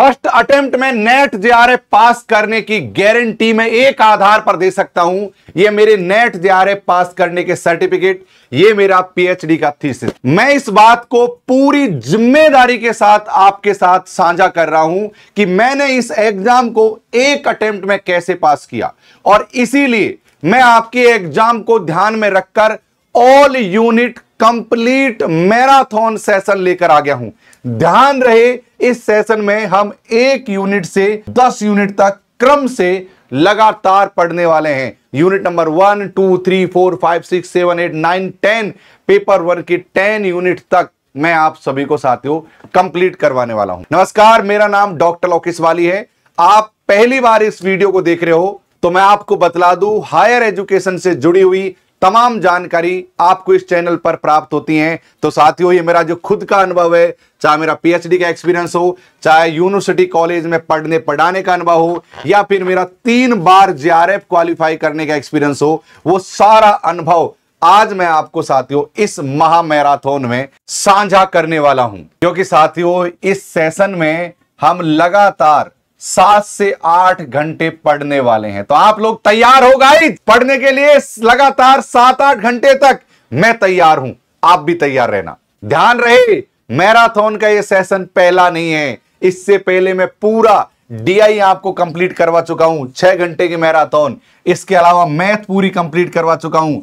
First attempt में NET J pass करने की गारंटी मैं एक आधार पर दे सकता हूं ये मेरे नेट जे पास करने के सर्टिफिकेट ये मेरा पीएचडी का थीसिस मैं इस बात को पूरी जिम्मेदारी के साथ आपके साथ साझा कर रहा हूं कि मैंने इस एग्जाम को एक अटेम्प्ट में कैसे पास किया और इसीलिए मैं आपके एग्जाम को ध्यान में रखकर all unit complete marathon session लेकर आ गया हूं ध्यान रहे इस सेशन में हम एक यूनिट से दस यूनिट तक क्रम से लगातार पढ़ने वाले हैं unit number one two three four five six seven eight nine ten paper one की टेन यूनिट तक मैं आप सभी को साथियों कंप्लीट करवाने वाला हूं नमस्कार मेरा नाम डॉक्टर लोकेश वाली है आप पहली बार इस वीडियो को देख रहे हो तो मैं आपको बतला दू हायर एजुकेशन से जुड़ी हुई तमाम जानकारी आपको इस चैनल पर प्राप्त होती हैं तो साथियों ये मेरा जो खुद का अनुभव है चाहे मेरा पीएचडी का एक्सपीरियंस हो चाहे यूनिवर्सिटी कॉलेज में पढ़ने पढ़ाने का अनुभव हो या फिर मेरा तीन बार जेआरएफ क्वालिफाई करने का एक्सपीरियंस हो वो सारा अनुभव आज मैं आपको साथियों इस महा में साझा करने वाला हूं क्योंकि साथियों इस सेशन में हम लगातार सात से आठ घंटे पढ़ने वाले हैं तो आप लोग तैयार हो गाइस पढ़ने के लिए लगातार सात आठ घंटे तक मैं तैयार हूं आप भी तैयार रहना ध्यान रहे मैराथन का ये सेशन पहला नहीं है इससे पहले मैं पूरा डीआई आपको कंप्लीट करवा चुका हूं छह घंटे की मैराथन इसके अलावा मैथ पूरी कंप्लीट करवा चुका हूं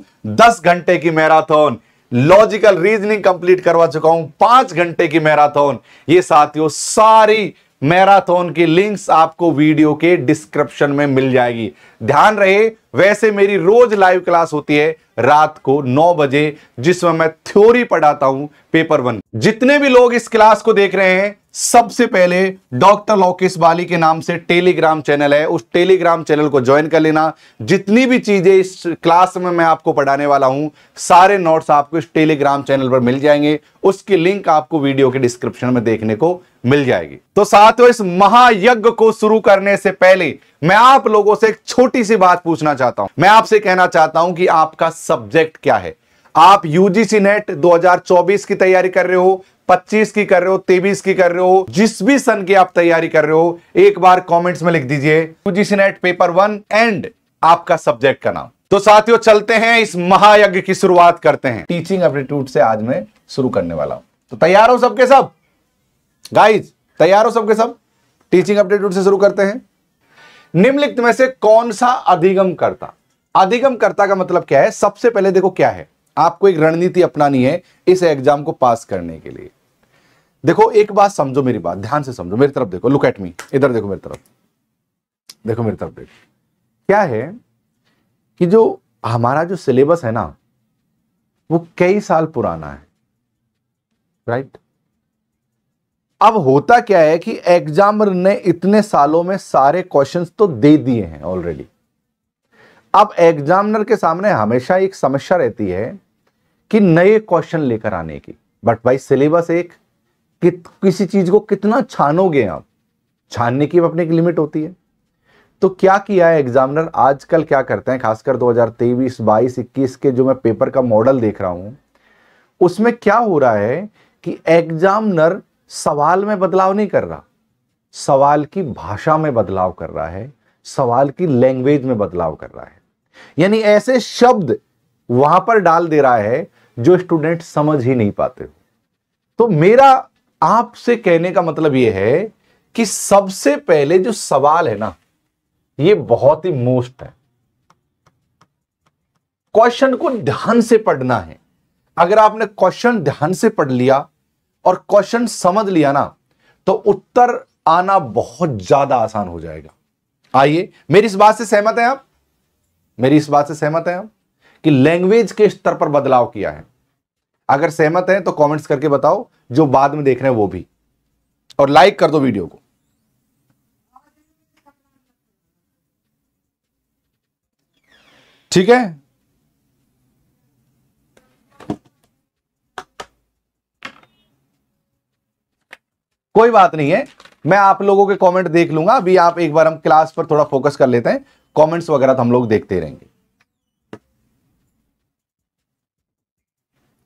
दस घंटे की मैराथन लॉजिकल रीजनिंग कंप्लीट करवा चुका हूं पांच घंटे की मैराथन ये साथियों सारी मैराथन की लिंक्स आपको वीडियो के डिस्क्रिप्शन में मिल जाएगी ध्यान रहे वैसे मेरी रोज लाइव क्लास होती है रात को 9 बजे जिसमें मैं थ्योरी पढ़ाता हूं पेपर वन जितने भी लोग इस क्लास को देख रहे हैं सबसे पहले डॉक्टर लोकेश बाली के नाम से टेलीग्राम चैनल है उस टेलीग्राम चैनल को ज्वाइन कर लेना जितनी भी चीजें इस क्लास में मैं आपको पढ़ाने वाला हूं सारे नोट्स आपको इस टेलीग्राम चैनल पर मिल जाएंगे उसकी लिंक आपको वीडियो के डिस्क्रिप्शन में देखने को मिल जाएगी तो साथियों इस महायज्ञ को शुरू करने से पहले मैं आप लोगों से एक छोटी सी बात पूछना चाहता हूं मैं आपसे कहना चाहता हूं कि आपका सब्जेक्ट क्या है आप यूजीसी नेट 2024 की तैयारी कर रहे हो 25 की कर रहे हो 23 की कर रहे हो जिस भी सन की आप तैयारी कर रहे हो एक बार कमेंट्स में लिख दीजिए UGC NET paper one and आपका सब्जेक्ट का नाम तो साथियों चलते हैं इस महायज्ञ की शुरुआत करते हैं टीचिंग एप्टीट्यूड से आज मैं शुरू करने वाला हूं तो तैयार हो सबके सब गाइज तैयार हो सबके सब टीचिंग एप्टीट्यूड से शुरू करते हैं निम्नलिखित में से कौन सा अधिगम करता अधिगम करता का मतलब क्या है सबसे पहले देखो क्या है आपको एक रणनीति अपनानी है इस एग्जाम को पास करने के लिए देखो एक बात समझो मेरी बात ध्यान से समझो मेरी तरफ देखो लुक एट मी इधर देखो मेरी तरफ देखो मेरी तरफ देखो क्या है कि जो हमारा जो सिलेबस है ना वो कई साल पुराना है राइट अब होता क्या है कि एग्जामर ने इतने सालों में सारे क्वेश्चंस तो दे दिए हैं ऑलरेडी अब एग्जामिनर के सामने हमेशा एक समस्या रहती है कि नए क्वेश्चन लेकर आने की बट भाई सिलेबस एक कि किसी चीज को कितना छानोगे आप छानने की अपने एक लिमिट होती है तो क्या किया है एग्जामिनर आजकल क्या करते हैं खासकर 2023, 22, 21 के जो मैं पेपर का मॉडल देख रहा हूं उसमें क्या हो रहा है कि एग्जामिनर सवाल में बदलाव नहीं कर रहा सवाल की भाषा में बदलाव कर रहा है सवाल की लैंग्वेज में बदलाव कर रहा है यानी ऐसे शब्द वहां पर डाल दे रहा है जो स्टूडेंट समझ ही नहीं पाते तो मेरा आपसे कहने का मतलब यह है कि सबसे पहले जो सवाल है ना ये बहुत ही मोस्ट है क्वेश्चन को ध्यान से पढ़ना है अगर आपने क्वेश्चन ध्यान से पढ़ लिया और क्वेश्चन समझ लिया ना तो उत्तर आना बहुत ज्यादा आसान हो जाएगा आइए मेरी इस बात से सहमत है आप मेरी इस बात से सहमत है आप कि लैंग्वेज के स्तर पर बदलाव किया है अगर सहमत हैं तो कमेंट्स करके बताओ जो बाद में देख रहे हैं वो भी और लाइक कर दो वीडियो को ठीक है कोई बात नहीं है मैं आप लोगों के कमेंट देख लूंगा अभी आप एक बार हम क्लास पर थोड़ा फोकस कर लेते हैं कमेंट्स वगैरह तो हम लोग देखते रहेंगे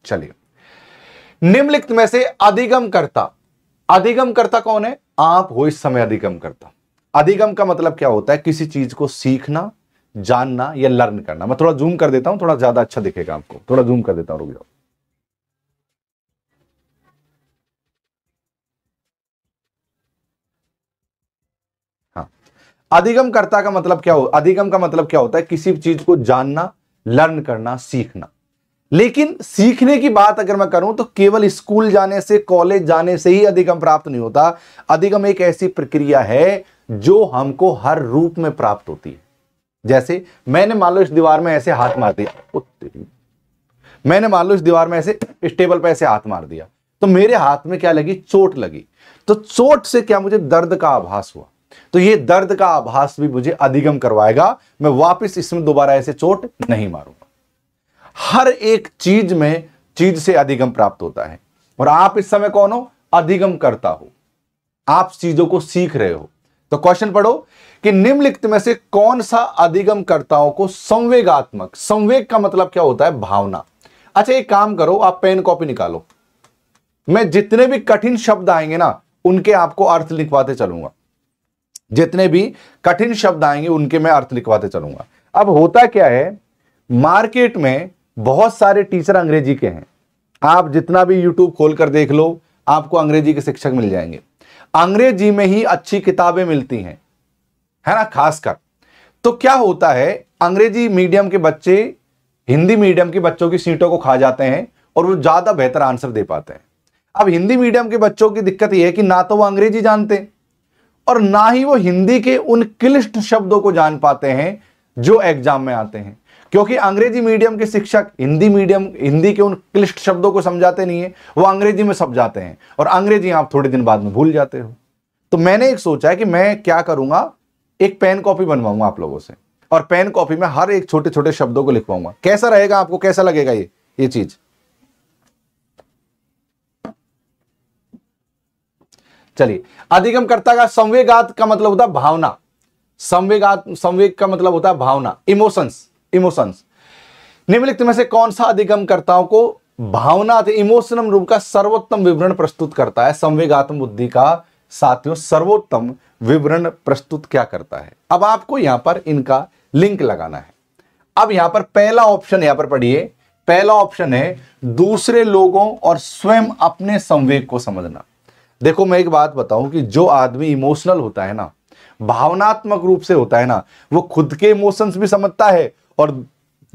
चलिए निम्नलिखित में से अधिगम करता अधिगम करता कौन है आप हो इस समय अधिगम करता अधिगम का मतलब क्या होता है किसी चीज को सीखना जानना या लर्न करना मैं थोड़ा जूम कर देता हूं थोड़ा ज्यादा अच्छा दिखेगा आपको थोड़ा जूम कर देता हूं रुक जाओ हाँ अधिगम करता का मतलब क्या हो अधिगम का मतलब क्या होता है किसी चीज को जानना लर्न करना सीखना लेकिन सीखने की बात अगर मैं करूं तो केवल स्कूल जाने से कॉलेज जाने से ही अधिगम प्राप्त नहीं होता अधिगम एक ऐसी प्रक्रिया है जो हमको हर रूप में प्राप्त होती है जैसे मैंने मान लो इस दीवार में ऐसे हाथ मार दिया मैंने मान लो इस दीवार में ऐसे इस टेबल पर ऐसे हाथ मार दिया तो मेरे हाथ में क्या लगी चोट लगी तो चोट से क्या मुझे दर्द का आभास हुआ तो ये दर्द का आभास भी मुझे अधिगम करवाएगा मैं वापस इसमें दोबारा ऐसे चोट नहीं मारू हर एक चीज में चीज से अधिगम प्राप्त होता है और आप इस समय कौन हो अधिगम करता हो आप चीजों को सीख रहे हो तो क्वेश्चन पढ़ो कि निम्नलिखित में से कौन सा अधिगम करताओं को संवेगात्मक संवेग का मतलब क्या होता है भावना अच्छा एक काम करो आप पेन कॉपी निकालो मैं जितने भी कठिन शब्द आएंगे ना उनके आपको अर्थ लिखवाते चलूंगा जितने भी कठिन शब्द आएंगे उनके मैं अर्थ लिखवाते चलूंगा अब होता क्या है मार्केट में बहुत सारे टीचर अंग्रेजी के हैं आप जितना भी यूट्यूब खोलकर देख लो आपको अंग्रेजी के शिक्षक मिल जाएंगे अंग्रेजी में ही अच्छी किताबें मिलती हैं है ना खासकर तो क्या होता है अंग्रेजी मीडियम के बच्चे हिंदी मीडियम के बच्चों की सीटों को खा जाते हैं और वो ज़्यादा बेहतर आंसर दे पाते हैं अब हिंदी मीडियम के बच्चों की दिक्कत यह है कि ना तो वो अंग्रेजी जानते और ना ही वो हिंदी के उन क्लिष्ट शब्दों को जान पाते हैं जो एग्जाम में आते हैं क्योंकि अंग्रेजी मीडियम के शिक्षक हिंदी मीडियम हिंदी के उन क्लिष्ट शब्दों को समझाते नहीं है वो अंग्रेजी में समझाते हैं और अंग्रेजी आप थोड़े दिन बाद में भूल जाते हो तो मैंने एक सोचा है कि मैं क्या करूंगा एक पेन कॉपी बनवाऊंगा आप लोगों से और पेन कॉपी में हर एक छोटे छोटे शब्दों को लिखवाऊंगा कैसा रहेगा आपको कैसा लगेगा ये ये चीज चलिए करता का संवेगात का मतलब होता है भावना संवेगात संवेग का मतलब होता है भावना इमोशंस इमोशंस निम्नलिखित में से कौन सा अधिगमकर्ताओं को भावना इमोशनल रूप का सर्वोत्तम विवरण प्रस्तुत करता है संवेगात्म बुद्धि का साथियों सर्वोत्तम विवरण प्रस्तुत क्या करता है अब आपको यहां पर इनका लिंक लगाना है अब यहां पर पहला ऑप्शन यहां पर पढ़िए पहला ऑप्शन है दूसरे लोगों और स्वयं अपने संवेग को समझना देखो मैं एक बात बताऊं कि जो आदमी इमोशनल होता है ना भावनात्मक रूप से होता है ना वो खुद के इमोशंस भी समझता है और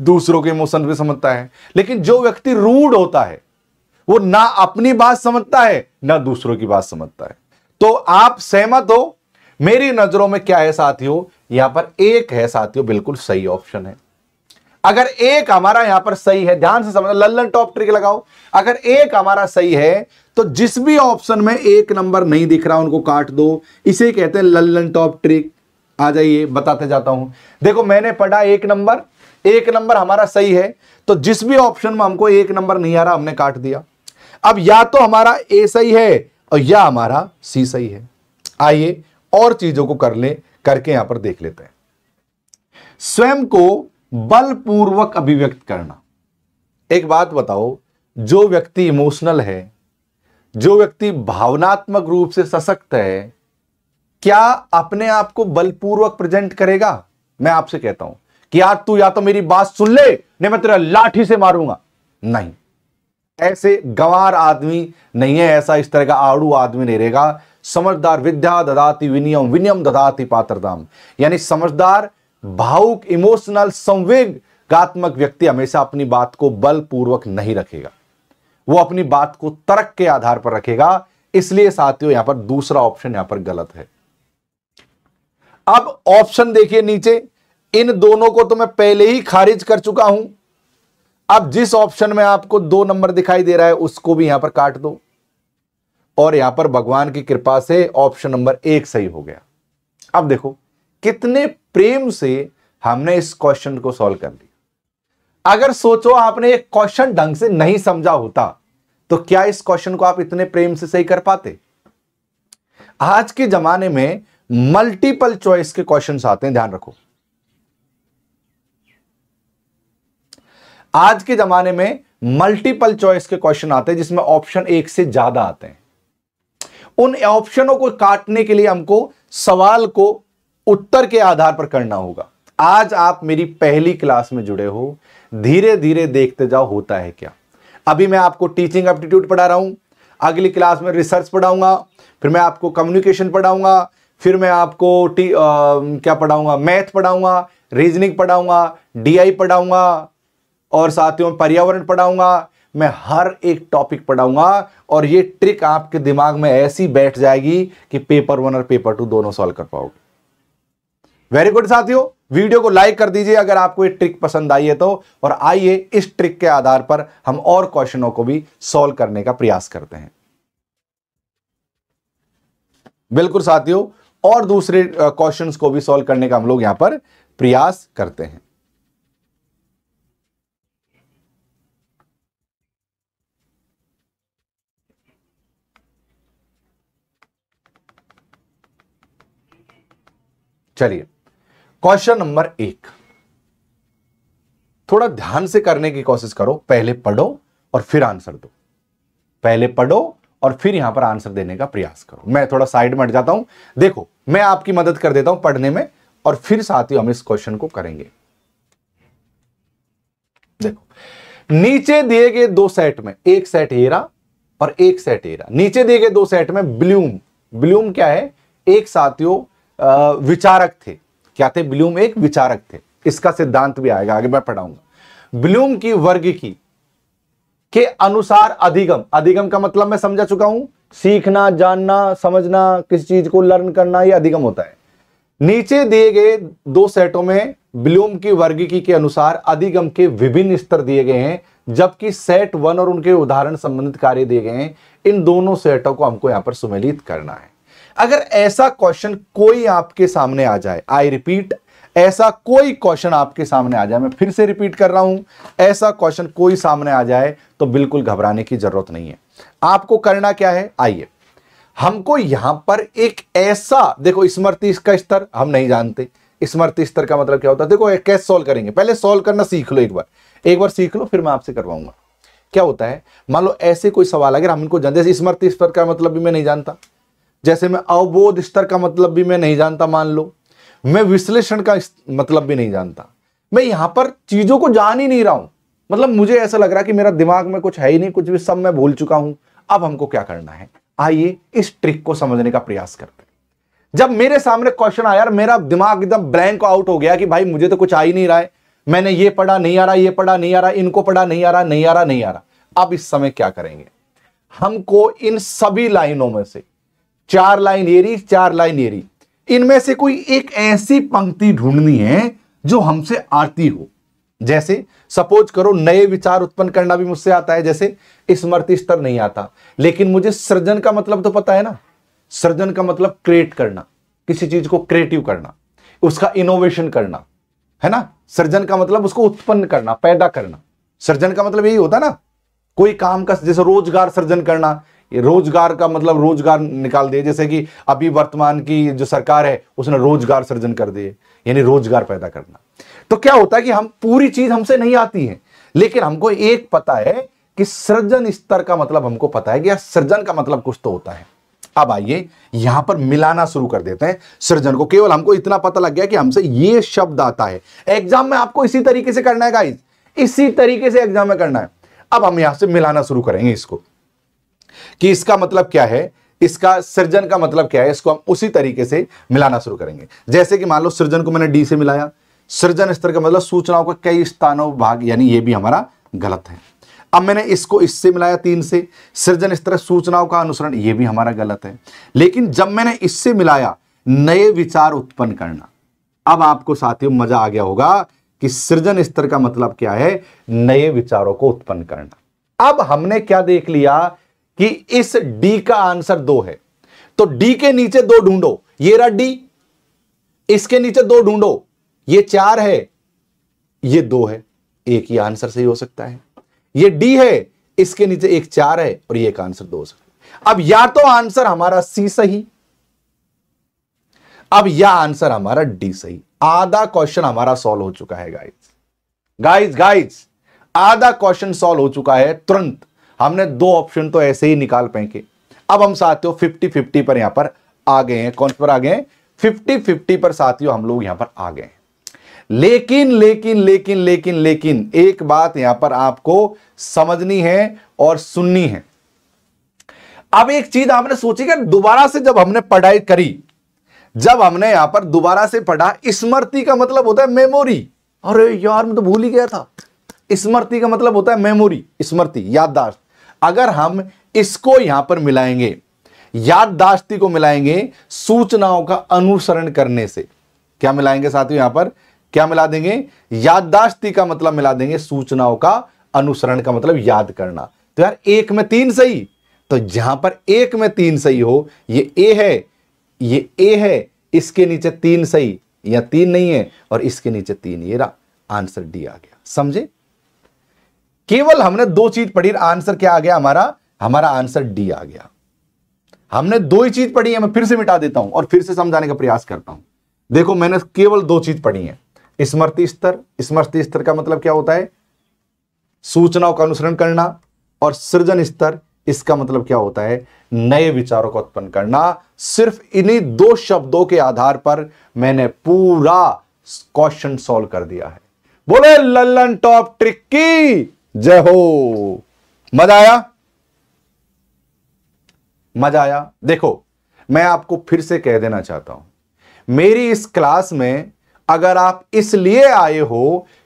दूसरों के इमोशन भी समझता है लेकिन जो व्यक्ति रूड होता है वो ना अपनी बात समझता है ना दूसरों की बात समझता है तो आप सहमत हो मेरी नजरों में क्या है साथियों यहां पर एक है साथियों बिल्कुल सही ऑप्शन है अगर एक हमारा यहां पर सही है ध्यान से समझ लल्लन टॉप ट्रिक लगाओ अगर एक हमारा सही है तो जिस भी ऑप्शन में एक नंबर नहीं दिख रहा उनको काट दो इसे कहते हैं लल्लन टॉप ट्रिक आ जाइए बताते जाता हूं देखो मैंने पढ़ा एक नंबर एक नंबर हमारा सही है तो जिस भी ऑप्शन में हमको एक नंबर नहीं आ रहा हमने काट दिया अब या तो हमारा ए सही है और या हमारा सी सही है आइए और चीजों को कर ले करके यहां पर देख लेते हैं स्वयं को बलपूर्वक अभिव्यक्त करना एक बात बताओ जो व्यक्ति इमोशनल है जो व्यक्ति भावनात्मक रूप से सशक्त है क्या अपने आप को बलपूर्वक प्रेजेंट करेगा मैं आपसे कहता हूं कि आज तू या तो मेरी बात सुन ले नहीं मैं तेरा लाठी से मारूंगा नहीं ऐसे गवार आदमी नहीं है ऐसा इस तरह का आड़ू आदमी नहीं रहेगा समझदार विद्या ददाती विनियम विनियम ददाती पात्रदाम यानी समझदार भावुक इमोशनल संवेगात्मक व्यक्ति हमेशा अपनी बात को बलपूर्वक नहीं रखेगा वो अपनी बात को तर्क के आधार पर रखेगा इसलिए साथियों यहां पर दूसरा ऑप्शन यहां पर गलत है अब ऑप्शन देखिए नीचे इन दोनों को तो मैं पहले ही खारिज कर चुका हूं अब जिस ऑप्शन में आपको दो नंबर दिखाई दे रहा है उसको भी यहां पर काट दो और यहां पर भगवान की कृपा से ऑप्शन नंबर एक सही हो गया अब देखो कितने प्रेम से हमने इस क्वेश्चन को सॉल्व कर लिया अगर सोचो आपने एक क्वेश्चन ढंग से नहीं समझा होता तो क्या इस क्वेश्चन को आप इतने प्रेम से सही कर पाते आज के जमाने में मल्टीपल चॉइस के क्वेश्चन आते हैं ध्यान रखो आज के जमाने में मल्टीपल चॉइस के क्वेश्चन आते हैं जिसमें ऑप्शन एक से ज्यादा आते हैं उन ऑप्शनों को काटने के लिए हमको सवाल को उत्तर के आधार पर करना होगा आज आप मेरी पहली क्लास में जुड़े हो धीरे धीरे देखते जाओ होता है क्या अभी मैं आपको टीचिंग एप्टीट्यूड पढ़ा रहा हूं अगली क्लास में रिसर्च पढ़ाऊंगा फिर मैं आपको कम्युनिकेशन पढ़ाऊंगा फिर मैं आपको आ, क्या पढ़ाऊंगा मैथ पढ़ाऊंगा रीजनिंग पढ़ाऊंगा डीआई पढ़ाऊंगा और साथियों पर्यावरण पढ़ाऊंगा मैं हर एक टॉपिक पढ़ाऊंगा और ये ट्रिक आपके दिमाग में ऐसी बैठ जाएगी कि पेपर वन और पेपर टू दोनों सॉल्व कर पाओगे वेरी गुड साथियों वीडियो को लाइक कर दीजिए अगर आपको ये ट्रिक पसंद आई है तो और आइए इस ट्रिक के आधार पर हम और क्वेश्चनों को भी सॉल्व करने का प्रयास करते हैं बिल्कुल साथियों और दूसरे क्वेश्चंस को भी सॉल्व करने का हम लोग यहां पर प्रयास करते हैं चलिए क्वेश्चन नंबर एक थोड़ा ध्यान से करने की कोशिश करो पहले पढ़ो और फिर आंसर दो पहले पढ़ो और फिर यहां पर आंसर देने का प्रयास करो मैं थोड़ा साइड में हट जाता हूं देखो मैं आपकी मदद कर देता हूं पढ़ने में और फिर साथ ही हम इस क्वेश्चन को करेंगे देखो नीचे दिए गए दो सेट में एक सेट एरा और एक सेट एरा नीचे दिए गए दो सेट में ब्लूम ब्लूम क्या है एक साथियों विचारक थे क्या थे ब्लूम एक विचारक थे इसका सिद्धांत भी आएगा आगे मैं पढ़ाऊंगा ब्लूम की वर्ग की के अनुसार अधिगम अधिगम का मतलब मैं समझा चुका हूं सीखना जानना समझना किसी चीज को लर्न करना यह अधिगम होता है नीचे दिए गए दो सेटों में ब्लूम की वर्गीकी के अनुसार अधिगम के विभिन्न स्तर दिए गए हैं जबकि सेट वन और उनके उदाहरण संबंधित कार्य दिए गए हैं इन दोनों सेटों को हमको यहां पर सुमेलित करना है अगर ऐसा क्वेश्चन कोई आपके सामने आ जाए आई रिपीट ऐसा कोई क्वेश्चन आपके सामने आ जाए मैं फिर से रिपीट कर रहा हूं ऐसा क्वेश्चन कोई सामने आ जाए तो बिल्कुल घबराने की जरूरत नहीं है आपको करना क्या है आइए हमको यहां पर एक ऐसा देखो स्मृति का स्तर हम नहीं जानते स्मृति स्तर का मतलब क्या होता है देखो कैसे सोल्व करेंगे पहले सोल्व करना सीख लो एक बार एक बार सीख लो फिर मैं आपसे करवाऊंगा क्या होता है मान लो ऐसे कोई सवाल अगर हम इनको जानते स्मृति स्तर का मतलब भी मैं नहीं जानता जैसे मैं अवबोध स्तर का मतलब भी मैं नहीं जानता मान लो मैं विश्लेषण का मतलब भी नहीं जानता मैं यहां पर चीजों को जान ही नहीं रहा हूं मतलब मुझे ऐसा लग रहा है कि मेरा दिमाग में कुछ है ही नहीं कुछ भी सब मैं भूल चुका हूं अब हमको क्या करना है आइए इस ट्रिक को समझने का प्रयास करते हैं जब मेरे सामने क्वेश्चन आया यार मेरा दिमाग एकदम ब्लैंक आउट हो गया कि भाई मुझे तो कुछ आ ही नहीं रहा है मैंने ये पढ़ा नहीं आ रहा ये पढ़ा नहीं आ रहा इनको पढ़ा नहीं आ रहा नहीं आ रहा नहीं आ रहा अब इस समय क्या करेंगे हमको इन सभी लाइनों में से चार लाइन एरी चार लाइन एरी इनमें से कोई एक ऐसी पंक्ति ढूंढनी है जो हमसे आती हो जैसे सपोज करो नए विचार उत्पन्न करना भी मुझसे आता है जैसे स्मृति स्तर नहीं आता लेकिन मुझे सृजन का मतलब तो पता है ना सृजन का मतलब क्रिएट करना किसी चीज को क्रिएटिव करना उसका इनोवेशन करना है ना सृजन का मतलब उसको उत्पन्न करना पैदा करना सृजन का मतलब यही होता है ना कोई काम का जैसे रोजगार सृजन करना रोजगार का मतलब रोजगार निकाल दिए जैसे कि अभी वर्तमान की जो सरकार है उसने रोजगार सृजन कर दिए यानी रोजगार पैदा करना तो क्या होता है कि हम पूरी चीज हमसे नहीं आती है लेकिन हमको एक पता है कि सृजन स्तर का मतलब हमको पता है कि सृजन का मतलब कुछ तो होता है अब आइए यहां पर मिलाना शुरू कर देते हैं सृजन को केवल हमको इतना पता लग गया कि हमसे ये शब्द आता है एग्जाम में आपको इसी तरीके से करना है गाइस इसी तरीके से एग्जाम में करना है अब हम यहां से मिलाना शुरू करेंगे इसको कि इसका मतलब क्या है इसका सृजन का मतलब क्या है इसको हम उसी तरीके से मिलाना शुरू करेंगे जैसे कि मान लो सृजन को मैंने डी से मिलाया सृजन स्तर का मतलब सूचनाओं का कई स्थानों भाग यानी यह भी हमारा गलत है अब मैंने इसको इससे मिलाया तीन से सृजन स्तर सूचनाओं का अनुसरण यह भी हमारा गलत है लेकिन जब मैंने इससे मिलाया नए विचार उत्पन्न करना अब आपको साथियों मजा आ गया होगा कि सृजन स्तर का मतलब क्या है नए विचारों को उत्पन्न करना अब हमने क्या देख लिया कि इस डी का आंसर दो है तो डी के नीचे दो ढूंढो ये रहा डी इसके नीचे दो ढूंढो ये चार है ये दो है एक ही आंसर सही हो सकता है ये डी है इसके नीचे एक चार है और ये एक आंसर दो हो सकता है अब या तो आंसर हमारा सी सही अब या आंसर हमारा डी सही आधा क्वेश्चन हमारा सॉल्व हो चुका है गाइज गाइज गाइज आधा क्वेश्चन सॉल्व हो चुका है तुरंत हमने दो ऑप्शन तो ऐसे ही निकाल पाएंगे अब हम साथियों फिफ्टी फिफ्टी पर यहां पर आ गए हैं कौन पर आ गए फिफ्टी फिफ्टी पर साथियों हम लोग यहां पर आ गए लेकिन लेकिन लेकिन लेकिन लेकिन एक बात यहां पर आपको समझनी है और सुननी है अब एक चीज आपने सोची कि दोबारा से जब हमने पढ़ाई करी जब हमने यहां पर दोबारा से पढ़ा स्मृति का मतलब होता है मेमोरी अरे यार मैं तो भूल ही गया था स्मृति का मतलब होता है मेमोरी स्मृति याददाश्त अगर हम इसको यहां पर मिलाएंगे याददाश्ती को मिलाएंगे सूचनाओं का अनुसरण करने से क्या मिलाएंगे साथियों यहां पर क्या मिला देंगे याददाश्ती का मतलब मिला देंगे सूचनाओं का अनुसरण का मतलब याद करना तो यार एक में तीन सही तो जहां पर एक में तीन सही हो ये ए है ये ए है इसके नीचे तीन सही या तीन नहीं है और इसके नीचे तीन ये रहा आंसर डी आ गया समझे केवल हमने दो चीज पढ़ी आंसर क्या आ गया हमारा हमारा आंसर डी आ गया हमने दो ही चीज पढ़ी है मैं फिर से मिटा देता हूं और फिर से समझाने का प्रयास करता हूं देखो मैंने केवल दो चीज पढ़ी है स्मृति स्तर स्मृति स्तर का मतलब क्या होता है सूचनाओं का अनुसरण करना और सृजन स्तर इसका मतलब क्या होता है नए विचारों का उत्पन्न करना सिर्फ इन्हीं दो शब्दों के आधार पर मैंने पूरा क्वेश्चन सॉल्व कर दिया है बोले लल्लन टॉप ट्रिक की जय हो मजा आया मजा आया देखो मैं आपको फिर से कह देना चाहता हूं मेरी इस क्लास में अगर आप इसलिए आए हो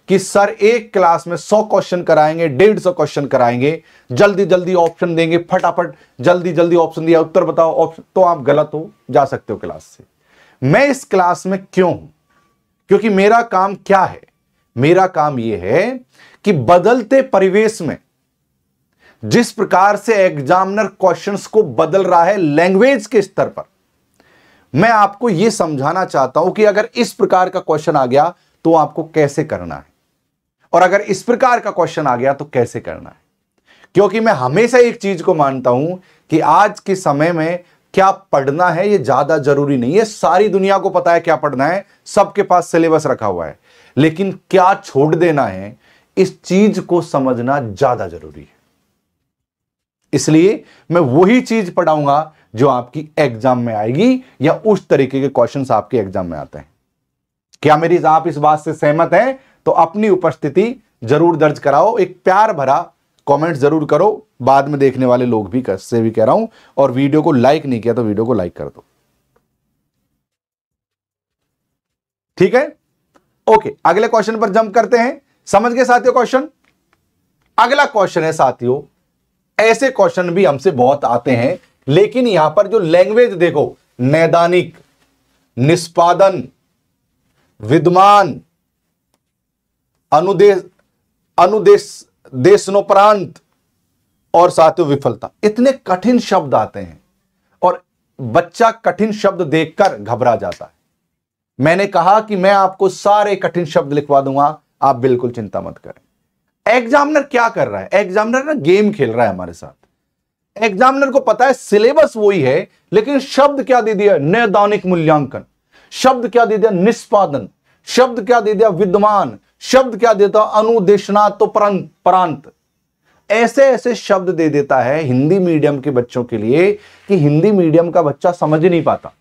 कि सर एक क्लास में सौ क्वेश्चन कराएंगे डेढ़ सौ क्वेश्चन कराएंगे जल्दी जल्दी ऑप्शन देंगे फटाफट जल्दी जल्दी ऑप्शन दिया उत्तर बताओ ऑप्शन तो आप गलत हो जा सकते हो क्लास से मैं इस क्लास में क्यों हूं क्योंकि मेरा काम क्या है मेरा काम यह है कि बदलते परिवेश में जिस प्रकार से एग्जामिनर क्वेश्चंस को बदल रहा है लैंग्वेज के स्तर पर मैं आपको यह समझाना चाहता हूं कि अगर इस प्रकार का क्वेश्चन आ गया तो आपको कैसे करना है और अगर इस प्रकार का क्वेश्चन आ गया तो कैसे करना है क्योंकि मैं हमेशा एक चीज को मानता हूं कि आज के समय में क्या पढ़ना है यह ज्यादा जरूरी नहीं है सारी दुनिया को पता है क्या पढ़ना है सबके पास सिलेबस रखा हुआ है लेकिन क्या छोड़ देना है इस चीज को समझना ज्यादा जरूरी है इसलिए मैं वही चीज पढ़ाऊंगा जो आपकी एग्जाम में आएगी या उस तरीके के क्वेश्चन आपके एग्जाम में आते हैं क्या मेरी आप इस बात से सहमत हैं तो अपनी उपस्थिति जरूर दर्ज कराओ एक प्यार भरा कमेंट जरूर करो बाद में देखने वाले लोग भी कर, से भी कह रहा हूं और वीडियो को लाइक नहीं किया तो वीडियो को लाइक कर दो ठीक है ओके अगले क्वेश्चन पर जंप करते हैं समझ गए साथियों क्वेश्चन अगला क्वेश्चन है साथियों ऐसे क्वेश्चन भी हमसे बहुत आते हैं लेकिन यहां पर जो लैंग्वेज देखो नैदानिक निष्पादन विद्वान अनुदेश अनुदेश देशनोपरांत और साथियों विफलता इतने कठिन शब्द आते हैं और बच्चा कठिन शब्द देखकर घबरा जाता है मैंने कहा कि मैं आपको सारे कठिन शब्द लिखवा दूंगा आप बिल्कुल चिंता मत करें एग्जामिनर क्या कर रहा है एग्जामिनर ना गेम खेल रहा है हमारे साथ एग्जामिनर को पता है सिलेबस वही है लेकिन शब्द क्या दे दिया नैदानिक मूल्यांकन शब्द क्या दे दिया निष्पादन शब्द क्या दे दिया विद्वान शब्द क्या देता अनुदेशना तो प्रांत ऐसे ऐसे शब्द दे देता है हिंदी मीडियम के बच्चों के लिए कि हिंदी मीडियम का बच्चा समझ नहीं पाता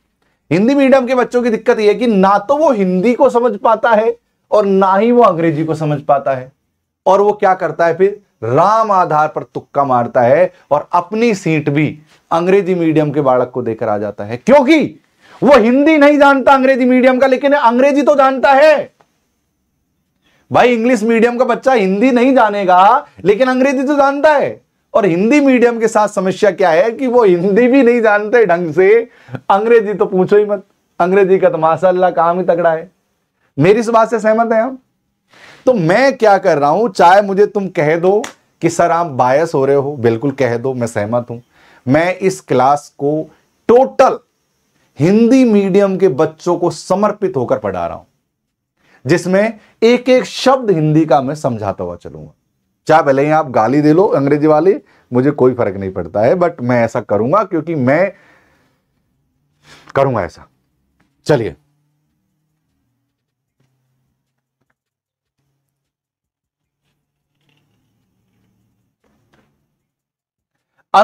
हिंदी मीडियम के बच्चों की दिक्कत यह है कि ना तो वो हिंदी को समझ पाता है और ना ही वो अंग्रेजी को समझ पाता है और वो क्या करता है फिर राम आधार पर तुक्का मारता है और अपनी सीट भी अंग्रेजी मीडियम के बालक को देकर आ जाता है क्योंकि वो हिंदी नहीं जानता अंग्रेजी मीडियम का लेकिन अंग्रेजी तो जानता है भाई इंग्लिश मीडियम का बच्चा हिंदी नहीं जानेगा लेकिन अंग्रेजी तो जानता है और हिंदी मीडियम के साथ समस्या क्या है कि वो हिंदी भी नहीं जानते ढंग से अंग्रेजी तो पूछो ही मत अंग्रेजी का तो माशाला काम ही तगड़ा है मेरी इस बात से सहमत है आप तो मैं क्या कर रहा हूं चाहे मुझे तुम कह दो कि सर आप बायस हो रहे हो बिल्कुल कह दो मैं सहमत हूं मैं इस क्लास को टोटल हिंदी मीडियम के बच्चों को समर्पित होकर पढ़ा रहा हूं जिसमें एक एक शब्द हिंदी का मैं समझाता हुआ चलूंगा चाहे भले ही आप गाली दे लो अंग्रेजी वाले मुझे कोई फर्क नहीं पड़ता है बट मैं ऐसा करूंगा क्योंकि मैं करूंगा ऐसा चलिए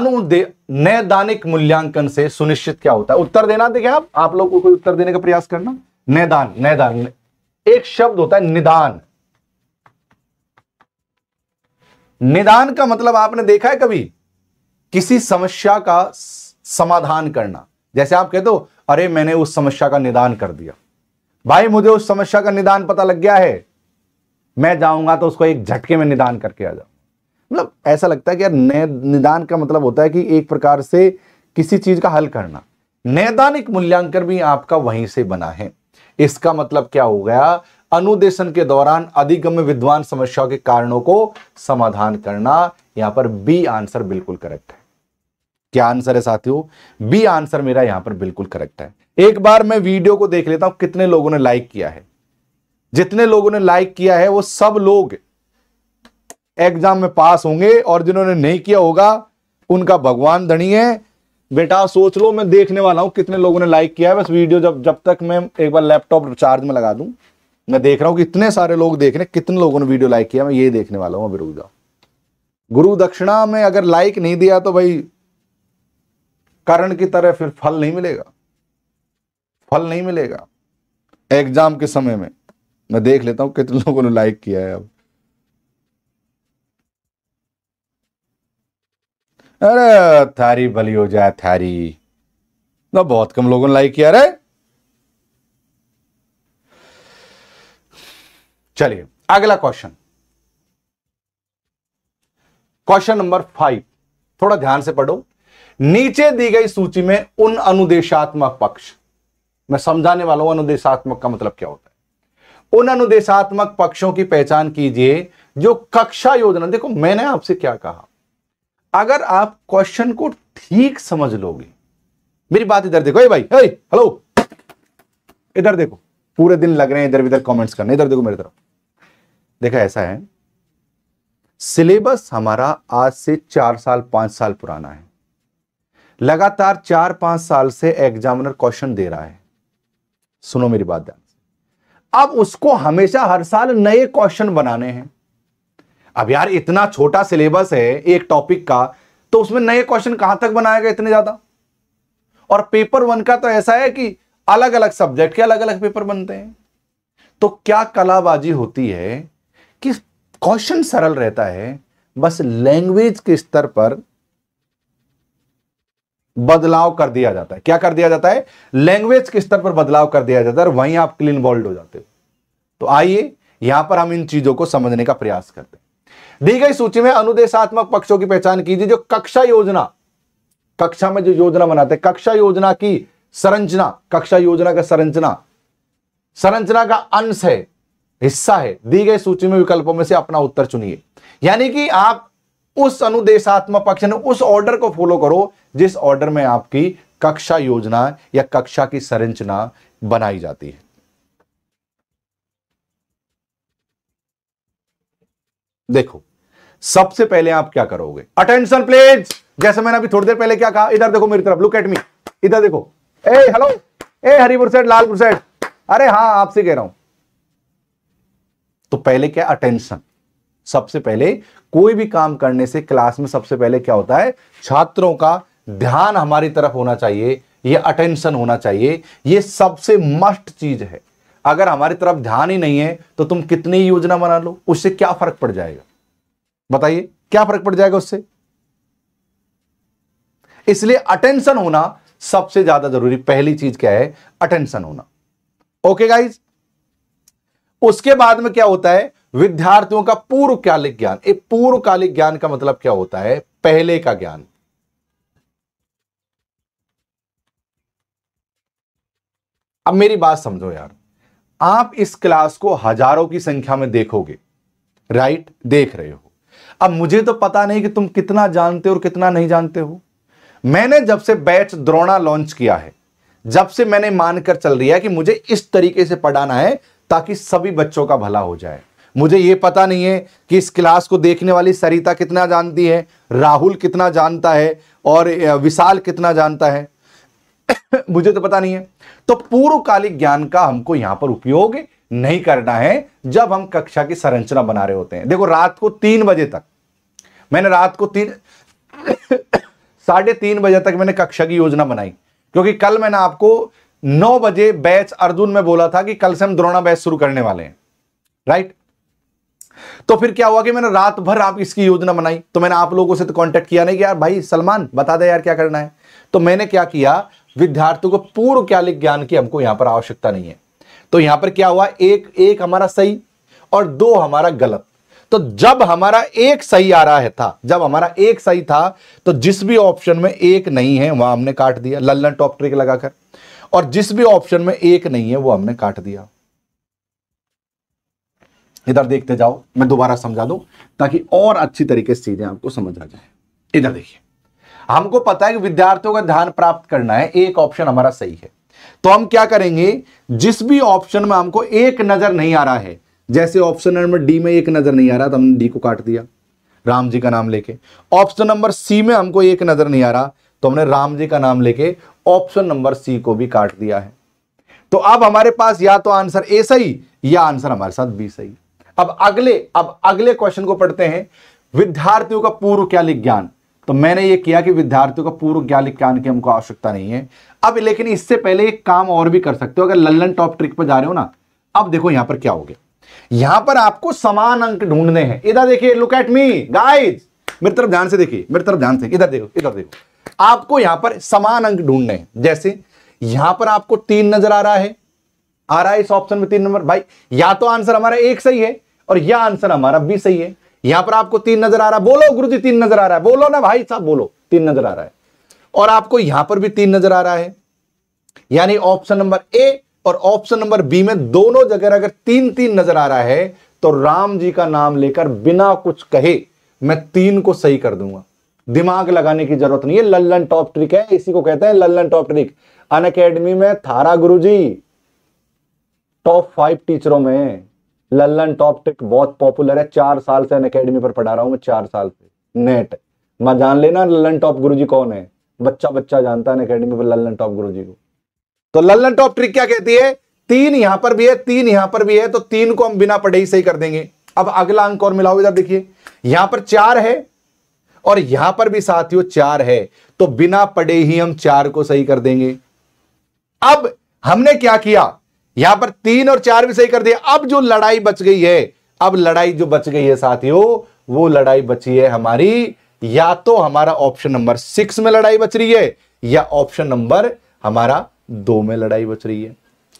नैदानिक मूल्यांकन से सुनिश्चित क्या होता है उत्तर देना देखे आप आप लोग को कोई उत्तर देने का प्रयास करना नैदान नैदान एक शब्द होता है निदान निदान का मतलब आपने देखा है कभी किसी समस्या का समाधान करना जैसे आप कह दो अरे मैंने उस समस्या का निदान कर दिया भाई मुझे उस समस्या का निदान पता लग गया है मैं जाऊंगा तो उसको एक झटके में निदान करके आ जाऊं मतलब ऐसा लगता है कि यार निदान का मतलब होता है कि एक प्रकार से किसी चीज का हल करना नैदानिक मूल्यांकन भी आपका वहीं से बना है इसका मतलब क्या हो गया अनुदेशन के दौरान अधिगम्य विद्वान समस्याओं के कारणों को समाधान करना यहां पर बी आंसर बिल्कुल करेक्ट है क्या आंसर है साथियों बी आंसर मेरा यहां पर बिल्कुल करेक्ट है एक बार मैं वीडियो को देख लेता हूं कितने लोगों ने लाइक किया है जितने लोगों ने लाइक किया है वो सब लोग एग्जाम में पास होंगे और जिन्होंने नहीं किया होगा उनका भगवान धनी है बेटा सोच लो मैं देखने वाला हूं कितने लोगों ने लाइक किया है बस वीडियो जब जब तक मैं एक बार लैपटॉप चार्ज में लगा दूं मैं देख रहा हूं कि इतने सारे लोग देख रहे हैं कितने लोगों ने वीडियो लाइक किया मैं ये देखने वाला हूं अभी रुक जाओ गुरु दक्षिणा में अगर लाइक नहीं दिया तो भाई करण की तरह फिर फल नहीं मिलेगा फल नहीं मिलेगा एग्जाम के समय में मैं देख लेता हूं कितने लोगों ने लाइक किया है अब अरे थारी भली हो जाए थारी ना बहुत कम लोगों ने लाइक किया रे चलिए अगला क्वेश्चन क्वेश्चन नंबर फाइव थोड़ा ध्यान से पढ़ो नीचे दी गई सूची में उन अनुदेशात्मक पक्ष मैं समझाने वाला हूं अनुदेशात्मक का मतलब क्या होता है उन अनुदेशात्मक पक्षों की पहचान कीजिए जो कक्षा योजना देखो मैंने आपसे क्या कहा अगर आप क्वेश्चन को ठीक समझ लोगे मेरी बात इधर देखो ए भाई ए हेलो इधर देखो पूरे दिन लग रहे हैं इधर इधर कमेंट्स करने इधर देखो मेरी तरफ देखा ऐसा है सिलेबस हमारा आज से चार साल पांच साल पुराना है लगातार चार पांच साल से एग्जामिनर क्वेश्चन दे रहा है सुनो मेरी बात ध्यान अब उसको हमेशा हर साल नए क्वेश्चन बनाने हैं अब यार इतना छोटा सिलेबस है एक टॉपिक का तो उसमें नए क्वेश्चन कहां तक बनाया इतने ज्यादा और पेपर वन का तो ऐसा है कि अलग अलग सब्जेक्ट के अलग अलग पेपर बनते हैं तो क्या कलाबाजी होती है कि क्वेश्चन सरल रहता है बस लैंग्वेज के स्तर पर बदलाव कर दिया जाता है क्या कर दिया जाता है लैंग्वेज के स्तर पर बदलाव कर दिया जाता है और वहीं आप क्लीन बोल्ड हो जाते हो तो आइए यहां पर हम इन चीजों को समझने का प्रयास करते हैं दी गई सूची में अनुदेशात्मक पक्षों की पहचान कीजिए जो कक्षा योजना कक्षा में जो योजना बनाते हैं कक्षा योजना की संरचना कक्षा योजना का संरचना संरचना का अंश है हिस्सा है दी गई सूची में विकल्पों में से अपना उत्तर चुनिए यानी कि आप उस अनुदेशात्मक पक्ष ने उस ऑर्डर को फॉलो करो जिस ऑर्डर में आपकी कक्षा योजना या कक्षा की संरचना बनाई जाती है देखो सबसे पहले आप क्या करोगे अटेंशन प्लेज जैसे मैंने अभी थोड़ी देर पहले क्या कहा इधर देखो मेरी तरफ लुक एट मी इधर देखो ए हेलो ए हरिपुर सेठ लाल सेठ अरे हाँ आपसे कह रहा हूं तो पहले क्या अटेंशन सबसे पहले कोई भी काम करने से क्लास में सबसे पहले क्या होता है छात्रों का ध्यान हमारी तरफ होना चाहिए ये अटेंशन होना चाहिए ये सबसे मस्ट चीज है अगर हमारी तरफ ध्यान ही नहीं है तो तुम कितनी योजना बना लो उससे क्या फर्क पड़ जाएगा बताइए क्या फर्क पड़ जाएगा उससे इसलिए अटेंशन होना सबसे ज्यादा जरूरी पहली चीज क्या है अटेंशन होना ओके गाइज उसके बाद में क्या होता है विद्यार्थियों का पूर्वकालिक ज्ञान एक पूर्वकालिक ज्ञान का मतलब क्या होता है पहले का ज्ञान अब मेरी बात समझो यार आप इस क्लास को हजारों की संख्या में देखोगे राइट देख रहे हो अब मुझे तो पता नहीं कि तुम कितना जानते हो और कितना नहीं जानते हो मैंने जब से बैच द्रोणा लॉन्च किया है जब से मैंने मानकर चल रही है कि मुझे इस तरीके से पढ़ाना है ताकि सभी बच्चों का भला हो जाए मुझे यह पता नहीं है कि इस क्लास को देखने वाली सरिता कितना जानती है राहुल कितना जानता है और विशाल कितना जानता है मुझे तो पता नहीं है तो पूर्वकालिक ज्ञान का हमको यहां पर उपयोग नहीं करना है जब हम कक्षा की संरचना बना रहे होते हैं देखो रात को तीन बजे तक मैंने रात को तीन साढ़े तीन बजे तक मैंने कक्षा की योजना बनाई क्योंकि कल मैंने आपको नौ बजे बैच अर्जुन में बोला था कि कल से हम द्रोणा बैच शुरू करने वाले हैं राइट तो फिर क्या हुआ कि मैंने रात भर आप इसकी योजना बनाई तो मैंने आप लोगों से तो कांटेक्ट किया नहीं कि यार भाई सलमान बता दे यार क्या करना है तो मैंने क्या किया विद्यार्थियों को पूर्व क्या ज्ञान की हमको यहां पर आवश्यकता नहीं है तो यहां पर क्या हुआ एक एक हमारा सही और दो हमारा गलत तो जब हमारा एक सही आ रहा है था जब हमारा एक सही था तो जिस भी ऑप्शन में एक नहीं है वहां हमने काट दिया लल्लन टॉप ट्रिक लगाकर और जिस भी ऑप्शन में एक नहीं है वो हमने काट दिया इधर देखते जाओ मैं दोबारा समझा दूं ताकि और अच्छी तरीके से चीजें आपको समझ आ जाए इधर देखिए हमको पता है कि विद्यार्थियों का ध्यान प्राप्त करना है एक ऑप्शन हमारा सही है तो हम क्या करेंगे जिस भी ऑप्शन में हमको एक नजर नहीं आ रहा है जैसे ऑप्शन नंबर डी में एक नज़र नहीं आ रहा तो हमने डी को काट दिया राम जी का नाम लेके ऑप्शन नंबर सी में हमको एक नज़र नहीं आ रहा तो हमने राम जी का नाम लेके ऑप्शन नंबर सी को भी काट दिया है तो अब हमारे पास या तो आंसर ए सही या आंसर हमारे साथ बी सही अब अगले अब अगले क्वेश्चन को पढ़ते हैं विद्यार्थियों का पूर्व क्या ज्ञान तो मैंने ये किया कि विद्यार्थियों का पूर्व ज्ञालिक ज्ञान की हमको आवश्यकता नहीं है अब लेकिन इससे पहले एक काम और भी कर सकते हो अगर लल्लन टॉप ट्रिक पर जा रहे हो ना अब देखो यहां पर क्या हो गया यहां पर आपको समान अंक ढूंढने हैं इधर देखिए लुक एट मी गाइज मेरी तरफ ध्यान से देखिए मेरी तरफ ध्यान से इधर देखो इधर देखो आपको यहां पर समान अंक ढूंढने हैं जैसे यहां पर आपको तीन नजर आ रहा है आ रहा है इस ऑप्शन में तीन नंबर भाई या तो आंसर हमारा एक सही है और यह आंसर हमारा भी सही है यहां पर आपको तीन नजर आ रहा है बोलो गुरु जी तीन नजर आ रहा है बोलो ना भाई साहब बोलो तीन नजर आ रहा है और आपको यहां पर भी तीन नजर आ रहा है यानी ऑप्शन नंबर ए और ऑप्शन नंबर बी में दोनों जगह अगर तीन तीन नजर आ रहा है तो राम जी का नाम लेकर बिना कुछ कहे मैं तीन को सही कर दूंगा दिमाग लगाने की जरूरत नहीं है लल्लन टॉप ट्रिक है इसी को कहते हैं Lallan top trick Unacademy में थारा गुरु जी टॉप फाइव टीचरों में लल्लन टॉप ट्रिक बहुत पॉपुलर है चार साल से अन अकेडमी पर पढ़ा रहा हूं मैं चार साल से नेट मैं जान लेना लल्लन टॉप गुरु जी कौन है बच्चा बच्चा जानता है अन अकेडमी पर लल्लन टॉप गुरु जी को तो लल्लन टॉप ट्रिक क्या कहती है तीन यहां पर भी है तीन यहां पर भी है तो तीन को हम बिना पढ़े ही सही कर देंगे अब अगला अंक और मिलाओ इधर देखिए यहां पर चार है और यहां पर भी साथियों चार है तो बिना पढ़े ही हम चार को सही कर देंगे अब हमने क्या किया यहां पर तीन और चार भी सही कर दिया अब जो लड़ाई बच गई है अब लड़ाई जो बच गई है साथियों वो लड़ाई बची है हमारी या तो हमारा ऑप्शन नंबर सिक्स में लड़ाई बच रही है या ऑप्शन नंबर हमारा दो में लड़ाई बच रही है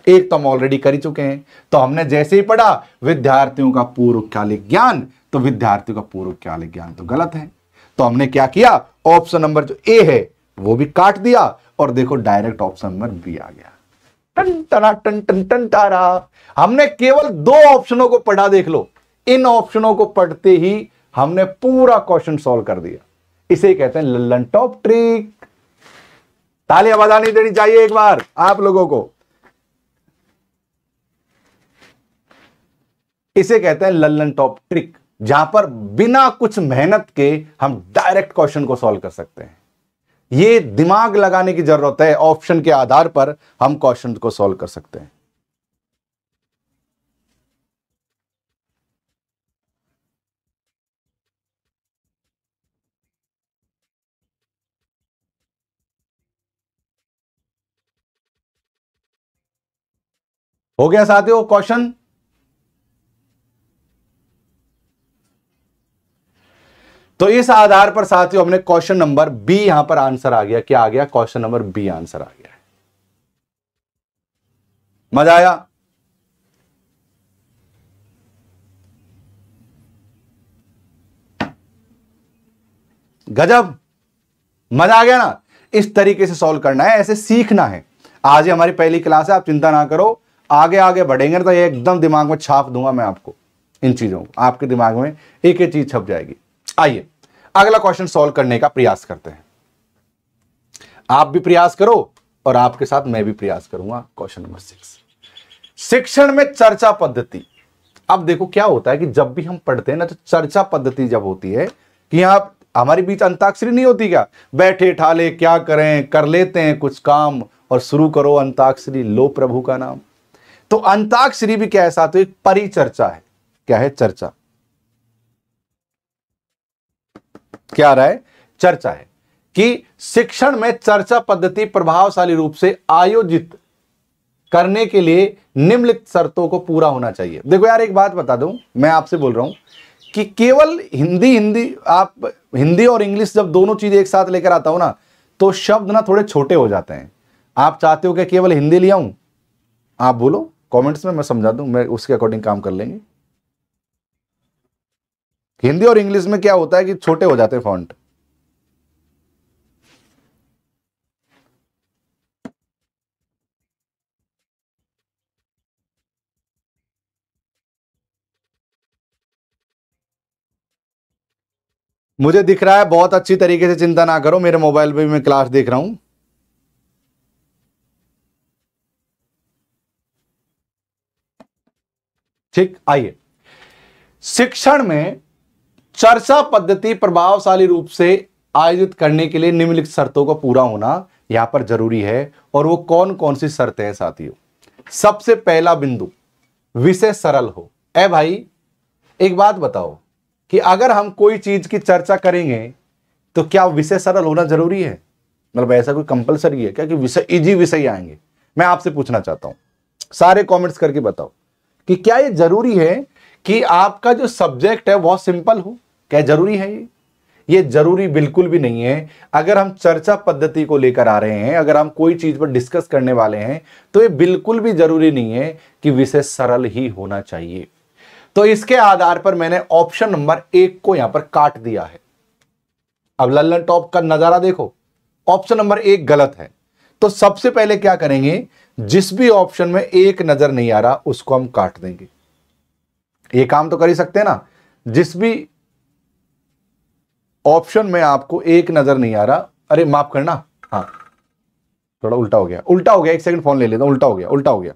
एक तो हम ऑलरेडी कर ही चुके हैं तो हमने जैसे ही पढ़ा विद्यार्थियों का पूर्व कालिक ज्ञान तो विद्यार्थियों का पूर्व कालिक ज्ञान तो गलत है तो हमने क्या किया ऑप्शन नंबर जो ए है वो भी काट दिया और देखो डायरेक्ट ऑप्शन नंबर बी आ गया टन टना टन टन टन टारा हमने केवल दो ऑप्शनों को पढ़ा देख लो इन ऑप्शनों को पढ़ते ही हमने पूरा क्वेश्चन सॉल्व कर दिया इसे कहते हैं लल्लन टॉप ट्रिक तालियां बजानी देनी चाहिए एक बार आप लोगों को इसे कहते हैं लल्लन टॉप ट्रिक जहां पर बिना कुछ मेहनत के हम डायरेक्ट क्वेश्चन को सॉल्व कर सकते हैं ये दिमाग लगाने की जरूरत है ऑप्शन के आधार पर हम क्वेश्चन को सॉल्व कर सकते हैं हो गया साथियों क्वेश्चन तो इस आधार पर साथियों हमने क्वेश्चन नंबर बी यहां पर आंसर आ गया क्या आ गया क्वेश्चन नंबर बी आंसर आ गया मजा आया गजब मजा आ गया ना इस तरीके से सॉल्व करना है ऐसे सीखना है आज ही हमारी पहली क्लास है आप चिंता ना करो आगे आगे बढ़ेंगे ना तो एकदम दिमाग में छाप दूंगा मैं आपको इन चीज़ों को आपके दिमाग में एक एक चीज़ छप जाएगी आइए अगला क्वेश्चन सॉल्व करने का प्रयास करते हैं आप भी प्रयास करो और आपके साथ मैं भी प्रयास करूंगा क्वेश्चन नंबर सिक्स शिक्षण में चर्चा पद्धति अब देखो क्या होता है कि जब भी हम पढ़ते हैं ना तो चर्चा पद्धति जब होती है कि यहां हमारे बीच अंताक्षरी नहीं होती क्या बैठे ठाले क्या करें कर लेते हैं कुछ काम और शुरू करो अंताक्षरी लो प्रभु का नाम तो अंताक्षरी भी क्या है साथ एक परिचर्चा है क्या है चर्चा क्या आ रहा है चर्चा है कि शिक्षण में चर्चा पद्धति प्रभावशाली रूप से आयोजित करने के लिए निम्नलिखित शर्तों को पूरा होना चाहिए देखो यार एक बात बता दूं मैं आपसे बोल रहा हूं कि केवल हिंदी हिंदी आप हिंदी और इंग्लिश जब दोनों चीज़ एक साथ लेकर आता हो ना तो शब्द ना थोड़े छोटे हो जाते हैं आप चाहते हो कि केवल हिंदी ले आऊं आप बोलो कमेंट्स में मैं समझा दूं मैं उसके अकॉर्डिंग काम कर लेंगे हिंदी और इंग्लिश में क्या होता है कि छोटे हो जाते हैं फॉन्ट मुझे दिख रहा है बहुत अच्छी तरीके से चिंता ना करो मेरे मोबाइल पे भी मैं क्लास देख रहा हूं ठीक आइए शिक्षण में चर्चा पद्धति प्रभावशाली रूप से आयोजित करने के लिए निम्नलिखित शर्तों का पूरा होना यहां पर जरूरी है और वो कौन कौन सी शर्तें हैं साथियों सबसे पहला बिंदु विषय सरल हो ए भाई एक बात बताओ कि अगर हम कोई चीज की चर्चा करेंगे तो क्या विषय सरल होना जरूरी है मतलब ऐसा कोई कंपलसरी है क्या कि विषय इजी विषय आएंगे मैं आपसे पूछना चाहता हूं सारे कमेंट्स करके बताओ कि क्या ये जरूरी है कि आपका जो सब्जेक्ट है बहुत सिंपल हो क्या जरूरी है ये ये जरूरी बिल्कुल भी नहीं है अगर हम चर्चा पद्धति को लेकर आ रहे हैं अगर हम कोई चीज पर डिस्कस करने वाले हैं तो ये बिल्कुल भी जरूरी नहीं है कि विषय सरल ही होना चाहिए तो इसके आधार पर मैंने ऑप्शन नंबर एक को यहां पर काट दिया है अब लल्लन टॉप का नजारा देखो ऑप्शन नंबर एक गलत है तो सबसे पहले क्या करेंगे जिस भी ऑप्शन में एक नजर नहीं आ रहा उसको हम काट देंगे ये काम तो कर ही सकते हैं ना जिस भी ऑप्शन में आपको एक नजर नहीं आ रहा अरे माफ करना हाँ थोड़ा उल्टा हो गया उल्टा हो गया एक सेकंड फोन ले लेता उल्टा हो गया उल्टा हो गया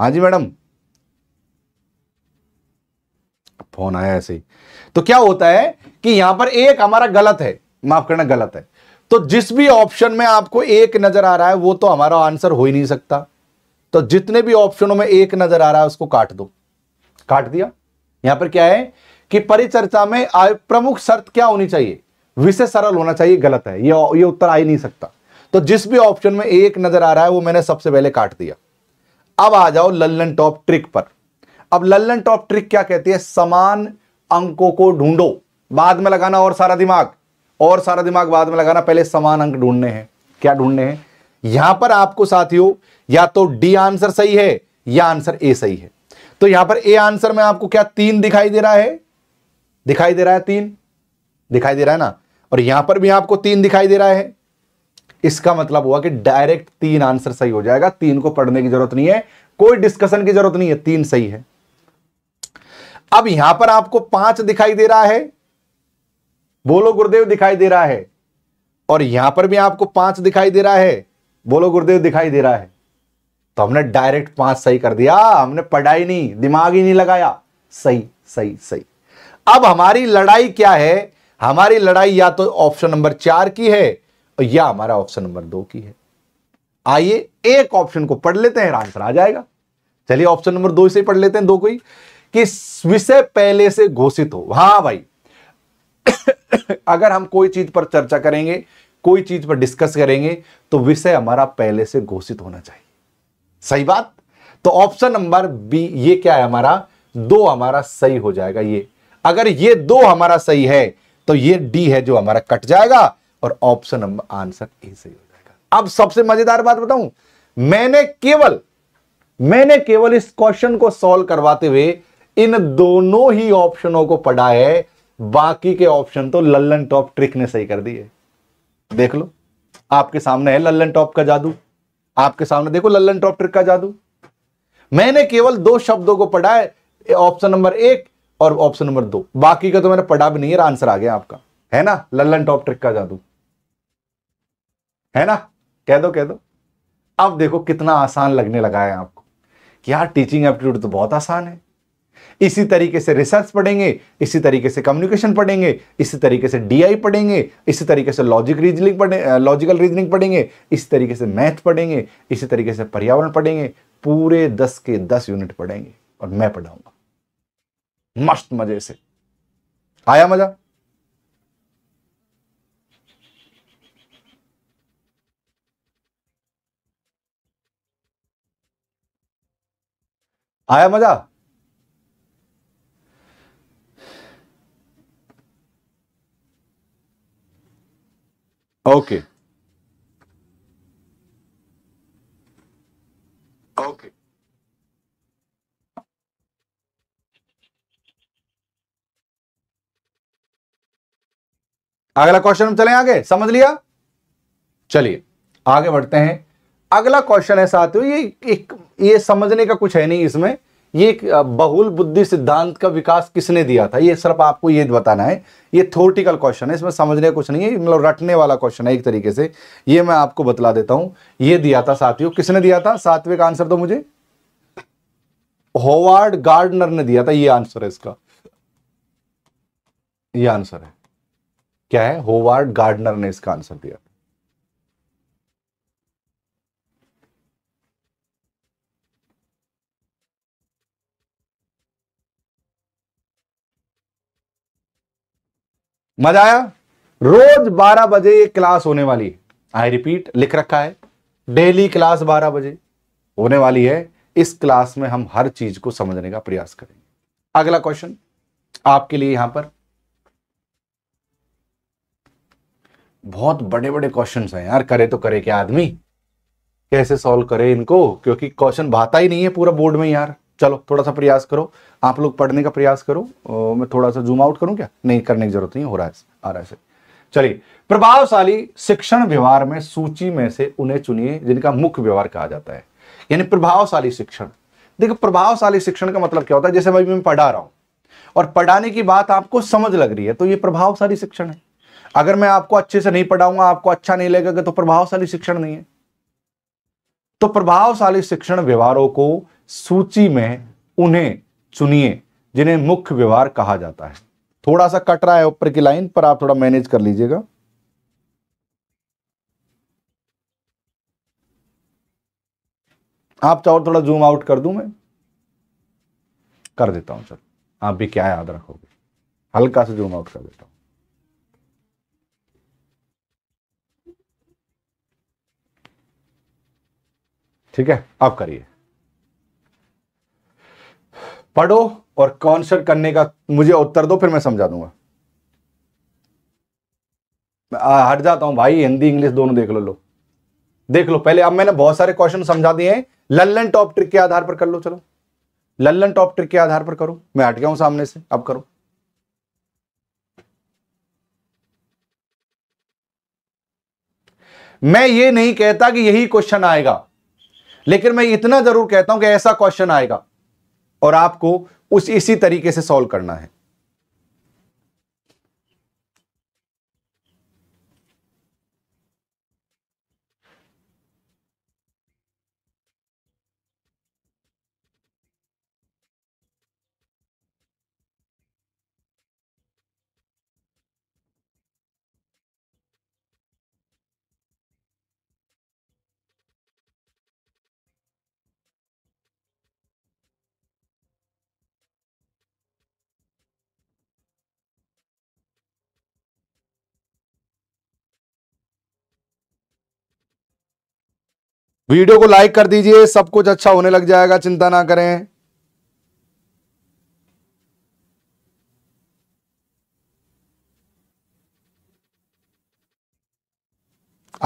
हाँ जी मैडम फोन आया ऐसे ही तो क्या होता है कि यहां पर एक हमारा गलत है माफ करना गलत है तो जिस भी ऑप्शन में आपको एक नजर आ रहा है वो तो हमारा आंसर हो ही नहीं सकता तो जितने भी ऑप्शनों में एक नजर आ रहा है उसको काट दो काट दिया यहां पर क्या है कि परिचर्चा में प्रमुख शर्त क्या होनी चाहिए विषय सरल होना चाहिए गलत है ये ये उत्तर आ ही नहीं सकता तो जिस भी ऑप्शन में एक नजर आ रहा है वो मैंने सबसे पहले काट दिया अब आ जाओ लल्लन टॉप ट्रिक पर अब लल्लन टॉप ट्रिक क्या कहती है समान अंकों को ढूंढो बाद में लगाना और सारा दिमाग और सारा दिमाग बाद में लगाना पहले समान अंक ढूंढने हैं क्या ढूंढने हैं यहां पर आपको साथियों या तो डी आंसर सही है या आंसर ए सही है तो यहां पर ए आंसर में आपको क्या तीन दिखाई दे रहा है दिखाई दे रहा है तीन दिखाई दे रहा है ना और यहां पर भी आपको तीन दिखाई दे रहा है इसका मतलब हुआ कि डायरेक्ट तीन आंसर सही हो जाएगा तीन को पढ़ने की जरूरत नहीं है कोई डिस्कशन की जरूरत नहीं है तीन सही है अब यहां पर आपको पांच दिखाई दे रहा है बोलो गुरुदेव दिखाई दे रहा है और यहां पर भी आपको पांच दिखाई दे रहा है बोलो गुरुदेव दिखाई दे रहा है तो हमने डायरेक्ट पांच सही कर दिया हमने पढ़ाई नहीं दिमाग ही नहीं लगाया सही सही सही अब हमारी लड़ाई क्या है हमारी लड़ाई या तो ऑप्शन नंबर चार की है और या हमारा ऑप्शन नंबर दो की है आइए एक ऑप्शन को पढ़ लेते हैं आंसर आ जाएगा चलिए ऑप्शन नंबर दो से पढ़ लेते हैं दो को ही कि विषय पहले से घोषित हो हाँ भाई अगर हम कोई चीज पर चर्चा करेंगे कोई चीज पर डिस्कस करेंगे तो विषय हमारा पहले से घोषित होना चाहिए सही बात तो ऑप्शन नंबर बी ये क्या है हमारा दो हमारा सही हो जाएगा ये अगर ये दो हमारा सही है तो ये डी है जो हमारा कट जाएगा और ऑप्शन नंबर आंसर ए सही हो जाएगा अब सबसे मजेदार बात बताऊं मैंने केवल मैंने केवल इस क्वेश्चन को सॉल्व करवाते हुए इन दोनों ही ऑप्शनों को पढ़ा है बाकी के ऑप्शन तो लल्लन टॉप ट्रिक ने सही कर दिए देख लो आपके सामने है लल्लन टॉप का जादू आपके सामने देखो लल्लन टॉप ट्रिक का जादू मैंने केवल दो शब्दों को पढ़ा है ऑप्शन नंबर एक और ऑप्शन नंबर दो बाकी का तो मैंने पढ़ा भी नहीं है आंसर आ गया आपका है ना लल्लन टॉप ट्रिक का जादू है ना कह दो कह दो अब देखो कितना आसान लगने लगा है आपको कि यार टीचिंग एप्टीट्यूड तो बहुत आसान है इसी तरीके से रिसर्च पढ़ेंगे इसी तरीके से कम्युनिकेशन पढ़ेंगे इसी तरीके से डीआई पढ़ेंगे इसी तरीके से लॉजिक रीजनिंग पढ़े लॉजिकल रीजनिंग पढ़ेंगे इसी तरीके से मैथ पढ़ेंगे इसी तरीके से पर्यावरण पढ़ेंगे पूरे दस के दस यूनिट पढ़ेंगे और मैं पढ़ाऊंगा मस्त मजे से आया मजा आया मजा ओके ओके अगला क्वेश्चन हम चले आगे समझ लिया चलिए आगे बढ़ते हैं अगला क्वेश्चन है साथियों ये एक ये समझने का कुछ है नहीं इसमें ये बहुल बुद्धि सिद्धांत का विकास किसने दिया था ये सिर्फ आपको ये बताना है ये थोरटिकल क्वेश्चन है इसमें समझने कुछ नहीं है मतलब रटने वाला क्वेश्चन है एक तरीके से ये मैं आपको बतला देता हूं ये दिया था साथियों किसने दिया था सातवें का आंसर तो मुझे होवार्ड गार्डनर ने दिया था ये आंसर है इसका ये आंसर है क्या है होवार्ड गार्डनर ने इसका आंसर दिया मजा आया रोज 12 बजे ये क्लास होने वाली है आई रिपीट लिख रखा है डेली क्लास 12 बजे होने वाली है इस क्लास में हम हर चीज को समझने का प्रयास करेंगे अगला क्वेश्चन आपके लिए यहां पर बहुत बड़े बड़े क्वेश्चंस हैं यार करे तो करे क्या आदमी कैसे सॉल्व करे इनको क्योंकि क्वेश्चन भाता ही नहीं है पूरा बोर्ड में यार चलो थोड़ा सा प्रयास करो आप लोग पढ़ने का प्रयास करो मैं थोड़ा सा जूम आउट करूं क्या नहीं करने की जरूरत नहीं हो रहा है आ रहा है चलिए प्रभावशाली शिक्षण व्यवहार में सूची में से उन्हें चुनिए जिनका मुख्य व्यवहार कहा जाता है यानी प्रभावशाली शिक्षण देखो प्रभावशाली शिक्षण का मतलब क्या होता है जैसे मैं मैं पढ़ा रहा हूं और पढ़ाने की बात आपको समझ लग रही है तो ये प्रभावशाली शिक्षण है अगर मैं आपको अच्छे से नहीं पढ़ाऊंगा आपको अच्छा नहीं लगेगा तो प्रभावशाली शिक्षण नहीं है तो प्रभावशाली शिक्षण व्यवहारों को सूची में उन्हें चुनिए जिन्हें मुख्य व्यवहार कहा जाता है थोड़ा सा कट रहा है ऊपर की लाइन पर आप थोड़ा मैनेज कर लीजिएगा आप चाहो तो थोड़ा जूम आउट कर दूं मैं कर देता हूं सर आप भी क्या याद रखोगे हल्का सा जूम आउट कर देता हूं ठीक है आप करिए पढ़ो और कॉन्सर करने का मुझे उत्तर दो फिर मैं समझा दूंगा हट जाता हूं भाई हिंदी इंग्लिश दोनों देख लो लो देख लो पहले अब मैंने बहुत सारे क्वेश्चन समझा दिए हैं लल्लन टॉप ट्रिक के आधार पर कर लो चलो लल्लन टॉप ट्रिक के आधार पर करो मैं हट गया हूं सामने से अब करो मैं ये नहीं कहता कि यही क्वेश्चन आएगा लेकिन मैं इतना जरूर कहता हूं कि ऐसा क्वेश्चन आएगा और आपको उस इसी तरीके से सॉल्व करना है वीडियो को लाइक कर दीजिए सब कुछ अच्छा होने लग जाएगा चिंता ना करें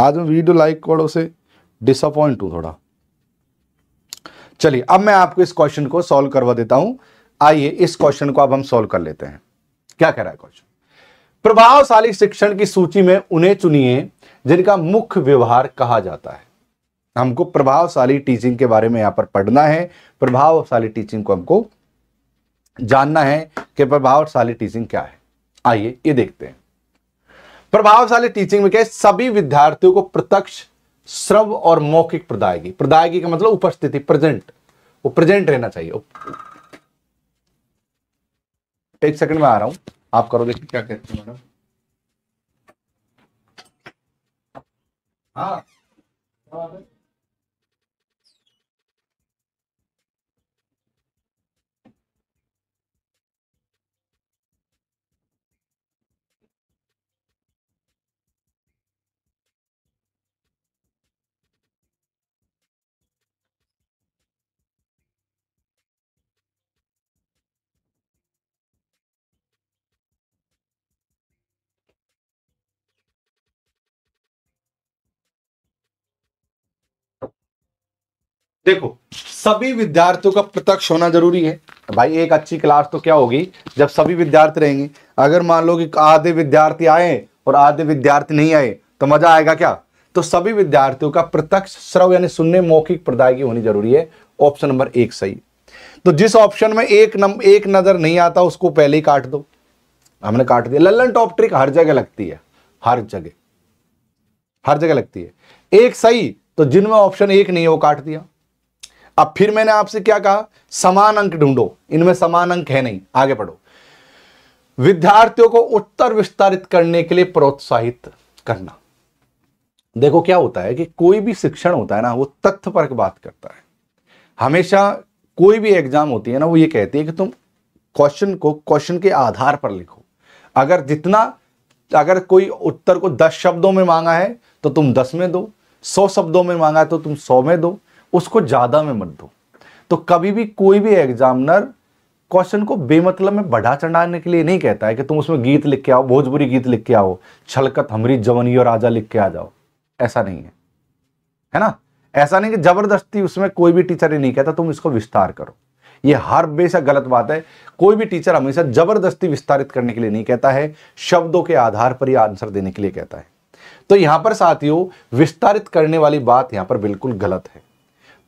आज मैं वीडियो लाइक करो से डिसअपॉइंट हूं थोड़ा चलिए अब मैं आपको इस क्वेश्चन को सॉल्व करवा देता हूं आइए इस क्वेश्चन को अब हम सॉल्व कर लेते हैं क्या कह रहा है क्वेश्चन प्रभावशाली शिक्षण की सूची में उन्हें चुनिए जिनका मुख्य व्यवहार कहा जाता है हमको प्रभावशाली टीचिंग के बारे में यहाँ पर पढ़ना है प्रभावशाली टीचिंग को हमको जानना है कि प्रभावशाली टीचिंग क्या है आइए ये देखते हैं प्रभावशाली टीचिंग में क्या सभी विद्यार्थियों को प्रत्यक्ष श्रव और मौखिक प्रदायगी प्रदायगी का मतलब उपस्थिति प्रेजेंट वो प्रेजेंट रहना चाहिए एक सेकंड में आ रहा हूं आप करो देखिए क्या कहते हैं मैडम हाँ देखो सभी विद्यार्थियों का प्रत्यक्ष होना जरूरी है भाई एक अच्छी क्लास तो क्या होगी जब सभी विद्यार्थी रहेंगे अगर मान लो कि आधे विद्यार्थी आए और आधे विद्यार्थी नहीं आए तो मजा आएगा क्या तो सभी विद्यार्थियों का प्रत्यक्ष श्रव यानी सुनने मौखिक प्रदायगी होनी जरूरी है ऑप्शन नंबर एक सही तो जिस ऑप्शन में एक नम, एक नजर नहीं आता उसको पहले ही काट दो हमने काट दिया लल्लन टॉप ट्रिक हर जगह लगती है हर जगह हर जगह लगती है एक सही तो जिनमें ऑप्शन एक नहीं है वो काट दिया अब फिर मैंने आपसे क्या कहा समान अंक ढूंढो इनमें समान अंक है नहीं आगे पढ़ो विद्यार्थियों को उत्तर विस्तारित करने के लिए प्रोत्साहित करना देखो क्या होता है कि कोई भी शिक्षण होता है ना वो तथ्य पर बात करता है हमेशा कोई भी एग्जाम होती है ना वो ये कहती है कि तुम क्वेश्चन को क्वेश्चन के आधार पर लिखो अगर जितना अगर कोई उत्तर को दस शब्दों में मांगा है तो तुम दस में दो सौ शब्दों में मांगा है तो तुम सौ में दो उसको ज़्यादा में मत दो तो कभी भी कोई भी एग्जामिनर क्वेश्चन को बेमतलब में बढ़ा चढ़ाने के लिए नहीं कहता है कि तुम उसमें गीत लिख के आओ भोजपुरी गीत लिख के आओ छलकत हमरी जवनी और राजा लिख के आ जाओ ऐसा नहीं है है ना ऐसा नहीं कि जबरदस्ती उसमें कोई भी टीचर ही नहीं कहता तुम इसको विस्तार करो ये हर बेशक गलत बात है कोई भी टीचर हमेशा जबरदस्ती विस्तारित करने के लिए नहीं कहता है शब्दों के आधार पर ही आंसर देने के लिए कहता है तो यहां पर साथियों विस्तारित करने वाली बात यहां पर बिल्कुल गलत है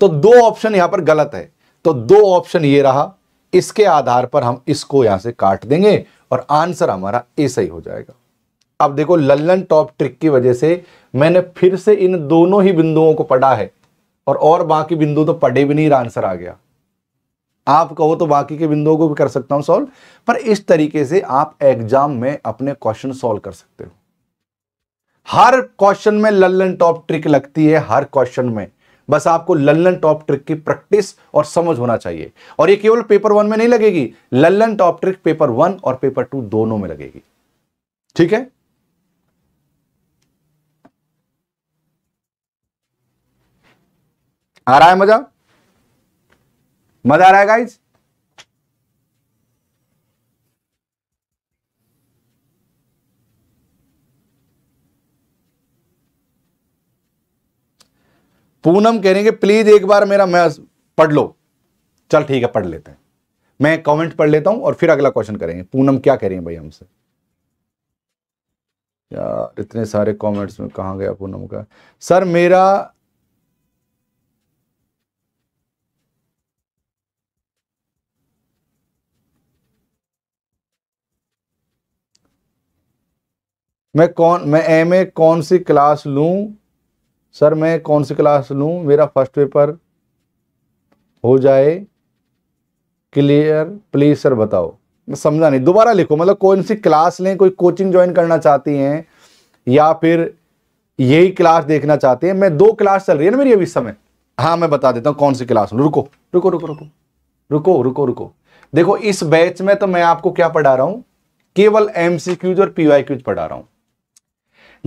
तो दो ऑप्शन यहां पर गलत है तो दो ऑप्शन ये रहा इसके आधार पर हम इसको यहां से काट देंगे और आंसर हमारा ऐसा ही हो जाएगा अब देखो लल्लन टॉप ट्रिक की वजह से मैंने फिर से इन दोनों ही बिंदुओं को पढ़ा है और और बाकी बिंदु तो पढ़े भी नहीं आंसर आ गया आप कहो तो बाकी के बिंदुओं को भी कर सकता हूं सॉल्व पर इस तरीके से आप एग्जाम में अपने क्वेश्चन सॉल्व कर सकते हो हर क्वेश्चन में लल्लन टॉप ट्रिक लगती है हर क्वेश्चन में बस आपको लल्लन टॉप ट्रिक की प्रैक्टिस और समझ होना चाहिए और ये केवल पेपर वन में नहीं लगेगी Lallan top trick paper one और पेपर टू दोनों में लगेगी ठीक है आ रहा है मजा मजा आ रहा है गाइज पूनम कह रही है प्लीज एक बार मेरा मैं पढ़ लो चल ठीक है पढ़ लेते हैं मैं कमेंट पढ़ लेता हूं और फिर अगला क्वेश्चन करेंगे पूनम क्या कह रही है भाई हमसे यार इतने सारे कमेंट्स में कहा गया पूनम का सर मेरा मैं कौन मैं एम ए कौन सी क्लास लूं सर मैं कौन सी क्लास लूँ मेरा फर्स्ट पेपर हो जाए क्लियर प्लीज़ सर बताओ समझा नहीं दोबारा लिखो मतलब कौन सी क्लास लें कोई कोचिंग ज्वाइन करना चाहती हैं या फिर यही क्लास देखना चाहते हैं मैं दो क्लास चल रही है ना मेरी अभी समय हाँ मैं बता देता हूँ कौन सी क्लास लूँ रुको रुको रुको रुको रुको रुको रुको देखो इस बैच में तो मैं आपको क्या पढ़ा रहा हूँ केवल एमसीक्यूज और क्यूज पढ़ा रहा हूँ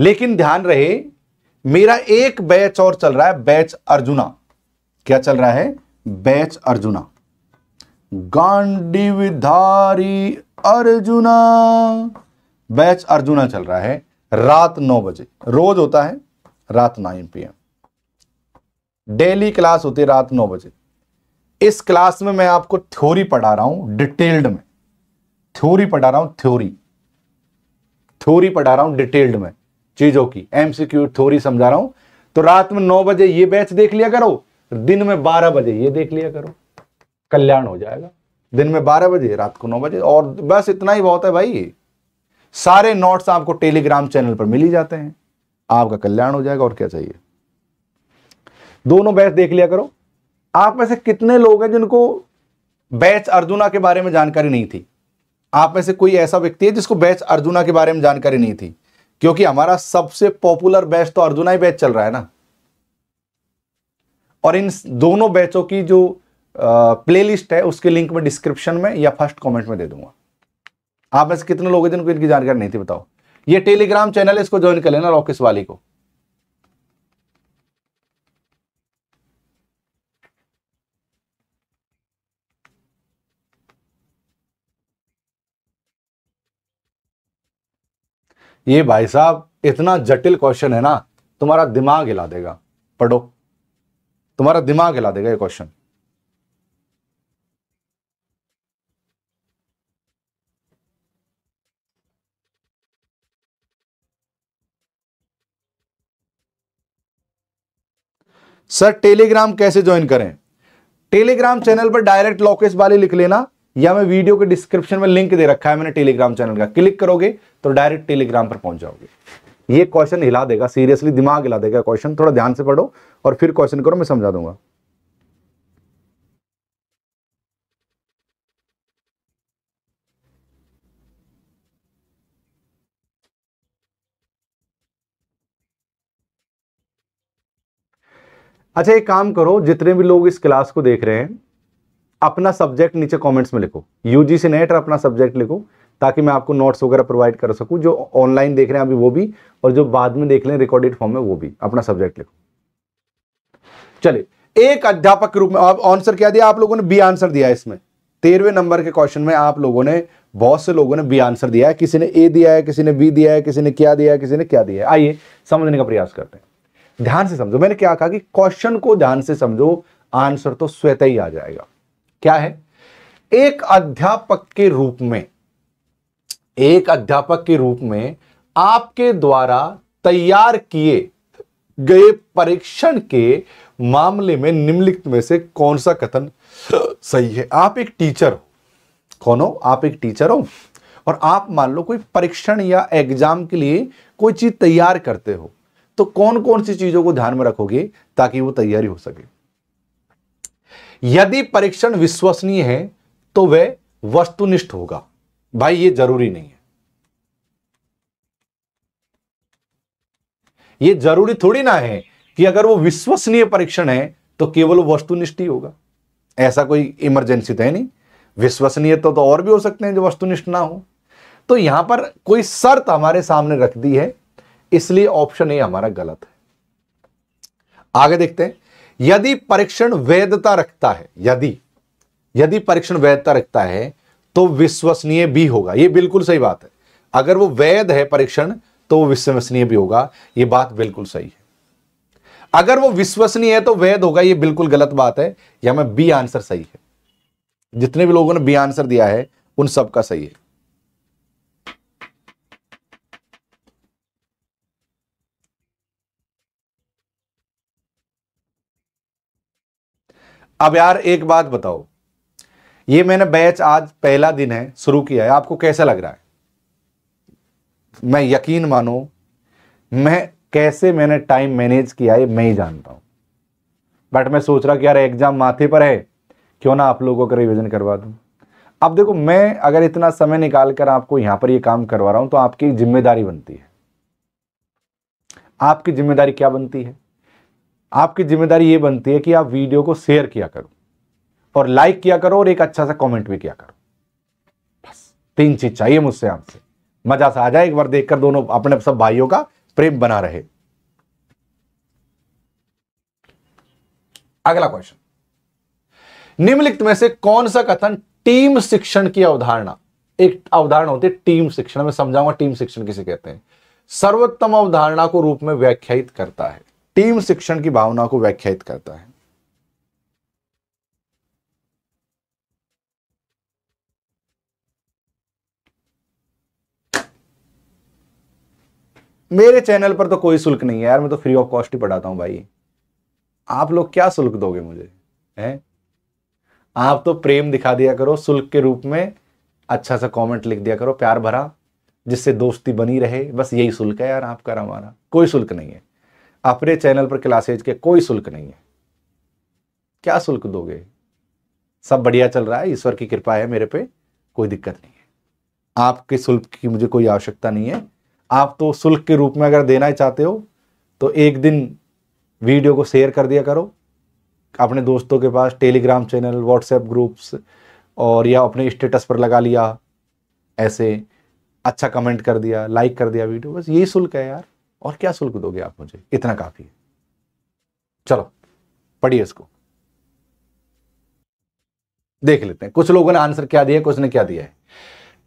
लेकिन ध्यान रहे मेरा एक बैच और चल रहा है बैच अर्जुना क्या चल रहा है बैच अर्जुना गांडीविधारी अर्जुना बैच अर्जुना चल रहा है रात नौ बजे रोज होता है रात nine P M daily class होती है रात नौ बजे इस क्लास में मैं आपको थ्योरी पढ़ा रहा हूं डिटेल्ड में थ्योरी पढ़ा रहा हूं थ्योरी थ्योरी पढ़ा रहा हूं डिटेल्ड में चीजों की एमसीक्यू थोड़ी समझा रहा हूं तो रात में नौ बजे ये बैच देख लिया करो दिन में बारह बजे ये देख लिया करो कल्याण हो जाएगा दिन में बारह बजे रात को नौ बजे और बस इतना ही बहुत है भाई सारे नोट्स आपको टेलीग्राम चैनल पर मिल ही जाते हैं आपका कल्याण हो जाएगा और क्या चाहिए दोनों बैच देख लिया करो आप में से कितने लोग हैं जिनको बैच अर्जुना के बारे में जानकारी नहीं थी आप में से कोई ऐसा व्यक्ति है जिसको बैच अर्जुना के बारे में जानकारी नहीं थी क्योंकि हमारा सबसे पॉपुलर बैच तो अर्जुनाई बैच चल रहा है ना और इन दोनों बैचों की जो प्लेलिस्ट है उसके लिंक में डिस्क्रिप्शन में या फर्स्ट कमेंट में दे दूंगा आप ऐसे कितने लोग हैं जिनको इनकी जानकारी नहीं थी बताओ ये टेलीग्राम चैनल है इसको ज्वाइन कर लेना रॉकेश वाली को ये भाई साहब इतना जटिल क्वेश्चन है ना तुम्हारा दिमाग हिला देगा पढ़ो तुम्हारा दिमाग हिला देगा ये क्वेश्चन सर टेलीग्राम कैसे ज्वाइन करें टेलीग्राम चैनल पर डायरेक्ट लोकेश बाली लिख लेना या मैं वीडियो के डिस्क्रिप्शन में लिंक दे रखा है मैंने टेलीग्राम चैनल का क्लिक करोगे तो डायरेक्ट टेलीग्राम पर पहुंच जाओगे ये क्वेश्चन हिला देगा सीरियसली दिमाग हिला देगा क्वेश्चन थोड़ा ध्यान से पढ़ो और फिर क्वेश्चन करो मैं समझा दूंगा अच्छा एक काम करो जितने भी लोग इस क्लास को देख रहे हैं अपना सब्जेक्ट नीचे कमेंट्स में लिखो यूजीसी नेट और अपना सब्जेक्ट लिखो ताकि मैं आपको नोट्स वगैरह प्रोवाइड कर सकूं जो ऑनलाइन देख रहे हैं अभी वो भी और जो बाद में देख लें रिकॉर्डेड फॉर्म में वो भी अपना सब्जेक्ट लिखो चलिए एक अध्यापक के रूप में आंसर क्या दिया आप लोगों ने बी आंसर दिया इसमें तेरहवें नंबर के क्वेश्चन में आप लोगों ने बहुत से लोगों ने बी आंसर दिया है किसी ने ए दिया है किसी ने बी दिया है किसी ने क्या दिया है किसी ने क्या दिया है आइए समझने का प्रयास करते हैं ध्यान से समझो मैंने क्या कहा कि क्वेश्चन को ध्यान से समझो आंसर तो स्वेत ही आ जाएगा क्या है एक अध्यापक के रूप में एक अध्यापक के रूप में आपके द्वारा तैयार किए गए परीक्षण के मामले में निम्नलिखित में से कौन सा कथन सही है आप एक टीचर हो कौन हो आप एक टीचर हो और आप मान लो कोई परीक्षण या एग्जाम के लिए कोई चीज तैयार करते हो तो कौन कौन सी चीजों को ध्यान में रखोगे ताकि वो तैयारी हो सके यदि परीक्षण विश्वसनीय है तो वह वस्तुनिष्ठ होगा भाई ये जरूरी नहीं है ये जरूरी थोड़ी ना है कि अगर वो विश्वसनीय परीक्षण है तो केवल वस्तुनिष्ठ ही होगा ऐसा कोई इमरजेंसी तो है नहीं विश्वसनीय तो, तो और भी हो सकते हैं जो वस्तुनिष्ठ ना हो तो यहां पर कोई शर्त हमारे सामने रख दी है इसलिए ऑप्शन ए हमारा गलत है आगे देखते हैं यदि परीक्षण वैधता रखता है यदि यदि परीक्षण वैधता रखता है तो विश्वसनीय भी होगा यह बिल्कुल सही बात है अगर वो वैध है परीक्षण तो वो विश्वसनीय भी होगा यह बात बिल्कुल सही है अगर वो विश्वसनीय है तो वैध होगा यह बिल्कुल गलत बात है या मैं बी आंसर सही है जितने भी लोगों ने बी आंसर दिया है उन सबका सही है अब यार एक बात बताओ ये मैंने बैच आज पहला दिन है शुरू किया है आपको कैसा लग रहा है मैं यकीन मानो मैं कैसे मैंने टाइम मैनेज किया है मैं ही जानता हूं बट मैं सोच रहा कि यार एग्जाम माथे पर है क्यों ना आप लोगों का रिविजन करवा दू अब देखो मैं अगर इतना समय निकाल कर आपको यहां पर ये काम करवा रहा हूं तो आपकी जिम्मेदारी बनती है आपकी जिम्मेदारी क्या बनती है आपकी जिम्मेदारी ये बनती है कि आप वीडियो को शेयर किया करो और लाइक किया करो और एक अच्छा सा कमेंट भी किया करो बस तीन चीज चाहिए मुझसे आपसे मजा सा आ जाए एक बार देखकर दोनों अपने सब भाइयों का प्रेम बना रहे अगला क्वेश्चन निम्नलिखित में से कौन सा कथन टीम शिक्षण की अवधारणा एक अवधारणा होती है टीम शिक्षण में समझाऊंगा टीम शिक्षण किसे कहते हैं सर्वोत्तम अवधारणा को रूप में व्याख्यात करता है टीम शिक्षण की भावना को व्याख्यात करता है मेरे चैनल पर तो कोई शुल्क नहीं है यार मैं तो फ्री ऑफ कॉस्ट ही पढ़ाता हूं भाई आप लोग क्या शुल्क दोगे मुझे है? आप तो प्रेम दिखा दिया करो शुल्क के रूप में अच्छा सा कमेंट लिख दिया करो प्यार भरा जिससे दोस्ती बनी रहे बस यही शुल्क है यार आपका हमारा कोई शुल्क नहीं है अपने चैनल पर क्लासेज के कोई शुल्क नहीं है क्या शुल्क दोगे सब बढ़िया चल रहा है ईश्वर की कृपा है मेरे पे कोई दिक्कत नहीं है आपके शुल्क की मुझे कोई आवश्यकता नहीं है आप तो शुल्क के रूप में अगर देना ही चाहते हो तो एक दिन वीडियो को शेयर कर दिया करो अपने दोस्तों के पास टेलीग्राम चैनल व्हाट्सएप ग्रुप्स और या अपने स्टेटस पर लगा लिया ऐसे अच्छा कमेंट कर दिया लाइक कर दिया वीडियो बस यही शुल्क है यार और क्या शुल्क दोगे आप मुझे इतना काफी है चलो पढ़िए इसको देख लेते हैं कुछ लोगों ने आंसर क्या दिया कुछ ने क्या दिया है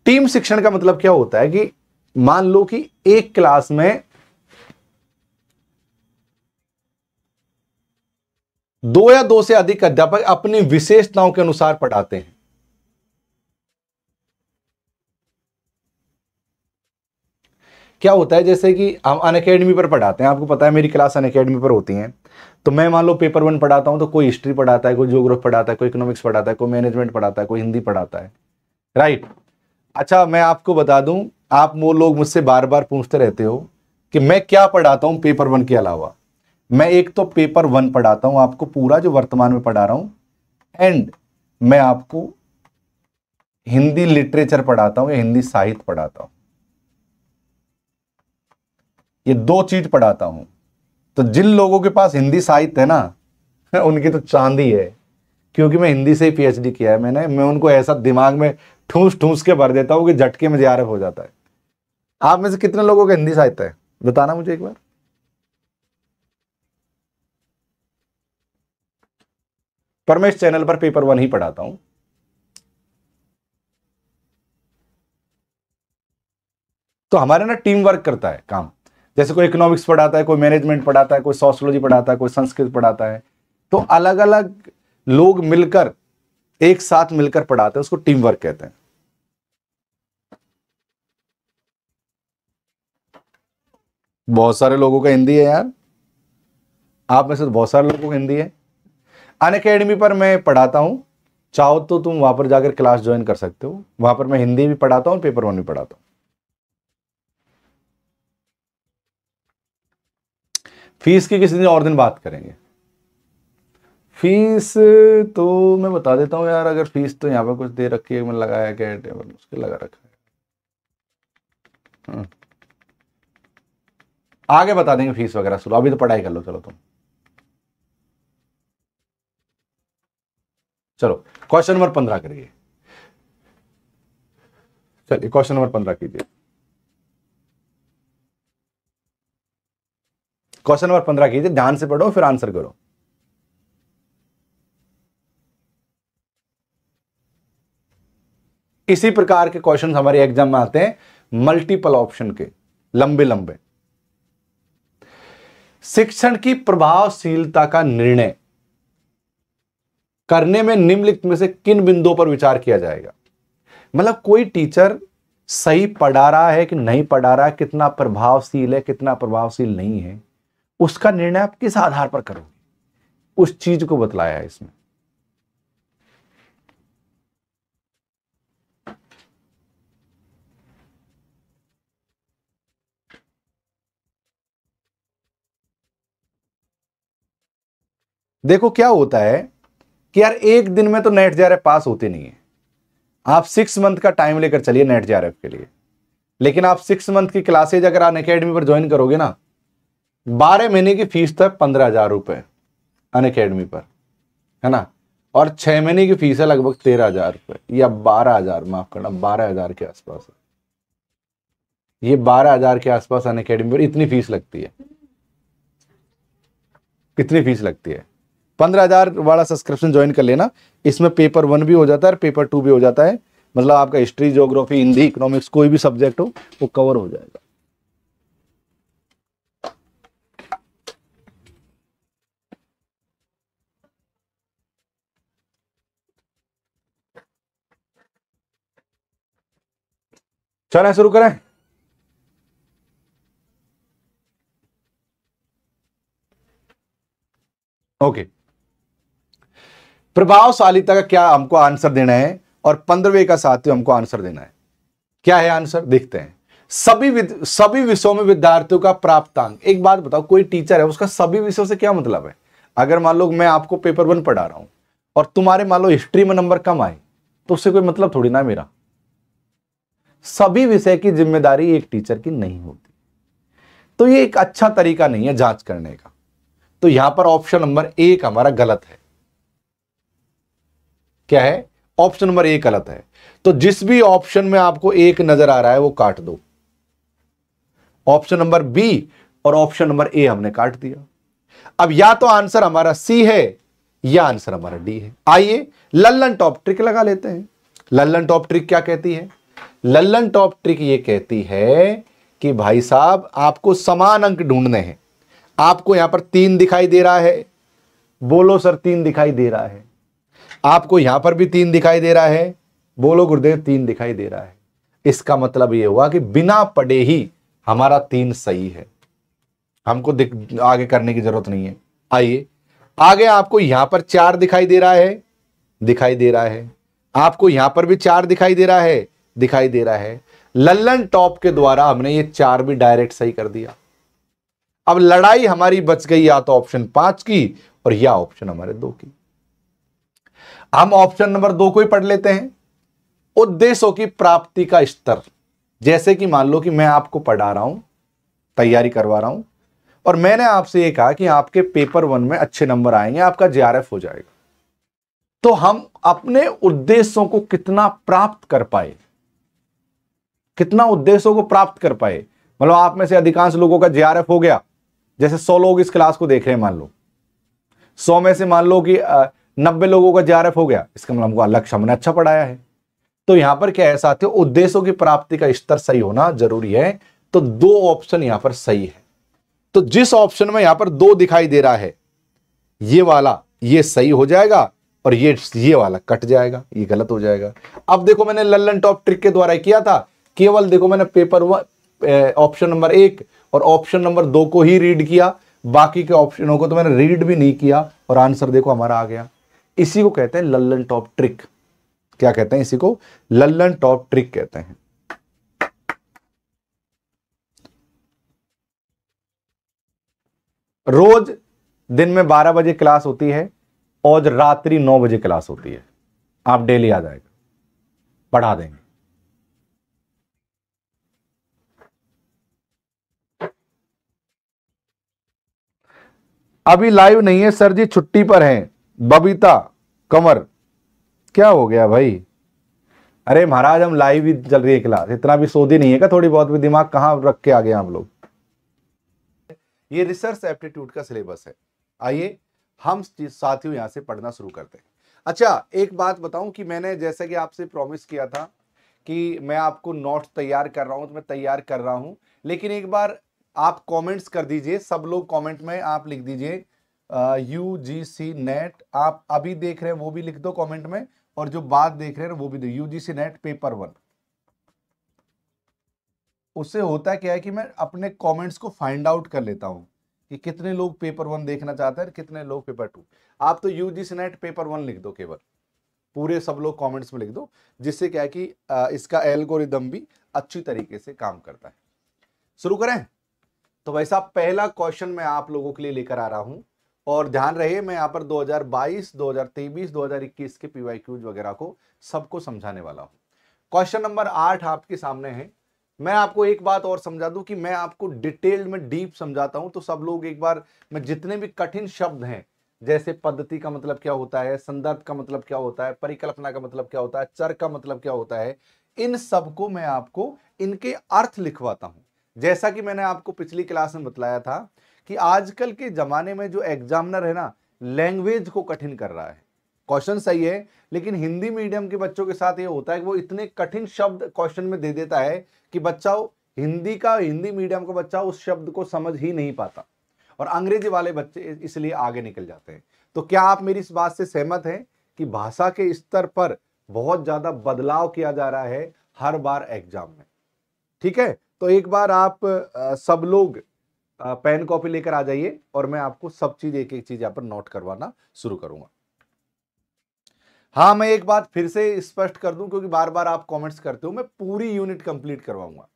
टीम शिक्षण का मतलब क्या होता है कि मान लो कि एक क्लास में दो या दो से अधिक अध्यापक अपनी विशेषताओं के अनुसार पढ़ाते हैं क्या होता है जैसे कि हम अन अकेडमी पर पढ़ाते हैं आपको पता है मेरी क्लास अन अकेडमी पर होती हैं तो मैं मान लो पेपर वन पढ़ाता हूँ तो कोई हिस्ट्री पढ़ाता है कोई जोग्राफ पढ़ाता है कोई इकोनॉमिक्स पढ़ाता है कोई मैनेजमेंट पढ़ाता है कोई हिंदी पढ़ाता है राइट अच्छा मैं आपको बता दूँ आप वो लोग मुझसे बार बार पूछते रहते हो कि मैं क्या पढ़ाता हूँ पेपर वन के अलावा मैं एक तो पेपर वन पढ़ाता हूँ आपको पूरा जो वर्तमान में पढ़ा रहा हूँ एंड मैं आपको हिंदी लिटरेचर पढ़ाता हूँ या हिंदी साहित्य पढ़ाता हूँ ये दो चीज पढ़ाता हूं तो जिन लोगों के पास हिंदी साहित्य है ना उनकी तो चांदी है क्योंकि मैं हिंदी से ही पीएचडी किया है मैंने मैं उनको ऐसा दिमाग में ठूस ठूस के भर देता हूँ कि झटके में जारफ हो जाता है आप में से कितने लोगों का हिंदी साहित्य है बताना मुझे एक बार पर मैं इस चैनल पर पेपर वन ही पढ़ाता हूं तो हमारे ना टीम वर्क करता है काम जैसे कोई इकोनॉमिक्स पढ़ाता है कोई मैनेजमेंट पढ़ाता है कोई सोशोलॉजी पढ़ाता है कोई संस्कृत पढ़ाता है तो अलग अलग लोग मिलकर एक साथ मिलकर पढ़ाते हैं उसको टीम वर्क कहते हैं बहुत सारे लोगों का हिंदी है यार आप में से तो बहुत सारे लोगों का हिंदी है अन अकेडमी पर मैं पढ़ाता हूँ चाहो तो तुम वहां पर जाकर क्लास ज्वाइन कर सकते हो वहाँ पर मैं हिंदी भी पढ़ाता हूँ पेपर वन भी पढ़ाता हूँ फीस की किसी दिन और दिन बात करेंगे फीस तो मैं बता देता हूँ यार अगर फीस तो यहाँ पर कुछ दे रखी है मैंने लगाया क्या टेबल उसके लगा रखा है हम्म। आगे बता देंगे फीस वगैरह शुरू अभी तो पढ़ाई कर लो चलो तुम चलो क्वेश्चन नंबर पंद्रह करिए चलिए क्वेश्चन नंबर पंद्रह कीजिए क्वेश्चन नंबर पंद्रह कीजिए ध्यान से पढ़ो फिर आंसर करो इसी प्रकार के क्वेश्चन हमारे एग्जाम में आते हैं मल्टीपल ऑप्शन के लंबे लंबे शिक्षण की प्रभावशीलता का निर्णय करने में निम्नलिखित में से किन बिंदुओं पर विचार किया जाएगा मतलब कोई टीचर सही पढ़ा रहा है कि नहीं पढ़ा रहा है कितना प्रभावशील है कितना प्रभावशील नहीं है उसका निर्णय आप किस आधार पर करोगे उस चीज को बतलाया है इसमें देखो क्या होता है कि यार एक दिन में तो नेट जे पास होते नहीं है आप सिक्स मंथ का टाइम लेकर चलिए नेट जे के लिए लेकिन आप सिक्स मंथ की क्लासेज अगर अन अकेडमी पर ज्वाइन करोगे ना बारह महीने की फीस था तो पंद्रह हजार रुपए अन अकेडमी पर है ना और छह महीने की फीस है लगभग तेरह हजार रुपए या बारह हजार माफ करना बारह हजार के आसपास है ये बारह हजार के आसपास अन अकेडमी पर इतनी फीस लगती है कितनी फीस लगती है पंद्रह हजार वाला सब्सक्रिप्शन ज्वाइन कर लेना इसमें पेपर वन भी हो जाता है और पेपर टू भी हो जाता है मतलब आपका हिस्ट्री जोग्राफी हिंदी इकोनॉमिक्स कोई भी सब्जेक्ट हो वो कवर हो जाएगा चलें शुरू करें ओके प्रभावशालिता का क्या हमको आंसर देना है और पंद्रहवें का सातवें तो हमको आंसर देना है क्या है आंसर देखते हैं सभी विद, सभी विषयों में विद्यार्थियों का प्राप्तांक एक बात बताओ कोई टीचर है उसका सभी विषयों से क्या मतलब है अगर मान लो मैं आपको पेपर वन पढ़ा रहा हूं और तुम्हारे मान लो हिस्ट्री में नंबर कम आए तो उससे कोई मतलब थोड़ी ना मेरा सभी विषय की जिम्मेदारी एक टीचर की नहीं होती तो ये एक अच्छा तरीका नहीं है जांच करने का तो यहां पर ऑप्शन नंबर एक हमारा गलत है क्या है ऑप्शन नंबर एक गलत है तो जिस भी ऑप्शन में आपको एक नजर आ रहा है वो काट दो ऑप्शन नंबर बी और ऑप्शन नंबर ए हमने काट दिया अब या तो आंसर हमारा सी है या आंसर हमारा डी है आइए लल्लन टॉप ट्रिक लगा लेते हैं लल्लन टॉप ट्रिक क्या कहती है लल्लन टॉप ट्रिक ये कहती है कि भाई साहब आपको समान अंक ढूंढने हैं आपको यहां पर तीन दिखाई दे रहा है बोलो सर तीन दिखाई दे रहा है आपको यहां पर भी तीन दिखाई दे रहा है बोलो गुरुदेव तीन दिखाई दे रहा है इसका मतलब यह हुआ कि बिना पढ़े ही हमारा तीन सही है हमको आगे करने की जरूरत नहीं है आइए आगे आपको यहां पर चार दिखाई दे रहा है दिखाई दे रहा है आपको यहां पर भी चार दिखाई दे रहा है दिखाई दे रहा है लल्लन टॉप के द्वारा हमने ये चार भी डायरेक्ट सही कर दिया अब लड़ाई हमारी बच गई या तो ऑप्शन पांच की और या ऑप्शन हमारे दो की हम ऑप्शन नंबर दो को ही पढ़ लेते हैं उद्देश्यों की प्राप्ति का स्तर जैसे कि मान लो कि मैं आपको पढ़ा रहा हूं तैयारी करवा रहा हूं और मैंने आपसे ये कहा कि आपके पेपर वन में अच्छे नंबर आएंगे आपका जे हो जाएगा तो हम अपने उद्देश्यों को कितना प्राप्त कर पाए कितना उद्देश्यों को प्राप्त कर पाए मतलब आप में से अधिकांश लोगों का जे हो गया जैसे सौ लोग इस क्लास को देख रहे हैं मान लो सौ में से मान लो कि नब्बे लोगों का जे हो गया इसका मतलब हमको अलग हमने अच्छा पढ़ाया है तो यहां पर क्या है साथियों उद्देश्यों की प्राप्ति का स्तर सही होना जरूरी है तो दो ऑप्शन यहां पर सही है तो जिस ऑप्शन में यहां पर दो दिखाई दे रहा है ये वाला ये सही हो जाएगा और ये ये वाला कट जाएगा ये गलत हो जाएगा अब देखो मैंने लल्लन टॉप ट्रिक के द्वारा किया था केवल देखो मैंने पेपर वन ऑप्शन नंबर एक और ऑप्शन नंबर दो को ही रीड किया बाकी के ऑप्शनों को तो मैंने रीड भी नहीं किया और आंसर देखो हमारा आ गया इसी को कहते हैं लल्लन टॉप ट्रिक क्या कहते हैं इसी को लल्लन टॉप ट्रिक कहते हैं रोज दिन में 12 बजे क्लास होती है और रात्रि 9 बजे क्लास होती है आप डेली आ जाएगा पढ़ा देंगे अभी लाइव नहीं है सर जी छुट्टी पर हैं बबीता कमर क्या हो गया भाई अरे महाराज हम लाइव ही चल रही है क्लास इतना भी सोधी नहीं है क्या थोड़ी बहुत भी दिमाग कहाँ रख के आ गए हम लोग ये रिसर्च एप्टीट्यूड का सिलेबस है आइए हम साथियों यहाँ से पढ़ना शुरू करते हैं अच्छा एक बात बताऊं कि मैंने जैसे कि आपसे प्रॉमिस किया था कि मैं आपको नोट्स तैयार कर रहा हूं तो मैं तैयार कर रहा हूं लेकिन एक बार आप कमेंट्स कर दीजिए सब लोग कमेंट में आप लिख दीजिए यू जी सी नेट आप अभी देख रहे हैं वो भी लिख दो कमेंट में और जो बात देख रहे हैं वो भी दो U G C net paper one उससे होता क्या है कि मैं अपने कमेंट्स को फाइंड आउट कर लेता हूं कि कितने लोग पेपर वन देखना चाहते हैं कितने लोग पेपर टू आप तो U G C net paper one लिख दो केवल पूरे सब लोग कॉमेंट्स में लिख दो जिससे क्या है कि इसका एल्गोरिदम भी अच्छी तरीके से काम करता है शुरू करें तो भाई साहब पहला क्वेश्चन मैं आप लोगों के लिए लेकर आ रहा हूं और ध्यान रहे मैं यहाँ पर 2022, 2023, 2021 के पीवाई क्यूज वगैरह को सबको समझाने वाला हूं क्वेश्चन नंबर आठ आपके सामने है मैं आपको एक बात और समझा दूं कि मैं आपको डिटेल में डीप समझाता हूं तो सब लोग एक बार मैं जितने भी कठिन शब्द हैं जैसे पद्धति का मतलब क्या होता है संदर्भ का मतलब क्या होता है परिकल्पना का मतलब क्या होता है चर का मतलब क्या होता है इन सबको मैं आपको इनके अर्थ लिखवाता हूं जैसा कि मैंने आपको पिछली क्लास में बतलाया था कि आजकल के ज़माने में जो एग्जामिनर है ना लैंग्वेज को कठिन कर रहा है क्वेश्चन सही है लेकिन हिंदी मीडियम के बच्चों के साथ ये होता है कि वो इतने कठिन शब्द क्वेश्चन में दे देता है कि बच्चा हिंदी का हिंदी मीडियम का बच्चा उस शब्द को समझ ही नहीं पाता और अंग्रेजी वाले बच्चे इसलिए आगे निकल जाते हैं तो क्या आप मेरी इस बात से सहमत हैं कि भाषा के स्तर पर बहुत ज़्यादा बदलाव किया जा रहा है हर बार एग्जाम में ठीक है तो एक बार आप सब लोग पेन कॉपी लेकर आ जाइए और मैं आपको सब चीज एक एक चीज यहां पर नोट करवाना शुरू करूंगा हाँ मैं एक बात फिर से स्पष्ट कर दूं क्योंकि बार बार आप कमेंट्स करते हो मैं पूरी यूनिट कंप्लीट करवाऊंगा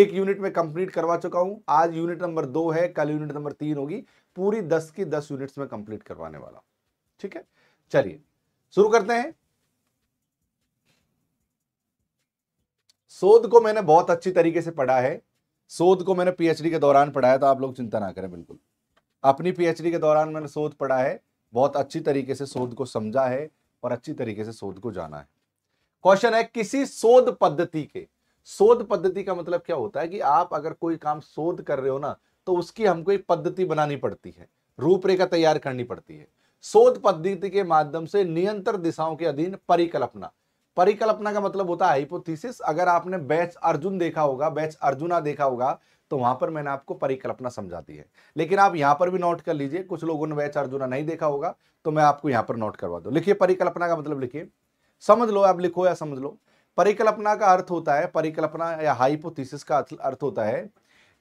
एक यूनिट में कंप्लीट करवा चुका हूं आज यूनिट नंबर दो है कल यूनिट नंबर तीन होगी पूरी दस की दस यूनिट्स में कंप्लीट करवाने वाला ठीक है चलिए शुरू करते हैं शोध को मैंने बहुत अच्छी तरीके से पढ़ा है शोध को मैंने पीएचडी के दौरान पढ़ाया तो आप लोग चिंता ना करें बिल्कुल अपनी पीएचडी के दौरान मैंने शोध पढ़ा है बहुत अच्छी तरीके से शोध को समझा है और अच्छी तरीके से शोध को जाना है क्वेश्चन है किसी शोध पद्धति के शोध पद्धति का मतलब क्या होता है कि आप अगर कोई काम शोध कर रहे हो ना तो उसकी हमको एक पद्धति बनानी पड़ती है रूपरेखा तैयार करनी पड़ती है शोध पद्धति के माध्यम से नियंत्रण दिशाओं के अधीन परिकल्पना परिकल्पना का मतलब होता है हाइपोथीसिस अगर आपने बैच अर्जुन देखा होगा बैच अर्जुना देखा होगा तो वहां पर मैंने आपको परिकल्पना समझा दी है लेकिन आप यहां पर भी नोट कर लीजिए कुछ लोगों ने बैच अर्जुना नहीं देखा होगा तो मैं आपको यहां पर नोट करवा दू लिखिए परिकल्पना का मतलब लिखिए समझ लो आप लिखो या समझ लो परिकल्पना का अर्थ होता है परिकल्पना या हाइपोथीसिस का अर्थ होता है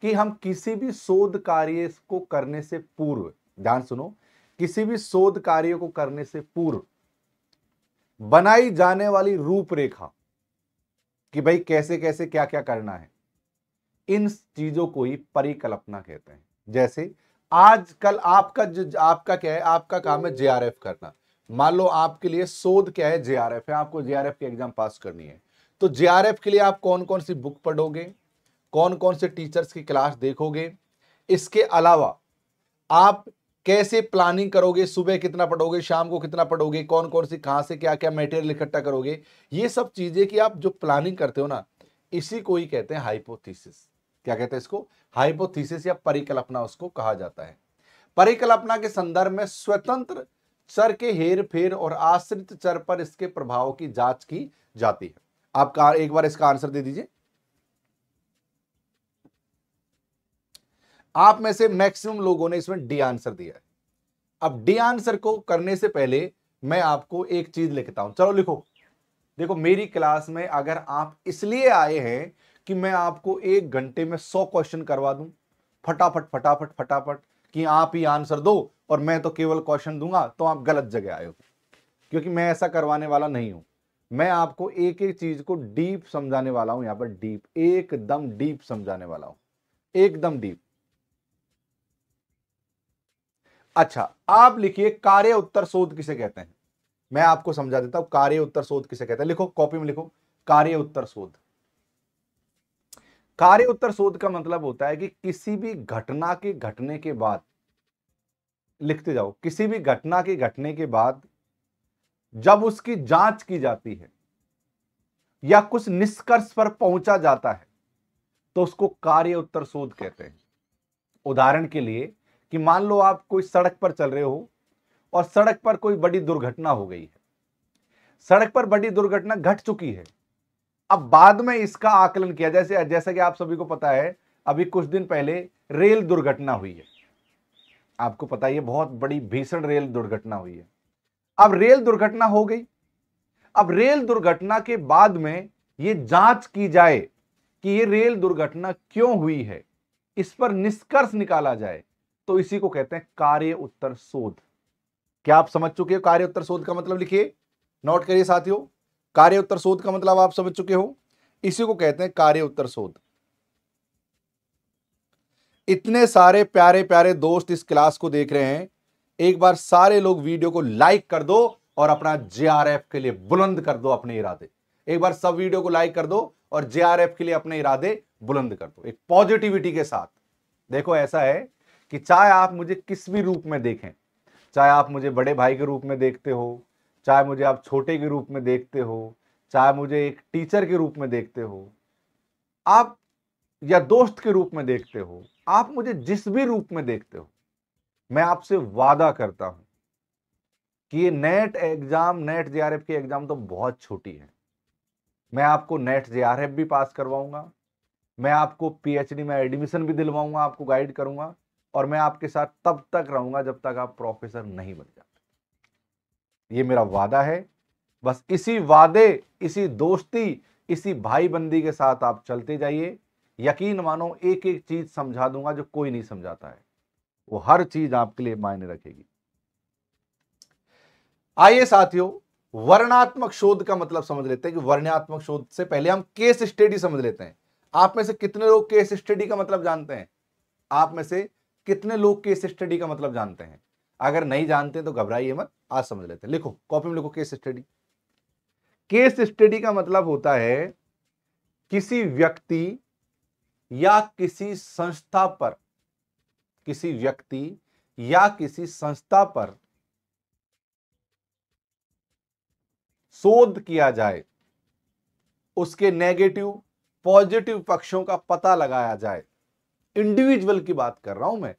कि हम किसी भी शोध कार्य को करने से पूर्व ध्यान सुनो किसी भी शोध कार्य को करने से पूर्व बनाई जाने वाली रूपरेखा कि भाई कैसे कैसे क्या क्या करना है इन चीजों को ही परिकल्पना कहते हैं जैसे आजकल आपका जो आपका क्या है आपका काम है जेआरएफ करना मान लो आपके लिए शोध क्या है जेआरएफ है आपको जेआरएफ की एग्जाम पास करनी है तो जेआरएफ के लिए आप कौन कौन सी बुक पढ़ोगे कौन कौन से टीचर्स की क्लास देखोगे इसके अलावा आप कैसे प्लानिंग करोगे सुबह कितना पढ़ोगे शाम को कितना पढ़ोगे कौन कौन सी कहाँ से क्या क्या मेटेरियल इकट्ठा करोगे ये सब चीज़ें कि आप जो प्लानिंग करते हो ना इसी को ही कहते हैं हाइपोथीसिस क्या कहते हैं इसको हाइपोथीसिस या परिकल्पना उसको कहा जाता है परिकल्पना के संदर्भ में स्वतंत्र चर के हेर फेर और आश्रित चर पर इसके प्रभाव की जांच की जाती है आप एक बार इसका आंसर दे दीजिए आप में से मैक्सिमम लोगों ने इसमें डी आंसर दिया है अब डी आंसर को करने से पहले मैं आपको एक चीज लिखता हूं चलो लिखो देखो मेरी क्लास में अगर आप इसलिए आए हैं कि मैं आपको एक घंटे में सौ क्वेश्चन करवा दूं फटाफट फटाफट फटाफट कि आप ही आंसर दो और मैं तो केवल क्वेश्चन दूंगा तो आप गलत जगह आए हो क्योंकि मैं ऐसा करवाने वाला नहीं हूं मैं आपको एक एक चीज को डीप समझाने वाला हूं यहां पर डीप एकदम डीप समझाने वाला हूं एकदम डीप अच्छा आप लिखिए कार्य उत्तर शोध किसे कहते हैं मैं आपको समझा देता हूं कार्य उत्तर शोध किसे कहते हैं लिखो कॉपी में लिखो कार्य उत्तर शोध कार्य उत्तर शोध का मतलब होता है कि किसी भी घटना के घटने के बाद लिखते जाओ किसी भी घटना के घटने के बाद जब उसकी जांच की जाती है या कुछ निष्कर्ष पर पहुंचा जाता है तो उसको कार्य उत्तर शोध कहते हैं उदाहरण के लिए कि मान लो आप कोई सड़क पर चल रहे हो और सड़क पर कोई बड़ी दुर्घटना हो गई है सड़क पर बड़ी दुर्घटना घट चुकी है अब बाद में इसका आकलन किया जैसे जैसा कि आप सभी को पता है अभी कुछ दिन पहले रेल दुर्घटना हुई है आपको पता है बहुत बड़ी भीषण रेल दुर्घटना हुई है अब रेल दुर्घटना हो गई अब रेल दुर्घटना के बाद में ये जांच की जाए कि ये रेल दुर्घटना क्यों हुई है इस पर निष्कर्ष निकाला जाए तो इसी को कहते हैं कार्य उत्तर शोध क्या आप समझ चुके हो कार्य उत्तर शोध का मतलब लिखिए नोट करिए साथियों कार्य उत्तर शोध का मतलब आप समझ चुके हो इसी को कहते हैं कार्य उत्तर शोध इतने सारे प्यारे प्यारे दोस्त इस क्लास को देख रहे हैं एक बार सारे लोग वीडियो को लाइक कर दो और अपना जेआरएफ के लिए बुलंद कर दो अपने इरादे एक बार सब वीडियो को लाइक कर दो और जेआरएफ के लिए अपने इरादे बुलंद कर दो एक पॉजिटिविटी के साथ देखो ऐसा है कि चाहे आप मुझे किस भी रूप में देखें चाहे आप मुझे बड़े भाई के रूप में देखते हो चाहे मुझे आप छोटे के रूप में देखते हो चाहे मुझे एक टीचर के रूप में देखते हो आप या दोस्त के रूप में देखते हो आप मुझे जिस भी रूप में देखते हो मैं आपसे वादा करता हूं कि ये नेट एग्जाम नेट जेआरएफ की एग्जाम तो बहुत छोटी है मैं आपको नेट जेआरएफ भी पास करवाऊंगा मैं आपको पीएचडी में एडमिशन भी दिलवाऊंगा आपको गाइड करूंगा और मैं आपके साथ तब तक रहूंगा जब तक आप प्रोफेसर नहीं बन जाते ये मेरा वादा है बस इसी वादे इसी दोस्ती इसी भाईबंदी के साथ आप चलते जाइए यकीन मानो एक एक चीज समझा दूंगा जो कोई नहीं समझाता है वो हर चीज आपके लिए मायने रखेगी आइए साथियों वर्णात्मक शोध का मतलब समझ लेते हैं कि वर्णात्मक शोध से पहले हम केस स्टडी समझ लेते हैं आप में से कितने लोग केस स्टडी का मतलब जानते हैं आप में से कितने लोग केस स्टडी का मतलब जानते हैं अगर नहीं जानते तो घबराइए मत आज समझ लेते हैं लिखो कॉपी में लिखो केस स्टडी केस स्टडी का मतलब होता है किसी व्यक्ति या किसी संस्था पर किसी व्यक्ति या किसी संस्था पर शोध किया जाए उसके नेगेटिव पॉजिटिव पक्षों का पता लगाया जाए इंडिविजुअल की बात कर रहा हूं मैं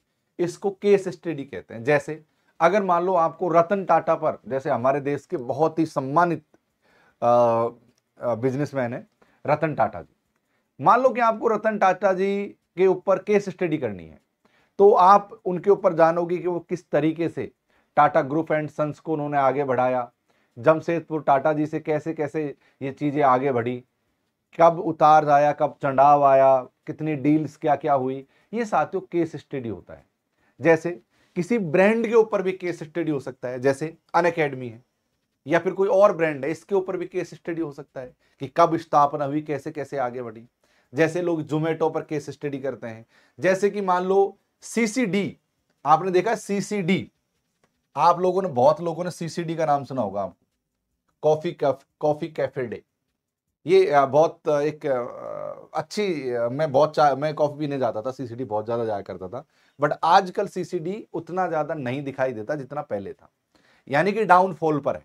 इसको केस स्टडी कहते हैं जैसे अगर मान लो आपको रतन टाटा पर जैसे हमारे देश के बहुत ही सम्मानित बिजनेसमैन है रतन टाटा जी मान लो कि आपको रतन टाटा जी के ऊपर केस स्टडी करनी है तो आप उनके ऊपर जानोगे कि वो किस तरीके से टाटा ग्रुप एंड सन्स को उन्होंने आगे बढ़ाया जमशेदपुर टाटा जी से कैसे कैसे ये चीज़ें आगे बढ़ी कब उतार आया कब चढ़ाव आया कितनी डील्स क्या क्या हुई ये साथियों केस स्टडी होता है जैसे किसी ब्रांड के ऊपर भी केस स्टडी हो सकता है जैसे अन है या फिर कोई और ब्रांड है इसके ऊपर भी केस स्टडी हो सकता है कि कब स्थापना हुई कैसे कैसे आगे बढ़ी जैसे लोग जोमेटो पर केस स्टडी करते हैं जैसे कि मान लो सीसीडी आपने देखा सीसीडी आप लोगों ने बहुत लोगों ने सीसीडी का नाम सुना होगा आपको कॉफी कॉफी कैफे डे ये बहुत एक अच्छी मैं बहुत मैं कॉफ़ी पीने जाता था सीसीडी बहुत ज़्यादा जाया करता था बट आजकल सीसीडी उतना ज़्यादा नहीं दिखाई देता जितना पहले था यानी कि डाउनफॉल पर है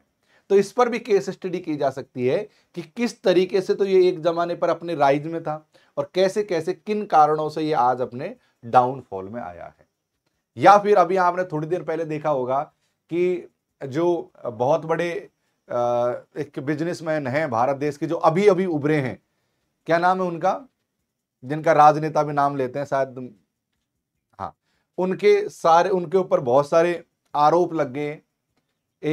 तो इस पर भी केस स्टडी की जा सकती है कि किस तरीके से तो ये एक ज़माने पर अपने राइज में था और कैसे कैसे किन कारणों से ये आज अपने डाउनफॉल में आया है या फिर अभी आपने थोड़ी देर पहले देखा होगा कि जो बहुत बड़े एक बिजनेसमैन हैं भारत देश के जो अभी अभी उभरे हैं क्या नाम है उनका जिनका राजनेता भी नाम लेते हैं शायद हाँ उनके सारे उनके ऊपर बहुत सारे आरोप लग गए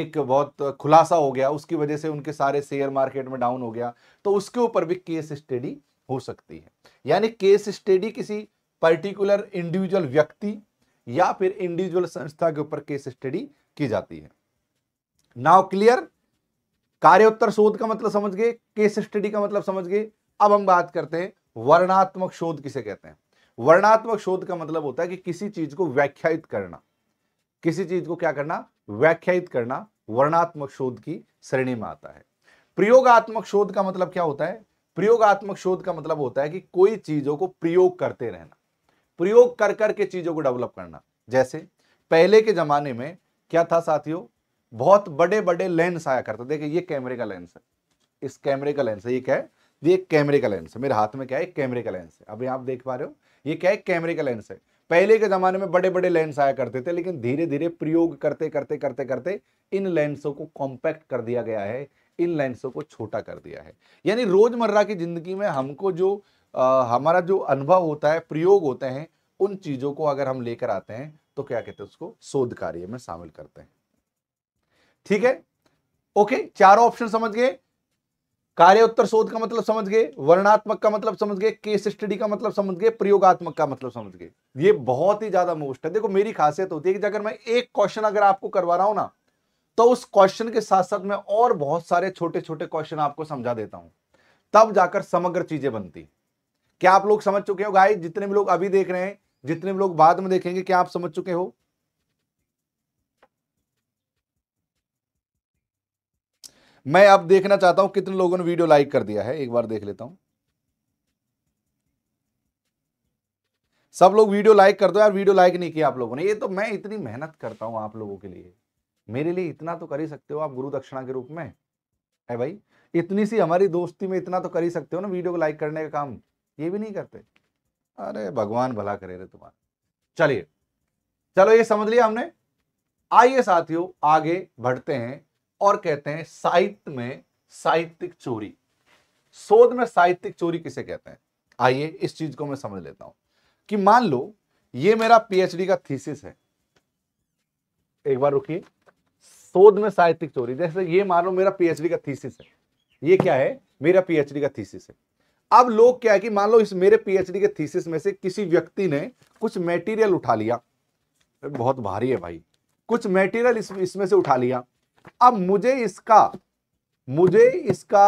एक बहुत खुलासा हो गया उसकी वजह से उनके सारे शेयर मार्केट में डाउन हो गया तो उसके ऊपर भी केस स्टडी हो सकती है यानी केस स्टडी किसी पर्टिकुलर इंडिविजुअल व्यक्ति या फिर इंडिविजुअल संस्था के ऊपर केस स्टडी की जाती है नाउ क्लियर कार्योत्तर शोध का मतलब समझ गए केस स्टडी का मतलब समझ गए अब हम बात करते हैं वर्णात्मक शोध किसे कहते हैं वर्णात्मक शोध का मतलब होता है कि किसी चीज को व्याख्यात करना किसी चीज को क्या करना व्याख्यात करना वर्णात्मक शोध की श्रेणी में आता है प्रयोगात्मक शोध का मतलब क्या होता है प्रयोगात्मक शोध का मतलब होता है कि कोई चीजों को प्रयोग करते रहना प्रयोग कर करके चीजों को डेवलप करना जैसे पहले के जमाने में क्या था साथियों बहुत बड़े बड़े लेंस आया करते देखिए ये कैमरे का लेंस है इस कैमरे का लेंस है ये क्या है ये कैमरे का लेंस है मेरे हाथ में क्या है कैमरे का लेंस है अभी आप देख पा रहे हो ये क्या है कैमरे का लेंस है पहले के ज़माने में बड़े बड़े लेंस आया करते थे लेकिन धीरे धीरे प्रयोग करते करते करते करते इन लेंसों को कॉम्पैक्ट कर दिया गया है इन लेंसों को छोटा कर दिया है यानी रोज़मर्रा की ज़िंदगी में हमको जो आ, हमारा जो अनुभव होता है प्रयोग होते हैं उन चीज़ों को अगर हम लेकर आते हैं तो क्या कहते हैं उसको शोध कार्य में शामिल करते हैं ठीक है ओके चार ऑप्शन समझ गए कार्य उत्तर शोध का मतलब समझ गए वर्णात्मक का मतलब समझ गए केस स्टडी का मतलब समझ गए प्रयोगात्मक का मतलब समझ गए ये बहुत ही ज्यादा मोस्ट है देखो मेरी खासियत होती है कि अगर मैं एक क्वेश्चन अगर आपको करवा रहा हूं ना तो उस क्वेश्चन के साथ साथ मैं और बहुत सारे छोटे छोटे क्वेश्चन आपको समझा देता हूं तब जाकर समग्र चीजें बनती क्या आप लोग समझ चुके हो गाय जितने भी लोग अभी देख रहे हैं जितने भी लोग बाद में देखेंगे क्या आप समझ चुके हो मैं अब देखना चाहता हूं कितने लोगों ने वीडियो लाइक कर दिया है एक बार देख लेता हूं सब लोग वीडियो लाइक कर दो यार वीडियो लाइक नहीं किया आप लोगों ने ये तो मैं इतनी मेहनत करता हूं आप लोगों के लिए मेरे लिए इतना तो कर ही सकते हो आप गुरु दक्षिणा के रूप में है भाई इतनी सी हमारी दोस्ती में इतना तो कर ही सकते हो ना वीडियो को लाइक करने का काम ये भी नहीं करते अरे भगवान भला करे रे तुम्हारा चलिए चलो ये समझ लिया हमने आइए साथियों आगे बढ़ते हैं और कहते हैं साहित्य में साहित्यिक चोरी शोध में साहित्यिक चोरी किसे कहते हैं आइए इस चीज को मैं समझ लेता हूं कि मान लो ये मेरा पीएचडी का थीसिस है एक बार रुकिए शोध में साहित्यिक चोरी जैसे ये मान लो मेरा पीएचडी का थीसिस है ये क्या है मेरा पीएचडी का थीसिस है अब लोग क्या है कि मान लो इस मेरे पीएचडी के थीसिस में से किसी व्यक्ति ने कुछ मेटीरियल उठा लिया बहुत भारी है भाई कुछ इसमें इस, इसमें से उठा लिया अब मुझे इसका मुझे इसका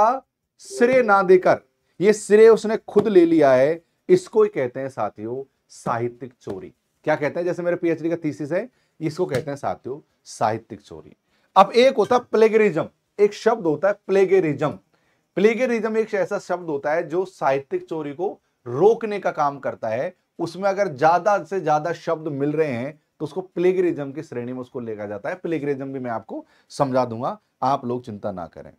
श्रेय ना देकर ये श्रेय उसने खुद ले लिया है इसको ही कहते हैं साथियों साहित्यिक चोरी क्या कहते हैं जैसे मेरे पीएचडी का थीसिस है इसको कहते हैं साथियों साहित्यिक चोरी अब एक होता है प्लेगरिज्म एक शब्द होता है प्लेगरिज्म प्लेगेरिज्म एक ऐसा शब्द होता है जो साहित्यिक चोरी को रोकने का काम करता है उसमें अगर ज्यादा से ज्यादा शब्द मिल रहे हैं तो उसको प्लेगरिज्म की श्रेणी में उसको लेगा जाता है प्लेगरिज्म भी मैं आपको समझा दूंगा आप लोग चिंता ना करें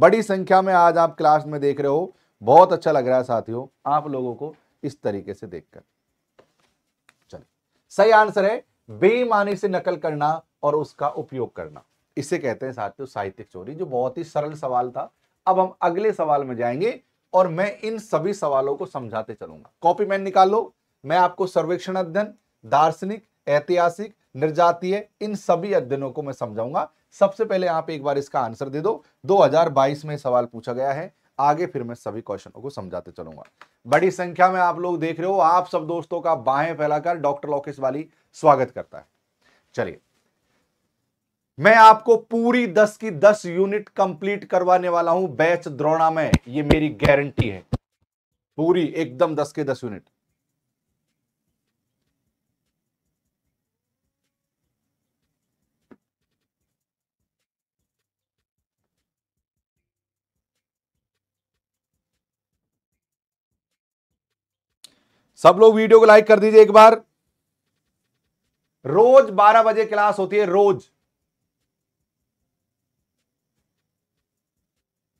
बड़ी संख्या में आज आप क्लास में देख रहे हो बहुत अच्छा लग रहा है साथियों आप लोगों को इस तरीके से देखकर चलिए सही आंसर है बेईमानी से नकल करना और उसका उपयोग करना इसे कहते हैं साथियों साहित्यिक चोरी जो बहुत ही सरल सवाल था अब हम अगले सवाल में जाएंगे और मैं इन सभी सवालों को समझाते चलूंगा कॉपी मैन निकाल लो मैं आपको सर्वेक्षण अध्ययन दार्शनिक ऐतिहासिक निर्जातीय इन सभी अध्ययनों को मैं समझाऊंगा सबसे पहले आप एक बार इसका आंसर दे दो 2022 में सवाल पूछा गया है आगे फिर मैं सभी क्वेश्चनों को समझाते चलूंगा बड़ी संख्या में आप लोग देख रहे हो आप सब दोस्तों का बाहें फैलाकर डॉक्टर लॉकेश वाली स्वागत करता है चलिए मैं आपको पूरी दस की दस यूनिट कंप्लीट करवाने वाला हूं बैच द्रोणा में ये मेरी गारंटी है पूरी एकदम दस के दस यूनिट सब लोग वीडियो को लाइक कर दीजिए एक बार रोज 12 बजे क्लास होती है रोज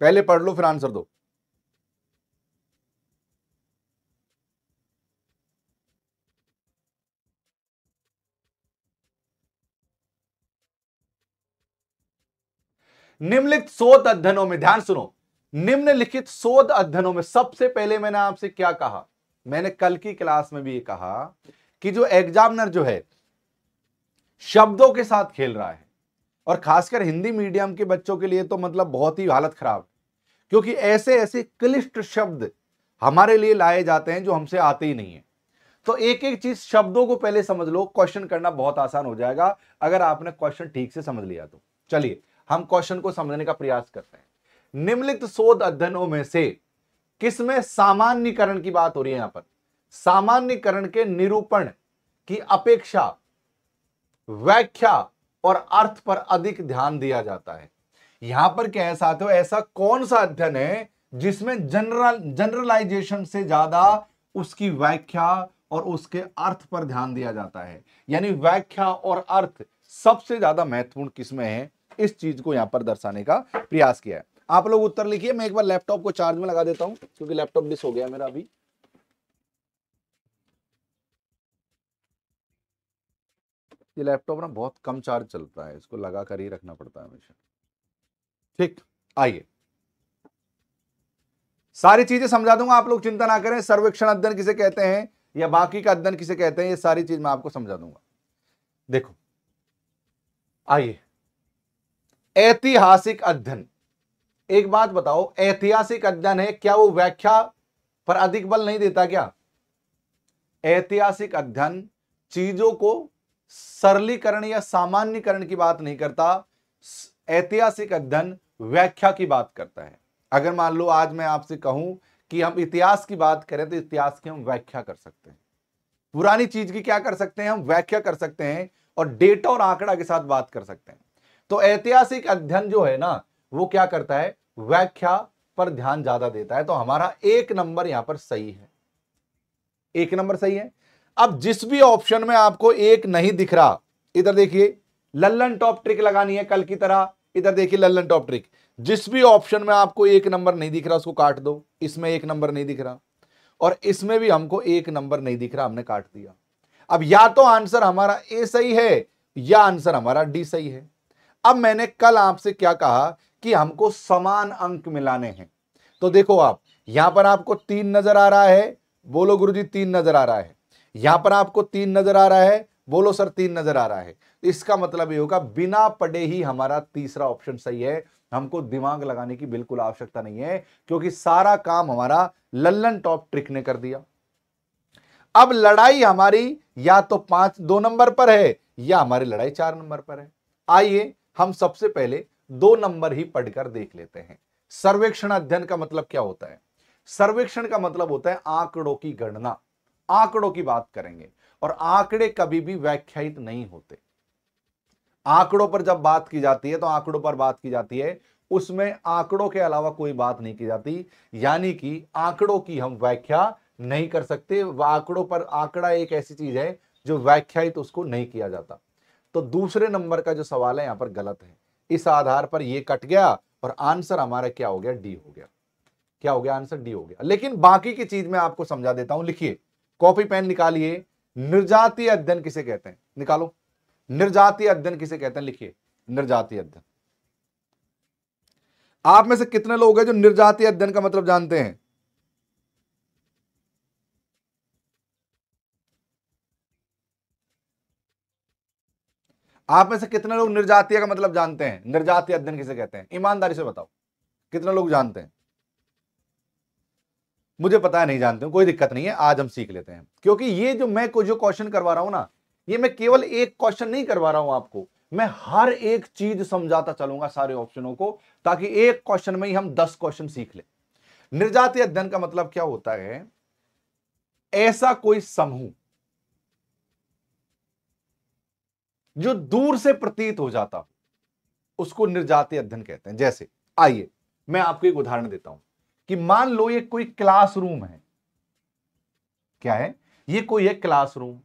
पहले पढ़ लो फिर आंसर दो निम्नलिखित शोध अध्ययनों में ध्यान सुनो निम्नलिखित शोध अध्ययनों में सबसे पहले मैंने आपसे क्या कहा मैंने कल की क्लास में भी ये कहा कि जो एग्जामिनर जो है शब्दों के साथ खेल रहा है और खासकर हिंदी मीडियम के बच्चों के लिए तो मतलब बहुत ही हालत खराब क्योंकि ऐसे ऐसे क्लिष्ट शब्द हमारे लिए लाए जाते हैं जो हमसे आते ही नहीं है तो एक एक चीज शब्दों को पहले समझ लो क्वेश्चन करना बहुत आसान हो जाएगा अगर आपने क्वेश्चन ठीक से समझ लिया तो चलिए हम क्वेश्चन को समझने का प्रयास करते हैं निम्नलिखित शोध अध्ययनों में से किस में सामान्यकरण की बात हो रही है यहां पर सामान्यकरण के निरूपण की अपेक्षा व्याख्या और अर्थ पर अधिक ध्यान दिया जाता है यहां पर क्या है साथियों ऐसा कौन सा अध्ययन है जिसमें जनरल जनरलाइजेशन से ज्यादा उसकी व्याख्या और उसके अर्थ पर ध्यान दिया जाता है यानी व्याख्या और अर्थ सबसे ज्यादा महत्वपूर्ण किसमें है इस चीज को यहां पर दर्शाने का प्रयास किया है आप लोग उत्तर लिखिए मैं एक बार लैपटॉप को चार्ज में लगा देता हूं क्योंकि लैपटॉप मिस हो गया मेरा अभी ये लैपटॉप ना बहुत कम चार्ज चलता है इसको लगा कर ही रखना पड़ता है हमेशा ठीक आइए सारी चीजें समझा दूंगा आप लोग चिंता ना करें सर्वेक्षण अध्ययन किसे कहते हैं या बाकी का अध्ययन किसे कहते हैं ये सारी चीज मैं आपको समझा दूंगा देखो आइए ऐतिहासिक अध्ययन एक बात बताओ ऐतिहासिक अध्ययन है क्या वो व्याख्या पर अधिक बल नहीं देता क्या ऐतिहासिक अध्ययन चीजों को सरलीकरण या सामान्यकरण की बात नहीं करता ऐतिहासिक अध्ययन व्याख्या की बात करता है अगर मान लो आज मैं आपसे कहूं कि हम इतिहास की बात करें तो इतिहास की हम व्याख्या कर सकते हैं पुरानी चीज की क्या कर सकते हैं हम व्याख्या कर सकते हैं और डेटा और आंकड़ा के साथ बात कर सकते हैं तो ऐतिहासिक अध्ययन जो है ना वो क्या करता है व्याख्या पर ध्यान ज्यादा देता है तो हमारा एक नंबर यहां पर सही है एक नंबर सही है अब जिस भी ऑप्शन में आपको एक नहीं दिख रहा इधर देखिए लल्लन टॉप ट्रिक लगानी है कल की तरह इधर देखिए लल्लन टॉप ट्रिक जिस भी ऑप्शन में आपको एक नंबर नहीं दिख रहा उसको काट दो इसमें एक नंबर नहीं दिख रहा और इसमें भी हमको एक नंबर नहीं दिख रहा हमने काट दिया अब या तो आंसर हमारा ए सही है या आंसर हमारा डी सही है अब मैंने कल आपसे क्या कहा कि हमको समान अंक मिलाने हैं तो देखो आप यहां पर आपको तीन नजर आ रहा है बोलो गुरुजी तीन नजर आ रहा है यहां पर आपको तीन नजर आ रहा है बोलो सर तीन नजर आ रहा है तो इसका मतलब ये होगा बिना पढ़े ही हमारा तीसरा ऑप्शन सही है हमको दिमाग लगाने की बिल्कुल आवश्यकता नहीं है क्योंकि सारा काम हमारा लल्लन टॉप ट्रिक ने कर दिया अब लड़ाई हमारी या तो पांच दो नंबर पर है या हमारी लड़ाई चार नंबर पर है आइए हम सबसे पहले दो नंबर ही पढ़कर देख लेते हैं सर्वेक्षण अध्ययन का मतलब क्या होता है सर्वेक्षण का मतलब होता है आंकड़ों की गणना आंकड़ों की बात करेंगे और आंकड़े कभी भी व्याख्यात नहीं होते आंकड़ों पर जब बात की जाती है तो आंकड़ों पर बात की जाती है उसमें आंकड़ों के अलावा कोई बात नहीं की जाती यानी कि आंकड़ों की हम व्याख्या नहीं कर सकते आंकड़ों पर आंकड़ा एक ऐसी चीज है जो व्याख्यात उसको नहीं किया जाता तो दूसरे नंबर का जो सवाल है यहां पर गलत है इस आधार पर ये कट गया और आंसर हमारा क्या हो गया डी हो गया क्या हो गया आंसर डी हो गया लेकिन बाकी की चीज मैं आपको समझा देता हूं लिखिए कॉपी पेन निकालिए निर्जातीय अध्ययन किसे कहते हैं निकालो निर्जातीय अध्ययन किसे कहते हैं लिखिए निर्जातीय अध्ययन आप में से कितने लोग हैं जो निर्जातीय अध्ययन का मतलब जानते हैं आप में से कितने लोग निर्जातीय का मतलब जानते हैं निर्जातीय अध्ययन किसे कहते हैं ईमानदारी से बताओ कितने लोग जानते हैं मुझे पता है नहीं जानते कोई दिक्कत नहीं है आज हम सीख लेते हैं क्योंकि ये जो मैं को जो क्वेश्चन करवा रहा हूं ना ये मैं केवल एक क्वेश्चन नहीं करवा रहा हूं आपको मैं हर एक चीज समझाता चलूंगा सारे ऑप्शनों को ताकि एक क्वेश्चन में ही हम दस क्वेश्चन सीख ले निर्जातीय अध्ययन का मतलब क्या होता है ऐसा कोई समूह जो दूर से प्रतीत हो जाता उसको निर्जातीय अध्ययन कहते हैं जैसे आइए मैं आपको एक उदाहरण देता हूं कि मान लो ये कोई क्लासरूम है क्या है ये कोई है क्लासरूम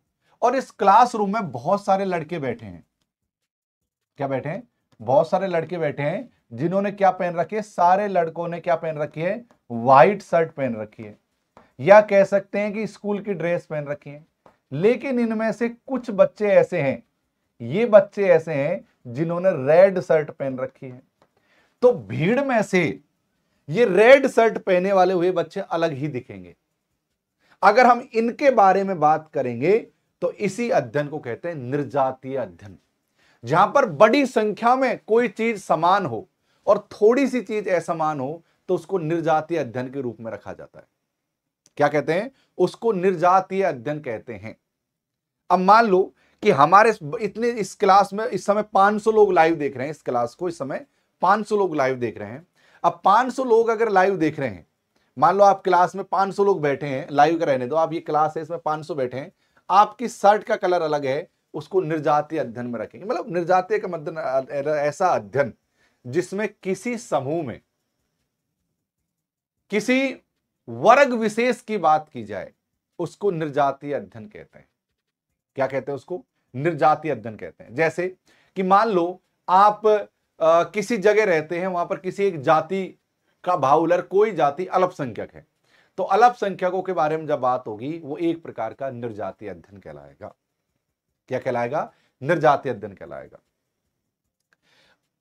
और इस क्लासरूम में बहुत सारे लड़के बैठे हैं क्या बैठे हैं बहुत सारे लड़के बैठे हैं जिन्होंने क्या पहन रखी है सारे लड़कों ने क्या पहन रखी है व्हाइट शर्ट पहन रखी है या कह सकते हैं कि स्कूल की ड्रेस पहन रखी है लेकिन इनमें से कुछ बच्चे ऐसे हैं ये बच्चे ऐसे हैं जिन्होंने रेड शर्ट पहन रखी है तो भीड़ में से ये रेड शर्ट पहने वाले हुए बच्चे अलग ही दिखेंगे अगर हम इनके बारे में बात करेंगे तो इसी अध्ययन को कहते हैं निर्जातीय अध्ययन जहां पर बड़ी संख्या में कोई चीज समान हो और थोड़ी सी चीज असमान हो तो उसको निर्जातीय अध्ययन के रूप में रखा जाता है क्या कहते हैं उसको निर्जातीय अध्ययन कहते हैं अब मान लो कि हमारे इतने इस क्लास में इस समय 500 लोग लाइव देख रहे हैं इस क्लास को इस समय 500 लोग लाइव देख रहे हैं अब 500 लोग अगर लाइव देख रहे हैं मान लो आप क्लास में 500 लोग बैठे हैं लाइव का रहने दो आप ये क्लास है इसमें 500 बैठे हैं आपकी शर्ट का कलर अलग है उसको निर्जातीय अध्ययन में रखेंगे मतलब निर्जातीय का मध्य मतलब ऐसा अध्ययन जिसमें किसी समूह में किसी वर्ग विशेष की बात की जाए उसको निर्जातीय अध्ययन कहते हैं क्या कहते हैं उसको निर्जाति अध्ययन कहते हैं जैसे कि मान लो आप आ, किसी जगह रहते हैं वहां पर किसी एक जाति का भावुलर कोई जाति अल्पसंख्यक है तो अल्पसंख्यकों के बारे में जब बात होगी वो एक प्रकार का निर्जातीय अध्ययन कहलाएगा क्या कहलाएगा निर्जाति अध्ययन कहलाएगा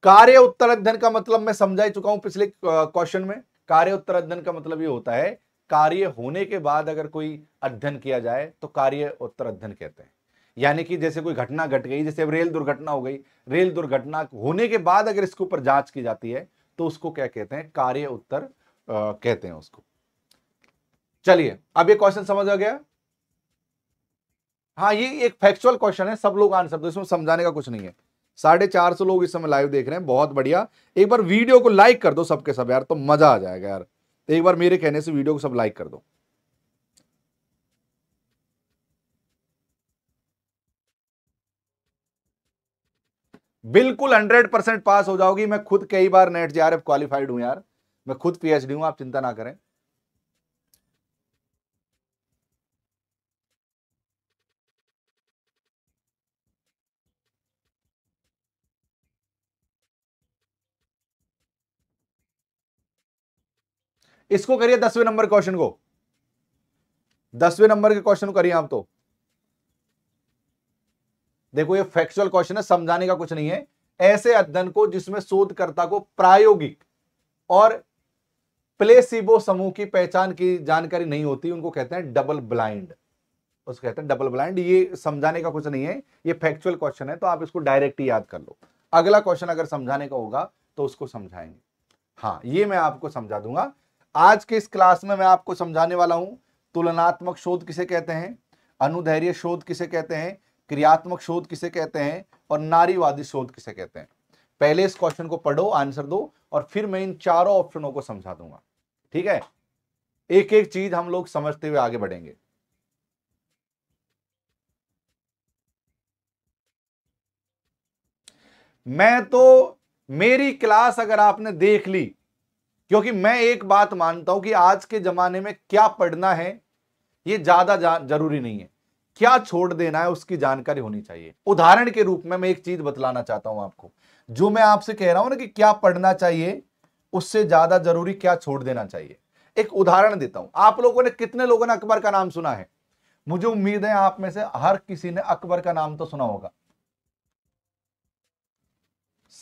कार्य उत्तर अध्ययन का मतलब मैं समझा ही चुका हूं पिछले क्वेश्चन में कार्य उत्तर अध्ययन का मतलब ये होता है कार्य होने के बाद अगर कोई अध्ययन किया जाए तो कार्य उत्तर अध्ययन कहते हैं यानी कि जैसे कोई घटना घट गई जैसे रेल दुर्घटना हो गई रेल दुर्घटना होने के बाद अगर इसके ऊपर जांच की जाती है तो उसको क्या कहते हैं कार्य उत्तर आ, कहते हैं उसको चलिए अब ये क्वेश्चन समझ आ गया हाँ ये एक फैक्चुअल क्वेश्चन है सब लोग आंसर दो तो इसमें समझाने का कुछ नहीं है साढ़े चार सौ लोग इस समय लाइव देख रहे हैं बहुत बढ़िया एक बार वीडियो को लाइक कर दो सबके सब यार तो मजा आ जाएगा यार एक बार मेरे कहने से वीडियो को सब लाइक कर दो बिल्कुल हंड्रेड परसेंट पास हो जाओगी मैं खुद कई बार NET J R F qualified हूं यार मैं खुद पीएचडी हूं आप चिंता ना करें इसको करिए दसवें नंबर क्वेश्चन को दसवें नंबर के क्वेश्चन को करिए आप तो देखो ये फैक्चुअल क्वेश्चन है समझाने का कुछ नहीं है ऐसे अध्ययन को जिसमें शोधकर्ता को प्रायोगिक और प्लेसिबो समूह की पहचान की जानकारी नहीं होती उनको कहते हैं डबल ब्लाइंड उसको कहते हैं डबल ब्लाइंड ये समझाने का कुछ नहीं है ये फैक्चुअल क्वेश्चन है तो आप इसको डायरेक्ट ही याद कर लो अगला क्वेश्चन अगर समझाने का होगा तो उसको समझाएंगे हाँ ये मैं आपको समझा दूंगा आज के इस क्लास में मैं आपको समझाने वाला हूं तुलनात्मक शोध किसे कहते हैं अनुधैर्य शोध किसे कहते हैं क्रियात्मक शोध किसे कहते हैं और नारीवादी शोध किसे कहते हैं पहले इस क्वेश्चन को पढ़ो आंसर दो और फिर मैं इन चारों ऑप्शनों को समझा दूंगा ठीक है एक एक चीज हम लोग समझते हुए आगे बढ़ेंगे मैं तो मेरी क्लास अगर आपने देख ली क्योंकि मैं एक बात मानता हूं कि आज के जमाने में क्या पढ़ना है ये ज्यादा जरूरी नहीं है क्या छोड़ देना है उसकी जानकारी होनी चाहिए उदाहरण के रूप में मैं एक चीज बतलाना चाहता हूं आपको जो मैं आपसे कह रहा हूं ना कि क्या पढ़ना चाहिए उससे ज्यादा जरूरी क्या छोड़ देना चाहिए एक उदाहरण देता हूं आप लोगों ने कितने लोगों ने अकबर का नाम सुना है मुझे उम्मीद है आप में से हर किसी ने अकबर का नाम तो सुना होगा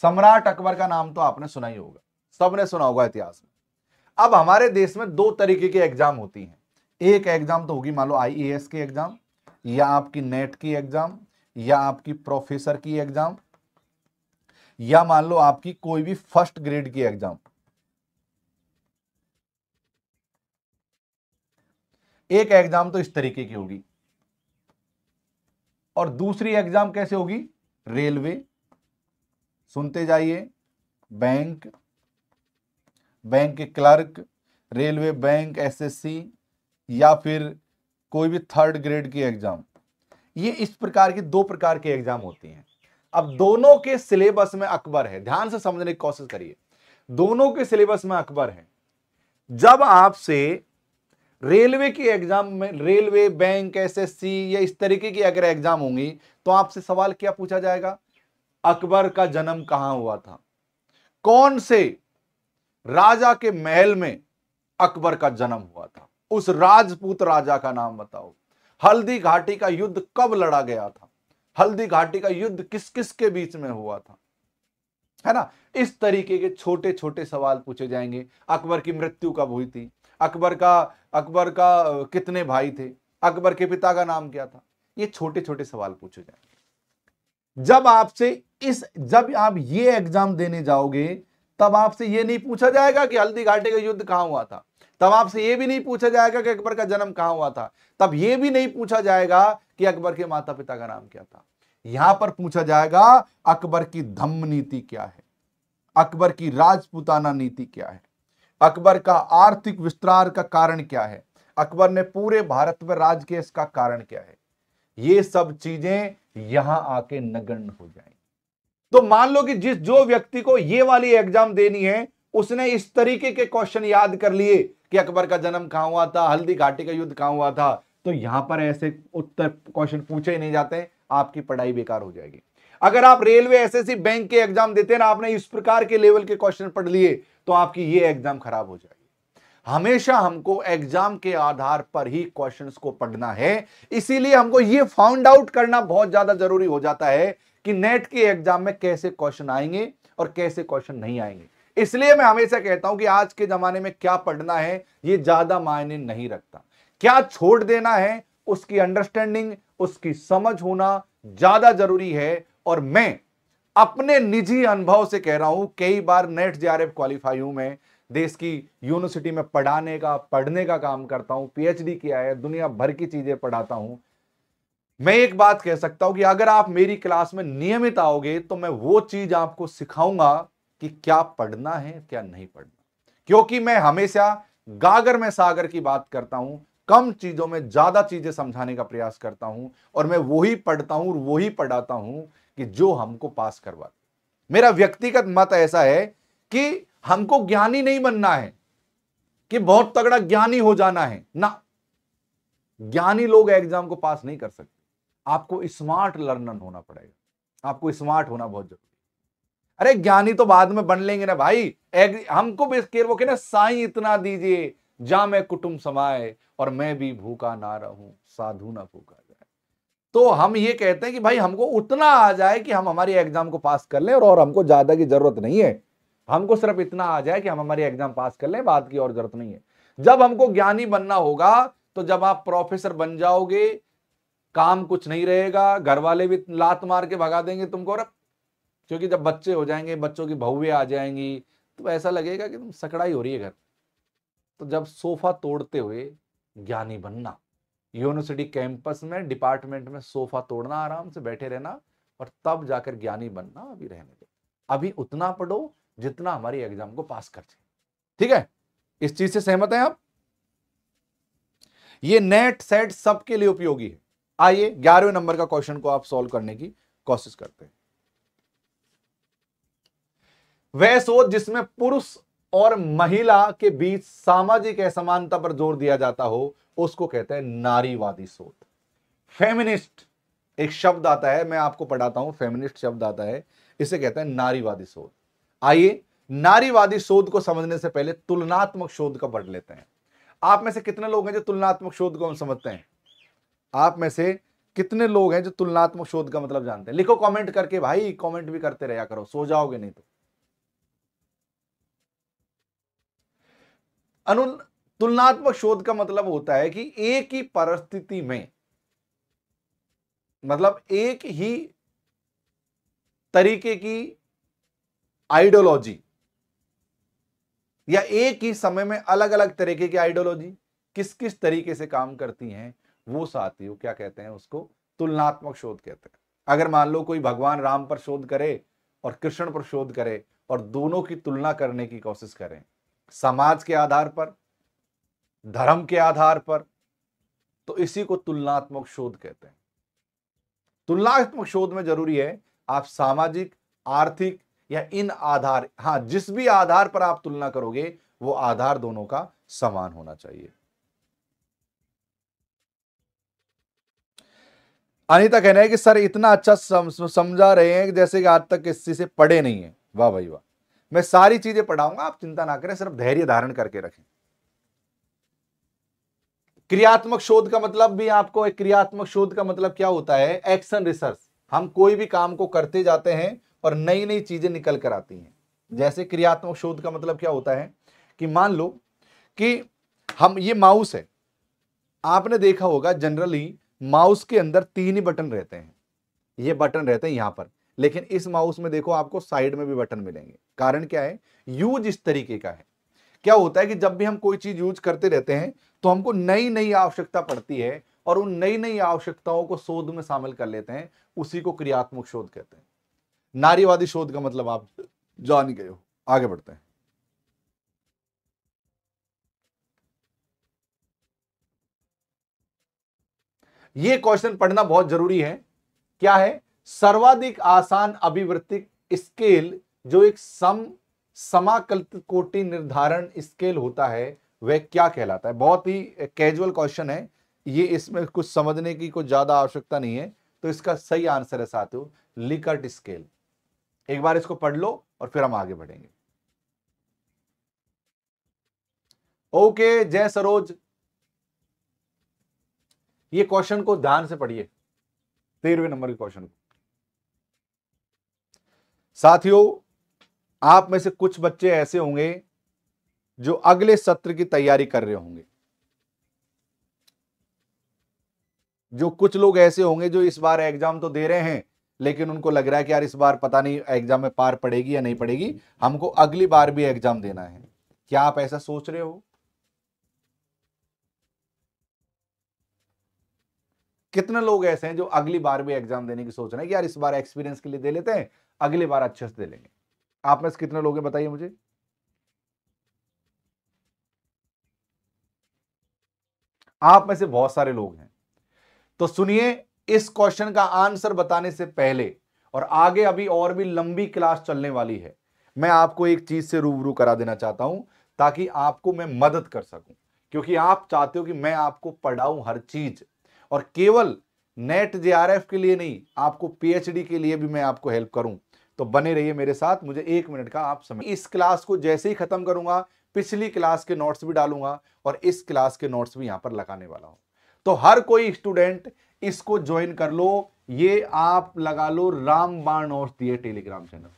सम्राट अकबर का नाम तो आपने सुना ही होगा सबने सुना होगा इतिहास में अब हमारे देश में दो तरीके की एग्जाम होती हैं एक एग्जाम तो होगी मान लो आईएएस की एग्जाम या आपकी नेट की एग्जाम या आपकी प्रोफेसर की एग्जाम या मान लो आपकी कोई भी फर्स्ट ग्रेड की एग्जाम एक एग्जाम तो इस तरीके की होगी और दूसरी एग्जाम कैसे होगी रेलवे सुनते जाइए बैंक बैंक के क्लर्क रेलवे बैंक एसएससी या फिर कोई भी थर्ड ग्रेड की एग्जाम ये इस प्रकार की दो प्रकार के एग्जाम होती हैं अब दोनों के सिलेबस में अकबर है ध्यान से समझने की कोशिश करिए दोनों के सिलेबस में अकबर है जब आपसे रेलवे की एग्जाम में रेलवे बैंक एसएससी या इस तरीके की अगर एग्जाम होंगी तो आपसे सवाल क्या पूछा जाएगा अकबर का जन्म कहां हुआ था कौन से राजा के महल में अकबर का जन्म हुआ था उस राजपूत राजा का नाम बताओ हल्दी घाटी का युद्ध कब लड़ा गया था हल्दी घाटी का युद्ध किस किस के बीच में हुआ था है ना इस तरीके के छोटे छोटे सवाल पूछे जाएंगे अकबर की मृत्यु कब हुई थी अकबर का अकबर का कितने भाई थे अकबर के पिता का नाम क्या था ये छोटे छोटे सवाल पूछे जाएंगे जब आपसे इस जब आप ये एग्जाम देने जाओगे तब आपसे ये नहीं पूछा जाएगा कि हल्दी घाटी का युद्ध कहां हुआ था तब आपसे ये भी नहीं पूछा जाएगा कि अकबर का जन्म कहाँ हुआ था तब ये भी नहीं पूछा जाएगा कि अकबर के माता पिता का नाम क्या था यहां पर पूछा जाएगा अकबर की धम्म नीति क्या है अकबर की राजपुताना नीति क्या है अकबर का आर्थिक विस्तार का कारण क्या है अकबर ने पूरे भारत में राज के इसका कारण क्या है ये सब चीजें यहां आके नगण्य हो जाएंगी तो मान लो कि जिस जो व्यक्ति को ये वाली एग्जाम देनी है उसने इस तरीके के क्वेश्चन याद कर लिए कि अकबर का जन्म कहां हुआ था हल्दी घाटी का युद्ध कहां हुआ था तो यहां पर ऐसे उत्तर क्वेश्चन पूछे ही नहीं जाते आपकी पढ़ाई बेकार हो जाएगी अगर आप रेलवे एसएससी बैंक के एग्जाम देते ना आपने इस प्रकार के लेवल के क्वेश्चन पढ़ लिए तो आपकी ये एग्जाम खराब हो जाएगी हमेशा हमको एग्जाम के आधार पर ही क्वेश्चंस को पढ़ना है इसीलिए हमको ये फाउंड आउट करना बहुत ज्यादा जरूरी हो जाता है कि नेट के एग्जाम में कैसे क्वेश्चन आएंगे और कैसे क्वेश्चन नहीं आएंगे इसलिए मैं हमेशा कहता हूं कि आज के जमाने में क्या पढ़ना है यह ज्यादा मायने नहीं रखता क्या छोड़ देना है उसकी अंडरस्टैंडिंग उसकी समझ होना ज्यादा जरूरी है और मैं अपने निजी अनुभव से कह रहा हूं कई बार NET J R F qualify हूं मैं देश की यूनिवर्सिटी में पढ़ाने का पढ़ने का काम करता हूं पीएचडी किया है दुनिया भर की चीजें पढ़ाता हूं मैं एक बात कह सकता हूं कि अगर आप मेरी क्लास में नियमित आओगे तो मैं वो चीज आपको सिखाऊंगा कि क्या पढ़ना है क्या नहीं पढ़ना क्योंकि मैं हमेशा गागर में सागर की बात करता हूं कम चीजों में ज्यादा चीजें समझाने का प्रयास करता हूं और मैं वही पढ़ता हूं और वही पढ़ाता हूं कि जो हमको पास करवा मेरा व्यक्तिगत मत ऐसा है कि हमको ज्ञानी नहीं बनना है कि बहुत तगड़ा ज्ञानी हो जाना है ना ज्ञानी लोग एग्जाम को पास नहीं कर सकते आपको स्मार्ट लर्नर होना पड़ेगा आपको स्मार्ट होना बहुत जरूरी अरे ज्ञानी तो बाद में बन लेंगे ना भाई हमको बेस्केर वो कहना साई इतना दीजिए जा मैं कुटुम समाए और मैं भी भूखा ना रहूं साधु ना भूखा जाए तो हम ये कहते हैं कि भाई हमको उतना आ जाए कि हम हमारी एग्जाम को पास कर लें और, और हमको ज्यादा की जरूरत नहीं है हमको सिर्फ इतना आ जाए कि हम हमारी एग्जाम पास कर लें बाद की और जरूरत नहीं है जब हमको ज्ञानी बनना होगा तो जब आप प्रोफेसर बन जाओगे काम कुछ नहीं रहेगा घर वाले भी लात मार के भगा देंगे तुमको और क्योंकि जब बच्चे हो जाएंगे बच्चों की बहुएँ आ जाएंगी तो ऐसा लगेगा कि तुम सकड़ाई हो रही है घर तो जब सोफ़ा तोड़ते हुए ज्ञानी बनना यूनिवर्सिटी कैंपस में डिपार्टमेंट में सोफ़ा तोड़ना आराम से बैठे रहना और तब जाकर ज्ञानी बनना अभी रहने दो अभी उतना पढ़ो जितना हमारी एग्जाम को पास कर ठीक है इस चीज से सहमत हैं आप ये नेट सेट सबके लिए उपयोगी है आइए ग्यारहवें नंबर का क्वेश्चन को आप सॉल्व करने की कोशिश करते हैं वह सोच जिसमें पुरुष और महिला के बीच सामाजिक असमानता पर जोर दिया जाता हो उसको कहते हैं नारीवादी सोच फेमिनिस्ट एक शब्द आता है मैं आपको पढ़ाता हूं फेमिनिस्ट शब्द आता है इसे कहते हैं नारीवादी शोध आइए नारीवादी शोध को समझने से पहले तुलनात्मक शोध का पढ़ लेते हैं आप में से कितने लोग हैं जो तुलनात्मक शोध को हम समझते हैं आप में से कितने लोग हैं जो तुलनात्मक शोध का मतलब जानते हैं लिखो कमेंट करके भाई कमेंट भी करते रहा करो सो जाओगे नहीं तो अनु तुलनात्मक शोध का मतलब होता है कि एक ही परिस्थिति में मतलब एक ही तरीके की आइडियोलॉजी या एक ही समय में अलग अलग तरीके की आइडियोलॉजी किस किस तरीके से काम करती हैं वो साथियों क्या कहते हैं उसको तुलनात्मक शोध कहते हैं अगर मान लो कोई भगवान राम पर शोध करे और कृष्ण पर शोध करे और दोनों की तुलना करने की कोशिश करें समाज के आधार पर धर्म के आधार पर तो इसी को तुलनात्मक शोध कहते हैं तुलनात्मक शोध में जरूरी है आप सामाजिक आर्थिक या इन आधार हां जिस भी आधार पर आप तुलना करोगे वो आधार दोनों का समान होना चाहिए अनिता कहना है कि सर इतना अच्छा समझा रहे हैं जैसे कि आज तक किसी से पढ़े नहीं है वाह भाई वाह मैं सारी चीजें पढ़ाऊंगा आप चिंता ना करें सिर्फ धैर्य धारण करके रखें क्रियात्मक शोध का मतलब भी आपको एक क्रियात्मक शोध का मतलब क्या होता है एक्शन रिसर्च हम कोई भी काम को करते जाते हैं और नई नई चीजें निकल कर आती हैं जैसे क्रियात्मक शोध का मतलब क्या होता है कि मान लो कि हम ये माउस है आपने देखा होगा जनरली माउस के अंदर तीन ही बटन रहते हैं ये बटन रहते हैं यहां पर लेकिन इस माउस में देखो आपको साइड में भी बटन मिलेंगे कारण क्या है यूज इस तरीके का है क्या होता है कि जब भी हम कोई चीज यूज करते रहते हैं तो हमको नई नई आवश्यकता पड़ती है और उन नई नई आवश्यकताओं को शोध में शामिल कर लेते हैं उसी को क्रियात्मक शोध कहते हैं नारीवादी शोध का मतलब आप जान गए हो आगे बढ़ते हैं ये क्वेश्चन पढ़ना बहुत जरूरी है क्या है सर्वाधिक आसान अभिवृत्तिक स्केल जो एक सम समाकलित कोटि निर्धारण स्केल होता है वह क्या कहलाता है बहुत ही कैजुअल क्वेश्चन है ये इसमें कुछ समझने की कुछ ज्यादा आवश्यकता नहीं है तो इसका सही आंसर है साथियों लिकट स्केल एक बार इसको पढ़ लो और फिर हम आगे बढ़ेंगे ओके जय सरोज ये क्वेश्चन को ध्यान से पढ़िए तेरहवें नंबर के क्वेश्चन को साथियों आप में से कुछ बच्चे ऐसे होंगे जो अगले सत्र की तैयारी कर रहे होंगे जो कुछ लोग ऐसे होंगे जो इस बार एग्जाम तो दे रहे हैं लेकिन उनको लग रहा है कि यार इस बार पता नहीं एग्जाम में पार पड़ेगी या नहीं पड़ेगी हमको अगली बार भी एग्जाम देना है क्या आप ऐसा सोच रहे हो कितने लोग ऐसे हैं जो अगली बार भी एग्जाम देने की सोच रहे हैं कि यार इस बार एक्सपीरियंस के लिए दे लेते हैं अगली बार अच्छे से दे लेंगे आप में से कितने लोग हैं बताइए मुझे आप में से बहुत सारे लोग हैं तो सुनिए इस क्वेश्चन का आंसर बताने से पहले और आगे अभी और भी लंबी क्लास चलने वाली है मैं आपको एक चीज से रूबरू करा देना चाहता हूं ताकि आपको मैं मदद कर सकूं क्योंकि आप चाहते हो कि मैं आपको पढ़ाऊं हर चीज और केवल नेट जे के लिए नहीं आपको पीएचडी के लिए भी मैं आपको हेल्प करूं तो बने रहिए मेरे साथ मुझे एक मिनट का आप समय इस क्लास को जैसे ही खत्म करूंगा पिछली क्लास के नोट्स भी डालूंगा और इस क्लास के नोट्स भी यहां पर लगाने वाला हूं तो हर कोई स्टूडेंट इसको ज्वाइन कर लो ये आप लगा लो रामबाण नोट्स दिए टेलीग्राम चैनल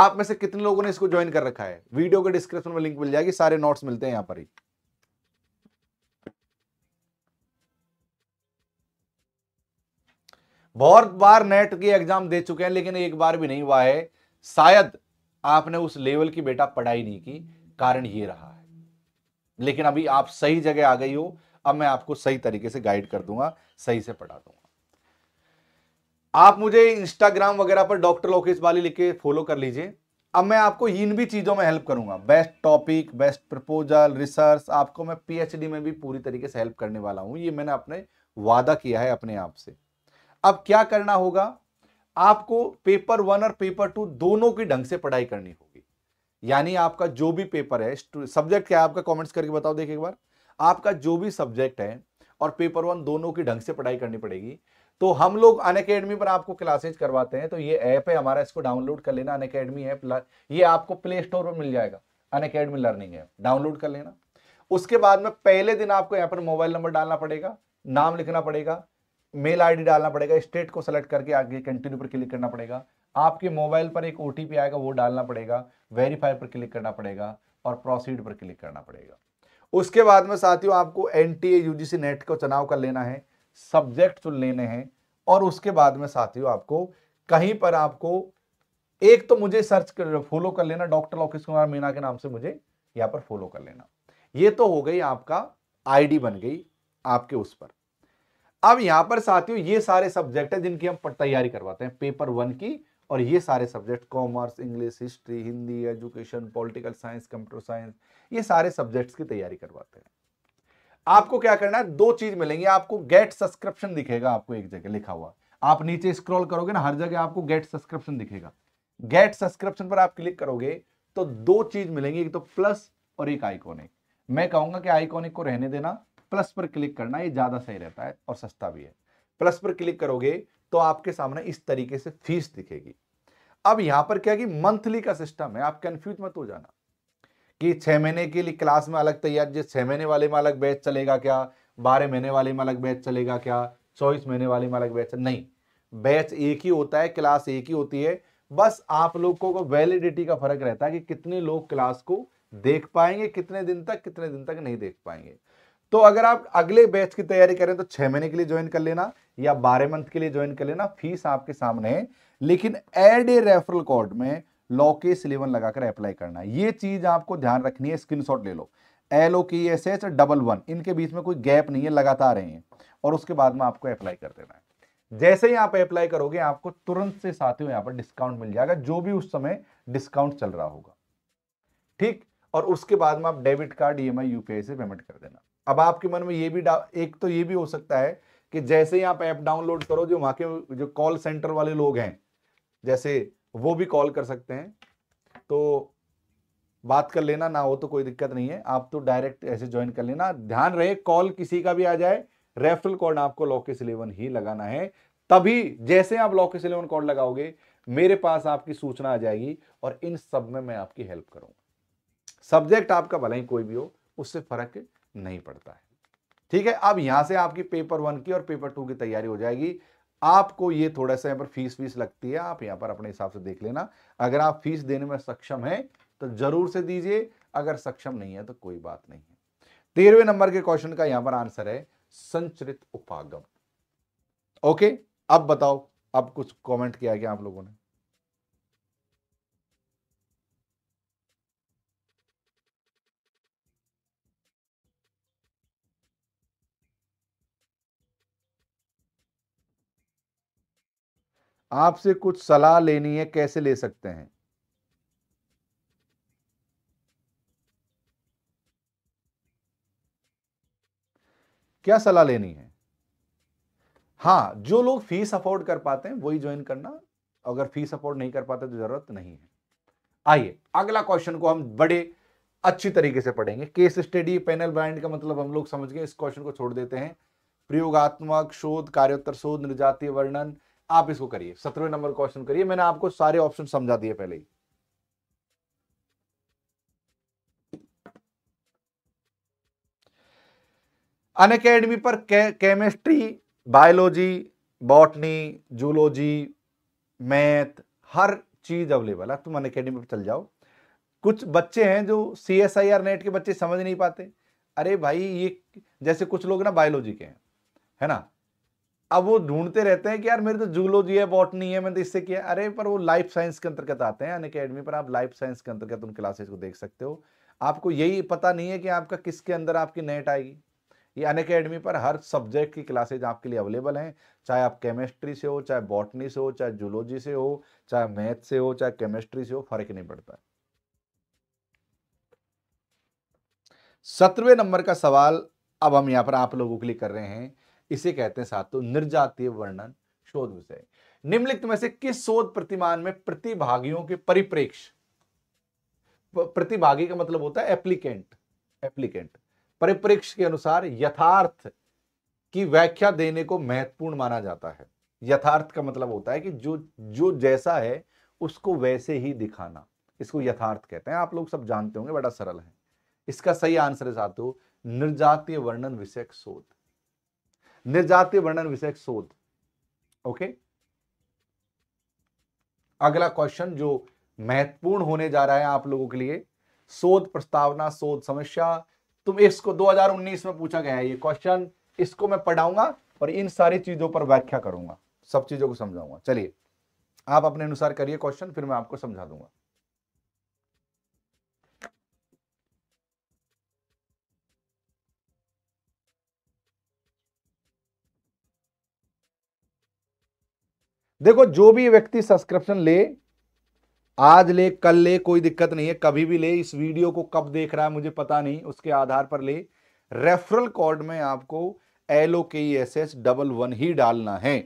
आप में से कितने लोगों ने इसको ज्वाइन कर रखा है वीडियो के डिस्क्रिप्शन में लिंक मिल जाएगी सारे नोट्स मिलते हैं यहां पर ही बहुत बार नेट के एग्जाम दे चुके हैं लेकिन एक बार भी नहीं हुआ है शायद आपने उस लेवल की बेटा पढ़ाई नहीं की कारण ये रहा है लेकिन अभी आप सही जगह आ गई हो अब मैं आपको सही तरीके से गाइड कर दूंगा सही से पढ़ा दूंगा आप मुझे इंस्टाग्राम वगैरह पर डॉक्टर लोकेश बाली लिख के फॉलो कर लीजिए अब मैं आपको इन भी चीज़ों में हेल्प करूंगा best topic best proposal research आपको मैं पीएचडी में भी पूरी तरीके से हेल्प करने वाला हूं ये मैंने अपने वादा किया है अपने आप से अब क्या करना होगा आपको पेपर वन और पेपर टू दोनों की ढंग से पढ़ाई करनी होगी यानी आपका जो भी पेपर है सब्जेक्ट क्या है आपका कमेंट्स करके बताओ देखिए एक बार आपका जो भी सब्जेक्ट है और पेपर वन दोनों की ढंग से पढ़ाई करनी पड़ेगी तो हम लोग अन अकेडमी पर आपको क्लासेज करवाते हैं तो ये ऐप है हमारा इसको डाउनलोड कर लेना अन अकेडमी ऐप ये आपको प्ले स्टोर पर मिल जाएगा अन अकेडमी लर्निंग ऐप डाउनलोड कर लेना उसके बाद में पहले दिन आपको यहाँ पर मोबाइल नंबर डालना पड़ेगा नाम लिखना पड़ेगा मेल आईडी डालना पड़ेगा स्टेट को सेलेक्ट करके आगे कंटिन्यू पर क्लिक करना पड़ेगा आपके मोबाइल पर एक ओटीपी आएगा वो डालना पड़ेगा वेरीफाई पर क्लिक करना पड़ेगा और प्रोसीड पर क्लिक करना पड़ेगा उसके बाद में साथियों आपको एन टी यूजीसी नेट को चुनाव कर लेना है सब्जेक्ट चुन लेने हैं और उसके बाद में साथियों आपको कहीं पर आपको एक तो मुझे सर्च कर फॉलो कर लेना डॉक्टर लोकेश कुमार मीना के नाम से मुझे यहाँ पर फॉलो कर लेना ये तो हो गई आपका आईडी बन गई आपके उस पर अब यहां पर साथियों ये सारे सब्जेक्ट है जिनकी हम तैयारी करवाते हैं पेपर वन की और ये सारे subject commerce English history Hindi education political science computer science ये सारे सब्जेक्ट्स की तैयारी करवाते हैं आपको क्या करना है दो चीज मिलेंगी आपको गेट सब्सक्रिप्शन दिखेगा आपको एक जगह लिखा हुआ आप नीचे स्क्रॉल करोगे ना हर जगह आपको गेट सब्सक्रिप्शन दिखेगा गेट सब्सक्रिप्शन पर आप क्लिक करोगे तो दो चीज मिलेंगी एक तो प्लस और एक आइकॉनिक मैं कहूंगा कि आइकॉनिक को रहने देना प्लस पर क्लिक करना ये ज़्यादा सही रहता है और सस्ता भी है प्लस पर क्लिक करोगे तो आपके सामने इस तरीके से फीस दिखेगी अब यहां पर क्या कि मंथली का सिस्टम है आप कंफ्यूज मत हो जाना कि छह महीने के लिए क्लास में अलग तैयार जिस छह महीने वाले में अलग बैच चलेगा क्या बारह महीने वाले में अलग बैच चलेगा क्या चौबीस महीने वाले में अलग बैच नहीं बैच एक ही होता है क्लास एक ही होती है बस आप लोगों को वैलिडिटी का फर्क रहता है कि कितने लोग क्लास को देख पाएंगे कितने दिन तक कितने दिन तक नहीं देख पाएंगे तो अगर आप अगले बैच की तैयारी करें तो छह महीने के लिए ज्वाइन कर लेना या बारह मंथ के लिए ज्वाइन कर लेना फीस आपके सामने है लेकिन एड ए रेफरल कोड में लॉकेस इलेवन लगाकर अप्लाई करना है ये चीज आपको ध्यान रखनी है स्क्रीनशॉट ले लो L O K S H double one इनके बीच में कोई गैप नहीं है लगातार हैं और उसके बाद में आपको अप्लाई कर देना है जैसे ही आप अप्लाई करोगे आपको तुरंत से साथियों यहाँ पर डिस्काउंट मिल जाएगा जो भी उस समय डिस्काउंट चल रहा होगा ठीक और उसके बाद में आप debit card E M I UPI से पेमेंट कर देना अब आपके मन में ये भी एक तो ये भी हो सकता है कि जैसे ही आप ऐप डाउनलोड करो जो वहां के जो कॉल सेंटर वाले लोग हैं जैसे वो भी कॉल कर सकते हैं तो बात कर लेना ना हो तो कोई दिक्कत नहीं है आप तो डायरेक्ट ऐसे ज्वाइन कर लेना ध्यान रहे कॉल किसी का भी आ जाए रेफरल कोड आपको लॉकेस इलेवन ही लगाना है तभी जैसे आप लॉकेस इलेवन कोड लगाओगे मेरे पास आपकी सूचना आ जाएगी और इन सब में मैं आपकी हेल्प करूंगा सब्जेक्ट आपका भला ही कोई भी हो उससे फर्क नहीं पड़ता है ठीक है अब यहां से आपकी पेपर वन की और पेपर टू की तैयारी हो जाएगी आपको ये थोड़ा सा यहाँ पर फीस फीस लगती है आप यहाँ पर अपने हिसाब से देख लेना अगर आप फीस देने में सक्षम हैं तो जरूर से दीजिए अगर सक्षम नहीं है तो कोई बात नहीं है तेरहवें नंबर के क्वेश्चन का यहाँ पर आंसर है संचरित उपागम ओके अब बताओ अब कुछ कमेंट किया गया आप लोगों ने आपसे कुछ सलाह लेनी है कैसे ले सकते हैं क्या सलाह लेनी है हाँ जो लोग फीस अफोर्ड कर पाते हैं वही ज्वाइन करना अगर फीस अफोर्ड नहीं कर पाते तो जरूरत नहीं है आइए अगला क्वेश्चन को हम बड़े अच्छी तरीके से पढ़ेंगे केस स्टडी पैनल ब्रांड का मतलब हम लोग समझ गए इस क्वेश्चन को छोड़ देते हैं प्रयोगात्मक शोध कार्योत्तर शोध निर्जातीय वर्णन आप इसको करिए सत्रहवें नंबर क्वेश्चन करिए मैंने आपको सारे ऑप्शन समझा दिए पहले ही अन अकेडमी पर के, chemistry biology botany zoology math हर चीज अवेलेबल है तुम अन अकेडमी पर चल जाओ कुछ बच्चे हैं जो C S I R NET के बच्चे समझ नहीं पाते अरे भाई ये जैसे कुछ लोग ना बायोलॉजी के हैं है ना अब वो ढूंढते रहते हैं कि यार मेरे तो जूलॉजी है बॉटनी है मैंने तो इससे किया अरे पर वो लाइफ साइंस के अंतर्गत आते हैं अनकेडमी पर आप लाइफ साइंस के अंतर्गत उन क्लासेस को देख सकते हो आपको यही पता नहीं है कि आपका किसके अंदर आपकी नेट आएगी ये अनकेडमी पर हर सब्जेक्ट की क्लासेज आपके लिए अवेलेबल हैं चाहे आप केमिस्ट्री से हो चाहे बॉटनी से हो चाहे जूलॉजी से हो चाहे मैथ से हो चाहे केमिस्ट्री से हो फर्क नहीं पड़ता सत्रवे नंबर का सवाल अब हम यहाँ पर आप लोगों के लिए कर रहे हैं इसे कहते हैं सातु निर्जातीय वर्णन शोध विषय निम्नलिखित में से किस शोध प्रतिमान में प्रतिभागियों के परिप्रेक्ष प्रतिभागी का मतलब होता है एप्लीकेंट एप्लीकेंट परिप्रेक्ष के अनुसार यथार्थ की व्याख्या देने को महत्वपूर्ण माना जाता है यथार्थ का मतलब होता है कि जो जो जैसा है उसको वैसे ही दिखाना इसको यथार्थ कहते हैं आप लोग सब जानते होंगे बड़ा सरल है इसका सही आंसर है सातु निर्जातीय वर्णन विषयक शोध निर्जाति वर्णन विषय शोध ओके अगला क्वेश्चन जो महत्वपूर्ण होने जा रहा है आप लोगों के लिए शोध प्रस्तावना शोध समस्या तुम इसको 2019 में पूछा गया है ये क्वेश्चन इसको मैं पढ़ाऊंगा और इन सारी चीजों पर व्याख्या करूंगा सब चीजों को समझाऊंगा चलिए आप अपने अनुसार करिए क्वेश्चन फिर मैं आपको समझा दूंगा देखो जो भी व्यक्ति सब्सक्रिप्शन ले आज ले कल ले कोई दिक्कत नहीं है कभी भी ले इस वीडियो को कब देख रहा है मुझे पता नहीं उसके आधार पर ले रेफरल कोड में आपको L O K S S double one ही डालना है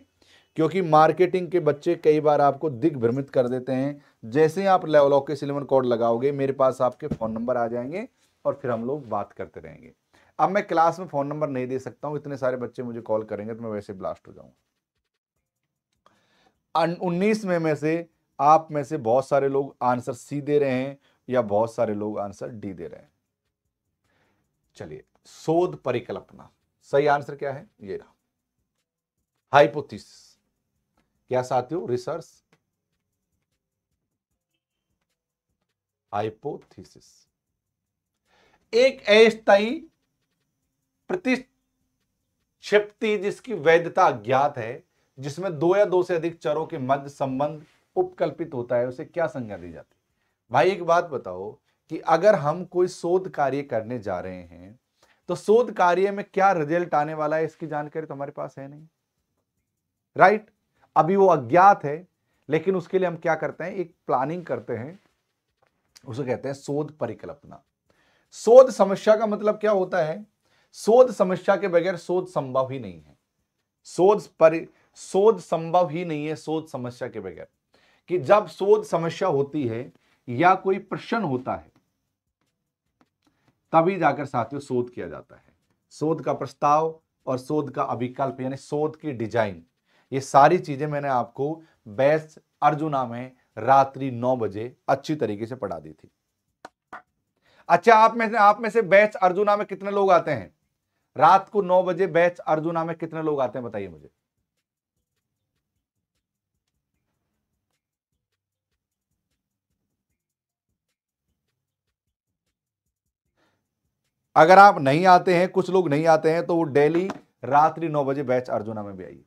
क्योंकि मार्केटिंग के बच्चे कई बार आपको दिग्भ्रमित कर देते हैं जैसे आप लेवलॉ के सिलेवन कोड लगाओगे मेरे पास आपके फ़ोन नंबर आ जाएंगे और फिर हम लोग बात करते रहेंगे अब मैं क्लास में फ़ोन नंबर नहीं दे सकता हूँ इतने सारे बच्चे मुझे कॉल करेंगे तो मैं वैसे ब्लास्ट हो जाऊँगा उन्नीस में में से आप में से बहुत सारे लोग आंसर सी दे रहे हैं या बहुत सारे लोग आंसर डी दे रहे हैं चलिए शोध परिकल्पना सही आंसर क्या है ये रहा हाइपोथिस क्या साथियों रिसर्च हाइपोथिस एक अस्थायी प्रतिक्षिप्ति जिसकी वैधता अज्ञात है जिसमें दो या दो से अधिक चरों के मध्य संबंध उपकल्पित होता है उसे क्या संज्ञा दी जाती भाई एक बात बताओ कि अगर हम कोई शोध कार्य करने जा रहे हैं तो शोध कार्य में क्या रिजल्ट आने वाला है इसकी जानकारी तो हमारे पास है नहीं राइट अभी वो अज्ञात है लेकिन उसके लिए हम क्या करते हैं एक प्लानिंग करते हैं उसे कहते हैं शोध परिकल्पना शोध समस्या का मतलब क्या होता है शोध समस्या के बगैर शोध संभव ही नहीं है शोध परि शोध संभव ही नहीं है शोध समस्या के बगैर कि जब शोध समस्या होती है या कोई प्रश्न होता है तभी जाकर साथियों शोध किया जाता है शोध का प्रस्ताव और शोध का अभिकल्प यानी शोध की डिजाइन ये सारी चीजें मैंने आपको बैस अर्जुना में रात्रि नौ बजे अच्छी तरीके से पढ़ा दी थी अच्छा आप में से आप में से बैच अर्जुना में कितने लोग आते हैं रात को नौ बजे बैच अर्जुना में कितने लोग आते हैं बताइए मुझे अगर आप नहीं आते हैं कुछ लोग नहीं आते हैं तो वो डेली रात्रि नौ बजे बैच अर्जुना में भी आइए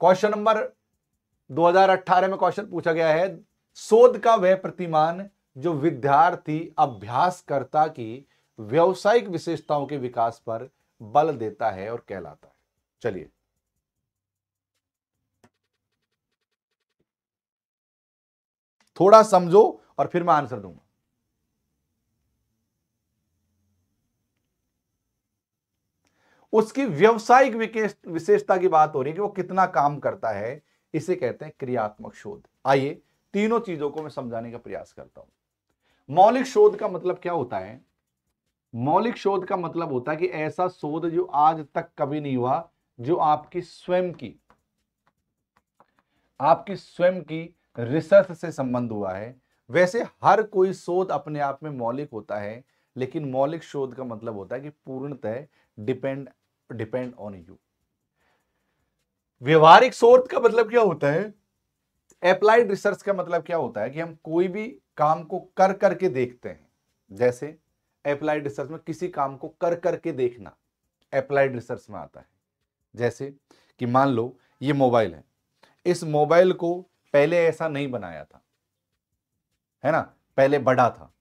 क्वेश्चन नंबर 2018 में क्वेश्चन पूछा गया है शोध का वह प्रतिमान जो विद्यार्थी अभ्यासकर्ता की व्यवसायिक विशेषताओं के विकास पर बल देता है और कहलाता है चलिए थोड़ा समझो और फिर मैं आंसर दूंगा उसकी व्यवसायिक विशेषता की बात हो रही है कि वो कितना काम करता है इसे कहते हैं क्रियात्मक शोध आइए तीनों चीजों को मैं समझाने का प्रयास करता हूं मौलिक शोध का मतलब क्या होता है मौलिक शोध का मतलब होता है कि ऐसा शोध जो आज तक कभी नहीं हुआ जो आपकी स्वयं की आपकी स्वयं की रिसर्च से संबंध हुआ है वैसे हर कोई शोध अपने आप में मौलिक होता है लेकिन मौलिक शोध का मतलब होता है कि पूर्णतः डिपेंड डिपेंड ऑन यू व्यवहारिक शोध का मतलब क्या होता है अप्लाइड रिसर्च का मतलब क्या होता है कि हम कोई भी काम को कर करके देखते हैं जैसे अप्लाइड रिसर्च में किसी काम को कर करके देखना अप्लाइड रिसर्च में आता है जैसे कि मान लो ये मोबाइल है इस मोबाइल को पहले ऐसा नहीं बनाया था है ना पहले बड़ा था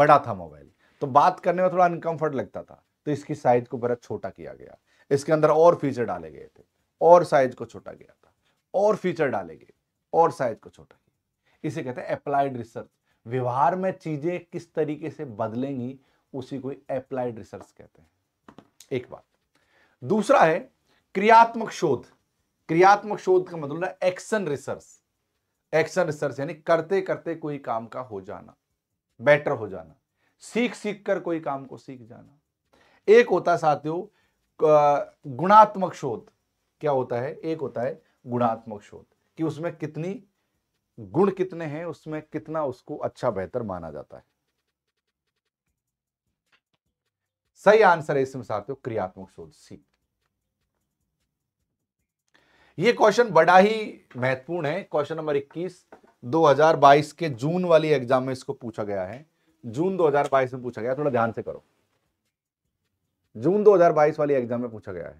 बड़ा था मोबाइल तो बात करने में थोड़ा अनकंफर्ट लगता था तो इसकी साइज को बड़ा छोटा किया गया इसके अंदर और फीचर डाले गए थे और साइज को छोटा गया था और फीचर डाले गए और साइज को छोटा किया इसे कहते हैं अप्लाइड रिसर्च व्यवहार में चीजें किस तरीके से बदलेंगी उसी को अप्लाइड रिसर्च कहते हैं एक बात दूसरा है क्रियात्मक शोध क्रियात्मक शोध का मतलब एक्शन रिसर्च एक्शन रिसर्च यानी करते करते कोई काम का हो जाना बेटर हो जाना सीख सीख कर कोई काम को सीख जाना एक होता है साथियों गुणात्मक शोध क्या होता है एक होता है गुणात्मक शोध कि उसमें कितनी गुण कितने हैं उसमें कितना उसको अच्छा बेहतर माना जाता है सही आंसर है इसमें साथियों क्रियात्मक शोध सी ये क्वेश्चन बड़ा ही महत्वपूर्ण है क्वेश्चन नंबर 21 2022 के जून वाली एग्जाम में इसको पूछा गया है जून 2022 में पूछा गया थोड़ा ध्यान से करो जून 2022 वाली एग्जाम में पूछा गया है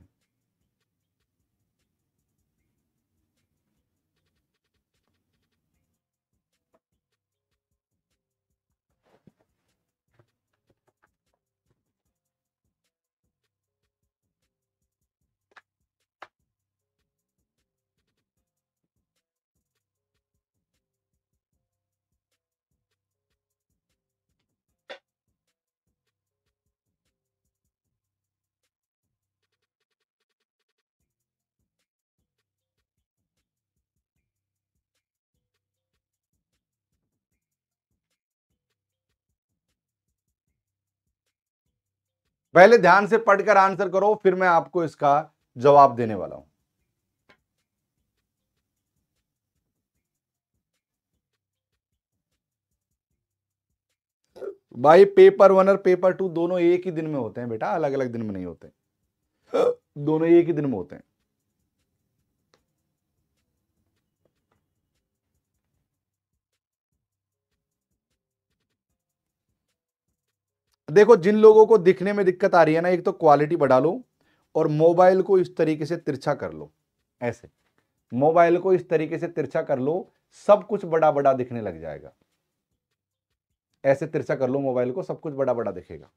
पहले ध्यान से पढ़कर आंसर करो फिर मैं आपको इसका जवाब देने वाला हूं भाई पेपर वन और पेपर टू दोनों एक ही दिन में होते हैं बेटा अलग अलग दिन में नहीं होते दोनों एक ही दिन में होते हैं देखो जिन लोगों को दिखने में दिक्कत आ रही है ना एक तो क्वालिटी बढ़ा लो और मोबाइल को इस तरीके से तिरछा कर लो ऐसे मोबाइल को इस तरीके से तिरछा कर लो सब कुछ बड़ा बड़ा दिखने लग जाएगा ऐसे तिरछा कर लो मोबाइल को सब कुछ बड़ा बड़ा दिखेगा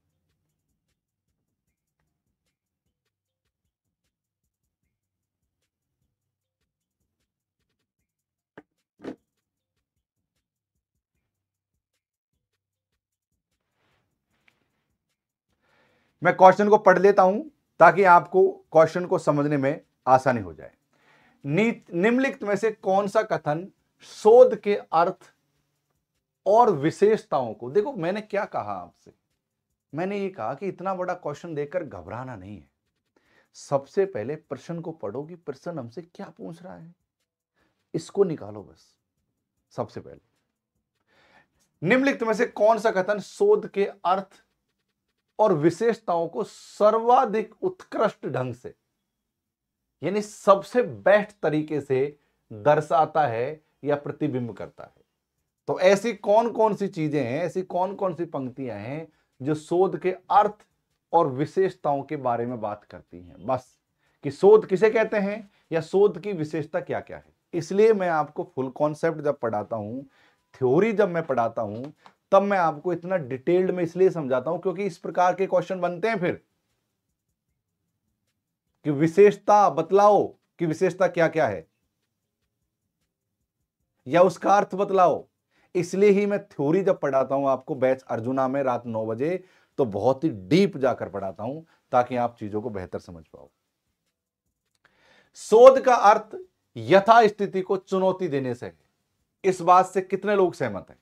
मैं क्वेश्चन को पढ़ लेता हूं ताकि आपको क्वेश्चन को समझने में आसानी हो जाए निम्नलिखित में से कौन सा कथन शोध के अर्थ और विशेषताओं को देखो मैंने क्या कहा आपसे मैंने ये कहा कि इतना बड़ा क्वेश्चन देखकर घबराना नहीं है सबसे पहले प्रश्न को पढ़ो कि प्रश्न हमसे क्या पूछ रहा है इसको निकालो बस सबसे पहले निम्नलिखित में से कौन सा कथन शोध के अर्थ और विशेषताओं को सर्वाधिक उत्कृष्ट ढंग से यानी सबसे बेस्ट तरीके से दर्शाता है या प्रतिबिंब करता है तो ऐसी कौन कौन सी चीजें हैं ऐसी कौन कौन सी पंक्तियां हैं जो शोध के अर्थ और विशेषताओं के बारे में बात करती हैं बस कि शोध किसे कहते हैं या शोध की विशेषता क्या क्या है इसलिए मैं आपको फुल कॉन्सेप्ट जब पढ़ाता हूं थ्योरी जब मैं पढ़ाता हूं तब मैं आपको इतना डिटेल्ड में इसलिए समझाता हूं क्योंकि इस प्रकार के क्वेश्चन बनते हैं फिर कि विशेषता बतलाओ कि विशेषता क्या क्या है या उसका अर्थ बतलाओ इसलिए ही मैं थ्योरी जब पढ़ाता हूं आपको बैच अर्जुना में रात नौ बजे तो बहुत ही डीप जाकर पढ़ाता हूं ताकि आप चीजों को बेहतर समझ पाओ शोध का अर्थ यथा स्थिति को चुनौती देने से इस बात से कितने लोग सहमत हैं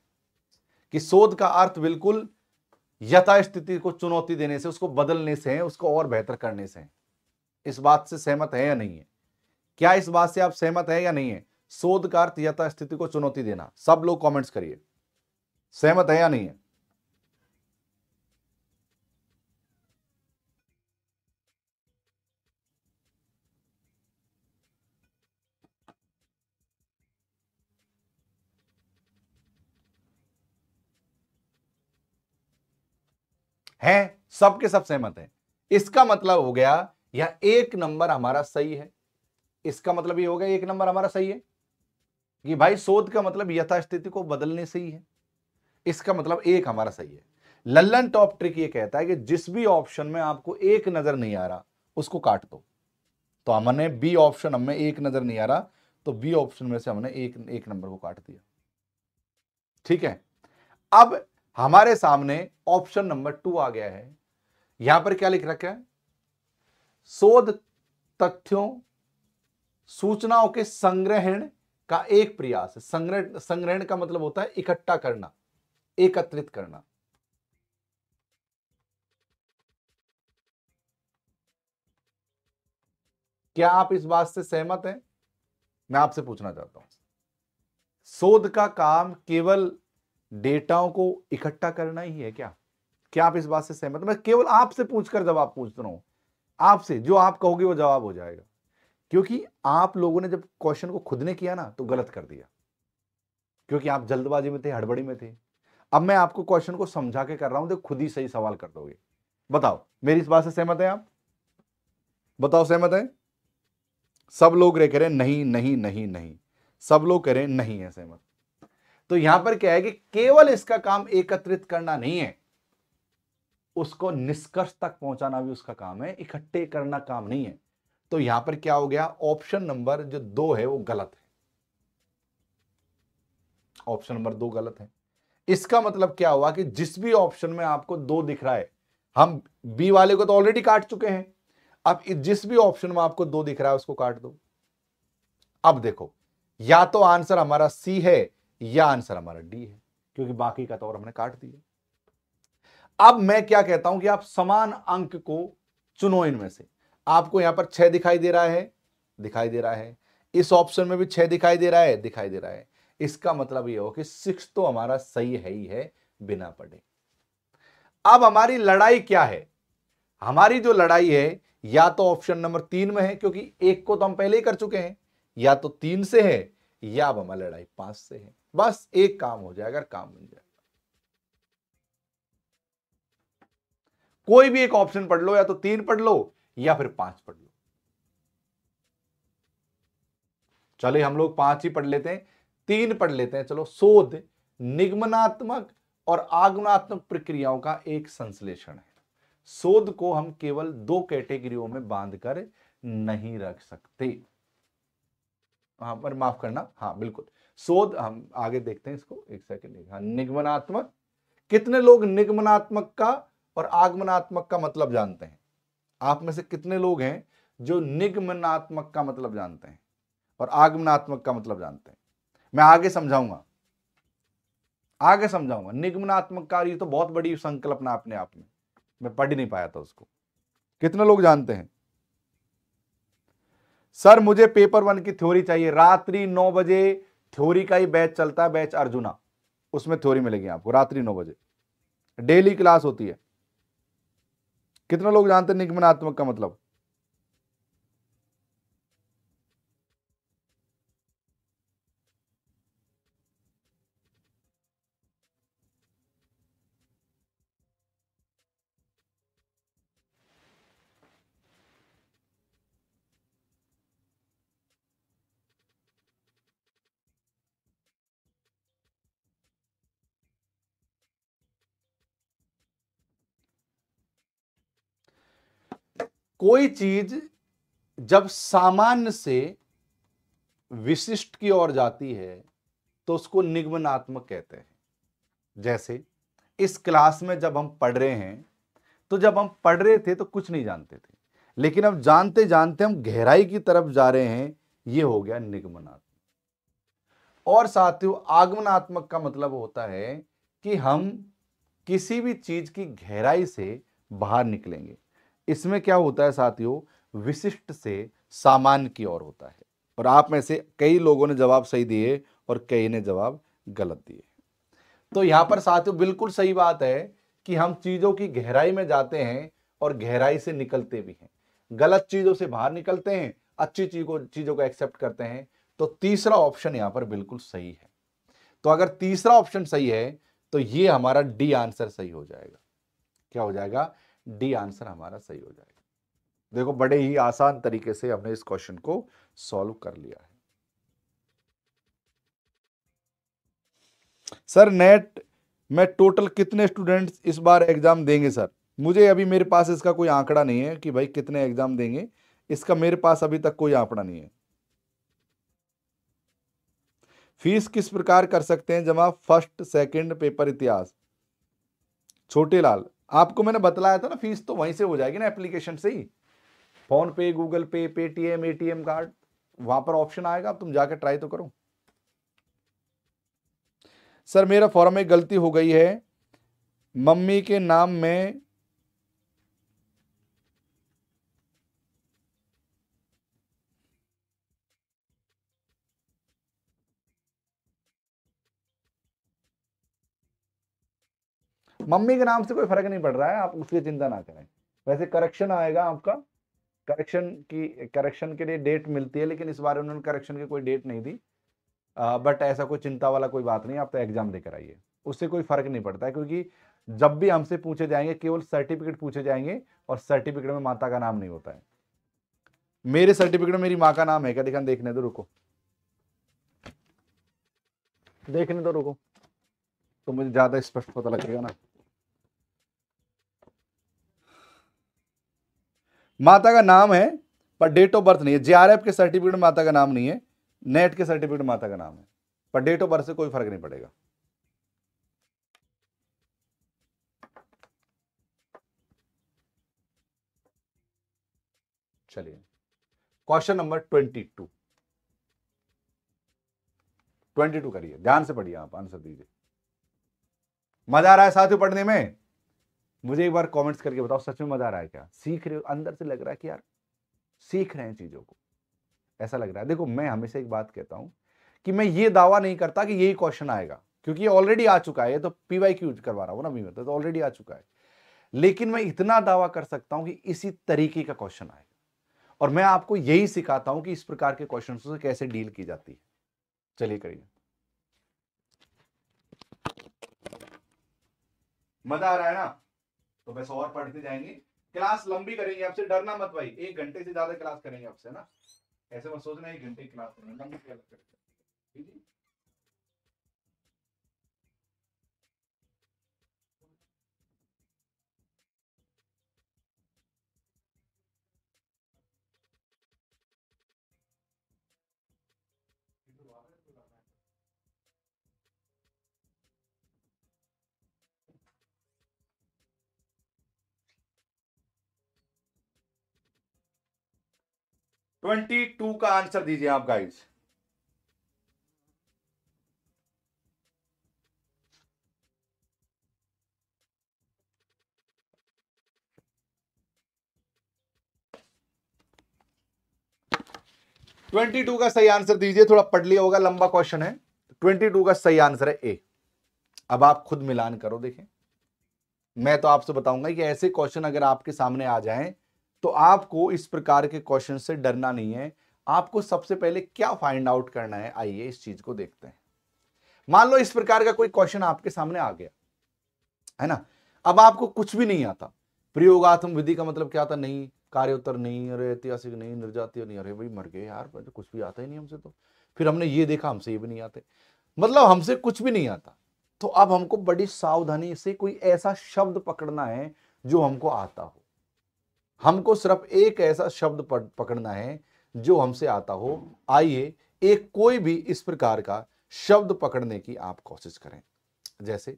कि शोध का अर्थ बिल्कुल यथा स्थिति को चुनौती देने से उसको बदलने से है उसको और बेहतर करने से है इस बात से सहमत है या नहीं है क्या इस बात से आप सहमत है या नहीं है शोध का अर्थ यथास्थिति को चुनौती देना सब लोग कॉमेंट्स करिए सहमत है या नहीं है हैं सबके सब सहमत हैं इसका मतलब हो गया यह एक नंबर हमारा सही है इसका मतलब ये हो गया एक नंबर हमारा सही है कि भाई शोध का मतलब यथास्थिति को बदलने से ही है इसका मतलब एक हमारा सही है लल्लन टॉप ट्रिक ये कहता है कि जिस भी ऑप्शन में आपको एक नजर नहीं आ रहा उसको काट दो तो हमने बी ऑप्शन हमें एक नजर नहीं आ रहा तो बी ऑप्शन में से हमने एक एक नंबर को काट दिया ठीक है अब हमारे सामने ऑप्शन नंबर टू आ गया है यहां पर क्या लिख रखा है शोध तथ्यों सूचनाओं के संग्रहण का एक प्रयास संग्रह संग्रहण का मतलब होता है इकट्ठा करना एकत्रित करना क्या आप इस बात से सहमत हैं मैं आपसे पूछना चाहता हूं शोध का काम केवल डेटाओं को इकट्ठा करना ही है क्या क्या आप इस बात से सहमत मैं केवल आपसे पूछकर जवाब पूछ रहा हूं आपसे जो आप कहोगे वो जवाब हो जाएगा क्योंकि आप लोगों ने जब क्वेश्चन को खुद ने किया ना तो गलत कर दिया क्योंकि आप जल्दबाजी में थे हड़बड़ी में थे अब मैं आपको क्वेश्चन को समझा के कर रहा हूं तो खुद ही सही सवाल कर दोगे बताओ मेरी इस बात से सहमत है आप बताओ सहमत है सब लोग कह रहे नहीं नहीं नहीं नहीं सब लोग कह रहे नहीं है सहमत तो यहां पर क्या है कि केवल इसका काम एकत्रित करना नहीं है उसको निष्कर्ष तक पहुंचाना भी उसका काम है इकट्ठे करना काम नहीं है तो यहां पर क्या हो गया ऑप्शन नंबर जो दो है वो गलत है ऑप्शन नंबर दो गलत है इसका मतलब क्या हुआ कि जिस भी ऑप्शन में आपको दो दिख रहा है हम बी वाले को तो ऑलरेडी काट चुके हैं अब जिस भी ऑप्शन में आपको दो दिख रहा है उसको काट दो अब देखो या तो आंसर हमारा सी है या आंसर हमारा डी है क्योंकि बाकी का तो और हमने काट दिया अब मैं क्या कहता हूं कि आप समान अंक को चुनो इनमें से आपको यहां पर छह दिखाई दे रहा है दिखाई दे रहा है इस ऑप्शन में भी छह दिखाई दे रहा है दिखाई दे रहा है इसका मतलब यह हो कि सिक्स तो हमारा सही है ही है बिना पढ़े अब हमारी लड़ाई क्या है हमारी जो लड़ाई है या तो ऑप्शन नंबर तीन में है क्योंकि एक को तो हम पहले ही कर चुके हैं या तो तीन से है या अब हमारी लड़ाई पांच से है बस एक काम हो जाएगा काम बन जाएगा कोई भी एक ऑप्शन पढ़ लो या तो तीन पढ़ लो या फिर पांच पढ़ लो चले हम लोग पांच ही पढ़ लेते हैं तीन पढ़ लेते हैं चलो शोध निगमनात्मक और आगमनात्मक प्रक्रियाओं का एक संश्लेषण है शोध को हम केवल दो कैटेगरियों में बांधकर नहीं रख सकते हाँ पर माफ करना हाँ बिल्कुल शोध हम आगे देखते हैं इसको एक सेकेंड हाँ निगमनात्मक कितने लोग निगमनात्मक का और आगमनात्मक का मतलब जानते हैं आप में से कितने लोग हैं जो निगमनात्मक का मतलब जानते हैं और आगमनात्मक का मतलब जानते हैं मैं आगे समझाऊंगा आगे समझाऊंगा निगमनात्मक का ये तो बहुत बड़ी संकल्पना अपने आप में मैं पढ़ ही नहीं पाया था उसको कितने लोग जानते हैं सर मुझे पेपर वन की थ्योरी चाहिए रात्रि नौ बजे थ्योरी का ही बैच चलता है बैच अर्जुना उसमें थ्योरी मिलेगी आपको रात्रि नौ बजे डेली क्लास होती है कितने लोग जानते हैं निगमनात्मक का मतलब कोई चीज जब सामान्य से विशिष्ट की ओर जाती है तो उसको निगमनात्मक कहते हैं जैसे इस क्लास में जब हम पढ़ रहे हैं तो जब हम पढ़ रहे थे तो कुछ नहीं जानते थे लेकिन अब जानते जानते हम गहराई की तरफ जा रहे हैं ये हो गया निगमनात्मक और साथियों आगमनात्मक का मतलब होता है कि हम किसी भी चीज की गहराई से बाहर निकलेंगे इसमें क्या होता है साथियों विशिष्ट से सामान्य की ओर होता है और आप में से कई लोगों ने जवाब सही दिए और कई ने जवाब गलत दिए तो यहां पर साथियों बिल्कुल सही बात है कि हम चीज़ों की गहराई में जाते हैं और गहराई से निकलते भी हैं गलत चीज़ों से बाहर निकलते हैं अच्छी चीज़ों चीज़ों को एक्सेप्ट करते हैं तो तीसरा ऑप्शन यहां पर बिल्कुल सही है तो अगर तीसरा ऑप्शन सही है तो ये हमारा डी आंसर सही हो जाएगा क्या हो जाएगा डी आंसर हमारा सही हो जाएगा देखो बड़े ही आसान तरीके से हमने इस क्वेश्चन को सॉल्व कर लिया है सर नेट में टोटल कितने स्टूडेंट्स इस बार एग्जाम देंगे सर मुझे अभी मेरे पास इसका कोई आंकड़ा नहीं है कि भाई कितने एग्जाम देंगे इसका मेरे पास अभी तक कोई आंकड़ा नहीं है फीस किस प्रकार कर सकते हैं जमा फर्स्ट सेकंड पेपर इतिहास छोटे लाल आपको मैंने बतलाया था ना फीस तो वहीं से हो जाएगी ना एप्लीकेशन से ही PhonePe Google Pay Paytm ATM card वहां पर ऑप्शन आएगा तुम जाकर ट्राई तो करो सर मेरा फॉर्म में गलती हो गई है मम्मी के नाम में मम्मी के नाम से कोई फर्क नहीं पड़ रहा है आप उसकी चिंता ना करें वैसे करेक्शन आएगा आपका करेक्शन की करेक्शन के लिए डेट मिलती है लेकिन इस बार उन्होंने करेक्शन की कोई डेट नहीं दी बट ऐसा कोई चिंता वाला कोई बात नहीं आप तो एग्जाम देकर आइए उससे कोई फर्क नहीं पड़ता है क्योंकि जब भी हमसे पूछे जाएंगे केवल सर्टिफिकेट पूछे जाएंगे और सर्टिफिकेट में माता का नाम नहीं होता है मेरे सर्टिफिकेट में मेरी माँ का नाम है क्या देखा देखने दो रुको देखने दो रुको तो मुझे ज़्यादा स्पष्ट पता लगेगा ना माता का नाम है पर डेट ऑफ बर्थ नहीं है जेआरएफ के सर्टिफिकेट में माता का नाम नहीं है नेट के सर्टिफिकेट में माता का नाम है पर डेट ऑफ बर्थ से कोई फर्क नहीं पड़ेगा चलिए question number twenty two twenty two करिए ध्यान से पढ़िए आप आंसर दीजिए मजा आ रहा है साथ ही पढ़ने में मुझे एक बार कमेंट्स करके बताओ सच में मजा आ रहा है क्या सीख रहे हो अंदर से लग रहा है कि यार सीख रहे हैं चीज़ों को ऐसा लग रहा है देखो मैं हमेशा एक बात कहता हूं कि मैं ये दावा नहीं करता कि यही क्वेश्चन आएगा क्योंकि ऑलरेडी आ चुका है तो पीवाई क्यू करवा रहा हूँ ना मैं तो ऑलरेडी तो आ चुका है लेकिन मैं इतना दावा कर सकता हूं कि इसी तरीके का क्वेश्चन आएगा और मैं आपको यही सिखाता हूं कि इस प्रकार के क्वेश्चन से कैसे डील की जाती है चलिए करिए मजा आ रहा है ना तो बस और पढ़ते जाएंगे क्लास लंबी करेंगे आपसे डरना मत भाई एक घंटे से ज्यादा क्लास करेंगे आपसे ना ऐसे मत सोचना एक घंटे क्लास करेंगे लंबी क्लास करेंगे ठीक है ट्वेंटी टू का आंसर दीजिए आप गाइस ट्वेंटी टू का सही आंसर दीजिए थोड़ा पढ़ लिया होगा लंबा क्वेश्चन है ट्वेंटी टू का सही आंसर है ए अब आप खुद मिलान करो देखें मैं तो आपसे बताऊंगा कि ऐसे क्वेश्चन अगर आपके सामने आ जाएं तो आपको इस प्रकार के क्वेश्चन से डरना नहीं है आपको सबसे पहले क्या फाइंड आउट करना है आइए इस चीज को देखते हैं मान लो इस प्रकार का कोई क्वेश्चन आपके सामने आ गया है ना अब आपको कुछ भी नहीं आता प्रयोगात्म विधि का मतलब क्या था नहीं कार्योत्तर नहीं अरे ऐतिहासिक नहीं निर्जातीय नहीं अरे भाई मर गए यार तो कुछ भी आता ही नहीं हमसे तो फिर हमने ये देखा हमसे ये भी नहीं आते मतलब हमसे कुछ भी नहीं आता तो अब हमको बड़ी सावधानी से कोई ऐसा शब्द पकड़ना है जो हमको आता हो हमको सिर्फ एक ऐसा शब्द पकड़ना है जो हमसे आता हो आइए एक कोई भी इस प्रकार का शब्द पकड़ने की आप कोशिश करें जैसे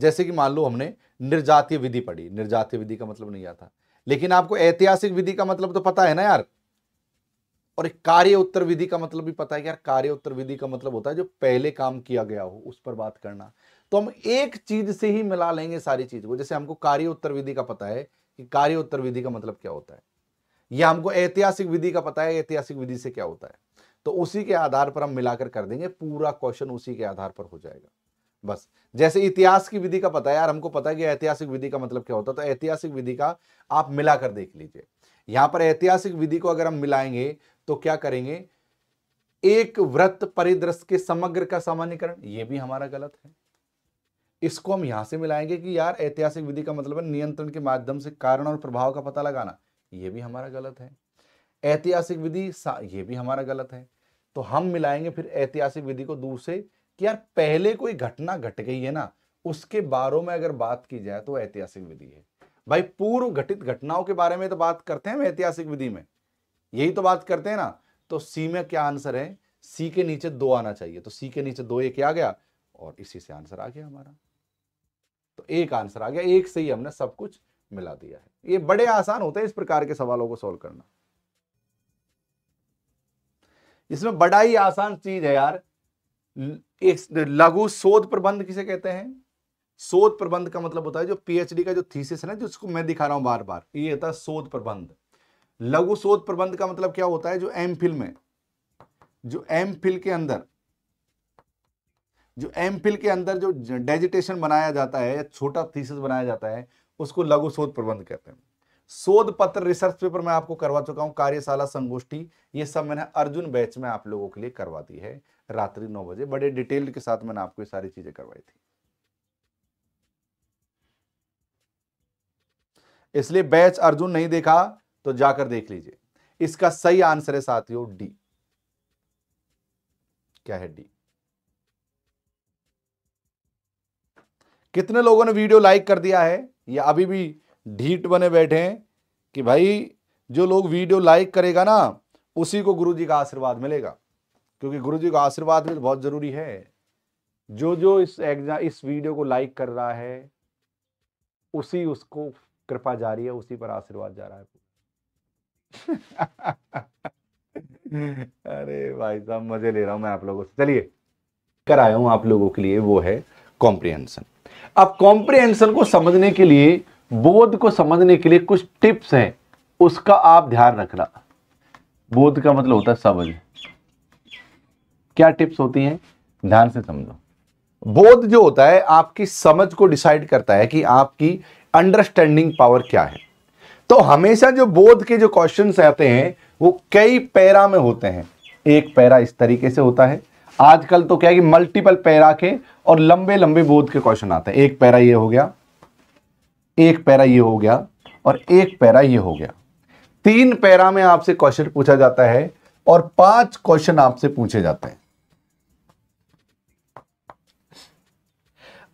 जैसे कि मान लो हमने निर्जातीय विधि पढ़ी निर्जातीय विधि का मतलब नहीं आता लेकिन आपको ऐतिहासिक विधि का मतलब तो पता है ना यार और एक कार्य उत्तर विधि का मतलब भी पता है यार कार्य उत्तर विधि का मतलब होता है जो पहले काम किया गया हो उस पर बात करना तो हम एक चीज से ही मिला लेंगे सारी चीज को जैसे हमको कार्य उत्तर विधि का पता है कि कार्य उत्तर विधि का मतलब क्या होता है या हमको ऐतिहासिक विधि का पता है ऐतिहासिक विधि से क्या होता है तो उसी के आधार पर हम मिलाकर कर देंगे पूरा क्वेश्चन उसी के आधार पर हो जाएगा बस जैसे इतिहास की विधि का पता है यार हमको पता है कि ऐतिहासिक विधि का मतलब क्या होता है तो ऐतिहासिक विधि का आप मिलाकर देख लीजिए यहां पर ऐतिहासिक विधि को अगर हम मिलाएंगे तो क्या करेंगे एक व्रत परिदृश्य के समग्र का सामान्यकरण यह भी हमारा गलत है इसको हम यहां से मिलाएंगे कि यार ऐतिहासिक विधि का मतलब है नियंत्रण के माध्यम से कारण और प्रभाव का पता लगाना ये भी हमारा गलत है ऐतिहासिक विधि ये भी हमारा गलत है तो हम मिलाएंगे फिर ऐतिहासिक विधि को दूर से कि यार पहले कोई घटना घट गई है ना उसके बारे में अगर बात की जाए तो ऐतिहासिक विधि है भाई पूर्व घटित घटनाओं के बारे में तो बात करते हैं ऐतिहासिक विधि में यही तो बात करते हैं ना तो सी में क्या आंसर है सी के नीचे दो आना चाहिए तो सी के नीचे दो एक आ गया और इसी से आंसर आ गया हमारा तो एक आंसर आ गया एक से ही हमने सब कुछ मिला दिया है ये बड़े आसान होते हैं इस प्रकार के सवालों को सोल्व करना इसमें बड़ा ही आसान चीज है यार एक लघु शोध प्रबंध किसे कहते हैं शोध प्रबंध का मतलब होता है जो पीएचडी का जो थीसिस है ना जिसको मैं दिखा रहा हूं बार बार ये होता है शोध प्रबंध लघु शोध प्रबंध का मतलब क्या होता है जो एम फिल में जो एम फिल के अंदर जो एम के अंदर जो डेजिटेशन बनाया जाता है छोटा थीसिस बनाया जाता है उसको लघु शोध प्रबंध कहते हैं शोध पत्र रिसर्च पेपर मैं आपको करवा चुका हूं कार्यशाला संगोष्ठी ये सब मैंने अर्जुन बैच में आप लोगों के लिए करवा दी है रात्रि नौ बजे बड़े डिटेल के साथ मैंने आपको ये सारी चीजें करवाई थी इसलिए बैच अर्जुन नहीं देखा तो जाकर देख लीजिए इसका सही आंसर है साथियों डी क्या है डी कितने लोगों ने वीडियो लाइक कर दिया है या अभी भी ढीट बने बैठे हैं कि भाई जो लोग वीडियो लाइक करेगा ना उसी को गुरु जी का आशीर्वाद मिलेगा क्योंकि गुरु जी का आशीर्वाद भी बहुत ज़रूरी है जो जो इस एग्जाम इस वीडियो को लाइक कर रहा है उसी उसको कृपा जा रही है उसी पर आशीर्वाद जा रहा है अरे भाई साहब मजे ले रहा हूं मैं आप लोगों से चलिए कर आया हूं आप लोगों के लिए वो है कॉम्प्रिहेंशन अब कॉम्प्रिहेंशन को समझने के लिए बोध को समझने के लिए कुछ टिप्स हैं उसका आप ध्यान रखना बोध का मतलब होता है समझ क्या टिप्स होती हैं ध्यान से समझो बोध जो होता है आपकी समझ को डिसाइड करता है कि आपकी अंडरस्टैंडिंग पावर क्या है तो हमेशा जो बोध के जो क्वेश्चन आते हैं वो कई पैरा में होते हैं एक पैरा इस तरीके से होता है आजकल तो क्या है कि मल्टीपल पैरा के और लंबे लंबे बोध के क्वेश्चन आते हैं एक पैरा ये हो गया एक पैरा ये हो गया और एक पैरा ये हो गया तीन पैरा में आपसे क्वेश्चन पूछा जाता है और पांच क्वेश्चन आपसे पूछे जाते हैं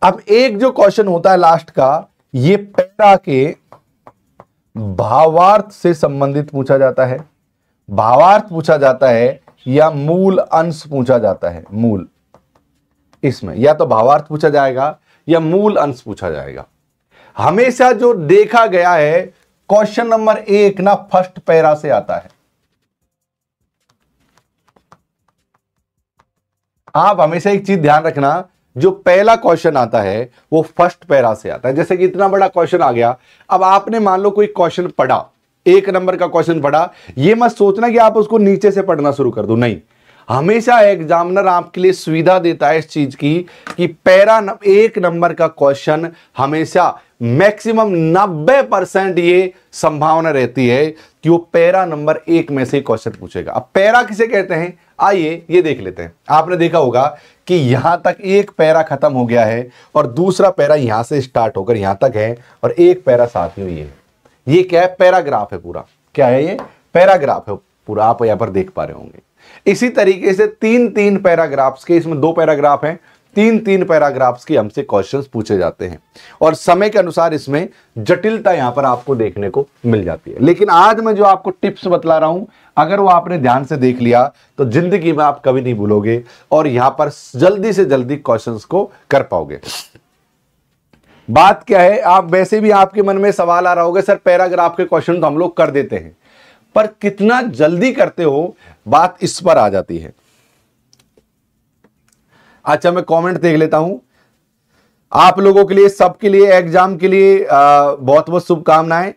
अब एक जो क्वेश्चन होता है लास्ट का ये पैरा के भावार्थ से संबंधित पूछा जाता है भावार्थ पूछा जाता है या मूल अंश पूछा जाता है मूल इसमें या तो भावार्थ पूछा जाएगा या मूल अंश पूछा जाएगा हमेशा जो देखा गया है क्वेश्चन नंबर एक ना फर्स्ट पैरा से आता है आप हमेशा एक चीज ध्यान रखना जो पहला क्वेश्चन आता है वो फर्स्ट पैरा से आता है जैसे कि इतना बड़ा क्वेश्चन आ गया अब आपने मान लो कोई क्वेश्चन पढ़ा एक नंबर का क्वेश्चन पढ़ा ये मत सोचना कि आप उसको नीचे से पढ़ना शुरू कर दो नहीं हमेशा एग्जामिनर आपके लिए सुविधा देता है इस चीज की कि पैरा न, एक नंबर का क्वेश्चन हमेशा मैक्सिमम 90 परसेंट ये संभावना रहती है कि वो पैरा नंबर एक में से क्वेश्चन पूछेगा अब पैरा किसे कहते हैं आइए ये देख लेते हैं आपने देखा होगा कि यहां तक एक पैरा खत्म हो गया है और दूसरा पैरा यहां से स्टार्ट होकर यहां तक है और एक पैरा साथ में हुई है ये क्या है पैराग्राफ है पूरा क्या है ये पैराग्राफ है पूरा आप यहां पर देख पा रहे होंगे इसी तरीके से तीन तीन पैराग्राफ्स के इसमें दो पैराग्राफ हैं तीन तीन पैराग्राफ्स के हमसे क्वेश्चंस पूछे जाते हैं और समय के अनुसार इसमें जटिलता यहां पर आपको देखने को मिल जाती है लेकिन आज मैं जो आपको टिप्स बतला रहा हूं अगर वो आपने ध्यान से देख लिया तो जिंदगी में आप कभी नहीं भूलोगे और यहां पर जल्दी से जल्दी क्वेश्चन को कर पाओगे बात क्या है आप वैसे भी आपके मन में सवाल आ रहा होगा सर पैराग्राफ के क्वेश्चन तो हम लोग कर देते हैं पर कितना जल्दी करते हो बात इस पर आ जाती है अच्छा मैं कमेंट देख लेता हूं आप लोगों के लिए सबके लिए एग्जाम के लिए आ, बहुत बहुत शुभकामनाएं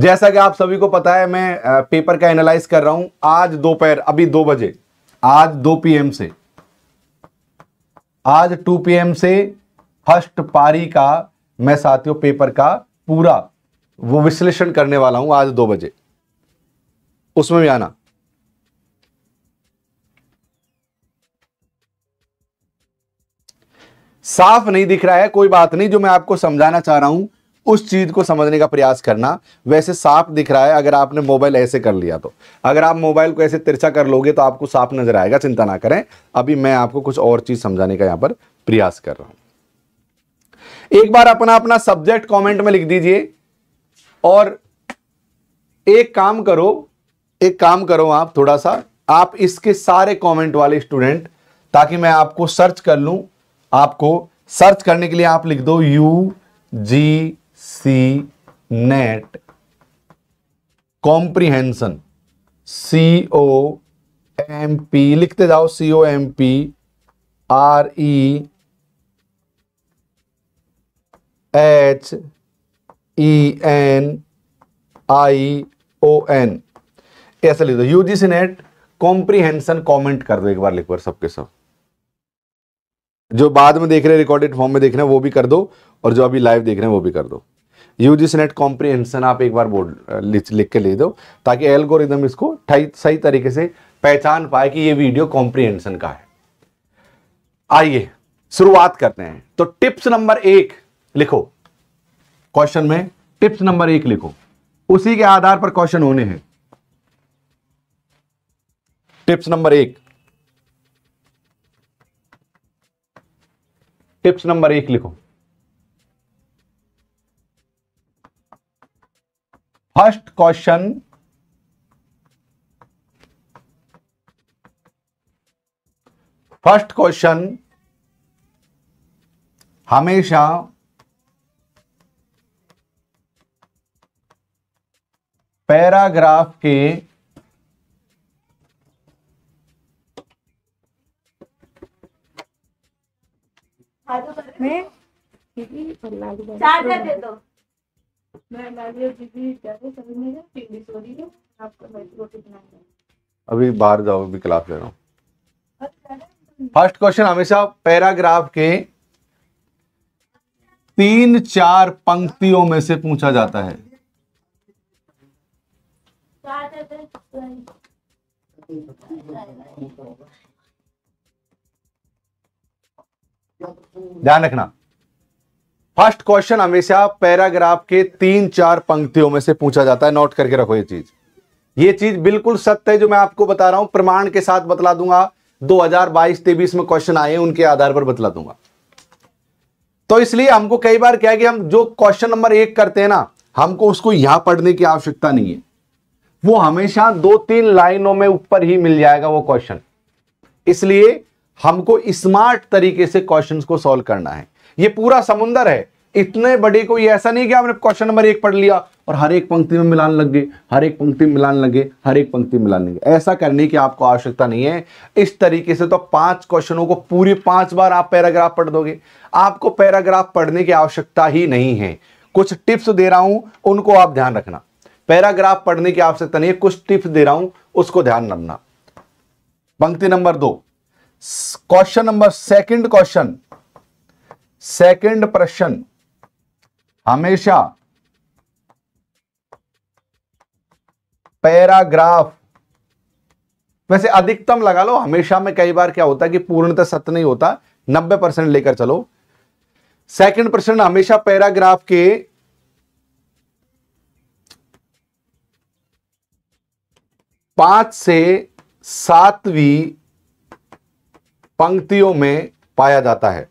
जैसा कि आप सभी को पता है मैं आ, पेपर का एनालाइज कर रहा हूं आज दोपहर अभी दो बजे आज दो पीएम से आज टू पीएम से फर्स्ट पारी का मैं साथियों पेपर का पूरा वो विश्लेषण करने वाला हूं आज दो बजे उसमें भी आना साफ नहीं दिख रहा है कोई बात नहीं जो मैं आपको समझाना चाह रहा हूं उस चीज को समझने का प्रयास करना वैसे साफ दिख रहा है अगर आपने मोबाइल ऐसे कर लिया तो अगर आप मोबाइल को ऐसे तिरछा कर लोगे तो आपको साफ नजर आएगा चिंता ना करें अभी मैं आपको कुछ और चीज समझाने का यहां पर प्रयास कर रहा हूं एक बार अपना अपना सब्जेक्ट कमेंट में लिख दीजिए और एक काम करो एक काम करो आप थोड़ा सा आप इसके सारे कमेंट वाले स्टूडेंट ताकि मैं आपको सर्च कर लू आपको सर्च करने के लिए आप लिख दो U G C NET comprehension C O M P लिखते जाओ C O M P R E H E N S ओ एन ऐसा लिख दो U G C NET comprehension comment कर दो एक बार लिखकर सबके सब जो बाद में देख रहे हैं रिकॉर्डेड फॉर्म में देख रहे हैं वो भी कर दो और जो अभी लाइव देख रहे हैं वो भी कर दो यू जी नेट कॉम्प्रीहेंशन आप एक बार बोर्ड लिख के ले दो ताकि एल्गोरिदम इसको सही तरीके से पहचान पाए कि ये वीडियो कॉम्प्रीहेंशन का है आइए शुरुआत करते हैं तो टिप्स नंबर एक लिखो क्वेश्चन में टिप्स नंबर एक लिखो उसी के आधार पर क्वेश्चन होने हैं टिप्स नंबर एक टिप्स नंबर एक लिखो फर्स्ट क्वेश्चन फर्स्ट क्वेश्चन हमेशा पैराग्राफ के अभी बाहर जाओ अभी क्लास ले रहा हूँ फर्स्ट क्वेश्चन हमेशा पैराग्राफ के तीन चार पंक्तियों में से पूछा जाता है ध्यान रखना फर्स्ट क्वेश्चन हमेशा पैराग्राफ के तीन चार पंक्तियों में से पूछा जाता है नोट करके रखो ये चीज ये चीज बिल्कुल सत्य है जो मैं आपको बता रहा हूं प्रमाण के साथ बतला दूंगा 2022-23 में क्वेश्चन आए उनके आधार पर बतला दूंगा तो इसलिए हमको कई बार क्या है कि हम जो क्वेश्चन नंबर एक करते हैं ना हमको उसको यहां पढ़ने की आवश्यकता नहीं है वो हमेशा दो तीन लाइनों में ऊपर ही मिल जाएगा वो क्वेश्चन इसलिए हमको स्मार्ट तरीके से क्वेश्चंस को सॉल्व करना है ये पूरा समुंदर है इतने बड़े को ये ऐसा नहीं कि आपने क्वेश्चन नंबर एक पढ़ लिया और हर एक पंक्ति में मिलान लग गए हर एक पंक्ति में मिलान लगे हर एक पंक्ति में मिलान लगे ऐसा करने की आपको आवश्यकता नहीं है इस तरीके से तो पांच क्वेश्चनों को पूरी पांच बार आप पैराग्राफ पढ़ दोगे आपको पैराग्राफ पढ़ने की आवश्यकता ही नहीं है कुछ टिप्स दे रहा हूं उनको आप ध्यान रखना पैराग्राफ पढ़ने की आवश्यकता नहीं है कुछ टिप्स दे रहा हूं उसको ध्यान रखना पंक्ति नंबर दो question number second question second प्रश्न हमेशा पैराग्राफ वैसे अधिकतम लगा लो हमेशा में कई बार क्या होता है कि पूर्णतः सत्य नहीं होता नब्बे परसेंट लेकर चलो सेकंड प्रश्न हमेशा पैराग्राफ के पांच से सातवीं पंक्तियों में पाया जाता है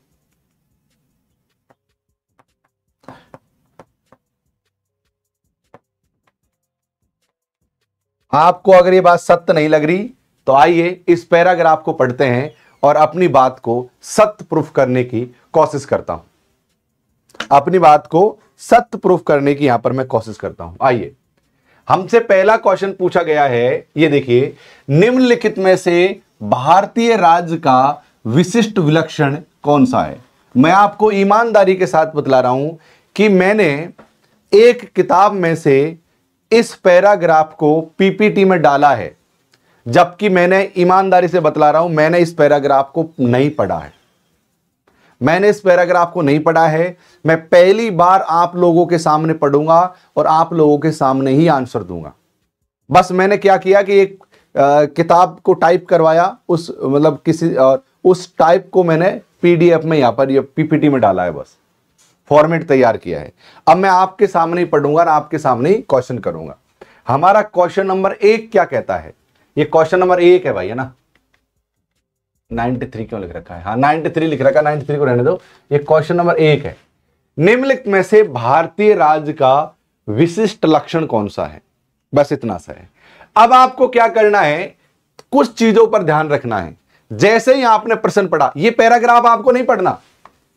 आपको अगर ये बात सत्य नहीं लग रही तो आइए इस पैराग्राफ को पढ़ते हैं और अपनी बात को सत्य प्रूफ करने की कोशिश करता हूं अपनी बात को सत्य प्रूफ करने की यहां पर मैं कोशिश करता हूं आइए हमसे पहला क्वेश्चन पूछा गया है ये देखिए निम्नलिखित में से भारतीय राज्य का विशिष्ट विलक्षण कौन सा है मैं आपको ईमानदारी के साथ बतला रहा हूं कि मैंने एक किताब में से इस पैराग्राफ को पीपीटी में डाला है जबकि मैंने ईमानदारी से बतला रहा हूं मैंने इस पैराग्राफ को नहीं पढ़ा है मैंने इस पैराग्राफ को नहीं पढ़ा है मैं पहली बार आप लोगों के सामने पढ़ूंगा और आप लोगों के सामने ही आंसर दूंगा बस मैंने क्या किया कि एक आ, किताब को टाइप करवाया उस मतलब किसी और उस टाइप को मैंने पीडीएफ में यहां पर पीपीटी में डाला है बस फॉर्मेट तैयार किया है अब मैं आपके सामने ही पढ़ूंगा और आपके सामने ही क्वेश्चन करूंगा हमारा क्वेश्चन नंबर एक क्या कहता है ये क्वेश्चन नंबर एक है भाई है ना 93 क्यों लिख रखा है हाँ 93 लिख रखा है 93 को रहने दो ये क्वेश्चन नंबर एक है निम्नलिखित में से भारतीय राज्य का विशिष्ट लक्षण कौन सा है बस इतना सा है अब आपको क्या करना है कुछ चीजों पर ध्यान रखना है जैसे ही आपने प्रश्न पढ़ा ये पैराग्राफ आपको नहीं पढ़ना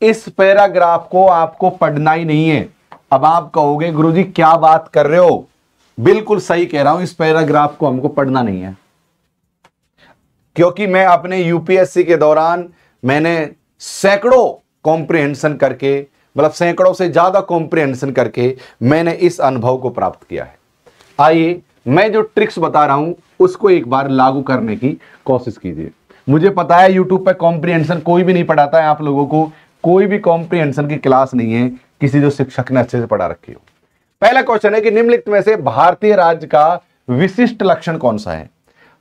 इस पैराग्राफ को आपको पढ़ना ही नहीं है अब आप कहोगे गुरु क्या बात कर रहे हो बिल्कुल सही कह रहा हूं इस पैराग्राफ को हमको पढ़ना नहीं है क्योंकि मैं अपने यूपीएससी के दौरान मैंने सैकड़ों कॉम्प्रिहेंशन करके मतलब सैकड़ों से ज़्यादा कॉम्प्रिहेंशन करके मैंने इस अनुभव को प्राप्त किया है आइए मैं जो ट्रिक्स बता रहा हूं उसको एक बार लागू करने की कोशिश कीजिए मुझे पता है यूट्यूब पर कॉम्प्रिहेंशन कोई भी नहीं पढ़ाता है आप लोगों को कोई भी कॉम्प्रिहेंशन की क्लास नहीं है किसी जो शिक्षक ने अच्छे से पढ़ा रखी हो पहला क्वेश्चन है कि निम्नलिखित में से भारतीय राज्य का विशिष्ट लक्षण कौन सा है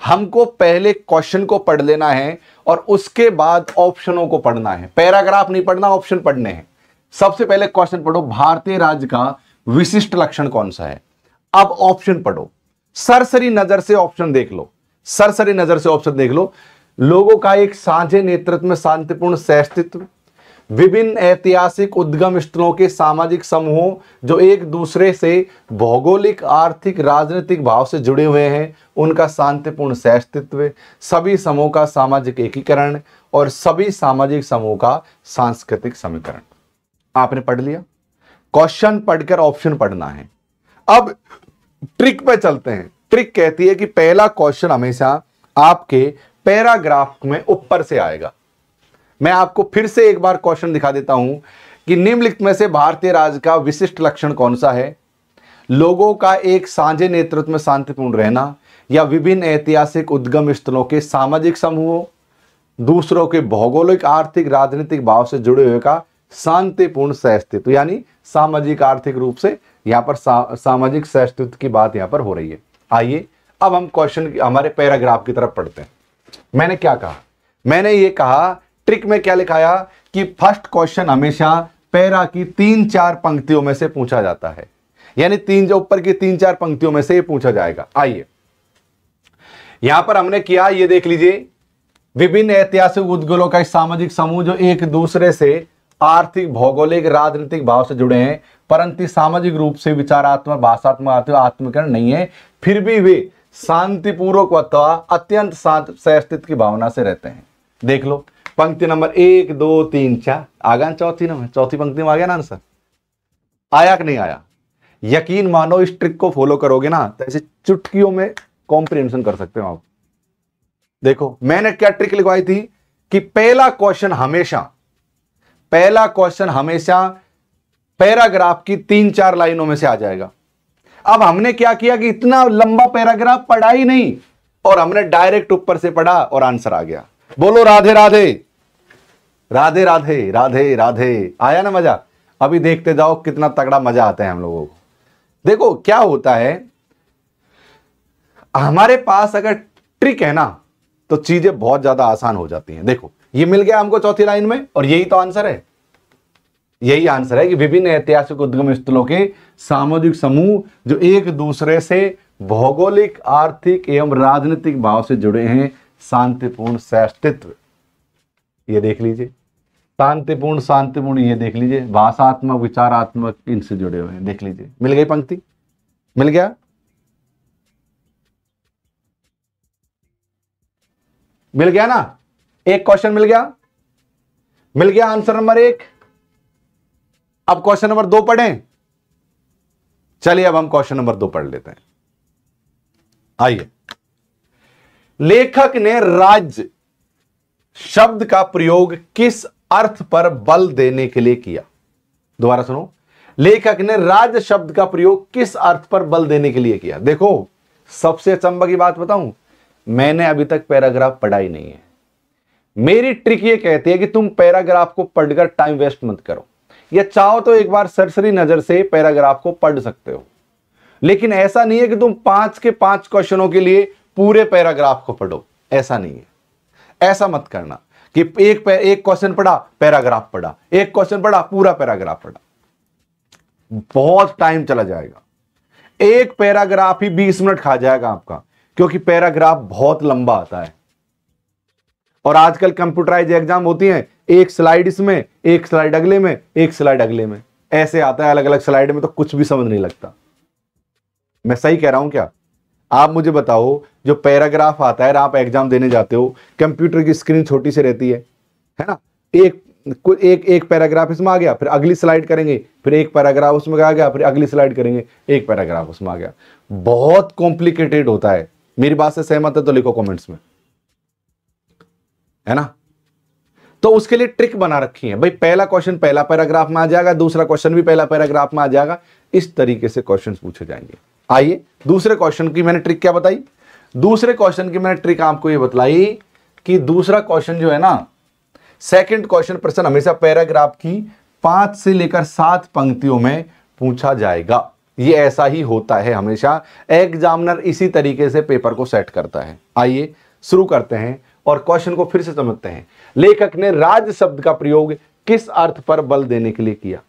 हमको पहले क्वेश्चन को पढ़ लेना है और उसके बाद ऑप्शनों को पढ़ना है पैराग्राफ नहीं पढ़ना ऑप्शन पढ़ने हैं सबसे पहले क्वेश्चन पढ़ो भारतीय राज्य का विशिष्ट लक्षण कौन सा है अब ऑप्शन पढ़ो सरसरी नजर से ऑप्शन देख लो सरसरी नजर से ऑप्शन देख लो लोगों का एक साझे नेतृत्व में शांतिपूर्ण सहस्तित्व विभिन्न ऐतिहासिक उद्गम स्थलों के सामाजिक समूहों जो एक दूसरे से भौगोलिक आर्थिक राजनीतिक भाव से जुड़े हुए हैं उनका शांतिपूर्ण अस्तित्व सभी समूह का सामाजिक एकीकरण और सभी सामाजिक समूह का सांस्कृतिक समीकरण आपने पढ़ लिया क्वेश्चन पढ़कर ऑप्शन पढ़ना है अब ट्रिक पर चलते हैं ट्रिक कहती है कि पहला क्वेश्चन हमेशा आपके पैराग्राफ में ऊपर से आएगा मैं आपको फिर से एक बार क्वेश्चन दिखा देता हूं कि निम्नलिखित में से भारतीय राज्य का विशिष्ट लक्षण कौन सा है लोगों का एक साझे नेतृत्व में शांतिपूर्ण रहना या विभिन्न ऐतिहासिक उद्गम स्थलों के सामाजिक समूहों दूसरों के भौगोलिक आर्थिक राजनीतिक भाव से जुड़े हुए का शांतिपूर्ण सहस्तित्व यानी सामाजिक आर्थिक रूप से यहां पर सा, सामाजिक सहस्तित्व की बात यहां पर हो रही है आइए अब हम क्वेश्चन हमारे पैराग्राफ की तरफ पढ़ते हैं मैंने क्या कहा मैंने ये कहा ट्रिक में क्या लिखाया कि फर्स्ट क्वेश्चन हमेशा पैरा की तीन चार पंक्तियों में से पूछा जाता है यानी तीन जो ऊपर की तीन चार पंक्तियों में से ये पूछा जाएगा आइए यहां पर हमने किया ये देख लीजिए विभिन्न ऐतिहासिक उद्गलों का सामाजिक समूह जो एक दूसरे से आर्थिक भौगोलिक राजनीतिक भाव से जुड़े हैं परंतु सामाजिक रूप से विचारात्मक भाषात्मक आत्मकरण नहीं है फिर भी वे शांतिपूर्वक अथवा अत्यंत शांत सहस्तित्व की भावना से रहते हैं देख लो पंक्ति नंबर एक दो तीन चार आ गया चौथी नंबर चौथी पंक्ति में आ गया ना आंसर आया कि नहीं आया यकीन मानो इस ट्रिक को फॉलो करोगे ना तो ऐसे चुटकियों में कॉम्प्रिहेंशन कर सकते हो आप देखो मैंने क्या ट्रिक लिखवाई थी कि पहला क्वेश्चन हमेशा पहला क्वेश्चन हमेशा पैराग्राफ की तीन चार लाइनों में से आ जाएगा अब हमने क्या किया कि इतना लंबा पैराग्राफ पढ़ा ही नहीं और हमने डायरेक्ट ऊपर से पढ़ा और आंसर आ गया बोलो राधे राधे राधे राधे राधे राधे आया ना मजा अभी देखते जाओ कितना तगड़ा मजा आता है हम लोगों को देखो क्या होता है हमारे पास अगर ट्रिक है ना तो चीजें बहुत ज्यादा आसान हो जाती हैं देखो ये मिल गया हमको चौथी लाइन में और यही तो आंसर है यही आंसर है कि विभिन्न ऐतिहासिक उद्गम स्थलों के सामाजिक समूह जो एक दूसरे से भौगोलिक आर्थिक एवं राजनीतिक भाव से जुड़े हैं शांतिपूर्ण सह ये देख लीजिए शांतिपूर्ण शांतिपूर्ण ये देख लीजिए भाषात्मक विचारात्मक इनसे जुड़े हुए हैं देख लीजिए मिल गई पंक्ति मिल गया मिल गया ना एक क्वेश्चन मिल गया मिल गया आंसर नंबर एक अब क्वेश्चन नंबर दो पढ़े चलिए अब हम क्वेश्चन नंबर दो पढ़ लेते हैं आइए लेखक ने राज्य शब्द का प्रयोग किस अर्थ पर बल देने के लिए किया दोबारा सुनो लेखक ने राज्य शब्द का प्रयोग किस अर्थ पर बल देने के लिए किया देखो सबसे अचंबा की बात बताऊं मैंने अभी तक पैराग्राफ पढ़ा ही नहीं है मेरी ट्रिक ये कहती है कि तुम पैराग्राफ को पढ़कर टाइम वेस्ट मत करो या चाहो तो एक बार सरसरी नजर से पैराग्राफ को पढ़ सकते हो लेकिन ऐसा नहीं है कि तुम पांच के पांच क्वेश्चनों के लिए पूरे पैराग्राफ को पढ़ो ऐसा नहीं है ऐसा मत करना कि एक एक क्वेश्चन पढ़ा पैराग्राफ पढ़ा एक क्वेश्चन पढ़ा पूरा पैराग्राफ पढ़ा बहुत टाइम चला जाएगा एक पैराग्राफ ही बीस मिनट खा जाएगा आपका क्योंकि पैराग्राफ बहुत लंबा आता है और आजकल कंप्यूटराइज एग्जाम होती हैं एक स्लाइड इसमें एक स्लाइड अगले में एक स्लाइड अगले में ऐसे आता है अलग अलग स्लाइड में तो कुछ भी समझ नहीं लगता मैं सही कह रहा हूं क्या आप मुझे बताओ जो पैराग्राफ आता है आप एग्जाम देने जाते हो कंप्यूटर की स्क्रीन छोटी सी रहती है है ना एक एक एक पैराग्राफ इसमें आ गया फिर अगली स्लाइड करेंगे फिर एक पैराग्राफ उसमें आ गया फिर अगली स्लाइड करेंगे एक पैराग्राफ उसमें आ गया बहुत कॉम्प्लिकेटेड होता है मेरी बात से सहमत है तो लिखो कमेंट्स में है ना तो उसके लिए ट्रिक बना रखी है भाई पहला क्वेश्चन पहला पैराग्राफ में आ जाएगा दूसरा क्वेश्चन भी पहला पैराग्राफ में आ जाएगा इस तरीके से क्वेश्चन पूछे जाएंगे आइए दूसरे क्वेश्चन की मैंने ट्रिक क्या बताई दूसरे क्वेश्चन की मैंने ट्रिक आपको ये बतलाई कि दूसरा क्वेश्चन जो है ना सेकंड क्वेश्चन प्रश्न हमेशा पैराग्राफ की पांच से लेकर सात पंक्तियों में पूछा जाएगा ये ऐसा ही होता है हमेशा एग्जामिनर इसी तरीके से पेपर को सेट करता है आइए शुरू करते हैं और क्वेश्चन को फिर से समझते हैं लेखक ने राज शब्द का प्रयोग किस अर्थ पर बल देने के लिए किया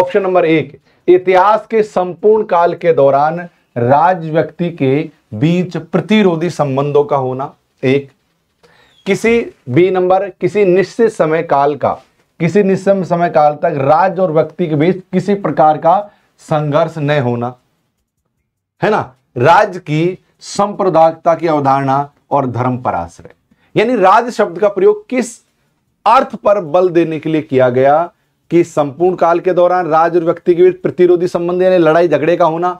ऑप्शन नंबर एक इतिहास के संपूर्ण काल के दौरान राज व्यक्ति के बीच प्रतिरोधी संबंधों का होना एक किसी बी नंबर किसी निश्चित समय काल का किसी निश्चित समय काल तक राज्य और व्यक्ति के बीच किसी प्रकार का संघर्ष न होना है ना राज्य की संप्रदायिकता की अवधारणा और धर्म पर आश्रय यानी राज्य शब्द का प्रयोग किस अर्थ पर बल देने के लिए किया गया कि संपूर्ण काल के दौरान राज और व्यक्ति के बीच प्रतिरोधी संबंध यानी लड़ाई झगड़े का होना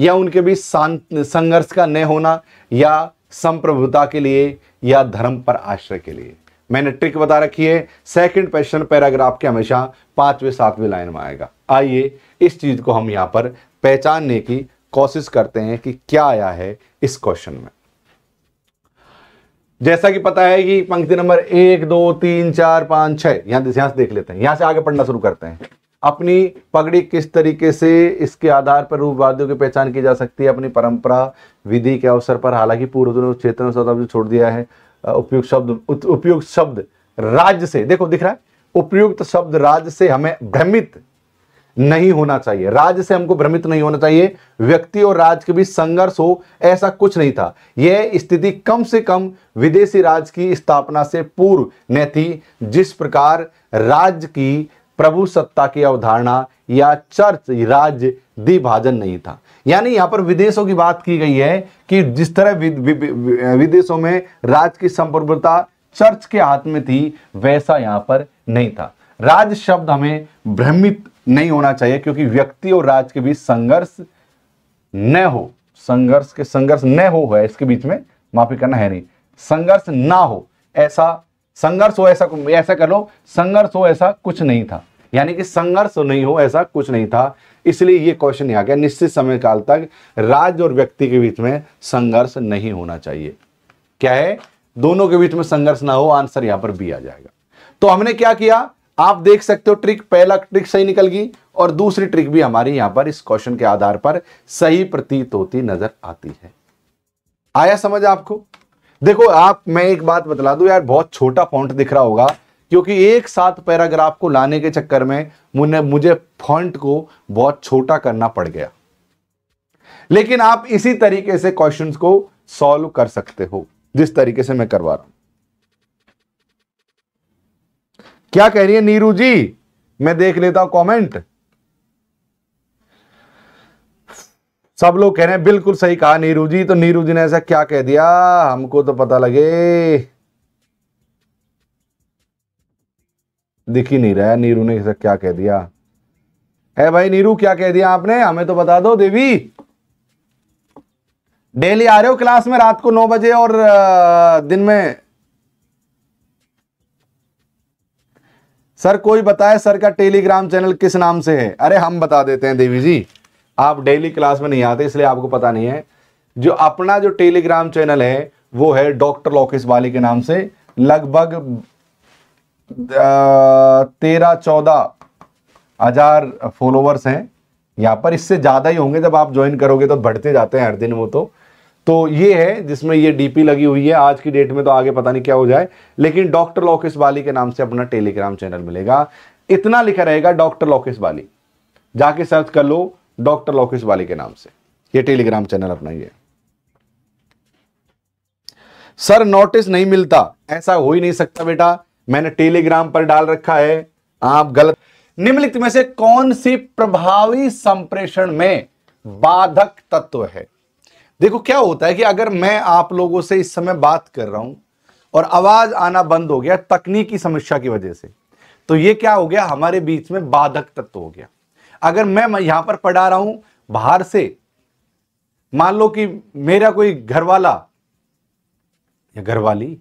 या उनके बीच शांत संघर्ष का न होना या संप्रभुता के लिए या धर्म पर आश्रय के लिए मैंने ट्रिक बता रखी है सेकंड क्वेश्चन पैराग्राफ के हमेशा पांचवें सातवें लाइन में आएगा आइए इस चीज को हम यहां पर पहचानने की कोशिश करते हैं कि क्या आया है इस क्वेश्चन में जैसा कि पता है कि पंक्ति नंबर एक दो तीन चार पांच छह यहां यहां से देख लेते हैं यहां से आगे पढ़ना शुरू करते हैं अपनी पगड़ी किस तरीके से इसके आधार पर रूपवादियों की पहचान की जा सकती है अपनी परंपरा विधि के अवसर पर हालांकि पूर्व क्षेत्र में छोड़ दिया है उपयुक्त शब्द उपयुक्त शब्द राज्य से देखो दिख रहा है उपयुक्त शब्द राज्य से हमें भ्रमित नहीं होना चाहिए राज्य से हमको भ्रमित नहीं होना चाहिए व्यक्ति और राज्य के बीच संघर्ष हो ऐसा कुछ नहीं था यह स्थिति कम से कम विदेशी राज्य की स्थापना से पूर्व न थी जिस प्रकार राज्य की प्रभु सत्ता की अवधारणा या चर्च राज्य द्विभाजन नहीं था यानी यहाँ पर विदेशों की बात की गई है कि जिस तरह विदेशों में राज्य की संप्रभुता चर्च के हाथ में थी वैसा यहाँ पर नहीं था राज शब्द हमें भ्रमित नहीं होना चाहिए क्योंकि व्यक्ति और राज्य के बीच संघर्ष न हो संघर्ष के संघर्ष न हो है इसके बीच में माफी करना है नहीं संघर्ष ना हो ऐसा संघर्ष हो ऐसा ऐसा कर लो संघर्ष हो ऐसा कुछ नहीं था यानी कि संघर्ष नहीं हो ऐसा कुछ नहीं था इसलिए ये क्वेश्चन आ गया निश्चित समय काल तक राज्य और व्यक्ति के बीच में संघर्ष नहीं होना चाहिए क्या है दोनों के बीच में संघर्ष ना हो आंसर यहां पर बी आ जाएगा तो हमने क्या किया आप देख सकते हो ट्रिक पहला ट्रिक सही निकल गई और दूसरी ट्रिक भी हमारी यहां पर इस क्वेश्चन के आधार पर सही प्रतीत होती नजर आती है आया समझ आपको देखो आप मैं एक बात बतला दू यार बहुत छोटा फॉन्ट दिख रहा होगा क्योंकि एक साथ पैराग्राफ को लाने के चक्कर में मुझे मुझे फॉन्ट को बहुत छोटा करना पड़ गया लेकिन आप इसी तरीके से क्वेश्चंस को सॉल्व कर सकते हो जिस तरीके से मैं करवा रहा हूं क्या कह रही है नीरू जी मैं देख लेता हूं कमेंट सब लोग कह रहे हैं बिल्कुल सही कहा नीरू जी तो नीरू जी ने ऐसा क्या कह दिया हमको तो पता लगे दिख ही नहीं रहा नीरू ने ऐसा क्या कह दिया है भाई नीरू क्या कह दिया आपने हमें तो बता दो देवी डेली आ रहे हो क्लास में रात को नौ बजे और दिन में सर कोई बताए सर का टेलीग्राम चैनल किस नाम से है अरे हम बता देते हैं देवी जी आप डेली क्लास में नहीं आते इसलिए आपको पता नहीं है जो अपना जो टेलीग्राम चैनल है वो है डॉक्टर लोकेश बाली के नाम से लगभग तेरह चौदह हजार फॉलोवर्स हैं यहाँ पर इससे ज़्यादा ही होंगे जब आप ज्वाइन करोगे तो बढ़ते जाते हैं हर दिन वो तो तो ये है जिसमें ये डीपी लगी हुई है आज की डेट में तो आगे पता नहीं क्या हो जाए लेकिन डॉक्टर लोकेश बाली के नाम से अपना टेलीग्राम चैनल मिलेगा इतना लिखा रहेगा डॉक्टर लोकेश बाली जाके सर्च कर लो डॉक्टर लोकेश बाली के नाम से ये टेलीग्राम चैनल अपना ही है सर नोटिस नहीं मिलता ऐसा हो ही नहीं सकता बेटा मैंने टेलीग्राम पर डाल रखा है आप गलत निम्नलिखित में से कौन सी प्रभावी संप्रेषण में बाधक तत्व है देखो क्या होता है कि अगर मैं आप लोगों से इस समय बात कर रहा हूं और आवाज आना बंद हो गया तकनीकी समस्या की वजह से तो ये क्या हो गया हमारे बीच में बाधक तत्व हो गया अगर मैं यहां पर पढ़ा रहा हूं बाहर से मान लो कि मेरा कोई घर वाला या घर वाली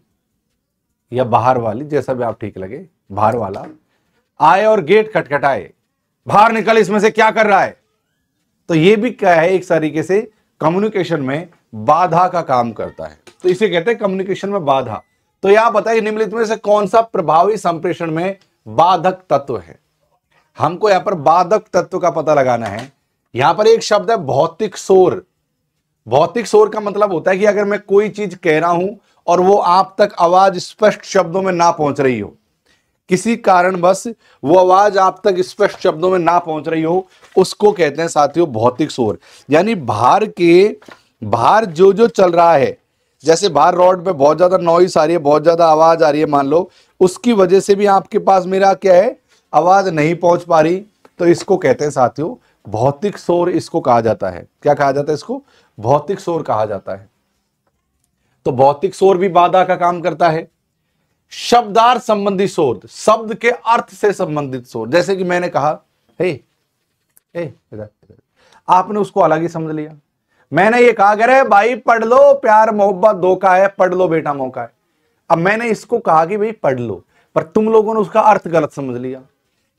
या बाहर वाली जैसा भी आप ठीक लगे बाहर वाला आए और गेट खटखटाए बाहर निकल इसमें से क्या कर रहा है तो ये भी क्या है एक तरीके से कम्युनिकेशन में बाधा का काम करता है तो इसे कहते हैं कम्युनिकेशन में बाधा तो यह बताइए निम्नलिखित में से कौन सा प्रभावी संप्रेषण में बाधक तत्व है हमको यहां पर बाधक तत्व का पता लगाना है यहां पर एक शब्द है भौतिक शोर भौतिक शोर का मतलब होता है कि अगर मैं कोई चीज कह रहा हूं और वो आप तक आवाज स्पष्ट शब्दों में ना पहुंच रही हो किसी कारणवश वो आवाज आप तक स्पष्ट शब्दों में ना पहुंच रही हो उसको कहते हैं साथियों भौतिक शोर यानी भार के भार जो जो चल रहा है जैसे बाहर रोड पे बहुत ज़्यादा नॉइस आ रही है बहुत ज़्यादा आवाज़ आ रही है मान लो उसकी वजह से भी आपके पास मेरा क्या है आवाज़ नहीं पहुंच पा रही तो इसको कहते हैं साथियों भौतिक शोर इसको कहा जाता है क्या कहा जाता है इसको भौतिक शोर कहा जाता है तो भौतिक शोर भी बाधा का काम करता है शब्दार संबंधी शोध शब्द के अर्थ से संबंधित शोध जैसे कि मैंने कहा हे हे आपने उसको अलग ही समझ लिया मैंने ये कहा अरे भाई पढ़ लो प्यार मोहब्बत धोखा है पढ़ लो बेटा मौका है अब मैंने इसको कहा कि भाई पढ़ लो पर तुम लोगों ने उसका अर्थ गलत समझ लिया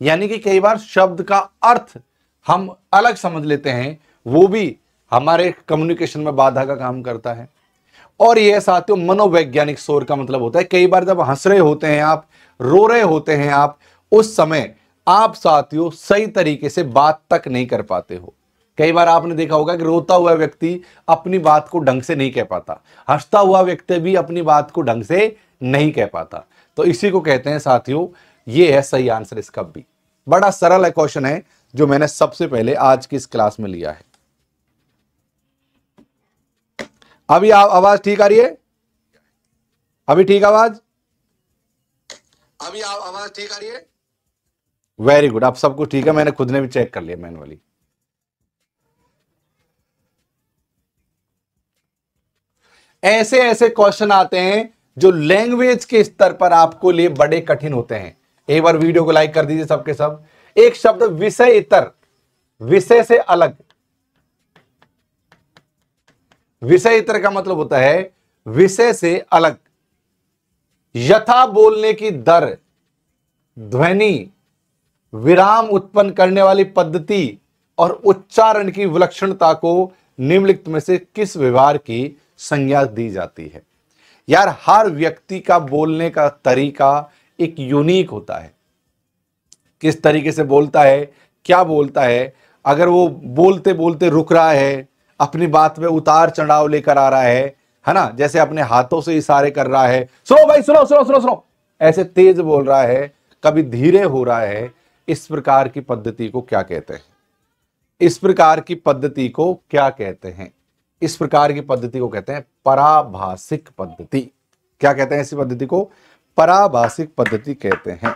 यानी कि कई बार शब्द का अर्थ हम अलग समझ लेते हैं वो भी हमारे कम्युनिकेशन में बाधा का काम करता है और यह साथियों मनोवैज्ञानिक शोर का मतलब होता है कई बार जब हंस रहे होते हैं आप रो रहे होते हैं आप उस समय आप साथियों सही तरीके से बात तक नहीं कर पाते हो कई बार आपने देखा होगा कि रोता हुआ व्यक्ति अपनी बात को ढंग से नहीं कह पाता हंसता हुआ व्यक्ति भी अपनी बात को ढंग से नहीं कह पाता तो इसी को कहते हैं साथियों ये है सही आंसर इसका भी बड़ा सरल है क्वेश्चन है जो मैंने सबसे पहले आज की इस क्लास में लिया है अभी आप आवाज ठीक आ रही है अभी ठीक आवाज अभी आप आवाज ठीक आ रही है वेरी गुड आप सब कुछ ठीक है मैंने खुद ने भी चेक कर लिया मैनुअली ऐसे ऐसे क्वेश्चन आते हैं जो लैंग्वेज के स्तर पर आपको लिए बड़े कठिन होते हैं एक बार वीडियो को लाइक कर दीजिए सबके सब एक शब्द विषय इतर विषय से अलग विषय इतर का मतलब होता है विषय से अलग यथा बोलने की दर ध्वनि विराम उत्पन्न करने वाली पद्धति और उच्चारण की विलक्षणता को निम्नलिखित में से किस व्यवहार की संज्ञा दी जाती है यार हर व्यक्ति का बोलने का तरीका एक यूनिक होता है किस तरीके से बोलता है क्या बोलता है अगर वो बोलते बोलते रुक रहा है अपनी बात में उतार चढ़ाव लेकर आ रहा है है ना जैसे अपने हाथों से इशारे कर रहा है सुनो भाई सुनो सुनो सुनो सुनो ऐसे तेज बोल रहा है कभी धीरे हो रहा है इस प्रकार की पद्धति को क्या कहते हैं इस प्रकार की पद्धति को क्या कहते हैं इस प्रकार की पद्धति को कहते हैं पराभाषिक पद्धति क्या कहते हैं इसी पद्धति को पराभाषिक पद्धति कहते हैं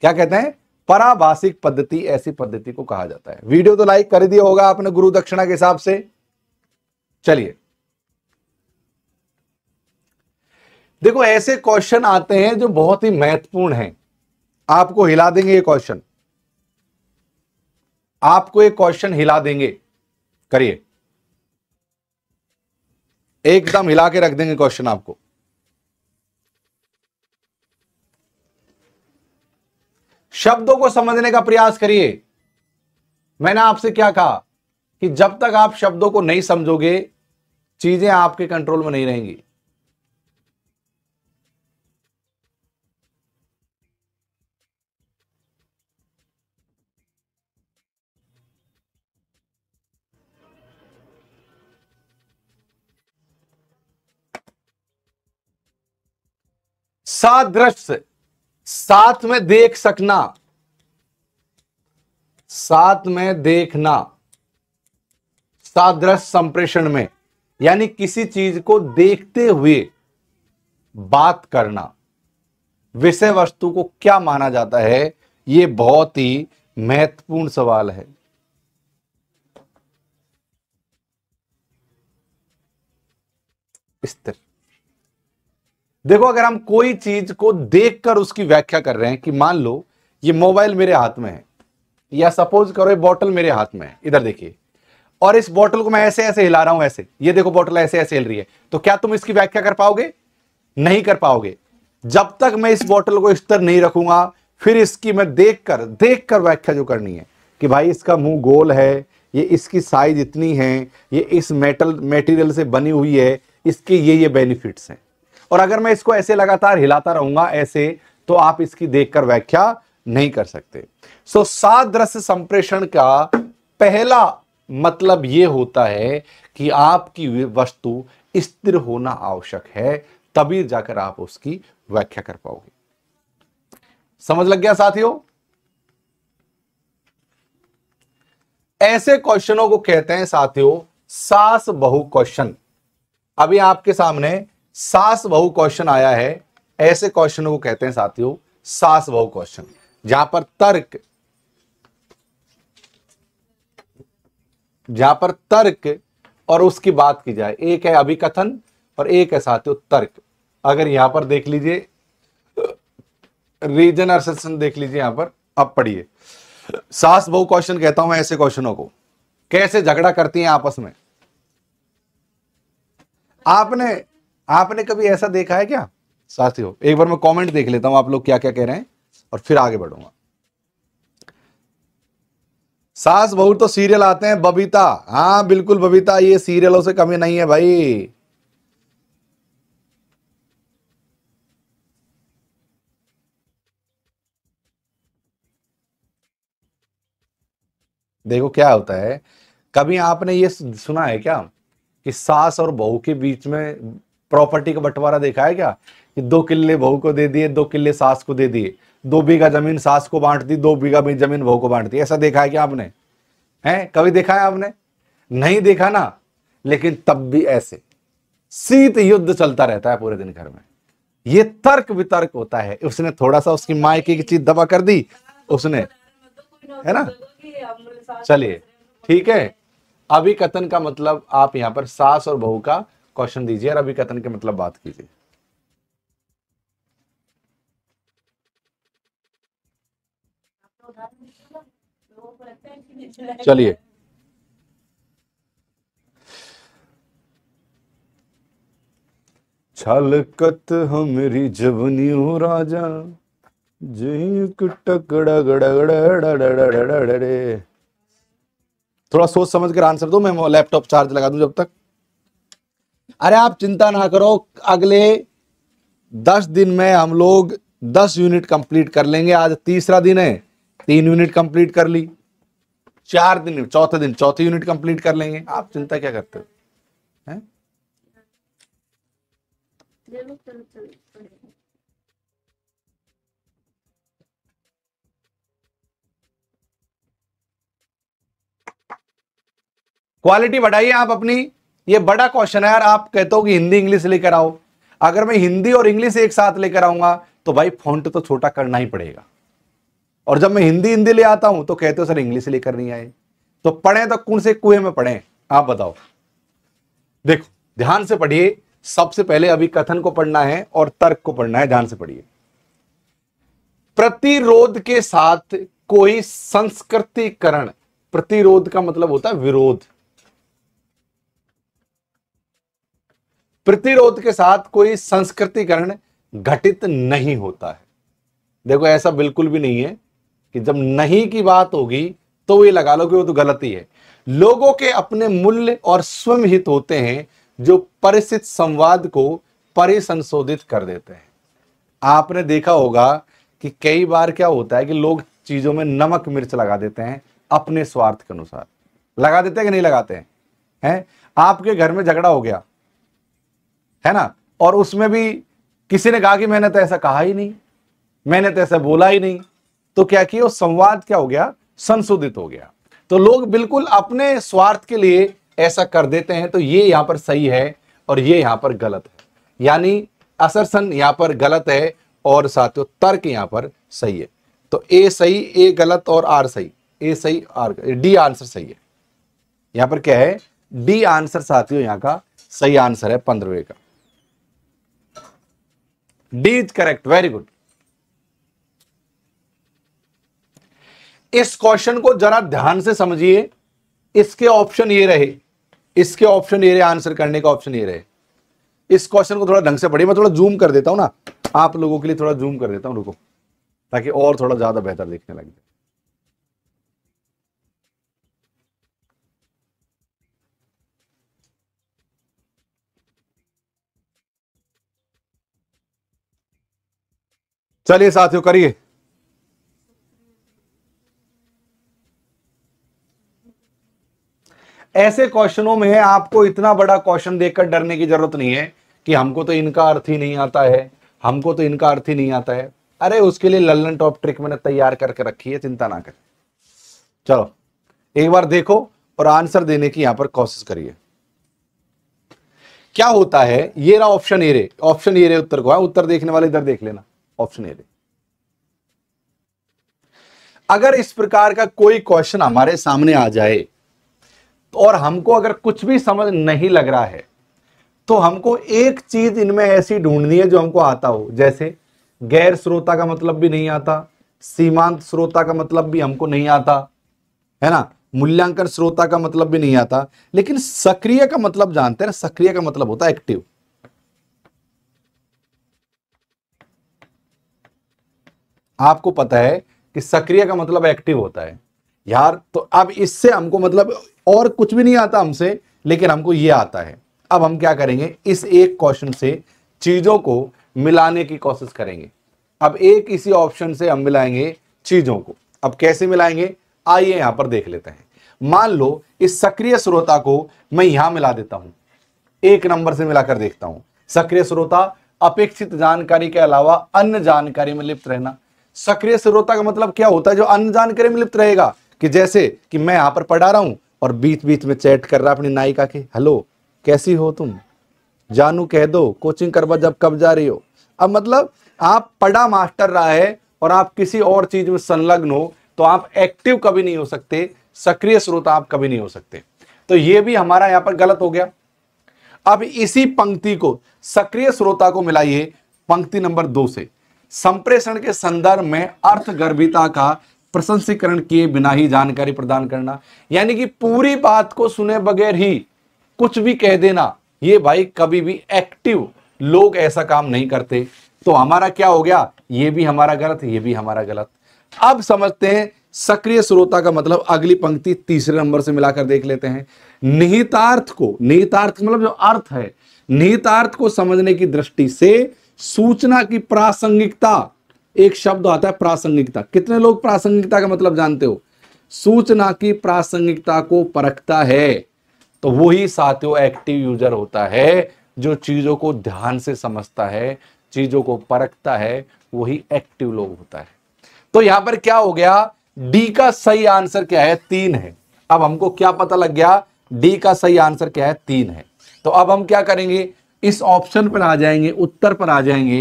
क्या कहते हैं पराभाषिक पद्धति ऐसी पद्धति को कहा जाता है वीडियो तो लाइक कर दिया होगा आपने गुरु दक्षिणा के हिसाब से चलिए देखो ऐसे क्वेश्चन आते हैं जो बहुत ही महत्वपूर्ण हैं आपको हिला देंगे ये क्वेश्चन आपको ये क्वेश्चन हिला देंगे करिए एकदम हिला के रख देंगे क्वेश्चन आपको शब्दों को समझने का प्रयास करिए मैंने आपसे क्या कहा कि जब तक आप शब्दों को नहीं समझोगे चीजें आपके कंट्रोल में नहीं रहेंगी सादृश्य साथ में देख सकना साथ में देखना सादृश संप्रेषण में यानी किसी चीज को देखते हुए बात करना विषय वस्तु को क्या माना जाता है यह बहुत ही महत्वपूर्ण सवाल है इस तरह देखो अगर हम कोई चीज को देखकर उसकी व्याख्या कर रहे हैं कि मान लो ये मोबाइल मेरे हाथ में है या सपोज करो ये बॉटल मेरे हाथ में है इधर देखिए और इस बॉटल को मैं ऐसे ऐसे हिला रहा हूं ऐसे ये देखो बॉटल ऐसे ऐसे हिल रही है तो क्या तुम इसकी व्याख्या कर पाओगे नहीं कर पाओगे जब तक मैं इस बॉटल को इस तरह नहीं रखूंगा फिर इसकी मैं देखकर देखकर व्याख्या जो करनी है कि भाई इसका मुंह गोल है ये इसकी साइज इतनी है ये इस मेटल मेटेरियल से बनी हुई है इसके ये ये बेनिफिट्स हैं और अगर मैं इसको ऐसे लगातार हिलाता रहूंगा ऐसे तो आप इसकी देखकर व्याख्या नहीं कर सकते सो सात दृश्य संप्रेषण का पहला मतलब यह होता है कि आपकी वस्तु स्थिर होना आवश्यक है तभी जाकर आप उसकी व्याख्या कर पाओगे समझ लग गया साथियों ऐसे क्वेश्चनों को कहते हैं साथियों सास बहु क्वेश्चन अभी आपके सामने सास बहु क्वेश्चन आया है ऐसे क्वेश्चनों को कहते हैं साथियों सास बहु क्वेश्चन जहां पर तर्क जहां पर तर्क और उसकी बात की जाए एक है अभिकथन और एक है साथियों तर्क अगर यहां पर देख लीजिए रीजन और देख लीजिए यहां पर अब पढ़िए सास बहु क्वेश्चन कहता हूं मैं ऐसे क्वेश्चनों को कैसे झगड़ा करती हैं आपस में आपने आपने कभी ऐसा देखा है क्या साथियों एक बार मैं कमेंट देख लेता हूं आप लोग क्या क्या कह रहे हैं और फिर आगे बढ़ूंगा सास बहू तो सीरियल आते हैं बबीता हाँ बिल्कुल बबीता ये सीरियलों से कमी नहीं है भाई देखो क्या होता है कभी आपने ये सुना है क्या कि सास और बहू के बीच में प्रॉपर्टी का बंटवारा देखा है क्या कि दो किले बहू को दे दिए दो किले सास को दे दिए दो बीघा जमीन सास को बांट दी दो बीघा जमीन बहू को बांट दी ऐसा देखा है क्या आपने हैं कभी देखा है आपने नहीं देखा ना लेकिन तब भी ऐसे शीत युद्ध चलता रहता है पूरे दिन घर में ये तर्क वितर्क होता है उसने थोड़ा सा उसकी मायके की चीज दबा कर दी उसने है ना चलिए ठीक है अभी कथन का मतलब आप यहां पर सास और बहू का क्वेश्चन दीजिए और अभी कथन के मतलब बात कीजिए चलिए छलकत हमरी जवनी हो राजा थोड़ा सोच समझ कर आंसर दो मैं लैपटॉप चार्ज लगा दूं जब तक अरे आप चिंता ना करो अगले दस दिन में हम लोग दस यूनिट कंप्लीट कर लेंगे आज तीसरा दिन है तीन यूनिट कंप्लीट कर ली चार दिन चौथे दिन चौथी यूनिट कंप्लीट कर लेंगे आप चिंता क्या करते हो क्वालिटी बढ़ाइए आप अपनी ये बड़ा क्वेश्चन है यार आप कहते हो कि हिंदी इंग्लिश लेकर आओ अगर मैं हिंदी और इंग्लिश एक साथ लेकर आऊंगा तो भाई फॉन्ट तो छोटा करना ही पड़ेगा और जब मैं हिंदी हिंदी ले आता हूं तो कहते हो सर इंग्लिश लेकर नहीं आए तो पढ़े तो कौन से कुएं में पढ़े आप बताओ देखो ध्यान से पढ़िए सबसे पहले अभी कथन को पढ़ना है और तर्क को पढ़ना है ध्यान से पढ़िए प्रतिरोध के साथ कोई संस्कृतिकरण प्रतिरोध का मतलब होता है विरोध प्रतिरोध के साथ कोई संस्कृतिकरण घटित नहीं होता है देखो ऐसा बिल्कुल भी नहीं है कि जब नहीं की बात होगी तो ये लगा लो कि वो तो गलती है लोगों के अपने मूल्य और स्वयं हित होते हैं जो परिचित संवाद को परिसंशोधित कर देते हैं आपने देखा होगा कि कई बार क्या होता है कि लोग चीजों में नमक मिर्च लगा देते हैं अपने स्वार्थ के अनुसार लगा देते हैं कि नहीं लगाते हैं है? आपके घर में झगड़ा हो गया है ना और उसमें भी किसी ने कहा कि मैंने तो ऐसा कहा ही नहीं मैंने तो ऐसा बोला ही नहीं तो क्या किया संवाद क्या हो गया संशोधित हो गया तो लोग बिल्कुल अपने स्वार्थ के लिए ऐसा कर देते हैं तो ये यहां पर सही है और ये यहां पर गलत है यानी असरसन यहां पर गलत है और साथियों तर्क यहां पर सही है तो ए सही ए गलत और आर सही ए सही आर डी आंसर सही है यहां पर क्या है डी आंसर साथियों यहां का सही आंसर है पंद्रहवें का D is correct very good इस क्वेश्चन को जरा ध्यान से समझिए इसके ऑप्शन ये रहे इसके ऑप्शन ये रहे आंसर करने का ऑप्शन ये रहे इस क्वेश्चन को थोड़ा ढंग से पढ़िए मैं थोड़ा जूम कर देता हूं ना आप लोगों के लिए थोड़ा जूम कर देता हूं रुको ताकि और थोड़ा ज़्यादा बेहतर देखने लग जाए चलिए साथियों करिए ऐसे क्वेश्चनों में आपको इतना बड़ा क्वेश्चन देखकर डरने की जरूरत नहीं है कि हमको तो इनका अर्थ ही नहीं आता है हमको तो इनका अर्थ ही नहीं आता है अरे उसके लिए लल्लन टॉप ट्रिक मैंने तैयार करके रखी है चिंता ना करें चलो एक बार देखो और आंसर देने की यहां पर कोशिश करिए क्या होता है ये रहा ऑप्शन ए रे ऑप्शन ए रे उत्तर को है हाँ, उत्तर देखने वाले इधर देख लेना ऑप्शन ए अगर इस प्रकार का कोई क्वेश्चन हमारे सामने आ जाए और हमको अगर कुछ भी समझ नहीं लग रहा है तो हमको एक चीज इनमें ऐसी ढूंढनी है जो हमको आता हो जैसे गैर श्रोता का मतलब भी नहीं आता सीमांत श्रोता का मतलब भी हमको नहीं आता है ना मूल्यांकन श्रोता का मतलब भी नहीं आता लेकिन सक्रिय का मतलब जानते हैं ना सक्रिय का मतलब होता है एक्टिव आपको पता है कि सक्रिय का मतलब एक्टिव होता है यार तो अब इससे हमको मतलब और कुछ भी नहीं आता हमसे लेकिन हमको ये आता है अब हम क्या करेंगे इस एक क्वेश्चन से चीज़ों को मिलाने की कोशिश करेंगे अब एक इसी ऑप्शन से हम मिलाएंगे चीज़ों को अब कैसे मिलाएंगे आइए यहां पर देख लेते हैं मान लो इस सक्रिय श्रोता को मैं यहां मिला देता हूं एक नंबर से मिलाकर देखता हूं सक्रिय श्रोता अपेक्षित जानकारी के अलावा अन्य जानकारी में लिप्त रहना सक्रिय श्रोता का मतलब क्या होता है जो अन्य जानकारी में लिप्त रहेगा कि जैसे कि मैं यहां पर पढ़ा रहा हूं और बीच बीच में चैट कर रहा अपनी नायिका के हेलो कैसी हो तुम जानू कह दो कोचिंग करवा जब कब जा रही हो अब मतलब आप पढ़ा मास्टर रहा है और आप किसी और चीज में संलग्न हो तो आप एक्टिव कभी नहीं हो सकते सक्रिय श्रोता आप कभी नहीं हो सकते तो यह भी हमारा यहां पर गलत हो गया अब इसी पंक्ति को सक्रिय श्रोता को मिलाइए पंक्ति नंबर दो से संप्रेषण के संदर्भ में अर्थगर्भिता का प्रशंसीकरण किए बिना ही जानकारी प्रदान करना यानी कि पूरी बात को सुने बगैर ही कुछ भी कह देना ये भाई कभी भी एक्टिव लोग ऐसा काम नहीं करते तो हमारा क्या हो गया ये भी हमारा गलत ये भी हमारा गलत अब समझते हैं सक्रिय श्रोता का मतलब अगली पंक्ति तीसरे नंबर से मिलाकर देख लेते हैं निहितार्थ को निहितार्थ मतलब जो अर्थ है निहितार्थ को समझने की दृष्टि से सूचना की प्रासंगिकता एक शब्द आता है प्रासंगिकता कितने लोग प्रासंगिकता का मतलब जानते हो सूचना की प्रासंगिकता को परखता है तो वही साथियों एक्टिव यूजर होता है जो चीजों को ध्यान से समझता है चीजों को परखता है वही एक्टिव लोग होता है तो यहां पर क्या हो गया डी का सही आंसर क्या है तीन है अब हमको क्या पता लग गया डी का सही आंसर क्या है तीन है तो अब हम क्या करेंगे इस ऑप्शन पर आ जाएंगे उत्तर पर आ जाएंगे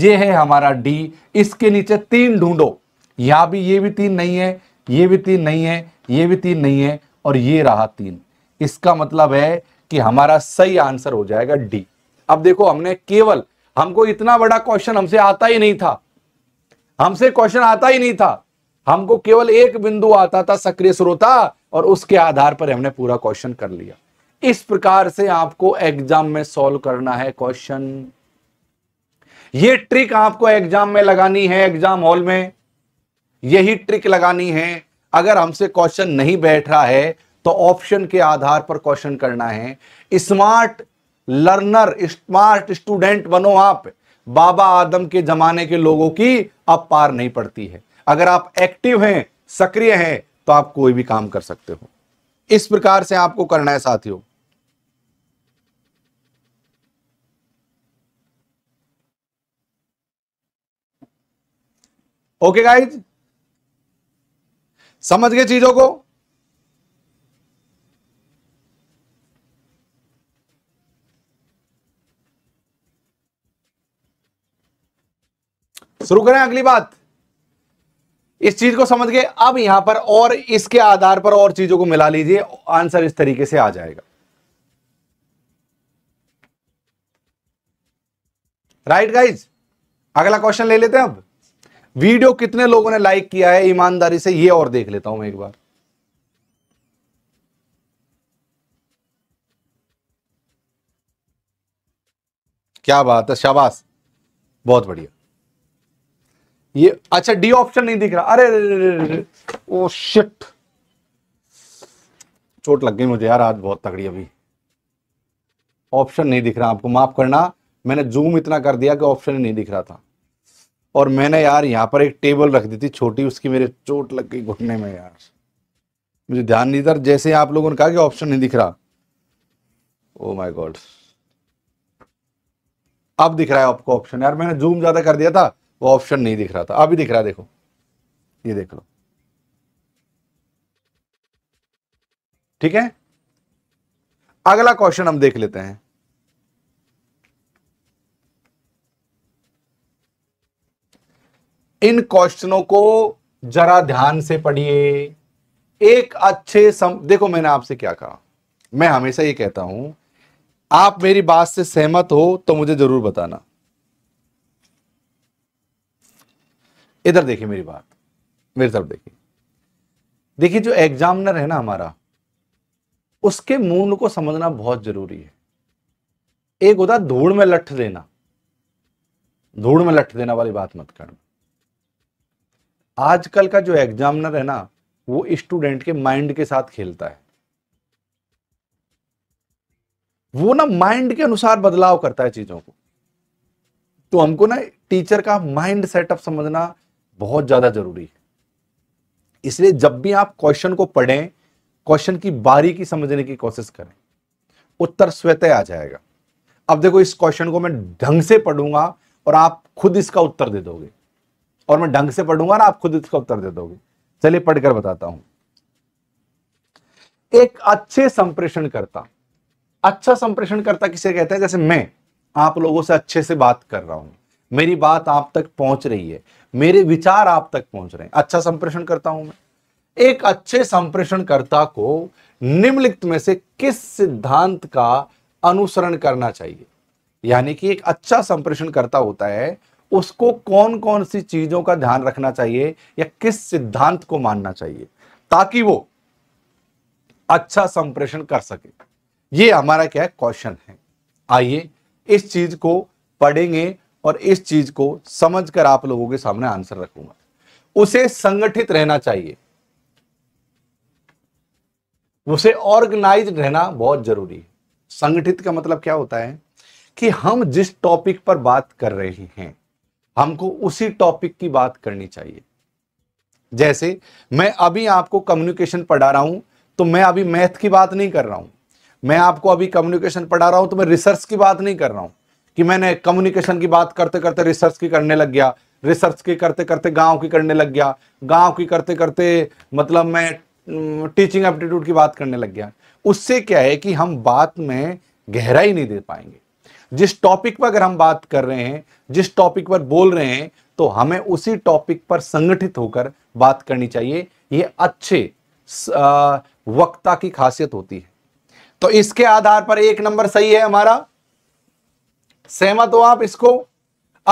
ये है हमारा डी इसके नीचे तीन ढूंढो यहां भी ये भी तीन नहीं है ये भी तीन नहीं है ये भी तीन नहीं है और ये रहा तीन इसका मतलब है कि हमारा सही आंसर हो जाएगा डी अब देखो हमने केवल हमको इतना बड़ा क्वेश्चन हमसे आता ही नहीं था हमसे क्वेश्चन आता ही नहीं था हमको केवल एक बिंदु आता था सक्रिय श्रोता और उसके आधार पर हमने पूरा क्वेश्चन कर लिया इस प्रकार से आपको एग्जाम में सॉल्व करना है क्वेश्चन ये ट्रिक आपको एग्जाम में लगानी है एग्जाम हॉल में यही ट्रिक लगानी है अगर हमसे क्वेश्चन नहीं बैठ रहा है तो ऑप्शन के आधार पर क्वेश्चन करना है स्मार्ट लर्नर स्मार्ट स्टूडेंट बनो आप बाबा आदम के जमाने के लोगों की अब पार नहीं पड़ती है अगर आप एक्टिव हैं सक्रिय हैं तो आप कोई भी काम कर सकते हो इस प्रकार से आपको करना है साथियों ओके गाइज समझ गए चीजों को शुरू करें अगली बात इस चीज को समझ गए अब यहां पर और इसके आधार पर और चीजों को मिला लीजिए आंसर इस तरीके से आ जाएगा राइट right गाइज अगला क्वेश्चन ले लेते हैं अब वीडियो कितने लोगों ने लाइक किया है ईमानदारी से ये और देख लेता हूं मैं एक बार क्या बात है शाबाश बहुत बढ़िया ये अच्छा डी ऑप्शन नहीं दिख रहा अरे रे रे रे रे ओ शिट चोट लग गई मुझे यार आज बहुत तगड़ी अभी ऑप्शन नहीं दिख रहा आपको माफ करना मैंने जूम इतना कर दिया कि ऑप्शन नहीं दिख रहा था और मैंने यार यहाँ पर एक टेबल रख दी थी छोटी उसकी मेरे चोट लग गई घुटने में यार मुझे ध्यान नहीं था जैसे आप लोगों ने कहा कि ऑप्शन नहीं दिख रहा ओ माय गॉड अब दिख रहा है आपको ऑप्शन यार मैंने जूम ज्यादा कर दिया था वो ऑप्शन नहीं दिख रहा था अभी दिख रहा है देखो ये देख लो ठीक है अगला क्वेश्चन हम देख लेते हैं इन क्वेश्चनों को जरा ध्यान से पढ़िए एक अच्छे सम देखो मैंने आपसे क्या कहा मैं हमेशा ये कहता हूं आप मेरी बात से सहमत हो तो मुझे जरूर बताना इधर देखिए मेरी बात मेरी तरफ देखिए देखिए जो एग्जामिनर है ना हमारा उसके मूल को समझना बहुत जरूरी है एक होता धूड़ में लठ देना धूड़ में लठ देना वाली बात मत करना आजकल का जो एग्जामिनर है ना वो स्टूडेंट के माइंड के साथ खेलता है वो ना माइंड के अनुसार बदलाव करता है चीजों को तो हमको ना टीचर का माइंड सेटअप समझना बहुत ज्यादा जरूरी है इसलिए जब भी आप क्वेश्चन को पढ़ें क्वेश्चन की बारीकी समझने की कोशिश करें उत्तर स्वतः आ जाएगा अब देखो इस क्वेश्चन को मैं ढंग से पढ़ूंगा और आप खुद इसका उत्तर दे दोगे और मैं ढंग से पढ़ूंगा ना आप खुद इसका उत्तर दे दोगे चलिए पढ़कर बताता हूं एक अच्छे संप्रेषण करता अच्छा संप्रेषण करता किसे कहते हैं जैसे मैं आप लोगों से अच्छे से बात कर रहा हूं मेरी बात आप तक पहुंच रही है मेरे विचार आप तक पहुंच रहे हैं अच्छा संप्रेषण करता हूं मैं एक अच्छे संप्रेषणकर्ता को निम्नलिखित में से किस सिद्धांत का अनुसरण करना चाहिए यानी कि एक अच्छा संप्रेषणकर्ता होता है उसको कौन कौन सी चीजों का ध्यान रखना चाहिए या किस सिद्धांत को मानना चाहिए ताकि वो अच्छा संप्रेषण कर सके ये हमारा क्या है क्वेश्चन है आइए इस चीज को पढ़ेंगे और इस चीज को समझकर आप लोगों के सामने आंसर रखूंगा उसे संगठित रहना चाहिए उसे ऑर्गेनाइज रहना बहुत जरूरी है संगठित का मतलब क्या होता है कि हम जिस टॉपिक पर बात कर रहे हैं हमको उसी टॉपिक की बात करनी चाहिए जैसे मैं अभी आपको कम्युनिकेशन पढ़ा रहा हूं तो मैं अभी मैथ की बात नहीं कर रहा हूं मैं आपको अभी कम्युनिकेशन पढ़ा रहा हूं तो मैं रिसर्च की बात नहीं कर रहा हूं कि मैंने कम्युनिकेशन की बात करते करते रिसर्च की करने लग गया रिसर्च की करते करते गांव की करने लग गया गांव की करते करते मतलब मैं टीचिंग एप्टीट्यूड की बात करने लग गया उससे क्या है कि हम बात में गहराई नहीं दे पाएंगे जिस टॉपिक पर अगर हम बात कर रहे हैं जिस टॉपिक पर बोल रहे हैं तो हमें उसी टॉपिक पर संगठित होकर बात करनी चाहिए यह अच्छे वक्ता की खासियत होती है तो इसके आधार पर एक नंबर सही है हमारा सहमत हो आप इसको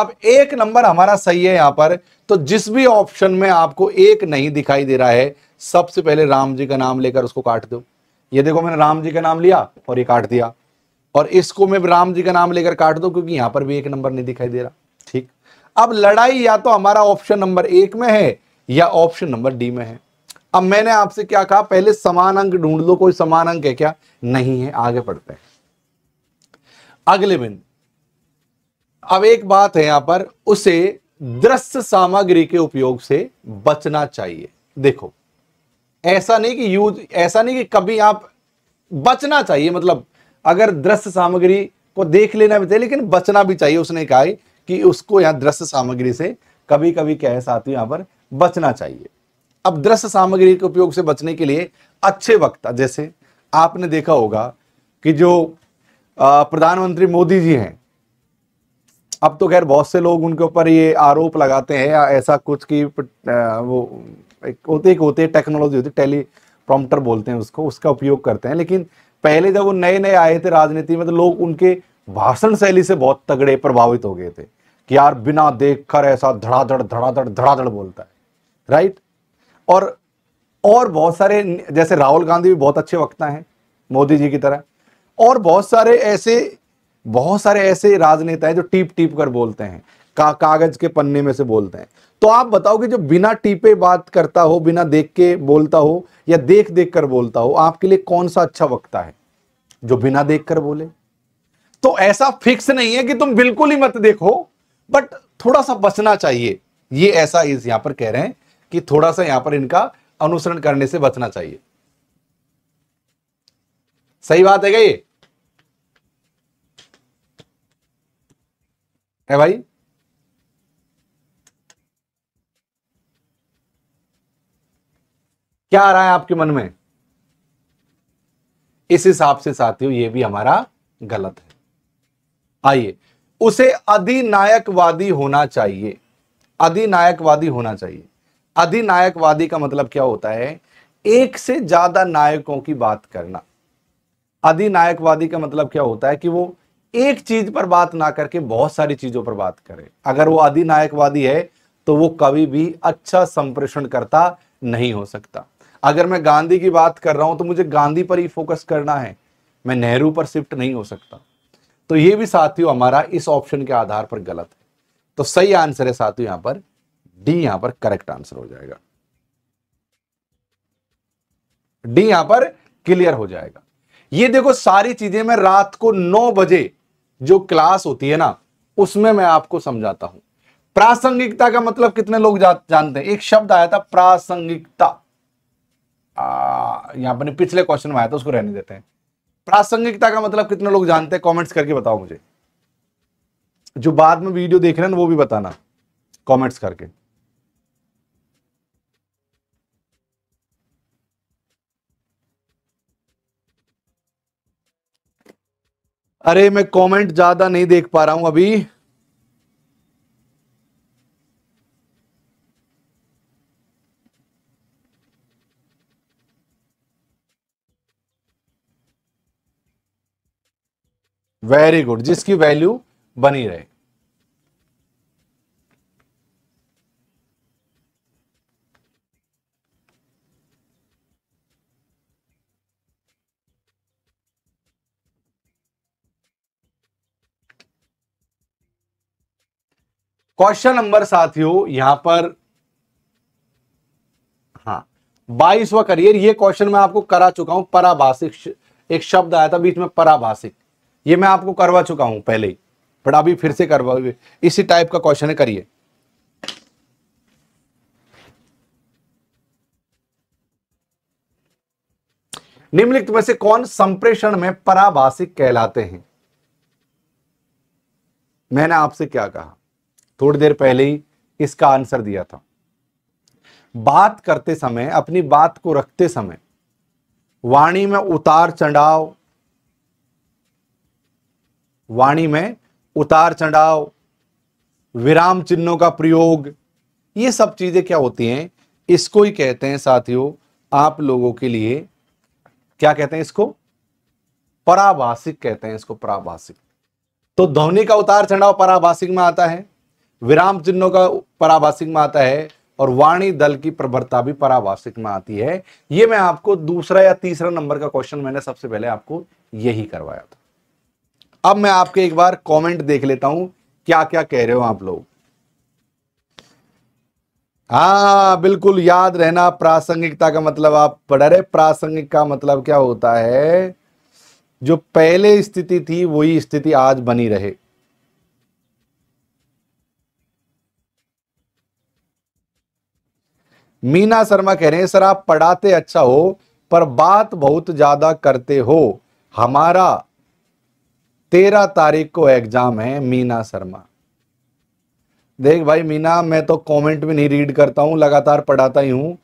अब एक नंबर हमारा सही है यहां पर तो जिस भी ऑप्शन में आपको एक नहीं दिखाई दे रहा है सबसे पहले राम जी का नाम लेकर उसको काट दो ये देखो मैंने राम जी का नाम लिया और ये काट दिया और इसको मैं राम जी का नाम लेकर काट दो क्योंकि यहां पर भी एक नंबर नहीं दिखाई दे रहा ठीक अब लड़ाई या तो हमारा ऑप्शन नंबर एक में है या ऑप्शन नंबर डी में है अब मैंने आपसे क्या कहा पहले समान अंक ढूंढ लो कोई समान अंक है क्या नहीं है आगे पढ़ते हैं अगले बिंदु अब एक बात है यहां पर उसे दृश्य सामग्री के उपयोग से बचना चाहिए देखो ऐसा नहीं कि यूज ऐसा नहीं कि कभी आप बचना चाहिए मतलब अगर दृश्य सामग्री को देख लेना भी चाहिए लेकिन बचना भी चाहिए उसने कहा कि उसको यहाँ दृश्य सामग्री से कभी कभी क्या साथियों यहाँ पर बचना चाहिए अब दृश्य सामग्री के उपयोग से बचने के लिए अच्छे वक्ता जैसे आपने देखा होगा कि जो प्रधानमंत्री मोदी जी हैं अब तो खैर बहुत से लोग उनके ऊपर ये आरोप लगाते हैं या ऐसा कुछ कि वो एक होते एक होते टेक्नोलॉजी होती टेली प्रॉम्प्टर बोलते हैं उसको उसका उपयोग करते हैं लेकिन पहले जब वो नए नए आए थे राजनीति में तो लोग उनके भाषण शैली से बहुत तगड़े प्रभावित हो गए थे कि यार बिना देख कर ऐसा धड़ाधड़ धड़ाधड़ धड़ाधड़ बोलता है राइट और और बहुत सारे जैसे राहुल गांधी भी बहुत अच्छे वक्ता हैं मोदी जी की तरह और बहुत सारे ऐसे बहुत सारे ऐसे राजनेता हैं जो टीप टीप कर बोलते हैं का, कागज के पन्ने में से बोलते हैं तो आप बताओगे जो बिना टीपे बात करता हो बिना देख के बोलता हो या देख देख कर बोलता हो आपके लिए कौन सा अच्छा वक्ता है जो बिना देख कर बोले तो ऐसा फिक्स नहीं है कि तुम बिल्कुल ही मत देखो बट थोड़ा सा बचना चाहिए ये ऐसा इस यहां पर कह रहे हैं कि थोड़ा सा यहां पर इनका अनुसरण करने से बचना चाहिए सही बात है क्या ये है भाई क्या आ रहा है आपके मन में इस हिसाब से साथियों ये भी हमारा गलत है आइए उसे अधिनायकवादी होना चाहिए अधिनायकवादी होना चाहिए अधिनायकवादी का मतलब क्या होता है एक से ज्यादा नायकों की बात करना अधिनायकवादी का मतलब क्या होता है कि वो एक चीज पर बात ना करके बहुत सारी चीजों पर बात करे अगर वो अधिनायकवादी है तो वो कभी भी अच्छा संप्रेषण करता नहीं हो सकता अगर मैं गांधी की बात कर रहा हूं तो मुझे गांधी पर ही फोकस करना है मैं नेहरू पर शिफ्ट नहीं हो सकता तो ये भी साथियों हमारा इस ऑप्शन के आधार पर गलत है तो सही आंसर है साथियों यहां पर डी यहां पर करेक्ट आंसर हो जाएगा डी यहां पर क्लियर हो जाएगा ये देखो सारी चीजें मैं रात को नौ बजे जो क्लास होती है ना उसमें मैं आपको समझाता हूं प्रासंगिकता का मतलब कितने लोग जानते हैं एक शब्द आया था प्रासंगिकता यहाँ पर पिछले क्वेश्चन में आया था उसको रहने देते हैं प्रासंगिकता का मतलब कितने लोग जानते हैं कॉमेंट्स करके बताओ मुझे जो बाद में वीडियो देख रहे हैं वो भी बताना कॉमेंट्स करके अरे मैं कमेंट ज्यादा नहीं देख पा रहा हूं अभी वेरी गुड जिसकी वैल्यू बनी रहे क्वेश्चन नंबर साथियों यहां पर हाँ बाईसवा करियर ये क्वेश्चन मैं आपको करा चुका हूं पराभाषिक एक शब्द आया था बीच में पराभाषिक ये मैं आपको करवा चुका हूं पहले ही बट अभी फिर से करवा इसी टाइप का क्वेश्चन है करिए निम्नलिखित में से कौन संप्रेषण में पराभाषिक कहलाते हैं मैंने आपसे क्या कहा थोड़ी देर पहले ही इसका आंसर दिया था बात करते समय अपनी बात को रखते समय वाणी में उतार चढ़ाव वाणी में उतार चढ़ाव विराम चिन्हों का प्रयोग ये सब चीज़ें क्या होती हैं इसको ही कहते हैं साथियों आप लोगों के लिए क्या कहते हैं इसको पराभाषिक कहते हैं इसको पराभाषिक तो ध्वनि का उतार चढ़ाव पराभाषिक में आता है विराम चिन्हों का पराभाषिक में आता है और वाणी दल की प्रभरता भी पराभाषिक में आती है यह मैं आपको दूसरा या तीसरा नंबर का क्वेश्चन मैंने सबसे पहले आपको यही करवाया था अब मैं आपके एक बार कमेंट देख लेता हूं क्या क्या कह रहे हो आप लोग हाँ बिल्कुल याद रहना प्रासंगिकता का मतलब आप पढ़ रहे प्रासंगिक का मतलब क्या होता है जो पहले स्थिति थी वही स्थिति आज बनी रहे मीना शर्मा कह रहे हैं सर आप पढ़ाते अच्छा हो पर बात बहुत ज्यादा करते हो हमारा तेरह तारीख को एग्जाम है मीना शर्मा देख भाई मीना मैं तो कमेंट भी नहीं रीड करता हूं लगातार पढ़ाता ही हूं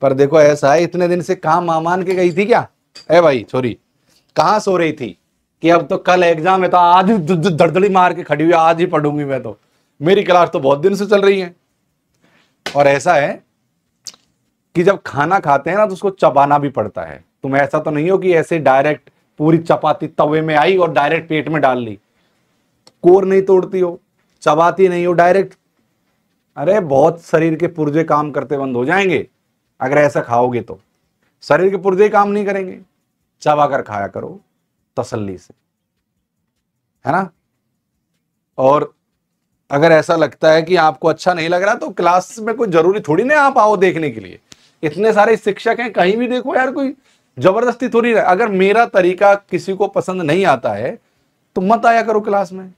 पर देखो ऐसा है इतने दिन से कहा मामान के गई थी क्या ए भाई छोरी कहाँ सो रही थी कि अब तो कल एग्जाम है तो आज धड़धड़ी मार के खड़ी हुई आज ही पढ़ूंगी मैं तो मेरी क्लास तो बहुत दिन से चल रही है और ऐसा है कि जब खाना खाते हैं ना तो उसको चबाना भी पड़ता है तुम ऐसा तो नहीं हो कि ऐसे डायरेक्ट पूरी चपाती तवे में आई और डायरेक्ट पेट में डाल ली कोर नहीं तोड़ती हो चबाती नहीं हो डायरेक्ट अरे बहुत शरीर के पुर्जे काम करते बंद हो जाएंगे अगर ऐसा खाओगे तो शरीर के पुर्जे काम नहीं करेंगे चबा कर खाया करो तसल्ली से है ना और अगर ऐसा लगता है कि आपको अच्छा नहीं लग रहा तो क्लास में कोई जरूरी थोड़ी ना आप आओ देखने के लिए इतने सारे शिक्षक हैं कहीं भी देखो यार कोई जबरदस्ती थोड़ी रहे अगर मेरा तरीका किसी को पसंद नहीं आता है तो मत आया करो क्लास में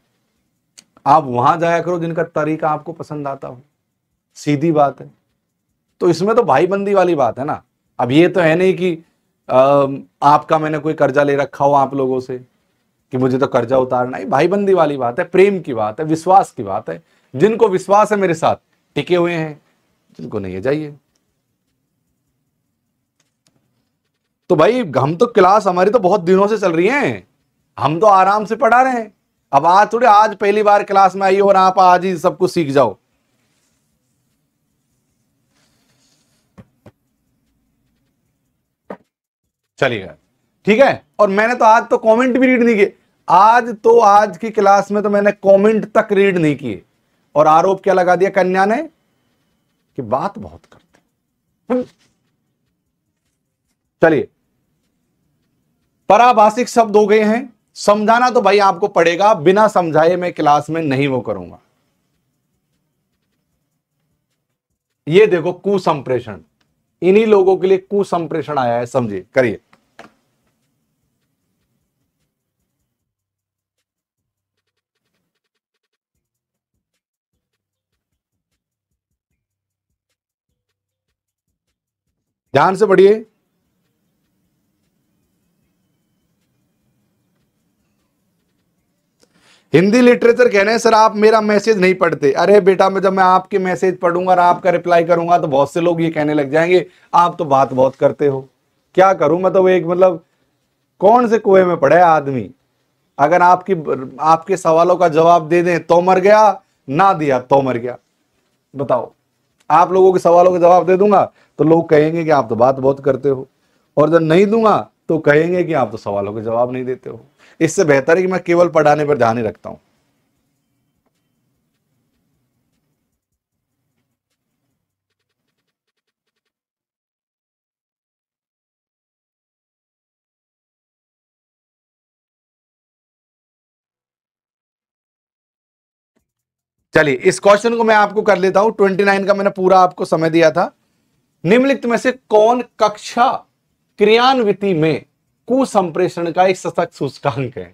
आप वहां जाया करो जिनका तरीका आपको पसंद आता हो सीधी बात है तो इसमें तो भाईबंदी वाली बात है ना अब ये तो है नहीं कि आ, आपका मैंने कोई कर्जा ले रखा हो आप लोगों से कि मुझे तो कर्जा उतारना है भाईबंदी वाली बात है प्रेम की बात है विश्वास की बात है जिनको विश्वास है मेरे साथ टिके हुए हैं जिनको नहीं है जाइए तो भाई हम तो क्लास हमारी तो बहुत दिनों से चल रही है हम तो आराम से पढ़ा रहे हैं अब आज थोड़ी आज पहली बार क्लास में आई और आप आज ही सब कुछ सीख जाओ चलिएगा ठीक है और मैंने तो आज तो कमेंट भी रीड नहीं किए आज तो आज की क्लास में तो मैंने कमेंट तक रीड नहीं किए और आरोप क्या लगा दिया कन्या ने कि बात बहुत करते चलिए पराभाषिक शब्द हो गए हैं समझाना तो भाई आपको पड़ेगा बिना समझाए मैं क्लास में नहीं वो करूंगा ये देखो कुसंप्रेषण इन्हीं लोगों के लिए कुसंप्रेषण आया है समझिए करिए ध्यान से पढ़िए हिंदी लिटरेचर कह रहे हैं सर आप मेरा मैसेज नहीं पढ़ते अरे बेटा मैं जब मैं आपके मैसेज पढ़ूंगा और आपका रिप्लाई करूंगा तो बहुत से लोग ये कहने लग जाएंगे आप तो बात बहुत करते हो क्या करूं मैं तो एक मतलब कौन से कुएं में पड़े आदमी अगर आपकी आपके सवालों का जवाब दे दें तो मर गया ना दिया तो मर गया बताओ आप लोगों के सवालों का जवाब दे दूंगा तो लोग कहेंगे कि आप तो बात बहुत करते हो और जब नहीं दूंगा तो कहेंगे कि आप तो सवालों के जवाब नहीं देते हो इससे बेहतर है कि मैं केवल पढ़ाने पर ध्यान ही रखता हूं चलिए इस क्वेश्चन को मैं आपको कर लेता हूं ट्वेंटी नाइन का मैंने पूरा आपको समय दिया था निम्नलिखित में से कौन कक्षा क्रियान्विति में कुसंप्रेषण का एक सशक्त सूचकांक है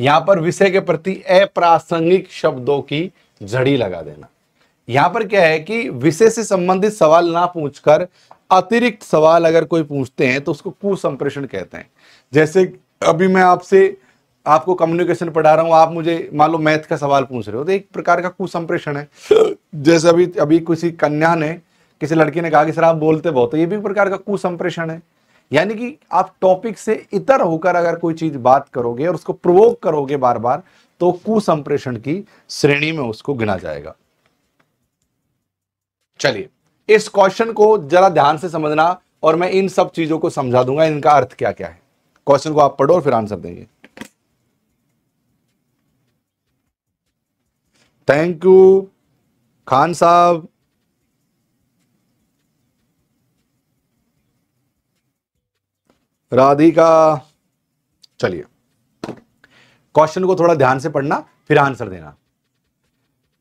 यहां पर विषय के प्रति अप्रासंगिक शब्दों की झड़ी लगा देना यहां पर क्या है कि विषय से संबंधित सवाल ना पूछकर अतिरिक्त सवाल अगर कोई पूछते हैं तो उसको कुसंप्रेषण कहते हैं जैसे अभी मैं आपसे आपको कम्युनिकेशन पढ़ा रहा हूँ आप मुझे मान लो मैथ का सवाल पूछ रहे हो तो एक प्रकार का कुसंप्रेषण है जैसे अभी अभी किसी कन्या ने किसी लड़की ने कहा कि सर आप बोलते बहुत ये भी एक प्रकार का कुसंप्रेषण है यानी कि आप टॉपिक से इतर होकर अगर कोई चीज बात करोगे और उसको प्रोवोक करोगे बार बार तो कुसंप्रेषण की श्रेणी में उसको गिना जाएगा चलिए इस क्वेश्चन को जरा ध्यान से समझना और मैं इन सब चीजों को समझा दूंगा इनका अर्थ क्या क्या है क्वेश्चन को आप पढ़ो और फिर आंसर देंगे थैंक यू खान साहब राधिका चलिए क्वेश्चन को थोड़ा ध्यान से पढ़ना फिर आंसर देना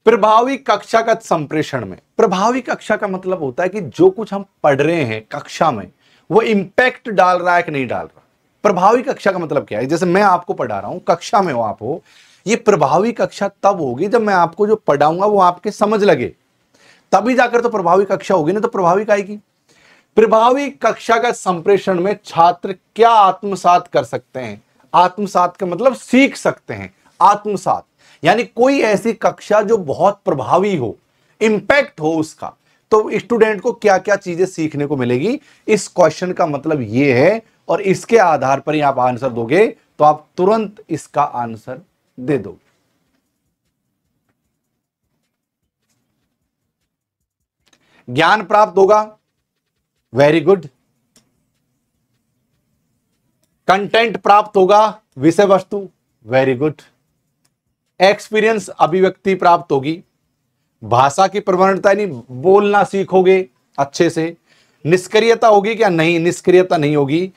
प्रभावी कक्षा का संप्रेषण में प्रभावी कक्षा का मतलब होता है कि जो कुछ हम पढ़ रहे हैं कक्षा में वो इंपैक्ट डाल रहा है कि नहीं डाल रहा प्रभावी कक्षा का मतलब क्या है जैसे मैं आपको पढ़ा रहा हूं कक्षा में हो आप हो ये प्रभावी कक्षा तब होगी जब मैं आपको जो पढ़ाऊंगा वो आपके समझ लगे तभी जाकर तो प्रभावी कक्षा होगी ना तो प्रभावी आएगी प्रभावी कक्षा का संप्रेषण में छात्र क्या आत्मसात कर सकते हैं आत्मसात का मतलब सीख सकते हैं आत्मसात यानी कोई ऐसी कक्षा जो बहुत प्रभावी हो इंपैक्ट हो उसका तो स्टूडेंट को क्या क्या चीजें सीखने को मिलेगी इस क्वेश्चन का मतलब यह है और इसके आधार पर ही आप आंसर दोगे तो आप तुरंत इसका आंसर दे दोगे ज्ञान प्राप्त होगा वेरी गुड कंटेंट प्राप्त होगा विषय वस्तु वेरी गुड एक्सपीरियंस अभिव्यक्ति प्राप्त होगी भाषा की प्रवणता नहीं बोलना सीखोगे अच्छे से निष्क्रियता होगी क्या नहीं निष्क्रियता नहीं होगी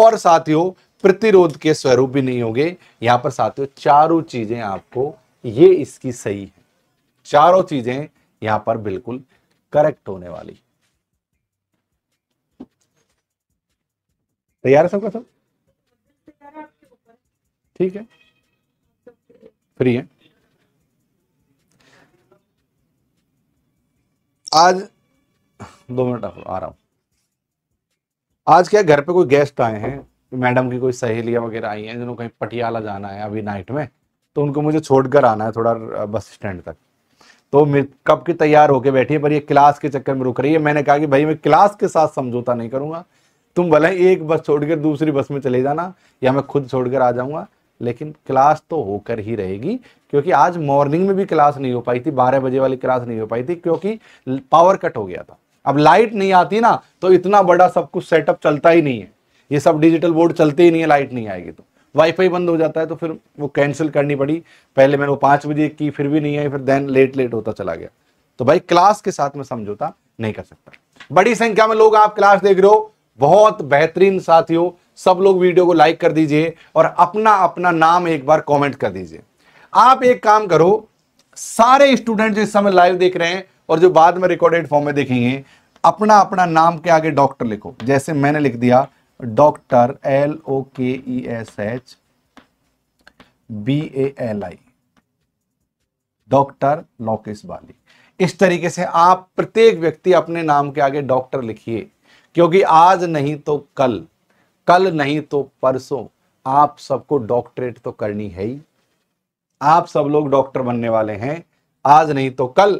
और साथियों प्रतिरोध के स्वरूप भी नहीं होंगे यहां पर साथियों चारों चीजें आपको ये इसकी सही है चारों चीजें यहां पर बिल्कुल करेक्ट होने वाली तैयार है सबका सब ठीक है फ्री है आज दो मिनट आ रहा हूं आज क्या घर पे कोई गेस्ट आए हैं मैडम की कोई सहेलियां वगैरह आई हैं जिन्होंने कहीं पटियाला जाना है अभी नाइट में तो उनको मुझे छोड़कर आना है थोड़ा बस स्टैंड तक तो कब की तैयार होके बैठी है पर ये क्लास के चक्कर में रुक रही है मैंने कहा कि भाई मैं क्लास के साथ समझौता नहीं करूंगा तुम भले एक बस छोड़कर दूसरी बस में चले जाना या मैं खुद छोड़कर आ जाऊंगा लेकिन क्लास तो होकर ही रहेगी क्योंकि आज मॉर्निंग में भी क्लास नहीं हो पाई थी बारह बजे वाली क्लास नहीं हो पाई थी क्योंकि पावर कट हो गया था अब लाइट नहीं आती ना तो इतना बड़ा सब कुछ सेटअप चलता ही नहीं है ये सब डिजिटल बोर्ड चलते ही नहीं है लाइट नहीं आएगी तो वाईफाई बंद हो जाता है तो फिर वो कैंसिल करनी पड़ी पहले मैंने वो पांच बजे की फिर भी नहीं आई फिर देन लेट लेट होता चला गया तो भाई क्लास के साथ में समझौता नहीं कर सकता बड़ी संख्या में लोग आप क्लास देख रहे हो बहुत बेहतरीन साथियों सब लोग वीडियो को लाइक कर दीजिए और अपना अपना नाम एक बार कमेंट कर दीजिए आप एक काम करो सारे स्टूडेंट जो इस समय लाइव देख रहे हैं और जो बाद में रिकॉर्डेड फॉर्म में देखेंगे अपना अपना नाम के आगे डॉक्टर लिखो जैसे मैंने लिख दिया doctor L O K E S H B A L I doctor Lokesh Bali इस तरीके से आप प्रत्येक व्यक्ति अपने नाम के आगे डॉक्टर लिखिए क्योंकि आज नहीं तो कल कल नहीं तो परसों आप सबको डॉक्टरेट तो करनी है ही आप सब लोग डॉक्टर बनने वाले हैं आज नहीं तो कल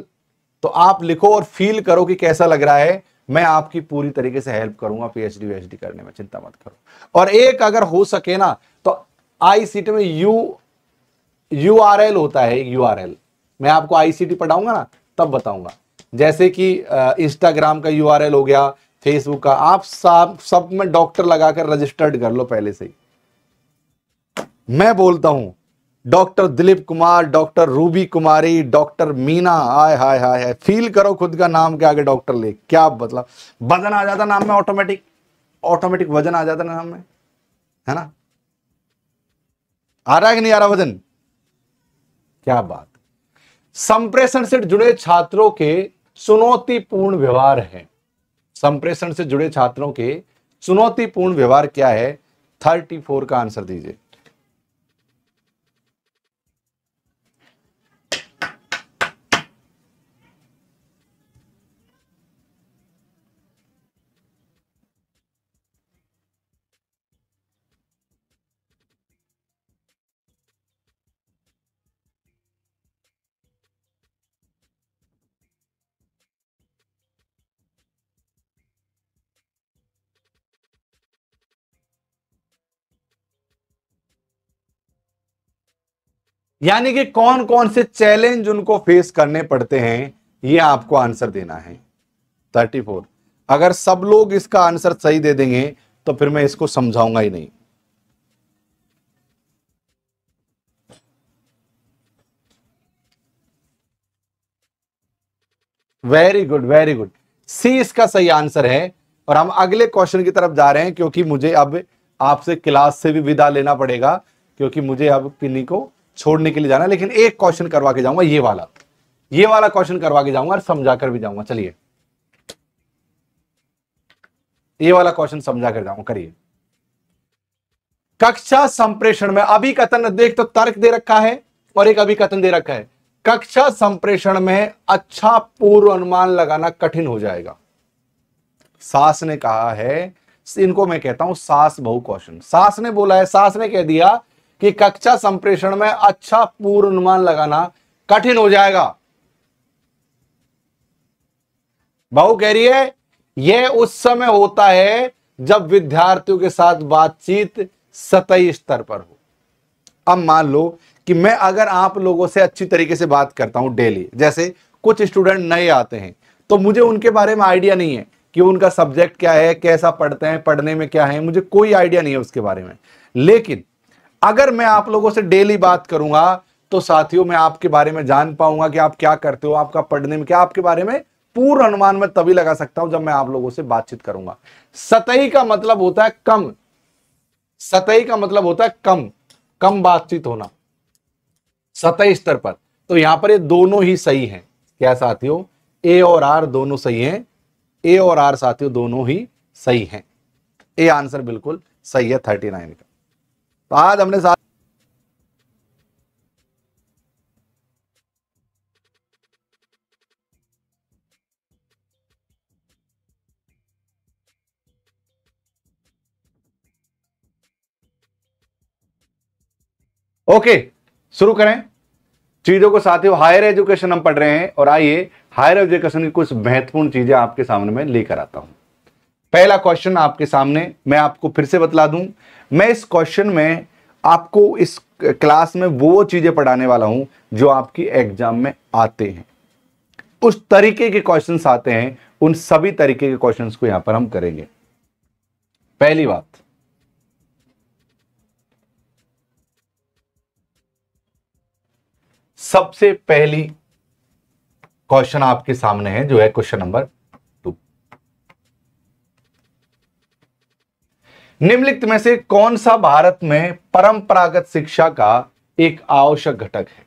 तो आप लिखो और फील करो कि कैसा लग रहा है मैं आपकी पूरी तरीके से हेल्प करूंगा पीएचडी वीएचडी करने में चिंता मत करो और एक अगर हो सके ना तो आईसीटी में यू यू आर एल होता है यू आर एल मैं आपको आईसीटी पढ़ाऊंगा ना तब बताऊंगा जैसे कि इंस्टाग्राम का यू आर एल हो गया फेसबुक का आप सब सब में डॉक्टर लगाकर रजिस्टर्ड कर लो पहले से ही मैं बोलता हूं doctor Dilip Kumar doctor Ruby Kumari doctor Meena hi hi hi hi feel करो खुद का नाम के आगे डॉक्टर ले क्या मतलब वजन आ जाता नाम में ऑटोमेटिक ऑटोमेटिक वजन आ जाता नाम में है ना आ रहा है कि नहीं आ रहा वजन क्या बात संप्रेषण से जुड़े छात्रों के चुनौतीपूर्ण व्यवहार हैं संप्रेषण से जुड़े छात्रों के चुनौतीपूर्ण व्यवहार क्या है थर्टी फोर का आंसर दीजिए यानी कि कौन कौन से चैलेंज उनको फेस करने पड़ते हैं ये आपको आंसर देना है थर्टी फोर अगर सब लोग इसका आंसर सही दे देंगे तो फिर मैं इसको समझाऊंगा ही नहीं very good very good C इसका सही आंसर है और हम अगले क्वेश्चन की तरफ जा रहे हैं क्योंकि मुझे अब आपसे क्लास से भी विदा लेना पड़ेगा क्योंकि मुझे अब किन्हीं को छोड़ने के लिए जाना लेकिन एक क्वेश्चन करवा के जाऊंगा ये वाला ये वाला क्वेश्चन करवा के जाऊंगा और समझा कर भी जाऊंगा चलिए ये वाला क्वेश्चन समझा कर जाऊंगा करिए कक्षा संप्रेषण में अभी कथन देख तो तर्क दे रखा है और एक अभी कथन दे रखा है कक्षा संप्रेषण में अच्छा पूर्व अनुमान लगाना कठिन हो जाएगा सास ने कहा है इनको मैं कहता हूं सास बहु क्वेश्चन सास ने बोला है सास ने कह दिया कि कक्षा संप्रेषण में अच्छा अनुमान लगाना कठिन हो जाएगा बहु कह रही है यह उस समय होता है जब विद्यार्थियों के साथ बातचीत सतही स्तर पर हो अब मान लो कि मैं अगर आप लोगों से अच्छी तरीके से बात करता हूं डेली जैसे कुछ स्टूडेंट नए आते हैं तो मुझे उनके बारे में आइडिया नहीं है कि उनका सब्जेक्ट क्या है कैसा पढ़ते हैं पढ़ने में क्या है मुझे कोई आइडिया नहीं है उसके बारे में लेकिन अगर मैं आप लोगों से डेली बात करूंगा तो साथियों मैं आपके बारे में जान पाऊंगा कि आप क्या करते हो आपका पढ़ने में क्या आपके बारे में पूर्ण अनुमान में तभी लगा सकता हूं जब मैं आप लोगों से बातचीत करूंगा सतही का मतलब होता है कम सतही का मतलब होता है कम कम बातचीत होना सतही स्तर पर तो यहां पर ये दोनों ही सही हैं क्या साथियों ए और आर दोनों सही हैं ए और आर साथियों दोनों ही सही हैं ए आंसर बिल्कुल सही है थर्टी नाइन का तो आज हमने साथ ओके शुरू करें चीजों को साथियों हायर एजुकेशन हम पढ़ रहे हैं और आइए हायर एजुकेशन की कुछ महत्वपूर्ण चीजें आपके सामने में लेकर आता हूं पहला क्वेश्चन आपके सामने मैं आपको फिर से बतला दूं मैं इस क्वेश्चन में आपको इस क्लास में वो चीज़ें पढ़ाने वाला हूं जो आपकी एग्जाम में आते हैं उस तरीके के क्वेश्चन आते हैं उन सभी तरीके के क्वेश्चन को यहां पर हम करेंगे पहली बात सबसे पहली क्वेश्चन आपके सामने है जो है क्वेश्चन नंबर निम्नलिखित में से कौन सा भारत में परंपरागत शिक्षा का एक आवश्यक घटक है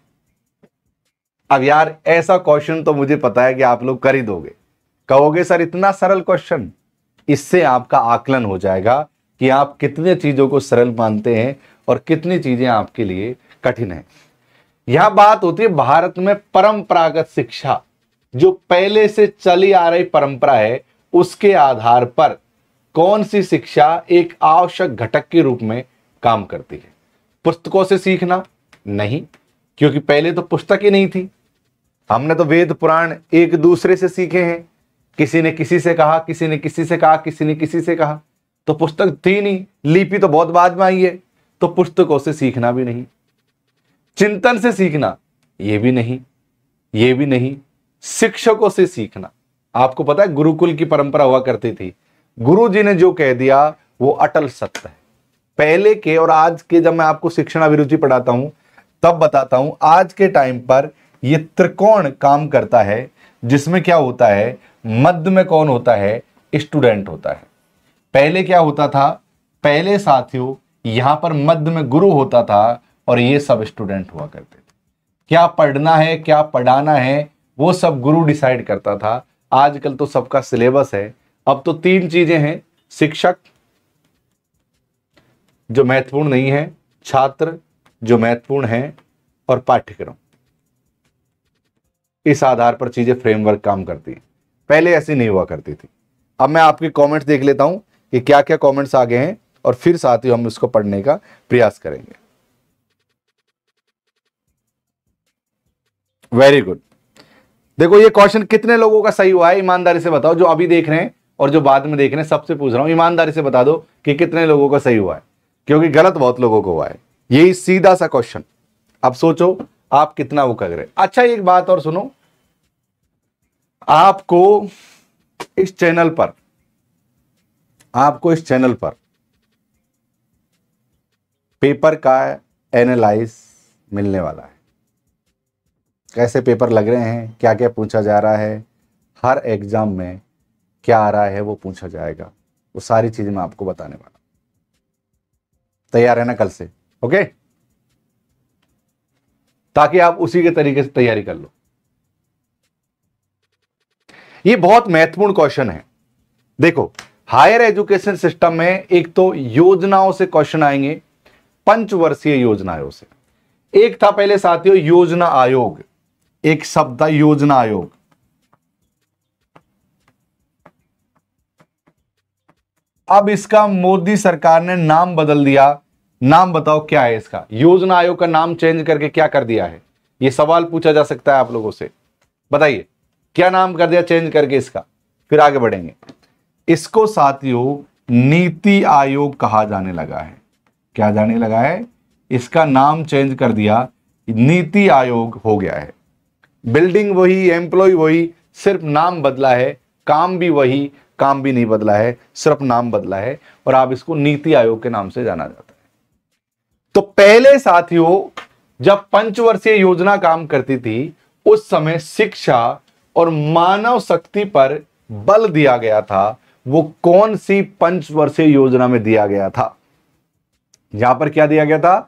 अब यार ऐसा क्वेश्चन तो मुझे पता है कि आप लोग कर ही दोगे कहोगे सर इतना सरल क्वेश्चन इससे आपका आकलन हो जाएगा कि आप कितने चीजों को सरल मानते हैं और कितनी चीजें आपके लिए कठिन है यह बात होती है भारत में परंपरागत शिक्षा जो पहले से चली आ रही परंपरा है उसके आधार पर कौन सी शिक्षा एक आवश्यक घटक के रूप में काम करती है पुस्तकों से सीखना नहीं क्योंकि पहले तो पुस्तक ही नहीं थी हमने तो वेद पुराण एक दूसरे से सीखे हैं किसी ने किसी से कहा किसी ने किसी से कहा किसी ने किसी से कहा तो पुस्तक थी नहीं लिपि तो बहुत बाद में आई है तो पुस्तकों से सीखना भी नहीं चिंतन से सीखना ये भी नहीं ये भी नहीं शिक्षकों से सीखना आपको पता है गुरुकुल की परंपरा हुआ करती थी गुरु जी ने जो कह दिया वो अटल सत्य है पहले के और आज के जब मैं आपको शिक्षण अभिरुचि पढ़ाता हूं तब बताता हूं आज के टाइम पर ये त्रिकोण काम करता है जिसमें क्या होता है मध्य में कौन होता है स्टूडेंट होता है पहले क्या होता था पहले साथियों यहां पर मध्य में गुरु होता था और ये सब स्टूडेंट हुआ करते थे क्या पढ़ना है क्या पढ़ाना है वो सब गुरु डिसाइड करता था आजकल तो सबका सिलेबस है अब तो तीन चीजें हैं शिक्षक जो महत्वपूर्ण नहीं है छात्र जो महत्वपूर्ण है और पाठ्यक्रम इस आधार पर चीजें फ्रेमवर्क काम करती है पहले ऐसी नहीं हुआ करती थी अब मैं आपके कमेंट्स देख लेता हूं कि क्या क्या कमेंट्स आ गए हैं और फिर साथ ही हम इसको पढ़ने का प्रयास करेंगे वेरी गुड देखो ये क्वेश्चन कितने लोगों का सही हुआ है ईमानदारी से बताओ जो अभी देख रहे हैं और जो बाद में देख रहे हैं सबसे पूछ रहा हूं ईमानदारी से बता दो कि कितने लोगों का सही हुआ है क्योंकि गलत बहुत लोगों को हुआ है यही सीधा सा क्वेश्चन अब सोचो आप कितना वो कर रहे अच्छा एक बात और सुनो आपको इस चैनल पर आपको इस चैनल पर पेपर का एनालाइज मिलने वाला है कैसे पेपर लग रहे हैं क्या क्या पूछा जा रहा है हर एग्जाम में क्या आ रहा है वो पूछा जाएगा वो सारी चीजें मैं आपको बताने वाला तैयार है ना कल से ओके ताकि आप उसी के तरीके से तैयारी कर लो ये बहुत महत्वपूर्ण क्वेश्चन है देखो हायर एजुकेशन सिस्टम में एक तो योजनाओं से क्वेश्चन आएंगे पंचवर्षीय योजनाओं से एक था पहले साथियों योजना आयोग एक शब्द था योजना आयोग अब इसका मोदी सरकार ने नाम बदल दिया नाम बताओ क्या है इसका योजना आयोग का नाम चेंज करके क्या कर दिया है यह सवाल पूछा जा सकता है आप लोगों से बताइए क्या नाम कर दिया चेंज करके इसका फिर आगे बढ़ेंगे इसको साथियों नीति आयोग कहा जाने लगा है क्या जाने लगा है इसका नाम चेंज कर दिया नीति आयोग हो गया है बिल्डिंग वही एम्प्लॉय वही सिर्फ नाम बदला है काम भी वही काम भी नहीं बदला है सिर्फ नाम बदला है और आप इसको नीति आयोग के नाम से जाना जाता है तो पहले साथियों जब पंचवर्षीय योजना काम करती थी उस समय शिक्षा और मानव शक्ति पर बल दिया गया था वो कौन सी पंचवर्षीय योजना में दिया गया था यहां पर क्या दिया गया था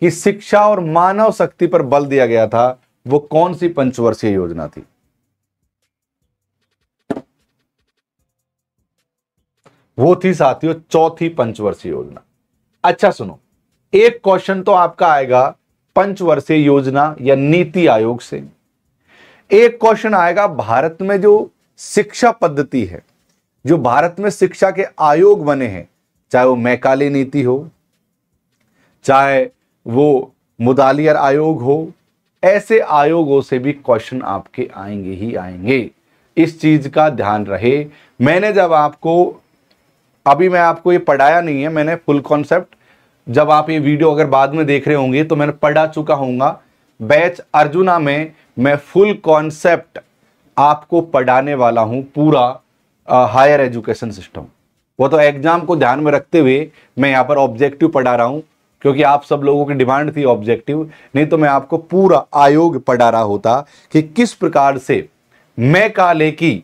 कि शिक्षा और मानव शक्ति पर बल दिया गया था वो कौन सी पंचवर्षीय योजना थी वो थी साथियों चौथी पंचवर्षीय योजना अच्छा सुनो एक क्वेश्चन तो आपका आएगा पंचवर्षीय योजना या नीति आयोग से एक क्वेश्चन आएगा भारत में जो शिक्षा पद्धति है जो भारत में शिक्षा के आयोग बने हैं चाहे वो मैकाले नीति हो चाहे वो मुदालियर आयोग हो ऐसे आयोगों से भी क्वेश्चन आपके आएंगे ही आएंगे इस चीज का ध्यान रहे मैंने जब आपको अभी मैं आपको ये पढ़ाया नहीं है मैंने फुल कॉन्सेप्ट जब आप ये वीडियो अगर बाद में देख रहे होंगे तो मैंने पढ़ा चुका हूँगा बैच अर्जुना में मैं फुल कॉन्सेप्ट आपको पढ़ाने वाला हूँ पूरा हायर एजुकेशन सिस्टम वो तो एग्जाम को ध्यान में रखते हुए मैं यहाँ पर ऑब्जेक्टिव पढ़ा रहा हूँ क्योंकि आप सब लोगों की डिमांड थी ऑब्जेक्टिव नहीं तो मैं आपको पूरा आयोग पढ़ा रहा होता कि किस प्रकार से मैं काले की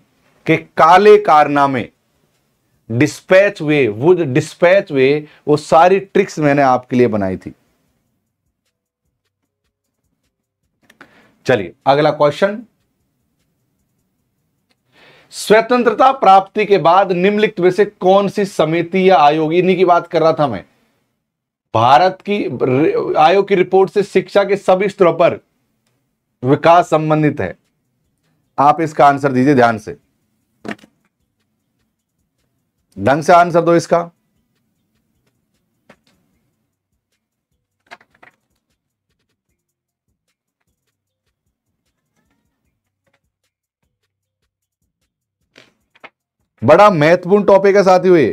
के काले कारनामे डिस्पैच वे वो जो डिस्पैच वे वो सारी ट्रिक्स मैंने आपके लिए बनाई थी चलिए अगला क्वेश्चन स्वतंत्रता प्राप्ति के बाद निम्नलिखित में से कौन सी समिति या आयोग इन्हीं की बात कर रहा था मैं भारत की आयोग की रिपोर्ट से शिक्षा के सभी स्तरों पर विकास संबंधित है आप इसका आंसर दीजिए ध्यान से ढंग से आंसर दो इसका बड़ा महत्वपूर्ण टॉपिक है साथ हुए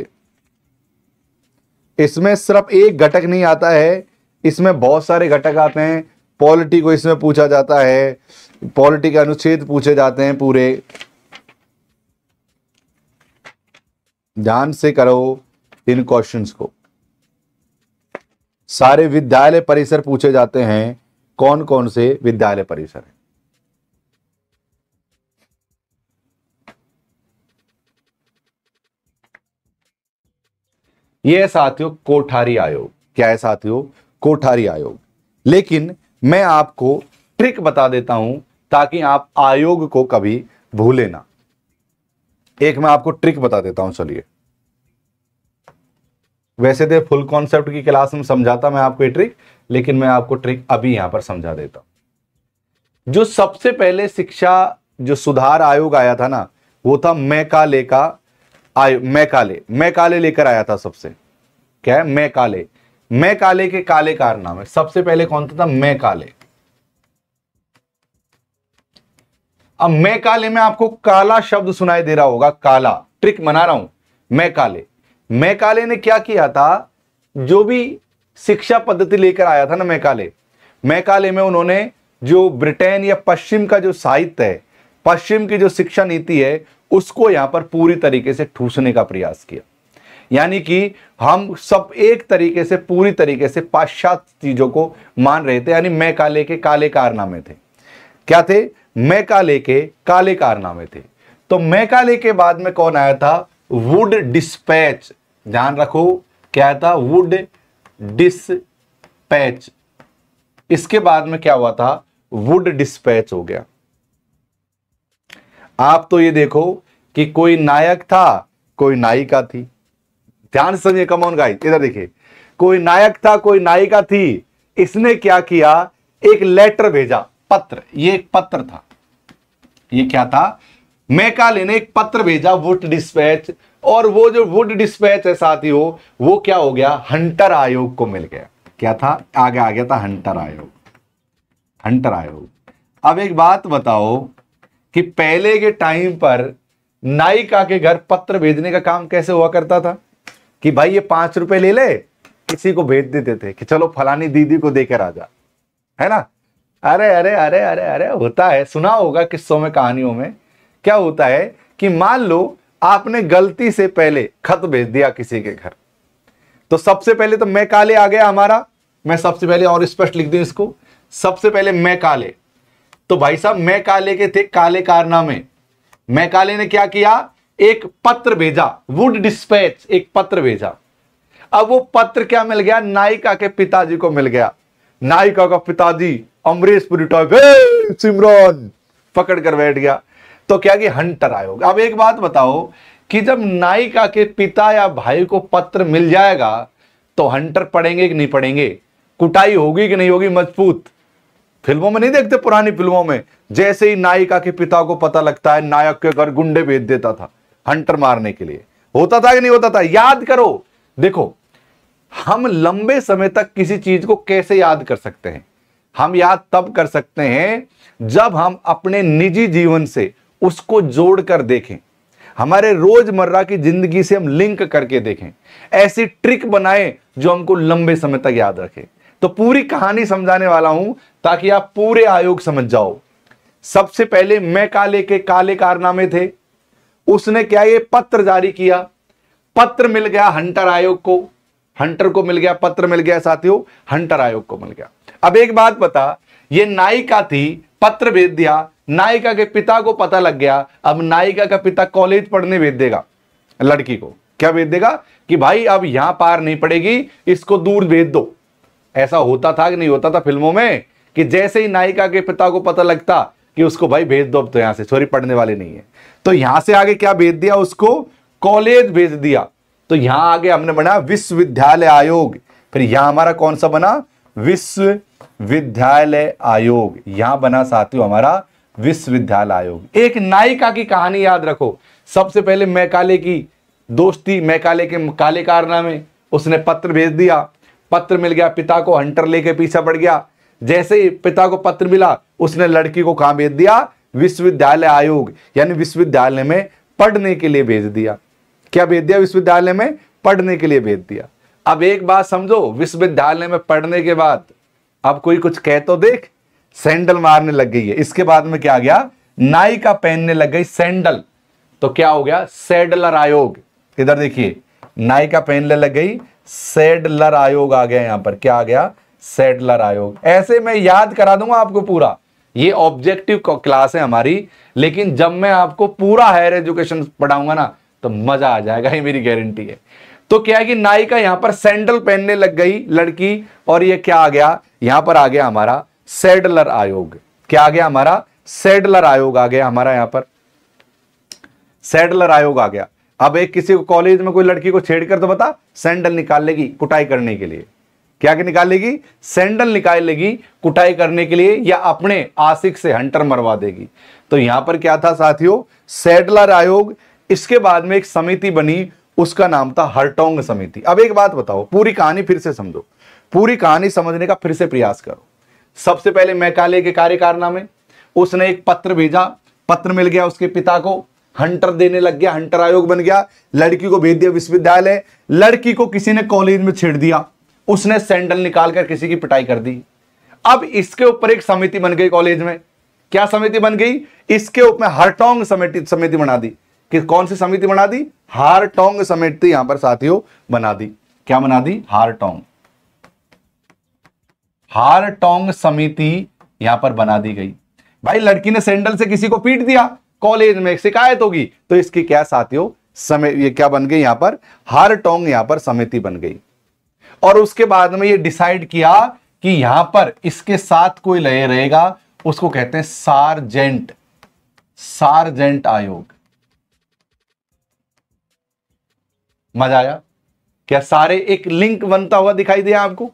इसमें सिर्फ एक घटक नहीं आता है इसमें बहुत सारे घटक आते हैं पॉलिटी को इसमें पूछा जाता है पॉलिटी के अनुच्छेद पूछे जाते हैं पूरे ध्यान से करो इन क्वेश्चंस को सारे विद्यालय परिसर पूछे जाते हैं कौन कौन से विद्यालय परिसर हैं यह साथियों कोठारी आयोग क्या है साथियों कोठारी आयोग लेकिन मैं आपको ट्रिक बता देता हूं ताकि आप आयोग को कभी भूले ना एक मैं आपको ट्रिक बता देता हूं चलिए वैसे तो फुल कॉन्सेप्ट की क्लास में समझाता मैं आपको ये ट्रिक लेकिन मैं आपको ट्रिक अभी यहां पर समझा देता हूं जो सबसे पहले शिक्षा जो सुधार आयोग आया था ना वो था काले का काले मै काले लेकर आया था सबसे क्या है काले मैं काले के काले कारनामे सबसे पहले कौन था मै काले अब मैं काले में आपको काला शब्द सुनाई दे रहा होगा काला ट्रिक मना रहा हूं मैं काले मैं काले ने क्या किया था जो भी शिक्षा पद्धति लेकर आया था ना मैं काले मैं काले में उन्होंने जो ब्रिटेन या पश्चिम का जो साहित्य है पश्चिम की जो शिक्षा नीति है उसको यहां पर पूरी तरीके से ठूसने का प्रयास किया यानी कि हम सब एक तरीके से पूरी तरीके से पाश्चात्य चीजों को मान रहे थे यानी मैं काले के काले कारनामे थे क्या थे मैका लेके काले कारनामे थे तो मैकाले के बाद में कौन आया था वुड डिस्पैच ध्यान रखो क्या आया था वुड डिस्पैच इसके बाद में क्या हुआ था वुड डिस्पैच हो गया आप तो ये देखो कि कोई नायक था कोई नायिका थी ध्यान समझिए कमोन गाई इधर देखिए कोई नायक था कोई नायिका थी इसने क्या किया एक लेटर भेजा पत्र ये एक पत्र था ये क्या था मैकाले ने एक पत्र भेजा वुड डिस्पैच और वो जो वुड डिस्पैच है साथी हो वो क्या हो गया हंटर आयोग को मिल गया क्या था आगे आ गया था हंटर आयोग हंटर आयोग अब एक बात बताओ कि पहले के टाइम पर नायिका के घर पत्र भेजने का काम कैसे हुआ करता था कि भाई ये पांच रुपए ले ले किसी को भेज देते थे कि चलो फलानी दीदी को देकर आ जा है ना अरे अरे अरे अरे अरे होता है सुना होगा किस्सों में कहानियों में क्या होता है कि मान लो आपने गलती से पहले खत भेज दिया किसी के घर तो सबसे पहले तो मैं काले आ गया हमारा मैं सबसे पहले और स्पष्ट लिख दू इसको सबसे पहले मैं काले तो भाई साहब मैं काले के थे काले कारनामे मैं काले ने क्या किया एक पत्र भेजा वुड डिस्पैच एक पत्र भेजा अब वो पत्र क्या मिल गया नायिका के पिताजी को मिल गया नायिका का पिताजी अमरीश पुरी टॉक सिमरन पकड़ कर बैठ गया तो क्या कि हंटर आयोग अब एक बात बताओ कि जब नायिका के पिता या भाई को पत्र मिल जाएगा तो हंटर पढ़ेंगे कि नहीं पढ़ेंगे कुटाई होगी कि नहीं होगी मजबूत फिल्मों में नहीं देखते पुरानी फिल्मों में जैसे ही नायिका के पिता को पता लगता है नायक के घर गुंडे भेज देता था हंटर मारने के लिए होता था कि नहीं होता था याद करो देखो हम लंबे समय तक किसी चीज को कैसे याद कर सकते हैं हम याद तब कर सकते हैं जब हम अपने निजी जीवन से उसको जोड़कर देखें हमारे रोजमर्रा की जिंदगी से हम लिंक करके देखें ऐसी ट्रिक बनाएं जो हमको लंबे समय तक याद रखें तो पूरी कहानी समझाने वाला हूं ताकि आप पूरे आयोग समझ जाओ सबसे पहले मैं काले के काले कारनामे थे उसने क्या ये पत्र जारी किया पत्र मिल गया हंटर आयोग को हंटर को मिल गया पत्र मिल गया साथियों हंटर आयोग को मिल गया अब एक बात बता ये नायिका थी पत्र भेज दिया नायिका के पिता को पता लग गया अब नायिका का पिता कॉलेज पढ़ने भेज देगा लड़की को क्या भेज देगा कि भाई अब यहां पार नहीं पड़ेगी इसको दूर भेज दो ऐसा होता था कि नहीं होता था फिल्मों में कि जैसे ही नायिका के पिता को पता लगता कि उसको भाई भेज दो अब तो यहां से छोरी पढ़ने वाले नहीं है तो यहां से आगे क्या भेज दिया उसको कॉलेज भेज दिया तो यहां आगे हमने बना विश्वविद्यालय आयोग फिर यहां हमारा कौन सा बना विश्व विद्यालय आयोग यहां बना साथियों हमारा विश्वविद्यालय आयोग एक नायिका की कहानी याद रखो सबसे पहले मैकाले की दोस्ती मैकाले के काले कारनामे उसने पत्र भेज दिया पत्र मिल गया पिता को हंटर लेके पीछे पड़ गया जैसे ही पिता को पत्र मिला उसने लड़की को कहा भेज दिया विश्वविद्यालय आयोग यानी विश्वविद्यालय में पढ़ने के लिए भेज दिया क्या भेज दिया विश्वविद्यालय में पढ़ने के लिए भेज दिया अब एक बात समझो विश्वविद्यालय में पढ़ने के बाद अब कोई कुछ कह तो देख सैंडल मारने लग गई है इसके बाद में क्या आ गया का पहनने लग गई सैंडल तो क्या हो गया सेडलर आयोग इधर देखिए नाई का पहनने लग गई सेडलर आयोग आ गया यहां पर क्या आ गया सेडलर आयोग ऐसे मैं याद करा दूंगा आपको पूरा ये ऑब्जेक्टिव क्लास है हमारी लेकिन जब मैं आपको पूरा हायर एजुकेशन पढ़ाऊंगा ना तो मजा आ जाएगा ये मेरी गारंटी है तो क्या है कि नायिका यहां पर सैंडल पहनने लग गई लड़की और ये क्या आ गया यहां पर आ गया हमारा सेडलर आयोग क्या आ गया हमारा सेडलर आयोग आ गया हमारा यहां पर सेडलर आयोग आ गया अब एक किसी को कॉलेज में कोई लड़की को छेड़कर तो बता सैंडल निकाल लेगी कुटाई करने के लिए क्या के निकाल लेगी सैंडल निकाल लेगी कुटाई करने के लिए या अपने आशिक से हंटर मरवा देगी तो यहां पर क्या था साथियों सेडलर आयोग इसके बाद में एक समिति बनी उसका नाम था हरटोंग समिति अब एक बात बताओ पूरी कहानी फिर से समझो पूरी कहानी समझने का फिर से प्रयास करो सबसे पहले मैकाले के कार्यकारना में उसने एक पत्र भेजा पत्र मिल गया उसके पिता को हंटर देने लग गया हंटर आयोग बन गया लड़की को भेज दिया विश्वविद्यालय लड़की को किसी ने कॉलेज में छेड़ दिया उसने सैंडल निकाल कर किसी की पिटाई कर दी अब इसके ऊपर एक समिति बन गई कॉलेज में क्या समिति बन गई इसके ऊपर हरटोंग समिति समिति बना दी कि कौन सी समिति बना दी हार टोंग समिति यहां पर साथियों बना दी क्या बना दी हार टोंग हार टोंग समिति यहां पर बना दी गई भाई लड़की ने सैंडल से किसी को पीट दिया कॉलेज में शिकायत होगी तो इसकी क्या साथियों समय ये क्या बन गई यहां पर हार टोंग यहां पर समिति बन गई और उसके बाद में ये डिसाइड किया कि यहां पर इसके साथ कोई लय रहेगा उसको कहते हैं सार्जेंट सार्जेंट आयोग मजा आया क्या सारे एक लिंक बनता हुआ दिखाई दिया आपको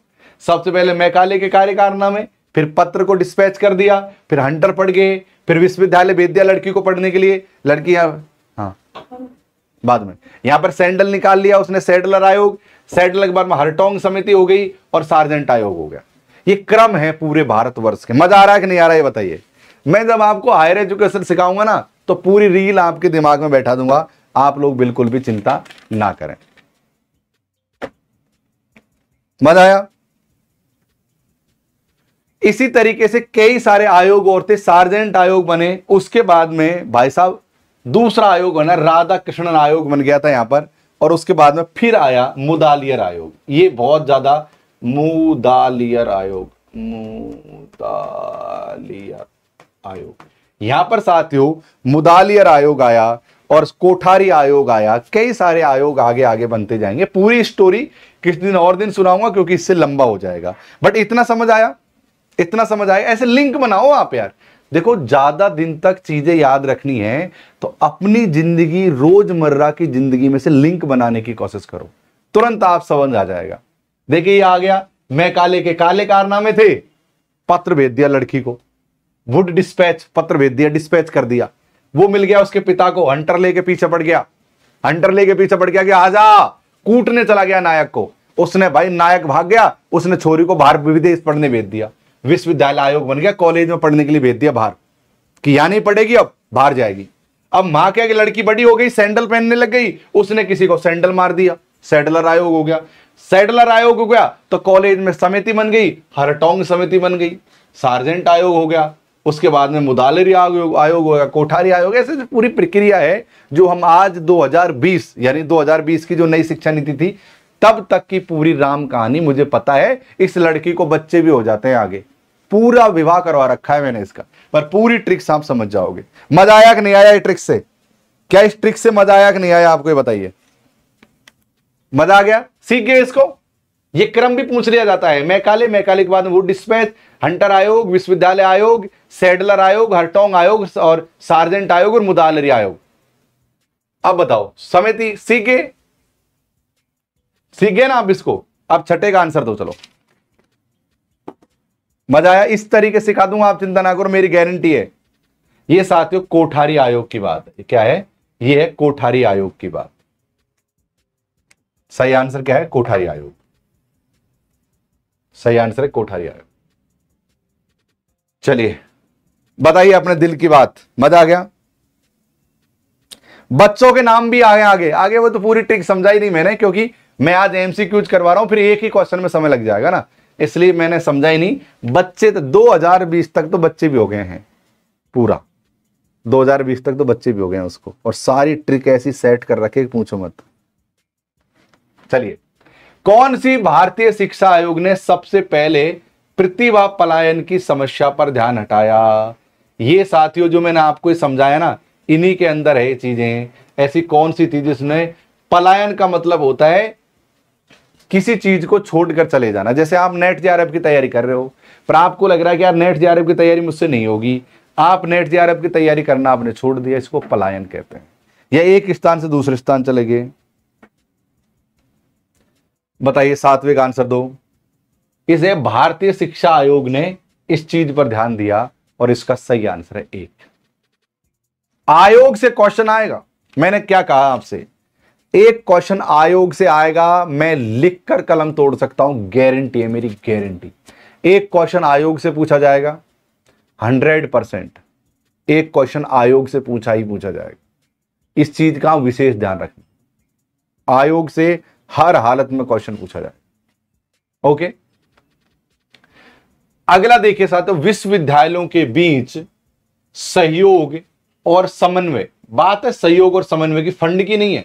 सबसे पहले मैकाले के कार्यकारणा में फिर पत्र को डिस्पैच कर दिया फिर हंटर पढ़ गए फिर विश्वविद्यालय भेज दिया लड़की को पढ़ने के लिए लड़की यहां हाँ बाद में यहां पर सैंडल निकाल लिया उसने सैडलर आयोग सैडल के बाद में हरटोंग समिति हो गई और सार्जेंट आयोग हो गया ये क्रम है पूरे भारतवर्ष के मजा आ रहा है कि नहीं आ रहा है बताइए मैं जब आपको हायर एजुकेशन सिखाऊंगा ना तो पूरी रील आपके दिमाग में बैठा दूंगा आप लोग बिल्कुल भी चिंता ना करें मजा आया इसी तरीके से कई सारे आयोग और थे सार्जेंट आयोग बने उसके बाद में भाई साहब दूसरा आयोग बना राधा कृष्णन आयोग बन गया था यहां पर और उसके बाद में फिर आया मुदालियर आयोग ये बहुत ज्यादा मुदालियर आयोग मुदालियर आयोग यहां पर साथियों मुदालियर आयोग आया और कोठारी आयोग आया कई सारे आयोग आगे आगे बनते जाएंगे पूरी स्टोरी किस दिन और दिन सुनाऊंगा क्योंकि इससे लंबा हो जाएगा बट इतना समझ आया इतना समझ आया ऐसे लिंक बनाओ आप यार देखो ज़्यादा दिन तक चीज़ें याद रखनी है तो अपनी ज़िंदगी रोज़मर्रा की ज़िंदगी में से लिंक बनाने की कोशिश करो तुरंत आप समझ आ जाएगा देखिए ये आ गया मैं काले के काले कारनामे थे पत्र भेज दिया लड़की को वुड डिस्पैच पत्र भेज दिया डिस्पैच कर दिया वो मिल गया उसके पिता को हंटर लेके पीछे पड़ गया हंटर लेके पीछे पड़ गया कि आजा कूटने चला गया नायक को उसने भाई नायक भाग गया उसने छोरी को बाहर विदेश पढ़ने भेज दिया विश्वविद्यालय आयोग बन गया कॉलेज में पढ़ने के लिए भेज दिया बाहर कि यहां नहीं पढ़ेगी अब बाहर जाएगी अब मां क्या लड़की बड़ी हो गई सैंडल पहनने लग गई उसने किसी को सैंडल मार दिया सैडलर आयोग हो गया सैडलर आयोग हो गया तो कॉलेज में समिति बन गई हरटोंग समिति बन गई सार्जेंट आयोग हो गया उसके बाद में मुदालरी आयोग आयोग होगा कोठारी आयोग ऐसे जो पूरी प्रक्रिया है जो हम आज 2020 यानी 2020 की जो नई शिक्षा नीति थी तब तक की पूरी राम कहानी मुझे पता है इस लड़की को बच्चे भी हो जाते हैं आगे पूरा विवाह करवा रखा है मैंने इसका पर पूरी ट्रिक्स आप समझ जाओगे मजा आया कि नहीं आया ये ट्रिक्स से क्या इस ट्रिक से मजा आया कि नहीं आया आपको बताइए मजा आ गया सीख गए इसको ये क्रम भी पूछ लिया जाता है मैकाले मैकाले के बाद वो डिस्पैच हंटर आयोग विश्वविद्यालय आयोग सेडलर आयोग हरटोंग आयोग और सार्जेंट आयोग और मुदालरी आयोग अब बताओ समिति सीखे सीखे ना आप इसको अब छठे का आंसर दो चलो मजा आया इस तरीके सिखा दूंगा आप चिंता ना करो मेरी गारंटी है ये साथियों कोठारी आयोग की बात है क्या है ये है कोठारी आयोग की बात सही आंसर क्या है कोठारी आयोग सही आंसर है कोठारी आयोग चलिए बताइए अपने दिल की बात मजा आ गया बच्चों के नाम भी आए आगे आगे वो तो पूरी ट्रिक समझाई नहीं मैंने क्योंकि मैं आज एमसीक्यूज करवा रहा हूं फिर एक ही क्वेश्चन में समय लग जाएगा ना इसलिए मैंने समझा ही नहीं बच्चे तो 2020 तक तो बच्चे भी हो गए हैं पूरा 2020 तक तो बच्चे भी हो गए हैं उसको और सारी ट्रिक ऐसी सेट कर रखे पूछो मत चलिए कौन सी भारतीय शिक्षा आयोग ने सबसे पहले प्रतिभा पलायन की समस्या पर ध्यान हटाया ये साथियों जो मैंने आपको समझाया ना इन्हीं के अंदर है चीजें ऐसी कौन सी थी जिसमें पलायन का मतलब होता है किसी चीज को छोड़कर चले जाना जैसे आप नेट जे की तैयारी कर रहे हो पर आपको लग रहा है कि यार नेट जे की तैयारी मुझसे नहीं होगी आप नेट जे की तैयारी करना आपने छोड़ दिया इसको पलायन कहते हैं या एक स्थान से दूसरे स्थान चले गए बताइए सातवें का आंसर दो इसे भारतीय शिक्षा आयोग ने इस चीज पर ध्यान दिया और इसका सही आंसर है एक आयोग से क्वेश्चन आएगा मैंने क्या कहा आपसे एक क्वेश्चन आयोग से आएगा मैं लिखकर कलम तोड़ सकता हूं गारंटी है मेरी गारंटी एक क्वेश्चन आयोग से पूछा जाएगा हंड्रेड परसेंट एक क्वेश्चन आयोग से पूछा ही पूछा जाएगा इस चीज का विशेष ध्यान रखना आयोग से हर हालत में क्वेश्चन पूछा जाए ओके अगला देखिए साथ विश्वविद्यालयों के बीच सहयोग और समन्वय बात है सहयोग और समन्वय की फंड की नहीं है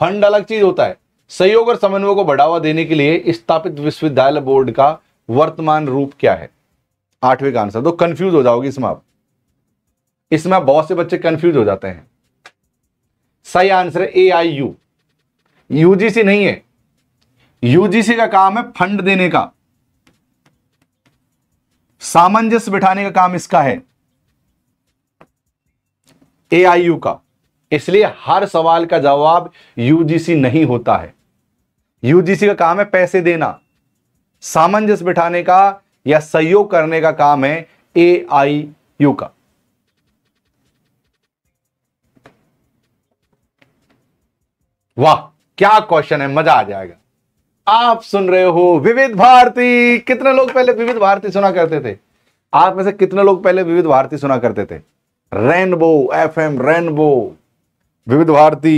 फंड अलग चीज होता है सहयोग और समन्वय को बढ़ावा देने के लिए स्थापित विश्वविद्यालय बोर्ड का वर्तमान रूप क्या है आठवें का आंसर तो कंफ्यूज हो जाओगे इसमें आप इसमें बहुत से बच्चे कंफ्यूज हो जाते हैं सही आंसर है ए आई यू यूजीसी नहीं है यूजीसी का काम है फंड देने का सामंजस्य बिठाने का काम इसका है एआईयू का इसलिए हर सवाल का जवाब यूजीसी नहीं होता है यूजीसी का काम है पैसे देना सामंजस्य बिठाने का या सहयोग करने का काम है ए आई यू का वाह क्या क्वेश्चन है मजा आ जाएगा आप सुन रहे हो विविध भारती कितने लोग पहले विविध भारती सुना करते थे आप में से कितने लोग पहले विविध भारती सुना करते थे रेनबो एफ एम रेनबो विविध भारती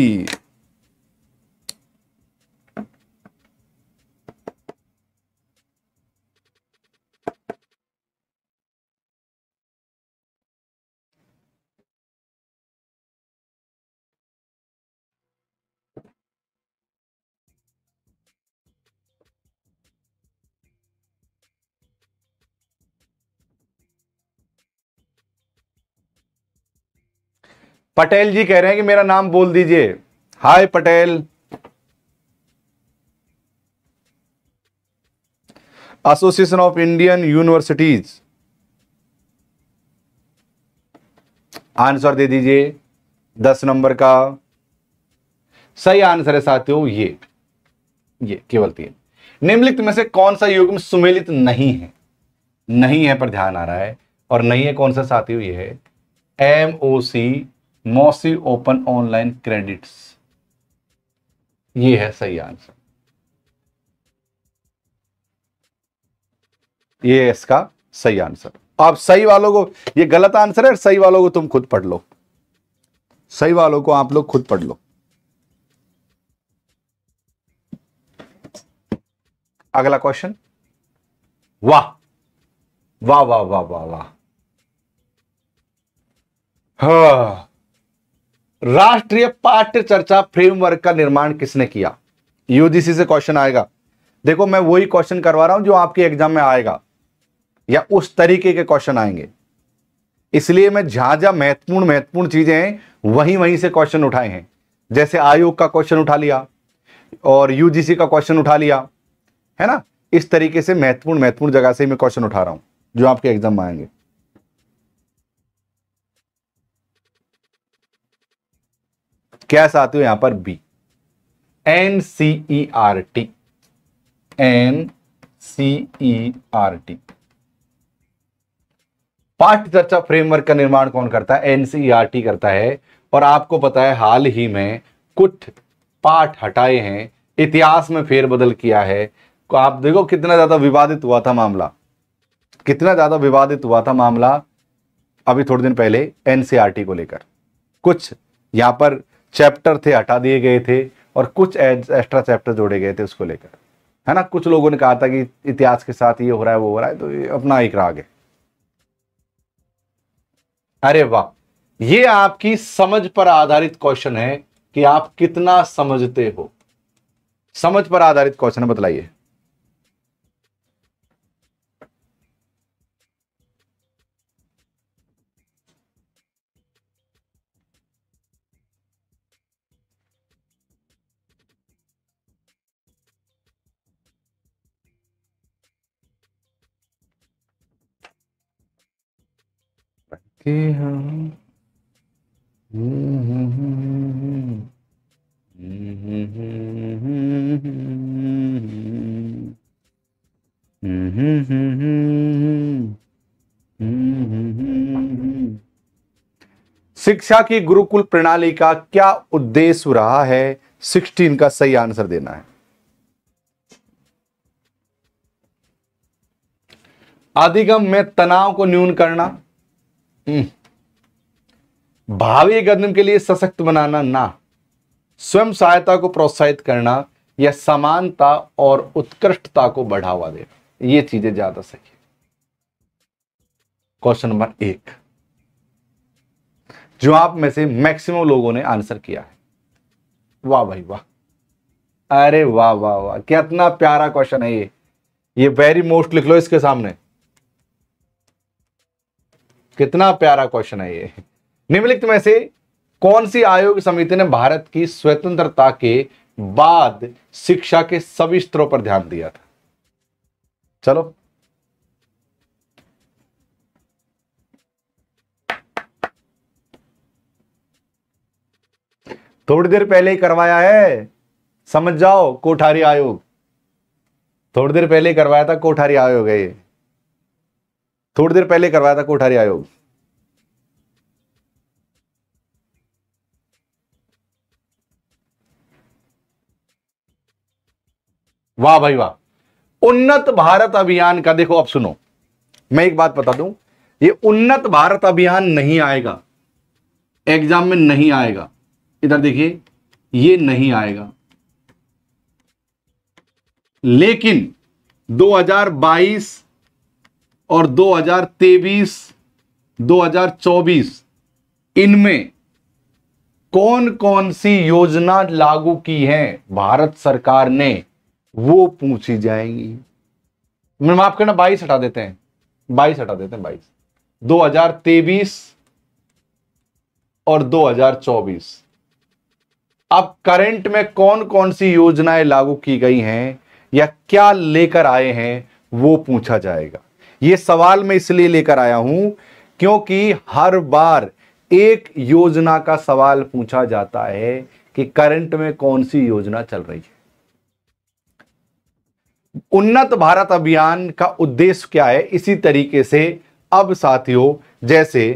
पटेल जी कह रहे हैं कि मेरा नाम बोल दीजिए hi Patel association of Indian universities answer दे दीजिए दस नंबर का सही आंसर है साथियों ये ये केवल तीन निम्नलिखित में से कौन सा युग्म सुमेलित नहीं है नहीं है पर ध्यान आ रहा है और नहीं है कौन सा साथियों ये है एम ओ सी मोसी ओपन ऑनलाइन क्रेडिट्स ये है सही आंसर ये इसका सही आंसर आप सही वालों को ये गलत आंसर है सही वालों को तुम खुद पढ़ लो सही वालों को आप लोग खुद पढ़ लो अगला क्वेश्चन वाह वाह वाह वाह वाह वाह हाँ राष्ट्रीय पाठ्य चर्चा फ्रेमवर्क का निर्माण किसने किया यूजीसी से क्वेश्चन आएगा देखो मैं वही क्वेश्चन करवा रहा हूं जो आपके एग्जाम में आएगा या उस तरीके के क्वेश्चन आएंगे इसलिए मैं जहां जहां महत्वपूर्ण महत्वपूर्ण चीजें हैं वहीं वहीं से क्वेश्चन उठाए हैं जैसे आयोग का क्वेश्चन उठा लिया और यूजीसी का क्वेश्चन उठा लिया है ना इस तरीके से महत्वपूर्ण महत्वपूर्ण जगह से मैं क्वेश्चन उठा रहा हूं जो आपके एग्जाम में आएंगे क्या साथियों हो यहां पर B N C E R T N C E R T पाठ चर्चा फ्रेमवर्क का निर्माण कौन करता है एनसीईआरटी e करता है और आपको पता है हाल ही में कुछ पाठ हटाए हैं इतिहास में फेरबदल किया है तो आप देखो कितना ज्यादा विवादित हुआ था मामला कितना ज्यादा विवादित हुआ था मामला अभी थोड़े दिन पहले एनसीआरटी e को लेकर कुछ यहां पर चैप्टर थे हटा दिए गए थे और कुछ एक्स्ट्रा चैप्टर जोड़े गए थे उसको लेकर है ना कुछ लोगों ने कहा था कि इतिहास के साथ ये हो रहा है वो हो रहा है तो ये अपना एक राग है अरे वाह ये आपकी समझ पर आधारित क्वेश्चन है कि आप कितना समझते हो समझ पर आधारित क्वेश्चन बतलाइए के हम शिक्षा की गुरुकुल प्रणाली का क्या उद्देश्य रहा है सिक्सटीन का सही आंसर देना है अधिगम में तनाव को न्यून करना हम्म। भावी कदम के लिए सशक्त बनाना ना स्वयं सहायता को प्रोत्साहित करना या समानता और उत्कृष्टता को बढ़ावा देना ये चीजें ज्यादा सही क्वेश्चन नंबर एक जो आप में से मैक्सिमम लोगों ने आंसर किया है वाह भाई वाह अरे वाह वाह वाह कितना प्यारा क्वेश्चन है ये ये वेरी मोस्ट लिख लो इसके सामने कितना प्यारा क्वेश्चन है ये निम्नलिखित में से कौन सी आयोग समिति ने भारत की स्वतंत्रता के बाद शिक्षा के सभी स्तरों पर ध्यान दिया था चलो थोड़ी देर पहले ही करवाया है समझ जाओ कोठारी आयोग थोड़ी देर पहले ही करवाया था कोठारी आयोग है ये थोड़ी देर पहले करवाया था कोठारी आयोग वाह भाई वाह उन्नत भारत अभियान का देखो अब सुनो मैं एक बात बता दूं ये उन्नत भारत अभियान नहीं आएगा एग्जाम में नहीं आएगा इधर देखिए ये नहीं आएगा लेकिन 2022 और 2023 2024 इनमें कौन कौन सी योजना लागू की है भारत सरकार ने वो पूछी जाएंगी मैं माफ करना बाईस हटा देते हैं बाईस हटा देते हैं बाईस 2023 और 2024 अब करंट में कौन कौन सी योजनाएं लागू की गई हैं या क्या लेकर आए हैं वो पूछा जाएगा ये सवाल मैं इसलिए लेकर आया हूं क्योंकि हर बार एक योजना का सवाल पूछा जाता है कि करंट में कौन सी योजना चल रही है उन्नत भारत अभियान का उद्देश्य क्या है इसी तरीके से अब साथियों जैसे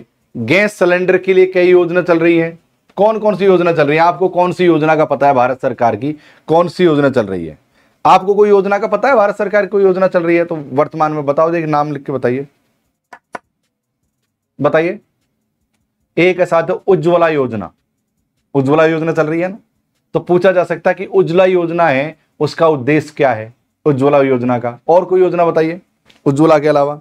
गैस सिलेंडर के लिए कई योजना चल रही है कौन कौन सी योजना चल रही है आपको कौन सी योजना का पता है भारत सरकार की कौन सी योजना चल रही है आपको कोई योजना का पता है भारत सरकार की कोई योजना चल रही है तो वर्तमान में बताओ देखिए नाम लिख के बताइए बताइए एक है साथ तो उज्ज्वला योजना उज्ज्वला योजना चल रही है ना तो पूछा जा सकता है कि उज्ज्वला योजना है उसका उद्देश्य क्या है उज्ज्वला योजना का और कोई योजना बताइए उज्ज्वला के अलावा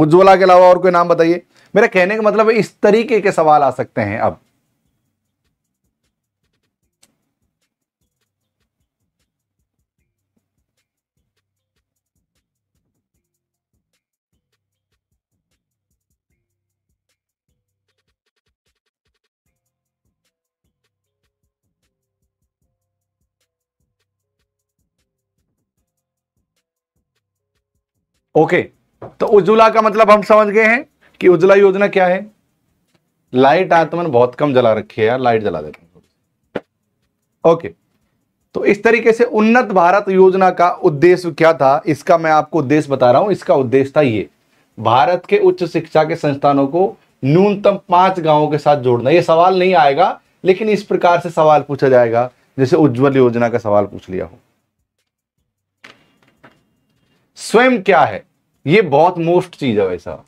उज्ज्वला के अलावा और कोई नाम बताइए मेरा कहने का मतलब इस तरीके के सवाल आ सकते हैं अब ओके तो उज्ज्वला का मतलब हम समझ गए हैं कि उज्ज्वला योजना क्या है लाइट आत्मन बहुत कम जला रखी है यार लाइट जला देते हैं ओके तो इस तरीके से उन्नत भारत योजना का उद्देश्य क्या था इसका मैं आपको उद्देश्य बता रहा हूं इसका उद्देश्य था ये भारत के उच्च शिक्षा के संस्थानों को न्यूनतम पांच गांवों के साथ जोड़ना ये सवाल नहीं आएगा लेकिन इस प्रकार से सवाल पूछा जाएगा जैसे उज्ज्वल योजना का सवाल पूछ लिया हो स्वयं क्या है ये बहुत मोस्ट चीज है भाई साहब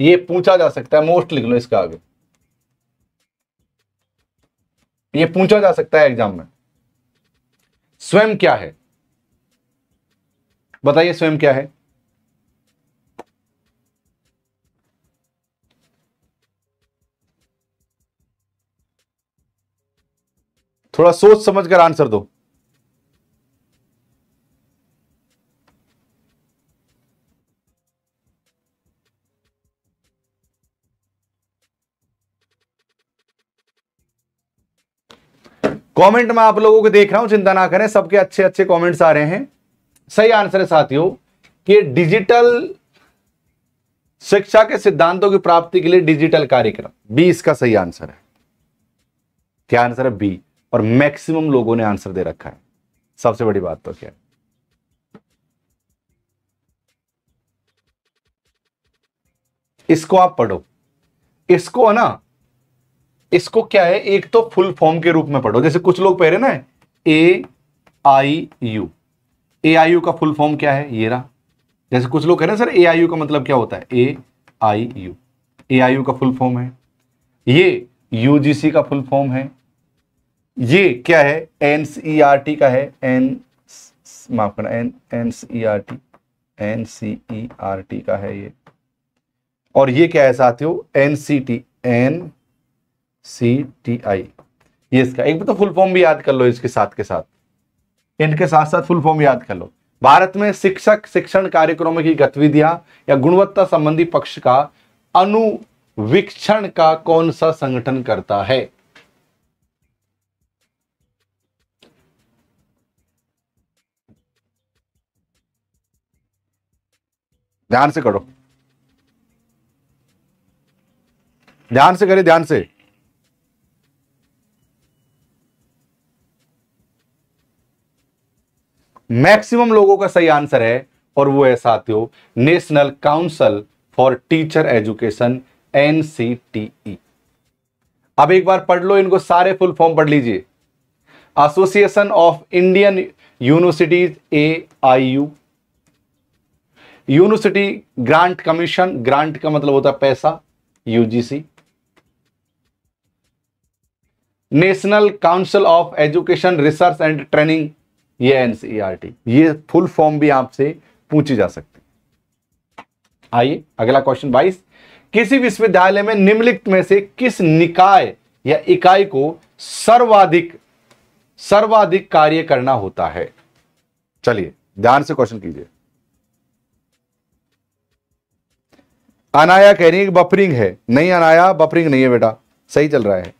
ये पूछा जा सकता है मोस्ट लिख लो इसका आगे ये पूछा जा सकता है एग्जाम में स्वयं क्या है बताइए स्वयं क्या है थोड़ा सोच समझ कर आंसर दो कमेंट में आप लोगों को देख रहा हूं चिंता ना करें सबके अच्छे अच्छे कमेंट्स आ रहे हैं सही आंसर है साथियों कि डिजिटल शिक्षा के सिद्धांतों की प्राप्ति के लिए डिजिटल कार्यक्रम बी इसका सही आंसर है क्या आंसर है बी और मैक्सिमम लोगों ने आंसर दे रखा है सबसे बड़ी बात तो क्या इसको आप पढ़ो इसको है ना इसको क्या है एक तो फुल फॉर्म के रूप में पढ़ो जैसे कुछ लोग पढ़ रहे ना A I U A I U का फुल फॉर्म क्या है ये रहा जैसे कुछ लोग कह रहे हैं सर ए आई यू का मतलब क्या होता है A I U A I U का फुल फॉर्म है ये यू जी सी का फुल फॉर्म है ये क्या है एन सी आर टी का है एन माफ करना N N C R T N C E R T का है ये और ये क्या है साथियों N C T N C T I ये इसका एक तो फुल फॉर्म भी याद कर लो इसके साथ के साथ इनके साथ साथ फुल फॉर्म याद कर लो भारत में शिक्षक शिक्षण कार्यक्रमों की गतिविधियां या गुणवत्ता संबंधी पक्ष का अनुवीक्षण का कौन सा संगठन करता है ध्यान से करो ध्यान से करें ध्यान से मैक्सिमम लोगों का सही आंसर है और वो है साथियों national council for teacher education NCTE अब एक बार पढ़ लो इनको सारे फुल फॉर्म पढ़ लीजिए association of Indian universities A I U university grant commission grant का मतलब होता है पैसा UGC national council of education research and training ये एनसीईआरटी ये फुल फॉर्म भी आपसे पूछी जा सकती आइए अगला क्वेश्चन बाईस किसी विश्वविद्यालय में निम्नलिखित में से किस निकाय या इकाई को सर्वाधिक सर्वाधिक कार्य करना होता है चलिए ध्यान से क्वेश्चन कीजिए अनाया कह रही है बफरिंग है नहीं अनाया बफरिंग नहीं है बेटा सही चल रहा है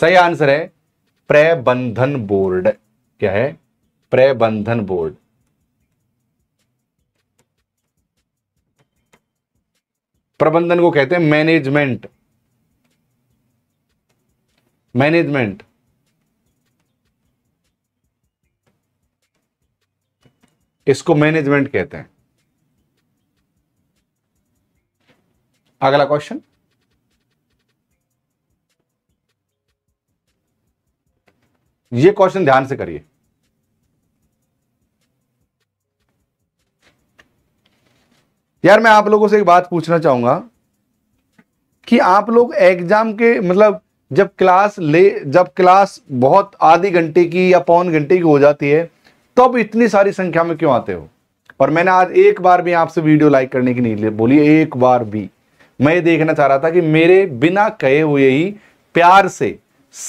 सही आंसर है प्रबंधन बोर्ड क्या है प्रबंधन बोर्ड प्रबंधन को कहते हैं मैनेजमेंट मैनेजमेंट इसको मैनेजमेंट कहते हैं अगला क्वेश्चन ये क्वेश्चन ध्यान से करिए यार मैं आप लोगों से एक बात पूछना चाहूंगा कि आप लोग एग्जाम के मतलब जब क्लास ले जब क्लास बहुत आधे घंटे की या पौन घंटे की हो जाती है तो इतनी सारी संख्या में क्यों आते हो और मैंने आज एक बार भी आपसे वीडियो लाइक करने की नहीं बोली एक बार भी मैं ये देखना चाह रहा था कि मेरे बिना कहे हुए ही प्यार से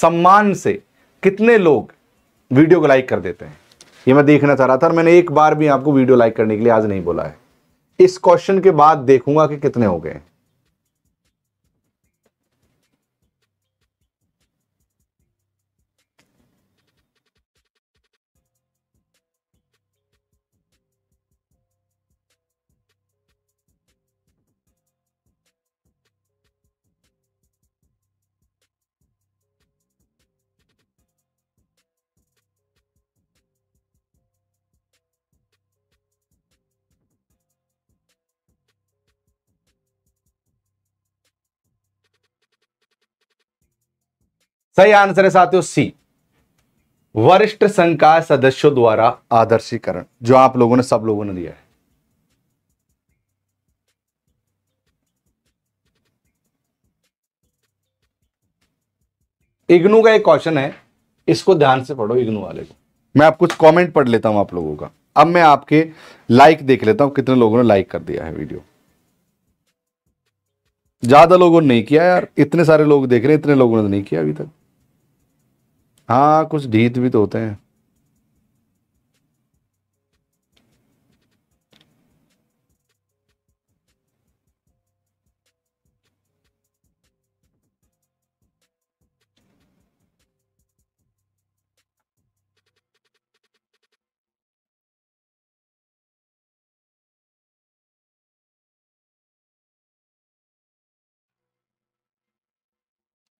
सम्मान से कितने लोग वीडियो को लाइक कर देते हैं ये मैं देखना चाह रहा था और मैंने एक बार भी आपको वीडियो लाइक करने के लिए आज नहीं बोला है इस क्वेश्चन के बाद देखूंगा कि कितने हो गए सही आंसर है साथियों सी वरिष्ठ संकाय सदस्यों द्वारा आदर्शीकरण जो आप लोगों ने सब लोगों ने दिया है इग्नू का एक क्वेश्चन है इसको ध्यान से पढ़ो इग्नू वाले को मैं आप कुछ कमेंट पढ़ लेता हूं आप लोगों का अब मैं आपके लाइक देख लेता हूं कितने लोगों ने लाइक कर दिया है वीडियो ज्यादा लोगों ने नहीं किया यार इतने सारे लोग देख रहे हैं इतने लोगों ने नहीं किया अभी तक हाँ कुछ ढीत भी तो होते हैं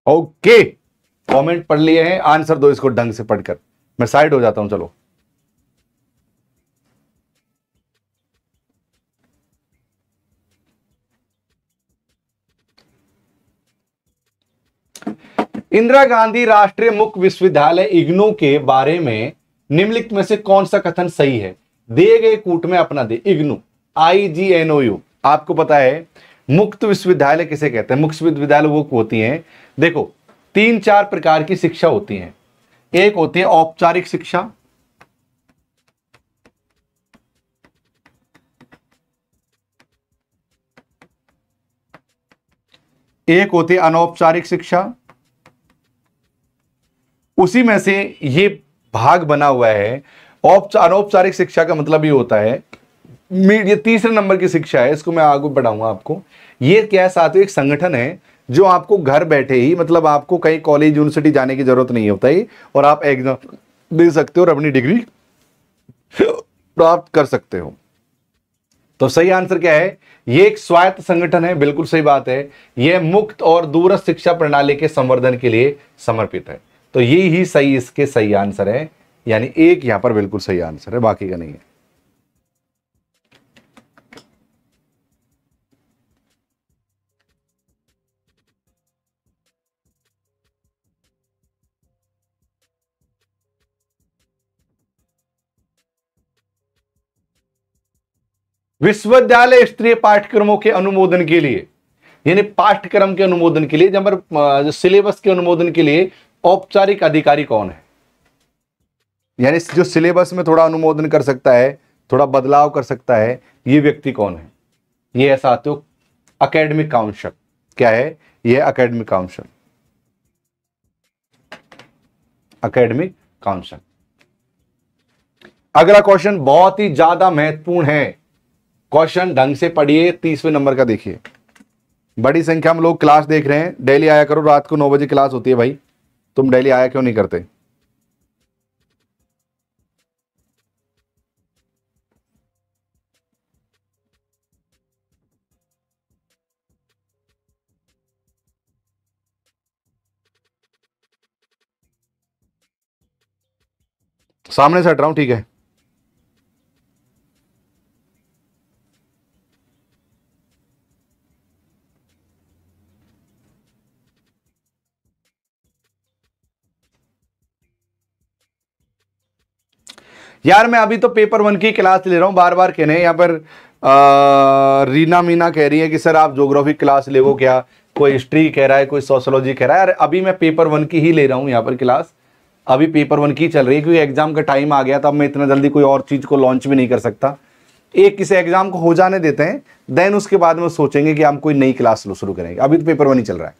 Okay. कमेंट पढ़ लिए हैं आंसर दो इसको ढंग से पढ़कर मैं साइड हो जाता हूं चलो इंदिरा गांधी राष्ट्रीय मुक्त विश्वविद्यालय इग्नू के बारे में निम्नलिखित में से कौन सा कथन सही है दिए गए कूट में अपना दे IGNOU I G N O U आपको पता है मुक्त विश्वविद्यालय किसे कहते हैं मुक्त विश्वविद्यालय वो होती हैं देखो तीन चार प्रकार की शिक्षा होती है एक होती है औपचारिक शिक्षा एक होती है अनौपचारिक शिक्षा उसी में से यह भाग बना हुआ है अनौपचारिक शिक्षा का मतलब ये होता है ये तीसरे नंबर की शिक्षा है इसको मैं आगे बढ़ाऊंगा आपको ये क्या साथ एक संगठन है जो आपको घर बैठे ही मतलब आपको कहीं कॉलेज यूनिवर्सिटी जाने की जरूरत नहीं होता ही और आप एग्जाम दे सकते हो और अपनी डिग्री प्राप्त कर सकते हो तो सही आंसर क्या है ये एक स्वायत्त संगठन है बिल्कुल सही बात है यह मुक्त और दूरस्थ शिक्षा प्रणाली के संवर्धन के लिए समर्पित है तो ये ही सही इसके सही आंसर है यानी एक यहां पर बिल्कुल सही आंसर है बाकी का नहीं है विश्वविद्यालय स्तरीय पाठ्यक्रमों के अनुमोदन के लिए यानी पाठ्यक्रम के अनुमोदन के लिए जब सिलेबस के अनुमोदन के लिए औपचारिक अधिकारी कौन है यानी जो सिलेबस में थोड़ा अनुमोदन कर सकता है थोड़ा बदलाव कर सकता है ये व्यक्ति कौन है ये आते हो अकेडमिक काउंसिल क्या है ये अकेडमिक काउंसिल अकेडमिक काउंसिल अगला क्वेश्चन बहुत ही ज्यादा महत्वपूर्ण है क्वेश्चन ढंग से पढ़िए तीसवें नंबर का देखिए बड़ी संख्या में लोग क्लास देख रहे हैं डेली आया करो रात को नौ बजे क्लास होती है भाई तुम डेली आया क्यों नहीं करते सामने से हट रहा हूं ठीक है यार मैं अभी तो पेपर वन की क्लास ले रहा हूँ बार बार कहने यहाँ पर आ, रीना मीना कह रही है कि सर आप जोग्राफी क्लास ले वो क्या कोई हिस्ट्री कह रहा है कोई सोशोलॉजी कह रहा है यार अभी मैं पेपर वन की ही ले रहा हूँ यहाँ पर क्लास अभी पेपर वन की चल रही है क्योंकि एग्जाम का टाइम आ गया अब मैं इतना जल्दी कोई और चीज़ को लॉन्च भी नहीं कर सकता एक किसी एग्जाम को हो जाने देते हैं देन उसके बाद में सोचेंगे कि हम कोई नई क्लास शुरू करेंगे अभी तो पेपर वन ही चल रहा है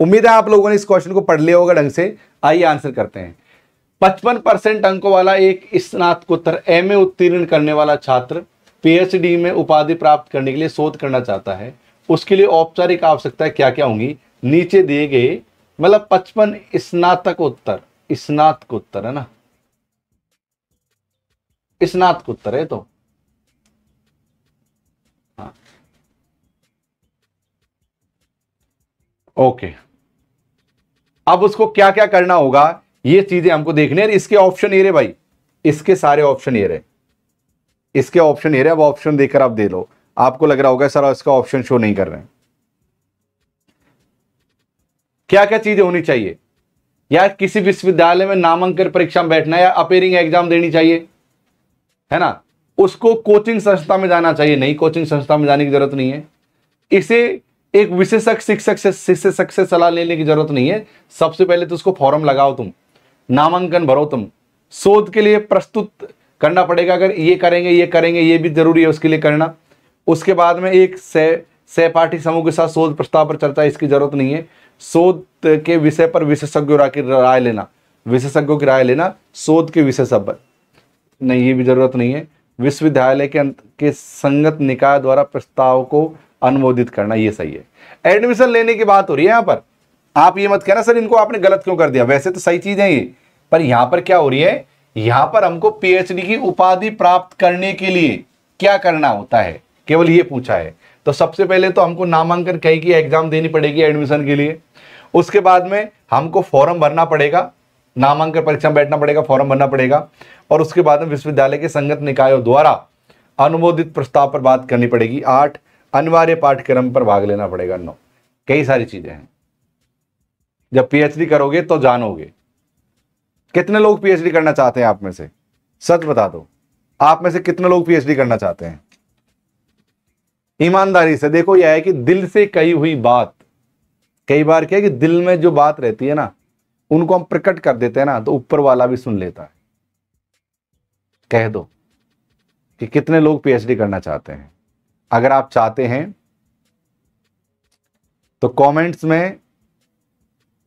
उम्मीद है आप लोगों ने इस क्वेश्चन को पढ़ लिया होगा ढंग से आइए आंसर करते हैं पचपन परसेंट अंकों वाला एक स्नातकोत्तर एम ए उत्तीर्ण करने वाला छात्र पीएचडी में उपाधि प्राप्त करने के लिए शोध करना चाहता है उसके लिए औपचारिक आवश्यकता क्या क्या होंगी नीचे दिए गए मतलब पचपन स्नातकोत्तर स्नातकोत्तर है ना स्नातकोत्तर है तो हाँ ओके अब उसको क्या क्या करना होगा ये चीजें हमको देखने है इसके ऑप्शन ये रहे भाई इसके सारे ऑप्शन ये रहे इसके ऑप्शन ये रहे अब ऑप्शन देकर आप दे लो आपको लग रहा होगा सर इसका ऑप्शन शो नहीं कर रहे हैं क्या क्या चीजें होनी चाहिए या किसी विश्वविद्यालय में नामांकन परीक्षा में बैठना या अपेयरिंग एग्जाम देनी चाहिए है ना उसको कोचिंग संस्था में जाना चाहिए नहीं कोचिंग संस्था में जाने की जरूरत नहीं है इसे एक विशेषज्ञ शिक्षक से शिक्षक से सलाह लेने की जरूरत नहीं है सबसे पहले तो उसको फॉर्म लगाओ तुम नामांकन भरो तुम शोध के लिए प्रस्तुत करना पड़ेगा अगर ये करेंगे ये करेंगे ये भी जरूरी है उसके लिए करना उसके बाद में एक सह सहपाठी समूह के साथ शोध प्रस्ताव पर चर्चा इसकी जरूरत नहीं है शोध के विषय पर विशेषज्ञों की राय लेना विशेषज्ञों की राय लेना शोध के विषय सब पर नहीं ये भी जरूरत नहीं है विश्वविद्यालय के अंत के संगत निकाय द्वारा प्रस्ताव को अनुमोदित करना ये सही है एडमिशन लेने की बात हो रही है यहाँ पर आप ये मत कहना सर इनको आपने गलत क्यों कर दिया वैसे तो सही चीज है ये पर यहां पर क्या हो रही है यहां पर हमको पीएचडी की उपाधि प्राप्त करने के लिए क्या करना होता है केवल ये पूछा है तो सबसे पहले तो हमको नामांकन कहीं की एग्जाम देनी पड़ेगी एडमिशन के लिए उसके बाद में हमको फॉर्म भरना पड़ेगा नामांकन परीक्षा में बैठना पड़ेगा फॉर्म भरना पड़ेगा और उसके बाद में विश्वविद्यालय के संगत निकायों द्वारा अनुमोदित प्रस्ताव पर बात करनी पड़ेगी आठ अनिवार्य पाठ्यक्रम पर भाग लेना पड़ेगा नौ कई सारी चीज़ें हैं जब पीएचडी करोगे तो जानोगे कितने लोग पीएचडी करना चाहते हैं आप में से सच बता दो आप में से कितने लोग पीएचडी करना चाहते हैं ईमानदारी से देखो यह है कि दिल से कही हुई बात कई बार क्या है कि दिल में जो बात रहती है ना उनको हम प्रकट कर देते हैं ना तो ऊपर वाला भी सुन लेता है कह दो कि कितने लोग पीएचडी करना चाहते हैं अगर आप चाहते हैं तो कमेंट्स में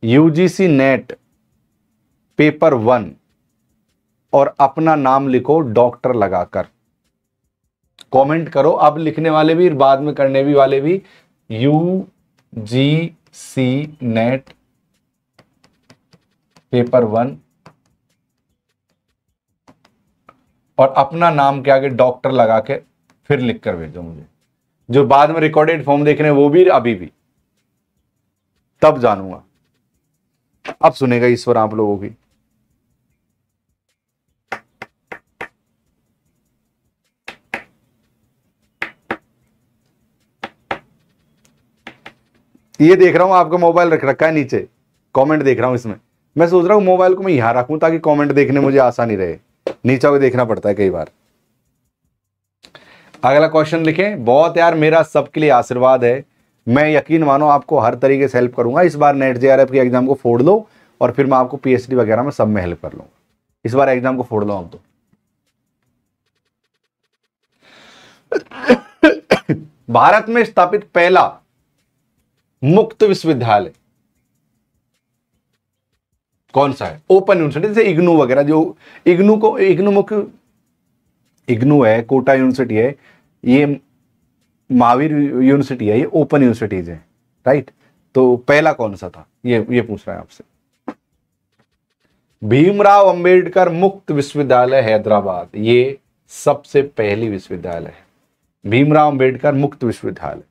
यूजीसी नेट पेपर वन और अपना नाम लिखो डॉक्टर लगाकर कमेंट करो अब लिखने वाले भी बाद में करने भी वाले भी U G C net paper one और अपना नाम के आगे डॉक्टर लगा के फिर लिख कर भेजो मुझे जो बाद में रिकॉर्डेड फॉर्म देख रहे हैं वो भी अभी भी तब जानूंगा अब सुनेगा ईश्वर आप लोगों की ये देख रहा हूं आपका मोबाइल रख रखा है नीचे कमेंट देख रहा हूं इसमें मैं सोच रहा हूं मोबाइल को मैं यहां रखूं ताकि कमेंट देखने मुझे आसानी रहे नीचा को देखना पड़ता है कई बार अगला क्वेश्चन लिखें बहुत यार मेरा सबके लिए आशीर्वाद है मैं यकीन मानो आपको हर तरीके से हेल्प करूंगा इस बार नेट जे के एग्जाम को फोड़ दो और फिर मैं आपको पीएचडी वगैरह में सब में हेल्प कर लूंगा इस बार एग्जाम को फोड़ दो आप तो भारत में स्थापित पहला मुक्त विश्वविद्यालय कौन सा है ओपन यूनिवर्सिटी जैसे इग्नू वगैरह जो इग्नू को इग्नू मुख्य इग्नू है कोटा यूनिवर्सिटी है ये महावीर यूनिवर्सिटी है ये ओपन यूनिवर्सिटीज है राइट तो पहला कौन सा था ये ये पूछ रहा है आपसे भीमराव अंबेडकर मुक्त विश्वविद्यालय हैदराबाद ये सबसे पहली विश्वविद्यालय है भीमराव अंबेडकर मुक्त विश्वविद्यालय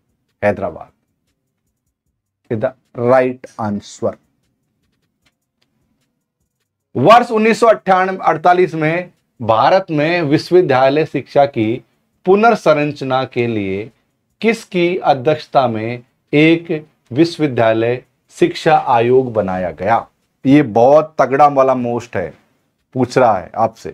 Hyderabad is the right answer वर्ष उन्नीस अड़तालीस में भारत में विश्वविद्यालय शिक्षा की पुनर्संरचना के लिए किसकी अध्यक्षता में एक विश्वविद्यालय शिक्षा आयोग बनाया गया ये बहुत तगड़ा वाला मोस्ट है पूछ रहा है आपसे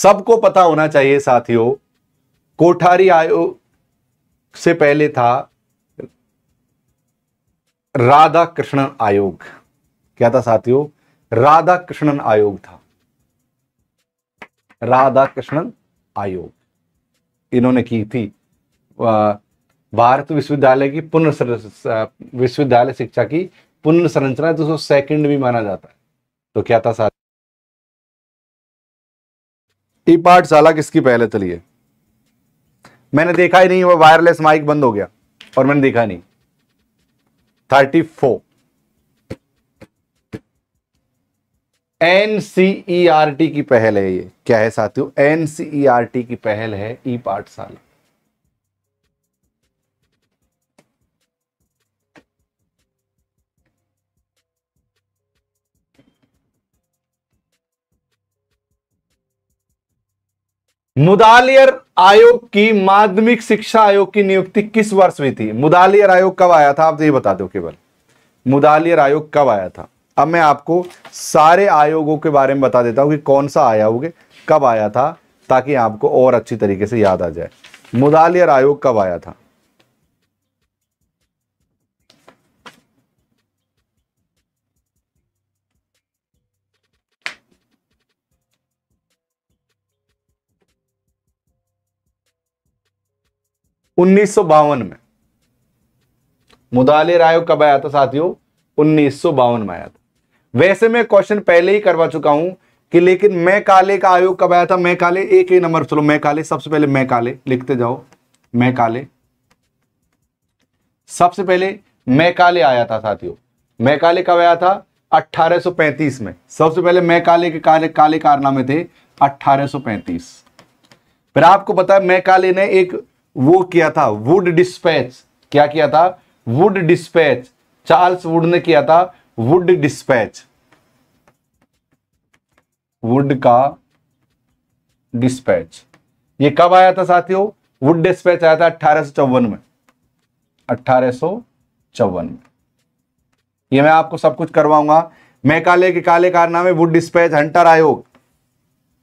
सबको पता होना चाहिए साथियों कोठारी आयोग से पहले था राधा कृष्णन आयोग क्या था साथियों राधा कृष्णन आयोग था राधा कृष्णन आयोग इन्होंने की थी भारत विश्वविद्यालय की पुनर् विश्वविद्यालय शिक्षा की पुनर्संरचना तो सेकंड भी माना जाता है तो क्या था साथ ई पार्ट साला किसकी पहले तली है मैंने देखा ही नहीं वो वायरलेस माइक बंद हो गया और मैंने देखा नहीं थर्टी फोर एनसीईआरटी की पहल है ये क्या है साथियों एनसीईआरटी e की पहल है ई पाठशाला मुदालियर आयोग की माध्यमिक शिक्षा आयोग की नियुक्ति किस वर्ष हुई थी मुदालियर आयोग कब आया था आप तो ये बता दो केवल मुदालियर आयोग कब आया था अब मैं आपको सारे आयोगों के बारे में बता देता हूं कि कौन सा आया आयोग कब आया था ताकि आपको और अच्छी तरीके से याद आ जाए मुदालियर आयोग कब आया था उन्नीस में मुदाले आयोग कब आया था साथियों उन्नीस में आया था वैसे मैं क्वेश्चन पहले ही करवा चुका हूं कि लेकिन मैं काले का आयोग कब आया था मैं काले एक ही नंबर चलो मैं काले सबसे पहले मैं काले लिखते जाओ मैं काले सबसे पहले मैं काले आया था साथियों मैं काले कब आया था 1835 में सबसे पहले मैं काले के काले काले कारनामे थे 1835 फिर आपको पता है मैं काले ने एक वो किया था वुड डिस्पैच क्या किया था वुड डिस्पैच चार्ल्स वुड ने किया था वुड डिस्पैच वुड का डिस्पैच ये कब आया था साथियों वुड डिस्पैच आया था अठारह में अठारह में यह मैं आपको सब कुछ करवाऊंगा मैकाले के काले कारनामे वुड डिस्पैच हंटर आयोग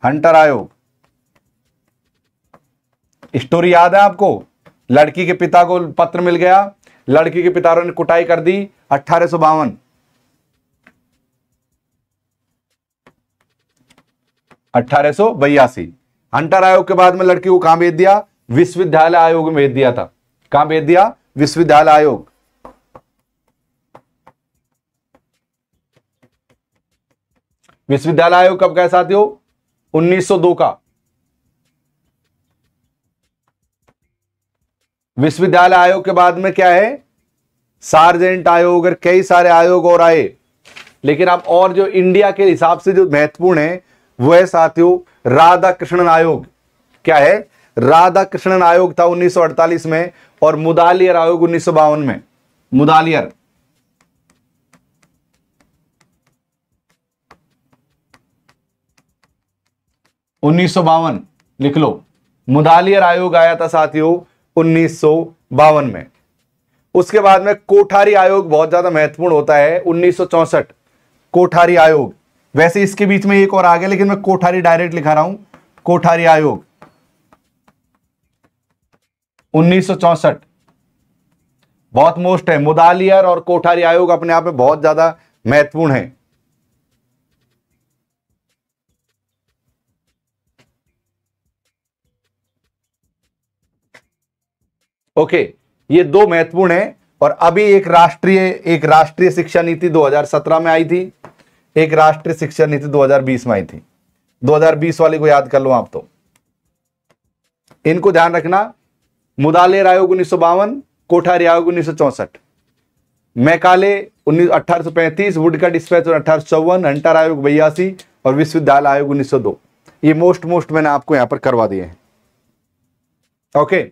हंटर आयोग स्टोरी याद है आपको लड़की के पिता को पत्र मिल गया लड़की के पिता ने कुटाई कर दी अट्ठारह सो बावन अट्ठारह सो बयासी अंटर आयोग के बाद में लड़की को कहां भेज दिया विश्वविद्यालय आयोग में भेज दिया था कहां भेज दिया विश्वविद्यालय आयोग विश्वविद्यालय आयोग कब का उन्नीस साथियों 1902 का विश्वविद्यालय आयोग के बाद में क्या है सार्जेंट आयोग और कई सारे आयोग और आए लेकिन आप और जो इंडिया के हिसाब से जो महत्वपूर्ण है वो है साथियों राधा कृष्णन आयोग क्या है राधा कृष्णन आयोग था 1948 में और मुदालियर आयोग उन्नीस में मुदालियर उन्नीस लिख लो मुदालियर आयोग आया था साथियों उन्नीस में उसके बाद में कोठारी आयोग बहुत ज्यादा महत्वपूर्ण होता है उन्नीस कोठारी आयोग वैसे इसके बीच में एक और आ गया लेकिन मैं कोठारी डायरेक्ट लिखा रहा हूं कोठारी आयोग उन्नीस बहुत मोस्ट है मुदालियर और कोठारी आयोग अपने आप में बहुत ज्यादा महत्वपूर्ण है ओके ये दो महत्वपूर्ण है और अभी एक राष्ट्रीय एक राष्ट्रीय शिक्षा नीति 2017 में आई थी एक राष्ट्रीय शिक्षा नीति 2020 में आई थी 2020 वाली को याद कर लो आप तो इनको ध्यान रखना मुदालेर आयोग उन्नीस कोठारी आयोग उन्नीस सौ चौसठ मैकाले उन्नीस अठारह सौ पैंतीस वुडकट स्पैच और अठारह सौ चौवन हंटर आयोग बयासी और विश्वविद्यालय आयोग उन्नीस सौ दो ये मोस्ट मोस्ट मैंने आपको यहां पर करवा दिए हैं ओके okay.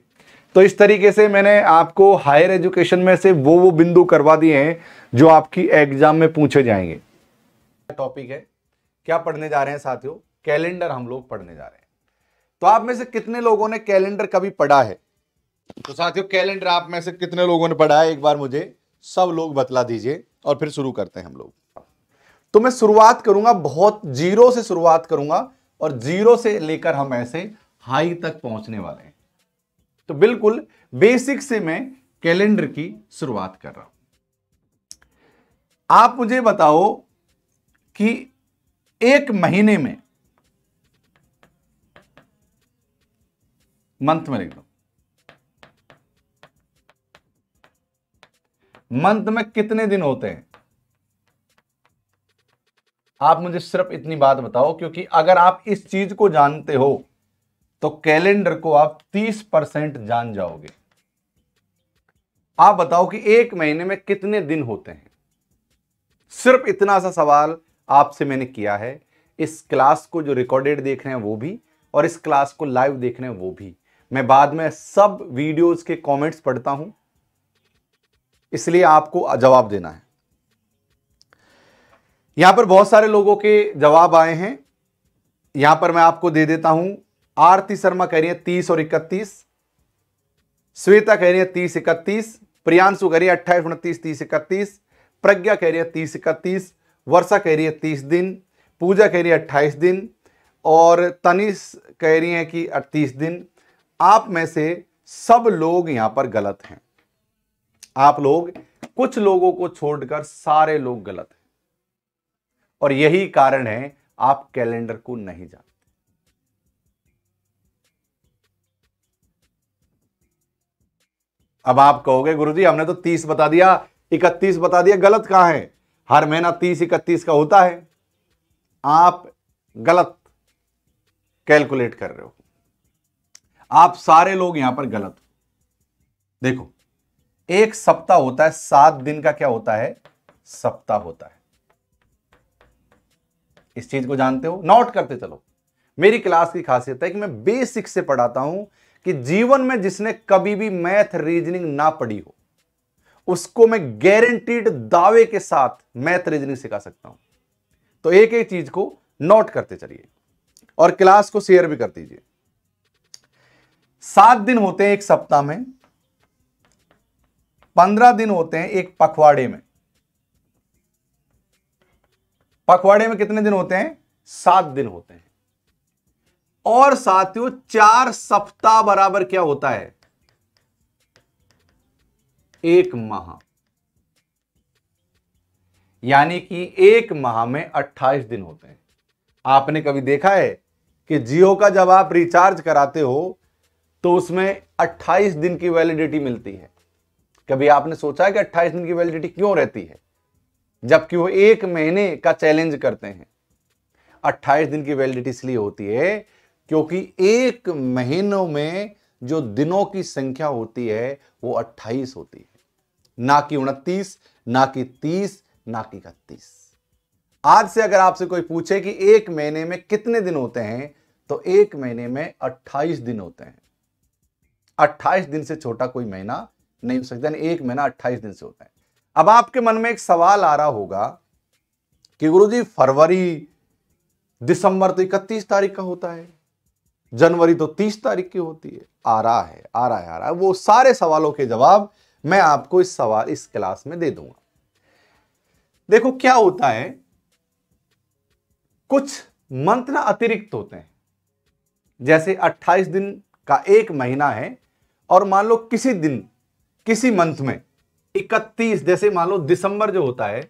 तो इस तरीके से मैंने आपको हायर एजुकेशन में से वो वो बिंदु करवा दिए हैं जो आपकी एग्जाम में पूछे जाएंगे टॉपिक है क्या पढ़ने जा रहे हैं साथियों कैलेंडर हम लोग पढ़ने जा रहे हैं तो आप में से कितने लोगों ने कैलेंडर कभी पढ़ा है तो साथियों कैलेंडर आप में से कितने लोगों ने पढ़ा है एक बार मुझे सब लोग बतला दीजिए और फिर शुरू करते हैं हम लोग तो मैं शुरुआत करूंगा बहुत जीरो से शुरुआत करूंगा और जीरो से लेकर हम ऐसे हाई तक पहुंचने वाले हैं तो बिल्कुल बेसिक से मैं कैलेंडर की शुरुआत कर रहा हूं आप मुझे बताओ कि एक महीने में मंथ में लिख दो मंथ में कितने दिन होते हैं आप मुझे सिर्फ इतनी बात बताओ क्योंकि अगर आप इस चीज को जानते हो तो कैलेंडर को आप 30 परसेंट जान जाओगे आप बताओ कि एक महीने में कितने दिन होते हैं सिर्फ इतना सा सवाल आपसे मैंने किया है इस क्लास को जो रिकॉर्डेड देख रहे हैं वो भी और इस क्लास को लाइव देख रहे हैं वो भी मैं बाद में सब वीडियोस के कमेंट्स पढ़ता हूं इसलिए आपको जवाब देना है यहां पर बहुत सारे लोगों के जवाब आए हैं यहां पर मैं आपको दे देता हूं आरती शर्मा कह रही है तीस और इकतीस श्वेता कह रही है तीस इकतीस प्रियांशु कह रही है अट्ठाईस उनतीस तीस इकतीस प्रज्ञा कह रही है तीस इकतीस वर्षा कह रही है तीस दिन पूजा कह रही है अट्ठाईस दिन और तनिष कह रही है कि अड़तीस दिन आप में से सब लोग यहां पर गलत हैं आप लोग कुछ लोगों को छोड़कर सारे लोग गलत हैं और यही कारण है आप कैलेंडर को नहीं जानते अब आप कहोगे गुरुजी हमने तो तीस बता दिया इकतीस बता दिया गलत कहां है हर महीना तीस इकतीस का होता है आप गलत कैलकुलेट कर रहे हो आप सारे लोग यहां पर गलत देखो एक सप्ताह होता है सात दिन का क्या होता है सप्ताह होता है इस चीज को जानते हो नोट करते चलो मेरी क्लास की खासियत है कि मैं बेसिक से पढ़ाता हूं कि जीवन में जिसने कभी भी मैथ रीजनिंग ना पढ़ी हो उसको मैं गारंटीड दावे के साथ मैथ रीजनिंग सिखा सकता हूं तो एक एक चीज को नोट करते चलिए और क्लास को शेयर भी कर दीजिए सात दिन होते हैं एक सप्ताह में पंद्रह दिन होते हैं एक पखवाड़े में पखवाड़े में कितने दिन होते हैं सात दिन होते हैं और साथियों चार सप्ताह बराबर क्या होता है एक माह यानी कि एक माह में 28 दिन होते हैं आपने कभी देखा है कि जियो का जब आप रिचार्ज कराते हो तो उसमें 28 दिन की वैलिडिटी मिलती है कभी आपने सोचा है कि 28 दिन की वैलिडिटी क्यों रहती है जबकि वो एक महीने का चैलेंज करते हैं 28 दिन की वैलिडिटी इसलिए होती है क्योंकि एक महीनों में जो दिनों की संख्या होती है वो 28 होती है ना कि 29 ना कि 30 ना कि इकतीस आज से अगर आपसे कोई पूछे कि एक महीने में कितने दिन होते हैं तो एक महीने में 28 दिन होते हैं 28 दिन से छोटा कोई महीना नहीं हो सकता एक महीना 28 दिन से होता है अब आपके मन में एक सवाल आ रहा होगा कि गुरुजी फरवरी दिसंबर तो इकतीस तारीख का होता है जनवरी तो तीस तारीख की होती है आ रहा है आ रहा है आ रहा है वो सारे सवालों के जवाब मैं आपको इस सवाल इस क्लास में दे दूंगा देखो क्या होता है कुछ मंत्र ना अतिरिक्त होते हैं जैसे 28 दिन का एक महीना है और मान लो किसी दिन किसी मंथ में 31 जैसे मान लो दिसंबर जो होता है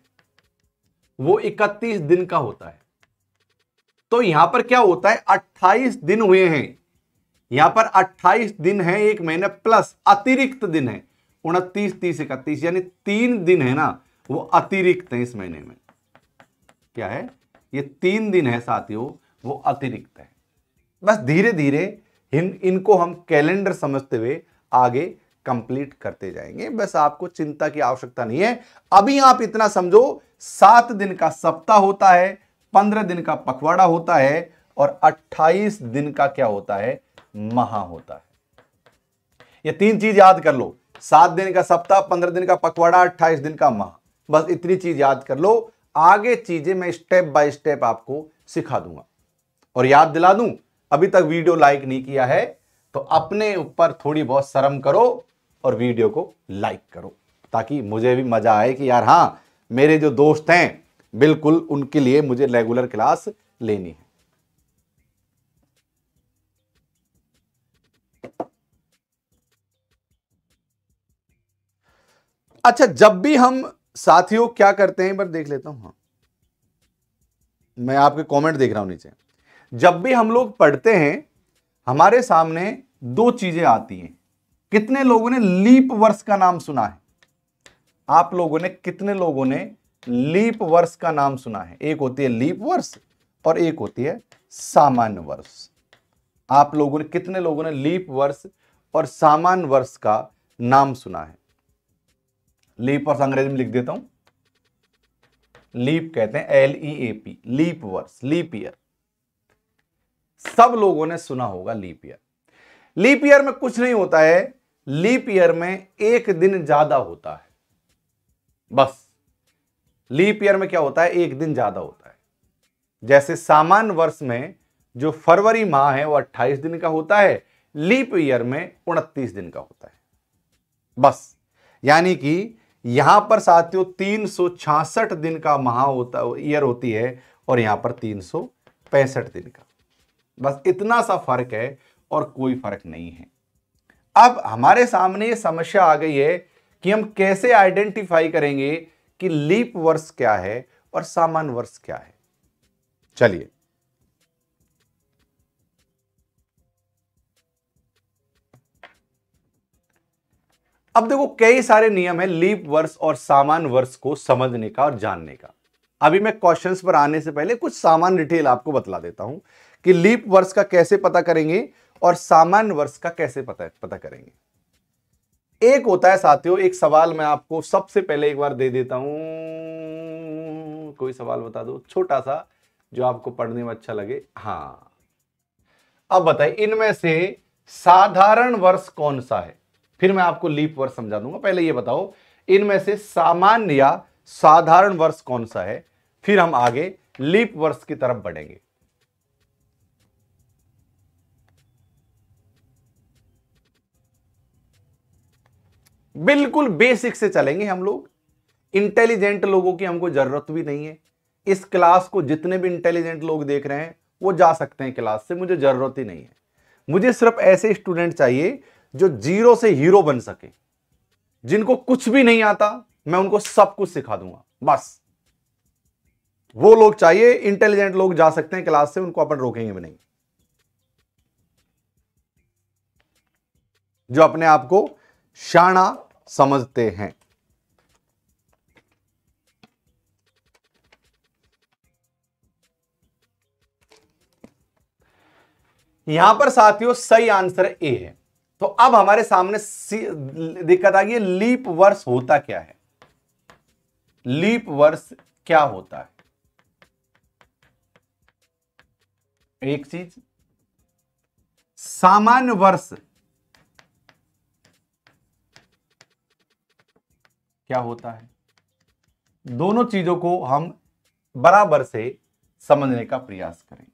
वो 31 दिन का होता है तो यहां पर क्या होता है 28 दिन हुए हैं यहां पर 28 दिन है एक महीने प्लस अतिरिक्त दिन है उनतीस तीस इकतीस यानी तीन दिन है ना वो अतिरिक्त है इस महीने में क्या है ये तीन दिन है साथियों वो अतिरिक्त है बस धीरे धीरे इन इनको हम कैलेंडर समझते हुए आगे कंप्लीट करते जाएंगे बस आपको चिंता की आवश्यकता नहीं है अभी आप इतना समझो सात दिन का सप्ताह होता है पंद्रह दिन का पखवाड़ा होता है और अट्ठाईस दिन का क्या होता है महा होता है ये तीन चीज याद कर लो सात दिन का सप्ताह पंद्रह दिन का पखवाड़ा अट्ठाईस दिन का महा बस इतनी चीज याद कर लो आगे चीजें मैं स्टेप बाय स्टेप आपको सिखा दूंगा और याद दिला दूं अभी तक वीडियो लाइक नहीं किया है तो अपने ऊपर थोड़ी बहुत शर्म करो और वीडियो को लाइक करो ताकि मुझे भी मजा आए कि यार हां मेरे जो दोस्त हैं बिल्कुल उनके लिए मुझे रेगुलर क्लास लेनी है अच्छा जब भी हम साथियों क्या करते हैं बार देख लेता हूं हाँ मैं आपके कमेंट देख रहा हूं नीचे जब भी हम लोग पढ़ते हैं हमारे सामने दो चीजें आती हैं कितने लोगों ने लीप वर्ष का नाम सुना है आप लोगों ने कितने लोगों ने लीप वर्ष का नाम सुना है एक होती है लीप वर्ष और एक होती है सामान्य वर्ष आप लोगों ने कितने लोगों ने लीप वर्ष और सामान्य वर्ष का नाम सुना है लीप वर्ष अंग्रेजी में लिख देता हूं लीप कहते हैं L E A P leap वर्ष लीप ईयर सब लोगों ने सुना होगा लीप ईयर लीप ईयर में कुछ नहीं होता है लीप ईयर में एक दिन ज्यादा होता है बस लीप ईयर में क्या होता है एक दिन ज्यादा होता है जैसे सामान्य वर्ष में जो फरवरी माह है वो 28 दिन का होता है लीप ईयर में उनतीस दिन का होता है बस यानी कि यहां पर साथियों तीन दिन का माह होता ईयर होती है और यहां पर तीन दिन का बस इतना सा फर्क है और कोई फर्क नहीं है अब हमारे सामने ये समस्या आ गई है कि हम कैसे आइडेंटिफाई करेंगे कि लीप वर्ष क्या है और सामान्य वर्ष क्या है चलिए अब देखो कई सारे नियम है लीप वर्ष और सामान्य वर्ष को समझने का और जानने का अभी मैं क्वेश्चंस पर आने से पहले कुछ सामान्य डिटेल आपको बतला देता हूं कि लीप वर्ष का कैसे पता करेंगे और सामान्य वर्ष का कैसे पता पता करेंगे एक होता है साथियों एक सवाल मैं आपको सबसे पहले एक बार दे देता हूं कोई सवाल बता दो छोटा सा जो आपको पढ़ने में अच्छा लगे हाँ अब बताए इनमें से साधारण वर्ष कौन सा है फिर मैं आपको लीप वर्ष समझा दूंगा पहले ये बताओ इनमें से सामान्य या साधारण वर्ष कौन सा है फिर हम आगे लीप वर्ष की तरफ बढ़ेंगे बिल्कुल बेसिक से चलेंगे हम लोग इंटेलिजेंट लोगों की हमको जरूरत भी नहीं है इस क्लास को जितने भी इंटेलिजेंट लोग देख रहे हैं वो जा सकते हैं क्लास से मुझे जरूरत ही नहीं है मुझे सिर्फ ऐसे स्टूडेंट चाहिए जो जीरो से हीरो बन सके जिनको कुछ भी नहीं आता मैं उनको सब कुछ सिखा दूंगा बस वो लोग चाहिए इंटेलिजेंट लोग जा सकते हैं क्लास से उनको अपन रोकेंगे भी नहीं जो अपने आप को शाणा समझते हैं यहां पर साथियों सही आंसर ए है तो अब हमारे सामने दिक्कत आ गई है लीप वर्ष होता क्या है लीप वर्ष क्या होता है एक चीज सामान्य वर्ष क्या होता है दोनों चीजों को हम बराबर से समझने का प्रयास करेंगे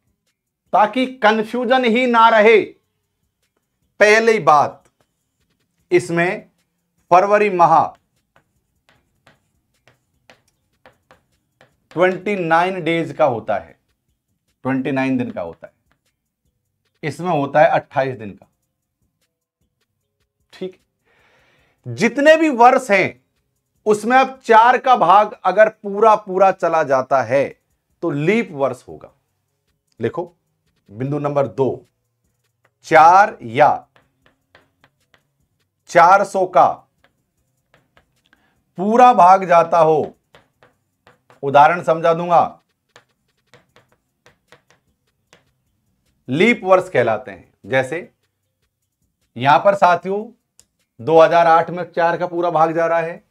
ताकि कंफ्यूजन ही ना रहे पहली बात इसमें फरवरी माह 29 डेज का होता है 29 दिन का होता है इसमें होता है 28 दिन का ठीक जितने भी वर्ष हैं उसमें अब चार का भाग अगर पूरा पूरा चला जाता है तो लीप वर्ष होगा लिखो बिंदु नंबर दो चार या चार सौ का पूरा भाग जाता हो उदाहरण समझा दूंगा लीप वर्ष कहलाते हैं जैसे यहां पर साथियों 2008 में चार का पूरा भाग जा रहा है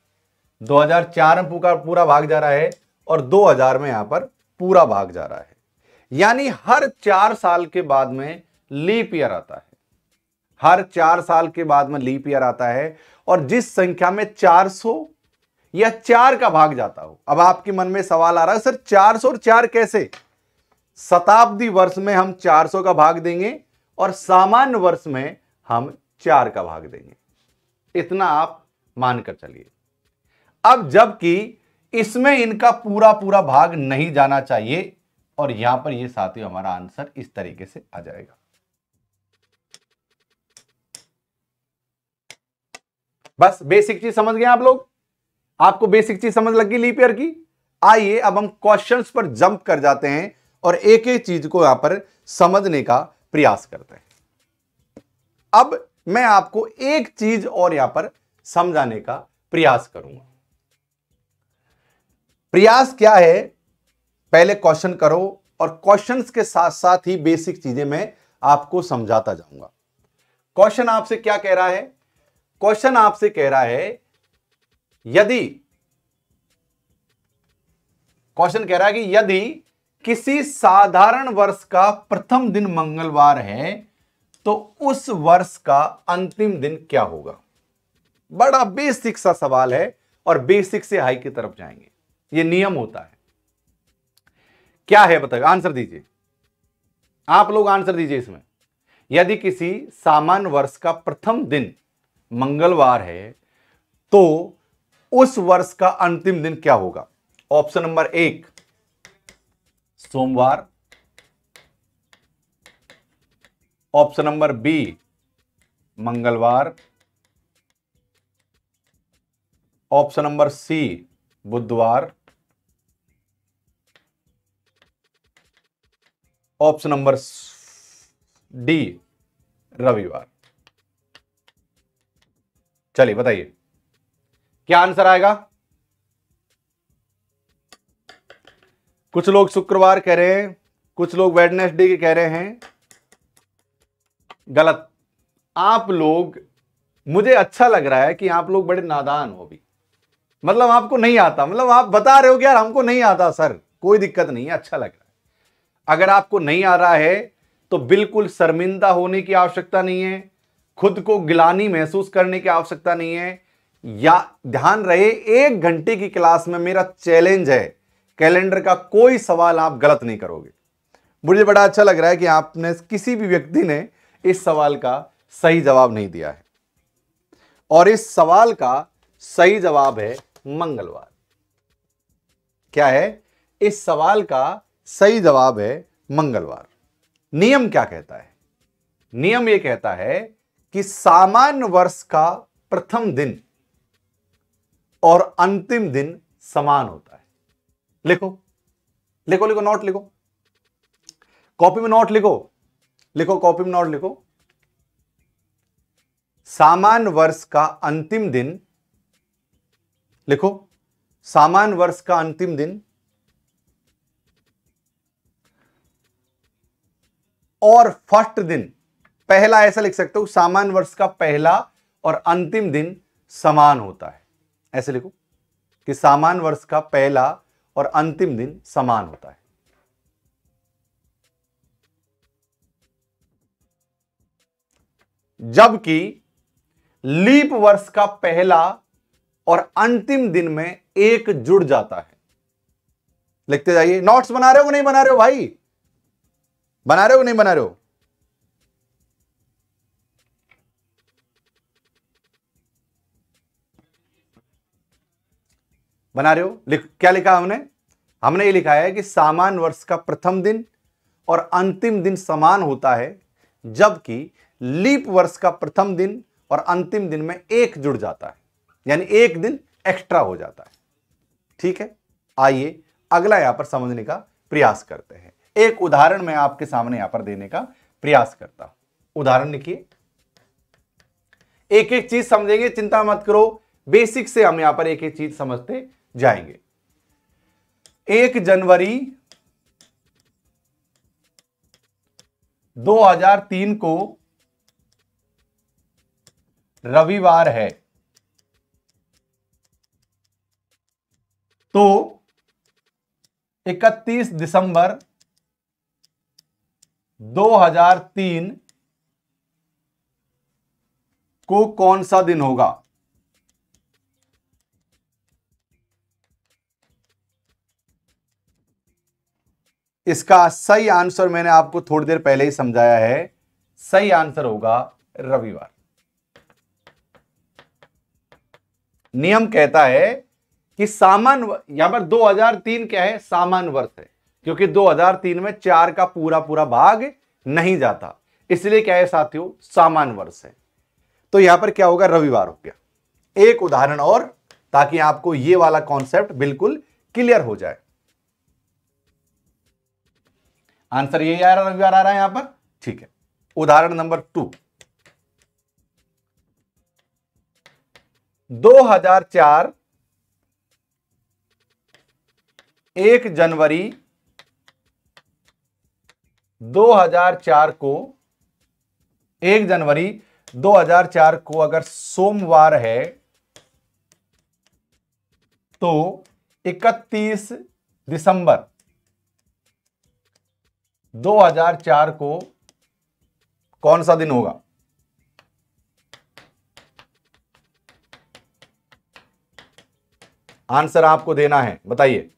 2004 में पूरा पूरा भाग जा रहा है और 2000 में यहां पर पूरा भाग जा रहा है यानी हर चार साल के बाद में लीप ईयर आता है हर चार साल के बाद में लीप ईयर आता है और जिस संख्या में 400 या चार का भाग जाता हो अब आपके मन में सवाल आ रहा है सर 400 और चार कैसे शताब्दी वर्ष में हम 400 का भाग देंगे और सामान्य वर्ष में हम चार का भाग देंगे इतना आप मानकर चलिए अब जबकि इसमें इनका पूरा पूरा भाग नहीं जाना चाहिए और यहां पर ये साथियों हमारा आंसर इस तरीके से आ जाएगा बस बेसिक चीज समझ गए आप लोग आपको बेसिक चीज समझ लगी लीपियर की आइए अब हम क्वेश्चंस पर जंप कर जाते हैं और एक एक चीज को यहां पर समझने का प्रयास करते हैं अब मैं आपको एक चीज और यहां पर समझाने का प्रयास करूंगा प्रयास क्या है पहले क्वेश्चन करो और क्वेश्चंस के साथ साथ ही बेसिक चीजें मैं आपको समझाता जाऊंगा क्वेश्चन आपसे क्या कह रहा है क्वेश्चन आपसे कह रहा है यदि क्वेश्चन कह रहा है कि यदि किसी साधारण वर्ष का प्रथम दिन मंगलवार है तो उस वर्ष का अंतिम दिन क्या होगा बड़ा बेसिक सा सवाल है और बेसिक से हाई की तरफ जाएंगे ये नियम होता है क्या है बताइए आंसर दीजिए आप लोग आंसर दीजिए इसमें यदि किसी सामान्य वर्ष का प्रथम दिन मंगलवार है तो उस वर्ष का अंतिम दिन क्या होगा ऑप्शन नंबर एक सोमवार ऑप्शन नंबर बी मंगलवार ऑप्शन नंबर सी बुधवार ऑप्शन नंबर डी रविवार चलिए बताइए क्या आंसर आएगा कुछ लोग शुक्रवार कह रहे हैं कुछ लोग वेडनेसडे कह रहे हैं गलत आप लोग मुझे अच्छा लग रहा है कि आप लोग बड़े नादान हो भी मतलब आपको नहीं आता मतलब आप बता रहे हो कि यार हमको नहीं आता सर कोई दिक्कत नहीं है अच्छा लग रहा अगर आपको नहीं आ रहा है तो बिल्कुल शर्मिंदा होने की आवश्यकता नहीं है खुद को गिलानी महसूस करने की आवश्यकता नहीं है या ध्यान रहे एक घंटे की क्लास में मेरा चैलेंज है कैलेंडर का कोई सवाल आप गलत नहीं करोगे मुझे बड़ा अच्छा लग रहा है कि आपने किसी भी व्यक्ति ने इस सवाल का सही जवाब नहीं दिया है और इस सवाल का सही जवाब है मंगलवार क्या है इस सवाल का सही जवाब है मंगलवार नियम क्या कहता है नियम यह कहता है कि सामान्य वर्ष का प्रथम दिन और अंतिम दिन समान होता है लिखो लिखो लिखो नोट लिखो कॉपी में नोट लिखो लिखो कॉपी में नोट लिखो सामान्य वर्ष का अंतिम दिन लिखो सामान्य वर्ष का अंतिम दिन और फर्स्ट दिन पहला ऐसा लिख सकते हो सामान्य वर्ष का पहला और अंतिम दिन समान होता है ऐसे लिखो कि सामान्य वर्ष का पहला और अंतिम दिन समान होता है जबकि लीप वर्ष का पहला और अंतिम दिन में एक जुड़ जाता है लिखते जाइए नोट्स बना रहे हो नहीं बना रहे हो भाई बना रहे हो नहीं बना रहे हो बना रहे हो लिख क्या लिखा हमने हमने ये लिखा है कि सामान वर्ष का प्रथम दिन और अंतिम दिन समान होता है जबकि लीप वर्ष का प्रथम दिन और अंतिम दिन में एक जुड़ जाता है यानी एक दिन एक्स्ट्रा हो जाता है ठीक है आइए अगला यहां पर समझने का प्रयास करते हैं एक उदाहरण मैं आपके सामने यहां पर देने का प्रयास करता हूं उदाहरण लिखिए एक एक चीज समझेंगे चिंता मत करो बेसिक से हम यहां पर एक एक चीज समझते जाएंगे एक जनवरी 2003 को रविवार है तो 31 दिसंबर 2003 को कौन सा दिन होगा इसका सही आंसर मैंने आपको थोड़ी देर पहले ही समझाया है सही आंसर होगा रविवार नियम कहता है कि सामान्य यहां पर 2003 क्या है सामान्य वर्ष है क्योंकि 2003 में चार का पूरा पूरा भाग नहीं जाता इसलिए क्या है साथियों सामान्य वर्ष है तो यहां पर क्या होगा रविवार हो गया एक उदाहरण और ताकि आपको ये वाला कॉन्सेप्ट बिल्कुल क्लियर हो जाए आंसर यही आ रहा रविवार आ रहा है यहां पर ठीक है उदाहरण नंबर टू 2004 एक जनवरी 2004 को एक जनवरी 2004 को अगर सोमवार है तो 31 दिसंबर 2004 को कौन सा दिन होगा आंसर आपको देना है बताइए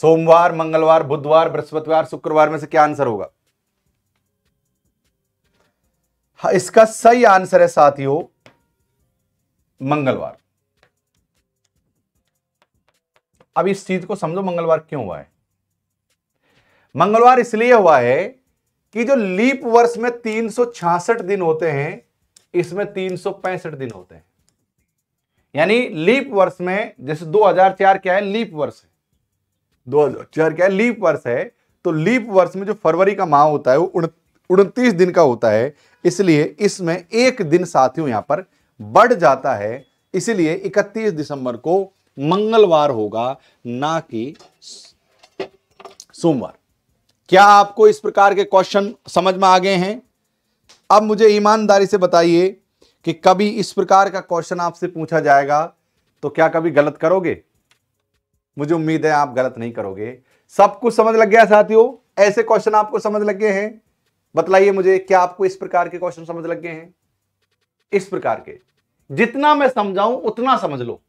सोमवार मंगलवार बुधवार बृहस्पतिवार शुक्रवार में से क्या आंसर होगा हाँ, इसका सही आंसर है साथियों मंगलवार अब इस चीज को समझो मंगलवार क्यों हुआ है मंगलवार इसलिए हुआ है कि जो लीप वर्ष में तीन दिन होते हैं इसमें तीन दिन होते हैं यानी लीप वर्ष में जैसे 2004 क्या है लीप वर्ष 2004 क्या लीप वर्ष है तो लीप वर्ष में जो फरवरी का माह होता है वो उनतीस दिन का होता है इसलिए इसमें एक दिन साथियों यहां पर बढ़ जाता है इसलिए 31 दिसंबर को मंगलवार होगा ना कि सोमवार क्या आपको इस प्रकार के क्वेश्चन समझ में आ गए हैं अब मुझे ईमानदारी से बताइए कि कभी इस प्रकार का क्वेश्चन आपसे पूछा जाएगा तो क्या कभी गलत करोगे मुझे उम्मीद है आप गलत नहीं करोगे सब कुछ समझ लग गया साथियों ऐसे क्वेश्चन आपको समझ लग गए हैं बतलाइए मुझे क्या आपको इस प्रकार के क्वेश्चन समझ लग गए हैं इस प्रकार के जितना मैं समझाऊं उतना समझ लो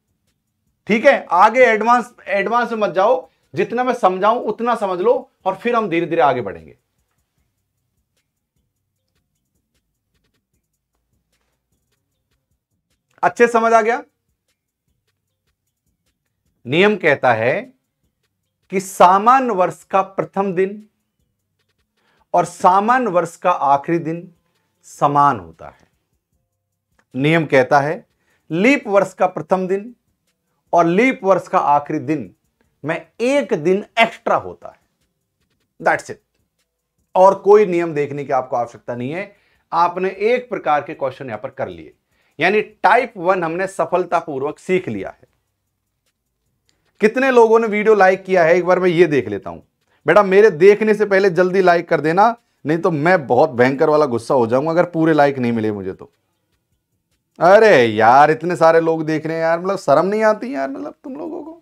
ठीक है आगे एडवांस एडवांस में मत जाओ जितना मैं समझाऊं उतना समझ लो और फिर हम धीरे धीरे आगे बढ़ेंगे अच्छे समझ आ गया नियम कहता है कि सामान्य वर्ष का प्रथम दिन और सामान्य वर्ष का आखिरी दिन समान होता है नियम कहता है लीप वर्ष का प्रथम दिन और लीप वर्ष का आखिरी दिन में एक दिन एक्स्ट्रा होता है दैट्स इट और कोई नियम देखने की आपको आवश्यकता नहीं है आपने एक प्रकार के क्वेश्चन यहां पर कर लिए यानी टाइप वन हमने सफलतापूर्वक सीख लिया है कितने लोगों ने वीडियो लाइक किया है एक बार मैं ये देख लेता हूं बेटा मेरे देखने से पहले जल्दी लाइक कर देना नहीं तो मैं बहुत भयंकर वाला गुस्सा हो जाऊंगा अगर पूरे लाइक नहीं मिले मुझे तो अरे यार इतने सारे लोग देख रहे हैं यार मतलब शर्म नहीं आती यार मतलब तुम लोगों को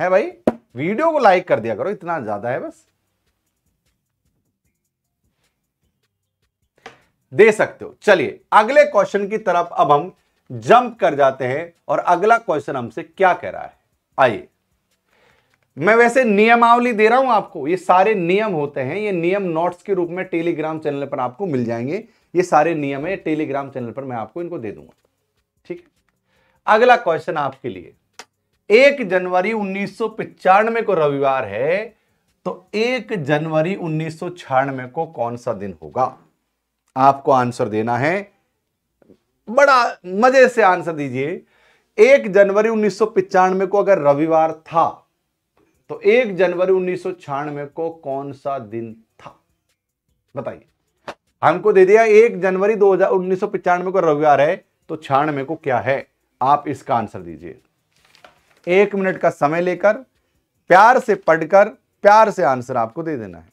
है भाई वीडियो को लाइक कर दिया करो इतना ज्यादा है बस दे सकते हो चलिए अगले क्वेश्चन की तरफ अब हम जंप कर जाते हैं और अगला क्वेश्चन हमसे क्या कह रहा है आइए मैं वैसे नियमावली दे रहा हूं आपको ये सारे नियम होते हैं ये नियम नोट्स के रूप में टेलीग्राम चैनल पर आपको मिल जाएंगे ये सारे नियम है टेलीग्राम चैनल पर मैं आपको इनको दे दूंगा ठीक है अगला क्वेश्चन आपके लिए एक जनवरी उन्नीस को रविवार है तो एक जनवरी उन्नीस को कौन सा दिन होगा आपको आंसर देना है बड़ा मजे से आंसर दीजिए एक जनवरी उन्नीस को अगर रविवार था तो एक जनवरी उन्नीस को कौन सा दिन था बताइए हमको दे दिया एक जनवरी दो हजार उन्नीस को रविवार है तो छियानवे को क्या है आप इसका आंसर दीजिए एक मिनट का समय लेकर प्यार से पढ़कर प्यार से आंसर आपको दे देना है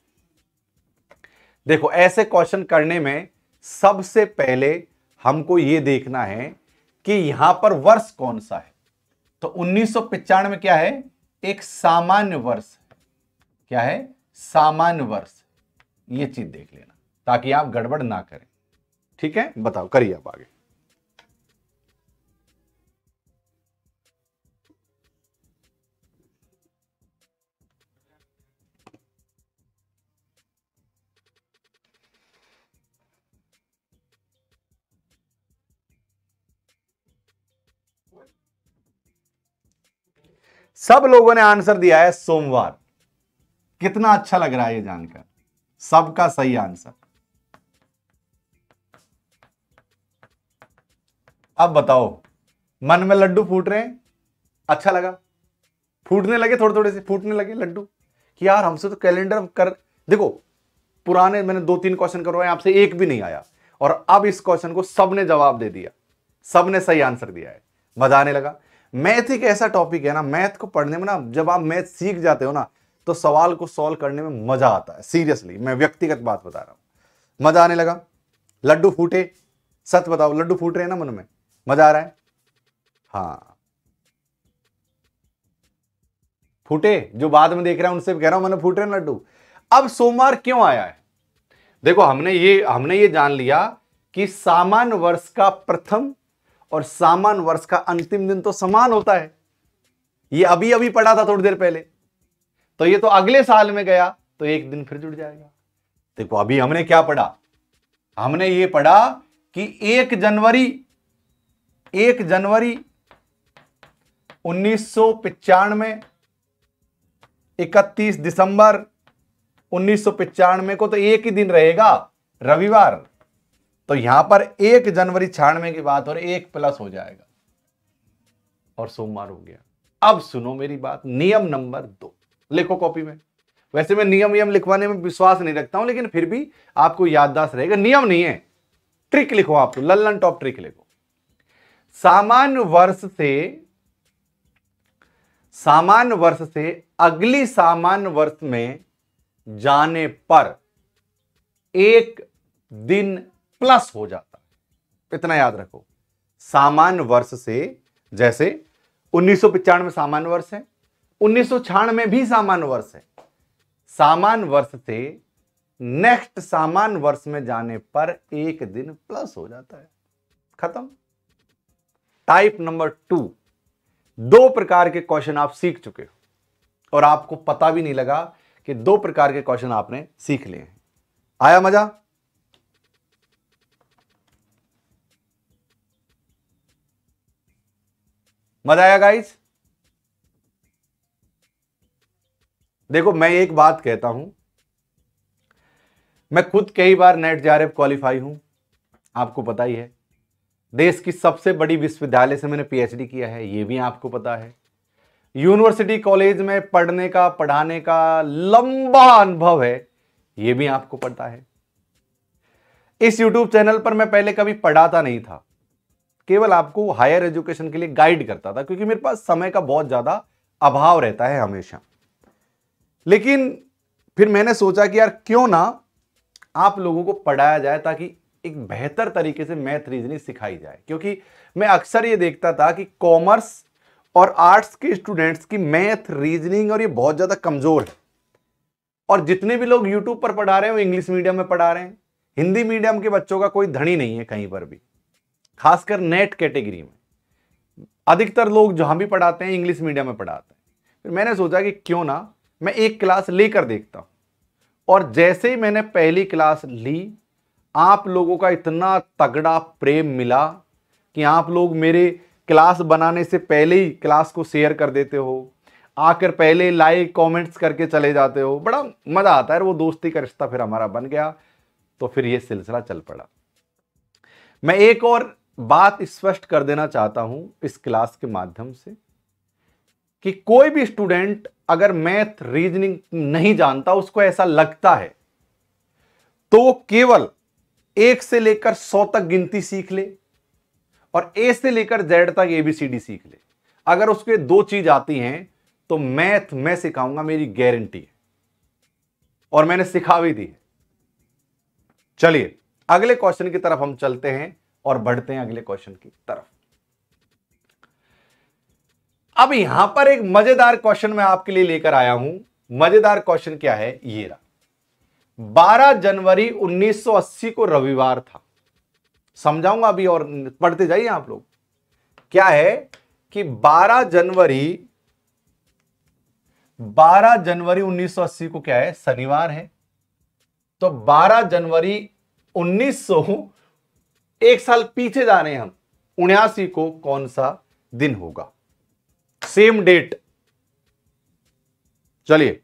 देखो ऐसे क्वेश्चन करने में सबसे पहले हमको यह देखना है कि यहां पर वर्ष कौन सा है तो उन्नीस में क्या है एक सामान्य वर्ष क्या है सामान्य वर्ष यह चीज देख लेना ताकि आप गड़बड़ ना करें ठीक है बताओ करिए आप आगे सब लोगों ने आंसर दिया है सोमवार कितना अच्छा लग रहा है ये जानकर सबका सही आंसर अब बताओ मन में लड्डू फूट रहे हैं अच्छा लगा फूटने लगे थोड़े थोड़े से फूटने लगे लड्डू कि यार हमसे तो कैलेंडर कर देखो पुराने मैंने दो तीन क्वेश्चन करवाए आपसे एक भी नहीं आया और अब इस क्वेश्चन को सबने जवाब दे दिया सबने सही आंसर दिया है मजा आने लगा मैथ एक ऐसा टॉपिक है ना मैथ को पढ़ने में ना जब आप मैथ सीख जाते हो ना तो सवाल को सॉल्व करने में मजा आता है सीरियसली मैं व्यक्तिगत बात बता रहा हूं मजा आने लगा लड्डू फूटे सच बताओ लड्डू फूट रहे हैं ना मन में मजा आ रहा है हाँ फूटे जो बाद में देख रहा है उनसे कह रहा हूं मैंने फूट रहे लड्डू अब सोमवार क्यों आया है देखो हमने ये हमने ये जान लिया कि सामान्य वर्ष का प्रथम और सामान वर्ष का अंतिम दिन तो समान होता है ये अभी अभी पढ़ा था थोड़ी देर पहले तो ये तो अगले साल में गया तो एक दिन फिर जुड़ जाएगा देखो अभी हमने क्या पढ़ा हमने ये पढ़ा कि एक जनवरी एक जनवरी उन्नीस सौ पिचानवे इकतीस दिसंबर उन्नीस सौ पिचानवे को तो एक ही दिन रहेगा रविवार तो यहां पर एक जनवरी छियानवे की बात और एक प्लस हो जाएगा और सोमवार हो गया अब सुनो मेरी बात नियम नंबर दो लिखो कॉपी में वैसे मैं नियम नियम लिखवाने में विश्वास नहीं रखता हूं लेकिन फिर भी आपको याददाश्त रहेगा नियम नहीं है ट्रिक लिखो आपको तो। लल्लन टॉप ट्रिक लिखो सामान्य वर्ष से सामान्य वर्ष से अगली सामान्य वर्ष में जाने पर एक दिन प्लस हो जाता है इतना याद रखो सामान्य वर्ष से जैसे उन्नीस में सामान्य वर्ष है उन्नीस में भी सामान्य वर्ष है सामान्य वर्ष से नेक्स्ट सामान्य वर्ष में जाने पर एक दिन प्लस हो जाता है खत्म टाइप नंबर टू दो प्रकार के क्वेश्चन आप सीख चुके हो और आपको पता भी नहीं लगा कि दो प्रकार के क्वेश्चन आपने सीख लिए हैं आया मजा मजा आया गाइस देखो मैं एक बात कहता हूं मैं खुद कई बार नेट एफ क्वालिफाई हूं आपको पता ही है देश की सबसे बड़ी विश्वविद्यालय से मैंने पीएचडी किया है यह भी आपको पता है यूनिवर्सिटी कॉलेज में पढ़ने का पढ़ाने का लंबा अनुभव है यह भी आपको पता है इस यूट्यूब चैनल पर मैं पहले कभी पढ़ाता नहीं था केवल आपको हायर एजुकेशन के लिए गाइड करता था क्योंकि मेरे पास समय का बहुत ज़्यादा अभाव रहता है हमेशा लेकिन फिर मैंने सोचा कि यार क्यों ना आप लोगों को पढ़ाया जाए ताकि एक बेहतर तरीके से मैथ रीजनिंग सिखाई जाए क्योंकि मैं अक्सर ये देखता था कि कॉमर्स और आर्ट्स के स्टूडेंट्स की मैथ रीजनिंग और ये बहुत ज़्यादा कमज़ोर है और जितने भी लोग यूट्यूब पर पढ़ा रहे हैं वो इंग्लिश मीडियम में पढ़ा रहे हैं हिंदी मीडियम के बच्चों का कोई धनी नहीं है कहीं पर भी खासकर नेट कैटेगरी में अधिकतर लोग जहां भी पढ़ाते हैं इंग्लिश मीडियम में पढ़ाते हैं फिर मैंने सोचा कि क्यों ना मैं एक क्लास लेकर देखता हूं और जैसे ही मैंने पहली क्लास ली आप लोगों का इतना तगड़ा प्रेम मिला कि आप लोग मेरे क्लास बनाने से पहले ही क्लास को शेयर कर देते हो आकर पहले लाइक कमेंट्स करके चले जाते हो बड़ा मज़ा आता है वो दोस्ती का रिश्ता फिर हमारा बन गया तो फिर ये सिलसिला चल पड़ा मैं एक और बात स्पष्ट कर देना चाहता हूं इस क्लास के माध्यम से कि कोई भी स्टूडेंट अगर मैथ रीजनिंग नहीं जानता उसको ऐसा लगता है तो वो केवल एक से लेकर सौ तक गिनती सीख ले और ए से लेकर जेड तक एबीसीडी सीख ले अगर उसके दो चीज आती हैं तो मैथ मैं सिखाऊंगा मेरी गारंटी है और मैंने सिखा भी दी है चलिए अगले क्वेश्चन की तरफ हम चलते हैं और बढ़ते हैं अगले क्वेश्चन की तरफ अब यहां पर एक मजेदार क्वेश्चन मैं आपके लिए लेकर आया हूं मजेदार क्वेश्चन क्या है ये रहा 12 जनवरी 1980 को रविवार था समझाऊंगा अभी और पढ़ते जाइए आप लोग क्या है कि 12 जनवरी 12 जनवरी 1980 को क्या है शनिवार है तो 12 जनवरी 1900 एक साल पीछे जा रहे हैं हम उन्यासी को कौन सा दिन होगा सेम डेट चलिए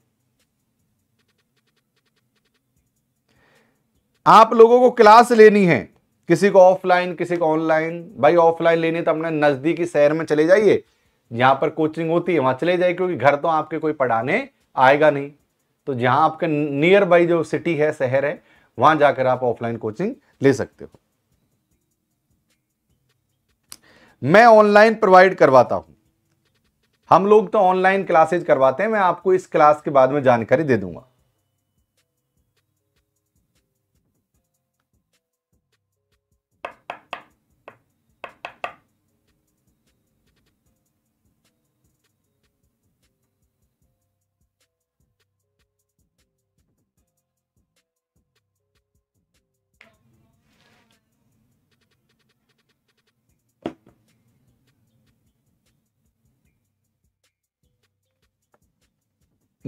आप लोगों को क्लास लेनी है किसी को ऑफलाइन किसी को ऑनलाइन भाई ऑफलाइन लेनी तो अपने नजदीकी शहर में चले जाइए यहां पर कोचिंग होती है वहां चले जाइए क्योंकि घर तो आपके कोई पढ़ाने आएगा नहीं तो जहां आपके नियर बाई जो सिटी है शहर है वहां जाकर आप ऑफलाइन कोचिंग ले सकते हो मैं ऑनलाइन प्रोवाइड करवाता हूं हम लोग तो ऑनलाइन क्लासेज करवाते हैं मैं आपको इस क्लास के बाद में जानकारी दे दूंगा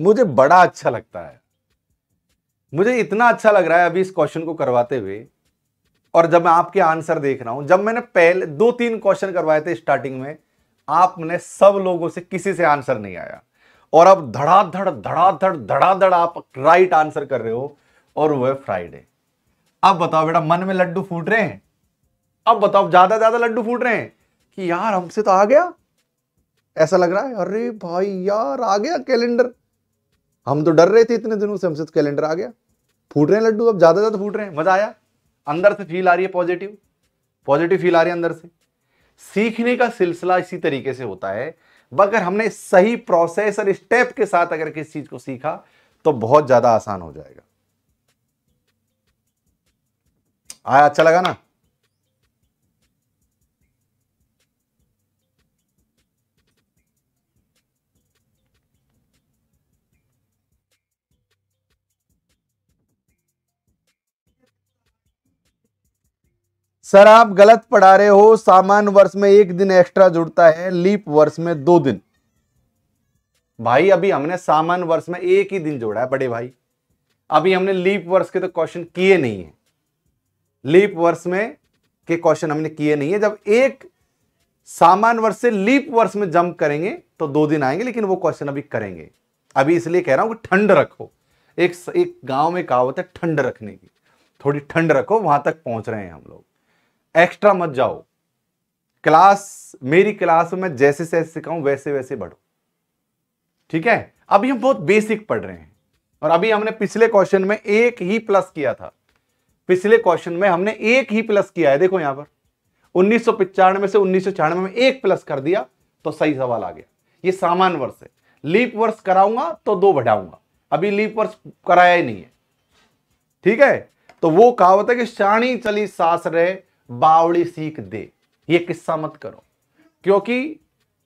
मुझे बड़ा अच्छा लगता है मुझे इतना अच्छा लग रहा है अभी इस क्वेश्चन को करवाते हुए और जब मैं आपके आंसर देख रहा हूं जब मैंने पहले दो तीन क्वेश्चन करवाए थे स्टार्टिंग में आपने सब लोगों से किसी से आंसर नहीं आया और अब धड़ाधड़ धड़ाधड़ धड़ाधड़ आप राइट आंसर कर रहे हो और वह फ्राइडे अब बताओ बेटा मन में लड्डू फूट रहे हैं अब बताओ ज्यादा ज्यादा लड्डू फूट रहे हैं कि यार हमसे तो आ गया ऐसा लग रहा है अरे भाई यार आ गया कैलेंडर हम तो डर रहे थे इतने दिनों से हमसे तो कैलेंडर आ गया फूट रहे हैं लड्डू अब ज़्यादा ज़्यादा फूट रहे हैं मज़ा आया अंदर से फील आ रही है पॉजिटिव पॉजिटिव फील आ रही है अंदर से सीखने का सिलसिला इसी तरीके से होता है अगर हमने सही प्रोसेस और स्टेप के साथ अगर किसी चीज़ को सीखा तो बहुत ज़्यादा आसान हो जाएगा आया अच्छा लगा ना सर आप गलत पढ़ा रहे हो सामान्य वर्ष में एक दिन एक्स्ट्रा जुड़ता है लीप वर्ष में दो दिन भाई अभी हमने सामान्य वर्ष में एक ही दिन जोड़ा है बड़े भाई अभी हमने लीप वर्ष के तो क्वेश्चन किए नहीं है लीप वर्ष में के क्वेश्चन हमने किए नहीं है जब एक सामान्य वर्ष से लीप वर्ष में जंप करेंगे तो दो दिन आएंगे लेकिन वो क्वेश्चन अभी करेंगे अभी इसलिए कह रहा हूं कि ठंड रखो एक एक गांव में कहावत है ठंड रखने की थोड़ी ठंड रखो वहां तक पहुंच रहे हैं हम लोग एक्स्ट्रा मत जाओ क्लास मेरी क्लास में जैसे जैसे सिखाऊं वैसे वैसे बढ़ो ठीक है अभी हम बहुत बेसिक पढ़ रहे हैं और अभी हमने पिछले क्वेश्चन में एक ही प्लस किया था पिछले क्वेश्चन में हमने एक ही प्लस किया है देखो यहां पर उन्नीस पिचानवे से उन्नीस में एक प्लस कर दिया तो सही सवाल आ गया ये सामान्य वर्ष है लीप वर्ष कराऊंगा तो दो बढ़ाऊंगा अभी लीप वर्ष कराया ही नहीं है ठीक है तो वो कहावत है कि शाणी चली सास रहे बावड़ी सीख दे ये किस्सा मत करो क्योंकि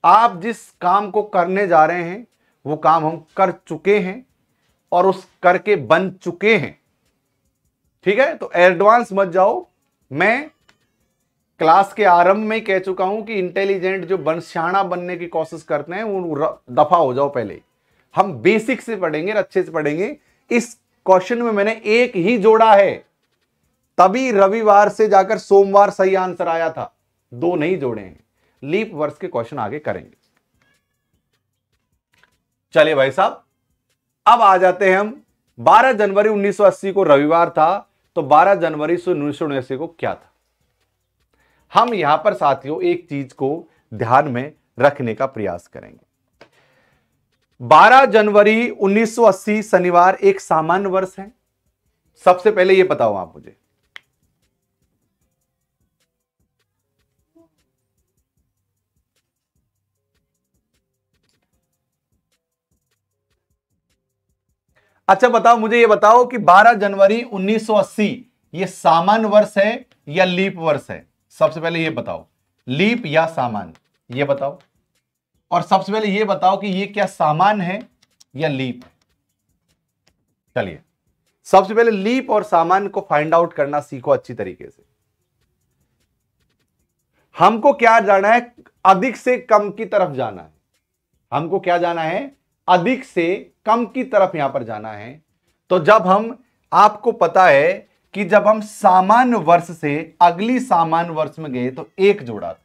आप जिस काम को करने जा रहे हैं वो काम हम कर चुके हैं और उस करके बन चुके हैं ठीक है तो एडवांस मत जाओ मैं क्लास के आरंभ में कह चुका हूं कि इंटेलिजेंट जो बन श्याणा बनने की कोशिश करते हैं वो दफा हो जाओ पहले हम बेसिक से पढ़ेंगे अच्छे से पढ़ेंगे इस क्वेश्चन में मैंने एक ही जोड़ा है तभी रविवार से जाकर सोमवार सही आंसर आया था दो नहीं जोड़े हैं लीप वर्ष के क्वेश्चन आगे करेंगे चलिए भाई साहब अब आ जाते हैं हम 12 जनवरी 1980 को रविवार था तो 12 जनवरी सौ उन्नीस को क्या था हम यहां पर साथियों एक चीज को ध्यान में रखने का प्रयास करेंगे 12 जनवरी 1980 शनिवार एक सामान्य वर्ष है सबसे पहले यह बताओ आप मुझे अच्छा बताओ मुझे ये बताओ कि 12 जनवरी 1980 ये सामान्य वर्ष है या लीप वर्ष है सबसे पहले ये बताओ लीप या सामान ये बताओ और सबसे पहले ये बताओ कि ये क्या सामान है या लीप चलिए सबसे पहले लीप और सामान को फाइंड आउट करना सीखो अच्छी तरीके से हमको क्या जाना है अधिक से कम की तरफ जाना है हमको क्या जाना है अधिक से कम की तरफ यहां पर जाना है तो जब हम आपको पता है कि जब हम सामान्य वर्ष से अगली सामान्य वर्ष में गए तो एक जोड़ा था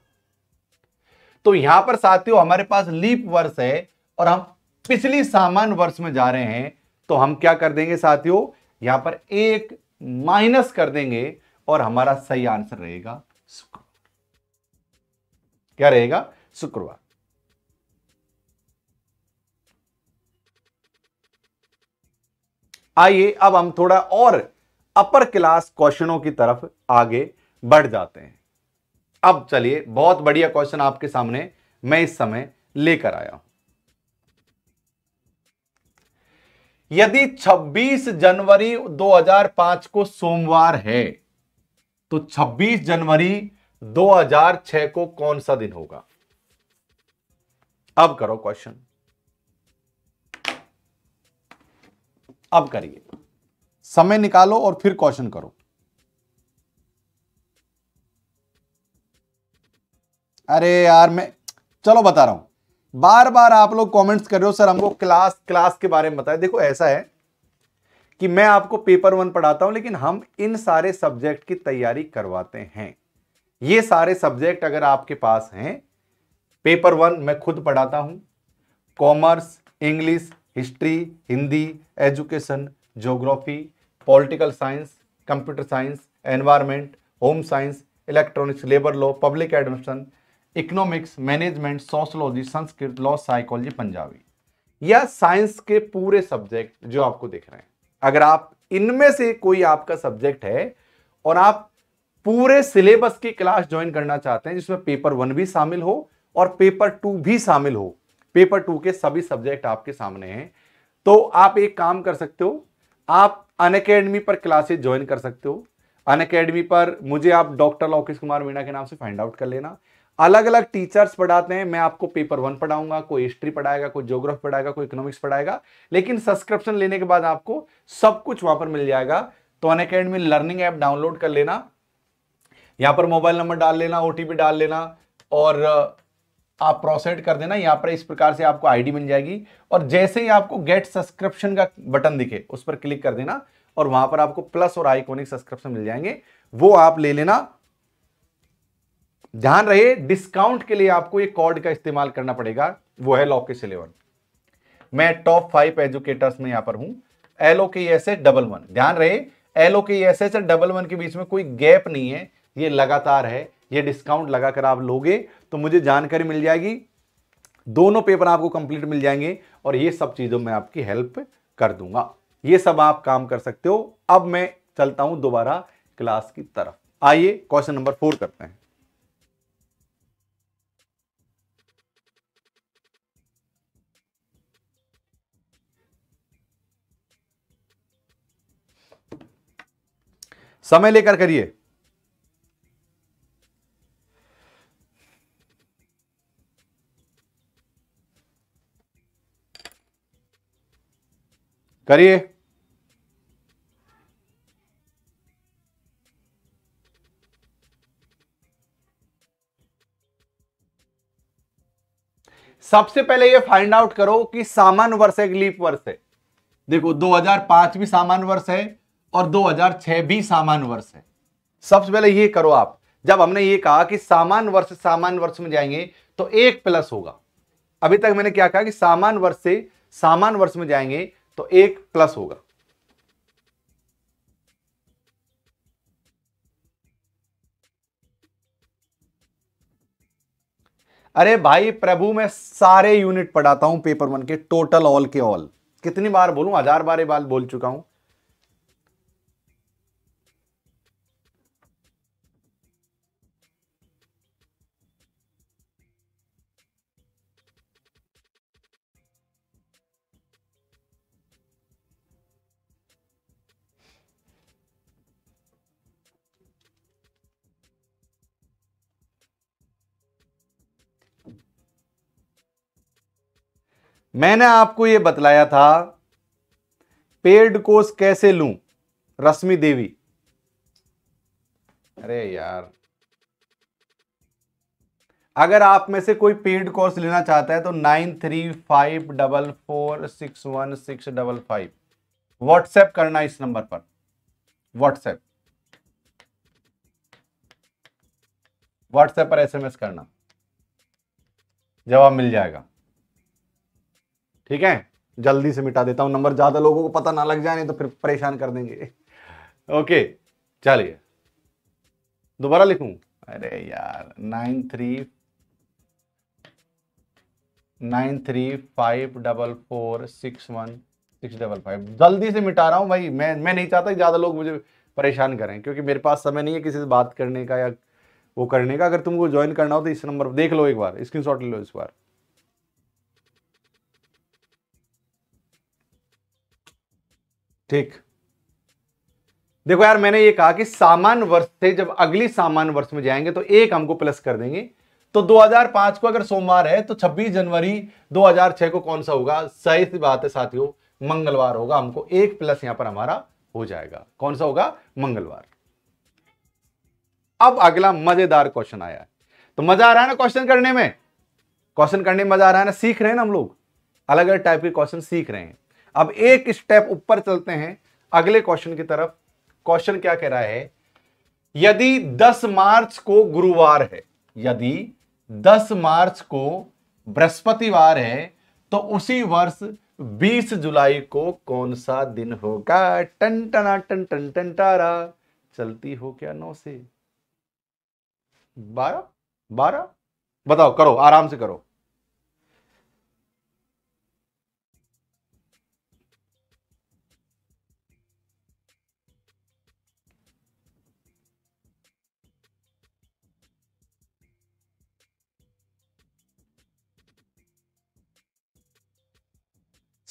तो यहां पर साथियों हमारे पास लीप वर्ष है और हम पिछली सामान्य वर्ष में जा रहे हैं तो हम क्या कर देंगे साथियों यहां पर एक माइनस कर देंगे और हमारा सही आंसर रहेगा शुक्र क्या रहेगा शुक्रवार आइए अब हम थोड़ा और अपर क्लास क्वेश्चनों की तरफ आगे बढ़ जाते हैं अब चलिए बहुत बढ़िया क्वेश्चन आपके सामने मैं इस समय लेकर आया हूं यदि 26 जनवरी 2005 को सोमवार है तो 26 जनवरी 2006 को कौन सा दिन होगा अब करो क्वेश्चन अब करिए समय निकालो और फिर क्वेश्चन करो अरे यार मैं चलो बता रहा हूं बार बार आप लोग कमेंट्स कर रहे हो सर हमको क्लास क्लास के बारे में बताए देखो ऐसा है कि मैं आपको पेपर वन पढ़ाता हूं लेकिन हम इन सारे सब्जेक्ट की तैयारी करवाते हैं ये सारे सब्जेक्ट अगर आपके पास हैं पेपर वन मैं खुद पढ़ाता हूं commerce English history Hindi education geography political science computer science environment home science electronics labour law public admission economics management sociology Sanskrit law psychology Punjabi या साइंस के पूरे सब्जेक्ट जो आपको दिख रहे हैं अगर आप इनमें से कोई आपका सब्जेक्ट है और आप पूरे सिलेबस की क्लास ज्वाइन करना चाहते हैं जिसमें पेपर वन भी शामिल हो और पेपर टू भी शामिल हो पेपर टू के सभी सब्जेक्ट आपके सामने हैं तो आप एक काम कर सकते हो आप अन पर क्लासेज ज्वाइन कर सकते हो अन पर मुझे आप डॉक्टर लौकेश कुमार मीणा के नाम से फाइंड आउट कर लेना अलग अलग टीचर्स पढ़ाते हैं मैं आपको पेपर वन पढ़ाऊंगा कोई हिस्ट्री पढ़ाएगा कोई ज्योग्राफी पढ़ाएगा कोई इकोनॉमिक्स पढ़ाएगा लेकिन सब्सक्रिप्शन लेने के बाद आपको सब कुछ वहां पर मिल जाएगा तो अन अकेडमी लर्निंग ऐप डाउनलोड कर लेना यहां पर मोबाइल नंबर डाल लेना ओ डाल लेना और आप प्रोसेड कर देना यहाँ पर इस प्रकार से आपको आईडी मिल जाएगी और जैसे ही आपको गेट सब्सक्रिप्शन का बटन दिखे उस पर क्लिक कर देना और वहां पर आपको प्लस और आइकोनिक सब्सक्रिप्शन मिल जाएंगे वो आप ले लेना ध्यान रहे डिस्काउंट के लिए आपको ये कॉर्ड का इस्तेमाल करना पड़ेगा वो है लॉके सिलेवन मैं टॉप फाइव एजुकेटर्स में यहां पर हूं L O K S H double one ध्यान रहे L O K S H double one के बीच में कोई गैप नहीं है ये लगातार है ये डिस्काउंट लगाकर आप लोगे तो मुझे जानकारी मिल जाएगी दोनों पेपर आपको कंप्लीट मिल जाएंगे और ये सब चीज़ों में आपकी हेल्प कर दूंगा ये सब आप काम कर सकते हो अब मैं चलता हूं दोबारा क्लास की तरफ आइए क्वेश्चन नंबर फोर करते हैं समय लेकर करिए करिए सबसे पहले ये फाइंड आउट करो कि सामान्य वर्ष है कि लीप वर्ष है देखो 2005 भी सामान्य वर्ष है और 2006 भी सामान्य वर्ष है सबसे पहले ये करो आप जब हमने ये कहा कि सामान्य वर्ष सामान्य वर्ष में जाएंगे तो एक प्लस होगा अभी तक मैंने क्या कहा कि सामान्य वर्ष से सामान्य वर्ष में जाएंगे तो एक प्लस होगा अरे भाई प्रभु मैं सारे यूनिट पढ़ाता हूं पेपर वन के टोटल ऑल के ऑल कितनी बार बोलूं हजार बार बार बोल चुका हूं मैंने आपको यह बतलाया था पेड कोर्स कैसे लूं रश्मि देवी अरे यार अगर आप में से कोई पेड कोर्स लेना चाहता है तो nine three five double four six one six double five WhatsApp करना इस नंबर पर व्हाट्सएप व्हाट्सएप पर एसएमएस करना जवाब मिल जाएगा ठीक है जल्दी से मिटा देता हूँ नंबर ज़्यादा लोगों को पता ना लग जाए नहीं तो फिर परेशान कर देंगे ओके चलिए दोबारा लिखूं अरे यार nine three nine three five double four six one six double five जल्दी से मिटा रहा हूं भाई मैं मैं नहीं चाहता ज़्यादा लोग मुझे परेशान करें क्योंकि मेरे पास समय नहीं है किसी से बात करने का या वो करने का अगर तुमको ज्वाइन करना हो तो इस नंबर देख लो एक बार स्क्रीन ले लो इस बार ठीक देखो यार मैंने ये कहा कि सामान्य वर्ष से जब अगली सामान्य वर्ष में जाएंगे तो एक हमको प्लस कर देंगे तो 2005 को अगर सोमवार है तो 26 जनवरी 2006 को कौन सा होगा सही सी बात है साथियों मंगलवार होगा हमको एक प्लस यहां पर हमारा हो जाएगा कौन सा होगा मंगलवार अब अगला मजेदार क्वेश्चन आया तो मजा आ रहा है ना क्वेश्चन करने में क्वेश्चन करने में मजा आ रहा है ना सीख रहे हैं ना हम लोग अलग अलग टाइप के क्वेश्चन सीख रहे हैं अब एक स्टेप ऊपर चलते हैं अगले क्वेश्चन की तरफ क्वेश्चन क्या कह रहा है यदि 10 मार्च को गुरुवार है यदि 10 मार्च को बृहस्पतिवार है तो उसी वर्ष 20 जुलाई को कौन सा दिन होगा टन टना टन टन टन टारा चलती हो क्या नौ से बारह बारह बताओ करो आराम से करो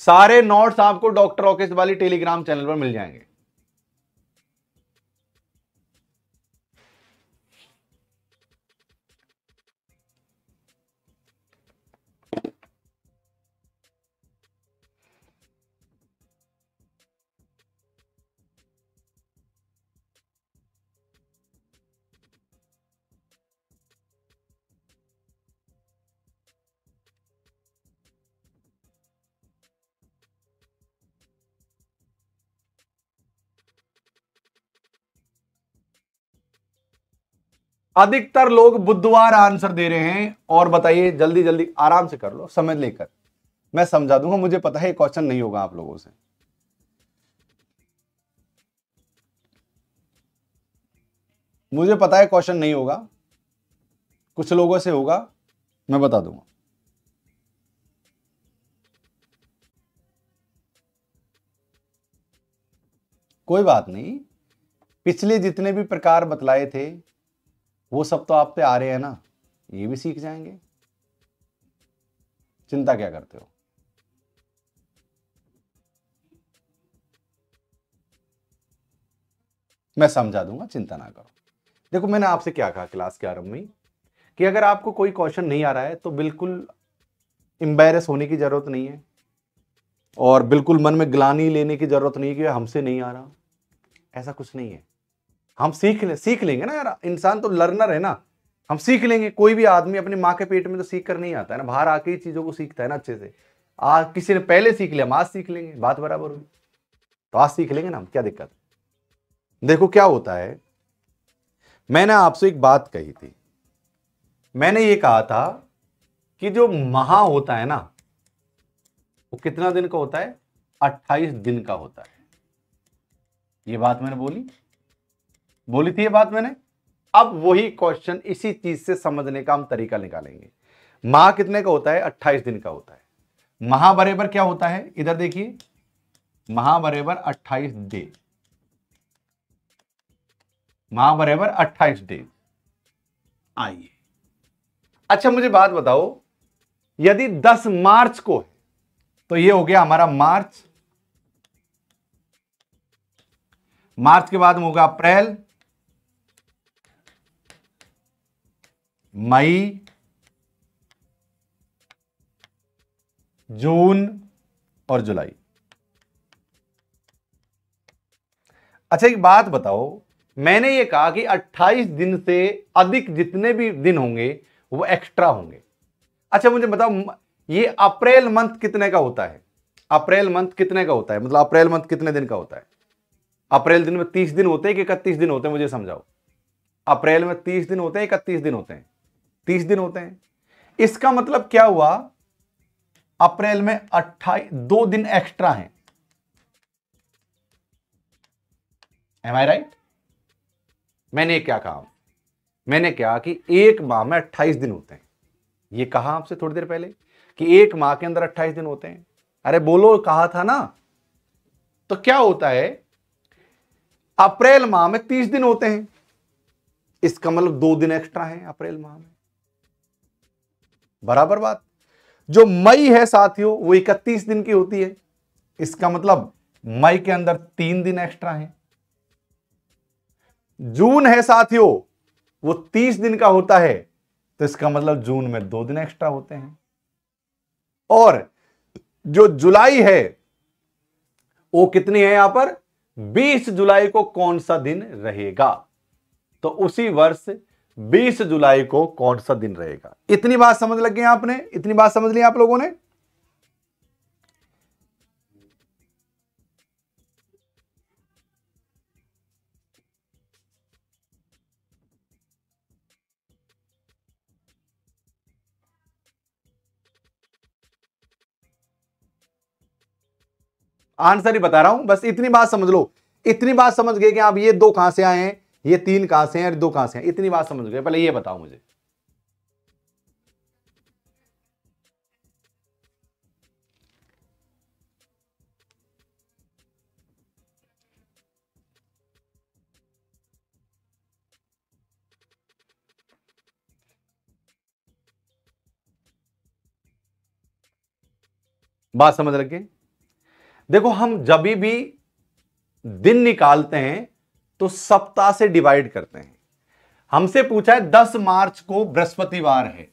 सारे नोट्स आपको डॉक्टर ऑकेश वाली टेलीग्राम चैनल पर मिल जाएंगे अधिकतर लोग बुधवार आंसर दे रहे हैं और बताइए जल्दी जल्दी आराम से कर लो समय लेकर मैं समझा दूंगा मुझे पता है क्वेश्चन नहीं होगा आप लोगों से मुझे पता है क्वेश्चन नहीं होगा कुछ लोगों से होगा मैं बता दूंगा कोई बात नहीं पिछले जितने भी प्रकार बतलाए थे वो सब तो आप पे आ रहे हैं ना ये भी सीख जाएंगे चिंता क्या करते हो मैं समझा दूंगा चिंता ना करो देखो मैंने आपसे क्या कहा क्लास के आरंभ में कि अगर आपको कोई क्वेश्चन नहीं आ रहा है तो बिल्कुल एम्बेरस होने की जरूरत नहीं है और बिल्कुल मन में ग्लानी लेने की जरूरत नहीं कि हमसे नहीं आ रहा ऐसा कुछ नहीं है हम सीख ले सीख लेंगे ना यार इंसान तो लर्नर है ना हम सीख लेंगे कोई भी आदमी अपनी माँ के पेट में तो सीख कर नहीं आता है ना बाहर आके ही चीज़ों को सीखता है ना अच्छे से आज किसी ने पहले सीख लिया हम आज सीख लेंगे बात बराबर होगी तो आज सीख लेंगे ना हम क्या दिक्कत देखो क्या होता है मैंने आपसे एक बात कही थी मैंने ये कहा था कि जो महा होता है ना वो कितना दिन का होता है 28 दिन का होता है ये बात मैंने बोली बोली थी ये बात मैंने अब वही क्वेश्चन इसी चीज से समझने का हम तरीका निकालेंगे माह कितने का होता है अट्ठाईस दिन का होता है महा बराबर क्या होता है इधर देखिए महा बराबर अट्ठाईस डे महा बराबर अट्ठाईस डे आइए अच्छा मुझे बात बताओ यदि 10 मार्च को है तो ये हो गया हमारा मार्च मार्च के बाद होगा अप्रैल मई जून और जुलाई अच्छा एक बात बताओ मैंने ये कहा कि 28 दिन से अधिक जितने भी दिन होंगे वो एक्स्ट्रा होंगे अच्छा मुझे बताओ ये अप्रैल मंथ कितने का होता है अप्रैल मंथ कितने का होता है मतलब अप्रैल मंथ कितने दिन का होता है अप्रैल दिन में तीस दिन होते हैं कि इकतीस दिन होते हैं मुझे समझाओ अप्रैल में तीस दिन होते हैं इकतीस दिन होते हैं तीस दिन होते हैं इसका मतलब क्या हुआ अप्रैल में अट्ठाईस दो दिन एक्स्ट्रा हैं एम आई राइट मैंने क्या कहा मैंने कहा कि एक माह में अट्ठाईस दिन होते हैं ये कहा आपसे थोड़ी देर पहले कि एक माह के अंदर अट्ठाईस दिन होते हैं अरे बोलो कहा था ना तो क्या होता है अप्रैल माह में तीस दिन होते हैं इसका मतलब दो दिन एक्स्ट्रा है अप्रैल माह में बराबर बात जो मई है साथियों वो इकतीस दिन की होती है इसका मतलब मई के अंदर तीन दिन एक्स्ट्रा है जून है साथियों वो तीस दिन का होता है तो इसका मतलब जून में दो दिन एक्स्ट्रा होते हैं और जो जुलाई है वो कितनी है यहां पर 20 जुलाई को कौन सा दिन रहेगा तो उसी वर्ष 20 जुलाई को कौन सा दिन रहेगा इतनी बात समझ लग गई आपने इतनी बात समझ ली आप लोगों ने आंसर ही बता रहा हूं बस इतनी बात समझ लो इतनी बात समझ गए कि आप ये दो कहां से आए हैं ये तीन कहां से हैं और दो कहां से हैं इतनी बात समझ गए पहले ये बताओ मुझे बात समझ रखें देखो हम जब भी दिन निकालते हैं तो सप्ताह से डिवाइड करते हैं हमसे पूछा है दस मार्च को बृहस्पतिवार है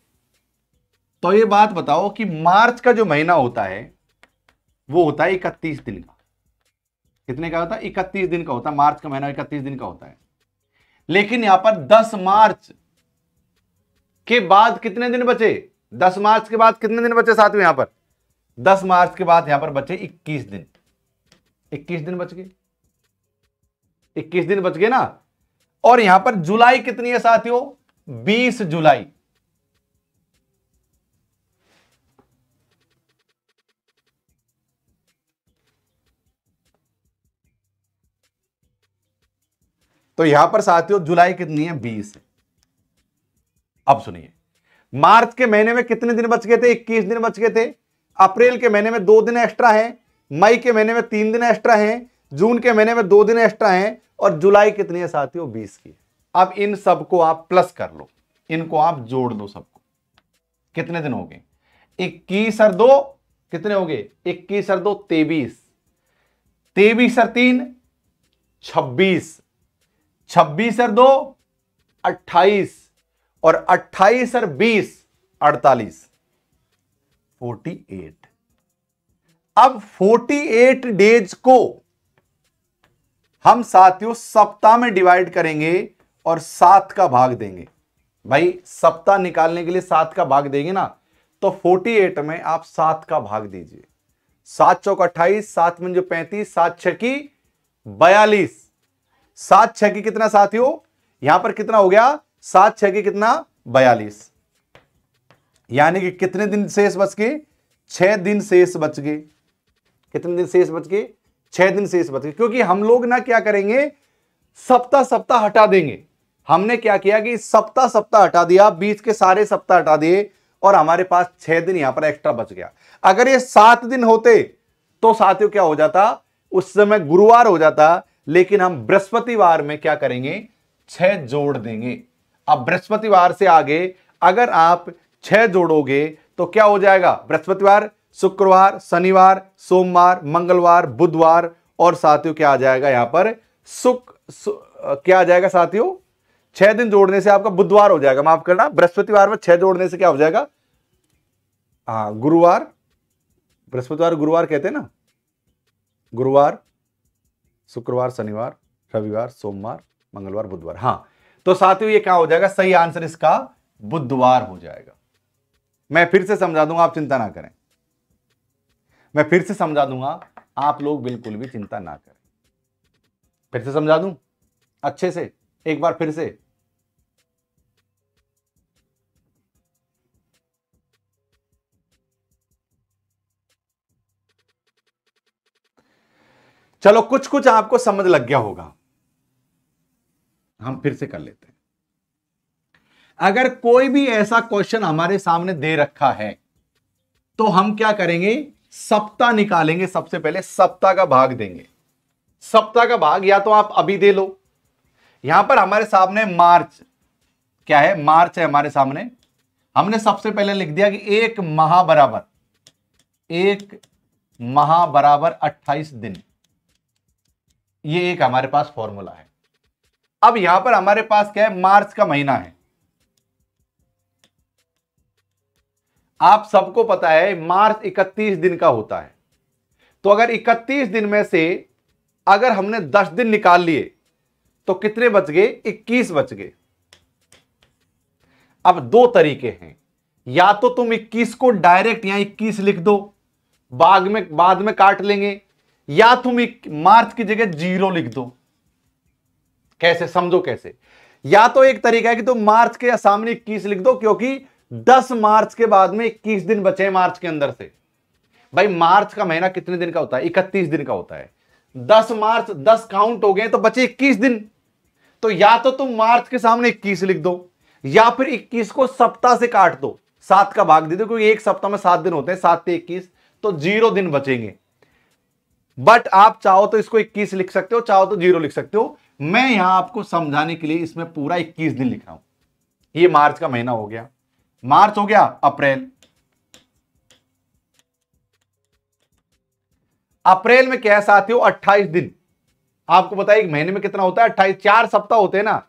तो ये बात बताओ कि मार्च का जो महीना होता है वो होता है इकतीस दिन का कितने का होता है इकतीस दिन का होता है मार्च का महीना इकतीस दिन का होता है लेकिन यहां पर 10 मार्च के बाद कितने दिन बचे 10 मार्च के बाद कितने दिन बचे साथ में यहां पर 10 मार्च के बाद यहां पर बचे 21 दिन 21 दिन बच गए इक्कीस दिन बच गए ना और यहां पर जुलाई कितनी है साथियों बीस जुलाई तो यहां पर साथियों जुलाई कितनी है बीस अब सुनिए मार्च के महीने में कितने दिन बच गए थे इक्कीस दिन बच गए थे अप्रैल के महीने में दो दिन एक्स्ट्रा है मई के महीने में तीन दिन एक्स्ट्रा है जून के महीने में दो दिन एक्स्ट्रा है और जुलाई कितनी है साथियों बीस की अब इन सबको आप प्लस कर लो इनको आप जोड़ दो सबको कितने दिन हो गए इक्कीस और दो कितने हो गए इक्कीस और दो तेबीस तेबीस और तीन छब्बीस छब्बीस और दो अट्ठाईस और अट्ठाईस और बीस अड़तालीस फोर्टी एट अब फोर्टी एट डेज को हम साथियों सप्ताह में डिवाइड करेंगे और सात का भाग देंगे भाई सप्ताह निकालने के लिए सात का भाग देंगे ना तो फोर्टी एट में आप सात का भाग दीजिए सात चौक अट्ठाईस सात में जो पैंतीस सात छ की बयालीस सात छ की कितना साथियों यहां पर कितना हो गया सात छ की कितना बयालीस यानी कि कितने दिन शेष बच गए छह दिन शेष बच गए कितने दिन शेष बच गए छह दिन से बच क्योंकि हम लोग ना क्या करेंगे सप्ताह सप्ताह हटा देंगे हमने क्या किया कि सप्ताह सप्ताह हटा दिया बीच के सारे सप्ताह हटा दिए और हमारे पास छह दिन यहां पर एक्स्ट्रा बच गया अगर ये सात दिन होते तो साथियों क्या हो जाता उस समय गुरुवार हो जाता लेकिन हम बृहस्पतिवार में क्या करेंगे छह जोड़ देंगे अब बृहस्पतिवार से आगे अगर आप छह जोड़ोगे तो क्या हो जाएगा बृहस्पतिवार शुक्रवार शनिवार सोमवार मंगलवार बुधवार और साथियों क्या आ जाएगा यहां पर सुख सु, क्या आ जाएगा साथियों छह दिन जोड़ने से आपका बुधवार हो जाएगा माफ करना बृहस्पतिवार में छह जोड़ने से क्या हो जाएगा हाँ गुरुवार बृहस्पतिवार गुरुवार कहते हैं ना गुरुवार शुक्रवार शनिवार रविवार सोमवार मंगलवार बुधवार हाँ तो साथियों ये क्या हो जाएगा सही आंसर इसका बुधवार हो जाएगा मैं फिर से समझा दूंगा आप चिंता ना करें मैं फिर से समझा दूंगा आप लोग बिल्कुल भी चिंता ना करें फिर से समझा दूं अच्छे से एक बार फिर से चलो कुछ कुछ आपको समझ लग गया होगा हम फिर से कर लेते हैं अगर कोई भी ऐसा क्वेश्चन हमारे सामने दे रखा है तो हम क्या करेंगे सप्ताह निकालेंगे सबसे पहले सप्ताह का भाग देंगे सप्ताह का भाग या तो आप अभी दे लो यहां पर हमारे सामने मार्च क्या है मार्च है हमारे सामने हमने सबसे पहले लिख दिया कि एक माह बराबर एक माह बराबर अट्ठाईस दिन ये एक हमारे पास फॉर्मूला है अब यहां पर हमारे पास क्या है मार्च का महीना है आप सबको पता है मार्च 31 दिन का होता है तो अगर 31 दिन में से अगर हमने 10 दिन निकाल लिए तो कितने बच गए 21 बच गए अब दो तरीके हैं या तो तुम 21 को डायरेक्ट या 21 लिख दो बाद में बाद में काट लेंगे या तुम मार्च की जगह जीरो लिख दो कैसे समझो कैसे या तो एक तरीका है कि तुम मार्च के सामने इक्कीस लिख दो क्योंकि 10 मार्च के बाद में 21 दिन बचे मार्च के अंदर से भाई मार्च का महीना कितने दिन का होता है इकतीस दिन का होता है दस मार्च दस काउंट हो गए तो बचे इक्कीस दिन तो या तो तुम मार्च के सामने इक्कीस लिख दो या फिर इक्कीस को सप्ताह से काट दो सात का भाग दे दो क्योंकि एक सप्ताह में सात दिन होते हैं सात से इक्कीस तो जीरो दिन बचेंगे बट आप चाहो तो इसको 21 लिख सकते हो चाहो तो जीरो लिख सकते हो मैं यहां आपको समझाने के लिए इसमें पूरा 21 दिन लिख रहा हूं ये मार्च का महीना हो गया मार्च हो गया अप्रैल अप्रैल में कैसा है हो 28 दिन आपको बताइए एक महीने में कितना होता है 28 चार सप्ताह होते हैं ना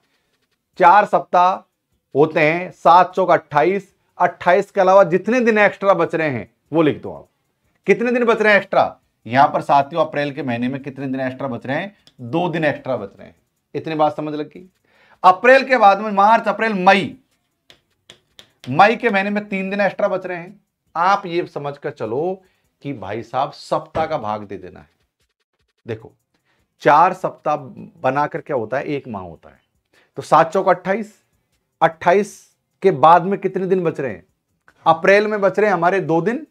चार सप्ताह होते हैं सात चौक अट्ठाईस अट्ठाईस के अलावा जितने दिन एक्स्ट्रा बच रहे हैं वो लिख दो आप कितने दिन बच रहे हैं एक्स्ट्रा यहां पर साथियों अप्रैल के महीने में कितने दिन एक्स्ट्रा बच रहे हैं दो दिन एक्स्ट्रा बच रहे हैं इतनी बात समझ लगी अप्रैल के बाद में मार्च अप्रैल मई मई के महीने में तीन दिन एक्स्ट्रा बच रहे हैं आप ये समझ कर चलो कि भाई साहब सप्ताह का भाग दे देना है देखो चार सप्ताह बनाकर क्या होता है एक माह होता है तो सात चौक अट्ठाईस अट्ठाईस के बाद में कितने दिन बच रहे हैं अप्रैल में बच रहे हैं हमारे दो दिन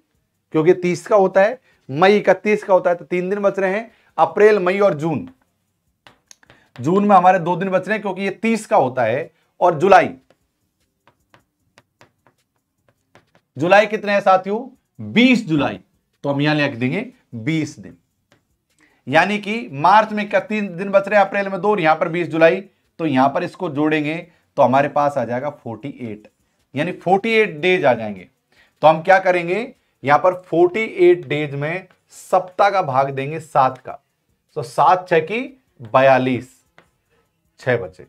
क्योंकि तीस का होता है मई इकतीस का होता है तो तीन दिन बच रहे हैं अप्रैल मई और जून जून में हमारे दो दिन बच रहे हैं क्योंकि ये तीस का होता है और जुलाई जुलाई कितने हैं साथियों 20 जुलाई तो हम यहां लिख देंगे 20 दिन यानी कि मार्च में तीन दिन बच रहे अप्रैल में दो और यहां पर 20 जुलाई तो यहां पर इसको जोड़ेंगे तो हमारे पास आ जाएगा 48 यानी 48 डेज आ जाएंगे तो हम क्या करेंगे यहां पर 48 डेज में सप्ताह का भाग देंगे सात का तो सात छ की बयालीस छह बचे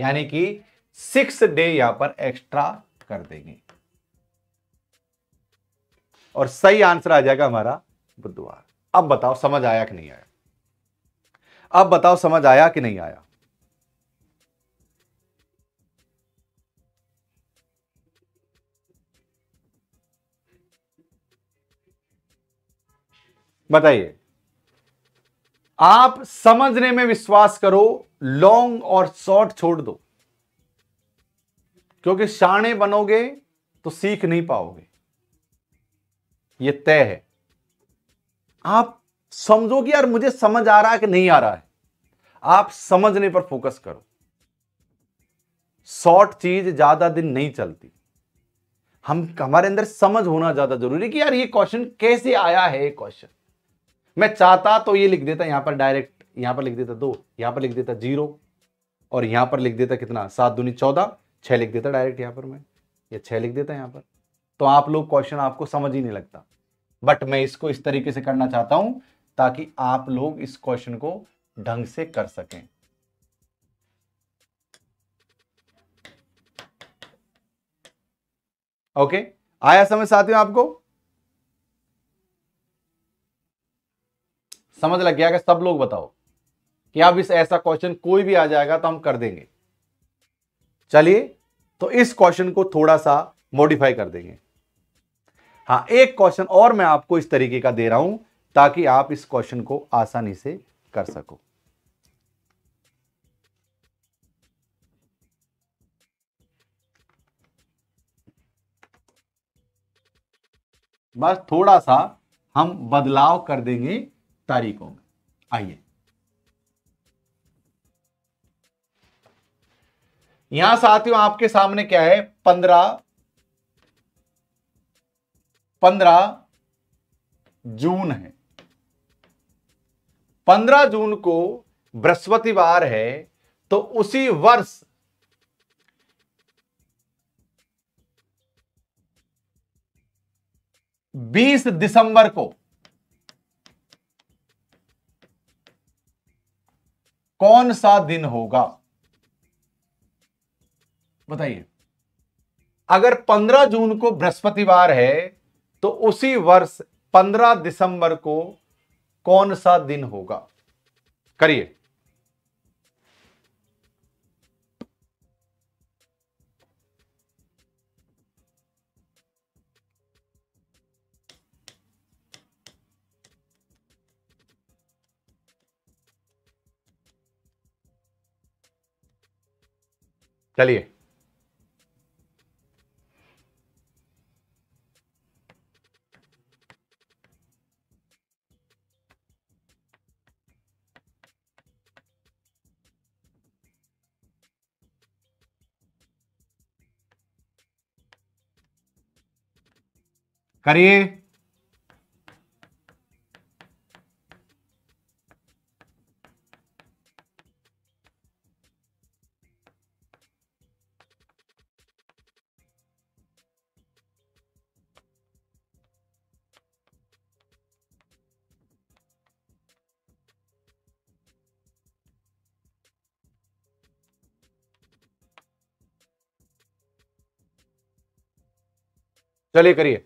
यानी कि सिक्स डे यहां पर एक्स्ट्रा कर देंगे और सही आंसर आ जाएगा हमारा बुधवार अब बताओ समझ आया कि नहीं आया अब बताओ समझ आया कि नहीं आया बताइए आप समझने में विश्वास करो लॉन्ग और शॉर्ट छोड़ दो क्योंकि शाणे बनोगे तो सीख नहीं पाओगे ये तय है आप समझोगे यार मुझे समझ आ रहा है कि नहीं आ रहा है आप समझने पर फोकस करो शॉर्ट चीज ज्यादा दिन नहीं चलती हम हमारे अंदर समझ होना ज्यादा जरूरी कि यार ये क्वेश्चन कैसे आया है ये क्वेश्चन मैं चाहता तो ये लिख देता यहां पर डायरेक्ट यहां पर लिख देता दो यहां पर लिख देता जीरो और यहां पर लिख देता कितना सात दूनी चौदह छह लिख देता डायरेक्ट यहां पर मैं या छह लिख देता यहां पर तो आप लोग क्वेश्चन आपको समझ ही नहीं लगता बट मैं इसको इस तरीके से करना चाहता हूं ताकि आप लोग इस क्वेश्चन को ढंग से कर सकें ओके okay? आया समझ साथियों आपको समझ लग गया कि सब लोग बताओ कि अब इस ऐसा क्वेश्चन कोई भी आ जाएगा तो हम कर देंगे चलिए तो इस क्वेश्चन को थोड़ा सा मॉडिफाई कर देंगे हाँ एक क्वेश्चन और मैं आपको इस तरीके का दे रहा हूं ताकि आप इस क्वेश्चन को आसानी से कर सको बस थोड़ा सा हम बदलाव कर देंगे तारीखों में आइए यहां साथियों आपके सामने क्या है पंद्रह पंद्रह जून है पंद्रह जून को बृहस्पतिवार है तो उसी वर्ष बीस दिसंबर को कौन सा दिन होगा बताइए अगर 15 जून को बृहस्पतिवार है तो उसी वर्ष 15 दिसंबर को कौन सा दिन होगा करिए चलिए करिए चलिए करिए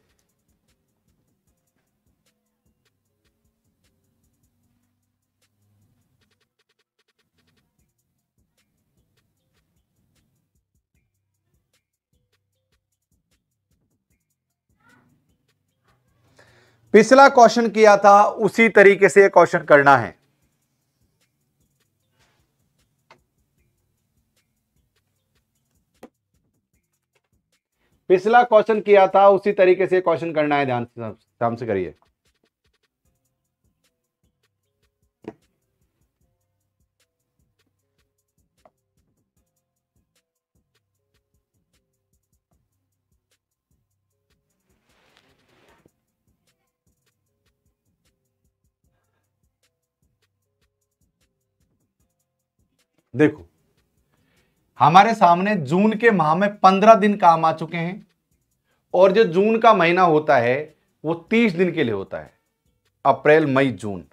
पिछला क्वेश्चन किया था उसी तरीके से क्वेश्चन करना है पिछला क्वेश्चन किया था उसी तरीके से क्वेश्चन करना है ध्यान से ध्यान से करिए देखो हमारे सामने जून के माह में पंद्रह दिन काम आ चुके हैं और जो जून का महीना होता है वो तीस दिन के लिए होता है अप्रैल मई जून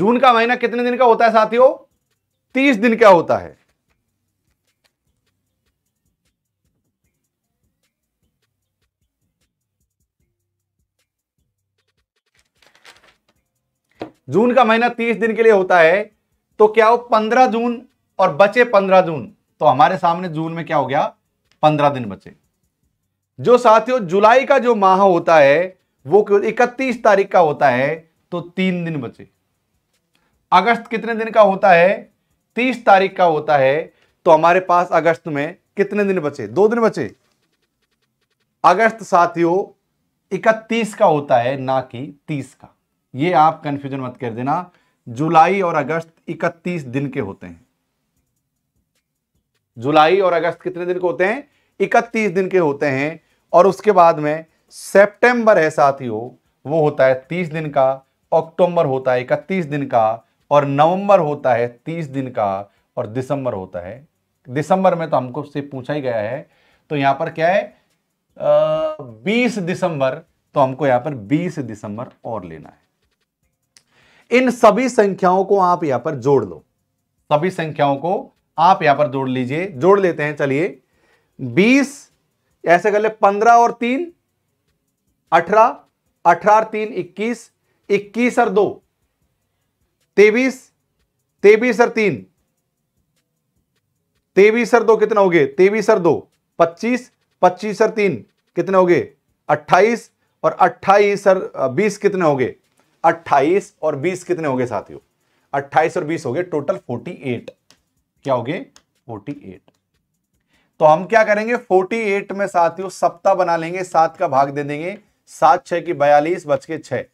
जून का महीना कितने दिन का होता है साथियों तीस दिन का होता है जून का महीना तीस दिन के लिए होता है तो क्या हो पंद्रह जून और बचे पंद्रह जून तो हमारे सामने जून में क्या हो गया पंद्रह दिन बचे जो साथियों जुलाई का जो माह होता है वो इकतीस तारीख का होता है तो तीन दिन बचे अगस्त कितने दिन का होता है तीस तारीख का होता है तो हमारे पास अगस्त में कितने दिन बचे दो दिन बचे अगस्त साथियों इकतीस का होता है ना कि तीस का ये आप कंफ्यूजन मत कर देना जुलाई और अगस्त 31 दिन के होते हैं जुलाई और अगस्त कितने दिन के होते हैं 31 दिन के होते हैं और उसके बाद में सितंबर है साथियों वो होता है 30 दिन का अक्टूबर होता है 31 दिन का और नवंबर होता है 30 दिन का और दिसंबर होता है दिसंबर में तो हमको से पूछा ही गया है तो यहां पर क्या है बीस दिसंबर तो हमको यहां पर बीस दिसंबर और लेना है इन सभी संख्याओं को आप यहां पर जोड़ लो सभी संख्याओं को आप यहां पर जोड़ लीजिए जोड़ लेते हैं चलिए बीस ऐसे कर ले पंद्रह और तीन अठारह अठारह और तीन इक्कीस इक्कीस और दो तेवीस तेवीस और तीन तेवीस और दो कितना हो गए तेवीस और दो पच्चीस पच्चीस और तीन कितने हो गए अट्ठाईस और अट्ठाईस और बीस कितने हो गए अट्ठाईस और बीस कितने हो गए साथियों अट्ठाईस और बीस हो गए टोटल फोर्टी एट क्या हो गए फोर्टी एट तो हम क्या करेंगे फोर्टी एट में साथियों सप्ताह बना लेंगे सात का भाग दे देंगे सात छह की बयालीस बच के छह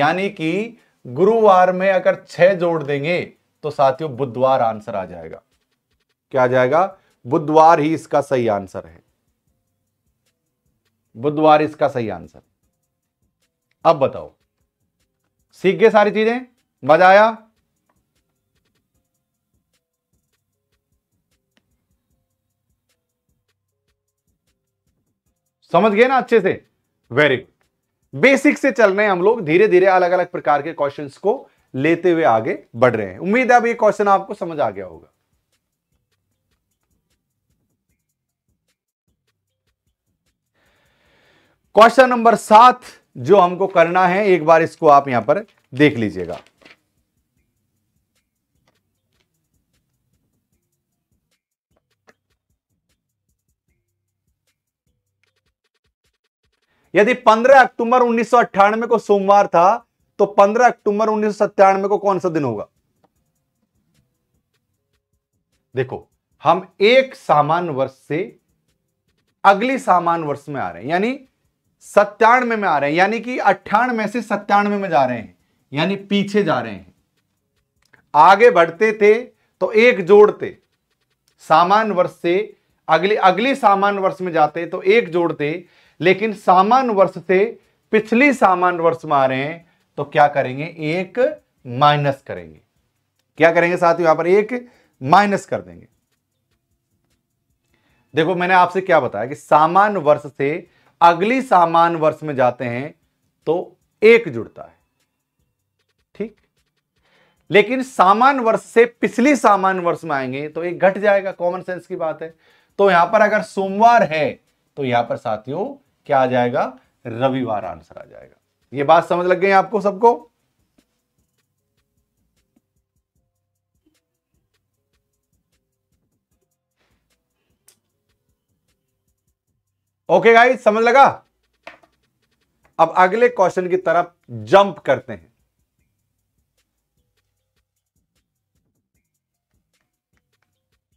यानी कि गुरुवार में अगर छह जोड़ देंगे तो साथियों बुधवार आंसर आ जाएगा क्या आ जाएगा बुधवार ही इसका सही आंसर है बुधवार इसका सही आंसर अब बताओ सीख गए सारी चीजें मजा आया समझ गए ना अच्छे से वेरी गुड बेसिक से चल रहे हैं हम लोग धीरे धीरे अलग अलग प्रकार के क्वेश्चन को लेते हुए आगे बढ़ रहे हैं उम्मीद है अब ये क्वेश्चन आपको समझ आ गया होगा क्वेश्चन नंबर सात जो हमको करना है एक बार इसको आप यहां पर देख लीजिएगा यदि 15 अक्टूबर उन्नीस को सोमवार था तो 15 अक्टूबर उन्नीस को कौन सा दिन होगा देखो हम एक सामान्य वर्ष से अगली सामान्य वर्ष में आ रहे हैं यानी सत्तानवे में आ रहे हैं यानी कि अट्ठानवे से सत्तानवे में जा रहे हैं यानी पीछे जा रहे हैं आगे बढ़ते थे तो एक जोड़ते सामान्य वर्ष से अगले अगले सामान्य वर्ष में जाते तो एक जोड़ते लेकिन सामान्य वर्ष से पिछली सामान्य वर्ष में आ रहे हैं तो क्या करेंगे एक माइनस करेंगे क्या करेंगे साथियों यहां पर एक माइनस कर देंगे देखो मैंने आपसे क्या बताया कि सामान्य वर्ष से अगली सामान्य वर्ष में जाते हैं तो एक जुड़ता है ठीक लेकिन सामान वर्ष से पिछली सामान वर्ष में आएंगे तो एक घट जाएगा कॉमन सेंस की बात है तो यहां पर अगर सोमवार है तो यहां पर साथियों क्या आ जाएगा रविवार आंसर आ जाएगा यह बात समझ लग गई आपको सबको ओके गाइस समझ लगा अब अगले क्वेश्चन की तरफ जंप करते हैं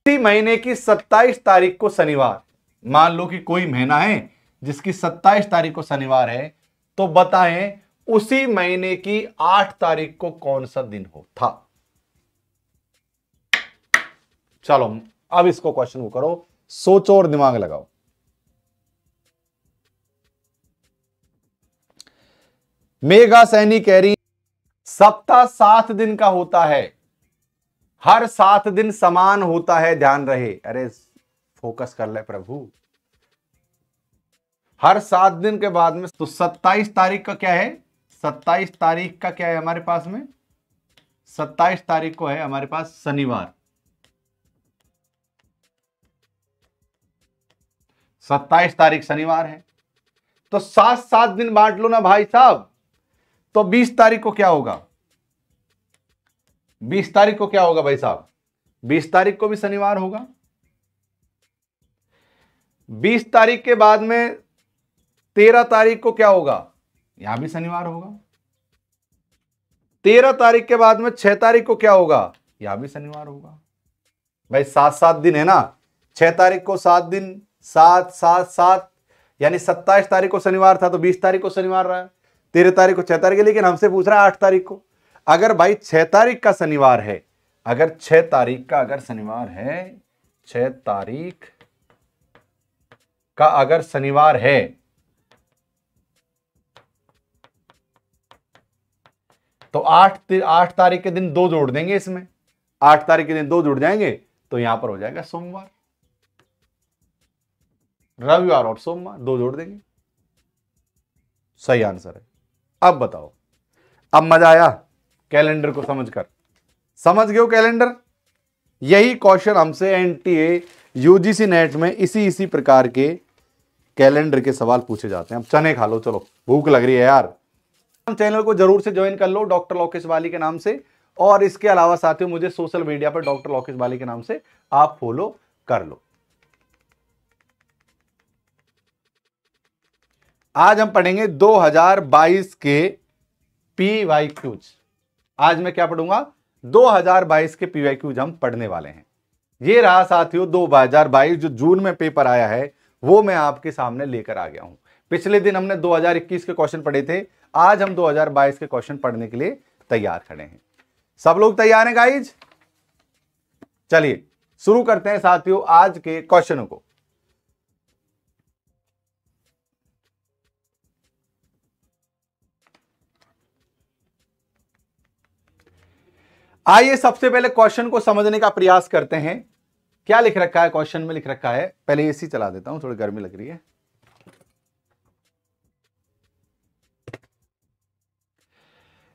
इसी महीने की 27 तारीख को शनिवार मान लो कि कोई महीना है जिसकी 27 तारीख को शनिवार है तो बताएं उसी महीने की 8 तारीख को कौन सा दिन हो था चलो अब इसको क्वेश्चन को करो सोचो और दिमाग लगाओ मेघा सैनी कह रही सप्ताह सात दिन का होता है हर सात दिन समान होता है ध्यान रहे अरे फोकस कर ले प्रभु हर सात दिन के बाद में तो सत्ताईस तारीख का क्या है सत्ताईस तारीख का क्या है हमारे पास में सत्ताईस तारीख को है हमारे पास शनिवार सत्ताईस तारीख शनिवार है तो सात सात दिन बांट लो ना भाई साहब तो 20 तारीख को क्या होगा 20 तारीख को क्या होगा भाई साहब 20 तारीख को भी शनिवार होगा 20 तारीख के बाद में 13 तारीख को क्या होगा यहां भी शनिवार होगा 13 तारीख के बाद में 6 तारीख को क्या होगा यहां भी शनिवार होगा भाई सात सात दिन है ना छह तारीख को सात दिन सात सात सात यानी सत्ताईस तारीख को शनिवार था तो बीस तारीख को शनिवार रहा है तेरह तारीख को छह तारीख है लेकिन हमसे पूछ रहा है आठ तारीख को अगर भाई छह तारीख का शनिवार है अगर छह तारीख का अगर शनिवार है छह तारीख का अगर शनिवार है तो आठ आठ तारीख के दिन दो जोड़ देंगे इसमें आठ तारीख के दिन दो जुड़ जाएंगे तो यहां पर हो जाएगा सोमवार रविवार और सोमवार दो जोड़ देंगे सही आंसर है अब बताओ अब मजा आया कैलेंडर को समझकर समझ गए हो कैलेंडर यही क्वेश्चन हमसे एनटीए यूजीसी नेट में इसी इसी प्रकार के कैलेंडर के सवाल पूछे जाते हैं अब चने खा लो चलो भूख लग रही है यार चैनल को जरूर से ज्वाइन कर लो डॉक्टर लोकेश बाली के नाम से और इसके अलावा साथियों मुझे सोशल मीडिया पर डॉक्टर लोकेश बाली के नाम से आप फॉलो कर लो आज हम पढ़ेंगे 2022 के पी वाई क्यूज आज मैं क्या पढ़ूंगा 2022 के पी वाई क्यूज हम पढ़ने वाले हैं ये रहा साथियों दो जो जून में पेपर आया है वो मैं आपके सामने लेकर आ गया हूं पिछले दिन हमने 2021 के क्वेश्चन पढ़े थे आज हम 2022 के क्वेश्चन पढ़ने के लिए तैयार खड़े हैं सब लोग तैयार हैं गाइज चलिए शुरू करते हैं साथियों आज के क्वेश्चनों को आइए सबसे पहले क्वेश्चन को समझने का प्रयास करते हैं क्या लिख रखा है क्वेश्चन में लिख रखा है पहले एसी चला देता हूं थोड़ी गर्मी लग रही है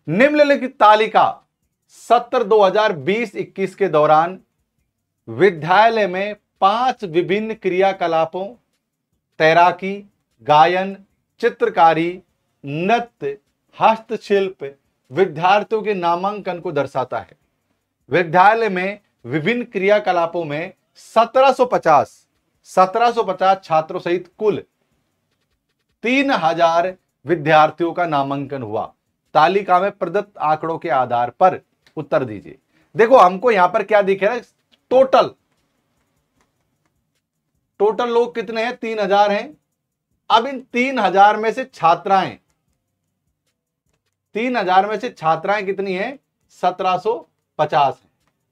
निम्नलिखित तालिका सत्र 2020-21 के दौरान विद्यालय में पांच विभिन्न क्रियाकलापों तैराकी गायन चित्रकारी नृत्य हस्तशिल्प विद्यार्थियों के नामांकन को दर्शाता है विद्यालय में विभिन्न क्रियाकलापों में 1750 1750 छात्रों सहित कुल 3000 विद्यार्थियों का नामांकन हुआ तालिका में प्रदत्त आंकड़ों के आधार पर उत्तर दीजिए देखो हमको यहां पर क्या दिखे रहा टोटल टोटल लोग कितने हैं तीन हजार हैं अब इन तीन हजार में से छात्राएं तीन हजार में से छात्राएं कितनी हैं सत्रह सो पचास है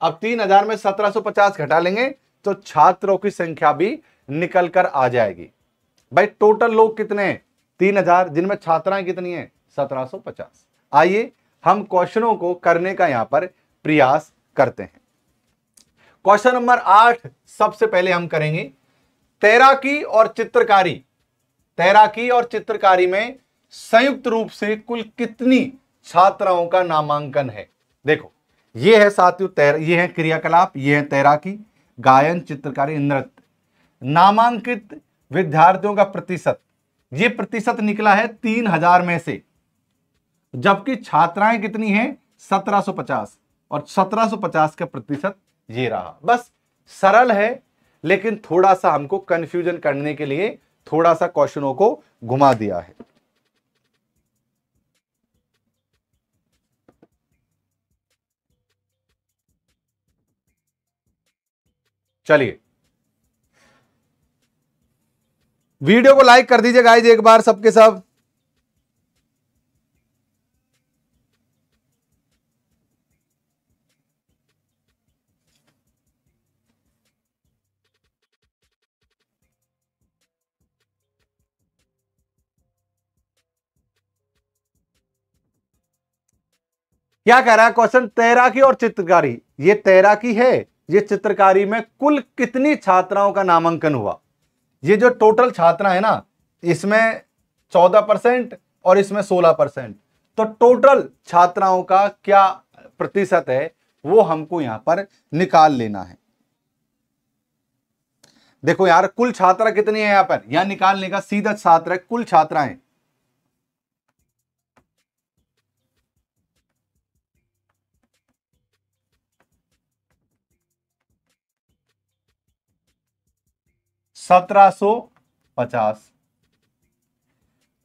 अब तीन हजार में सत्रह सौ पचास घटा लेंगे तो छात्रों की संख्या भी निकल कर आ जाएगी भाई टोटल लोग कितने तीन हजार जिनमें छात्राएं कितनी है सत्रह सो पचास आइए हम क्वेश्चनों को करने का यहां पर प्रयास करते हैं क्वेश्चन नंबर आठ सबसे पहले हम करेंगे तैराकी और चित्रकारी तैराकी और चित्रकारी में संयुक्त रूप से कुल कितनी छात्राओं का नामांकन है देखो ये है साथियों तैर ये है क्रियाकलाप ये है तैराकी गायन चित्रकारी नृत्य नामांकित विद्यार्थियों का प्रतिशत ये प्रतिशत निकला है तीन हजार में से जबकि छात्राएं कितनी हैं 1750 और 1750 का प्रतिशत ये रहा बस सरल है लेकिन थोड़ा सा हमको कंफ्यूजन करने के लिए थोड़ा सा क्वेश्चनों को घुमा दिया है चलिए वीडियो को लाइक कर दीजिए गाइज एक बार सबके सब क्या कह रहा है क्वेश्चन तैराकी और चित्रकारी ये तैराकी है ये चित्रकारी में कुल कितनी छात्राओं का नामांकन हुआ ये जो टोटल छात्रा है ना इसमें चौदह परसेंट और इसमें सोलह परसेंट तो टोटल छात्राओं का क्या प्रतिशत है वो हमको यहां पर निकाल लेना है देखो यार कुल छात्रा कितनी है यहां पर यहां निकालने का सीधा छात्र है कुल छात्राएं 1750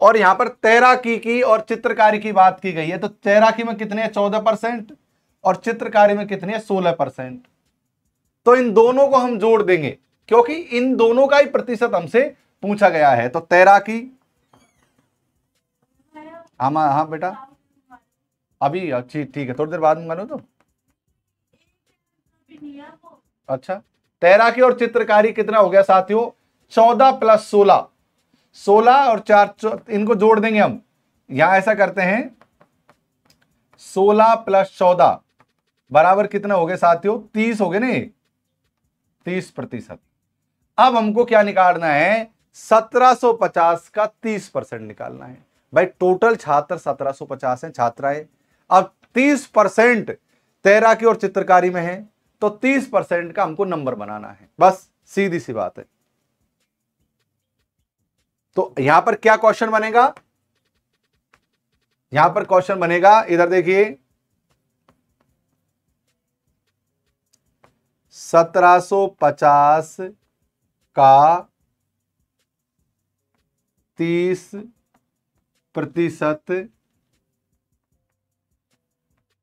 और यहां पर तैराकी की और चित्रकारी की बात की गई है तो तैराकी में कितने चौदह परसेंट और चित्रकारी में कितने सोलह परसेंट तो इन दोनों को हम जोड़ देंगे क्योंकि इन दोनों का ही प्रतिशत हमसे पूछा गया है तो तैराकी हम हाँ बेटा अभी अच्छी ठीक है थोड़ी देर बाद में मानो तो अच्छा तैराकी और चित्रकारी कितना हो गया साथियों चौदह प्लस सोलह सोलह और चार इनको जोड़ देंगे हम यहां ऐसा करते हैं सोलह प्लस चौदह बराबर कितना हो गया साथियों तीस हो गए ना तीस प्रतिशत अब हमको क्या निकालना है 1750 का 30 परसेंट निकालना है भाई टोटल छात्र 1750 हैं छात्राएं है। अब 30 परसेंट तैराकी और चित्रकारी में है तो 30 परसेंट का हमको नंबर बनाना है बस सीधी सी बात है तो यहां पर क्या क्वेश्चन बनेगा यहां पर क्वेश्चन बनेगा इधर देखिए सत्रह सो पचास का तीस प्रतिशत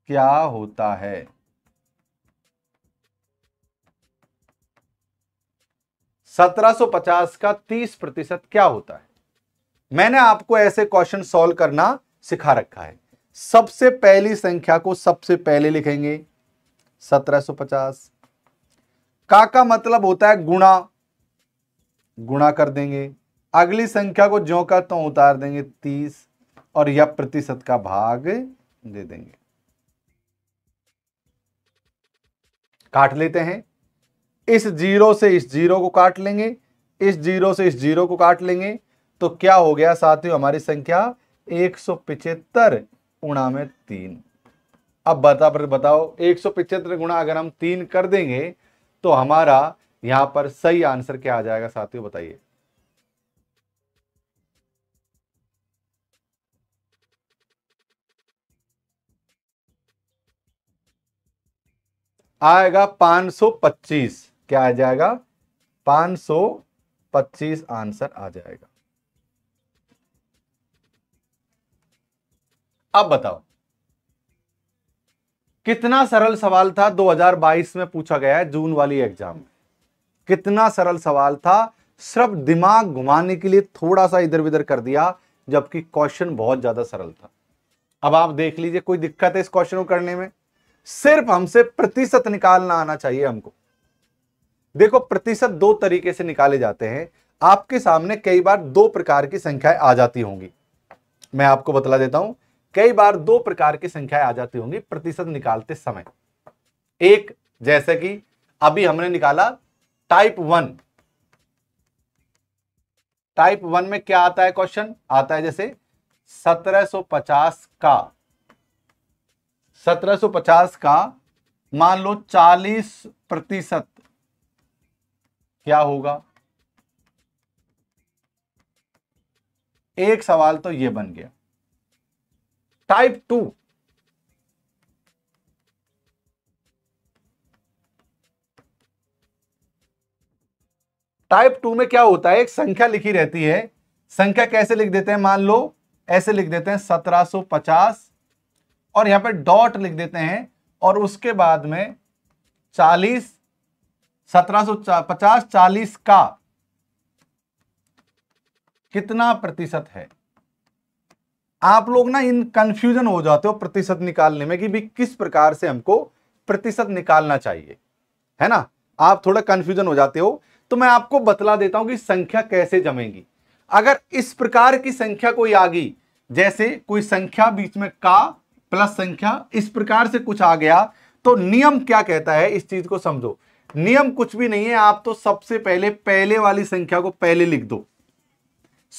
क्या होता है 1750 का 30 प्रतिशत क्या होता है मैंने आपको ऐसे क्वेश्चन सॉल्व करना सिखा रखा है सबसे पहली संख्या को सबसे पहले लिखेंगे 1750 का का मतलब होता है गुणा गुणा कर देंगे अगली संख्या को जो का तो उतार देंगे 30 और यह प्रतिशत का भाग दे देंगे काट लेते हैं इस जीरो से इस जीरो को काट लेंगे इस जीरो से इस जीरो को काट लेंगे तो क्या हो गया साथियों हमारी संख्या एक सौ पिछहत्तर गुणा में तीन अब बता पर बताओ एक सौ पिछहत्तर गुणा अगर हम तीन कर देंगे तो हमारा यहां पर सही आंसर क्या आ जाएगा साथियों बताइए आएगा 525 क्या आ जाएगा 525 आंसर आ जाएगा अब बताओ कितना सरल सवाल था 2022 में पूछा गया है जून वाली एग्जाम में कितना सरल सवाल था सिर्फ दिमाग घुमाने के लिए थोड़ा सा इधर उधर कर दिया जबकि क्वेश्चन बहुत ज्यादा सरल था अब आप देख लीजिए कोई दिक्कत है इस क्वेश्चन को करने में सिर्फ हमसे प्रतिशत निकालना आना चाहिए हमको देखो प्रतिशत दो तरीके से निकाले जाते हैं आपके सामने कई बार दो प्रकार की संख्याएं आ जाती होंगी मैं आपको बतला देता हूं कई बार दो प्रकार की संख्याएं आ जाती होंगी प्रतिशत निकालते समय एक जैसे कि अभी हमने निकाला टाइप वन टाइप वन में क्या आता है क्वेश्चन आता है जैसे 1750 का 1750 का मान लो 40 प्रतिशत क्या होगा एक सवाल तो ये बन गया टाइप टू टाइप टू में क्या होता है एक संख्या लिखी रहती है संख्या कैसे लिख देते हैं मान लो ऐसे लिख देते हैं 1750 और यहां पर डॉट लिख देते हैं और उसके बाद में सत्रह चालीस का कितना प्रतिशत है आप लोग ना इन कंफ्यूजन हो जाते हो प्रतिशत निकालने में कि भी किस प्रकार से हमको प्रतिशत निकालना चाहिए है ना आप थोड़ा कंफ्यूजन हो जाते हो तो मैं आपको बतला देता हूं कि संख्या कैसे जमेगी अगर इस प्रकार की संख्या कोई आ गई जैसे कोई संख्या बीच में का प्लस संख्या इस प्रकार से कुछ आ गया तो नियम क्या कहता है इस चीज को समझो नियम कुछ भी नहीं है आप तो सबसे पहले पहले वाली संख्या को पहले लिख दो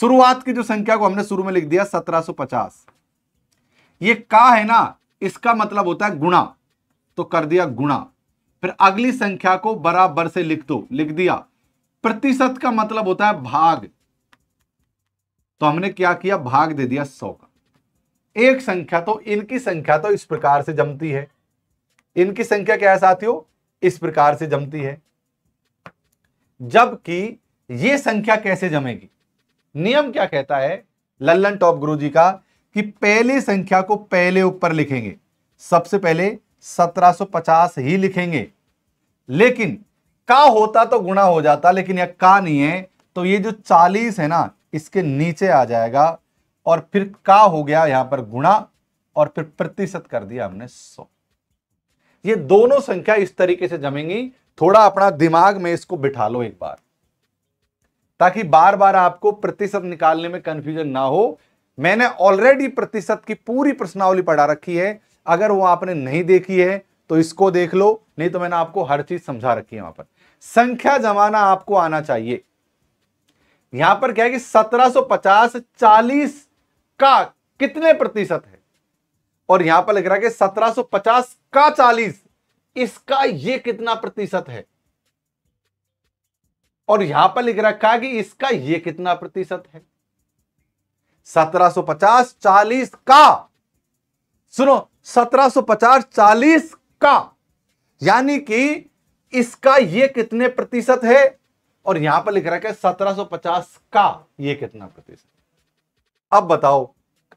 शुरुआत की जो संख्या को हमने शुरू में लिख दिया 1750 ये का है ना इसका मतलब होता है गुणा तो कर दिया गुणा फिर अगली संख्या को बराबर से लिख दो लिख दिया प्रतिशत का मतलब होता है भाग तो हमने क्या किया भाग दे दिया सौ का एक संख्या तो इनकी संख्या तो इस प्रकार से जमती है इनकी संख्या क्या है साथियों इस प्रकार से जमती है जबकि ये संख्या कैसे जमेगी नियम क्या कहता है लल्लन टॉप गुरु जी का कि पहले संख्या को पहले ऊपर लिखेंगे सबसे पहले 1750 ही लिखेंगे लेकिन का होता तो गुणा हो जाता लेकिन यह का नहीं है तो ये जो 40 है ना इसके नीचे आ जाएगा और फिर का हो गया यहां पर गुणा और फिर प्रतिशत कर दिया हमने सौ ये दोनों संख्या इस तरीके से जमेंगी थोड़ा अपना दिमाग में इसको बिठा लो एक बार ताकि बार बार आपको प्रतिशत निकालने में कंफ्यूजन ना हो मैंने ऑलरेडी प्रतिशत की पूरी प्रश्नावली पढ़ा रखी है अगर वो आपने नहीं देखी है तो इसको देख लो नहीं तो मैंने आपको हर चीज समझा रखी है वहां पर संख्या जमाना आपको आना चाहिए यहां पर क्या है कि 1750 40 का कितने प्रतिशत है और यहां पर लिख रहा है कि 1750 का चालीस इसका ये कितना प्रतिशत है और यहां पर लिख रखा है कि इसका ये कितना प्रतिशत है 1750 40 का सुनो 1750 40 का यानी कि इसका ये कितने प्रतिशत है और यहां पर लिख रखा है 1750 का ये कितना प्रतिशत अब बताओ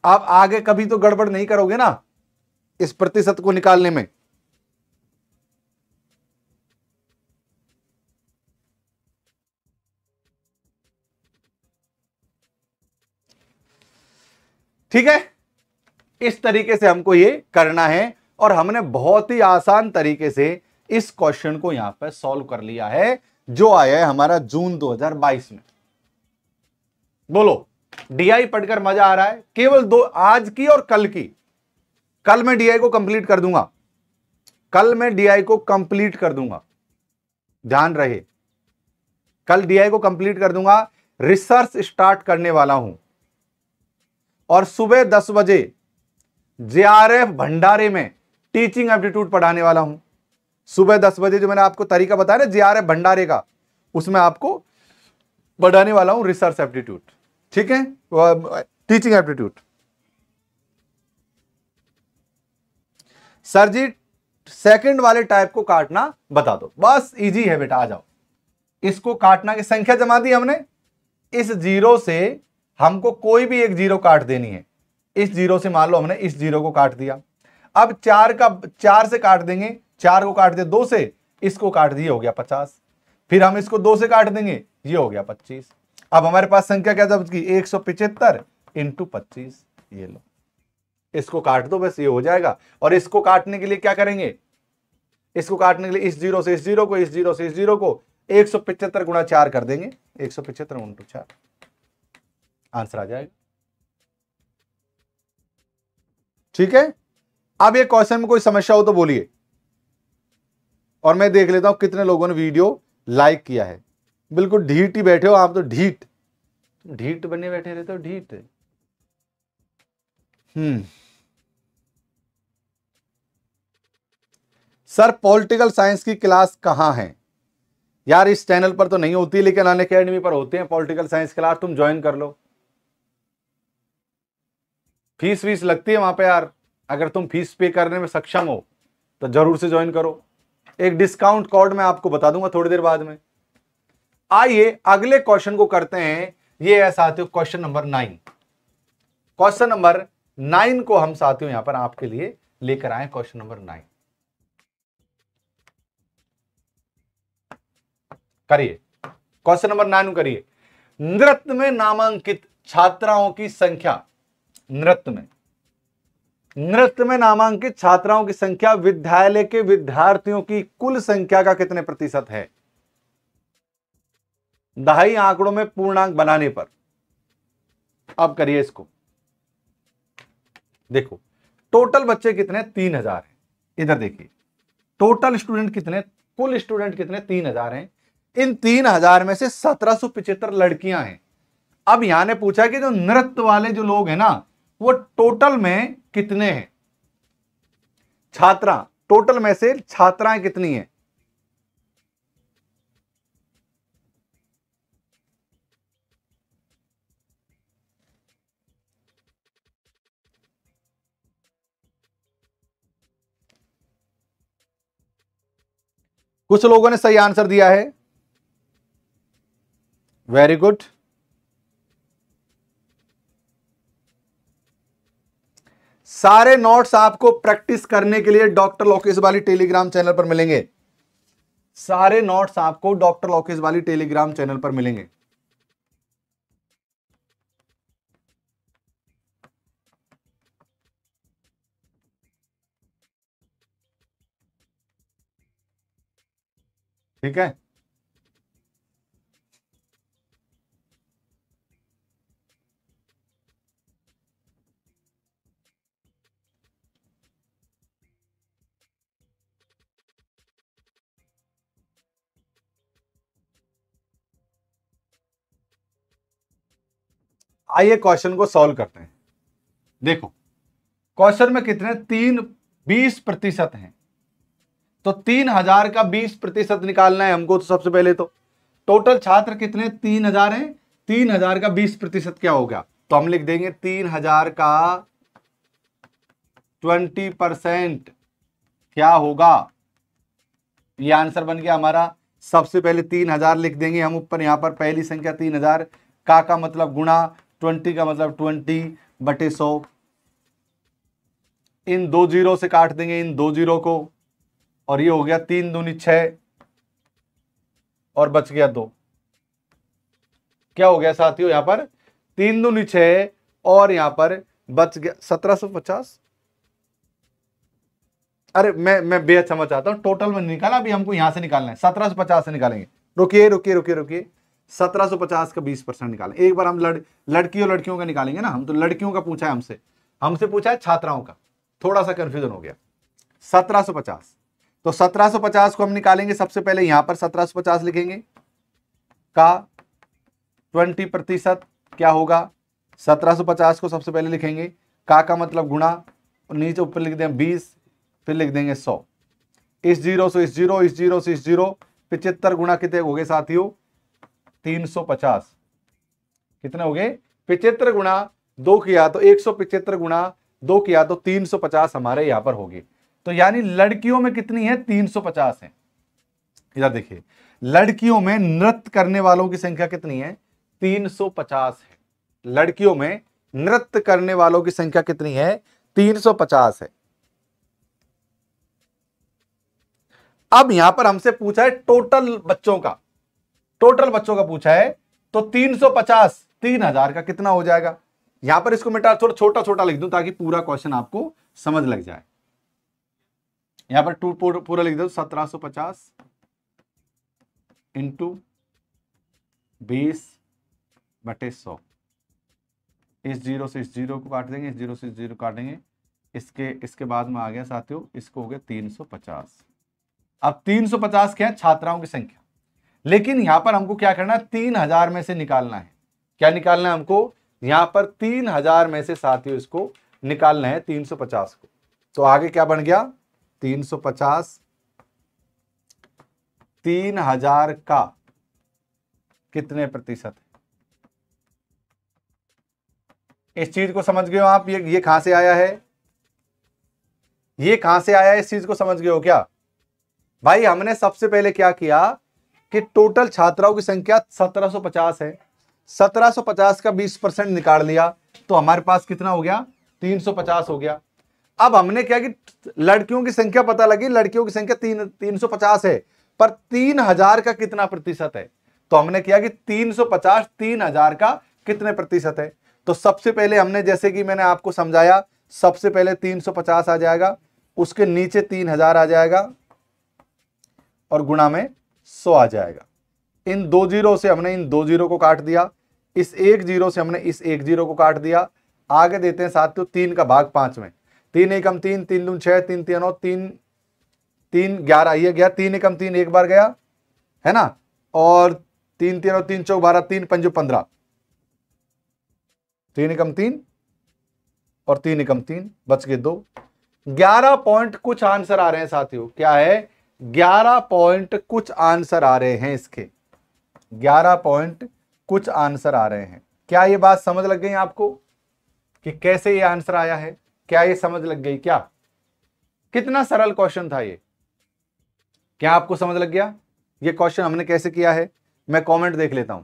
आप आगे कभी तो गड़बड़ नहीं करोगे ना इस प्रतिशत को निकालने में ठीक है इस तरीके से हमको ये करना है और हमने बहुत ही आसान तरीके से इस क्वेश्चन को यहां पर सॉल्व कर लिया है जो आया है हमारा जून 2022 में बोलो डीआई पढ़कर मजा आ रहा है केवल दो आज की और कल की कल मैं डीआई को कंप्लीट कर दूंगा कल मैं डीआई को कंप्लीट कर दूंगा ध्यान रहे कल डीआई को कंप्लीट कर दूंगा रिसर्च स्टार्ट करने वाला हूं और सुबह दस बजे जेआरएफ भंडारे में टीचिंग एप्टीट्यूड पढ़ाने वाला हूं सुबह दस बजे जो मैंने आपको तरीका बताया ना जेआरएफ भंडारे का उसमें आपको पढ़ाने वाला हूं रिसर्च एप्टीट्यूड ठीक है teaching aptitude sir ji second वाले टाइप को काटना बता दो बस इजी है बेटा आ जाओ इसको काटना की संख्या जमा दी हमने इस जीरो से हमको कोई भी एक जीरो काट देनी है इस जीरो से मान लो हमने इस जीरो को काट दिया अब चार का चार से काट देंगे चार को काट दिया दो से इसको काट दिए हो गया पचास फिर हम इसको दो से काट देंगे ये हो गया पच्चीस अब हमारे पास संख्या क्या जब की एक सौ पिछहत्तर इंटू पच्चीस ये लो इसको काट दो बस ये हो जाएगा और इसको काटने के लिए क्या करेंगे इसको काटने के लिए इस जीरो से इस जीरो को इस जीरो से इस जीरो को एक सौ पिछहत्तर गुणा चार कर देंगे एक सौ गुण टू चार आंसर आ जाएगा ठीक है अब ये क्वेश्चन में कोई समस्या हो तो बोलिए और मैं देख लेता हूं कितने लोगों ने वीडियो लाइक किया है बिल्कुल ढीट ही बैठे हो आप तो ढीट ढीट बने बैठे रहते हो ढीट हम्म सर पॉलिटिकल साइंस की क्लास कहाँ है यार इस चैनल पर तो नहीं होती लेकिन अन अकेडमी पर होते हैं पॉलिटिकल साइंस क्लास तुम ज्वाइन कर लो फीस वीस लगती है वहां पे यार अगर तुम फीस पे करने में सक्षम हो तो जरूर से ज्वाइन करो एक डिस्काउंट कोड मैं आपको बता दूंगा थोड़ी देर बाद में आइए अगले क्वेश्चन को करते हैं ये है साथियों question number nine question number nine को हम साथियों यहां पर आपके लिए लेकर आए क्वेश्चन नंबर नाइन करिए क्वेश्चन नंबर नाइन करिए नृत्य में नामांकित छात्राओं की संख्या नृत्य में नृत्य में नामांकित छात्राओं की संख्या विद्यालय के विद्यार्थियों की कुल संख्या का कितने प्रतिशत है दहाई आंकड़ों में पूर्णांक बनाने पर अब करिए इसको देखो टोटल बच्चे कितने तीन हजार है इधर देखिए टोटल स्टूडेंट कितने कुल स्टूडेंट कितने तीन हजार हैं इन तीन हजार में से सत्रह सौ पिछहत्तर लड़कियां हैं अब यहां ने पूछा कि जो नृत्य वाले जो लोग हैं ना वो टोटल में कितने हैं छात्रा टोटल में से छात्राएं कितनी है कुछ लोगों ने सही आंसर दिया है वेरी गुड सारे नोट्स आपको प्रैक्टिस करने के लिए डॉक्टर लोकेश वाली टेलीग्राम चैनल पर मिलेंगे सारे नोट्स आपको डॉक्टर लोकेश वाली टेलीग्राम चैनल पर मिलेंगे ठीक है आइए क्वेश्चन को सॉल्व करते हैं देखो क्वेश्चन में कितने तीन बीस प्रतिशत हैं तो तीन हजार का बीस प्रतिशत निकालना है हमको तो सबसे पहले तो टोटल छात्र कितने तीन हजार है तीन हजार का बीस प्रतिशत क्या गया तो हम लिख देंगे तीन हजार का ट्वेंटी परसेंट क्या होगा ये आंसर बन गया हमारा सबसे पहले तीन हजार लिख देंगे हम ऊपर यहां पर पहली संख्या तीन हजार का का मतलब गुणा ट्वेंटी का मतलब ट्वेंटी बटे सौ इन दो जीरो से काट देंगे इन दो जीरो को और ये हो गया तीन दूनी छ और बच गया दो क्या हो गया साथियों यहां पर तीन दूनी छ और यहां पर बच गया सत्रह सौ पचास अरे मैं मैं बेहद समझ चाहता हूं टोटल में निकाला अभी हमको यहां से निकालना है सत्रह सौ पचास से निकालेंगे रुकिए रुकिए रुकिए रुकिए 1750 का 20 परसेंट निकालें एक बार हम लड़ लड़की और लड़कियों का निकालेंगे ना हम तो लड़कियों का पूछा है हमसे हमसे पूछा है छात्राओं का थोड़ा सा कंफ्यूजन हो गया 1750 तो 1750 को हम निकालेंगे सबसे पहले यहां पर 1750 लिखेंगे का 20 प्रतिशत क्या होगा 1750 को सबसे पहले लिखेंगे का का मतलब गुणा नीचे ऊपर लिख दें बीस फिर लिख देंगे सौ इस जीरो से इस जीरो इस जीरो से इस जीरो पिचहत्तर गुणा कितने हो गए साथियों तीन सौ पचास कितने हो गए पिछहत्तर गुणा दो किया तो एक सौ पिचहत्तर गुणा दो किया तो तीन सौ पचास हमारे यहां पर होगी तो यानी लड़कियों में कितनी है तीन सौ पचास है इधर देखिए लड़कियों में नृत्य करने वालों की संख्या कितनी है तीन सौ पचास है लड़कियों में नृत्य करने वालों की संख्या कितनी है तीन सौ पचास है अब यहां पर हमसे पूछा है टोटल बच्चों का टोटल बच्चों का पूछा है तो 350 3000 का कितना हो जाएगा यहां पर इसको मिटा थोड़ा छोटा छोटा लिख दूं ताकि पूरा क्वेश्चन आपको समझ लग जाए यहां पर टू पूरा लिख दो सत्रह सो पचास इंटू बीस बटे सौ इस जीरो से इस जीरो को काट देंगे इस जीरो से इस जीरो काट देंगे इसके इसके बाद में आ गया साथियों इसको हो गया तीन सौ पचास अब तीन सौ पचास क्या है छात्राओं की संख्या लेकिन यहां पर हमको क्या करना है तीन हजार में से निकालना है क्या निकालना है हमको यहां पर तीन हजार में से साथियों इसको निकालना है तीन सौ पचास को तो आगे क्या बन गया तीन सौ पचास तीन हजार का कितने प्रतिशत है इस चीज को समझ गए हो आप ये ये कहां से आया है ये कहां से आया है इस चीज को समझ गए हो क्या भाई हमने सबसे पहले क्या किया कि टोटल छात्राओं की संख्या 1750 है 1750 का 20 परसेंट निकाल लिया तो हमारे पास कितना हो गया 350 हो गया अब हमने क्या कि लड़कियों की संख्या पता लगी लड़कियों की संख्या तीन तीन है पर तीन हजार का कितना प्रतिशत है तो हमने किया कि 350 3000 का कितने प्रतिशत है तो सबसे पहले हमने जैसे कि मैंने आपको समझाया सबसे पहले 350 आ जाएगा उसके नीचे 3000 आ जाएगा और गुणा में सौ आ जाएगा इन दो जीरो से हमने इन दो जीरो को काट दिया इस एक जीरो से हमने इस एक जीरो को काट दिया आगे देते हैं सात तो तीन का भाग पांच में तीन एकम तीन तीन दून छह तीन तीन नौ तीन तीन ग्यारह ये गया तीन एकम तीन एक बार गया है ना और तीन तीन तीन चौक बारह तीन पंजो पंद्रह तीन एकम तीन और तीन एकम तीन बच गए दो ग्यारह पॉइंट कुछ आंसर आ रहे हैं साथियों क्या है ग्यारह पॉइंट कुछ आंसर आ रहे हैं इसके ग्यारह पॉइंट कुछ आंसर आ रहे हैं क्या ये बात समझ लग गई आपको कि कैसे ये आंसर आया है क्या ये समझ लग गई क्या कितना सरल क्वेश्चन था ये क्या आपको समझ लग गया ये क्वेश्चन हमने कैसे किया है मैं कमेंट देख लेता हूं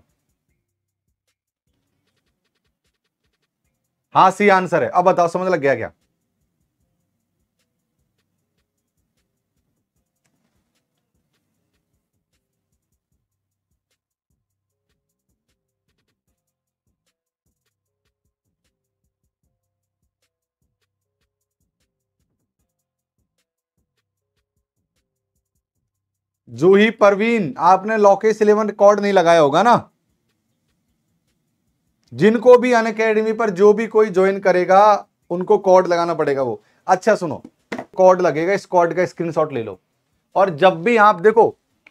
हाँ सी आंसर है अब बताओ समझ लग गया क्या जूही परवीन आपने लॉकेश इलेवन रिकॉर्ड नहीं लगाया होगा ना जिनको भी अन अकेडमी पर जो भी कोई ज्वाइन करेगा उनको कॉर्ड लगाना पड़ेगा वो अच्छा सुनो कॉर्ड लगेगा इस कॉर्ड का स्क्रीनशॉट ले लो और जब भी आप देखो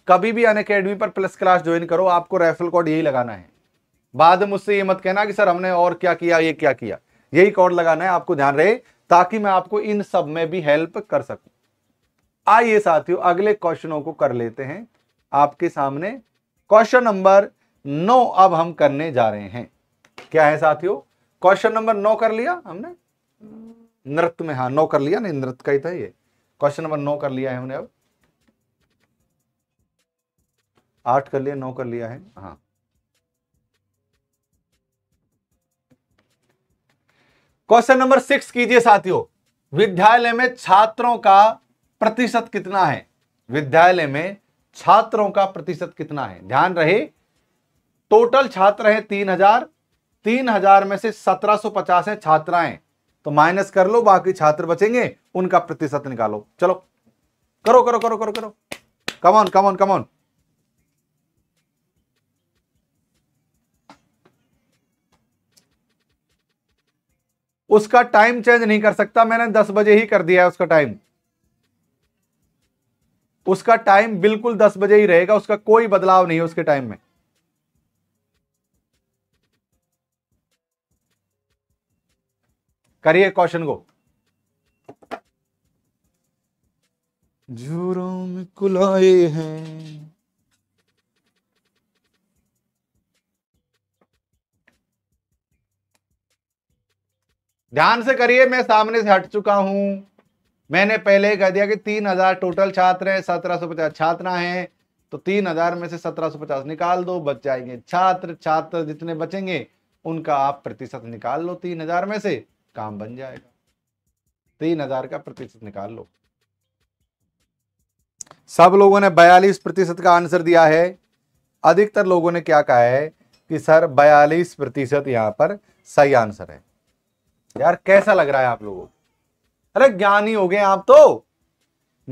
कभी भी अन अकेडमी पर प्लस क्लास ज्वाइन करो आपको रेफरल कॉर्ड यही लगाना है बाद में मुझसे ये मत कहना कि सर हमने और क्या किया ये क्या किया यही कॉर्ड लगाना है आपको ध्यान रहे ताकि मैं आपको इन सब में भी हेल्प कर सकूं आइए साथियों अगले क्वेश्चनों को कर लेते हैं आपके सामने क्वेश्चन नंबर नौ अब हम करने जा रहे हैं क्या है साथियों क्वेश्चन नंबर नौ कर लिया हमने नृत्य में हाँ नौ कर लिया नहीं नृत्य का ही था ये क्वेश्चन नंबर नौ कर लिया है हमने अब आठ कर लिया नौ कर लिया है हाँ क्वेश्चन नंबर सिक्स कीजिए साथियों विद्यालय में छात्रों का प्रतिशत कितना है विद्यालय में छात्रों का प्रतिशत कितना है ध्यान रहे टोटल छात्र हैं तीन हजार तीन हजार में से सत्रह सौ पचास है छात्राएं तो माइनस कर लो बाकी छात्र बचेंगे उनका प्रतिशत निकालो चलो करो करो करो करो करो कमोन कमोन कमॉन उसका टाइम चेंज नहीं कर सकता मैंने दस बजे ही कर दिया है उसका टाइम उसका टाइम बिल्कुल दस बजे ही रहेगा उसका कोई बदलाव नहीं है उसके टाइम में करिए क्वेश्चन को में कुलाए हैं ध्यान से करिए मैं सामने से हट चुका हूं मैंने पहले ही कह दिया कि तीन हजार टोटल छात्र हैं सत्रह सौ पचास छात्रा हैं तो तीन हजार में से सत्रह सौ पचास निकाल दो बच जाएंगे छात्र छात्र जितने बचेंगे उनका आप प्रतिशत निकाल लो तीन हजार में से काम बन जाएगा तीन हजार का प्रतिशत निकाल लो सब लोगों ने बयालीस प्रतिशत का आंसर दिया है अधिकतर लोगों ने क्या कहा है कि सर बयालीस प्रतिशत यहां पर सही आंसर है यार कैसा लग रहा है आप लोगों को अरे ज्ञानी हो गए आप तो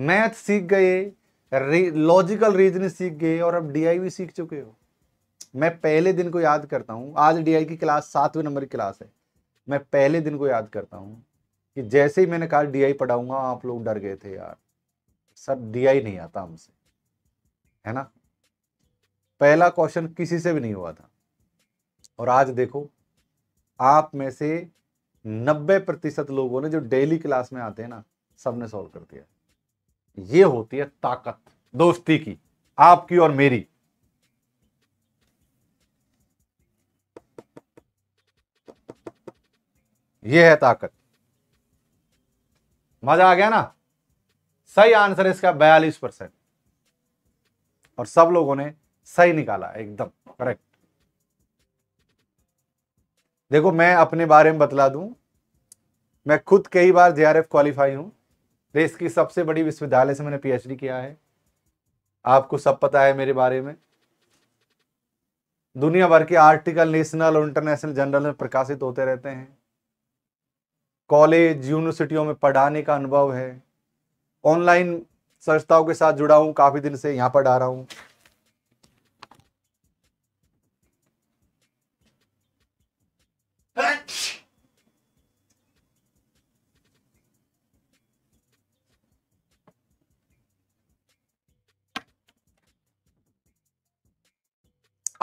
मैथ सीख गए लॉजिकल रीजनिंग सीख गए और अब डीआई भी सीख चुके हो मैं पहले दिन को याद करता हूँ आज डीआई की क्लास सातवें नंबर की क्लास है मैं पहले दिन को याद करता हूँ कि जैसे ही मैंने कहा डीआई पढ़ाऊंगा आप लोग डर गए थे यार सर डीआई नहीं आता हमसे है ना पहला क्वेश्चन किसी से भी नहीं हुआ था और आज देखो आप में से नब्बे प्रतिशत लोगों ने जो डेली क्लास में आते हैं ना सबने सॉल्व कर दिया ये होती है ताकत दोस्ती की आपकी और मेरी ये है ताकत मजा आ गया ना सही आंसर इसका बयालीस परसेंट और सब लोगों ने सही निकाला एकदम करेक्ट देखो मैं अपने बारे में बतला दूं मैं खुद कई बार जे आर एफ क्वालिफाई हूँ देश की सबसे बड़ी विश्वविद्यालय से मैंने पीएचडी किया है आपको सब पता है मेरे बारे में दुनिया भर के आर्टिकल नेशनल और इंटरनेशनल जर्नल में प्रकाशित होते रहते हैं कॉलेज यूनिवर्सिटियों में पढ़ाने का अनुभव है ऑनलाइन संस्थाओं के साथ जुड़ा हूँ काफ़ी दिन से यहाँ पढ़ा रहा हूँ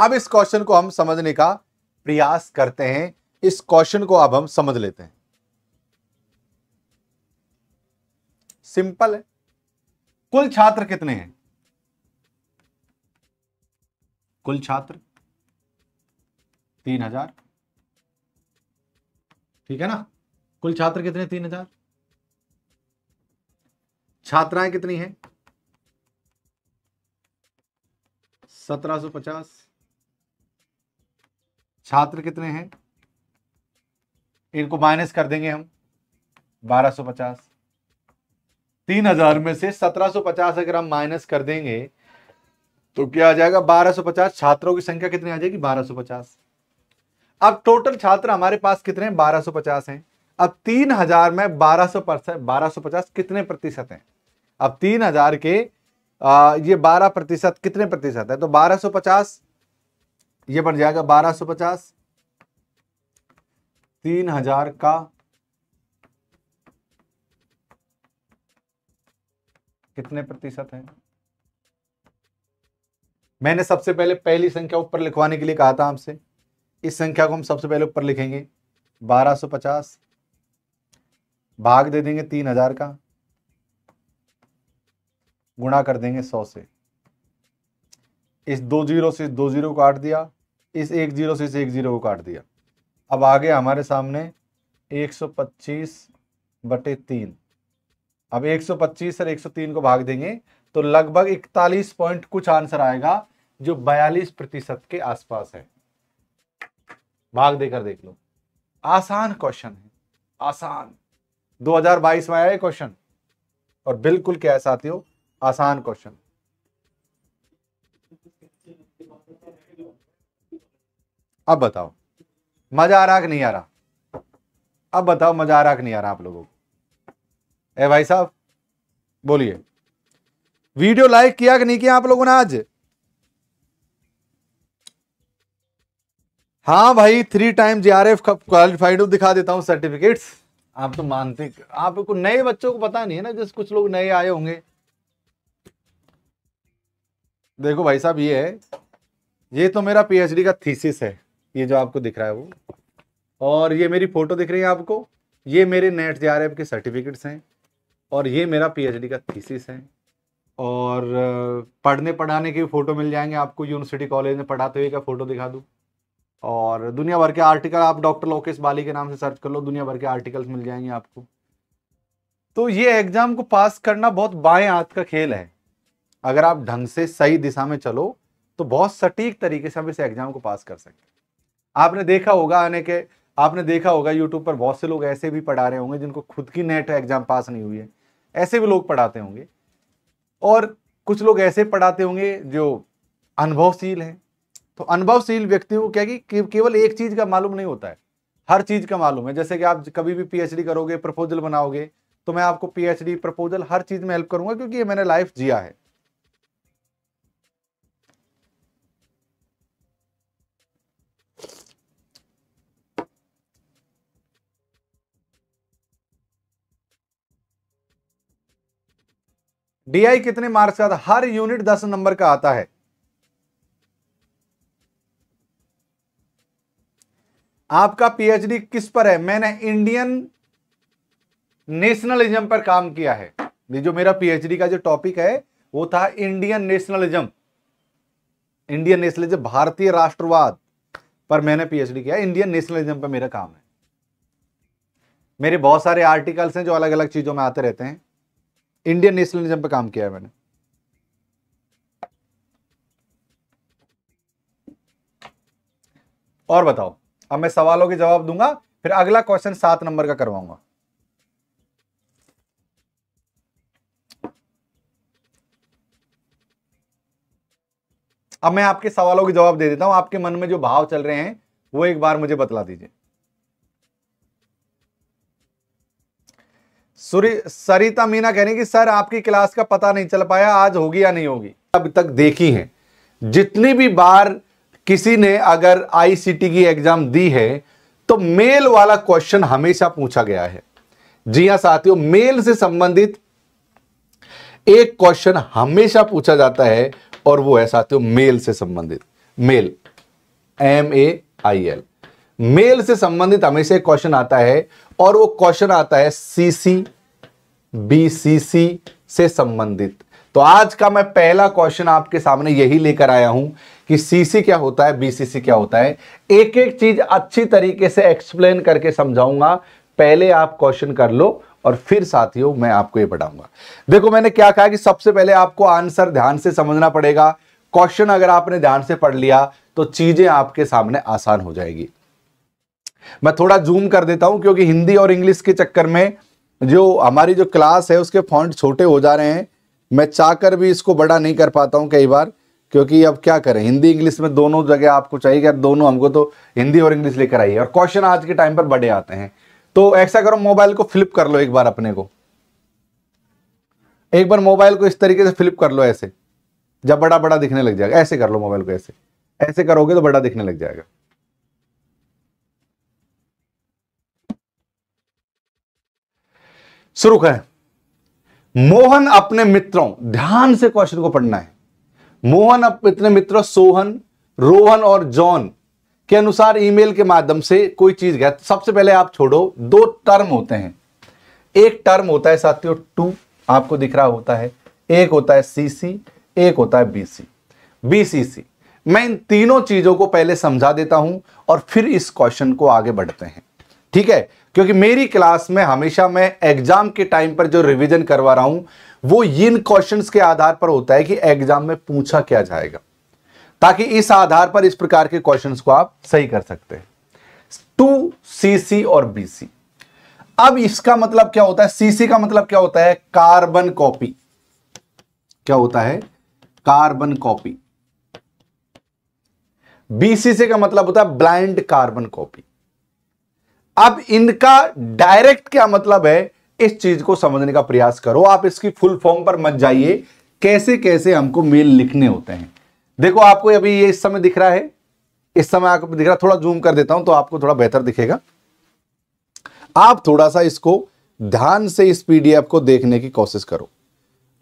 अब इस क्वेश्चन को हम समझने का प्रयास करते हैं इस क्वेश्चन को अब हम समझ लेते हैं सिंपल है कुल छात्र कितने हैं कुल छात्र तीन हजार ठीक है ना कुल छात्र कितने तीन हजार छात्राएं कितनी हैं सत्रह सौ पचास छात्र कितने हैं इनको माइनस कर देंगे हम 1250 3000 में से 1750 अगर हम माइनस कर देंगे तो क्या आ जाएगा 1250 छात्रों की संख्या कितनी आ जाएगी 1250 अब टोटल छात्र हमारे पास कितने 1250 हैं अब 3000 में 1200 परसेंट बारह कितने प्रतिशत हैं अब 3000 के आ, ये 12 प्रतिशत कितने प्रतिशत है तो 1250 ये बन जाएगा बारह सौ पचास तीन हजार का कितने प्रतिशत है मैंने सबसे पहले पहली संख्या ऊपर लिखवाने के लिए कहा था आपसे इस संख्या को हम सबसे पहले ऊपर लिखेंगे 1250 भाग दे देंगे 3000 का गुणा कर देंगे 100 से इस दो जीरो से इस दो जीरो को काट दिया इस एक ज़ीरो से इस एक ज़ीरो को काट दिया अब आ गया हमारे सामने एक सौ पच्चीस बटे तीन अब 125 और 103 को भाग देंगे तो लगभग 41 पॉइंट कुछ आंसर आएगा जो 42 प्रतिशत के आसपास है भाग देकर देख लो आसान क्वेश्चन है आसान 2022 में आया क्वेश्चन और बिल्कुल क्या साथियों आसान क्वेश्चन अब बताओ मजा आ रहा कि नहीं आ रहा अब बताओ मजा आ रहा कि नहीं आ रहा आप लोगों को ए भाई साहब बोलिए वीडियो लाइक किया कि नहीं किया आप लोगों ने आज हाँ भाई थ्री टाइम जीआरएफ क्वालिफाइड दिखा देता हूँ सर्टिफिकेट्स आप तो मानते आपको नए बच्चों को पता नहीं है ना जैसे कुछ लोग नए आए होंगे देखो भाई साहब ये है ये तो मेरा पीएचडी का थीसिस है ये जो आपको दिख रहा है वो और ये मेरी फ़ोटो दिख रही है आपको ये मेरे नेट जे आर के सर्टिफिकेट्स हैं और ये मेरा पीएचडी का थीसिस है और पढ़ने पढ़ाने भी फ़ोटो मिल जाएंगे आपको यूनिवर्सिटी कॉलेज में पढ़ाते हुए का फ़ोटो दिखा दूँ और दुनिया भर के आर्टिकल आप डॉक्टर लोकेश बाली के नाम से सर्च कर लो दुनिया भर के आर्टिकल्स मिल जाएंगे आपको तो ये एग्ज़ाम को पास करना बहुत बाएं हाथ का खेल है अगर आप ढंग से सही दिशा में चलो तो बहुत सटीक तरीके से आप इस एग्ज़ाम को पास कर सकते हैं आपने देखा होगा आने के आपने देखा होगा यूट्यूब पर बहुत से लोग ऐसे भी पढ़ा रहे होंगे जिनको खुद की नेट एग्जाम पास नहीं हुई है ऐसे भी लोग पढ़ाते होंगे और कुछ लोग ऐसे पढ़ाते होंगे जो अनुभवशील हैं तो अनुभवशील व्यक्तियों को क्या कि केवल एक चीज़ का मालूम नहीं होता है हर चीज़ का मालूम है जैसे कि आप कभी भी पीएचडी करोगे प्रपोजल बनाओगे तो मैं आपको पीएचडी प्रपोजल हर चीज़ में हेल्प करूंगा क्योंकि ये मैंने लाइफ जिया है डीआई कितने मार्क्स का हर यूनिट दस नंबर का आता है आपका पीएचडी किस पर है मैंने इंडियन नेशनलिज्म पर काम किया है ये जो मेरा पीएचडी का जो टॉपिक है वो था इंडियन नेशनलिज्म इंडियन नेशनलिज्म भारतीय राष्ट्रवाद पर मैंने पीएचडी किया इंडियन नेशनलिज्म पर मेरा काम है मेरे बहुत सारे आर्टिकल्स हैं जो अलग अलग चीजों में आते रहते हैं इंडियन नेशनलिज्म पे काम किया है मैंने और बताओ अब मैं सवालों के जवाब दूंगा फिर अगला क्वेश्चन सात नंबर का करवाऊंगा अब मैं आपके सवालों के जवाब दे देता हूं आपके मन में जो भाव चल रहे हैं वो एक बार मुझे बतला दीजिए सरिता मीना कह रही कि सर आपकी क्लास का पता नहीं चल पाया आज होगी या नहीं होगी अब तक देखी है जितनी भी बार किसी ने अगर आईसीटी की एग्जाम दी है तो मेल वाला क्वेश्चन हमेशा पूछा गया है जी हां साथियों मेल से संबंधित एक क्वेश्चन हमेशा पूछा जाता है और वो है साथियों मेल से संबंधित mail M A I L mail से संबंधित हमेशा एक क्वेश्चन आता है और वो क्वेश्चन आता है सीसी बीसीसी से संबंधित तो आज का मैं पहला क्वेश्चन आपके सामने यही लेकर आया हूं कि सीसी क्या होता है बीसीसी क्या होता है एक एक चीज अच्छी तरीके से एक्सप्लेन करके समझाऊंगा पहले आप क्वेश्चन कर लो और फिर साथियों मैं आपको ये बताऊंगा देखो मैंने क्या कहा कि सबसे पहले आपको आंसर ध्यान से समझना पड़ेगा क्वेश्चन अगर आपने ध्यान से पढ़ लिया तो चीजें आपके सामने आसान हो जाएगी मैं थोड़ा जूम कर देता हूं क्योंकि हिंदी और इंग्लिश के चक्कर में जो हमारी जो क्लास है उसके फॉन्ट छोटे हो जा रहे हैं मैं चाहकर भी इसको बड़ा नहीं कर पाता हूं कई बार क्योंकि अब क्या करें हिंदी इंग्लिश में दोनों जगह आपको चाहिए कि दोनों हमको तो हिंदी और इंग्लिश लेकर आइए और क्वेश्चन आज के टाइम पर बड़े आते हैं तो ऐसा करो मोबाइल को फ्लिप कर लो एक बार अपने को एक बार मोबाइल को इस तरीके से फ्लिप कर लो ऐसे जब बड़ा बड़ा दिखने लग जाएगा ऐसे कर लो मोबाइल को ऐसे ऐसे करोगे तो बड़ा दिखने लग जाएगा शुरू करें मोहन अपने मित्रों ध्यान से क्वेश्चन को पढ़ना है मोहन अपने मित्र सोहन रोहन और जॉन के अनुसार ईमेल के माध्यम से कोई चीज गया सबसे पहले आप छोड़ो दो टर्म होते हैं एक टर्म होता है साथियों टू आपको दिख रहा होता है एक होता है सीसी एक होता है बीसी बीसीसी मैं इन तीनों चीजों को पहले समझा देता हूं और फिर इस क्वेश्चन को आगे बढ़ते हैं ठीक है क्योंकि मेरी क्लास में हमेशा मैं एग्जाम के टाइम पर जो रिवीजन करवा रहा हूं वो इन क्वेश्चंस के आधार पर होता है कि एग्जाम में पूछा क्या जाएगा ताकि इस आधार पर इस प्रकार के क्वेश्चंस को आप सही कर सकते हैं टू सीसी और बीसी अब इसका मतलब क्या होता है सीसी का मतलब क्या होता है कार्बन कॉपी क्या होता है कार्बन कॉपी बीसीसी का मतलब होता है ब्लाइंड कार्बन कॉपी अब इनका डायरेक्ट क्या मतलब है इस चीज को समझने का प्रयास करो आप इसकी फुल फॉर्म पर मत जाइए कैसे कैसे हमको मेल लिखने होते हैं देखो आपको अभी ये इस समय दिख रहा है इस समय आपको दिख रहा थोड़ा जूम कर देता हूं तो आपको थोड़ा बेहतर दिखेगा आप थोड़ा सा इसको ध्यान से इस पीडीएफ को देखने की कोशिश करो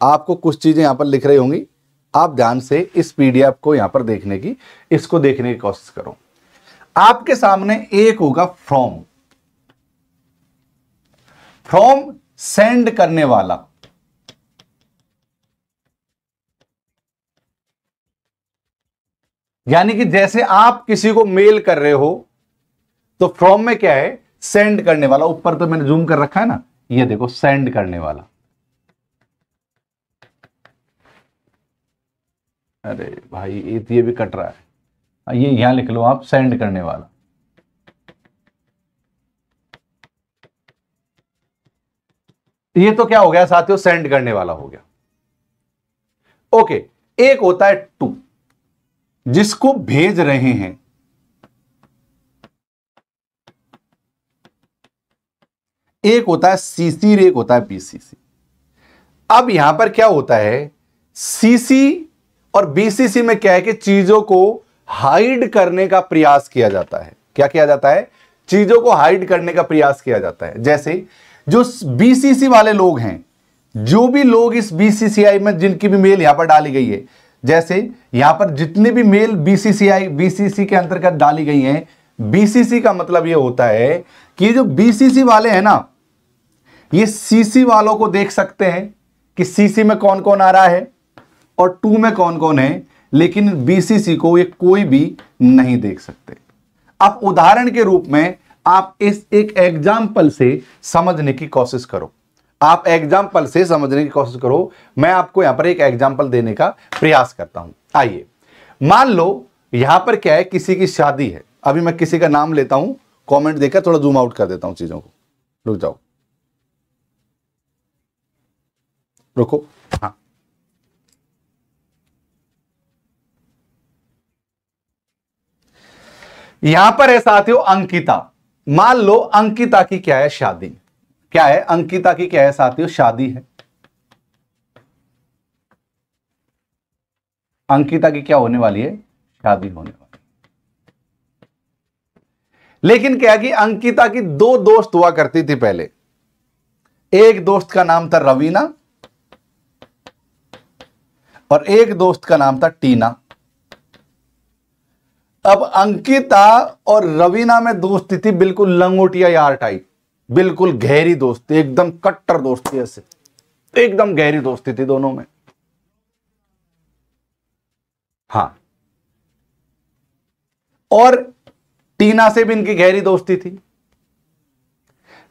आपको कुछ चीजें यहां पर लिख रही होंगी आप ध्यान से इस पीडीएफ को यहां पर देखने की इसको देखने की कोशिश करो आपके सामने एक होगा फॉर्म फ्रॉम सेंड करने वाला यानी कि जैसे आप किसी को मेल कर रहे हो तो फ्रॉम में क्या है सेंड करने वाला ऊपर तो मैंने जूम कर रखा है ना ये देखो सेंड करने वाला अरे भाई ये तो भी कट रहा है हाँ, ये यहां लिख लो आप सेंड करने वाला तो ये तो क्या हो गया साथियों सेंड करने वाला हो गया ओके एक होता है टू जिसको भेज रहे हैं एक होता है सीसी और एक होता है बीसीसी अब यहां पर क्या होता है सीसी और बीसीसी में क्या है कि चीजों को हाइड करने का प्रयास किया जाता है क्या किया जाता है चीजों को हाइड करने का प्रयास किया जाता है जैसे जो बीसीसी वाले लोग हैं जो भी लोग इस बीसीसीआई में जिनकी भी मेल यहां पर डाली गई है जैसे यहां पर जितने भी मेल बीसीसीआई बीसीसी के अंतर्गत डाली गई हैं बीसीसी का मतलब यह होता है कि जो बीसीसी वाले हैं ना ये सीसी वालों को देख सकते हैं कि सीसी में कौन कौन आ रहा है और टू में कौन कौन है लेकिन बीसीसी को ये कोई भी नहीं देख सकते अब उदाहरण के रूप में आप इस एक एग्जाम्पल से समझने की कोशिश करो आप एग्जाम्पल से समझने की कोशिश करो मैं आपको यहां पर एक एग्जाम्पल देने का प्रयास करता हूं आइए मान लो यहां पर क्या है किसी की शादी है अभी मैं किसी का नाम लेता हूं कमेंट देकर थोड़ा जूम आउट कर देता हूं चीजों को रुक जाओ रुको हाँ यहां पर है साथियों अंकिता मान लो अंकिता की क्या है शादी क्या है अंकिता की क्या है साथियों शादी है अंकिता की क्या होने वाली है शादी होने वाली लेकिन क्या कि अंकिता की दो दोस्त हुआ करती थी पहले एक दोस्त का नाम था रवीना और एक दोस्त का नाम था टीना अब अंकिता और रवीना में दोस्ती थी बिल्कुल लंगोटिया यार टाइप बिल्कुल गहरी दोस्ती एकदम कट्टर दोस्ती ऐसे एकदम गहरी दोस्ती थी दोनों में हाँ और टीना से भी इनकी गहरी दोस्ती थी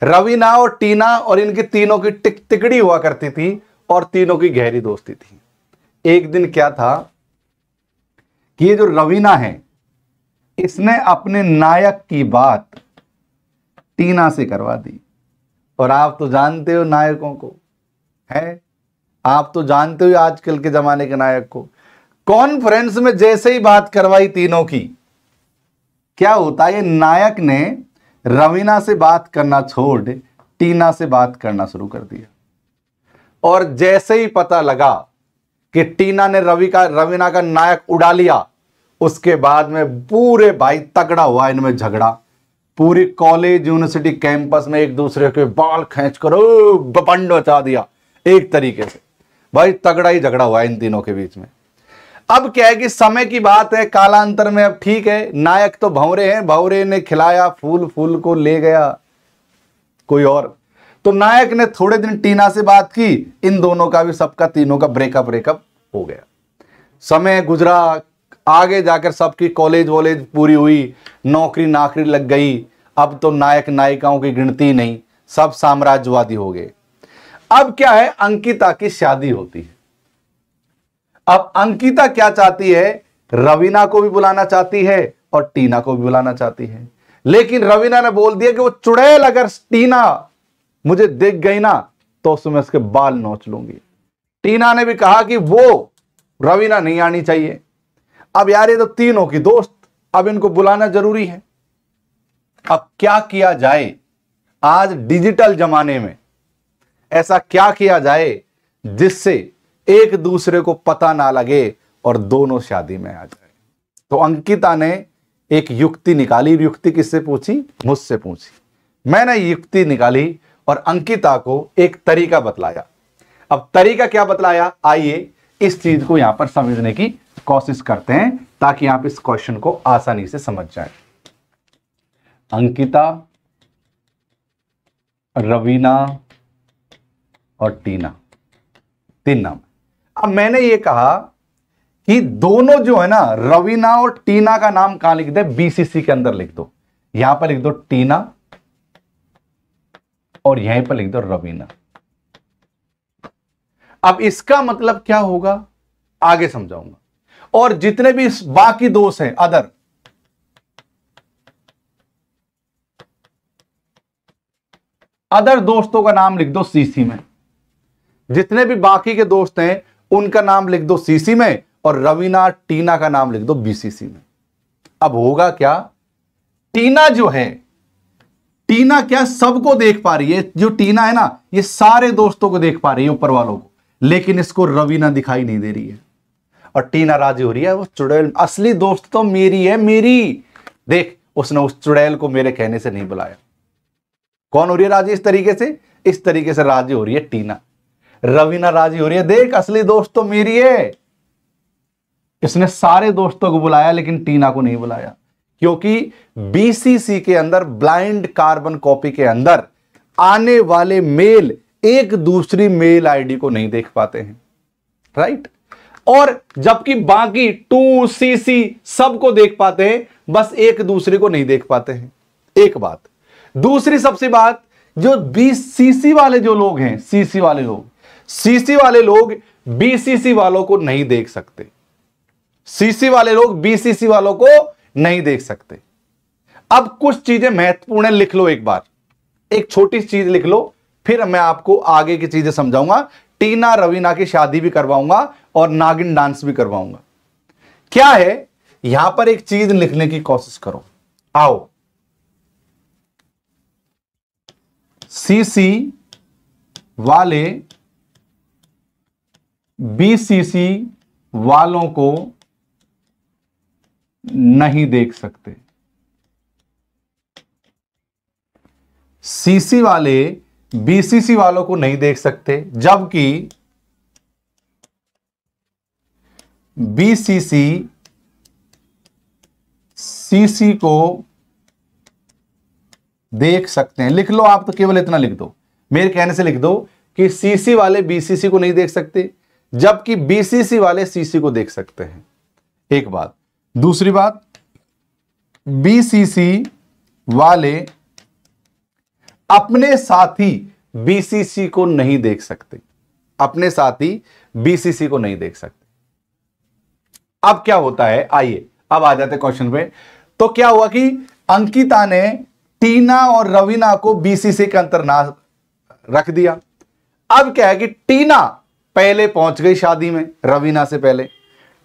रवीना और टीना और इनकी तीनों की टिक टिकड़ी हुआ करती थी और तीनों की गहरी दोस्ती थी एक दिन क्या था कि ये जो रवीना है इसने अपने नायक की बात टीना से करवा दी और आप तो जानते हो नायकों को है आप तो जानते हो आजकल के जमाने के नायक को कॉन्फ्रेंस में जैसे ही बात करवाई तीनों की क्या होता है नायक ने रवीना से बात करना छोड़ टीना से बात करना शुरू कर दिया और जैसे ही पता लगा कि टीना ने रवि का रवीना का नायक उड़ा लिया उसके बाद में पूरे भाई तगड़ा हुआ इनमें झगड़ा पूरी कॉलेज यूनिवर्सिटी कैंपस में एक दूसरे के बाल खेच कर बपंड बचा दिया एक तरीके से भाई तगड़ा ही झगड़ा हुआ इन तीनों के बीच में अब क्या है कि समय की बात है कालांतर में अब ठीक है नायक तो भौरे हैं भौरे ने खिलाया फूल फूल को ले गया कोई और तो नायक ने थोड़े दिन टीना से बात की इन दोनों का भी सबका तीनों का ब्रेकअप ब्रेकअप हो गया समय गुजरा आगे जाकर सबकी कॉलेज वॉलेज पूरी हुई नौकरी नाकरी लग गई अब तो नायक नायिकाओं की गिनती नहीं सब साम्राज्यवादी हो गए अब क्या है अंकिता की शादी होती है अब अंकिता क्या चाहती है रवीना को भी बुलाना चाहती है और टीना को भी बुलाना चाहती है लेकिन रवीना ने बोल दिया कि वो चुड़ैल अगर टीना मुझे दिख गई ना तो उसमें उसके बाल नोच लूंगी टीना ने भी कहा कि वो रवीना नहीं आनी चाहिए अब यार ये तो तीनों की दोस्त अब इनको बुलाना जरूरी है अब क्या किया जाए आज डिजिटल जमाने में ऐसा क्या किया जाए जिससे एक दूसरे को पता ना लगे और दोनों शादी में आ जाए तो अंकिता ने एक युक्ति निकाली युक्ति किससे पूछी मुझसे पूछी मैंने युक्ति निकाली और अंकिता को एक तरीका बतलाया अब तरीका क्या बतलाया आइए इस चीज को यहां पर समझने की कोशिश करते हैं ताकि आप इस क्वेश्चन को आसानी से समझ जाए अंकिता रवीना और टीना तीन नाम अब मैंने ये कहा कि दोनों जो है ना रवीना और टीना का नाम कहां लिख दे बीसीसी के अंदर लिख दो यहां पर लिख दो टीना और यहीं पर लिख दो रवीना अब इसका मतलब क्या होगा आगे समझाऊंगा और जितने भी बाकी दोष हैं अदर अदर दोस्तों का नाम लिख दो सीसी में जितने भी बाकी के दोस्त हैं उनका नाम लिख दो सीसी में और रवीना टीना का नाम लिख दो बीसीसी में अब होगा क्या टीना जो है टीना क्या सबको देख पा रही है जो टीना है ना ये सारे दोस्तों को देख पा रही है ऊपर वालों को लेकिन इसको रवीना दिखाई नहीं दे रही है और टीना राजी हो रही है वो चुड़ैल असली दोस्त तो मेरी है मेरी देख उसने उस चुड़ैल को मेरे कहने से नहीं बुलाया कौन हो रही है राजी इस तरीके से इस तरीके से राजी हो रही है टीना रवीना राजी हो रही है देख असली दोस्त तो मेरी है इसने सारे दोस्तों को बुलाया लेकिन टीना को नहीं बुलाया क्योंकि बीसीसी के अंदर ब्लाइंड कार्बन कॉपी के अंदर आने वाले मेल एक दूसरी मेल आईडी को नहीं देख पाते हैं राइट और जबकि बाकी टू सी सी सबको देख पाते हैं बस एक दूसरे को नहीं देख पाते हैं एक बात दूसरी सबसे बात जो बीस सीसी वाले जो लोग हैं सीसी वाले लोग सीसी वाले लोग बीसीसी वालों को नहीं देख सकते सीसी वाले लोग बीसीसी वालों को नहीं देख सकते अब कुछ चीजें महत्वपूर्ण है लिख लो एक बार एक छोटी चीज लिख लो फिर मैं आपको आगे की चीजें समझाऊंगा टीना रवीना की शादी भी करवाऊंगा और नागिन डांस भी करवाऊंगा क्या है यहां पर एक चीज लिखने की कोशिश करो आओ सीसी वाले बीसीसी वालों को नहीं देख सकते सीसी वाले बीसीसी वालों को नहीं देख सकते जबकि बीसीसी सीसी को देख सकते हैं लिख लो आप तो केवल इतना लिख दो मेरे कहने से लिख दो कि सीसी वाले बीसीसी को नहीं देख सकते जबकि बीसीसी वाले सीसी को देख सकते हैं एक बात दूसरी बात बीसीसी वाले अपने साथी बीसीसी को नहीं देख सकते अपने साथी बीसीसी को नहीं देख सकते अब क्या होता है आइए अब आ जाते क्वेश्चन पे तो क्या हुआ कि अंकिता ने टीना और रवीना को बीसीसी के अंतर्नाश रख दिया अब क्या है कि टीना पहले पहुंच गई शादी में रवीना से पहले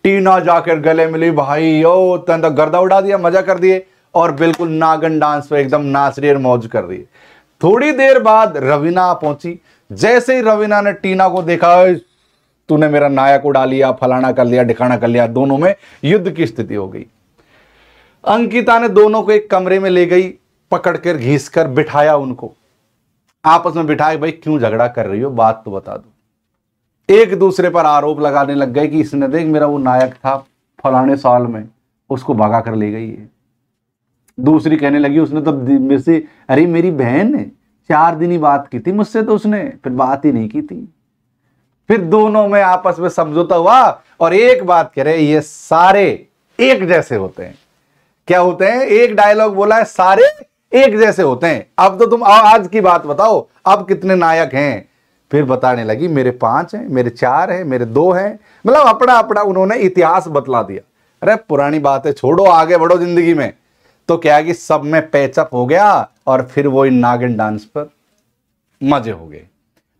टीना जाकर गले मिली भाई ओ तो गर्दा उड़ा दिया मजा कर दिए और बिल्कुल नागन डांस पे एकदम नाच रही मौज कर रही है थोड़ी देर बाद रवीना पहुंची जैसे ही रवीना ने टीना को देखा तूने मेरा नायक उड़ा लिया फलाना कर लिया ढिकाना कर लिया दोनों में युद्ध की स्थिति हो गई अंकिता ने दोनों को एक कमरे में ले गई पकड़कर कर बिठाया उनको आपस में बिठाए भाई क्यों झगड़ा कर रही हो बात तो बता दो एक दूसरे पर आरोप लगाने लग गए कि इसने देख मेरा वो नायक था फलाने साल में उसको भगा कर ले गई है दूसरी कहने लगी उसने तब मेरे से अरे मेरी बहन चार दिन ही बात की थी मुझसे तो उसने फिर बात ही नहीं की थी फिर दोनों में आपस में समझौता हुआ और एक बात कह रहे ये सारे एक जैसे होते हैं क्या होते हैं एक डायलॉग बोला है सारे एक जैसे होते हैं अब तो तुम आज की बात बताओ अब कितने नायक हैं फिर बताने लगी मेरे पांच हैं मेरे चार हैं मेरे दो हैं मतलब अपना अपना उन्होंने इतिहास बतला दिया अरे पुरानी बातें छोड़ो आगे बढ़ो जिंदगी में तो क्या कि सब में पैचअप हो गया और फिर वो इन नागिन डांस पर मजे हो गए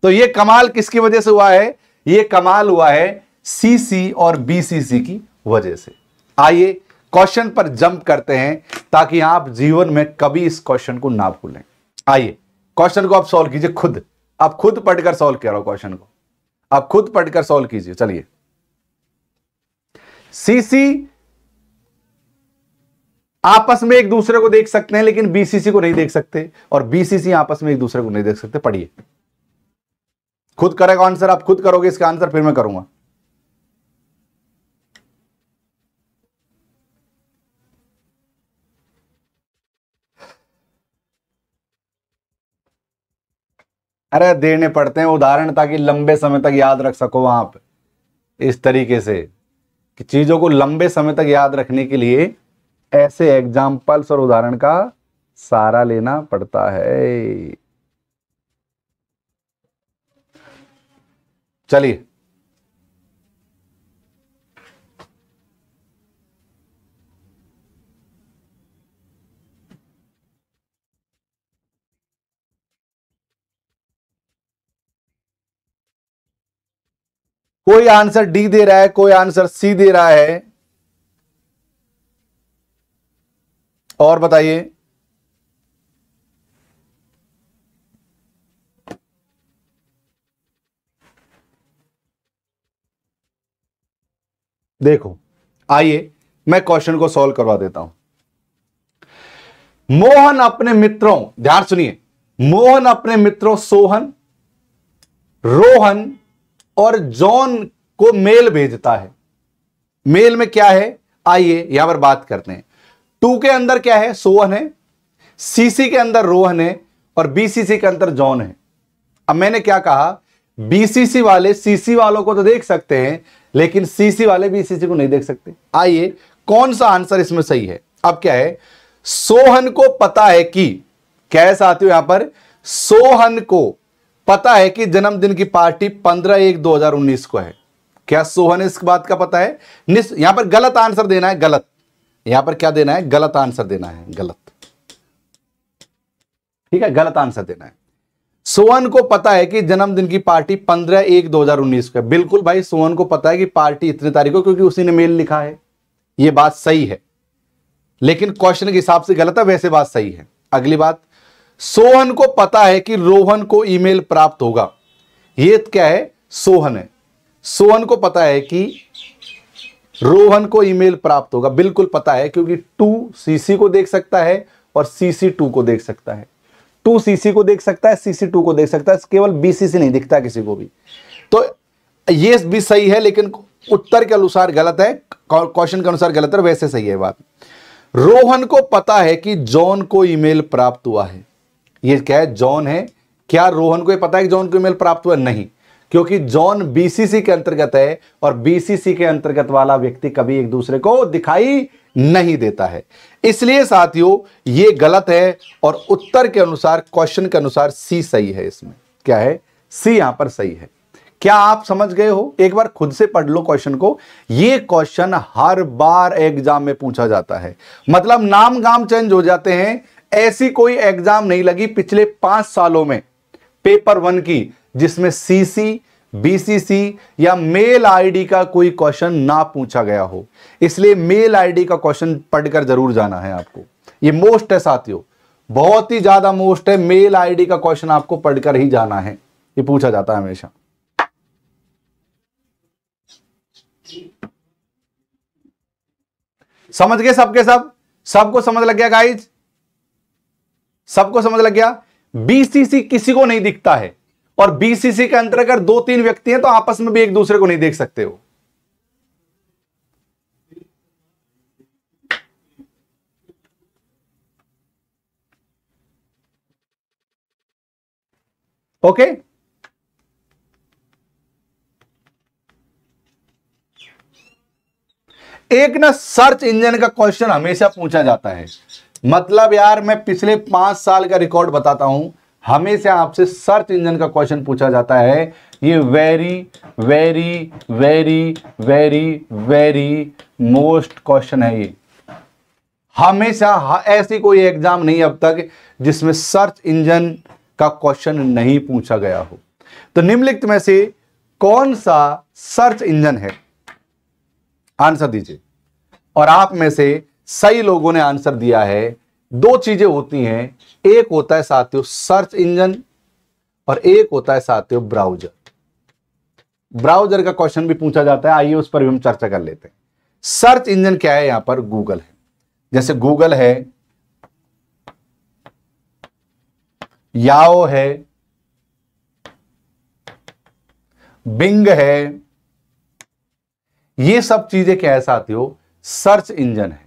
तो ये कमाल किसकी वजह से हुआ है ये कमाल हुआ है सीसी और बीसीसी की वजह से आइए क्वेश्चन पर जंप करते हैं ताकि आप जीवन में कभी इस क्वेश्चन को ना भूलें आइए क्वेश्चन को आप सॉल्व कीजिए खुद आप खुद पढ़कर सॉल्व करो क्वेश्चन को आप खुद पढ़कर सॉल्व कीजिए चलिए सीसी आपस में एक दूसरे को देख सकते हैं लेकिन बीसीसी को नहीं देख सकते और बीसीसी आपस में एक दूसरे को नहीं देख सकते पढ़िए खुद करेगा आंसर आप खुद करोगे इसका आंसर फिर मैं करूंगा अरे देने पड़ते हैं उदाहरण ताकि लंबे समय तक याद रख सको आप इस तरीके से कि चीजों को लंबे समय तक याद रखने के लिए ऐसे एग्जाम्पल्स और उदाहरण का सारा लेना पड़ता है चलिए कोई आंसर डी दे रहा है कोई आंसर सी दे रहा है और बताइए देखो आइए मैं क्वेश्चन को सॉल्व करवा देता हूं मोहन अपने मित्रों ध्यान सुनिए मोहन अपने मित्रों सोहन रोहन और जॉन को मेल भेजता है मेल में क्या है आइए यहां पर बात करते हैं टू के अंदर क्या है सोहन है सीसी के अंदर रोहन है और बीसीसी के अंदर जॉन है अब मैंने क्या कहा बीसीसी वाले सीसी वालों को तो देख सकते हैं लेकिन सीसी वाले बीसीसी को नहीं देख सकते आइए कौन सा आंसर इसमें सही है अब क्या है सोहन को पता है कि क्या आती साथियों यहां पर सोहन को पता है कि जन्मदिन की पार्टी 15 एक 2019 को है क्या सोहन इस बात का पता है यहां पर गलत आंसर देना है गलत यहां पर क्या देना है गलत आंसर देना है गलत ठीक है गलत आंसर देना है सोहन को पता है कि जन्मदिन की पार्टी 15 एक 2019 को है बिल्कुल भाई सोहन को पता है कि पार्टी इतनी तारीख को क्योंकि उसी ने मेल लिखा है यह बात सही है लेकिन क्वेश्चन के हिसाब से गलत है वैसे बात सही है अगली बात सोहन को पता है कि रोहन को ईमेल प्राप्त होगा यह क्या है सोहन है सोहन को पता है कि रोहन को ईमेल प्राप्त होगा बिल्कुल पता है क्योंकि टू सीसी को देख सकता है और सीसी टू को देख सकता है टू सीसी को देख सकता है सीसी टू को देख सकता है केवल बीसीसी नहीं दिखता किसी को भी तो ये भी सही है लेकिन उत्तर के अनुसार गलत है क्वेश्चन के अनुसार गलत है वैसे सही है बात रोहन को पता है कि जॉन को ईमेल प्राप्त हुआ है ये क्या है जॉन है क्या रोहन को ये पता है कि जॉन को ईमेल प्राप्त हुआ नहीं क्योंकि जॉन बीसीसी के अंतर्गत है और बीसीसी के अंतर्गत वाला व्यक्ति कभी एक दूसरे को दिखाई नहीं देता है इसलिए साथियों ये गलत है और उत्तर के अनुसार क्वेश्चन के अनुसार सी सही है इसमें क्या है सी यहां पर सही है क्या आप समझ गए हो एक बार खुद से पढ़ लो क्वेश्चन को यह क्वेश्चन हर बार एग्जाम में पूछा जाता है मतलब नाम गाम चेंज हो जाते हैं ऐसी कोई एग्जाम नहीं लगी पिछले पांच सालों में पेपर वन की जिसमें सीसी बीसीसी या मेल आईडी का कोई क्वेश्चन ना पूछा गया हो इसलिए मेल आईडी का क्वेश्चन पढ़कर जरूर जाना है आपको ये मोस्ट है साथियों बहुत ही ज्यादा मोस्ट है मेल आईडी का क्वेश्चन आपको पढ़कर ही जाना है ये पूछा जाता है हमेशा समझ गए सबके सब सबको समझ लग गया गाइज सबको समझ लग गया बीसीसी किसी को नहीं दिखता है और बीसीसी के अंतर्गत दो तीन व्यक्ति हैं तो आपस में भी एक दूसरे को नहीं देख सकते हो ओके okay? एक ना सर्च इंजन का क्वेश्चन हमेशा पूछा जाता है मतलब यार मैं पिछले पांच साल का रिकॉर्ड बताता हूं हमेशा आपसे सर्च इंजन का क्वेश्चन पूछा जाता है ये very very very very very most question है ये हमेशा ऐसी कोई एग्जाम नहीं अब तक जिसमें सर्च इंजन का क्वेश्चन नहीं पूछा गया हो तो निम्नलिखित में से कौन सा सर्च इंजन है आंसर दीजिए और आप में से सही लोगों ने आंसर दिया है दो चीजें होती हैं एक होता है साथियों सर्च इंजन और एक होता है साथियों ब्राउजर ब्राउजर का क्वेश्चन भी पूछा जाता है आइए उस पर भी हम चर्चा कर लेते हैं सर्च इंजन क्या है यहां पर गूगल है जैसे गूगल है याओ है बिंग है ये सब चीजें क्या है साथियों सर्च इंजन है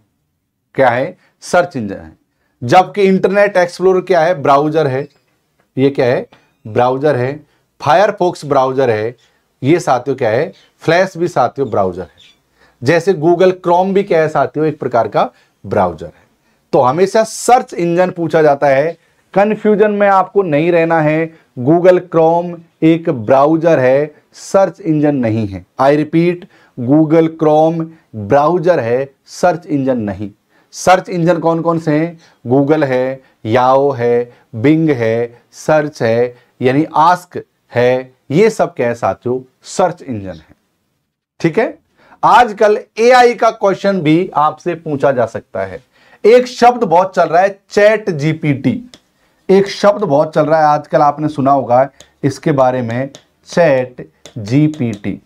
क्या है सर्च इंजन है जबकि इंटरनेट एक्सप्लोर क्या है ब्राउजर है ये क्या है ब्राउजर है फायरफॉक्स ब्राउजर है ये साथियों क्या है फ्लैश भी साथियों ब्राउजर है जैसे गूगल क्रोम भी क्या है साथियों एक प्रकार का ब्राउजर है तो हमेशा सर्च इंजन पूछा जाता है कंफ्यूजन में आपको नहीं रहना है गूगल क्रोम एक ब्राउजर है सर्च इंजन नहीं है I repeat Google Chrome browser है सर्च इंजन नहीं सर्च इंजन कौन कौन से हैं गूगल है याओ है बिंग है सर्च है यानी आस्क है ये सब क्या है साथियों सर्च इंजन है ठीक है आजकल एआई का क्वेश्चन भी आपसे पूछा जा सकता है एक शब्द बहुत चल रहा है चैट जीपीटी एक शब्द बहुत चल रहा है आजकल आपने सुना होगा इसके बारे में चैट जीपीटी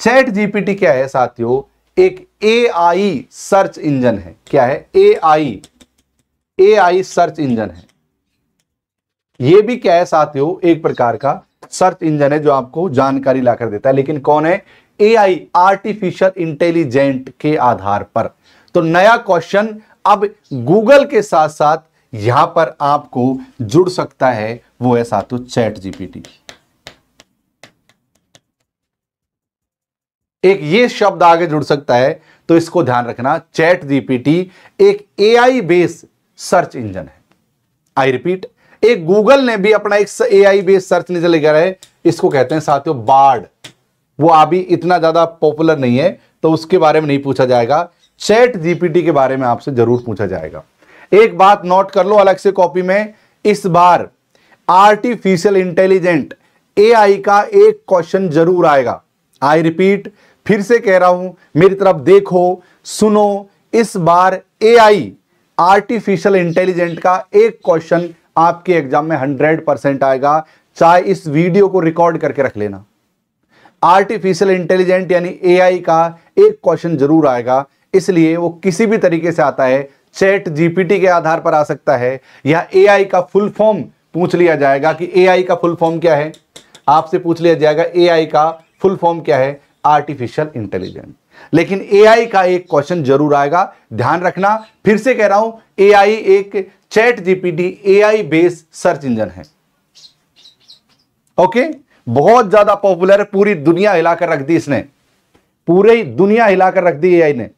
चैट जीपीटी क्या है साथियों एक ए आई सर्च इंजन है क्या है A I A I search engine है ये भी क्या है साथियों एक प्रकार का सर्च इंजन है जो आपको जानकारी लाकर देता है लेकिन कौन है ए आई आर्टिफिशियल इंटेलिजेंट के आधार पर तो नया क्वेश्चन अब गूगल के साथ साथ यहां पर आपको जुड़ सकता है वो है साथियों चैट जीपीटी एक ये शब्द आगे जुड़ सकता है तो इसको ध्यान रखना चैट जीपीटी एक एआई बेस्ड सर्च इंजन है आई रिपीट एक गूगल ने भी अपना एक एआई बेस्ड सर्च इंजन लेकर है इसको कहते हैं साथियों बार्ड वो अभी इतना ज्यादा पॉपुलर नहीं है तो उसके बारे में नहीं पूछा जाएगा चैट जीपीटी के बारे में आपसे जरूर पूछा जाएगा एक बात नोट कर लो अलग से कॉपी में इस बार आर्टिफिशियल इंटेलिजेंट एआई का एक क्वेश्चन जरूर आएगा आई रिपीट फिर से कह रहा हूं मेरी तरफ देखो सुनो इस बार एआई आर्टिफिशियल इंटेलिजेंट का एक क्वेश्चन आपके एग्जाम में हंड्रेड परसेंट आएगा चाहे इस वीडियो को रिकॉर्ड करके रख लेना आर्टिफिशियल इंटेलिजेंट यानी एआई का एक क्वेश्चन जरूर आएगा इसलिए वो किसी भी तरीके से आता है चैट जीपीटी के आधार पर आ सकता है या एआई का फुल फॉर्म पूछ लिया जाएगा कि एआई का फुल फॉर्म क्या है आपसे पूछ लिया जाएगा एआई का फुल फॉर्म क्या है आर्टिफिशियल इंटेलिजेंस लेकिन एआई का एक क्वेश्चन जरूर आएगा ध्यान रखना फिर से कह रहा हूं एआई एक ChatGPT AI base search engine है ओके बहुत ज्यादा पॉपुलर है पूरी दुनिया हिलाकर रख दी इसने पूरी दुनिया हिलाकर रख दी एआई ने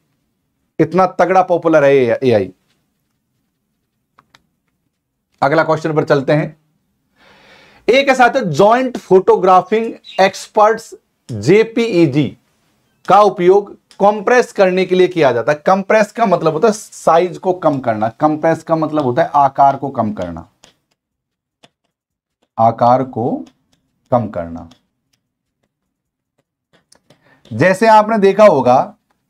इतना तगड़ा पॉपुलर है एआई अगला क्वेश्चन पर चलते हैं एक साथ ज्वाइंट फोटोग्राफिंग एक्सपर्ट्स जेपीईजी का उपयोग कंप्रेस करने के लिए किया जाता है कंप्रेस का मतलब होता है साइज को कम करना कंप्रेस का मतलब होता है आकार को कम करना आकार को कम करना जैसे आपने देखा होगा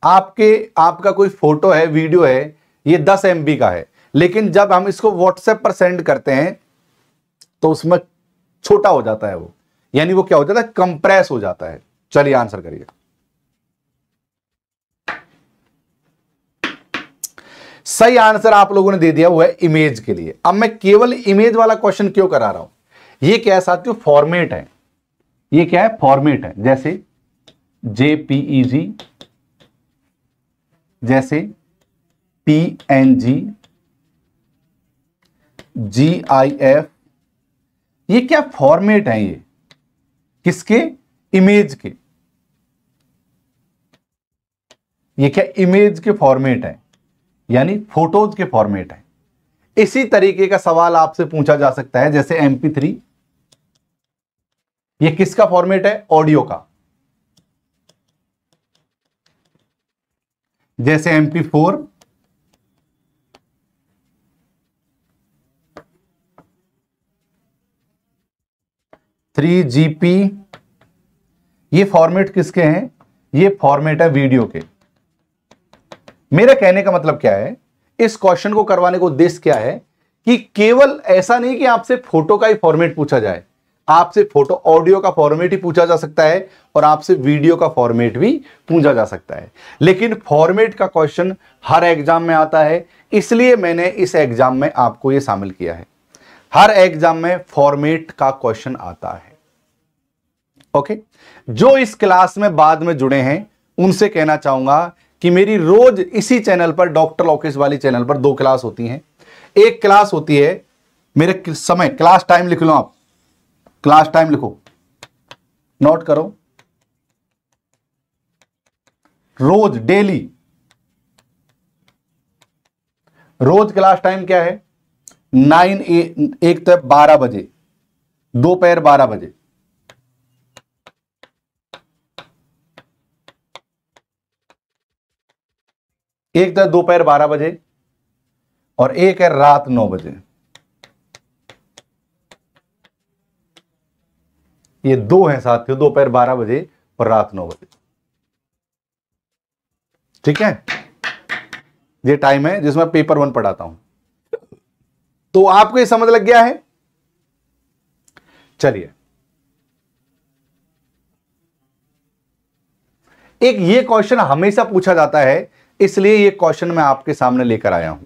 आपके आपका कोई फोटो है वीडियो है ये 10 एम का है लेकिन जब हम इसको व्हाट्सएप पर सेंड करते हैं तो उसमें छोटा हो जाता है वो यानी वो क्या हो जाता है कंप्रेस हो जाता है चलिए आंसर करिए सही आंसर आप लोगों ने दे दिया हुआ है इमेज के लिए अब मैं केवल इमेज वाला क्वेश्चन क्यों करा रहा हूं ये क्या है साथियों फॉर्मेट है ये क्या है फॉर्मेट है जैसे जेपीईजी जैसे पीएनजी जीआईएफ ये क्या फॉर्मेट है ये किसके इमेज के ये क्या इमेज के फॉर्मेट है यानी फोटोज के फॉर्मेट है इसी तरीके का सवाल आपसे पूछा जा सकता है जैसे एमपी थ्री ये किसका फॉर्मेट है ऑडियो का जैसे एमपी फोर थ्री जीपी ये फॉर्मेट किसके हैं ये फॉर्मेट है वीडियो के मेरा कहने का मतलब क्या है इस क्वेश्चन को करवाने का उद्देश्य क्या है कि केवल ऐसा नहीं कि आपसे फोटो का ही फॉर्मेट पूछा जाए आपसे फोटो ऑडियो का फॉर्मेट ही पूछा जा सकता है और आपसे वीडियो का फॉर्मेट भी पूछा जा सकता है लेकिन फॉर्मेट का क्वेश्चन हर एग्जाम में आता है इसलिए मैंने इस एग्जाम में आपको यह शामिल किया है हर एग्जाम में फॉर्मेट का क्वेश्चन आता है ओके जो इस क्लास में बाद में जुड़े हैं उनसे कहना चाहूंगा कि मेरी रोज इसी चैनल पर डॉक्टर लॉकेश वाली चैनल पर दो क्लास होती हैं एक क्लास होती है मेरे समय क्लास टाइम लिख लो आप क्लास टाइम लिखो नोट करो रोज डेली रोज क्लास टाइम क्या है नाइन ए एक तो है बारह बजे दोपहर बारह बजे एक तो दोपहर बारह बजे और एक है रात नौ बजे ये दो हैं साथियों दोपहर बारह बजे और रात नौ बजे ठीक है ये टाइम है जिसमें पेपर वन पढ़ाता हूं तो आपको ये समझ लग गया है चलिए एक ये क्वेश्चन हमेशा पूछा जाता है इसलिए ये क्वेश्चन मैं आपके सामने लेकर आया हूं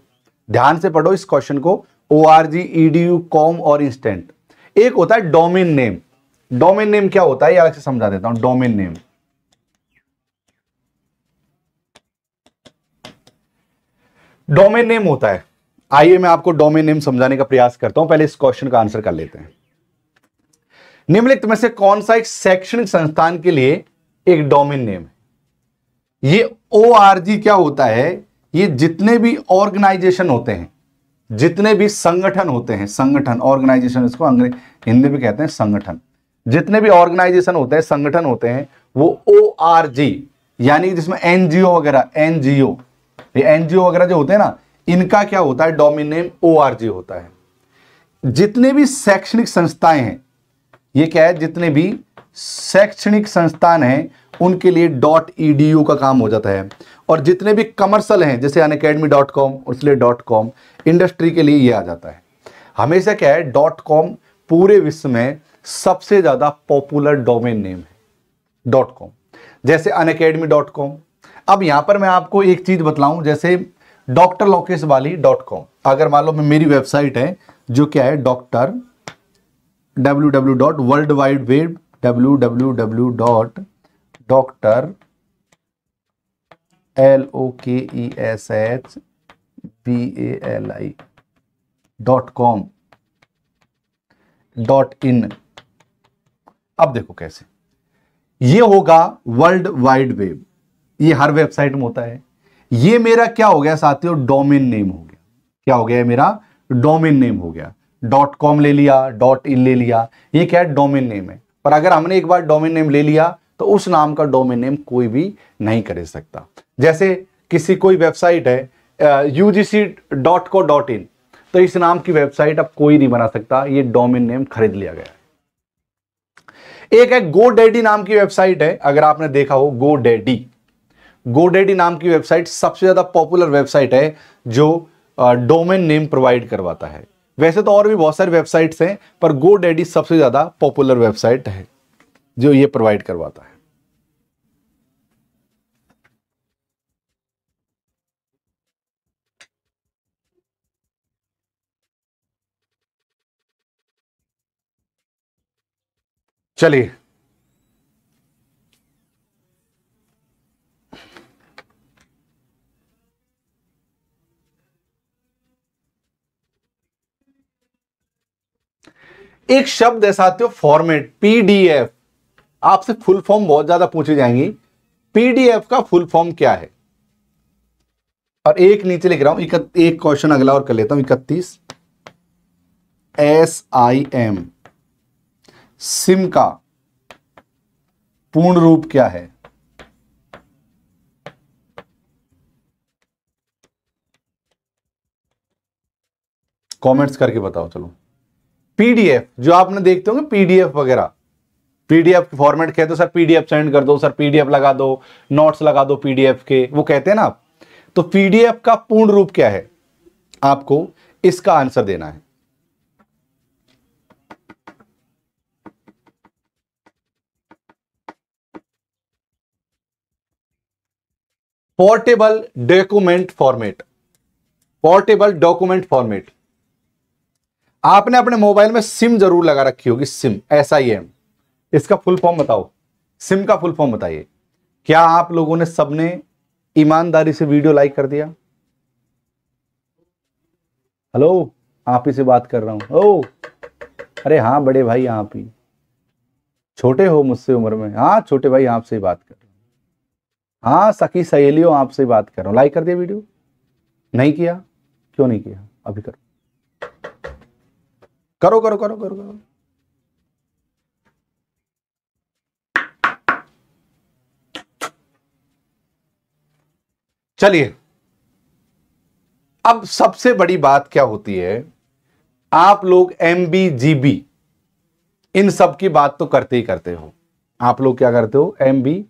ध्यान से पढ़ो इस क्वेश्चन को O R G E D U com और इंस्टेंट एक होता है डोमेन नेम डोमेन नेम क्या होता है अलग से समझा देता हूं डोमेन नेम डोमेन नेम होता है आइए मैं आपको डोमेन नेम समझाने का प्रयास करता हूं पहले इस क्वेश्चन का आंसर कर लेते हैं निम्नलिखित में से कौन सा एक शैक्षणिक संस्थान के लिए एक डोमेन नेम है ये ओ क्या होता है ये जितने भी ऑर्गेनाइजेशन होते हैं जितने भी संगठन होते हैं संगठन ऑर्गेनाइजेशन इसको अंग्रेज हिंदी में कहते हैं संगठन जितने भी ऑर्गेनाइजेशन होते हैं संगठन होते हैं वो ओ आर जी यानी जिसमें एनजीओ वगैरह एनजीओ ये एनजीओ वगैरह जो होते हैं ना इनका क्या होता है डोमिनेम ओ आर जी होता है जितने भी शैक्षणिक संस्थाएं हैं ये क्या है जितने भी शैक्षणिक संस्थान हैं उनके लिए डॉट ई डी यू का काम हो जाता है और जितने भी कमर्सल हैं जैसे अन अकेडमी डॉट कॉम उसलिए डॉट कॉम इंडस्ट्री के लिए ये आ जाता है हमेशा क्या है डॉट कॉम पूरे विश्व में सबसे ज़्यादा पॉपुलर डोमेन नेम है डॉट कॉम जैसे अन अकेडमी डॉट कॉम अब यहाँ पर मैं आपको एक चीज़ बतलाऊँ जैसे डॉक्टर लोकेश वाली डॉट कॉम अगर मान लो मेरी वेबसाइट है जो क्या है doctor W W dot world wide web W W W dot doctor L O K E S H B A L I dot com dot in अब देखो कैसे ये होगा वर्ल्ड वाइड वेब ये हर वेबसाइट में होता है ये मेरा क्या हो गया साथियों डोमेन नेम हो गया क्या हो गया मेरा डोमेन नेम हो गया डॉट कॉम ले लिया डॉट इन ले लिया ये क्या है डोमेन नेम है पर अगर हमने एक बार डोमेन नेम ले लिया तो उस नाम का डोमेन नेम कोई भी नहीं कर सकता जैसे किसी कोई वेबसाइट है U G dot co dot in तो इस नाम की वेबसाइट अब कोई नहीं बना सकता ये डोमेन नेम खरीद लिया गया है एक है गो डेडी नाम की वेबसाइट है अगर आपने देखा हो गो डेडी गो डेडी नाम की वेबसाइट सबसे ज़्यादा पॉपुलर वेबसाइट है जो डोमेन नेम प्रोवाइड करवाता है वैसे तो और भी बहुत सारी वेबसाइट्स हैं पर गो डेडी सबसे ज़्यादा पॉपुलर वेबसाइट है जो ये प्रोवाइड करवाता है चलिए एक शब्द है साथियों फॉर्मेट पीडीएफ आपसे फुल फॉर्म बहुत ज्यादा पूछी जाएंगी पीडीएफ का फुल फॉर्म क्या है और एक नीचे लिख रहा हूं एक क्वेश्चन अगला और कर लेता हूं इकतीस एस आई एम सिम का पूर्ण रूप क्या है कमेंट्स करके बताओ चलो पीडीएफ जो आपने देखते होंगे पीडीएफ वगैरह पीडीएफ फॉर्मेट कहते हो सर पीडीएफ सेंड कर दो सर पीडीएफ लगा दो नोट्स लगा दो पीडीएफ के वो कहते हैं ना आप तो पीडीएफ का पूर्ण रूप क्या है आपको इसका आंसर देना है portable document format portable document format आपने अपने मोबाइल में सिम जरूर लगा रखी होगी सिम एस आई एम इसका फुल फॉर्म बताओ सिम का फुल फॉर्म बताइए क्या आप लोगों ने सबने ईमानदारी से वीडियो लाइक कर दिया हेलो आप ही से बात कर रहा हूं ओ अरे हाँ बड़े भाई आप ही छोटे हो मुझसे उम्र में हाँ छोटे भाई आपसे बात कर रहा हूं हाँ सखी सहेलियों आपसे बात कर रहा हूं लाइक कर दिया वीडियो नहीं किया क्यों नहीं किया अभी करो करो करो करो करो करो चलिए अब सबसे बड़ी बात क्या होती है आप लोग एम बी जी बी इन सब की बात तो करते ही करते हो आप लोग क्या करते हो एम बी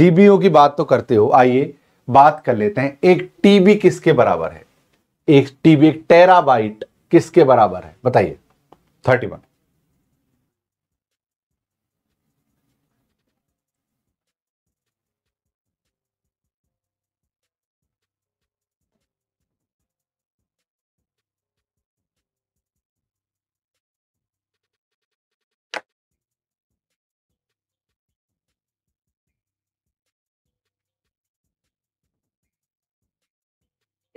जीबीओ की बात तो करते हो आइए बात कर लेते हैं एक टीबी किसके बराबर है एक टीबी एक टेराबाइट किसके बराबर है बताइए थर्टी वन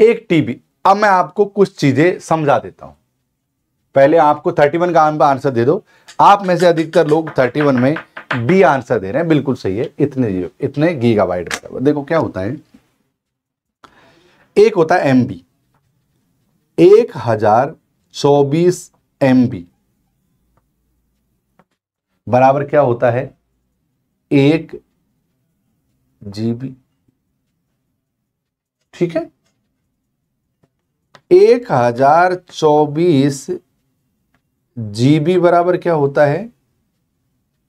एक टीबी अब मैं आपको कुछ चीजें समझा देता हूं पहले आपको 31 का आंसर दे दो आप में से अधिकतर लोग 31 में बी आंसर दे रहे हैं बिल्कुल सही है इतने इतने गीगाबाइट बराबर देखो क्या होता है एक होता है एम बी एक हजार चौबीस एम बी बराबर क्या होता है एक जीबी ठीक है एक हजार चौबीस जीबी बराबर क्या होता है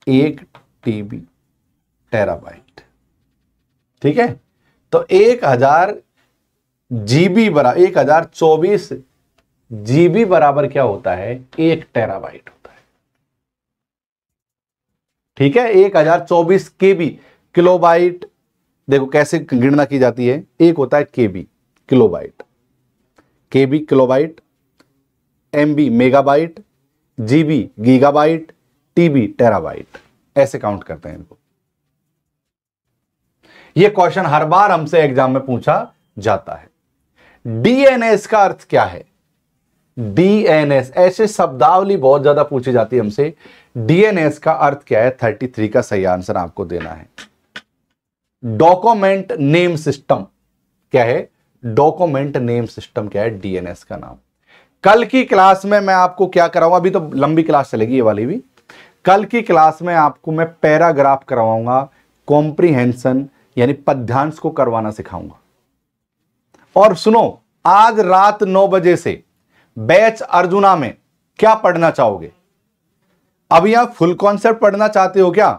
एक टीबी टेराबाइट ठीक है तो एक हजार जीबी बराबर एक हजार चौबीस जीबी बराबर क्या होता है एक टेराबाइट होता है ठीक है एक हजार चौबीस के बी किलोबाइट देखो कैसे गिनना की जाती है एक होता है K B kilobyte K B kilobyte M B megabyte G B gigabyte T B terabyte ऐसे काउंट करते हैं इनको यह क्वेश्चन हर बार हमसे एग्जाम में पूछा जाता है डीएनएस का अर्थ क्या है डीएनएस ऐसे शब्दावली बहुत ज्यादा पूछी जाती है हमसे डीएनएस का अर्थ क्या है 33 का सही आंसर आपको देना है डॉक्यूमेंट नेम सिस्टम क्या है डॉक्यूमेंट नेम सिस्टम क्या है डीएनएस का नाम कल की क्लास में मैं आपको क्या कराऊंगा अभी तो लंबी क्लास चलेगी ये वाली भी कल की क्लास में आपको मैं पैराग्राफ करवाऊंगा कॉम्प्रीहेंशन यानी पद्यांश को करवाना सिखाऊंगा और सुनो आज रात नौ बजे से बैच अर्जुना में क्या पढ़ना चाहोगे अभी आप फुल कॉन्सेप्ट पढ़ना चाहते हो क्या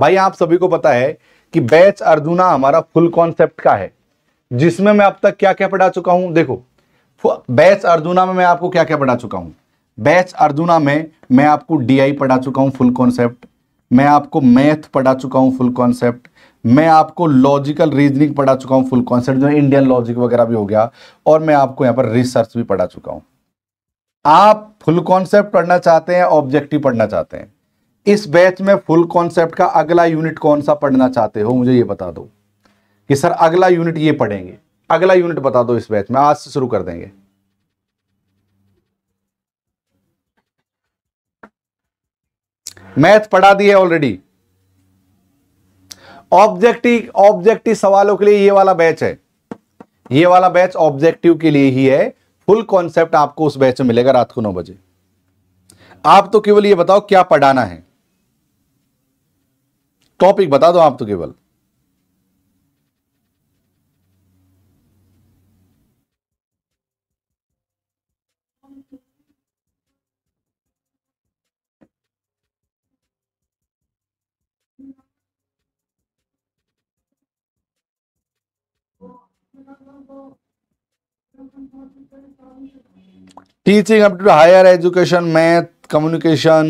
भाई आप सभी को पता है कि बैच अर्जुना हमारा फुल कॉन्सेप्ट का है जिसमें मैं अब तक क्या क्या पढ़ा चुका हूं देखो बैच अर्जुना में मैं आपको क्या क्या पढ़ा चुका हूं बैच अर्जुना में मैं आपको डीआई पढ़ा चुका हूं फुल कॉन्सेप्ट मैं आपको मैथ पढ़ा चुका हूं फुल कॉन्सेप्ट मैं आपको लॉजिकल रीजनिंग पढ़ा चुका हूं फुल कॉन्सेप्ट जो इंडियन लॉजिक वगैरह भी हो गया और मैं आपको यहां पर रिसर्च भी पढ़ा चुका हूं आप फुल कॉन्सेप्ट पढ़ना चाहते हैं ऑब्जेक्टिव पढ़ना चाहते हैं इस बैच में फुल कॉन्सेप्ट का अगला यूनिट कौन सा पढ़ना चाहते हो मुझे ये बता दो कि सर अगला यूनिट ये पढ़ेंगे अगला यूनिट बता दो इस बैच में आज से शुरू कर देंगे मैथ पढ़ा दिए ऑलरेडी ऑब्जेक्टिव ऑब्जेक्टिव सवालों के लिए ये वाला बैच है ये वाला बैच ऑब्जेक्टिव के लिए ही है फुल कॉन्सेप्ट आपको उस बैच में मिलेगा रात को नौ बजे आप तो केवल ये बताओ क्या पढ़ाना है टॉपिक बता दो आप तो केवल teaching up to higher education math communication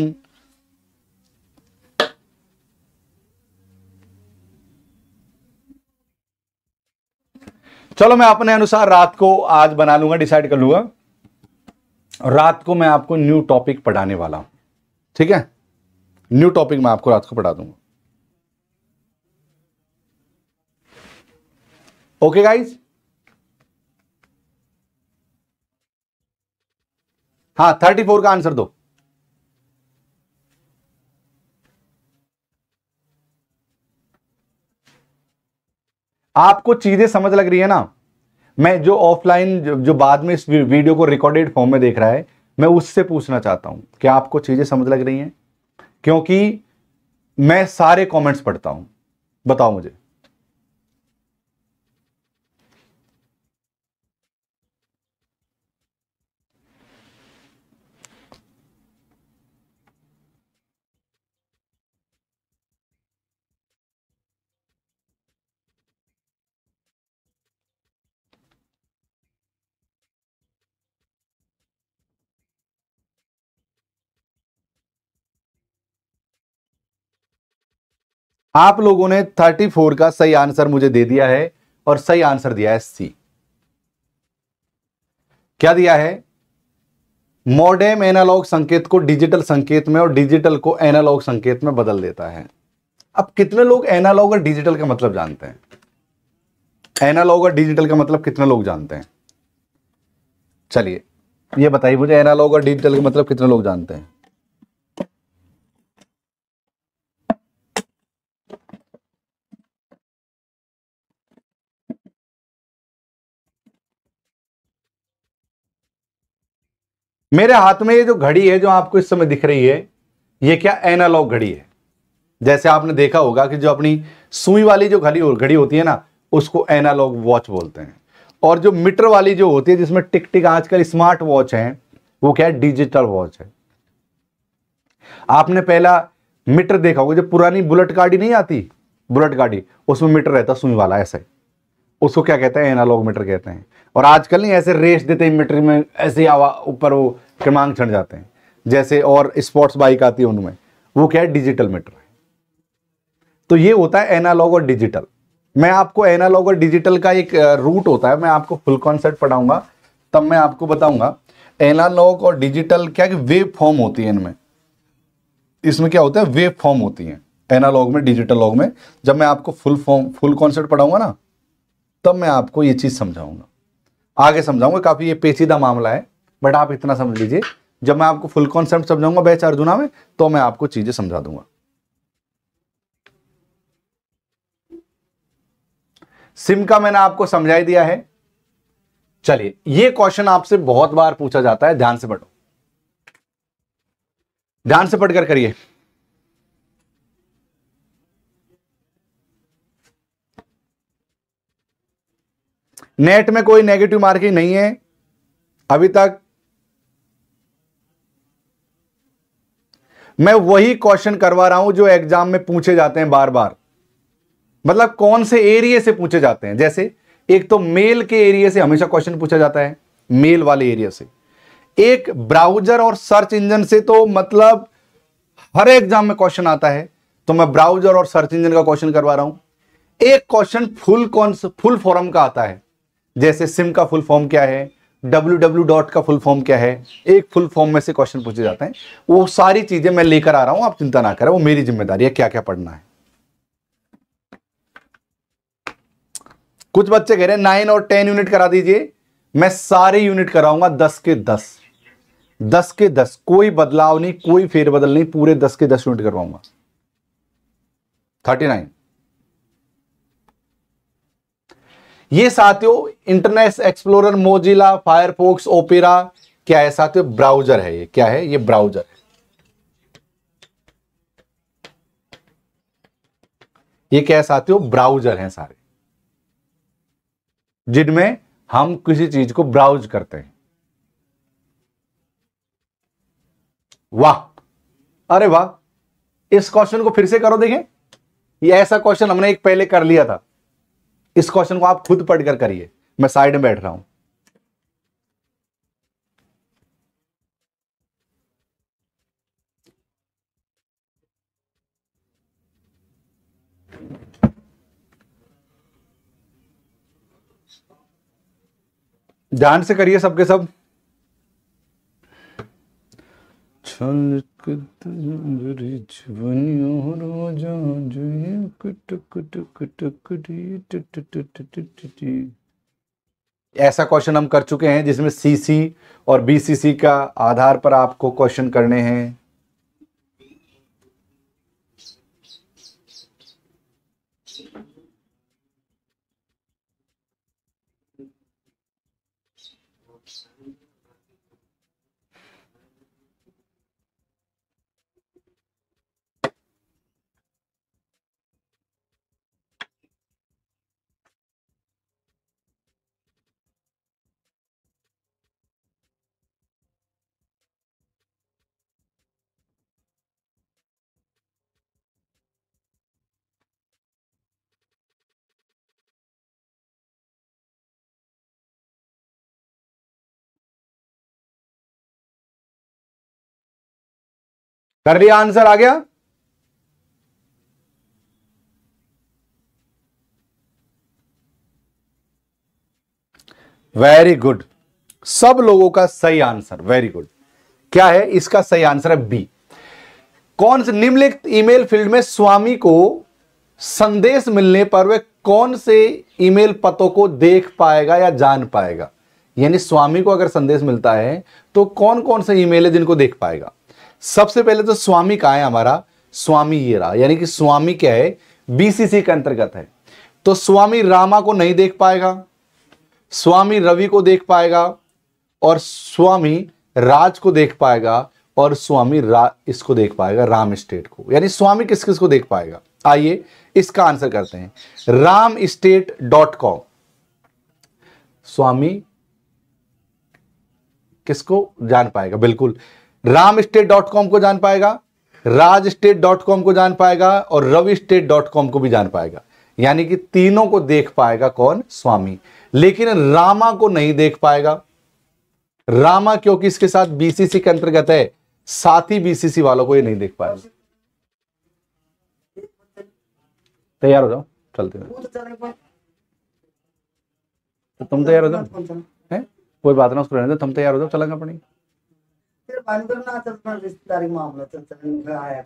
चलो मैं अपने अनुसार रात को आज बना लूंगा डिसाइड कर लूंगा रात को मैं आपको न्यू टॉपिक पढ़ाने वाला हूं ठीक है न्यू टॉपिक मैं आपको रात को पढ़ा दूंगा ओके गाइज हाँ थर्टी फोर का आंसर दो आपको चीजें समझ लग रही है ना मैं जो ऑफलाइन जो, जो बाद में इस वीडियो को रिकॉर्डेड फॉर्म में देख रहा है मैं उससे पूछना चाहता हूं क्या आपको चीजें समझ लग रही हैं क्योंकि मैं सारे कमेंट्स पढ़ता हूं बताओ मुझे आप लोगों ने 34 का सही आंसर मुझे दे दिया है और सही आंसर दिया है सी क्या दिया है मॉडेम एनालॉग संकेत को डिजिटल संकेत में और डिजिटल को एनालॉग संकेत में बदल देता है अब कितने लोग एनालॉग और डिजिटल का मतलब जानते हैं एनालॉग और डिजिटल का मतलब कितने लोग जानते हैं चलिए ये बताइए मुझे एनालॉग और डिजिटल का मतलब कितने लोग जानते हैं मेरे हाथ में ये जो घड़ी है जो आपको इस समय दिख रही है ये क्या एनालॉग घड़ी है जैसे आपने देखा होगा कि जो अपनी सुई वाली जो घड़ी घड़ी होती है ना उसको एनालॉग वॉच बोलते हैं और जो मीटर वाली जो होती है जिसमें टिक टिक आजकल स्मार्ट वॉच है वो क्या है डिजिटल वॉच है आपने पहला मीटर देखा होगा जो पुरानी बुलेट गाड़ी नहीं आती बुलेट गाड़ी उसमें मीटर रहता सुई वाला ऐसे उसको क्या कहते हैं एनालॉग मीटर कहते हैं और आजकल नहीं ऐसे रेस देते हैं मीटर में ऐसे ऊपर वो क्रमांक चढ़ जाते हैं जैसे और स्पोर्ट्स बाइक आती है उनमें वो क्या है डिजिटल मीटर है तो ये होता है एनालॉग और डिजिटल मैं आपको एनालॉग और डिजिटल का एक रूट होता है मैं आपको फुल कॉन्सेप्ट पढ़ाऊंगा तब मैं आपको बताऊंगा एनालॉग और डिजिटल क्या वेव फॉर्म होती है इनमें इसमें क्या होता है वेव फॉर्म होती है एनालॉग में डिजिटल लॉग में जब मैं आपको फुल फॉर्म फुल कॉन्सेप्ट पढ़ाऊंगा ना तब मैं आपको ये चीज समझाऊंगा आगे समझाऊंगा काफ़ी ये पेचीदा मामला है बट आप इतना समझ लीजिए जब मैं आपको फुल कॉन्सेप्ट समझाऊंगा बैच अर्जुना में तो मैं आपको चीज़ें समझा दूंगा सिम का मैंने आपको समझाई दिया है चलिए ये क्वेश्चन आपसे बहुत बार पूछा जाता है ध्यान से पढ़ो ध्यान से पढ़कर करिए नेट में कोई नेगेटिव मार्किंग नहीं है अभी तक मैं वही क्वेश्चन करवा रहा हूं जो एग्जाम में पूछे जाते हैं बार बार मतलब कौन से एरिया से पूछे जाते हैं जैसे एक तो मेल के एरिया से हमेशा क्वेश्चन पूछा जाता है मेल वाले एरिया से एक ब्राउजर और सर्च इंजन से तो मतलब हर एग्जाम में क्वेश्चन आता है तो मैं ब्राउजर और सर्च इंजन का क्वेश्चन करवा रहा हूं एक क्वेश्चन फुल कौन फुल फॉर्म का आता है जैसे सिम का फुल फॉर्म क्या है डब्ल्यू डॉट का फुल फॉर्म क्या है एक फुल फॉर्म में से क्वेश्चन पूछे जाते हैं वो सारी चीजें मैं लेकर आ रहा हूं आप चिंता ना करें वो मेरी जिम्मेदारी है क्या क्या पढ़ना है कुछ बच्चे कह रहे हैं नाइन और टेन यूनिट करा दीजिए मैं सारे यूनिट कराऊंगा दस के दस दस के दस कोई बदलाव नहीं कोई फेरबदल नहीं पूरे दस के दस यूनिट करवाऊंगा थर्टी नाइन ये साथियों Internet Explorer Mozilla Firefox Opera क्या है साथियों ब्राउजर है ये क्या है ये ब्राउजर है ये क्या है साथियों ब्राउजर हैं सारे जिनमें हम किसी चीज को ब्राउज करते हैं वाह अरे वाह इस क्वेश्चन को फिर से करो देखें ये ऐसा क्वेश्चन हमने एक पहले कर लिया था इस क्वेश्चन को आप खुद पढ़कर करिए मैं साइड में बैठ रहा हूं ध्यान से करिए सबके सब, के सब। ऐसा क्वेश्चन हम कर चुके हैं जिसमें सीसी और बीसीसी का आधार पर आपको क्वेश्चन करने हैं कर लिया आंसर आ गया वेरी गुड सब लोगों का सही आंसर वेरी गुड क्या है इसका सही आंसर है बी कौन से निम्नलिखित ईमेल फील्ड में स्वामी को संदेश मिलने पर वे कौन से ईमेल पतों को देख पाएगा या जान पाएगा यानी स्वामी को अगर संदेश मिलता है तो कौन कौन से ईमेल है जिनको देख पाएगा सबसे पहले तो स्वामी कहा है हमारा स्वामी ये रहा यानी कि स्वामी क्या है बीसीसी के अंतर्गत है तो स्वामी रामा को नहीं देख पाएगा स्वामी रवि को देख पाएगा और स्वामी राज को देख पाएगा और स्वामी रा इसको देख पाएगा राम स्टेट को यानी स्वामी किस किस को देख पाएगा आइए इसका आंसर करते हैं राम स्टेट डॉट कॉम स्वामी किसको जान पाएगा बिल्कुल राम स्टेट डॉट कॉम को जान पाएगा राज स्टेट डॉट कॉम को जान पाएगा और रवि स्टेट डॉट कॉम को भी जान पाएगा यानी कि तीनों को देख पाएगा कौन स्वामी लेकिन रामा को नहीं देख पाएगा रामा क्योंकि इसके साथ बीसीसी के अंतर्गत है साथ ही बीसीसी वालों को ये नहीं देख पाएगा तैयार हो जाओ चलते हैं तो तुम तैयार हो जाओ कोई बात ना उसको रहने दो तुम तैयार हो जाओ चलेंगे अपनी फिर रिश्तेदारी मामला चलता आया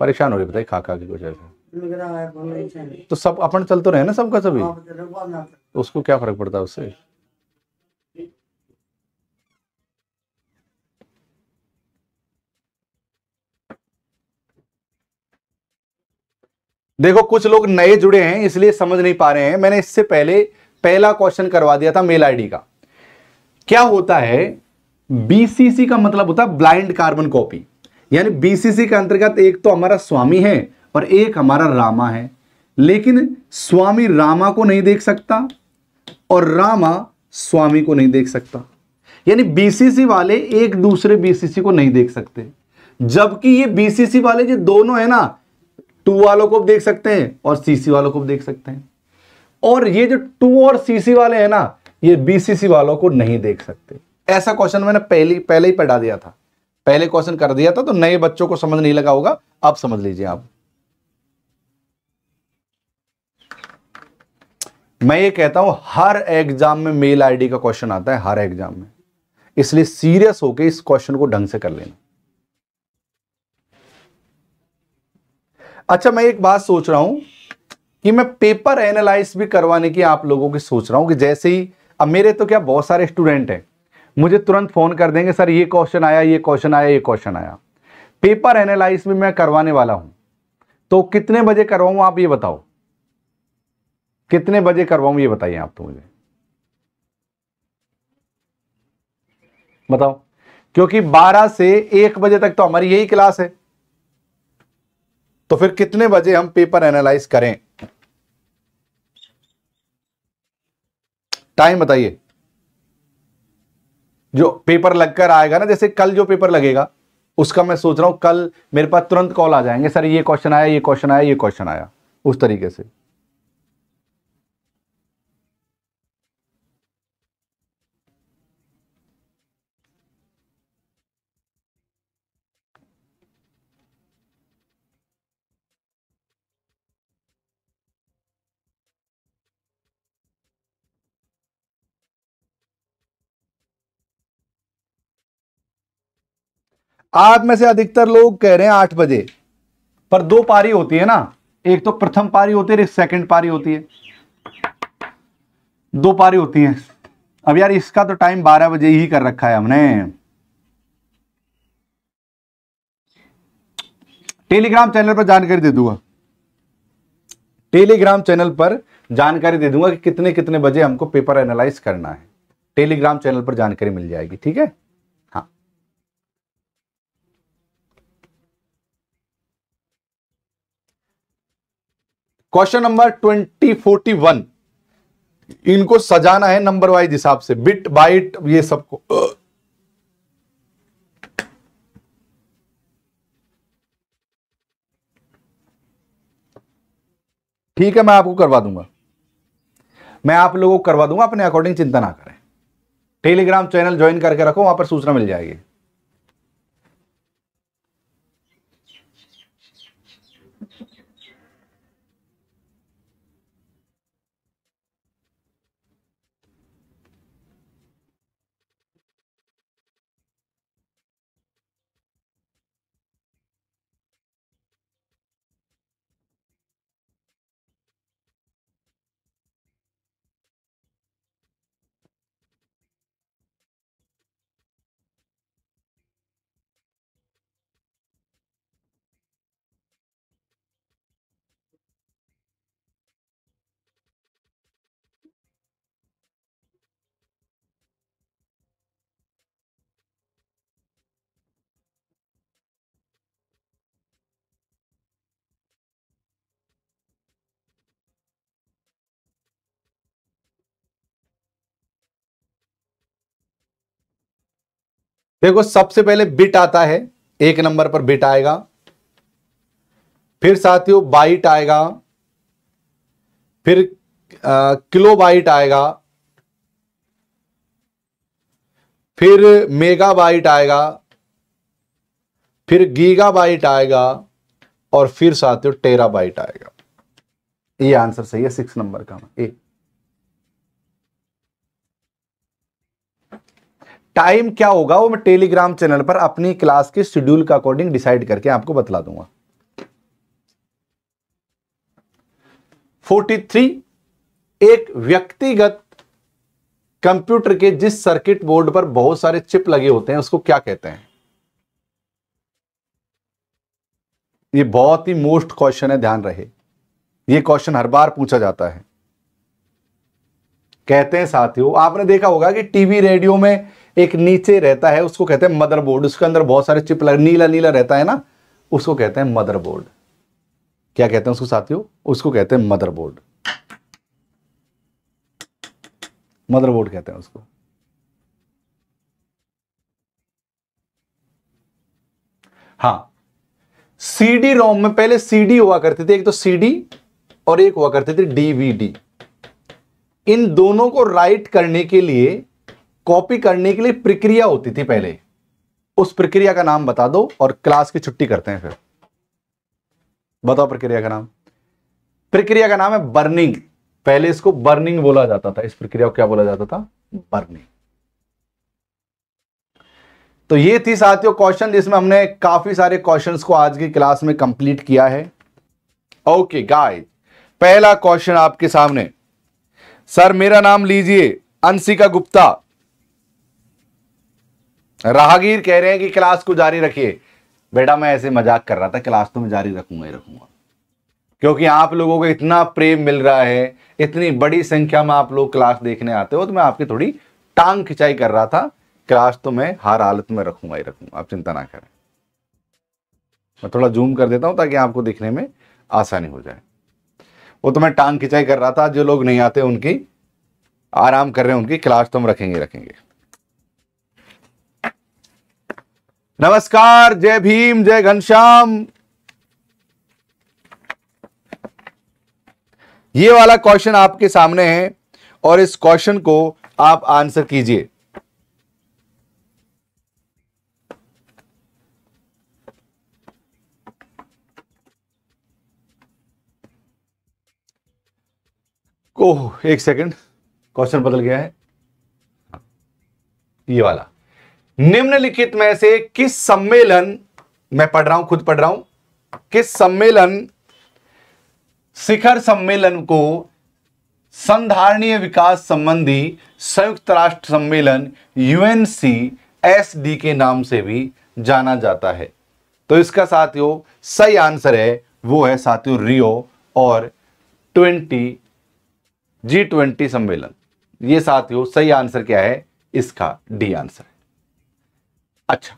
परेशान हो रही बताई खा खा के कुछ ऐसा तो सब अपन चल तो रहे ना सबका सभी हाँ, उसको क्या फर्क पड़ता है उससे देखो कुछ लोग नए जुड़े हैं इसलिए समझ नहीं पा रहे हैं मैंने इससे पहले पहला क्वेश्चन करवा दिया था मेल आईडी का क्या होता है बीसीसी का मतलब होता है ब्लाइंड कार्बन कॉपी यानी बीसीसी के अंतर्गत एक तो हमारा स्वामी है और एक हमारा रामा है लेकिन स्वामी रामा को नहीं देख सकता और रामा स्वामी को नहीं देख सकता यानी बीसीसी वाले एक दूसरे बीसीसी को नहीं देख सकते जबकि ये बीसीसी वाले जो दोनों है ना टू वालों को देख सकते हैं और सीसी वालों को देख सकते हैं और ये जो टू और सीसी वाले हैं ना ये बीसीसी वालों को नहीं देख सकते ऐसा क्वेश्चन मैंने पहले पहले ही पढ़ा दिया था पहले क्वेश्चन कर दिया था तो नए बच्चों को समझ नहीं लगा होगा अब समझ लीजिए आप मैं ये कहता हूं हर एग्जाम में मेल आईडी का क्वेश्चन आता है हर एग्जाम में इसलिए सीरियस होके इस क्वेश्चन को ढंग से कर लेना अच्छा मैं एक बात सोच रहा हूं कि मैं पेपर एनालाइज भी करवाने की आप लोगों की सोच रहा हूं कि जैसे ही अब मेरे तो क्या बहुत सारे स्टूडेंट हैं मुझे तुरंत फ़ोन कर देंगे सर ये क्वेश्चन आया ये क्वेश्चन आया ये क्वेश्चन आया पेपर एनालाइज में मैं करवाने वाला हूँ तो कितने बजे करवाऊँ आप ये बताओ कितने बजे करवाऊँ ये बताइए आप तो मुझे बताओ क्योंकि 12 से 1 बजे तक तो हमारी यही क्लास है तो फिर कितने बजे हम पेपर एनालाइज करें टाइम बताइए जो पेपर लगकर आएगा ना जैसे कल जो पेपर लगेगा उसका मैं सोच रहा हूं कल मेरे पास तुरंत कॉल आ जाएंगे सर ये क्वेश्चन आया ये क्वेश्चन आया ये क्वेश्चन आया उस तरीके से आप में से अधिकतर लोग कह रहे हैं आठ बजे पर दो पारी होती है ना एक तो प्रथम पारी होती है एक सेकंड पारी होती है दो पारी होती है अब यार इसका तो टाइम बारह बजे ही कर रखा है हमने टेलीग्राम चैनल पर जानकारी दे दूंगा टेलीग्राम चैनल पर जानकारी दे दूंगा कि कितने कितने बजे हमको पेपर एनालाइज करना है टेलीग्राम चैनल पर जानकारी मिल जाएगी ठीक है question number twenty forty one इनको सजाना है नंबर वाइज हिसाब से बिट बाइट ये सबको ठीक है मैं आपको करवा दूंगा मैं आप लोगों को करवा दूंगा अपने अकॉर्डिंग चिंता ना करें टेलीग्राम चैनल ज्वाइन करके रखो वहां पर सूचना मिल जाएगी देखो सबसे पहले बिट आता है एक नंबर पर बिट आएगा फिर साथियों बाइट आएगा फिर किलो बाइट आएगा फिर मेगा बाइट आएगा फिर गीगा बाइट आएगा और फिर साथियों टेरा बाइट आएगा ये आंसर सही है सिक्स नंबर का ए टाइम क्या होगा वो मैं टेलीग्राम चैनल पर अपनी क्लास के शेड्यूल के अकॉर्डिंग डिसाइड करके आपको बतला दूंगा 43 एक व्यक्तिगत कंप्यूटर के जिस सर्किट बोर्ड पर बहुत सारे चिप लगे होते हैं उसको क्या कहते हैं ये बहुत ही मोस्ट क्वेश्चन है ध्यान रहे ये क्वेश्चन हर बार पूछा जाता है कहते हैं साथियों आपने देखा होगा कि टीवी रेडियो में एक नीचे रहता है उसको कहते हैं मदरबोर्ड उसके अंदर बहुत सारे चिप लगे नीला नीला रहता है ना उसको कहते हैं मदरबोर्ड क्या कहते हैं उसको साथियों उसको कहते हैं मदरबोर्ड मदरबोर्ड कहते हैं उसको हाँ सीडी रोम में पहले सीडी हुआ करती थी एक तो सीडी और एक हुआ करती थी डीवीडी इन दोनों को राइट करने के लिए कॉपी करने के लिए प्रक्रिया होती थी पहले उस प्रक्रिया का नाम बता दो और क्लास की छुट्टी करते हैं फिर बताओ प्रक्रिया का नाम प्रक्रिया का नाम है बर्निंग पहले इसको बर्निंग बोला जाता था इस प्रक्रिया को क्या बोला जाता था बर्निंग तो ये थी साथियों क्वेश्चन जिसमें हमने काफी सारे क्वेश्चंस को आज की क्लास में कंप्लीट किया है ओके गाइस पहला क्वेश्चन आपके सामने सर मेरा नाम लीजिए अंशिका गुप्ता राहगीर कह रहे हैं कि क्लास को जारी रखिए बेटा मैं ऐसे मजाक कर रहा था क्लास तो मैं जारी रखूंगा ही रखूंगा क्योंकि आप लोगों को इतना प्रेम मिल रहा है इतनी बड़ी संख्या में आप लोग क्लास देखने आते हो तो मैं आपकी थोड़ी टांग खिंचाई कर रहा था क्लास तो मैं हर हालत में रखूंगा ही रखूंगा आप चिंता ना करें मैं थोड़ा जूम कर देता हूं ताकि आपको देखने में आसानी हो जाए वो तो मैं टांग खिंचाई कर रहा था जो लोग नहीं आते उनकी आराम कर रहे हैं उनकी क्लास तो हम रखेंगे रखेंगे नमस्कार जय भीम जय घनश्याम ये वाला क्वेश्चन आपके सामने है और इस क्वेश्चन को आप आंसर कीजिए को एक सेकंड क्वेश्चन बदल गया है ये वाला निम्नलिखित में से किस सम्मेलन मैं पढ़ रहा हूं खुद पढ़ रहा हूं किस सम्मेलन शिखर सम्मेलन को संधारणीय विकास संबंधी संयुक्त राष्ट्र सम्मेलन यूएनसी डी के नाम से भी जाना जाता है तो इसका साथियों सही आंसर है वो है साथियों रियो और ट्वेंटी जी ट्वेंटी सम्मेलन ये साथियों सही आंसर क्या है इसका डी आंसर है अच्छा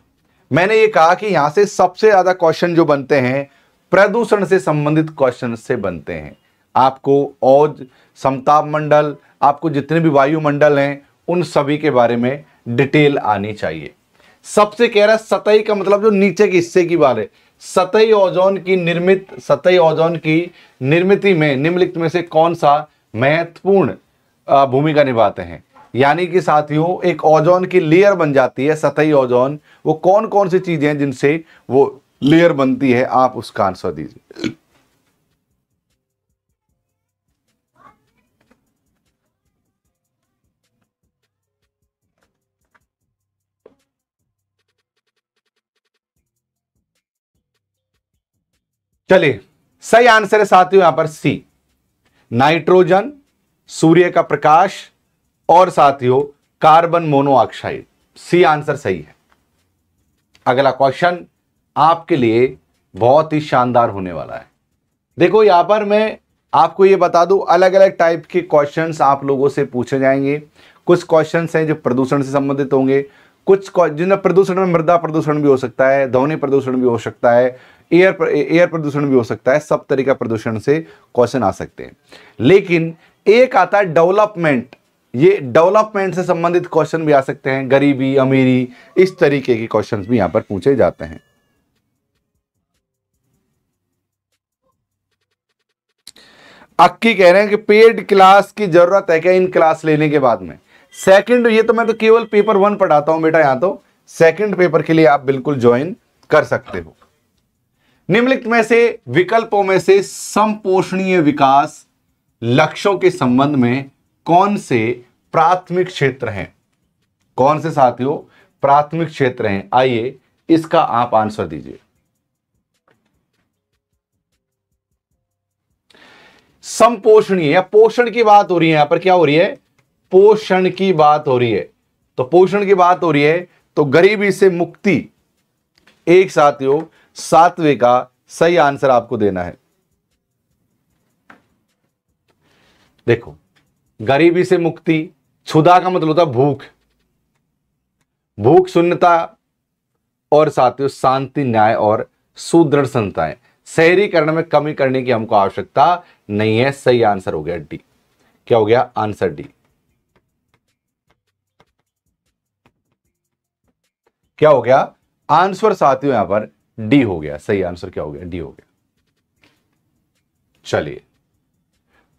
मैंने ये कहा कि यहां से सबसे ज्यादा क्वेश्चन जो बनते हैं प्रदूषण से संबंधित क्वेश्चन से बनते हैं आपको औज समताप मंडल आपको जितने भी वायुमंडल हैं उन सभी के बारे में डिटेल आनी चाहिए सबसे कह रहा है सतही का मतलब जो नीचे के हिस्से की बात है सतही ओजोन की निर्मित सतही ओजोन की निर्मित में निम्नलिखित में से कौन सा महत्वपूर्ण भूमिका निभाते हैं यानी कि साथियों एक ओजोन की लेयर बन जाती है सतही ओजोन वो कौन कौन सी चीजें हैं जिनसे वो लेयर बनती है आप उसका आंसर दीजिए चलिए सही आंसर है साथियों यहां पर सी नाइट्रोजन सूर्य का प्रकाश और साथियों कार्बन मोनोऑक्साइड सी आंसर सही है अगला क्वेश्चन आपके लिए बहुत ही शानदार होने वाला है देखो यहां पर मैं आपको ये बता दूं अलग अलग टाइप के क्वेश्चंस आप लोगों से पूछे जाएंगे कुछ क्वेश्चंस हैं जो प्रदूषण से संबंधित होंगे कुछ जिनमें प्रदूषण में मृदा प्रदूषण भी हो सकता है ध्वनि प्रदूषण भी हो सकता है एयर एयर प्रदूषण भी हो सकता है सब तरीका प्रदूषण से क्वेश्चन आ सकते हैं लेकिन एक आता है डेवलपमेंट ये डेवलपमेंट से संबंधित क्वेश्चन भी आ सकते हैं गरीबी अमीरी इस तरीके के क्वेश्चन भी यहां पर पूछे जाते हैं अक्की कह रहे हैं कि पेड क्लास की जरूरत है क्या इन क्लास लेने के बाद में सेकंड ये तो मैं तो केवल पेपर वन पढ़ाता हूं बेटा यहां तो सेकंड पेपर के लिए आप बिल्कुल ज्वाइन कर सकते हो निम्नलिखित में से विकल्पों में से संपोषणीय विकास लक्ष्यों के संबंध में कौन से प्राथमिक क्षेत्र हैं कौन से साथियों प्राथमिक क्षेत्र हैं आइए इसका आप आंसर दीजिए संपोषणीय या पोषण की बात हो रही है यहां पर क्या हो रही है पोषण की बात हो रही है तो पोषण की बात हो रही है तो गरीबी से मुक्ति एक साथियों सातवें का सही आंसर आपको देना है देखो गरीबी से मुक्ति क्षुदा का मतलब होता है भूख भूख शून्यता और साथियों शांति न्याय और सुदृढ़ संताएं शहरीकरण में कमी करने की हमको आवश्यकता नहीं है सही आंसर हो गया डी क्या हो गया आंसर डी क्या हो गया आंसर साथियों यहां पर डी हो गया सही आंसर क्या हो गया डी हो गया चलिए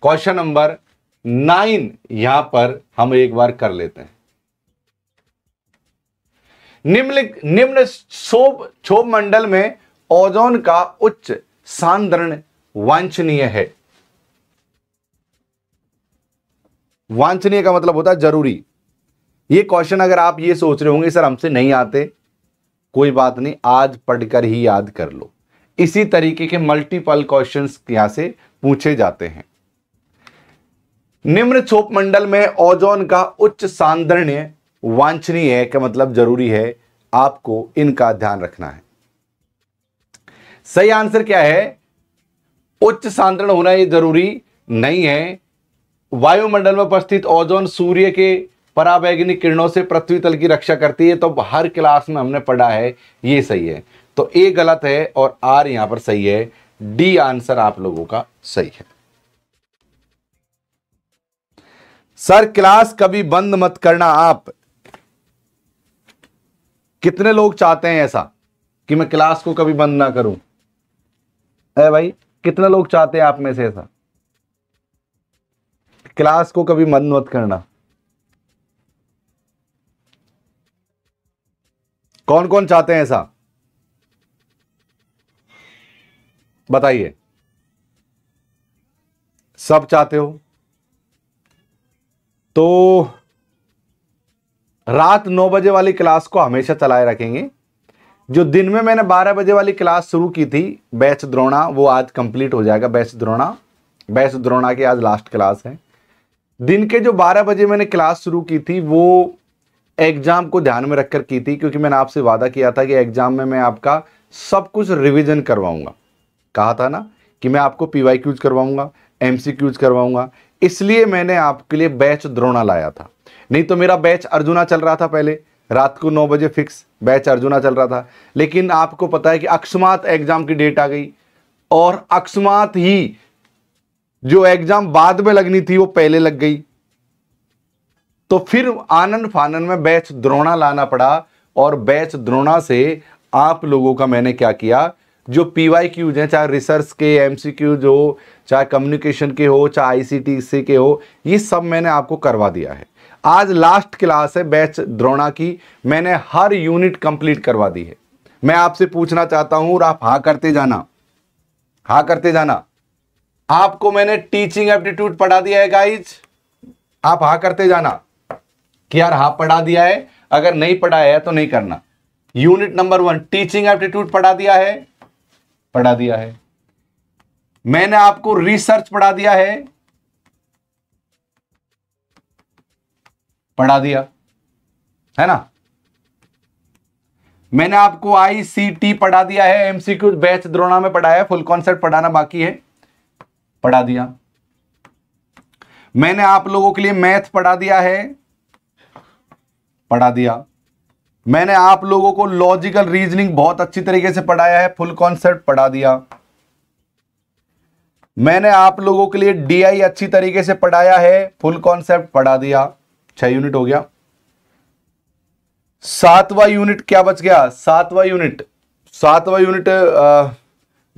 क्वेश्चन नंबर नाइन यहां पर हम एक बार कर लेते हैं निम्नलिख निम्न शोभ क्षोभ मंडल में ओजोन का उच्च सांद्रण वांछनीय है वांछनीय का मतलब होता है जरूरी ये क्वेश्चन अगर आप ये सोच रहे होंगे सर हमसे नहीं आते कोई बात नहीं आज पढ़कर ही याद कर लो इसी तरीके के मल्टीपल क्वेश्चंस यहां से पूछे जाते हैं निम्न छोप मंडल में ओजोन का उच्च सांद्रण्य वांछनीय है का मतलब जरूरी है आपको इनका ध्यान रखना है सही आंसर क्या है उच्च सांद्रण होना ये जरूरी नहीं है वायुमंडल में उपस्थित ओजोन सूर्य के परावैज्ञानिक किरणों से पृथ्वी तल की रक्षा करती है तो हर क्लास में हमने पढ़ा है ये सही है तो ए गलत है और आर यहां पर सही है डी आंसर आप लोगों का सही है सर क्लास कभी बंद मत करना आप कितने लोग चाहते हैं ऐसा कि मैं क्लास को कभी बंद ना करूं अरे भाई कितने लोग चाहते हैं आप में से ऐसा क्लास को कभी बंद मत करना कौन कौन चाहते हैं ऐसा बताइए सब चाहते हो तो रात नौ बजे वाली क्लास को हमेशा चलाए रखेंगे जो दिन में मैंने बारह बजे वाली क्लास शुरू की थी बैच द्रोणा वो आज कंप्लीट हो जाएगा बैच द्रोणा बैच द्रोणा की आज लास्ट क्लास है दिन के जो बारह बजे मैंने क्लास शुरू की थी वो एग्ज़ाम को ध्यान में रखकर की थी क्योंकि मैंने आपसे वादा किया था कि एग्ज़ाम में मैं आपका सब कुछ रिविजन करवाऊंगा कहा था ना कि मैं आपको पी वाई क्यूज करवाऊंगा एम सी क्यूज करवाऊंगा इसलिए मैंने आपके लिए बैच द्रोणा लाया था नहीं तो मेरा बैच अर्जुना चल रहा था पहले रात को नौ बजे फिक्स बैच अर्जुना चल रहा था लेकिन आपको पता है कि अक्समात एग्जाम की डेट आ गई और अक्समात ही जो एग्जाम बाद में लगनी थी वो पहले लग गई तो फिर आनंद फानन में बैच द्रोणा लाना पड़ा और बैच द्रोणा से आप लोगों का मैंने क्या किया जो पी वाई क्यूज हैं चाहे रिसर्च के एम सी क्यूज हो चाहे कम्युनिकेशन के हो चाहे आई सी टी सी के हो ये सब मैंने आपको करवा दिया है आज लास्ट क्लास है बैच द्रोणा की मैंने हर यूनिट कंप्लीट करवा दी है मैं आपसे पूछना चाहता हूं और आप हाँ करते जाना हाँ करते जाना आपको मैंने टीचिंग एप्टीट्यूड पढ़ा दिया है गाइज आप हाँ करते जाना कि यार हाँ पढ़ा दिया है अगर नहीं पढ़ाया है तो नहीं करना unit number one teaching aptitude पढ़ा दिया है पढ़ा दिया है मैंने आपको रिसर्च पढ़ा दिया है पढ़ा दिया है ना मैंने आपको आईसीटी पढ़ा दिया है एमसीक्यू बैच द्रोणा में पढ़ा है फुल कॉन्सेप्ट पढ़ाना बाकी है पढ़ा दिया मैंने आप लोगों के लिए मैथ पढ़ा दिया है पढ़ा दिया मैंने आप लोगों को लॉजिकल रीजनिंग बहुत अच्छी तरीके से पढ़ाया है फुल कॉन्सेप्ट पढ़ा दिया मैंने आप लोगों के लिए डीआई अच्छी तरीके से पढ़ाया है फुल कॉन्सेप्ट पढ़ा दिया छह यूनिट हो गया सातवा यूनिट क्या बच गया सातवा यूनिट सातवा यूनिट आ,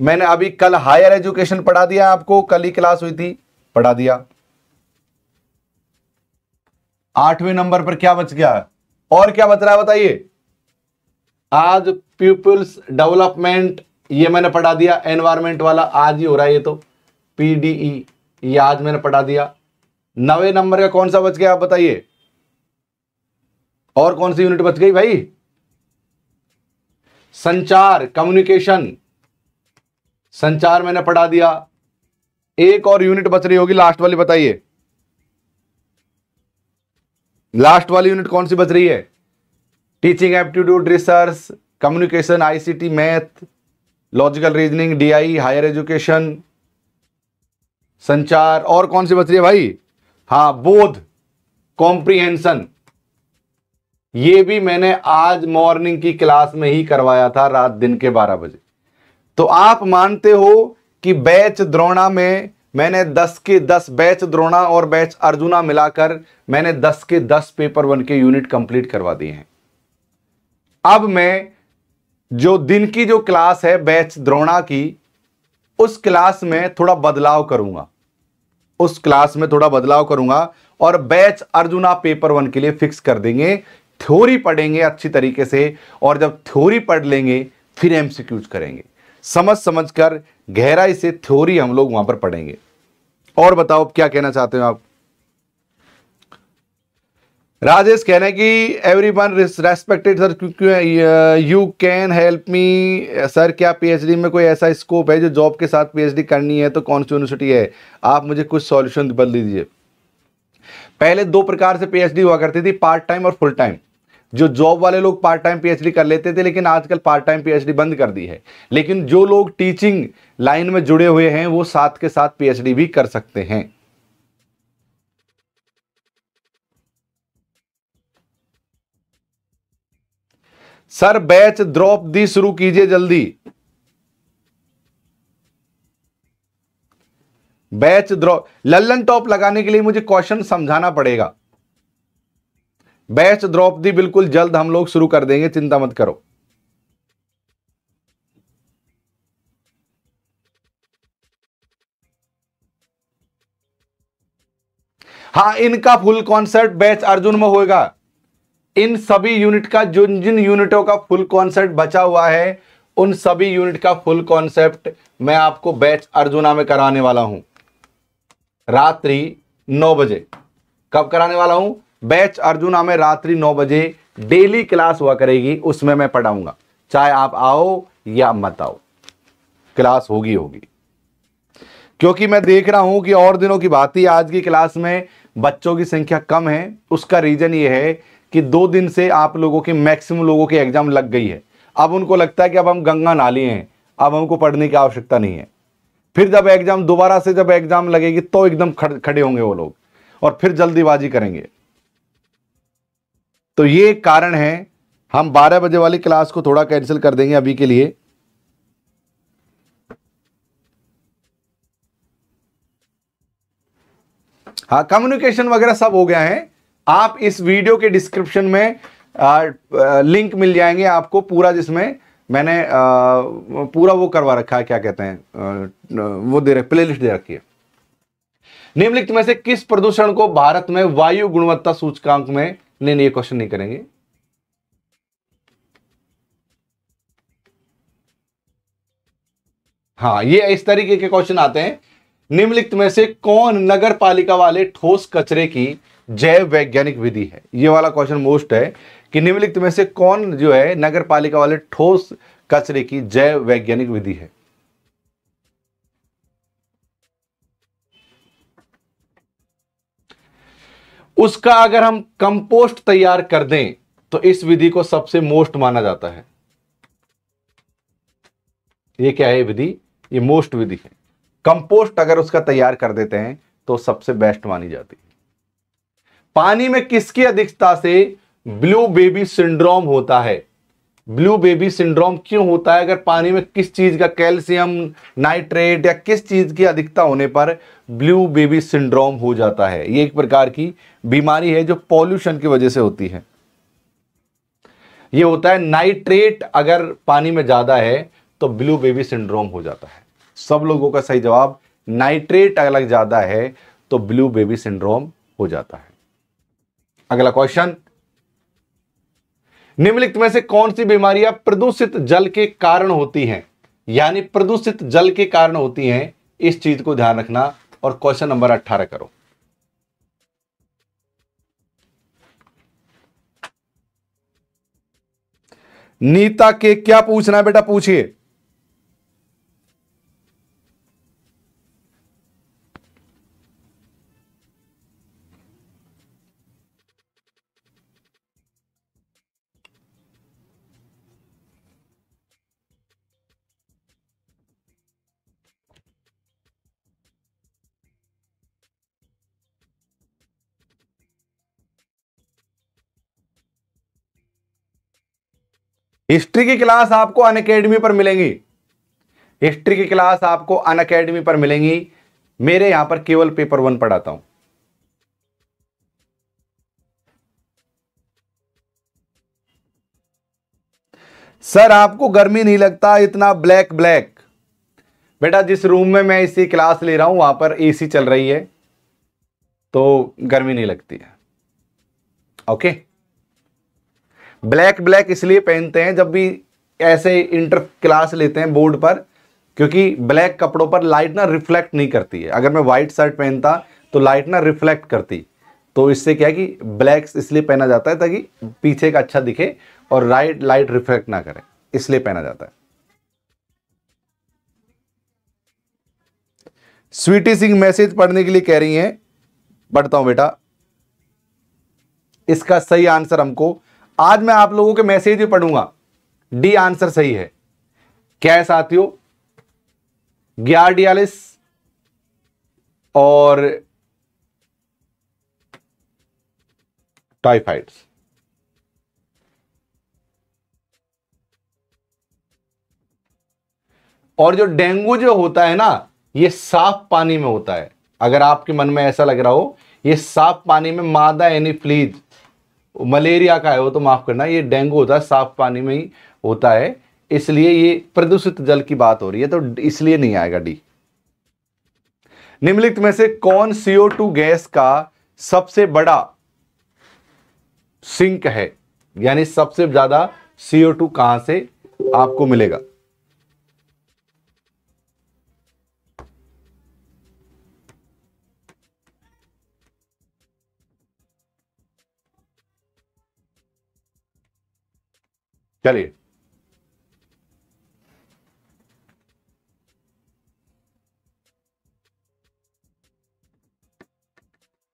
मैंने अभी कल हायर एजुकेशन पढ़ा दिया आपको कल ही क्लास हुई थी पढ़ा दिया आठवें नंबर पर क्या बच गया और क्या बच रहा है बताइए आज पीपुल्स डेवलपमेंट ये मैंने पढ़ा दिया एनवायरमेंट वाला आज ही हो रहा है ये तो पीडीई e, ये आज मैंने पढ़ा दिया नवे नंबर का कौन सा बच गया आप बताइए और कौन सी यूनिट बच गई भाई संचार कम्युनिकेशन संचार मैंने पढ़ा दिया एक और यूनिट बच रही होगी लास्ट वाली बताइए लास्ट वाली यूनिट कौन सी बच रही है teaching aptitude research communication ICT math logical reasoning DI higher education संचार और कौन सी बच रही है भाई हाँ बोध कॉम्प्रीहेंशन ये भी मैंने आज मॉर्निंग की क्लास में ही करवाया था रात दिन के बारह बजे तो आप मानते हो कि बैच द्रोणा में मैंने 10 के 10 बैच द्रोणा और बैच अर्जुना मिलाकर मैंने 10 के 10 पेपर वन के यूनिट कंप्लीट करवा दिए हैं अब मैं जो दिन की जो क्लास है बैच द्रोणा की उस क्लास में थोड़ा बदलाव करूंगा उस क्लास में थोड़ा बदलाव करूंगा और बैच अर्जुना पेपर वन के लिए फिक्स कर देंगे थ्योरी पढ़ेंगे अच्छी तरीके से और जब थ्योरी पढ़ लेंगे फिर एमसीक्यूज करेंगे समझ समझ कर गहराई से थ्योरी हम लोग वहां पर पढ़ेंगे और बताओ क्या कहना चाहते हो आप राजेश कहना है कि एवरी वन रेस्पेक्टेड सर क्योंकि you can help me sir क्या पीएचडी में कोई ऐसा स्कोप है जो जॉब के साथ पीएचडी करनी है तो कौन सी यूनिवर्सिटी है आप मुझे कुछ सॉल्यूशन बदल दीजिए पहले दो प्रकार से पीएचडी हुआ करती थी पार्ट टाइम और फुल टाइम जो जॉब वाले लोग पार्ट टाइम पीएचडी कर लेते थे लेकिन आजकल पार्ट टाइम पीएचडी बंद कर दी है लेकिन जो लोग टीचिंग लाइन में जुड़े हुए हैं वो साथ के साथ पीएचडी भी कर सकते हैं सर बैच ड्रॉप दी शुरू कीजिए जल्दी बैच ड्रॉप लल्लन टॉप लगाने के लिए मुझे क्वेश्चन समझाना पड़ेगा बैच द्रौपदी बिल्कुल जल्द हम लोग शुरू कर देंगे चिंता मत करो हाँ इनका फुल कॉन्सर्ट बैच अर्जुन में होगा इन सभी यूनिट का जिन जिन यूनिटों का फुल कॉन्सर्ट बचा हुआ है उन सभी यूनिट का फुल कॉन्सेप्ट मैं आपको बैच अर्जुना में कराने वाला हूं रात्रि नौ बजे कब कराने वाला हूं बैच अर्जुना में रात्रि नौ बजे डेली क्लास हुआ करेगी उसमें मैं पढ़ाऊंगा चाहे आप आओ या मत आओ क्लास होगी होगी क्योंकि मैं देख रहा हूं कि और दिनों की बात ही आज की क्लास में बच्चों की संख्या कम है उसका रीज़न ये है कि दो दिन से आप लोगों के मैक्सिमम लोगों के एग्ज़ाम लग गई है अब उनको लगता है कि अब हम गंगा नाली हैं अब हमको पढ़ने की आवश्यकता नहीं है फिर जब एग्ज़ाम दोबारा से जब एग्ज़ाम लगेगी तो एकदम खड़े होंगे वो लोग और फिर जल्दीबाजी करेंगे तो ये कारण है हम 12 बजे वाली क्लास को थोड़ा कैंसिल कर देंगे अभी के लिए हाँ कम्युनिकेशन वगैरह सब हो गया है आप इस वीडियो के डिस्क्रिप्शन में आ, लिंक मिल जाएंगे आपको पूरा जिसमें मैंने आ, पूरा वो करवा रखा है क्या कहते हैं आ, वो दे रहे प्ले लिस्ट दे रखी है निम्नलिखित में से किस प्रदूषण को भारत में वायु गुणवत्ता सूचकांक में नहीं नहीं ये क्वेश्चन नहीं करेंगे हाँ ये इस तरीके के क्वेश्चन आते हैं निम्नलिखित में से कौन नगर पालिका वाले ठोस कचरे की जैव वैज्ञानिक विधि है ये वाला क्वेश्चन मोस्ट है कि निम्नलिखित में से कौन जो है नगर पालिका वाले ठोस कचरे की जैव वैज्ञानिक विधि है उसका अगर हम कंपोस्ट तैयार कर दें तो इस विधि को सबसे मोस्ट माना जाता है ये क्या है विधि ये मोस्ट विधि है कंपोस्ट अगर उसका तैयार कर देते हैं तो सबसे बेस्ट मानी जाती है पानी में किसकी अधिकता से ब्लू बेबी सिंड्रोम होता है ब्लू बेबी सिंड्रोम क्यों होता है अगर पानी में किस चीज़ का कैल्शियम नाइट्रेट या किस चीज़ की अधिकता होने पर ब्लू बेबी सिंड्रोम हो जाता है ये एक प्रकार की बीमारी है जो पॉल्यूशन की वजह से होती है ये होता है नाइट्रेट अगर पानी में ज़्यादा है तो ब्लू बेबी सिंड्रोम हो जाता है सब लोगों का सही जवाब नाइट्रेट अलग ज़्यादा है तो ब्लू बेबी सिंड्रोम हो जाता है अगला क्वेश्चन निम्नलिखित में से कौन सी बीमारियां प्रदूषित जल के कारण होती हैं यानी प्रदूषित जल के कारण होती हैं इस चीज को ध्यान रखना और क्वेश्चन नंबर अट्ठारह करो नीता के क्या पूछना है बेटा पूछिए हिस्ट्री की क्लास आपको अन अकेडमी पर मिलेंगी हिस्ट्री की क्लास आपको अन अकेडमी पर मिलेंगी मेरे यहां पर केवल पेपर वन पढ़ाता हूं सर आपको गर्मी नहीं लगता इतना ब्लैक ब्लैक बेटा जिस रूम में मैं इसी क्लास ले रहा हूं वहां पर एसी चल रही है तो गर्मी नहीं लगती है ओके okay? ब्लैक ब्लैक इसलिए पहनते हैं जब भी ऐसे इंटर क्लास लेते हैं बोर्ड पर क्योंकि ब्लैक कपड़ों पर लाइट ना रिफ्लेक्ट नहीं करती है अगर मैं वाइट शर्ट पहनता तो लाइट ना रिफ्लेक्ट करती तो इससे क्या है कि ब्लैक इसलिए पहना जाता है ताकि पीछे का अच्छा दिखे और राइट लाइट रिफ्लेक्ट ना करे इसलिए पहना जाता है स्वीटी सिंह मैसेज पढ़ने के लिए कह रही हैं पढ़ता हूं बेटा इसका सही आंसर हमको आज मैं आप लोगों के मैसेज भी पढ़ूंगा डी आंसर सही है क्या है साथियों ग्यारियालिस और टाइफाइड्स और जो डेंगू जो होता है ना ये साफ पानी में होता है अगर आपके मन में ऐसा लग रहा हो ये साफ पानी में मादा एनी फ्लीज मलेरिया का है वो तो माफ़ करना ये डेंगू होता है साफ पानी में ही होता है इसलिए ये प्रदूषित जल की बात हो रही है तो इसलिए नहीं आएगा डी निम्नलिखित में से कौन सीओ टू गैस का सबसे बड़ा सिंक है यानी सबसे ज्यादा सीओ टू कहां से आपको मिलेगा चलिए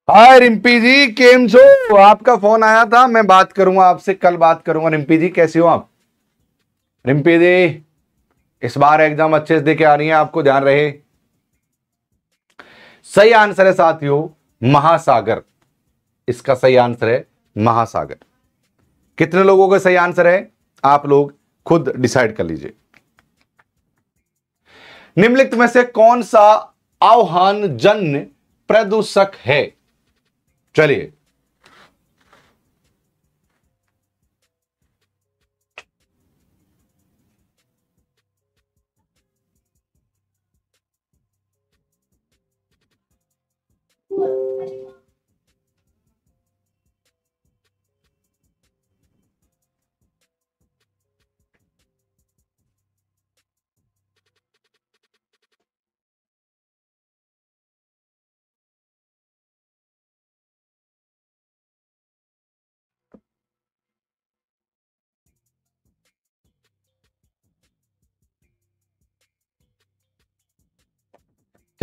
हाय रिम्पी जी केम सो आपका फोन आया था मैं बात करूंगा आपसे कल बात करूंगा रिम्पी जी कैसे हो आप रिम्पी जी इस बार एग्जाम अच्छे से देके आ रही है आपको ध्यान रहे सही आंसर है साथियों महासागर इसका सही आंसर है महासागर कितने लोगों का सही आंसर है आप लोग खुद डिसाइड कर लीजिए निम्नलिखित में से कौन सा आह्वान जन्य प्रदूषक है चलिए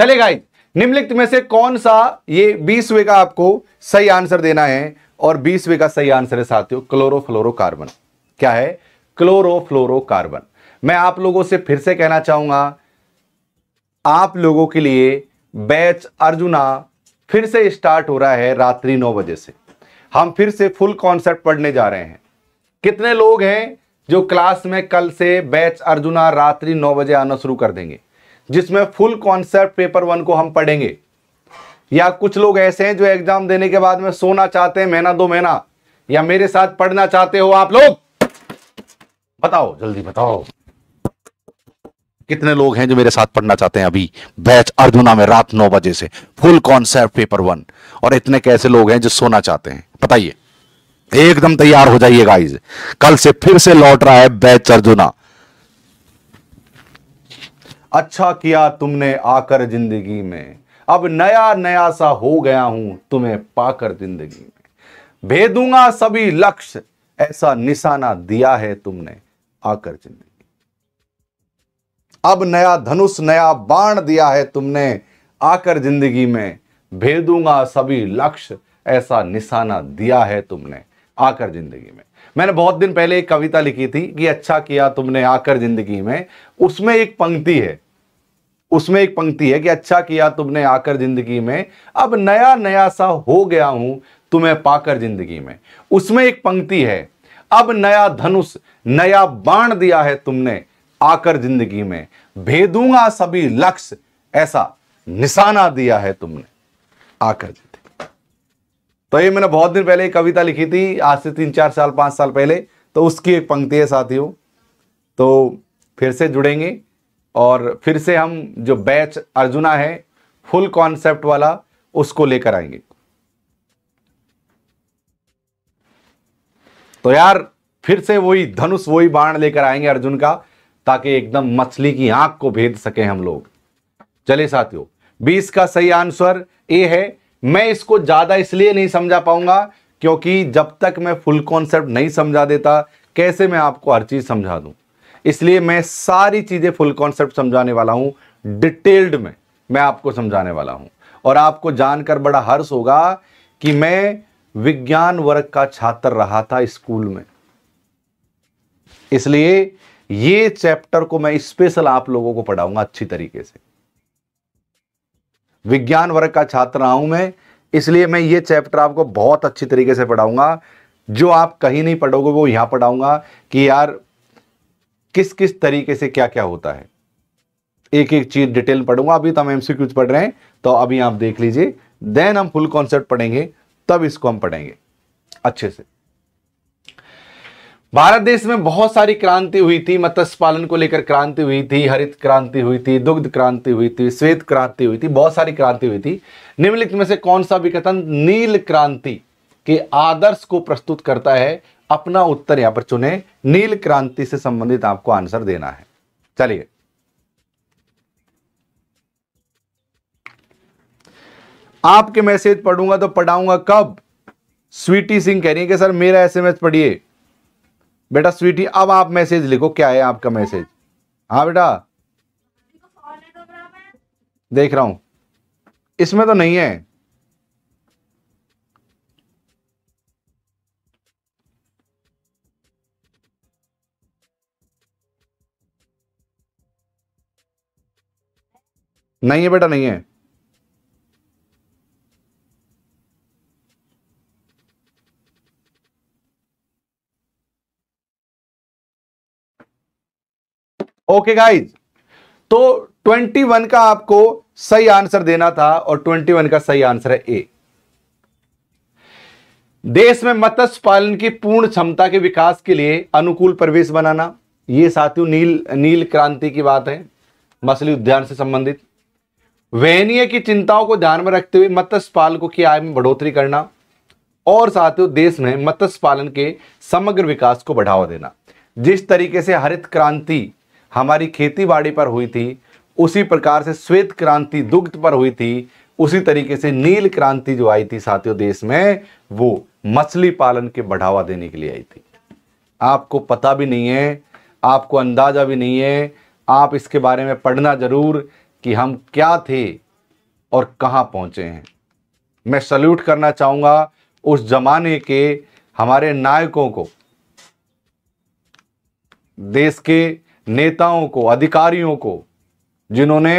चले गाइस निम्नलिखित में से कौन सा ये बीसवे का आपको सही आंसर देना है और बीसवे का सही आंसर है साथियों क्लोरोफ्लोरोकार्बन क्या है क्लोरोफ्लोरोकार्बन मैं आप लोगों से फिर से कहना चाहूंगा आप लोगों के लिए बैच अर्जुना फिर से स्टार्ट हो रहा है रात्रि नौ बजे से हम फिर से फुल कॉन्सेप्ट पढ़ने जा रहे हैं कितने लोग हैं जो क्लास में कल से बैच अर्जुना रात्रि नौ बजे आना शुरू कर देंगे जिसमें फुल कॉन्सेप्ट पेपर वन को हम पढ़ेंगे या कुछ लोग ऐसे हैं जो एग्जाम देने के बाद में सोना चाहते हैं महीना दो महीना या मेरे साथ पढ़ना चाहते हो आप लोग बताओ जल्दी बताओ कितने लोग हैं जो मेरे साथ पढ़ना चाहते हैं अभी बैच अर्जुना में रात नौ बजे से फुल कॉन्सेप्ट पेपर वन और इतने कैसे लोग हैं जो सोना चाहते हैं बताइए एकदम तैयार हो जाइए गाइज कल से फिर से लौट रहा है बैच अर्जुना अच्छा किया तुमने आकर जिंदगी में अब नया नया सा हो गया हूं तुम्हें पाकर जिंदगी में भेदूंगा सभी लक्ष्य ऐसा निशाना दिया है तुमने आकर जिंदगी अब नया धनुष नया बाण दिया है तुमने आकर जिंदगी में भेदूंगा सभी लक्ष्य ऐसा निशाना दिया है तुमने आकर जिंदगी में मैंने बहुत दिन पहले एक कविता लिखी थी कि अच्छा किया तुमने आकर जिंदगी में उसमें एक पंक्ति है उसमें एक पंक्ति है कि अच्छा किया तुमने आकर जिंदगी में अब नया नया सा हो गया हूं तुम्हें पाकर जिंदगी में उसमें एक पंक्ति है अब नया धनुष नया बाण दिया है तुमने आकर जिंदगी में भेदूंगा सभी लक्ष्य ऐसा निशाना दिया है तुमने आकर जिंदगी तो ये मैंने बहुत दिन पहले एक कविता लिखी थी आज से तीन चार साल पांच साल पहले तो उसकी एक पंक्ति है साथियों तो फिर से जुड़ेंगे और फिर से हम जो बैच अर्जुना है फुल कॉन्सेप्ट वाला उसको लेकर आएंगे तो यार फिर से वही धनुष वही बाण लेकर आएंगे अर्जुन का ताकि एकदम मछली की आंख को भेद सके हम लोग चले साथियों बीस का सही आंसर ए है मैं इसको ज़्यादा इसलिए नहीं समझा पाऊंगा क्योंकि जब तक मैं फुल कॉन्सेप्ट नहीं समझा देता कैसे मैं आपको हर चीज़ समझा दूं इसलिए मैं सारी चीज़ें फुल कॉन्सेप्ट समझाने वाला हूं डिटेल्ड में मैं आपको समझाने वाला हूं और आपको जानकर बड़ा हर्ष होगा कि मैं विज्ञान वर्ग का छात्र रहा था स्कूल में इसलिए ये चैप्टर को मैं स्पेशल आप लोगों को पढ़ाऊंगा अच्छी तरीके से विज्ञान वर्ग का छात्र रहा हूं मैं इसलिए मैं ये चैप्टर आपको बहुत अच्छी तरीके से पढ़ाऊंगा जो आप कहीं नहीं पढ़ोगे वो यहां पढ़ाऊंगा कि यार किस किस तरीके से क्या क्या होता है एक एक चीज़ डिटेल पढ़ूंगा अभी तो हम एम पढ़ रहे हैं तो अभी आप देख लीजिए देन हम फुल कॉन्सेप्ट पढ़ेंगे तब इसको हम पढ़ेंगे अच्छे से भारत देश में बहुत सारी क्रांति हुई थी मत्स्य पालन को लेकर क्रांति हुई थी हरित क्रांति हुई थी दुग्ध क्रांति हुई थी श्वेत क्रांति हुई थी बहुत सारी क्रांति हुई थी निम्नलिखित में से कौन सा भी कथन नील क्रांति के आदर्श को प्रस्तुत करता है अपना उत्तर यहां पर चुने नील क्रांति से संबंधित आपको आंसर देना है चलिए आपके मैसेज पढ़ूंगा तो पढ़ाऊंगा कब स्वीटी सिंह कह रही है कि सर मेरा एसएमएस पढ़िए बेटा स्वीटी अब आप मैसेज लिखो क्या है आपका मैसेज हाँ बेटा देख रहा हूं इसमें तो नहीं है नहीं है बेटा नहीं है ओके गाइज तो 21 का आपको सही आंसर देना था और 21 का सही आंसर है ए देश में मत्स्य पालन की पूर्ण क्षमता के विकास के लिए अनुकूल परिवेश बनाना ये साथियों नील नील क्रांति की बात है मछली उद्यान से संबंधित वहनीय की चिंताओं को ध्यान में रखते हुए मत्स्य पालकों की आय में बढ़ोतरी करना और साथियों देश में मत्स्य पालन के समग्र विकास को बढ़ावा देना जिस तरीके से हरित क्रांति हमारी खेती बाड़ी पर हुई थी उसी प्रकार से श्वेत क्रांति दुग्ध पर हुई थी उसी तरीके से नील क्रांति जो आई थी साथियों देश में वो मछली पालन के बढ़ावा देने के लिए आई थी आपको पता भी नहीं है आपको अंदाज़ा भी नहीं है आप इसके बारे में पढ़ना ज़रूर कि हम क्या थे और कहाँ पहुँचे हैं मैं सल्यूट करना चाहूँगा उस जमाने के हमारे नायकों को देश के नेताओं को अधिकारियों को जिन्होंने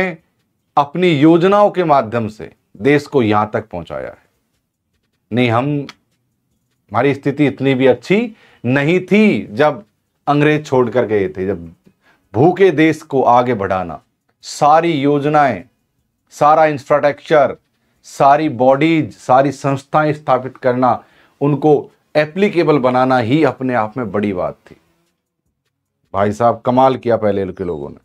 अपनी योजनाओं के माध्यम से देश को यहां तक पहुंचाया है नहीं हम हमारी स्थिति इतनी भी अच्छी नहीं थी जब अंग्रेज छोड़ कर गए थे जब भूखे देश को आगे बढ़ाना सारी योजनाएं सारा इंफ्रास्ट्रक्चर सारी बॉडीज सारी संस्थाएं स्थापित करना उनको एप्लीकेबल बनाना ही अपने आप में बड़ी बात थी भाई साहब कमाल किया पहले के लोगों ने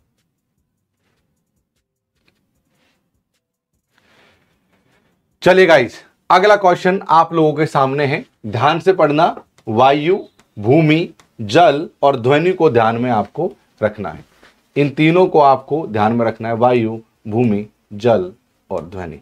चलिए गाइज अगला क्वेश्चन आप लोगों के सामने है ध्यान से पढ़ना वायु भूमि जल और ध्वनि को ध्यान में आपको रखना है इन तीनों को आपको ध्यान में रखना है वायु भूमि जल और ध्वनि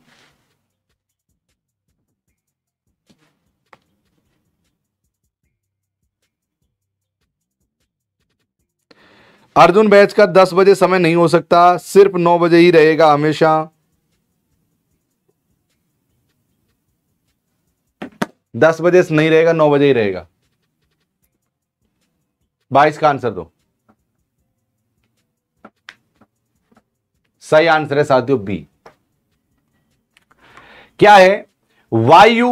अर्जुन बैच का दस बजे समय नहीं हो सकता सिर्फ नौ बजे ही रहेगा हमेशा दस बजे नहीं रहेगा नौ बजे ही रहेगा बाईस का आंसर दो सही आंसर है साथियों बी क्या है वायु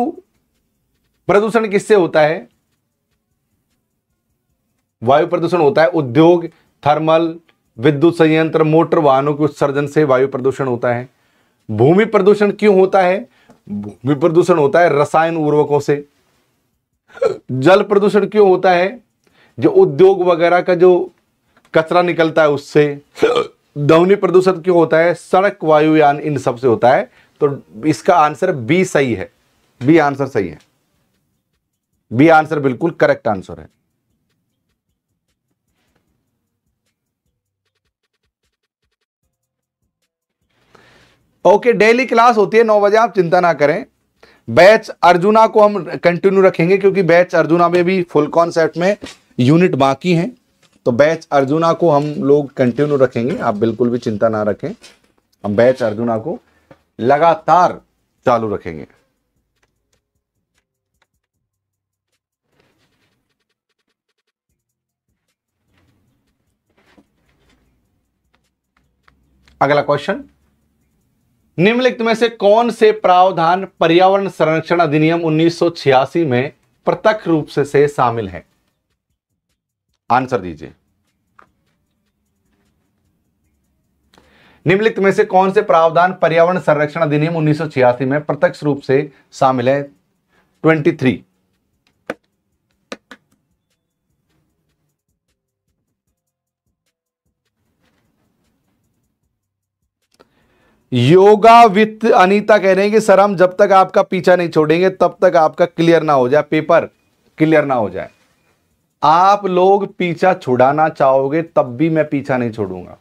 प्रदूषण किससे होता है वायु प्रदूषण होता है उद्योग थर्मल विद्युत संयंत्र मोटर वाहनों के उत्सर्जन से वायु प्रदूषण होता है भूमि प्रदूषण क्यों होता है भूमि प्रदूषण होता है रसायन उर्वकों से जल प्रदूषण क्यों होता है जो उद्योग वगैरह का जो कचरा निकलता है उससे ध्वनि प्रदूषण क्यों होता है सड़क वायुयान इन सब से होता है तो इसका आंसर बी सही है बी आंसर सही है बी आंसर बिल्कुल करेक्ट आंसर है ओके डेली क्लास होती है नौ बजे आप चिंता ना करें बैच अर्जुना को हम कंटिन्यू रखेंगे क्योंकि बैच अर्जुना में भी फुल कॉन्सेप्ट में यूनिट बाकी हैं तो बैच अर्जुना को हम लोग कंटिन्यू रखेंगे आप बिल्कुल भी चिंता ना रखें हम बैच अर्जुना को लगातार चालू रखेंगे अगला क्वेश्चन निम्नलिखित में से कौन से प्रावधान पर्यावरण संरक्षण अधिनियम 1986 में प्रत्यक्ष रूप से, से शामिल है आंसर दीजिए निम्नलिखित में से कौन से प्रावधान पर्यावरण संरक्षण अधिनियम 1986 में प्रत्यक्ष रूप से शामिल है 23 योगा विथ अनीता कह रहे हैं कि सर हम जब तक आपका पीछा नहीं छोड़ेंगे तब तक आपका क्लियर ना हो जाए पेपर क्लियर ना हो जाए आप लोग पीछा छुड़ाना चाहोगे तब भी मैं पीछा नहीं छोड़ूंगा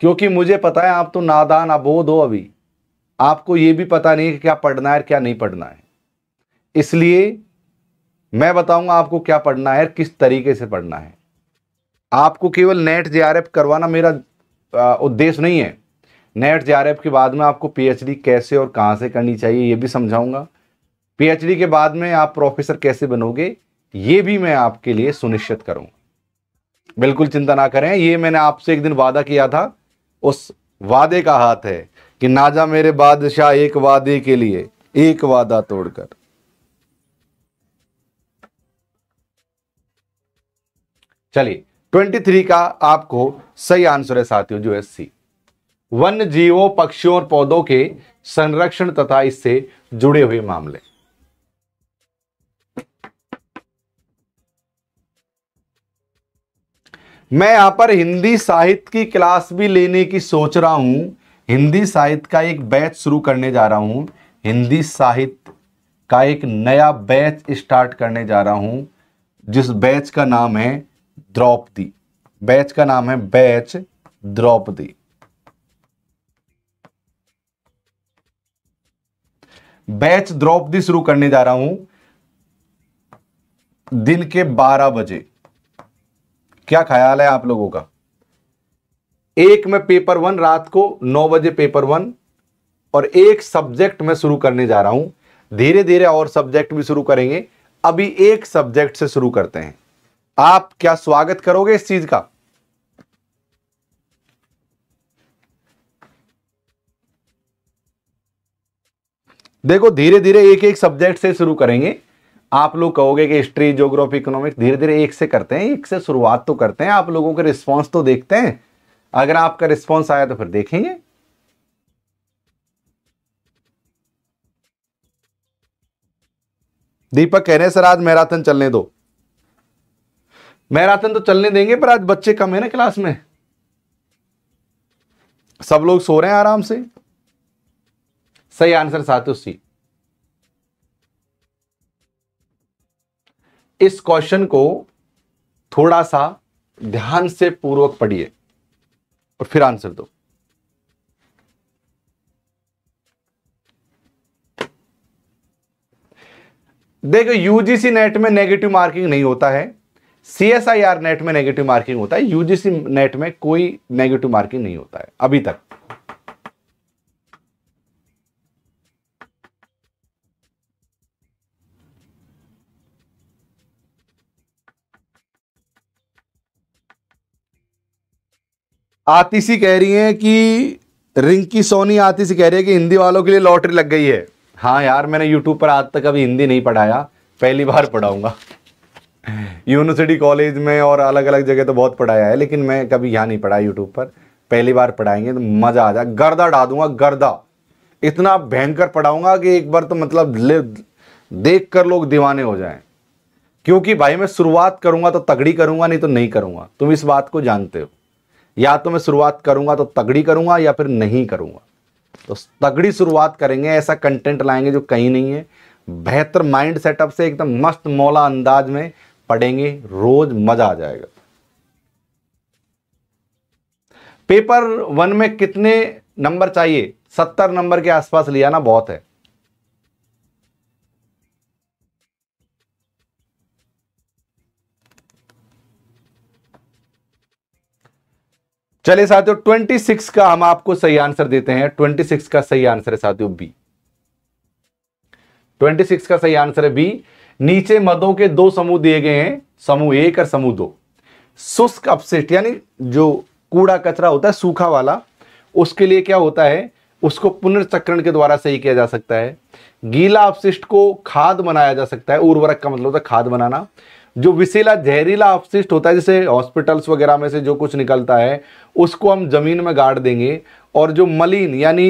क्योंकि मुझे पता है आप तो नादान अबोध हो अभी आपको यह भी पता नहीं है कि क्या पढ़ना है क्या नहीं पढ़ना है इसलिए मैं बताऊंगा आपको क्या पढ़ना है किस तरीके से पढ़ना है आपको केवल नेट जे करवाना मेरा उद्देश्य नहीं है नेट जे के बाद में आपको पीएचडी कैसे और कहाँ से करनी चाहिए ये भी समझाऊंगा पीएचडी के बाद में आप प्रोफेसर कैसे बनोगे ये भी मैं आपके लिए सुनिश्चित करूंगा बिल्कुल चिंता ना करें ये मैंने आपसे एक दिन वादा किया था उस वादे का हाथ है कि ना जा मेरे बादशाह एक वादे के लिए एक वादा तोड़कर चलिए 23 का आपको सही आंसर है साथियों जो है सी वन्य जीवों पक्षियों और पौधों के संरक्षण तथा इससे जुड़े हुए मामले मैं यहां पर हिंदी साहित्य की क्लास भी लेने की सोच रहा हूं हिंदी साहित्य का एक बैच शुरू करने जा रहा हूं हिंदी साहित्य का एक नया बैच स्टार्ट करने जा रहा हूं जिस बैच का नाम है द्रौपदी बैच का नाम है बैच द्रौपदी बैच द्रौपदी शुरू करने जा रहा हूं दिन के 12 बजे क्या ख्याल है आप लोगों का एक में पेपर वन रात को 9 बजे पेपर वन और एक सब्जेक्ट में शुरू करने जा रहा हूं धीरे धीरे और सब्जेक्ट भी शुरू करेंगे अभी एक सब्जेक्ट से शुरू करते हैं आप क्या स्वागत करोगे इस चीज का देखो धीरे धीरे एक एक सब्जेक्ट से शुरू करेंगे आप लोग कहोगे कि हिस्ट्री जोग्राफी इकोनॉमिक्स धीरे धीरे एक से करते हैं एक से शुरुआत तो करते हैं आप लोगों के रिस्पॉन्स तो देखते हैं अगर आपका रिस्पॉन्स आया तो फिर देखेंगे दीपक कह रहे हैं सर आज मैराथन चलने दो मैराथन तो चलने देंगे पर आज बच्चे कम है ना क्लास में सब लोग सो रहे हैं आराम से सही आंसर सातु सी इस क्वेश्चन को थोड़ा सा ध्यान से पूर्वक पढ़िए और फिर आंसर दो देखो यूजीसी नेट में नेगेटिव मार्किंग नहीं होता है सीएसआईआर नेट में नेगेटिव मार्किंग होता है यूजीसी नेट में कोई नेगेटिव मार्किंग नहीं होता है अभी तक आतिशी कह रही हैं कि रिंकी सोनी आतिशी कह रही है कि हिंदी वालों के लिए लॉटरी लग गई है हाँ यार मैंने यूट्यूब पर आज तक अभी हिंदी नहीं पढ़ाया पहली बार पढ़ाऊंगा यूनिवर्सिटी कॉलेज में और अलग अलग जगह तो बहुत पढ़ाया है लेकिन मैं कभी यहाँ नहीं पढ़ा यूट्यूब पर पहली बार पढ़ाएंगे तो मज़ा आ जाए गर्दा डा दूंगा गर्दा इतना भयंकर पढ़ाऊंगा कि एक बार तो मतलब देख कर लोग दीवाने हो जाए क्योंकि भाई मैं शुरुआत करूंगा तो तगड़ी करूंगा नहीं तो नहीं करूंगा तुम इस बात को जानते हो या तो मैं शुरुआत करूंगा तो तगड़ी करूंगा या फिर नहीं करूंगा तो तगड़ी शुरुआत करेंगे ऐसा कंटेंट लाएंगे जो कहीं नहीं है बेहतर माइंड सेटअप से एकदम मस्त मौला अंदाज में पढ़ेंगे रोज मजा आ जाएगा पेपर वन में कितने नंबर चाहिए सत्तर नंबर के आसपास लिया ना बहुत है चलिए साथियों ट्वेंटी सिक्स का हम आपको सही आंसर देते हैं ट्वेंटी सिक्स का सही आंसर है साथियों बी ट्वेंटी सिक्स का सही आंसर है बी नीचे मदों के दो समूह दिए गए हैं समूह एक और समूह दो शुष्क अपशिष्ट यानी जो कूड़ा कचरा होता है सूखा वाला उसके लिए क्या होता है उसको पुनर्चक्रण के द्वारा सही किया जा सकता है गीला अपशिष्ट को खाद बनाया जा सकता है उर्वरक का मतलब होता है खाद बनाना जो विशेला जहरीला अपशिष्ट होता है जैसे हॉस्पिटल्स वगैरह में से जो कुछ निकलता है उसको हम ज़मीन में गाड़ देंगे और जो मलिन यानी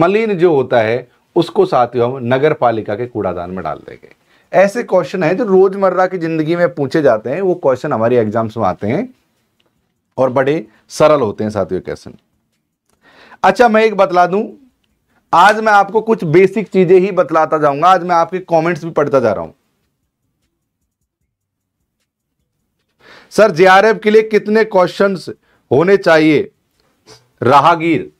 मलिन जो होता है उसको साथियों हम नगर पालिका के कूड़ादान में डाल देंगे ऐसे क्वेश्चन हैं जो रोज़मर्रा की ज़िंदगी में पूछे जाते हैं वो क्वेश्चन हमारे एग्जाम्स में आते हैं और बड़े सरल होते हैं साथियों क्वेश्चन अच्छा मैं एक बतला दूं आज मैं आपको कुछ बेसिक चीज़ें ही बतलाता जाऊंगा आज मैं आपके कमेंट्स भी पढ़ता जा रहा हूं सर जेआरएफ के लिए कितने क्वेश्चंस होने चाहिए राहगीर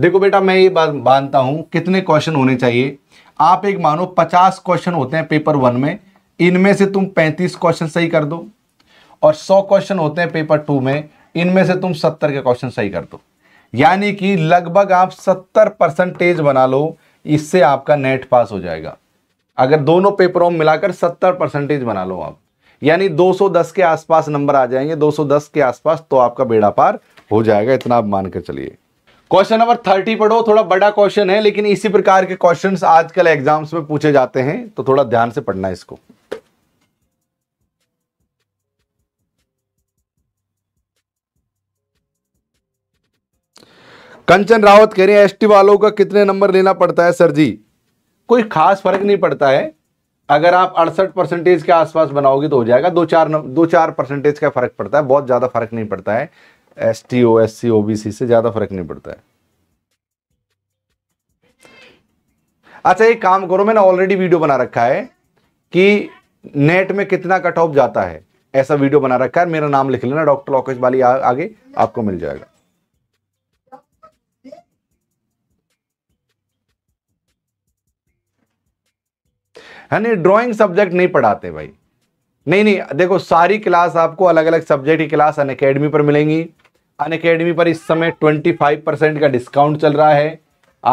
देखो बेटा मैं ये बात मानता हूं कितने क्वेश्चन होने चाहिए आप एक मानो पचास क्वेश्चन होते हैं पेपर वन में इनमें से तुम पैंतीस क्वेश्चन सही कर दो और सौ क्वेश्चन होते हैं पेपर टू में इनमें से तुम सत्तर के क्वेश्चन सही कर दो यानी कि लगभग आप सत्तर परसेंटेज बना लो इससे आपका नेट पास हो जाएगा अगर दोनों पेपरों में मिलाकर सत्तर परसेंटेज बना लो आप यानी 210 के आसपास नंबर आ जाएंगे 210 के आसपास तो आपका बेड़ा पार हो जाएगा इतना आप मानकर चलिए क्वेश्चन नंबर थर्टी पढ़ो थोड़ा बड़ा क्वेश्चन है लेकिन इसी प्रकार के क्वेश्चन आजकल एग्जाम्स में पूछे जाते हैं तो थोड़ा ध्यान से पढ़ना इसको कंचन रावत कह रहे हैं एसटी वालों का कितने नंबर लेना पड़ता है सर जी कोई खास फर्क नहीं पड़ता है अगर आप अड़सठ परसेंटेज के आसपास बनाओगे तो हो जाएगा दो चार दो चार परसेंटेज का फर्क पड़ता है बहुत ज़्यादा फर्क नहीं पड़ता है S T O S C O B C से ज़्यादा फर्क नहीं पड़ता है अच्छा एक काम करो मैंने ऑलरेडी वीडियो बना रखा है कि नेट में कितना कट ऑफ जाता है ऐसा वीडियो बना रखा है मेरा नाम लिख लेना डॉक्टर लोकेश बाली आ, आगे आपको मिल जाएगा है नहीं ड्राइंग सब्जेक्ट नहीं पढ़ाते भाई नहीं नहीं देखो सारी क्लास आपको अलग अलग सब्जेक्ट की क्लास अन अकेडमी पर मिलेंगी अन अकेडमी पर इस समय 25 परसेंट का डिस्काउंट चल रहा है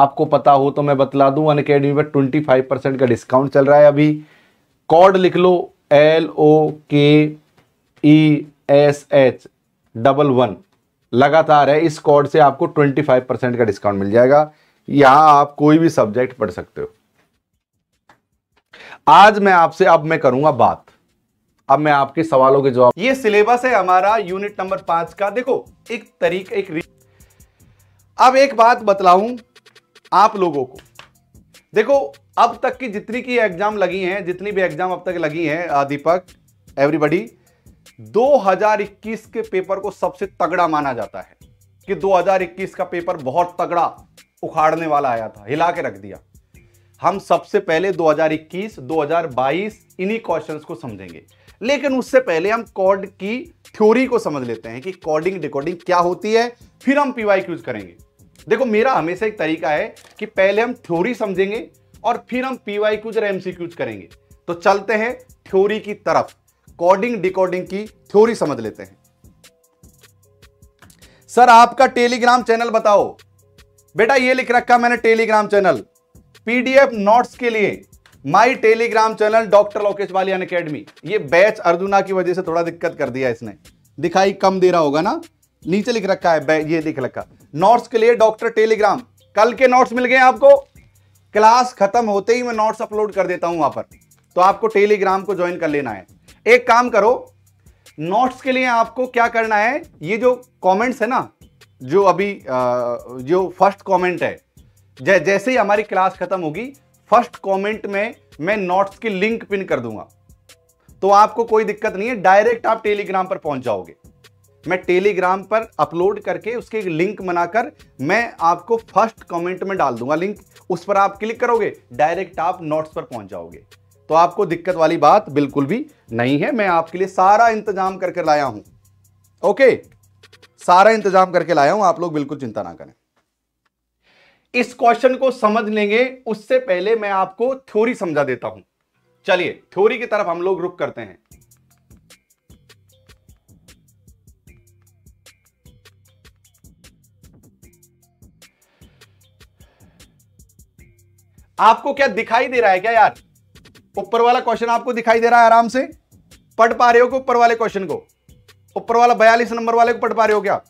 आपको पता हो तो मैं बतला दूं अन अकेडमी पर 25 परसेंट का डिस्काउंट चल रहा है अभी कोड लिख लो L O K E S H double one लगातार है इस कोड से आपको 25 परसेंट का डिस्काउंट मिल जाएगा यहाँ आप कोई भी सब्जेक्ट पढ़ सकते हो आज मैं आपसे अब मैं करूंगा बात अब मैं आपके सवालों के जवाब ये सिलेबस है हमारा यूनिट नंबर पांच का देखो एक तरीका एक अब एक बात बतलाऊं आप लोगों को देखो अब तक की जितनी की एग्जाम लगी हैं जितनी भी एग्जाम अब तक लगी हैं दीपक एवरीबडी 2021 के पेपर को सबसे तगड़ा माना जाता है कि 2021 का पेपर बहुत तगड़ा उखाड़ने वाला आया था हिला के रख दिया हम सबसे पहले 2021, 2022 इन्हीं क्वेश्चंस को समझेंगे लेकिन उससे पहले हम कॉड की थ्योरी को समझ लेते हैं कि कॉडिंग डिकॉर्डिंग क्या होती है फिर हम पीवाई क्यूज करेंगे देखो मेरा हमेशा एक तरीका है कि पहले हम थ्योरी समझेंगे और फिर हम पीवाई क्यूज और एमसी क्यूज करेंगे तो चलते हैं थ्योरी की तरफ कॉर्डिंग डिकॉर्डिंग की थ्योरी समझ लेते हैं सर आपका टेलीग्राम चैनल बताओ बेटा ये लिख रखा मैंने टेलीग्राम चैनल पीडीएफ नोट्स के लिए my Telegram channel doctor Lokesh Walian academy ये बैच अर्जुना की वजह से थोड़ा दिक्कत कर दिया इसने दिखाई कम दे रहा होगा ना नीचे लिख रखा है ये लिख रखा नोट्स के लिए डॉक्टर टेलीग्राम कल के नोट्स मिल गए आपको क्लास खत्म होते ही मैं नोट्स अपलोड कर देता हूं वहां पर तो आपको टेलीग्राम को ज्वाइन कर लेना है एक काम करो नोट्स के लिए आपको क्या करना है ये जो कमेंट्स है ना जो अभी जो फर्स्ट कमेंट है जै, जैसे ही हमारी क्लास खत्म होगी फर्स्ट कमेंट में मैं नोट्स की लिंक पिन कर दूंगा तो आपको कोई दिक्कत नहीं है डायरेक्ट आप टेलीग्राम पर पहुंच जाओगे मैं टेलीग्राम पर अपलोड करके उसके एक लिंक बनाकर मैं आपको फर्स्ट कमेंट में डाल दूंगा लिंक उस पर आप क्लिक करोगे डायरेक्ट आप नोट्स पर पहुंच जाओगे तो आपको दिक्कत वाली बात बिल्कुल भी नहीं है मैं आपके लिए सारा इंतजाम करके लाया हूं ओके सारा इंतजाम करके लाया हूं आप लोग बिल्कुल चिंता ना करें इस क्वेश्चन को समझ लेंगे उससे पहले मैं आपको थ्योरी समझा देता हूं चलिए थ्योरी की तरफ हम लोग रुक करते हैं आपको क्या दिखाई दे रहा है क्या यार ऊपर वाला क्वेश्चन आपको दिखाई दे रहा है आराम से पढ़ पा रहे हो ऊपर वाले क्वेश्चन को ऊपर वाला बयालीस नंबर वाले को पढ़ पा रहे हो क्या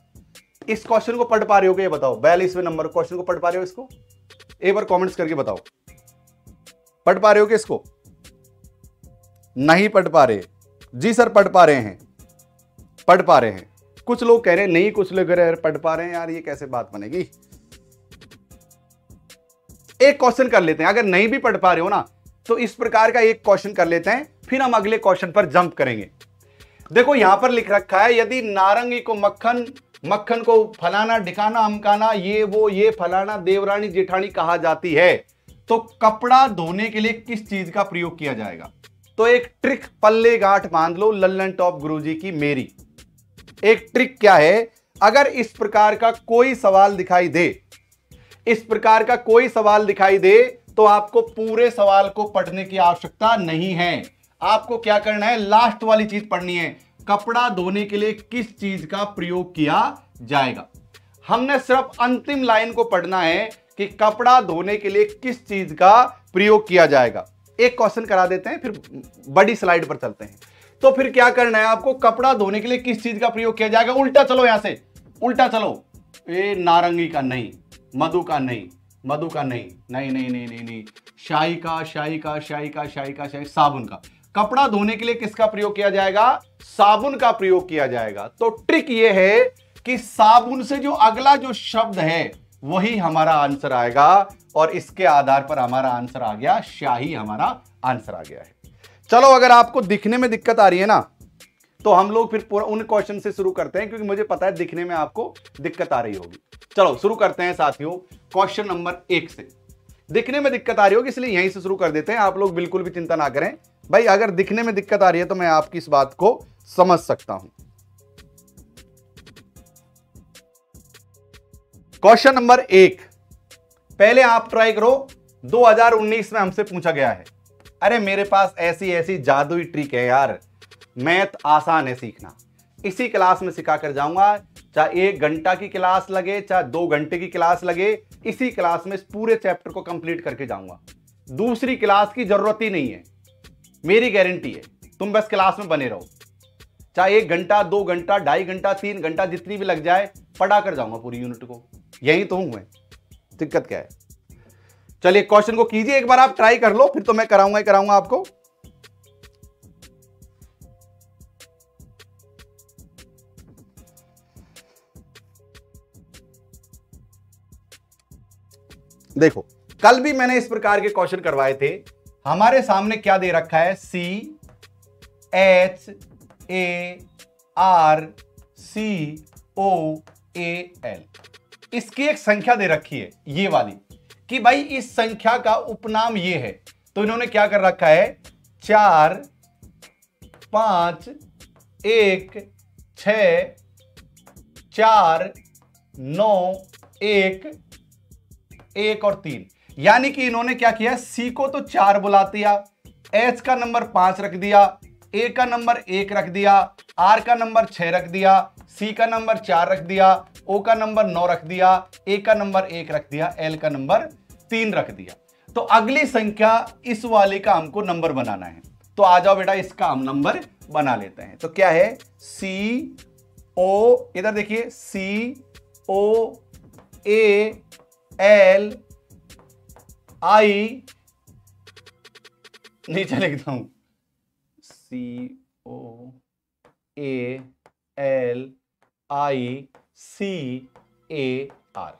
इस क्वेश्चन को पढ़ पा रहे हो ये बताओ बयालीसवें नंबर क्वेश्चन को पढ़ पा रहे हो इसको एक बार कमेंट्स करके बताओ पढ़ पा रहे हो कि इसको नहीं पढ़ पा रहे जी सर पढ़ पा रहे हैं पढ़ पा रहे हैं कुछ लोग कह रहे हैं नहीं कुछ लोग कह रहे हैं पढ़ पा रहे हैं यार ये कैसे बात बनेगी एक क्वेश्चन कर लेते हैं अगर नहीं भी पढ़ पा रहे हो ना तो इस प्रकार का एक क्वेश्चन कर लेते हैं फिर हम अगले क्वेश्चन पर जंप करेंगे देखो यहां पर लिख रखा है यदि नारंगी को मक्खन मक्खन को फलाना ढिकाना हमकाना ये वो ये फलाना देवरानी जेठानी कहा जाती है तो कपड़ा धोने के लिए किस चीज का प्रयोग किया जाएगा तो एक ट्रिक पल्ले गांठ बांध लो लल्लन टॉप गुरुजी की मेरी एक ट्रिक क्या है अगर इस प्रकार का कोई सवाल दिखाई दे इस प्रकार का कोई सवाल दिखाई दे तो आपको पूरे सवाल को पढ़ने की आवश्यकता नहीं है आपको क्या करना है लास्ट वाली चीज पढ़नी है कपड़ा धोने के लिए किस चीज का प्रयोग किया जाएगा हमने सिर्फ अंतिम लाइन को पढ़ना है कि कपड़ा धोने के लिए किस चीज का प्रयोग किया जाएगा एक क्वेश्चन करा देते हैं फिर बड़ी स्लाइड पर चलते हैं तो फिर क्या करना है आपको कपड़ा धोने के लिए किस चीज का प्रयोग किया जाएगा उल्टा चलो यहां से उल्टा चलो ये नारंगी का नहीं मधु का नहीं मधु का नहीं नहीं नहीं नहीं नहीं नहीं शाही का शाही का शाही का शाही का शाही साबुन का कपड़ा धोने के लिए किसका प्रयोग किया जाएगा साबुन का प्रयोग किया जाएगा तो ट्रिक यह है कि साबुन से जो अगला जो शब्द है वही हमारा आंसर आएगा और इसके आधार पर हमारा आंसर आ गया शाही हमारा आंसर आ गया है चलो अगर आपको दिखने में दिक्कत आ रही है ना तो हम लोग फिर पूरा उन क्वेश्चन से शुरू करते हैं क्योंकि मुझे पता है दिखने में आपको दिक्कत आ रही होगी चलो शुरू करते हैं साथियों क्वेश्चन नंबर एक से दिखने में दिक्कत आ रही होगी इसलिए यहीं से शुरू कर देते हैं आप लोग बिल्कुल भी चिंता ना करें भाई अगर दिखने में दिक्कत आ रही है तो मैं आपकी इस बात को समझ सकता हूं क्वेश्चन नंबर एक पहले आप ट्राई करो 2019 में हमसे पूछा गया है अरे मेरे पास ऐसी ऐसी जादुई ट्रिक है यार मैथ आसान है सीखना इसी क्लास में सिखा कर जाऊंगा चाहे एक घंटा की क्लास लगे चाहे दो घंटे की क्लास लगे इसी क्लास में इस पूरे चैप्टर को कंप्लीट करके जाऊंगा दूसरी क्लास की जरूरत ही नहीं है मेरी गारंटी है तुम बस क्लास में बने रहो चाहे एक घंटा दो घंटा ढाई घंटा तीन घंटा जितनी भी लग जाए पढ़ा कर जाऊंगा पूरी यूनिट को यही तो हूं मैं दिक्कत क्या है चलिए क्वेश्चन को कीजिए एक बार आप ट्राई कर लो फिर तो मैं कराऊंगा ही कराऊंगा आपको देखो कल भी मैंने इस प्रकार के क्वेश्चन करवाए थे हमारे सामने क्या दे रखा है C H A R C O A L इसकी एक संख्या दे रखी है ये वाली कि भाई इस संख्या का उपनाम ये है तो इन्होंने क्या कर रखा है चार पांच एक छ चार नौ एक एक और तीन यानी कि इन्होंने क्या किया सी को तो चार बुला दिया एच का नंबर पांच रख दिया ए का नंबर एक रख दिया आर का नंबर छह रख दिया सी का नंबर चार रख दिया ओ का नंबर नौ रख दिया ए का नंबर एक रख दिया एल का नंबर तीन रख दिया तो अगली संख्या इस वाले का हमको नंबर बनाना है तो आ जाओ बेटा इसका हम नंबर बना लेते हैं तो क्या है सी ओ इधर देखिए सी ओ ए एल आई नीचे लिखता हूं सी O A L I C A are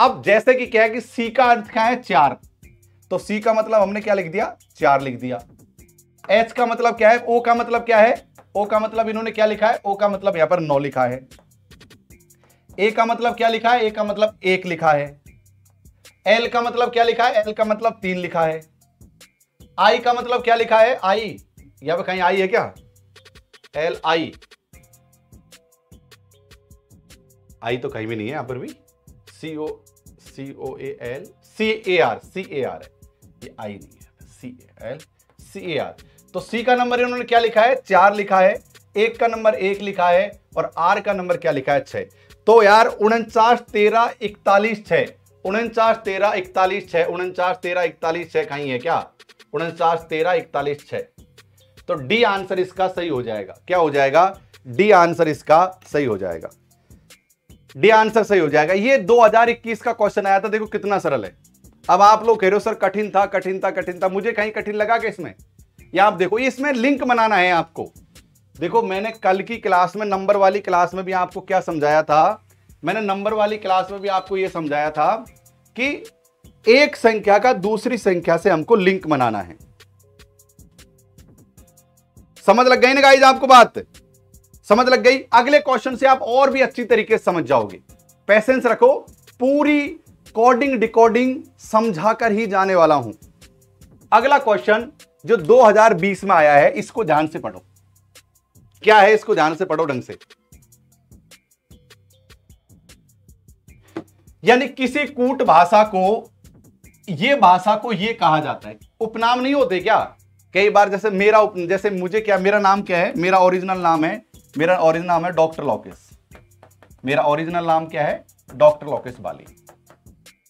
अब जैसे कि क्या है कि सी का अर्थ क्या है चार तो सी का मतलब हमने क्या लिख दिया चार लिख दिया एच का मतलब क्या है ओ का मतलब क्या है ओ का मतलब इन्होंने क्या लिखा है ओ का मतलब यहां पर नौ लिखा है ए का मतलब क्या लिखा है ए का मतलब एक लिखा है एल का मतलब क्या लिखा है एल का मतलब तीन लिखा है आई का मतलब क्या लिखा है आई यहां पे कहीं आई है क्या एल आई आई तो कहीं भी नहीं है यहां पर भी C O C O A L C A R C A R है ये आई नहीं है सी ए एल सी ए आर तो सी का नंबर इन्होंने क्या लिखा है चार लिखा है एक का नंबर एक लिखा है और आर का नंबर क्या लिखा है छह तो यार उनचास तेरह इकतालीस छह उनचास तेरह इकतालीस छः उनचास तेरह इकतालीस छः कहीं है क्या उनचास तेरह इकतालीस छः तो डी आंसर इसका सही हो जाएगा क्या हो जाएगा डी आंसर इसका सही हो जाएगा डी आंसर सही हो जाएगा ये 2021 का क्वेश्चन आया था देखो कितना सरल है अब आप लोग कह रहे हो सर कठिन था कठिन था कठिन था मुझे कहीं कठिन लगा क्या इसमें या आप देखो इसमें लिंक बनाना है आपको देखो मैंने कल की क्लास में नंबर वाली क्लास में भी आपको क्या समझाया था मैंने नंबर वाली क्लास में भी आपको यह समझाया था कि एक संख्या का दूसरी संख्या से हमको लिंक बनाना है समझ लग गई ना गाइज आपको बात समझ लग गई अगले क्वेश्चन से आप और भी अच्छी तरीके से समझ जाओगे पैसेंस रखो पूरी कोडिंग डिकोडिंग समझाकर ही जाने वाला हूं अगला क्वेश्चन जो 2020 में आया है इसको ध्यान से पढ़ो क्या है इसको ध्यान से पढ़ो ढंग से यानी किसी कूट भाषा को ये भाषा को ये कहा जाता है उपनाम नहीं होते क्या कई बार जैसे मेरा उप, जैसे मुझे क्या मेरा नाम क्या है मेरा ओरिजिनल नाम है मेरा ओरिजिनल नाम है डॉक्टर लॉकेस मेरा ओरिजिनल नाम क्या है डॉक्टर लॉकेश बाली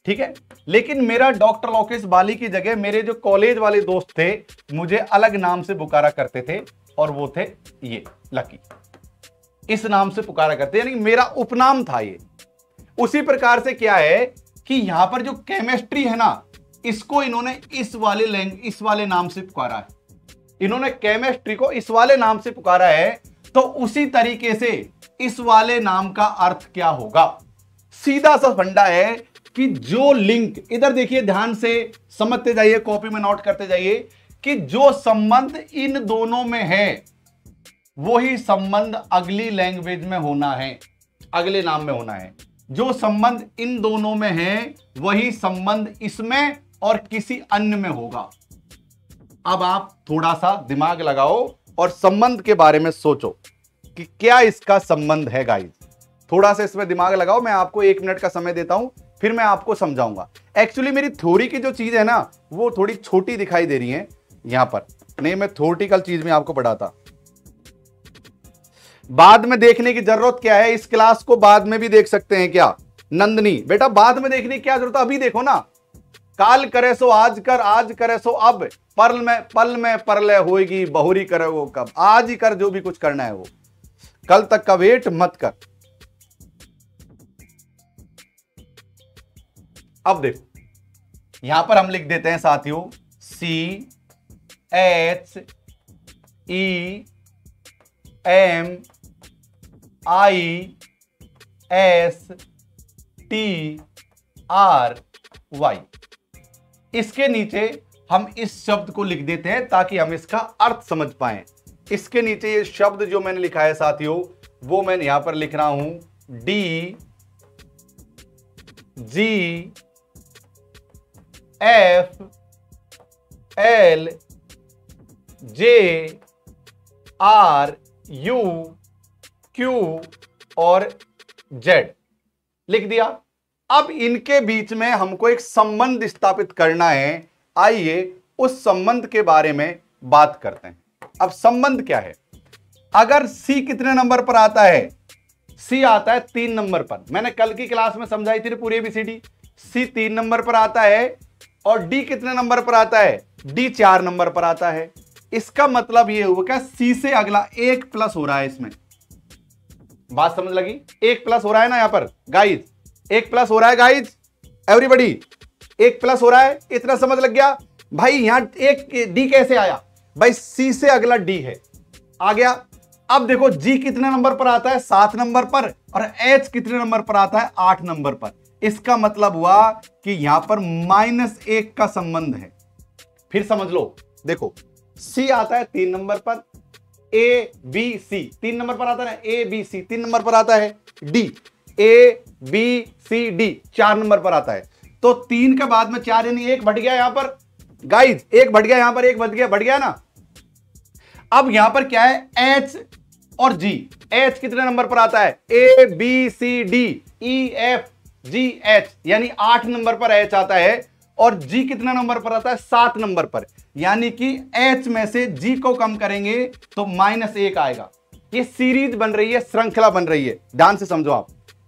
ठीक है लेकिन मेरा डॉक्टर लॉकेश बाली की जगह मेरे जो कॉलेज वाले दोस्त थे मुझे अलग नाम से पुकारा करते थे और वो थे ये लकी इस नाम से पुकारा करते यानी मेरा उपनाम था ये उसी प्रकार से क्या है कि यहां पर जो केमिस्ट्री है ना इसको इन्होंने इस वाले लैंग इस वाले नाम से पुकारा है इन्होंने केमिस्ट्री को इस वाले नाम से पुकारा है तो उसी तरीके से इस वाले नाम का अर्थ क्या होगा सीधा सा फंडा है कि जो लिंक इधर देखिए ध्यान से समझते जाइए कॉपी में नोट करते जाइए कि जो संबंध इन दोनों में है वही संबंध अगली लैंग्वेज में होना है अगले नाम में होना है जो संबंध इन दोनों में है वही संबंध इसमें और किसी अन्य में होगा अब आप थोड़ा सा दिमाग लगाओ और संबंध के बारे में सोचो कि क्या इसका संबंध है गाइस थोड़ा सा इसमें दिमाग लगाओ मैं आपको एक मिनट का समय देता हूं फिर मैं आपको समझाऊंगा एक्चुअली मेरी थ्योरी की जो चीज है ना वो थोड़ी छोटी दिखाई दे रही है यहां पर नहीं मैं थोरटिकल चीज में आपको पढ़ाता बाद में देखने की जरूरत क्या है इस क्लास को बाद में भी देख सकते हैं क्या नंदनी बेटा बाद में देखने की क्या जरूरत है अभी देखो ना काल करे सो आज कर आज करे सो अब पल में पल में परलय होगी बहुरी करे वो कब आज ही कर जो भी कुछ करना है वो कल तक का वेट मत कर अब देखो यहां पर हम लिख देते हैं साथियों C H E M I S T R Y इसके नीचे हम इस शब्द को लिख देते हैं ताकि हम इसका अर्थ समझ पाए इसके नीचे ये शब्द जो मैंने लिखा है साथियों वो मैं यहां पर लिख रहा हूं D G F L J R U Q और जेड लिख दिया अब इनके बीच में हमको एक संबंध स्थापित करना है आइए उस संबंध के बारे में बात करते हैं अब संबंध क्या है अगर सी कितने नंबर पर आता है सी आता है तीन नंबर पर मैंने कल की क्लास में समझाई थी पूरी एबीसीडी सी तीन नंबर पर आता है और डी कितने नंबर पर आता है डी चार नंबर पर आता है इसका मतलब यह हुआ क्या सी से अगला एक प्लस हो रहा है इसमें बात समझ लगी एक प्लस हो रहा है ना यहां पर गाइज एक प्लस हो रहा है गाइज एवरीबडी एक प्लस हो रहा है इतना समझ लग गया भाई यहां एक डी कैसे आया भाई सी से अगला डी है आ गया अब देखो जी कितने नंबर पर आता है सात नंबर पर और एच कितने नंबर पर आता है आठ नंबर पर इसका मतलब हुआ कि यहां पर माइनस एक का संबंध है फिर समझ लो देखो सी आता है तीन नंबर पर ए बी सी तीन नंबर पर आता है ए बी सी तीन नंबर पर आता है D A B C D चार नंबर पर आता है तो तीन के बाद में चार यानी एक बढ़ गया यहां पर गाइज एक बढ़ गया यहां पर एक बढ़ गया बढ़ गया ना अब यहां पर क्या है एच और जी एच कितने नंबर पर आता है A B C D E F G H यानी आठ नंबर पर एच आता है और जी कितना नंबर पर आता है सात नंबर पर यानी कि एच में से जी को कम करेंगे तो माइनस एक आएगा ये सीरीज बन रही है श्रृंखला बन रही है ध्यान से समझो आप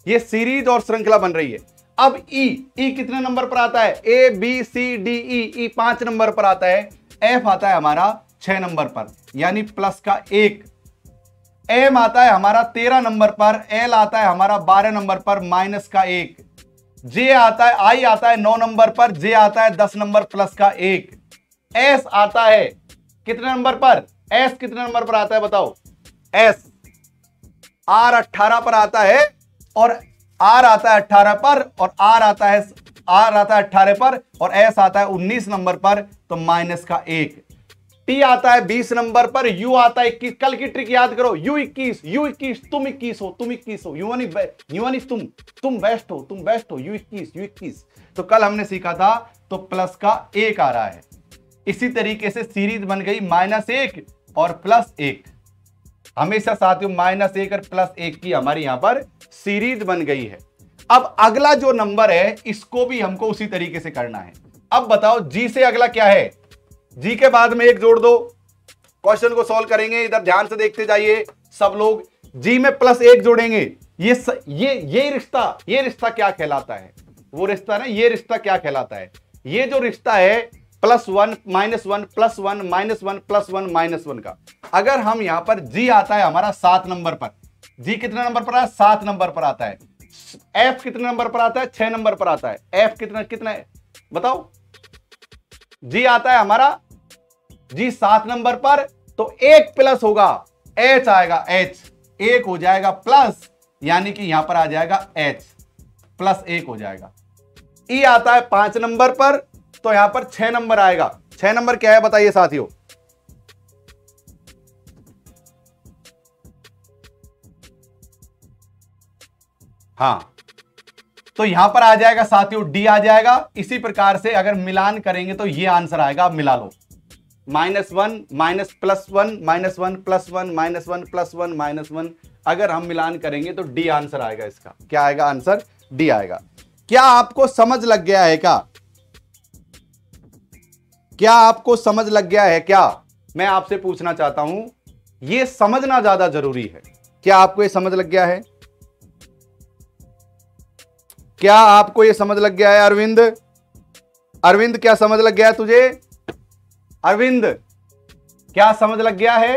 ये सीरीज और श्रृंखला बन रही है अब ई e, e कितने नंबर पर आता है A B C D E E e पांच नंबर पर आता है एफ आता है हमारा छह नंबर पर यानी प्लस का एक एम आता है हमारा तेरह नंबर पर एल आता है हमारा बारह नंबर पर माइनस का एक जे आता है आई आता है नौ नंबर पर जे आता है दस नंबर प्लस का एक एस आता है कितने नंबर पर एस कितने नंबर पर आता है बताओ एस आर अट्ठारह पर आता है और आर आता है अट्ठारह पर और आर आता है आर आता है अट्ठारह पर और एस आता है उन्नीस नंबर पर तो माइनस का एक टी आता है बीस नंबर पर यू आता है इक्कीस कल की ट्रिक याद करो यू इक्कीस यू इक्कीस तुम इक्कीस हो तुम इक्कीस हो यूवानी यूवानी तुम तुम बेस्ट हो तुम बेस्ट हो यू इक्कीस यू इक्कीस तो कल हमने सीखा था तो प्लस का एक आ रहा है इसी तरीके से सीरीज बन गई माइनस एक और प्लस एक हमेशा साथियों माइनस एक और प्लस एक की हमारी यहां पर सीरीज बन गई है अब अगला जो नंबर है इसको भी हमको उसी तरीके से करना है अब बताओ जी से अगला क्या है जी के बाद में एक जोड़ दो क्वेश्चन को सॉल्व करेंगे इधर ध्यान से देखते जाइए सब लोग जी में प्लस एक जोड़ेंगे ये स, ये ये रिश्ता ये रिश्ता क्या कहलाता है वो रिश्ता ना ये रिश्ता क्या कहलाता है ये जो रिश्ता है plus one minus one plus one minus one plus one minus one का अगर हम यहां पर जी आता है हमारा सात नंबर पर जी कितने नंबर पर आया सात नंबर पर आता है एफ कितने नंबर पर आता है छह नंबर पर आता है एफ कितना कितना है बताओ जी आता है हमारा जी सात नंबर पर तो एक प्लस होगा एच आएगा एच एक हो जाएगा प्लस यानी कि यहां पर आ जाएगा एच प्लस एक हो जाएगा ई e आता है पांच नंबर पर तो यहां पर छह नंबर आएगा छह नंबर क्या है बताइए साथियों हाँ तो यहां पर आ जाएगा साथियों डी आ जाएगा इसी प्रकार से अगर मिलान करेंगे तो ये आंसर आएगा आप मिला लो minus one minus plus one minus one plus one minus one plus one minus one अगर हम मिलान करेंगे तो डी आंसर आएगा इसका क्या आएगा आंसर डी आएगा क्या आपको समझ लग गया है क्या क्या आपको समझ लग गया है क्या मैं आपसे पूछना चाहता हूं यह समझना ज्यादा जरूरी है क्या आपको यह समझ लग गया है क्या आपको यह समझ लग गया है अरविंद अरविंद क्या समझ लग गया है तुझे अरविंद क्या समझ लग गया है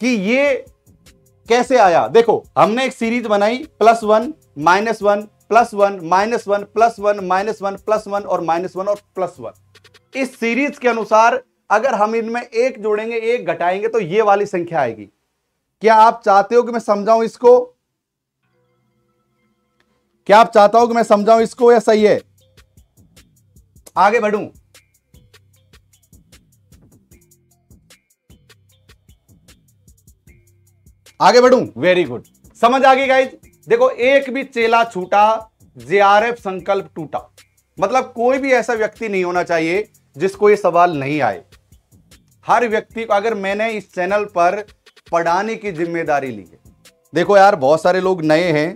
कि ये कैसे आया देखो हमने एक सीरीज बनाई plus one minus one plus one minus one plus one minus one plus one और माइनस वन और प्लस वन इस सीरीज के अनुसार अगर हम इनमें एक जोड़ेंगे एक घटाएंगे तो ये वाली संख्या आएगी क्या आप चाहते हो कि मैं समझाऊं इसको क्या आप चाहता हो कि मैं समझाऊं इसको या सही है आगे बढ़ू आगे बढ़ू वेरी गुड समझ आ गई गाइज देखो एक भी चेला छूटा जेआरएफ संकल्प टूटा मतलब कोई भी ऐसा व्यक्ति नहीं होना चाहिए जिसको ये सवाल नहीं आए हर व्यक्ति को अगर मैंने इस चैनल पर पढ़ाने की जिम्मेदारी ली है देखो यार बहुत सारे लोग नए हैं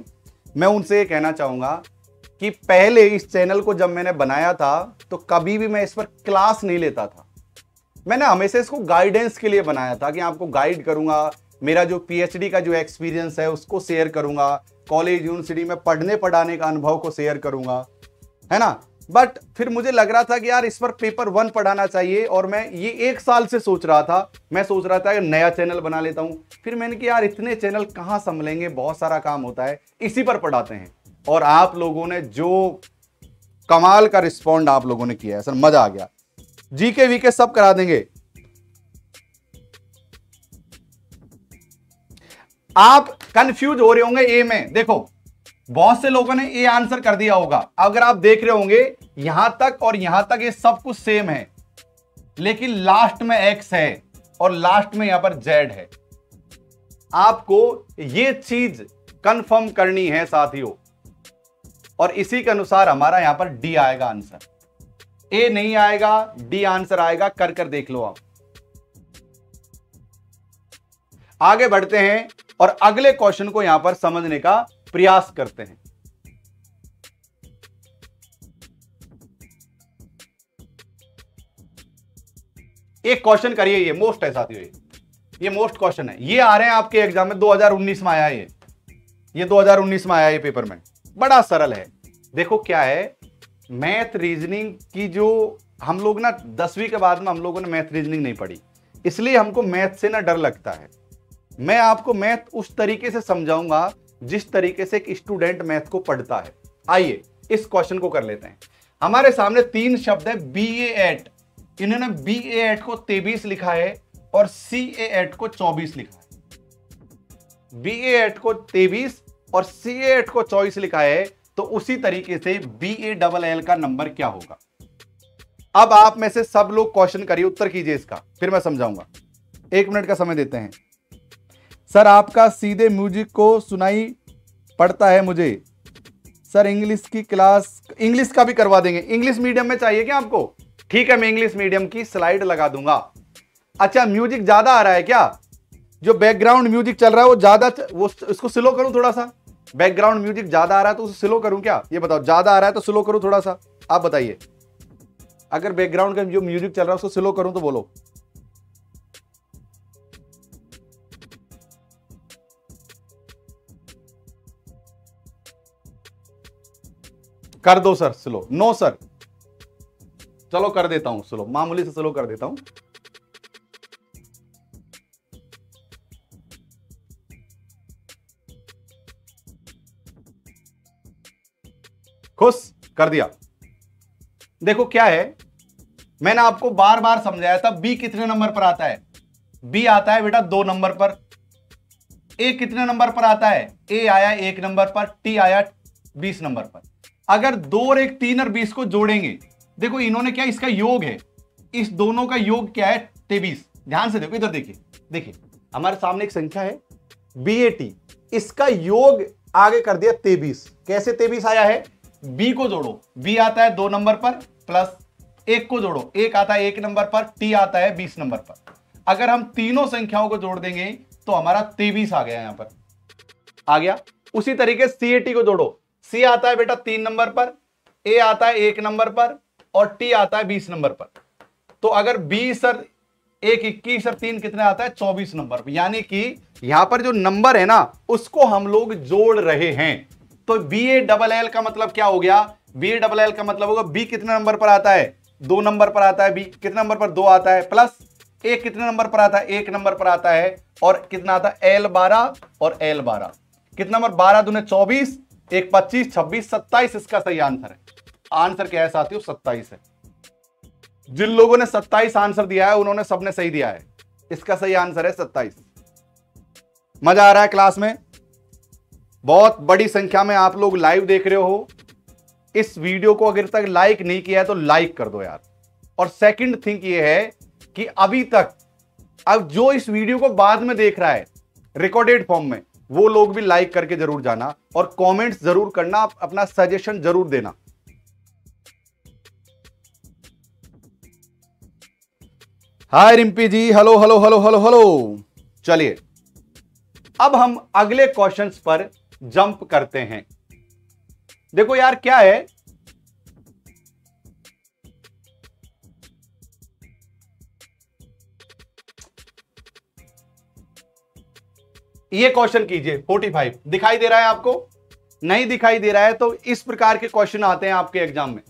मैं उनसे ये कहना चाहूंगा कि पहले इस चैनल को जब मैंने बनाया था तो कभी भी मैं इस पर क्लास नहीं लेता था मैंने हमेशा इसको गाइडेंस के लिए बनाया था कि आपको गाइड करूंगा मेरा जो पीएचडी का जो एक्सपीरियंस है उसको शेयर करूंगा कॉलेज यूनिवर्सिटी में पढ़ने पढ़ाने का अनुभव को शेयर करूंगा है ना बट फिर मुझे लग रहा था कि यार इस पर पेपर वन पढ़ाना चाहिए और मैं ये एक साल से सोच रहा था मैं सोच रहा था कि नया चैनल बना लेता हूँ फिर मैंने कि यार इतने चैनल कहाँ संभलेंगे बहुत सारा काम होता है इसी पर पढ़ाते हैं और आप लोगों ने जो कमाल का रिस्पॉन्ड आप लोगों ने किया है सर मजा आ गया जीके वीके सब करा देंगे आप कंफ्यूज हो रहे होंगे ए में देखो बहुत से लोगों ने ए आंसर कर दिया होगा अगर आप देख रहे होंगे यहां तक और यहां तक ये सब कुछ सेम है लेकिन लास्ट में एक्स है और लास्ट में यहां पर जेड है आपको ये चीज कंफर्म करनी है साथियों और इसी के अनुसार हमारा यहां पर डी आएगा आंसर ए नहीं आएगा डी आंसर आएगा कर कर देख लो आप आगे बढ़ते हैं और अगले क्वेश्चन को यहां पर समझने का प्रयास करते हैं एक क्वेश्चन करिए ये मोस्ट है साथियों ये ये मोस्ट क्वेश्चन है ये आ रहे हैं आपके एग्जाम में 2019 में आया ये ये 2019 में आया ये पेपर में बड़ा सरल है देखो क्या है मैथ रीजनिंग की जो हम लोग ना दसवीं के बाद में हम लोगों ने मैथ रीजनिंग नहीं पढ़ी इसलिए हमको मैथ से ना डर लगता है मैं आपको मैथ उस तरीके से समझाऊंगा जिस तरीके से एक स्टूडेंट मैथ को पढ़ता है आइए इस क्वेश्चन को कर लेते हैं हमारे सामने तीन शब्द है बी ए एट इन्होंने बी ए एट को तेबीस लिखा है और सी एट को चौबीस लिखा है बी ए एट को तेबीस और सी एट को चौबीस लिखा है तो उसी तरीके से बी ए डबल एल का नंबर क्या होगा अब आप में से सब लोग क्वेश्चन करिए उत्तर कीजिए इसका फिर मैं समझाऊंगा एक मिनट का समय देते हैं सर आपका सीधे म्यूजिक को सुनाई पड़ता है मुझे सर इंग्लिश की क्लास इंग्लिश का भी करवा देंगे इंग्लिश मीडियम में चाहिए क्या आपको ठीक है मैं इंग्लिश मीडियम की स्लाइड लगा दूंगा अच्छा म्यूजिक ज्यादा आ रहा है क्या जो बैकग्राउंड म्यूजिक चल रहा है वो ज्यादा वो इसको स्लो करूं थोड़ा सा बैकग्राउंड म्यूजिक ज्यादा आ रहा है तो उसे स्लो करूं क्या ये बताओ ज्यादा आ रहा है तो स्लो करूं थोड़ा सा आप बताइए अगर बैकग्राउंड का जो म्यूजिक चल रहा है उसको स्लो करूं तो बोलो कर दो सर स्लो नो सर चलो कर देता हूं स्लो मामूली से स्लो कर देता हूं खुश कर दिया देखो क्या है मैंने आपको बार बार समझाया था बी कितने नंबर पर आता है बी आता है बेटा दो नंबर पर ए कितने नंबर पर आता है ए आया एक नंबर पर टी आया बीस नंबर पर अगर दो और एक तीन और बीस को जोड़ेंगे देखो इन्होंने क्या इसका योग है इस दोनों का योग क्या है तेबीस ध्यान से देखो इधर देखिए देखिए हमारे सामने एक संख्या है बी ए टी इसका योग आगे कर दिया तेबीस कैसे तेबीस आया है बी को जोड़ो बी आता है दो नंबर पर प्लस एक को जोड़ो एक आता है एक नंबर पर टी आता है बीस नंबर पर अगर हम तीनों संख्याओं को जोड़ देंगे तो हमारा तेबीस आ गया यहां पर आ गया उसी तरीके सी ए टी को जोड़ो सी आता है बेटा तीन नंबर पर ए आता है एक नंबर पर और टी आता है बीस नंबर पर तो अगर बीस और एक इक्कीस और तीन कितने आता है चौबीस नंबर पर यानी कि यहां पर जो नंबर है ना उसको हम लोग जोड़ रहे हैं तो बी ए डबल एल का मतलब क्या हो गया बी ए डबल एल का मतलब होगा बी कितने नंबर पर आता है दो नंबर पर आता है बी कितने नंबर पर दो आता है प्लस ए कितने नंबर पर आता है एक नंबर पर आता है और कितना आता है एल बारह और एल बारह कितना नंबर बारह दो चौबीस एक पच्चीस छब्बीस सत्ताईस इसका सही आंसर है आंसर क्या है साथियों सत्ताईस है जिन लोगों ने सत्ताईस आंसर दिया है उन्होंने सबने सही दिया है इसका सही आंसर है सत्ताईस मजा आ रहा है क्लास में बहुत बड़ी संख्या में आप लोग लाइव देख रहे हो इस वीडियो को अगर तक लाइक नहीं किया है तो लाइक कर दो यार और सेकंड थिंग ये है कि अभी तक अब जो इस वीडियो को बाद में देख रहा है रिकॉर्डेड फॉर्म में वो लोग भी लाइक करके जरूर जाना और कमेंट्स जरूर करना अपना सजेशन जरूर देना hi Rimpy ji hello hello hello hello hello चलिए अब हम अगले क्वेश्चंस पर जंप करते हैं देखो यार क्या है ये क्वेश्चन कीजिए 45 दिखाई दे रहा है आपको नहीं दिखाई दे रहा है तो इस प्रकार के क्वेश्चन आते हैं आपके एग्जाम में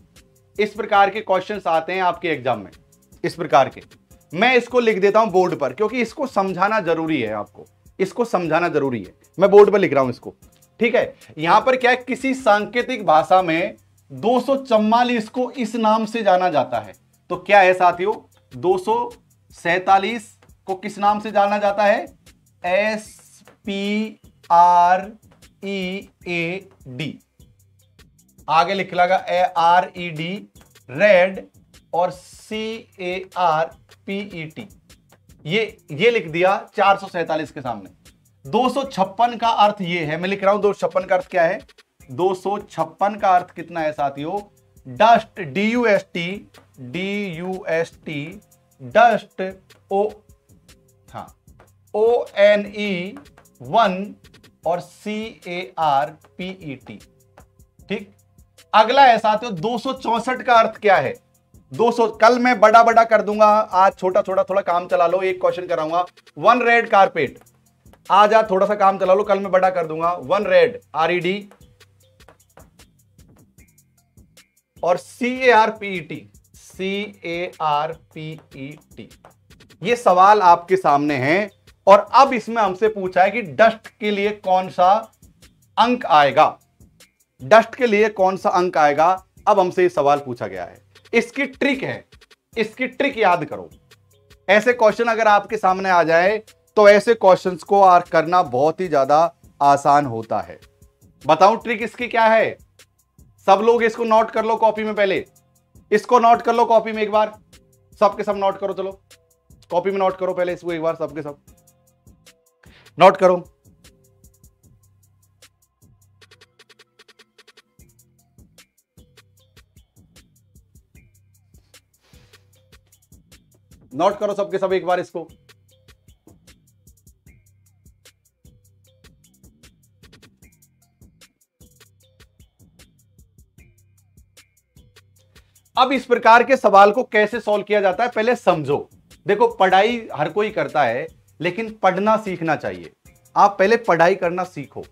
इस प्रकार के क्वेश्चन आते हैं आपके एग्जाम में इस प्रकार के मैं इसको लिख देता हूं बोर्ड पर क्योंकि इसको समझाना जरूरी है आपको इसको समझाना जरूरी है मैं बोर्ड पर लिख रहा हूं इसको ठीक है यहां पर क्या है किसी सांकेतिक भाषा में दो को इस नाम से जाना जाता है तो क्या है साथियों दो को किस नाम से जाना जाता है S P R E A D आगे लिख लगा A R E D red और C A R P E T ये ये लिख दिया चार सौ सैतालीस के सामने दो सौ छप्पन का अर्थ ये है मैं लिख रहा हूं दो सौ छप्पन का अर्थ क्या है दो सौ छप्पन का अर्थ कितना है साथियों dust D U S T D U S T dust O हाँ ओ एन ई वन और C A R P E T ठीक अगला है साथियों दो सौ चौसठ का अर्थ क्या है 200 कल मैं बड़ा बड़ा कर दूंगा आज छोटा छोटा थोड़ा काम चला लो एक क्वेश्चन कराऊंगा वन रेड कारपेट आज आज थोड़ा सा काम चला लो कल मैं बड़ा कर दूंगा one red R E D और C A R P E T C A R P E T ये सवाल आपके सामने हैं और अब इसमें हमसे पूछा है कि डस्ट के लिए कौन सा अंक आएगा डस्ट के लिए कौन सा अंक आएगा अब हमसे ये सवाल पूछा गया है इसकी ट्रिक है इसकी ट्रिक याद करो ऐसे क्वेश्चन अगर आपके सामने आ जाए तो ऐसे क्वेश्चंस को आर करना बहुत ही ज्यादा आसान होता है बताऊं ट्रिक इसकी क्या है सब लोग इसको नोट कर लो कॉपी में पहले इसको नोट कर लो कॉपी में एक बार सबके सब नोट करो चलो कॉपी में नोट करो पहले इसको एक बार सबके सब नोट करो नोट करो सबके सब एक बार इसको अब इस प्रकार के सवाल को कैसे सॉल्व किया जाता है पहले समझो देखो पढ़ाई हर कोई करता है लेकिन पढ़ना सीखना चाहिए आप पहले पढ़ाई करना सीखो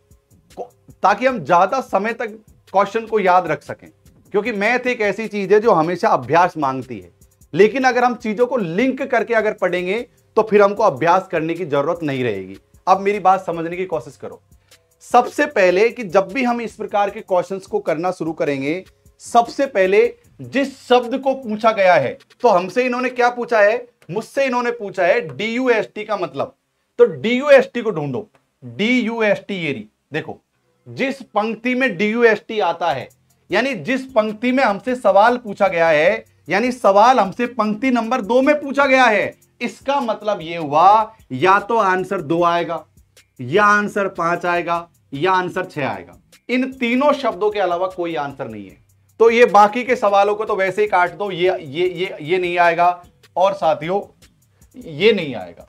ताकि हम ज़्यादा समय तक क्वेश्चन को याद रख सकें क्योंकि मैथ एक ऐसी चीज़ है जो हमेशा अभ्यास मांगती है लेकिन अगर हम चीज़ों को लिंक करके अगर पढ़ेंगे तो फिर हमको अभ्यास करने की ज़रूरत नहीं रहेगी अब मेरी बात समझने की कोशिश करो सबसे पहले कि जब भी हम इस प्रकार के क्वेश्चन को करना शुरू करेंगे सबसे पहले जिस शब्द को पूछा गया है तो हमसे इन्होंने क्या पूछा है मुझसे इन्होंने पूछा है डीयूएसटी का मतलब तो डीयूएसटी को ढूंढो डीयूएसटी ये देखो जिस पंक्ति में डीयूएसटी आता है यानी जिस पंक्ति में हमसे सवाल पूछा गया है यानी सवाल हमसे पंक्ति नंबर दो में पूछा गया है इसका मतलब यह हुआ या तो आंसर दो आएगा या आंसर पांच आएगा या आंसर छह आएगा इन तीनों शब्दों के अलावा कोई आंसर नहीं है तो ये बाकी के सवालों को तो वैसे ही काट दो ये ये ये ये नहीं आएगा और साथियों ये नहीं आएगा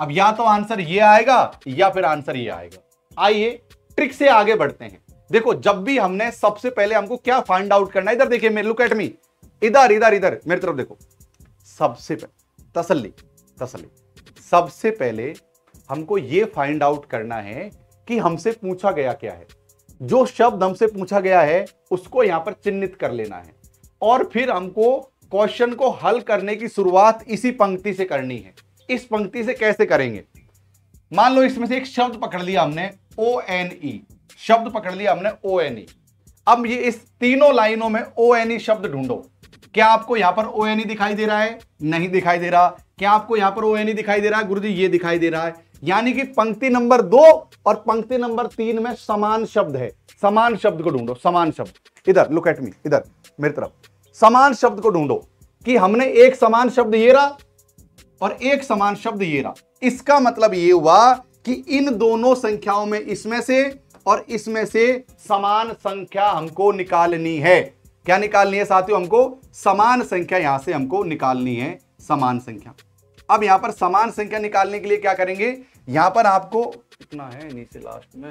अब या तो आंसर ये आएगा या फिर आंसर ये आएगा आइए ट्रिक से आगे बढ़ते हैं देखो जब भी हमने सबसे पहले हमको क्या फाइंड आउट करना है इधर देखिए मेरे लुक एट मी इधर इधर इधर मेरी तरफ देखो सबसे पहले तसल्ली तसल्ली सबसे पहले हमको ये फाइंड आउट करना है कि हमसे पूछा गया क्या है जो शब्द हमसे पूछा गया है उसको यहां पर चिन्हित कर लेना है और फिर हमको क्वेश्चन को हल करने की शुरुआत इसी पंक्ति से करनी है इस पंक्ति से कैसे करेंगे मान लो इसमें से एक शब्द पकड़ लिया हमने ओ एन ई शब्द पकड़ लिया हमने ओ एन ई अब ये इस तीनों लाइनों में ओ एन ई शब्द ढूंढो क्या आपको यहां पर ओ एन ई दिखाई दे रहा है नहीं दिखाई दे रहा क्या आपको यहां पर ओ एन ई दिखाई दे रहा है गुरु जी ये दिखाई दे रहा है यानी कि पंक्ति नंबर दो और पंक्ति नंबर तीन में समान शब्द है समान शब्द को ढूंढो समान शब्द इधर लुक एट मी इधर मेरी तरफ समान शब्द को ढूंढो कि हमने एक समान शब्द ये रहा और एक समान शब्द ये रहा इसका मतलब ये हुआ कि इन दोनों संख्याओं में इसमें से और इसमें से समान संख्या हमको निकालनी है क्या निकालनी है साथियों हमको समान संख्या यहां से हमको निकालनी है समान संख्या अब यहां पर समान संख्या निकालने के लिए क्या करेंगे यहां पर आपको इतना है नीचे लास्ट में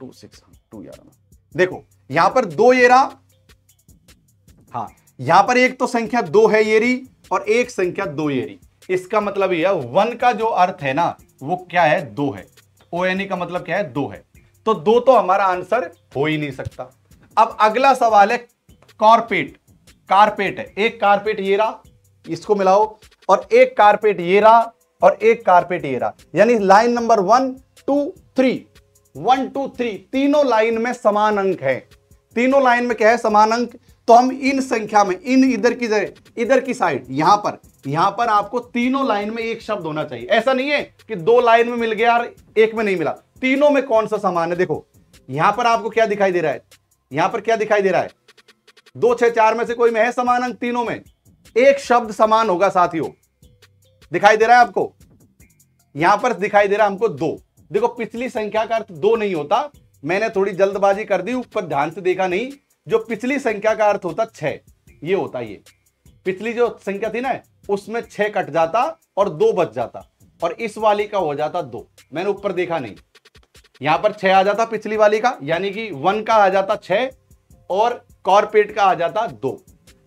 टू सिक्स टू ग्यारह देखो यहां पर दो ये रहा हाँ यहां पर एक तो संख्या दो है ये री और एक संख्या दो ये री इसका मतलब यह वन का जो अर्थ है ना वो क्या है दो है ओ एन ई का मतलब क्या है दो है तो दो तो हमारा आंसर हो ही नहीं सकता अब अगला सवाल है कारपेट कारपेट है एक कारपेट ये रहा इसको मिलाओ और एक कारपेट ये रहा और एक कारपेट ये रहा यानी line number one two three one two three तीनों लाइन में समान अंक है तीनों लाइन में क्या है समान अंक तो हम इन संख्या में इन इधर की इधर की साइड यहां पर यहां पर आपको तीनों लाइन में एक शब्द होना चाहिए ऐसा नहीं है कि दो लाइन में मिल गया और एक में नहीं मिला तीनों में कौन सा समान है देखो यहां पर आपको क्या दिखाई दे रहा है यहां पर क्या दिखाई दे रहा है दो छह चार में से कोई में है समान अंक तीनों में एक शब्द समान होगा साथियों दिखाई दे रहा है आपको यहां पर दिखाई दे रहा है हमको दो देखो पिछली संख्या का अर्थ दो नहीं होता मैंने थोड़ी जल्दबाजी कर दी ऊपर ध्यान से देखा नहीं जो पिछली संख्या का अर्थ होता छह ये होता ये पिछली जो संख्या थी ना उसमें छह कट जाता और दो बच जाता और इस वाली का हो जाता दो मैंने ऊपर देखा नहीं यहां पर छह आ जाता पिछली वाली का यानी कि वन का आ जाता छह और कॉर्पेट का आ जाता दो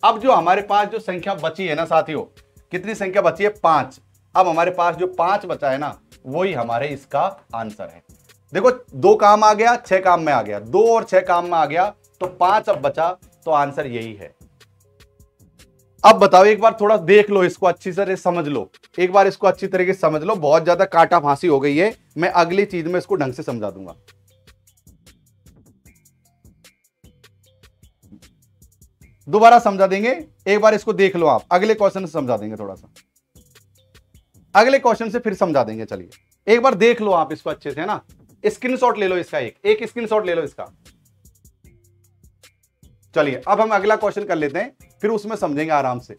अब जो हमारे पास जो संख्या बची है ना साथियों कितनी संख्या बची है पांच अब हमारे पास जो पांच बचा है ना वही हमारे इसका आंसर है देखो दो काम आ गया छह काम में आ गया दो और छह काम में आ गया तो पांच अब बचा तो आंसर यही है अब बताओ एक बार थोड़ा देख लो इसको अच्छी तरह समझ लो एक बार इसको अच्छी तरीके से समझ लो बहुत ज्यादा काटा फांसी हो गई है मैं अगली चीज में इसको ढंग से समझा दूंगा दोबारा समझा देंगे एक बार इसको देख लो आप अगले क्वेश्चन से समझा देंगे थोड़ा सा अगले क्वेश्चन से फिर समझा देंगे चलिए एक बार देख लो आप इसको अच्छे से है ना स्क्रीनशॉट ले लो इसका एक एक स्क्रीनशॉट ले लो इसका चलिए अब हम अगला क्वेश्चन कर लेते हैं फिर उसमें समझेंगे आराम से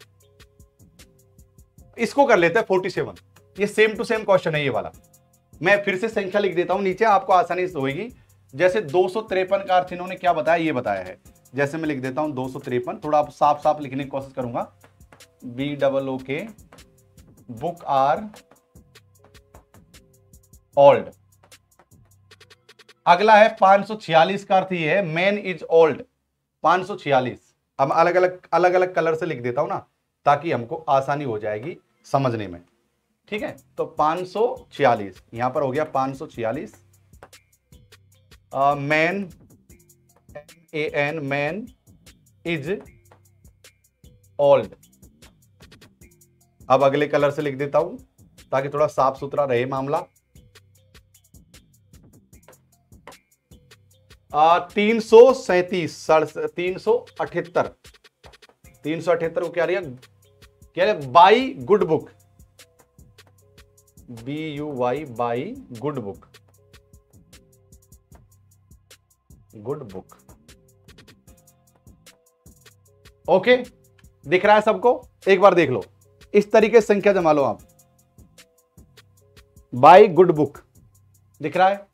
इसको कर लेते हैं फोर्टी सेवन ये सेम टू सेम क्वेश्चन है ये वाला मैं फिर से संख्या लिख देता हूं नीचे आपको आसानी से होगी जैसे दो का अर्थ इन्होंने क्या बताया ये बताया है जैसे मैं लिख देता हूं दो थोड़ा आप साफ साफ लिखने की कोशिश करूंगा बी डबल ओ के बुक आर ओल्ड अगला है 546 का अर्थ ये है मैन इज ओल्ड 546 अब अलग अलग अलग अलग कलर से लिख देता हूं ना ताकि हमको आसानी हो जाएगी समझने में ठीक है तो 546 यहां पर हो गया 546 man A N man is old अब अगले कलर से लिख देता हूं ताकि थोड़ा साफ सुथरा रहे मामला तीन सौ सैंतीस तीन सौ अठहत्तर तीन सौ अठहत्तर को क्या है? क्या buy good book B U Y buy good book good book okay दिख रहा है सबको एक बार देख लो इस तरीके से संख्या जमा लो आप बाई गुड बुक दिख रहा है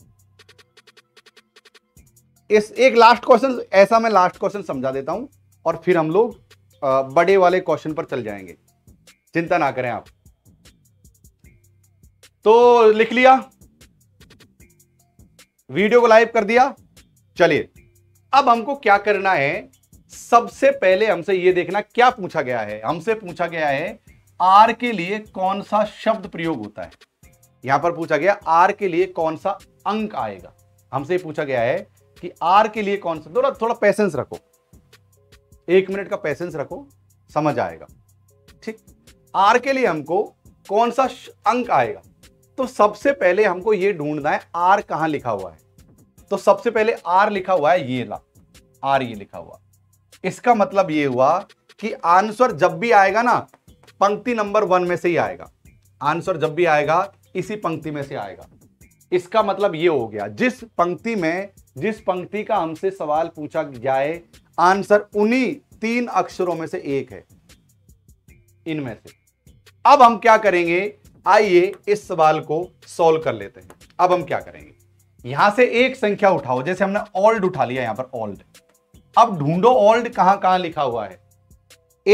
इस एक लास्ट क्वेश्चन ऐसा मैं लास्ट क्वेश्चन समझा देता हूं और फिर हम लोग बड़े वाले क्वेश्चन पर चल जाएंगे चिंता ना करें आप तो लिख लिया वीडियो को लाइव कर दिया चलिए अब हमको क्या करना है सबसे पहले हमसे यह देखना क्या पूछा गया है हमसे पूछा गया है आर के लिए कौन सा शब्द प्रयोग होता है यहां पर पूछा गया आर के लिए कौन सा अंक आएगा हमसे पूछा गया है कि आर के लिए कौन सा थोड़ा थोड़ा पैसेंस रखो एक मिनट का पैसेंस रखो समझ आएगा ठीक आर के लिए हमको कौन सा अंक आएगा तो सबसे पहले हमको ये ढूंढना है आर कहां लिखा हुआ है तो सबसे पहले आर लिखा हुआ है ये ला आर ये लिखा हुआ इसका मतलब ये हुआ कि आंसर जब भी आएगा ना पंक्ति नंबर वन में से ही आएगा आंसर जब भी आएगा इसी पंक्ति में से आएगा इसका मतलब ये हो गया जिस पंक्ति में जिस पंक्ति का हमसे सवाल पूछा जाए आंसर उन्हीं तीन अक्षरों में से एक है इनमें से अब हम क्या करेंगे आइए इस सवाल को सॉल्व कर लेते हैं अब हम क्या करेंगे यहां से एक संख्या उठाओ जैसे हमने ऑल्ड उठा लिया यहां पर ऑल्ड अब ढूंढो ऑल्ड कहां कहां लिखा हुआ है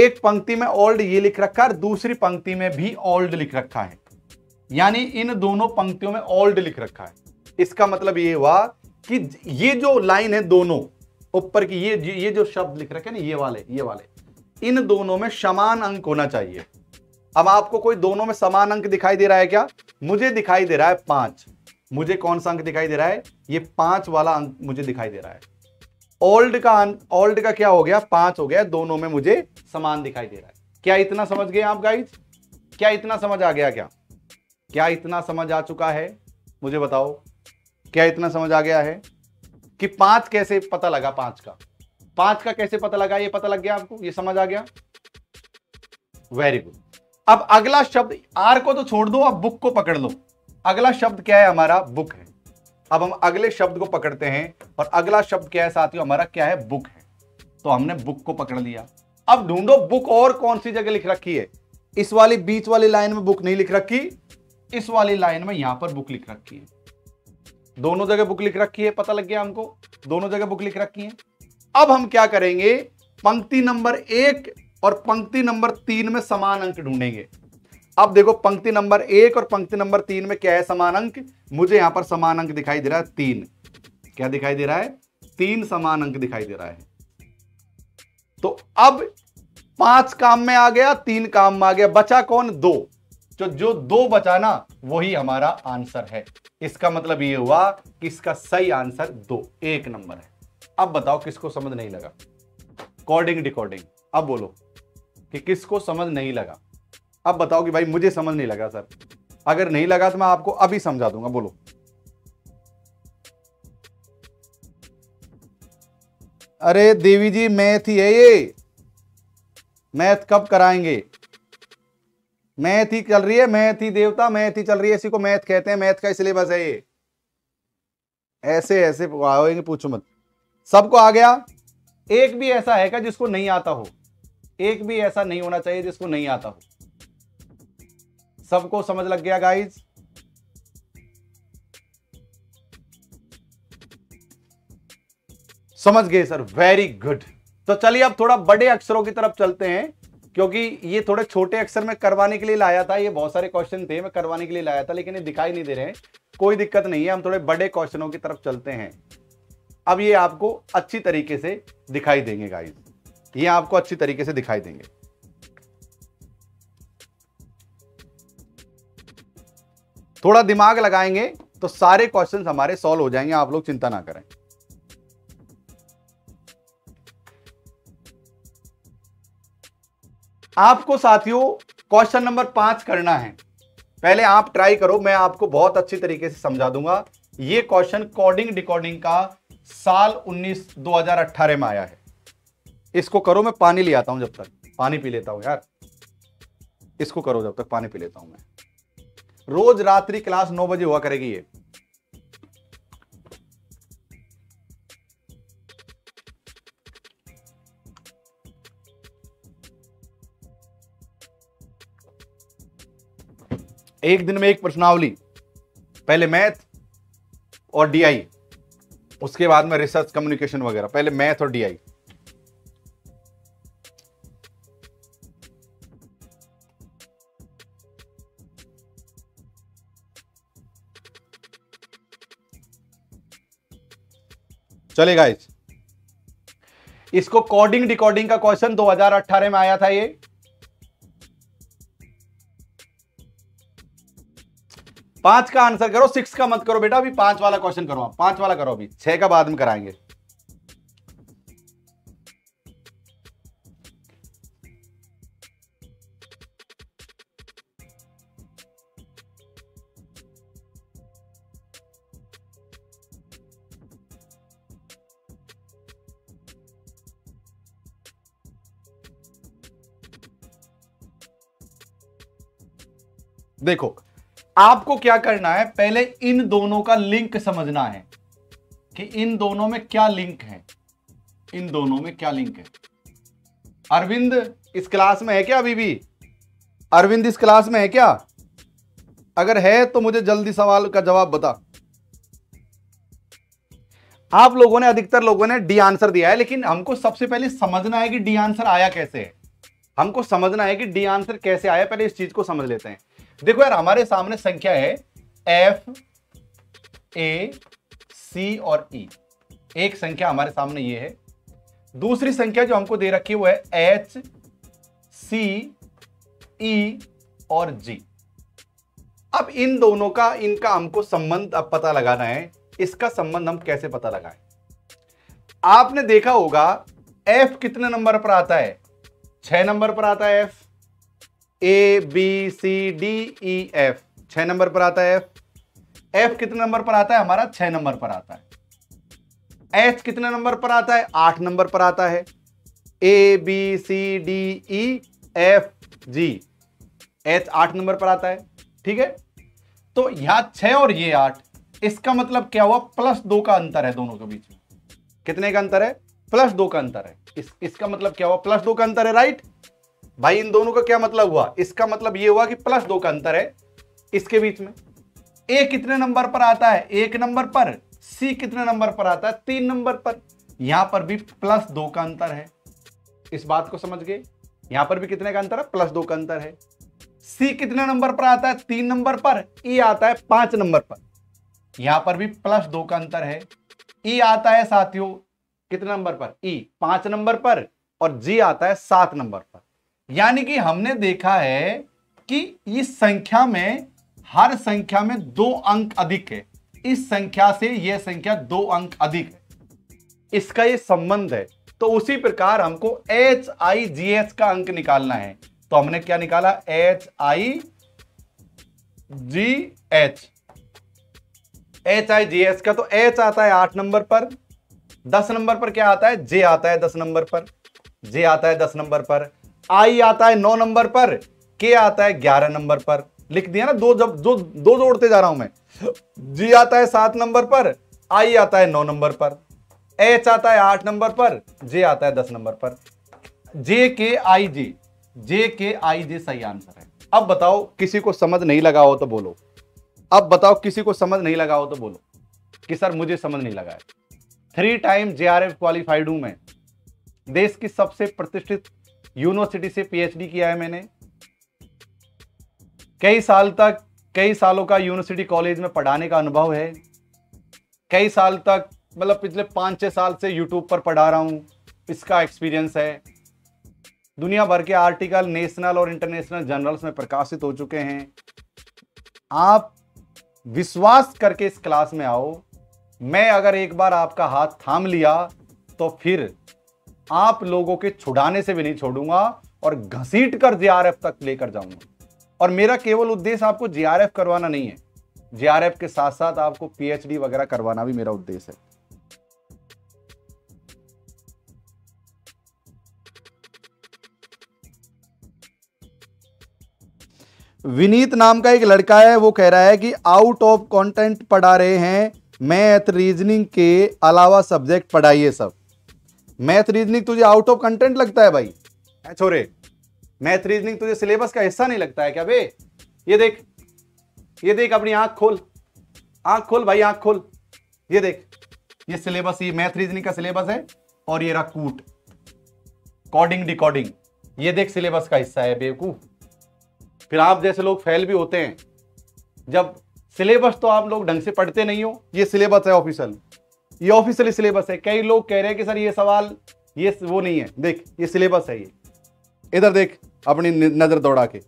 एक पंक्ति में ऑल्ड ये लिख रखा है दूसरी पंक्ति में भी ऑल्ड लिख रखा है यानी इन दोनों पंक्तियों में ओल्ड लिख रखा है इसका मतलब ये हुआ कि ये जो लाइन है दोनों ऊपर की ये ये जो शब्द लिख रखे ना ये वाले ये वाले इन दोनों में समान अंक होना चाहिए अब आपको कोई दोनों में समान अंक दिखाई दे रहा है क्या मुझे दिखाई दे रहा है पांच मुझे कौन सा अंक दिखाई दे रहा है ये पांच वाला अंक मुझे दिखाई दे रहा है ओल्ड का ओल्ड का क्या हो गया पांच हो गया दोनों में मुझे समान दिखाई दे रहा है क्या इतना समझ गए आप गाइज क्या इतना समझ आ गया क्या क्या इतना समझ आ चुका है मुझे बताओ क्या इतना समझ आ गया है कि पांच कैसे पता लगा पांच का पांच का कैसे पता लगा ये पता लग गया आपको ये समझ आ गया वेरी गुड अब अगला शब्द आर को तो छोड़ दो अब बुक को पकड़ लो अगला शब्द क्या है हमारा बुक है अब हम अगले शब्द को पकड़ते हैं और अगला शब्द क्या है साथियों हमारा क्या है बुक है तो हमने बुक को पकड़ लिया अब ढूंढो बुक और कौन सी जगह लिख रखी है इस वाली बीच वाली लाइन में बुक नहीं लिख रखी इस वाली लाइन में यहां पर बुक लिख रखी है दोनों जगह बुक लिख रखी है पता लग गया हमको दोनों जगह बुक लिख रखी है अब हम क्या करेंगे पंक्ति नंबर एक और पंक्ति नंबर तीन में समान अंक ढूंढेंगे अब देखो पंक्ति नंबर एक और पंक्ति नंबर तीन में क्या है समान अंक मुझे यहां पर समान अंक दिखाई दे रहा है तीन क्या दिखाई दे रहा है तीन समान अंक दिखाई दे रहा है तो अब पांच काम में आ गया तीन काम में आ गया बचा कौन दो तो जो दो बचा ना वही हमारा आंसर है इसका मतलब ये हुआ कि इसका सही आंसर दो एक नंबर है अब बताओ किसको समझ नहीं लगा कॉर्डिंग डिकॉर्डिंग अब बोलो कि किसको समझ नहीं लगा अब बताओ कि भाई मुझे समझ नहीं लगा सर अगर नहीं लगा तो मैं आपको अभी समझा दूंगा बोलो अरे देवी जी मैथ ही है ये मैथ कब कराएंगे मैथ ही चल रही है मैथ ही देवता मैथ ही चल रही है इसी को मैथ कहते हैं मैथ का सिलेबस है ये ऐसे ऐसे आएंगे पूछो मत सबको आ गया एक भी ऐसा है क्या जिसको नहीं आता हो एक भी ऐसा नहीं होना चाहिए जिसको नहीं आता हो सबको समझ लग गया गाइज समझ गए सर वेरी गुड तो चलिए अब थोड़ा बड़े अक्षरों की तरफ चलते हैं क्योंकि ये थोड़े छोटे अक्षर में करवाने के लिए लाया था ये बहुत सारे क्वेश्चन थे मैं करवाने के लिए लाया था लेकिन ये दिखाई नहीं दे रहे हैं कोई दिक्कत नहीं है हम थोड़े बड़े क्वेश्चनों की तरफ चलते हैं अब ये आपको अच्छी तरीके से दिखाई देंगे गाइज ये आपको अच्छी तरीके से दिखाई देंगे थोड़ा दिमाग लगाएंगे तो सारे क्वेश्चन हमारे सॉल्व हो जाएंगे आप लोग चिंता ना करें आपको साथियों क्वेश्चन नंबर पांच करना है पहले आप ट्राई करो मैं आपको बहुत अच्छी तरीके से समझा दूंगा ये क्वेश्चन कोडिंग डिकॉर्डिंग का साल 19 2018 में आया है इसको करो मैं पानी ले आता हूं जब तक पानी पी लेता हूं यार इसको करो जब तक पानी पी लेता हूं मैं रोज रात्रि क्लास नौ बजे हुआ करेगी ये एक दिन में एक प्रश्नावली पहले मैथ और डीआई उसके बाद में रिसर्च कम्युनिकेशन वगैरह पहले मैथ और डीआई चले गाइस इसको कोडिंग डिकोडिंग का क्वेश्चन 2018 में आया था ये पांच का आंसर करो सिक्स का मत करो बेटा अभी पांच वाला क्वेश्चन करो आप पांच वाला करो अभी छह का बाद में कराएंगे देखो आपको क्या करना है पहले इन दोनों का लिंक समझना है कि इन दोनों में क्या लिंक है इन दोनों में क्या लिंक है अरविंद इस क्लास में है क्या अभी भी अरविंद इस क्लास में है क्या अगर है तो मुझे जल्दी सवाल का जवाब बता आप लोगों ने अधिकतर लोगों ने डी आंसर दिया है लेकिन हमको सबसे पहले समझना है कि डी आंसर आया कैसे है हमको समझना है कि डी आंसर कैसे आया पहले इस चीज को समझ लेते हैं देखो यार हमारे सामने संख्या है एफ ए सी और ई e. एक संख्या हमारे सामने ये है दूसरी संख्या जो हमको दे रखी है वो है एच सी ई और जी अब इन दोनों का इनका हमको संबंध अब पता लगाना है इसका संबंध हम कैसे पता लगाएं आपने देखा होगा एफ कितने नंबर पर आता है छह नंबर पर आता है F A B C D E F छह नंबर पर आता है एफ एफ कितने नंबर पर आता है हमारा छह नंबर पर आता है एच कितने नंबर पर आता है आठ नंबर पर आता है A B C D E F G H आठ नंबर पर आता है ठीक है तो यहां छह और ये आठ इसका मतलब क्या हुआ प्लस दो का अंतर है दोनों के बीच में कितने का अंतर है प्लस दो का अंतर है इस, इसका मतलब क्या हुआ प्लस दो का अंतर है राइट भाई इन दोनों का क्या मतलब हुआ इसका मतलब ये हुआ कि प्लस दो का अंतर है इसके बीच में ए कितने नंबर पर आता है एक नंबर पर सी कितने नंबर पर आता है तीन नंबर पर यहां पर भी प्लस दो का अंतर है इस बात को समझ गए यहां पर भी कितने का अंतर है प्लस दो का अंतर है सी कितने नंबर पर आता है तीन नंबर पर ई e आता है पांच नंबर पर यहां पर भी प्लस दो का अंतर है ई e आता है साथियों कितने नंबर पर ई पांच नंबर पर और जी आता है सात नंबर पर यानी कि हमने देखा है कि इस संख्या में हर संख्या में दो अंक अधिक है इस संख्या से यह संख्या दो अंक अधिक है इसका यह संबंध है तो उसी प्रकार हमको एच आई जी एच का अंक निकालना है तो हमने क्या निकाला H I G H H I G S का तो एच आता है आठ नंबर पर दस नंबर पर क्या आता है जे आता है दस नंबर पर जे आता है दस नंबर पर आई आता है नौ नंबर पर के आता है ग्यारह नंबर पर लिख दिया ना दो जब दो दो जोड़ते जा रहा हूं मैं जी आता है सात नंबर पर आई आता है नौ नंबर पर एच आता है आठ नंबर पर जे आता है दस नंबर पर जे के आई जे जे के आई जे सही आंसर है अब बताओ किसी को समझ नहीं लगा हो तो बोलो अब बताओ किसी को समझ नहीं लगा हो तो बोलो कि सर मुझे समझ नहीं लगा है three time J R F qualified हूं मैं देश की सबसे प्रतिष्ठित यूनिवर्सिटी से पीएचडी किया है मैंने कई साल तक कई सालों का यूनिवर्सिटी कॉलेज में पढ़ाने का अनुभव है कई साल तक मतलब पिछले पाँच छः साल से यूट्यूब पर पढ़ा रहा हूँ इसका एक्सपीरियंस है दुनिया भर के आर्टिकल नेशनल और इंटरनेशनल जर्नल्स में प्रकाशित हो चुके हैं आप विश्वास करके इस क्लास में आओ मैं अगर एक बार आपका हाथ थाम लिया तो फिर आप लोगों के छुड़ाने से भी नहीं छोड़ूंगा और घसीट कर जेआरएफ तक लेकर जाऊंगा और मेरा केवल उद्देश्य आपको जेआरएफ करवाना नहीं है जेआरएफ के साथ साथ आपको पीएचडी वगैरह करवाना भी मेरा उद्देश्य है विनीत नाम का एक लड़का है वो कह रहा है कि आउट ऑफ कंटेंट पढ़ा रहे हैं मैथ रीजनिंग के अलावा सब्जेक्ट पढ़ाइए सब मैथ रीजनिंग तुझे आउट ऑफ कंटेंट लगता है भाई छोरे मैथ रीजनिंग तुझे सिलेबस का हिस्सा नहीं लगता है क्या बे ये देख ये देख अपनी आंख खोल आंख खोल भाई आंख खोल ये देख ये सिलेबस ये मैथ रीजनिंग का सिलेबस है और ये रहा कूट कॉडिंग ये देख सिलेबस का हिस्सा है बेवकूफ फिर आप जैसे लोग फेल भी होते हैं जब सिलेबस तो आप लोग ढंग से पढ़ते नहीं हो ये सिलेबस है ऑफिशियल ये ऑफिशियल सिलेबस है कई लोग कह रहे हैं कि सर ये सवाल ये वो नहीं है देख ये सिलेबस है ये इधर देख अपनी नजर दौड़ा के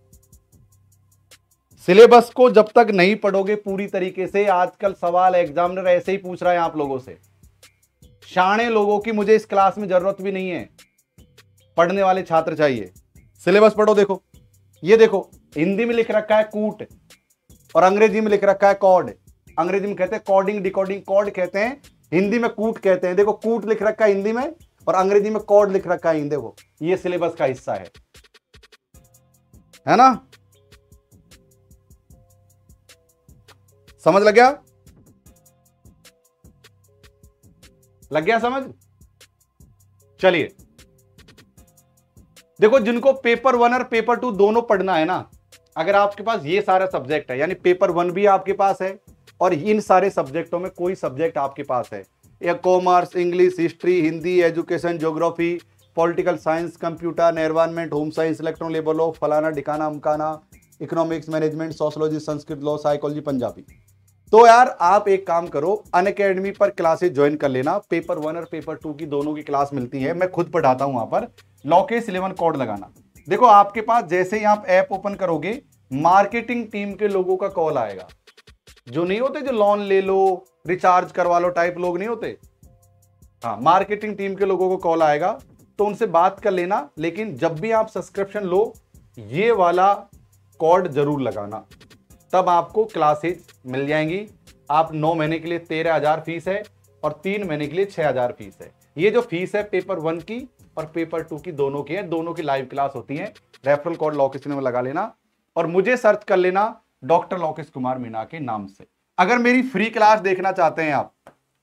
सिलेबस को जब तक नहीं पढ़ोगे पूरी तरीके से आजकल सवाल एग्जामिनर ऐसे ही पूछ रहा है आप लोगों से शाणे लोगों की मुझे इस क्लास में जरूरत भी नहीं है पढ़ने वाले छात्र चाहिए सिलेबस पढ़ो देखो ये देखो हिंदी में लिख रखा है कूट और अंग्रेजी में लिख रखा है कॉड अंग्रेजी में कहते हैं कॉडिंग डिकॉडिंग कॉड कहते हैं हिंदी में कूट कहते हैं देखो कूट लिख रखा है हिंदी में और अंग्रेजी में कॉड लिख रखा है हिंदी को ये सिलेबस का हिस्सा है है ना समझ लग गया लग गया समझ चलिए देखो जिनको पेपर वन और पेपर टू दोनों पढ़ना है ना अगर आपके पास ये सारा सब्जेक्ट है यानी पेपर वन भी आपके पास है और इन सारे सब्जेक्टों में कोई सब्जेक्ट आपके पास है या commerce English history Hindi education geography political science computer environment home science electron labour law फलाना ढिकाना अमकाना economics management sociology Sanskrit law psychology Punjabi तो यार आप एक काम करो अन अकेडमी पर क्लासेज ज्वाइन कर लेना पेपर वन और पेपर टू की दोनों की क्लास मिलती है मैं खुद पढ़ाता हूं वहां पर लॉकेस इलेवन कोड लगाना देखो आपके पास जैसे ही आप ऐप ओपन करोगे मार्केटिंग टीम के लोगों का कॉल आएगा जो नहीं होते जो लोन ले लो रिचार्ज करवा लो टाइप लोग नहीं होते हाँ मार्केटिंग टीम के लोगों को कॉल आएगा तो उनसे बात कर लेना लेकिन जब भी आप सब्सक्रिप्शन लो ये वाला कॉड जरूर लगाना तब आपको क्लासेज मिल जाएंगी आप नौ महीने के लिए तेरह हज़ार फीस है और तीन महीने के लिए छह हज़ार फीस है ये जो फीस है पेपर वन की और पेपर टू की दोनों की है दोनों की लाइव क्लास होती है रेफरल कोड लॉकेशन में लगा लेना और मुझे सर्च कर लेना डॉक्टर लोकेश कुमार मीणा के नाम से अगर मेरी फ्री क्लास देखना चाहते हैं आप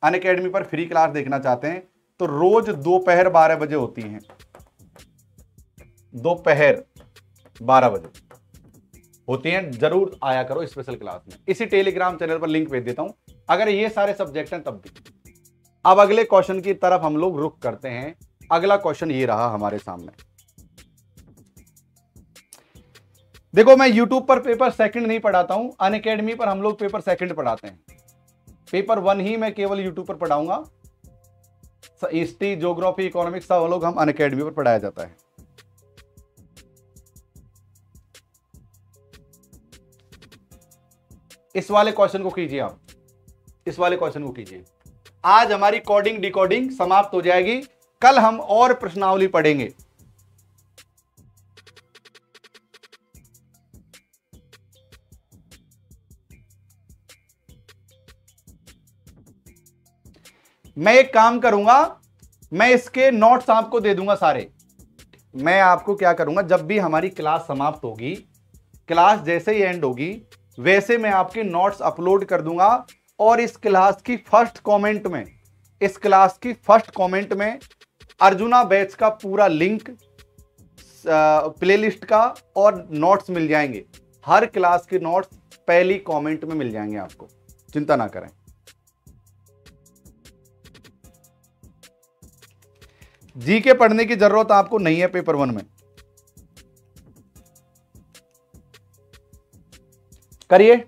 अन अकेडमी पर फ्री क्लास देखना चाहते हैं तो रोज दोपहर बारह बजे होती हैं दोपहर बारह बजे होती हैं जरूर आया करो स्पेशल क्लास में इसी टेलीग्राम चैनल पर लिंक भेज देता हूं अगर ये सारे सब्जेक्ट हैं तब भी अब अगले क्वेश्चन की तरफ हम लोग रुख करते हैं अगला क्वेश्चन ये रहा हमारे सामने देखो मैं YouTube पर पेपर सेकंड नहीं पढ़ाता हूं अन अकेडमी पर हम लोग पेपर सेकंड पढ़ाते हैं पेपर वन ही मैं केवल YouTube पर पढ़ाऊंगा हिस्ट्री जोग्राफी इकोनॉमिक्स सब लोग हम अन अकेडमी पर पढ़ाया जाता है इस वाले क्वेश्चन को कीजिए आप इस वाले क्वेश्चन को कीजिए आज हमारी कोडिंग डिकोडिंग समाप्त हो जाएगी कल हम और प्रश्नावली पढ़ेंगे मैं एक काम करूंगा मैं इसके नोट्स आपको दे दूंगा सारे मैं आपको क्या करूंगा जब भी हमारी क्लास समाप्त होगी क्लास जैसे ही एंड होगी वैसे मैं आपके नोट्स अपलोड कर दूंगा और इस क्लास की फर्स्ट कमेंट में इस क्लास की फर्स्ट कमेंट में अर्जुना बैच का पूरा लिंक प्लेलिस्ट का और नोट्स मिल जाएंगे हर क्लास के नोट्स पहली कमेंट में मिल जाएंगे आपको चिंता ना करें जी के पढ़ने की जरूरत आपको नहीं है पेपर वन में करिए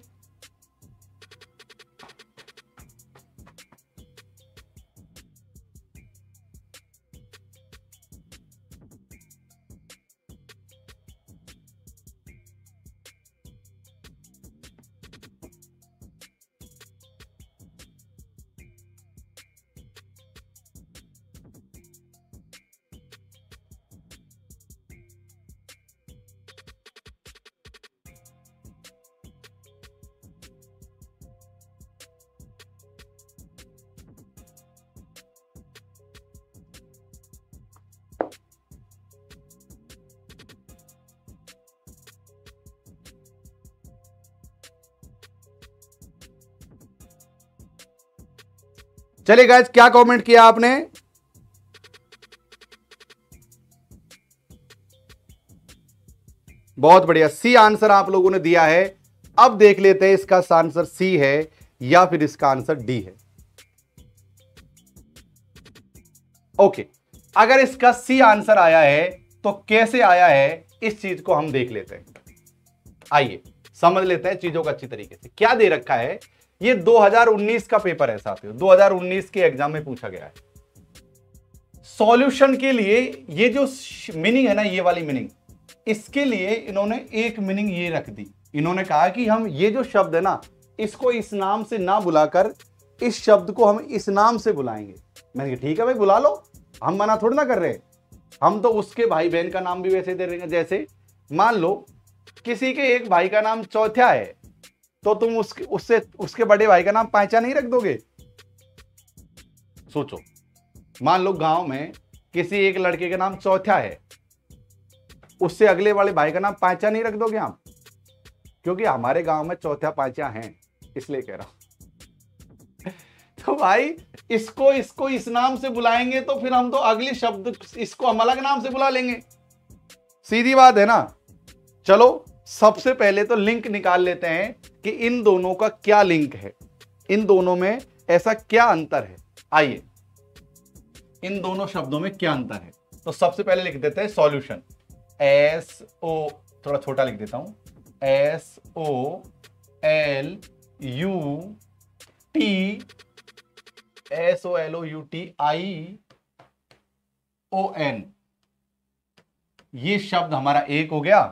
चलिए गाइज क्या कमेंट किया आपने बहुत बढ़िया सी आंसर आप लोगों ने दिया है अब देख लेते हैं इसका आंसर सी है या फिर इसका आंसर डी है ओके अगर इसका सी आंसर आया है तो कैसे आया है इस चीज को हम देख लेते हैं आइए समझ लेते हैं चीजों को अच्छी तरीके से क्या दे रखा है ये 2019 का पेपर है साथियों 2019 के एग्जाम में पूछा गया है सॉल्यूशन के लिए ये जो मीनिंग है ना ये वाली मीनिंग इसके लिए इन्होंने एक मीनिंग ये रख दी इन्होंने कहा कि हम ये जो शब्द है ना इसको इस नाम से ना बुलाकर इस शब्द को हम इस नाम से बुलाएंगे मैंने कहा ठीक है भाई बुला लो हम मना थोड़ी ना कर रहे हम तो उसके भाई बहन का नाम भी वैसे दे रहे हैं जैसे मान लो किसी के एक भाई का नाम चौथा है तो तुम उसके उससे उसके बड़े भाई का नाम पाइचा नहीं रख दोगे सोचो मान लो गांव में किसी एक लड़के का नाम चौथा है उससे अगले वाले भाई का नाम पैचा नहीं रख दोगे आप क्योंकि हमारे गांव में चौथा पांचा है इसलिए कह रहा हूं तो भाई इसको इसको इस नाम से बुलाएंगे तो फिर हम तो अगले शब्द इसको हम अलग नाम से बुला लेंगे सीधी बात है ना चलो सबसे पहले तो लिंक निकाल लेते हैं कि इन दोनों का क्या लिंक है इन दोनों में ऐसा क्या अंतर है आइए इन दोनों शब्दों में क्या अंतर है तो सबसे पहले लिख देते हैं सॉल्यूशन एस ओ थोड़ा छोटा लिख देता हूं S O L U T S O L O U T I O N ये शब्द हमारा एक हो गया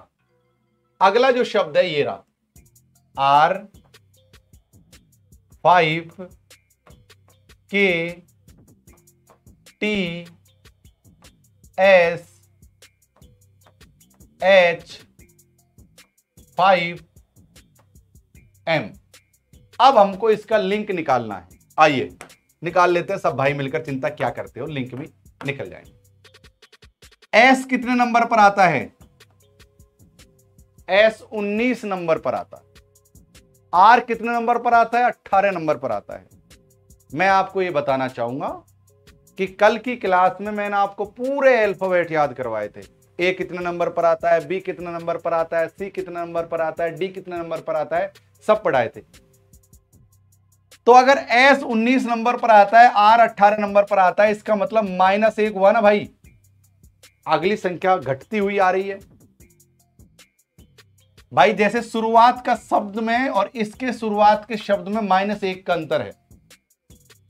अगला जो शब्द है ये रहा R five K T S H five M अब हमको इसका लिंक निकालना है आइए निकाल लेते हैं सब भाई मिलकर चिंता क्या करते हो लिंक में निकल जाएंगे एस कितने नंबर पर आता है एस उन्नीस नंबर पर आता है आर कितने नंबर पर आता है अट्ठारह नंबर पर आता है मैं आपको यह बताना चाहूंगा कि कल की क्लास में मैंने आपको पूरे अल्फाबेट याद करवाए थे ए कितने नंबर पर आता है बी कितने नंबर पर आता है सी कितने नंबर पर आता है डी कितने नंबर पर आता है सब पढ़ाए थे तो अगर एस उन्नीस नंबर पर आता है आर अट्ठारह नंबर पर आता है इसका मतलब माइनस एक हुआ ना भाई अगली संख्या घटती हुई आ रही है भाई जैसे शुरुआत का शब्द में और इसके शुरुआत के शब्द में माइनस एक का अंतर है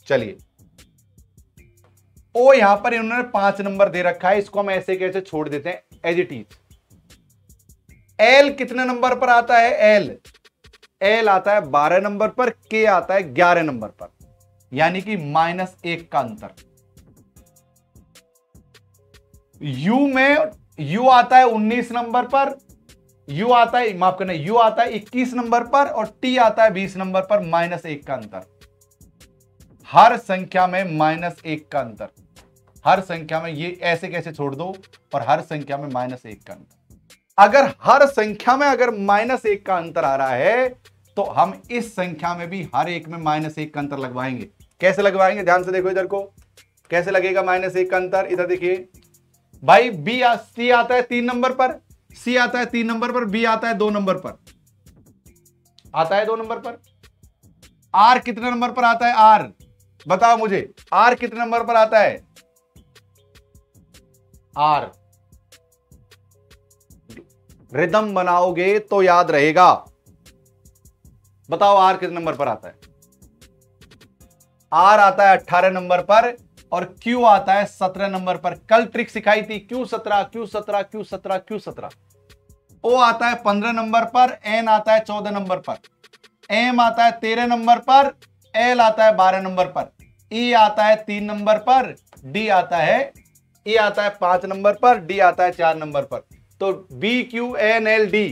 चलिए ओ यहां पर इन्होंने पांच नंबर दे रखा है इसको हम ऐसे कैसे छोड़ देते हैं एज इट इज एल कितने नंबर पर आता है एल एल आता है बारह नंबर पर के आता है ग्यारह नंबर पर यानी कि माइनस एक का अंतर यू में यू आता है उन्नीस नंबर पर U आता है माफ करना U आता है 21 नंबर पर और टी आता है 20 नंबर पर माइनस एक का अंतर हर संख्या में माइनस एक का अंतर हर संख्या में ये ऐसे कैसे छोड़ दो और हर संख्या में माइनस एक का अंतर अगर हर संख्या में अगर माइनस एक का अंतर आ रहा है तो हम इस संख्या में भी हर एक में माइनस एक का अंतर लगवाएंगे कैसे लगवाएंगे ध्यान से देखो इधर को कैसे लगेगा माइनस एक का अंतर इधर देखिए भाई बी सी आता है तीन नंबर पर सी आता है तीन नंबर पर बी आता है दो नंबर पर आता है दो नंबर पर आर कितने नंबर पर आता है आर बताओ मुझे आर कितने नंबर पर आता है आर रिदम बनाओगे तो याद रहेगा बताओ आर कितने नंबर पर आता है आर आता है अट्ठारह नंबर पर और क्यू आता है सत्रह नंबर पर कल ट्रिक सिखाई थी क्यू सत्रह क्यू सत्रह क्यू सत्रह क्यू सत्रह ओ आता है पंद्रह नंबर पर एन आता है चौदह नंबर पर एम आता है तेरह नंबर पर एल आता है बारह नंबर पर ई e आता है तीन नंबर पर डी आता है ई e आता है पांच नंबर पर डी आता है चार नंबर पर तो B Q N L D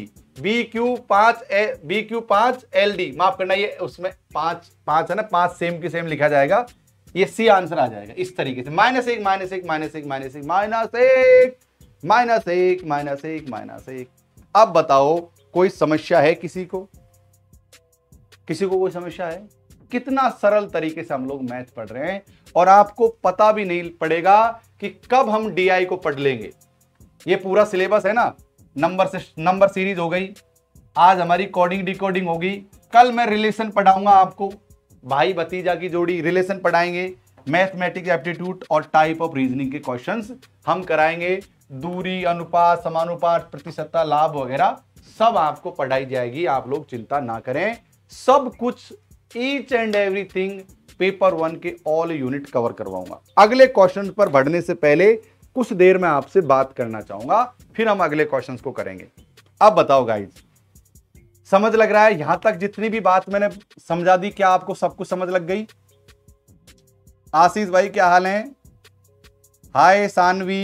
B Q पांच बी क्यू पांच एल डी माफ करना ये उसमें पांच पांच है ना पांच सेम की सेम लिखा जाएगा ये सी आंसर आ जाएगा इस तरीके से माइनस एक माइनस एक माइनस एक माइनस एक माइनस एक माइनस एक माइनस एक माइनस एक अब बताओ कोई समस्या है किसी को किसी को कोई समस्या है कितना सरल तरीके से हम लोग मैथ पढ़ रहे हैं और आपको पता भी नहीं पड़ेगा कि कब हम डी को पढ़ लेंगे ये पूरा सिलेबस है ना नंबर से नंबर सीरीज हो गई आज हमारी कोडिंग डिकोडिंग होगी कल मैं रिलेशन पढ़ाऊंगा आपको भाई भतीजा की जोड़ी रिलेशन पढ़ाएंगे मैथमेटिक्स एप्टीट्यूड और टाइप ऑफ रीजनिंग के क्वेश्चंस हम कराएंगे दूरी अनुपात समानुपात प्रतिशतता लाभ वगैरह सब आपको पढ़ाई जाएगी आप लोग चिंता ना करें सब कुछ each and everything paper one के ऑल यूनिट कवर करवाऊंगा अगले क्वेश्चन पर बढ़ने से पहले कुछ देर में आपसे बात करना चाहूंगा फिर हम अगले क्वेश्चन को करेंगे अब बताओ गाइज समझ लग रहा है यहां तक जितनी भी बात मैंने समझा दी क्या आपको सब कुछ समझ लग गई आशीष भाई क्या हाल है हाय सानवी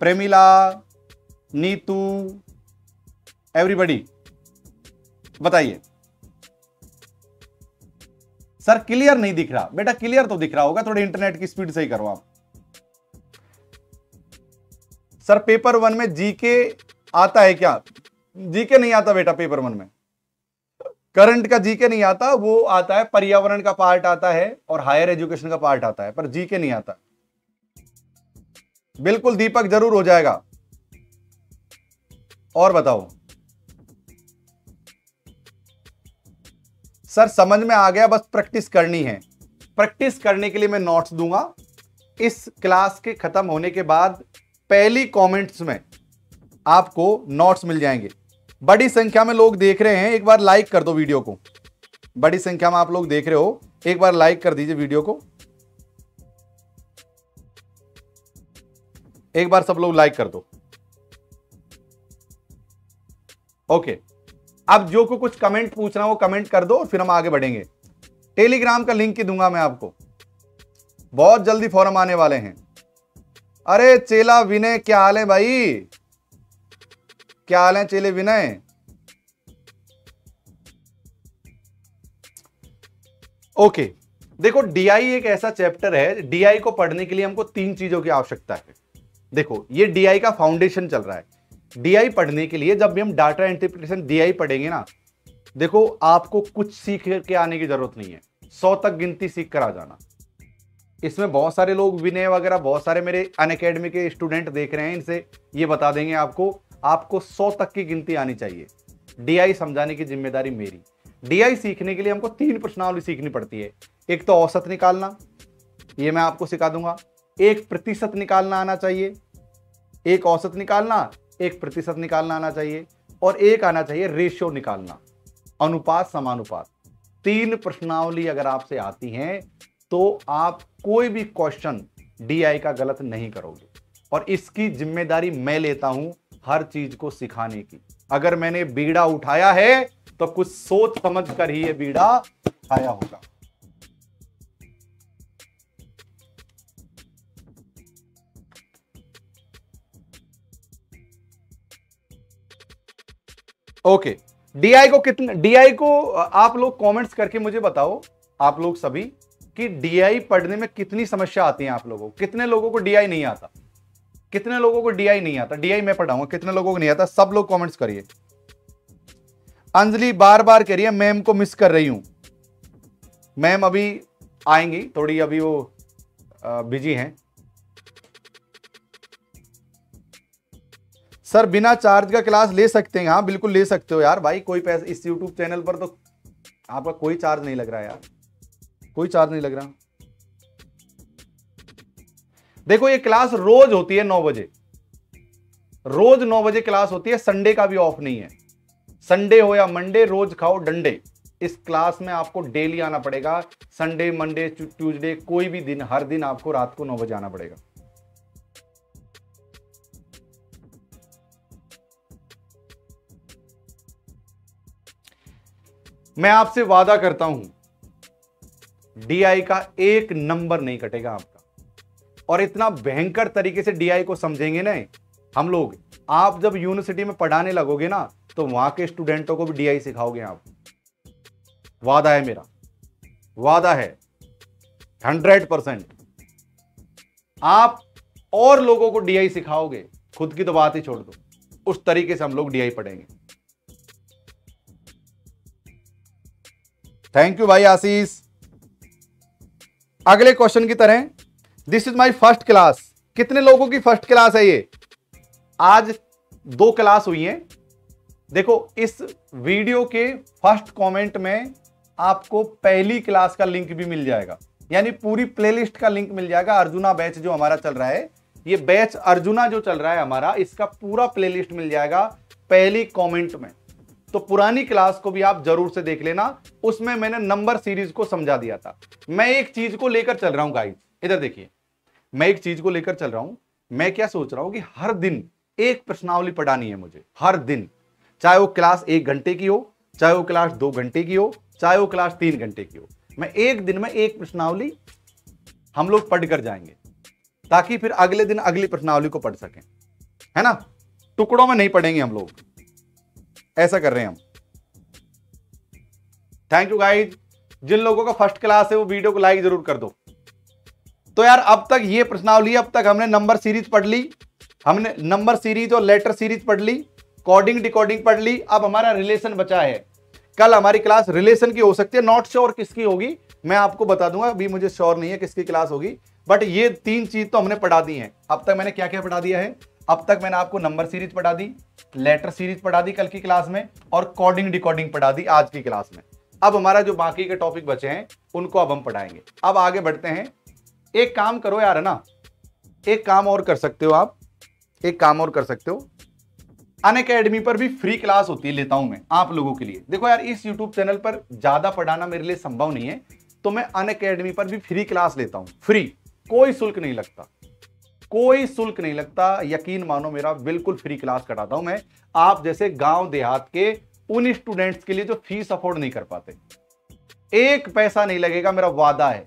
प्रेमिला नीतू एवरीबडी बताइए सर क्लियर नहीं दिख रहा बेटा क्लियर तो दिख रहा होगा थोड़ी इंटरनेट की स्पीड सही करो आप सर पेपर वन में जीके आता है क्या जीके नहीं आता बेटा पेपर वन में करंट का जीके नहीं आता वो आता है पर्यावरण का पार्ट आता है और हायर एजुकेशन का पार्ट आता है पर जीके नहीं आता बिल्कुल दीपक जरूर हो जाएगा और बताओ सर समझ में आ गया बस प्रैक्टिस करनी है प्रैक्टिस करने के लिए मैं नोट्स दूंगा इस क्लास के खत्म होने के बाद पहली कमेंट्स में आपको नोट्स मिल जाएंगे बड़ी संख्या में लोग देख रहे हैं एक बार लाइक कर दो वीडियो को बड़ी संख्या में आप लोग देख रहे हो एक बार लाइक कर दीजिए वीडियो को एक बार सब लोग लाइक कर दो ओके अब जो को कुछ कमेंट पूछना हो कमेंट कर दो और फिर हम आगे बढ़ेंगे टेलीग्राम का लिंक दूंगा मैं आपको बहुत जल्दी फॉरम आने वाले हैं अरे चेला विनय क्या हाल है भाई क्या हाल है चेले विनय ओके देखो डीआई एक ऐसा चैप्टर है डीआई को पढ़ने के लिए हमको तीन चीजों की आवश्यकता है देखो ये डीआई का फाउंडेशन चल रहा है डीआई पढ़ने के लिए जब भी हम डाटा इंटरप्रिटेशन डीआई पढ़ेंगे ना देखो आपको कुछ सीख के आने की जरूरत नहीं है सौ तक गिनती सीख कर आ जाना इसमें बहुत सारे लोग विनय वगैरह बहुत सारे मेरे अन के स्टूडेंट देख रहे हैं इनसे ये बता देंगे आपको आपको सौ तक की गिनती आनी चाहिए डीआई समझाने की जिम्मेदारी मेरी डीआई सीखने के लिए हमको तीन प्रश्नावली सीखनी पड़ती है एक तो औसत निकालना ये मैं आपको सिखा दूंगा एक प्रतिशत निकालना आना चाहिए एक औसत निकालना एक प्रतिशत निकालना आना चाहिए और एक आना चाहिए रेशियो निकालना अनुपात समानुपात तीन प्रश्नावली अगर आपसे आती हैं तो आप कोई भी क्वेश्चन डीआई का गलत नहीं करोगे और इसकी जिम्मेदारी मैं लेता हूं हर चीज को सिखाने की अगर मैंने बीड़ा उठाया है तो कुछ सोच समझ कर ही ये बीड़ा उठाया होगा ओके डीआई को कितना डीआई को आप लोग कमेंट्स करके मुझे बताओ आप लोग सभी कि डीआई पढ़ने में कितनी समस्या आती है आप लोगों को कितने लोगों को डीआई नहीं आता कितने लोगों को डीआई नहीं आता डीआई मैं पढ़ाऊंगा कितने लोगों को नहीं आता सब लोग कमेंट्स करिए अंजलि बार बार कह रही है मैम को मिस कर रही हूं मैम अभी आएंगी थोड़ी अभी वो बिजी हैं सर बिना चार्ज का क्लास ले सकते हैं हाँ बिल्कुल ले सकते हो यार भाई कोई पैसा इस यूट्यूब चैनल पर तो आपका कोई चार्ज नहीं लग रहा यार कोई चार्ज नहीं लग रहा देखो ये क्लास रोज होती है नौ बजे रोज नौ बजे क्लास होती है संडे का भी ऑफ नहीं है संडे हो या मंडे रोज खाओ डंडे इस क्लास में आपको डेली आना पड़ेगा संडे मंडे ट्यूजडे कोई भी दिन हर दिन आपको रात को नौ बजे आना पड़ेगा मैं आपसे वादा करता हूं डीआई का एक नंबर नहीं कटेगा आपका और इतना भयंकर तरीके से डीआई को समझेंगे ना हम लोग आप जब यूनिवर्सिटी में पढ़ाने लगोगे ना तो वहां के स्टूडेंटों को भी डीआई सिखाओगे आप वादा है मेरा वादा है हंड्रेड परसेंट आप और लोगों को डीआई सिखाओगे खुद की तो बात ही छोड़ दो उस तरीके से हम लोग डीआई पढ़ेंगे थैंक यू भाई आशीष अगले क्वेश्चन की तरह this is my first class कितने लोगों की फर्स्ट क्लास है ये आज दो क्लास हुई है देखो इस वीडियो के फर्स्ट कमेंट में आपको पहली क्लास का लिंक भी मिल जाएगा यानी पूरी प्लेलिस्ट का लिंक मिल जाएगा अर्जुना बैच जो हमारा चल रहा है ये बैच अर्जुना जो चल रहा है हमारा इसका पूरा प्लेलिस्ट मिल जाएगा पहली कमेंट में तो पुरानी क्लास को भी आप जरूर से देख लेना उसमें मैंने नंबर सीरीज को समझा दिया था मैं एक चीज को लेकर चल रहा हूं गाइड इधर देखिए मैं एक चीज को लेकर चल रहा हूं मैं क्या सोच रहा हूं कि हर दिन एक प्रश्नावली पढ़ानी है मुझे हर दिन चाहे वो क्लास एक घंटे की हो चाहे वो क्लास दो घंटे की हो चाहे वो क्लास तीन घंटे की हो मैं एक दिन में एक प्रश्नावली हम लोग पढ़ कर जाएंगे ताकि फिर अगले दिन अगली प्रश्नावली को पढ़ सकें है ना टुकड़ों में नहीं पढ़ेंगे हम लोग ऐसा कर रहे हैं हम थैंक यू गाइज जिन लोगों का फर्स्ट क्लास है वो वीडियो को लाइक जरूर कर दो तो यार अब तक ये प्रश्नावली अब तक हमने नंबर सीरीज पढ़ ली हमने नंबर सीरीज और लेटर सीरीज पढ़ ली कोडिंग डिकोडिंग पढ़ ली अब हमारा रिलेशन बचा है कल हमारी क्लास रिलेशन की हो सकती है नॉट श्योर किसकी होगी मैं आपको बता दूंगा अभी मुझे श्योर नहीं है किसकी क्लास होगी बट ये तीन चीज तो हमने पढ़ा दी है अब तक मैंने क्या क्या पढ़ा दिया है अब तक मैंने आपको नंबर सीरीज पढ़ा दी लेटर सीरीज पढ़ा दी कल की क्लास में और कोडिंग डिकोडिंग पढ़ा दी आज की क्लास में अब हमारा जो बाकी के टॉपिक बचे हैं उनको अब हम पढ़ाएंगे अब आगे बढ़ते हैं एक काम करो यार है ना एक काम और कर सकते हो आप एक काम और कर सकते हो अन अकेडमी पर भी फ्री क्लास होती है लेता हूं मैं आप लोगों के लिए देखो यार इस यूट्यूब चैनल पर ज्यादा पढ़ाना मेरे लिए संभव नहीं है तो मैं अन अकेडमी पर भी फ्री क्लास लेता हूं फ्री कोई शुल्क नहीं लगता कोई शुल्क नहीं लगता यकीन मानो मेरा बिल्कुल फ्री क्लास कराता हूं मैं आप जैसे गांव देहात के उन स्टूडेंट्स के लिए जो फीस अफोर्ड नहीं कर पाते एक पैसा नहीं लगेगा मेरा वादा है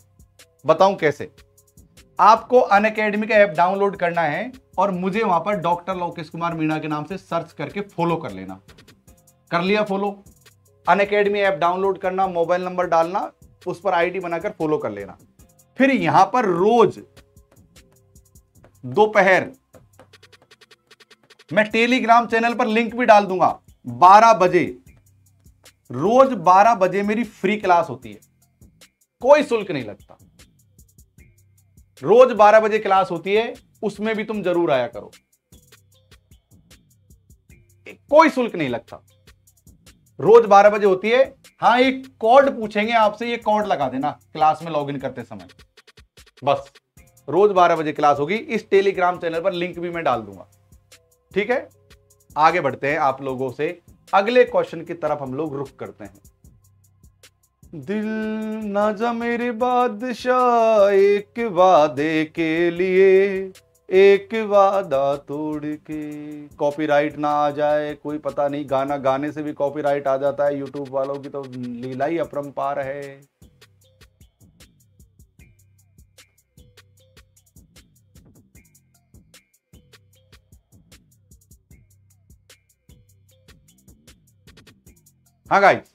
बताऊं कैसे आपको अन अकेडमी का ऐप डाउनलोड करना है और मुझे वहां पर डॉक्टर लोकेश कुमार मीणा के नाम से सर्च करके फॉलो कर लेना कर लिया follow Unacademy app download करना मोबाइल नंबर डालना उस पर आईडी बनाकर फॉलो कर लेना फिर यहां पर रोज दोपहर मैं टेलीग्राम चैनल पर लिंक भी डाल दूंगा 12 बजे रोज 12 बजे मेरी फ्री क्लास होती है कोई शुल्क नहीं लगता रोज 12 बजे क्लास होती है उसमें भी तुम जरूर आया करो कोई शुल्क नहीं लगता रोज 12 बजे होती है हाँ एक कॉर्ड पूछेंगे आपसे ये कॉर्ड लगा देना क्लास में लॉगिन करते समय बस रोज 12 बजे क्लास होगी इस टेलीग्राम चैनल पर लिंक भी मैं डाल दूंगा ठीक है आगे बढ़ते हैं आप लोगों से अगले क्वेश्चन की तरफ हम लोग रुख करते हैं दिल ना जा मेरे बादशाह एक वादे के लिए एक वादा तोड़ के कॉपीराइट ना आ जाए कोई पता नहीं गाना गाने से भी कॉपीराइट आ जाता है यूट्यूब वालों की तो लीला ही अपरम्पार है हाँ गाइस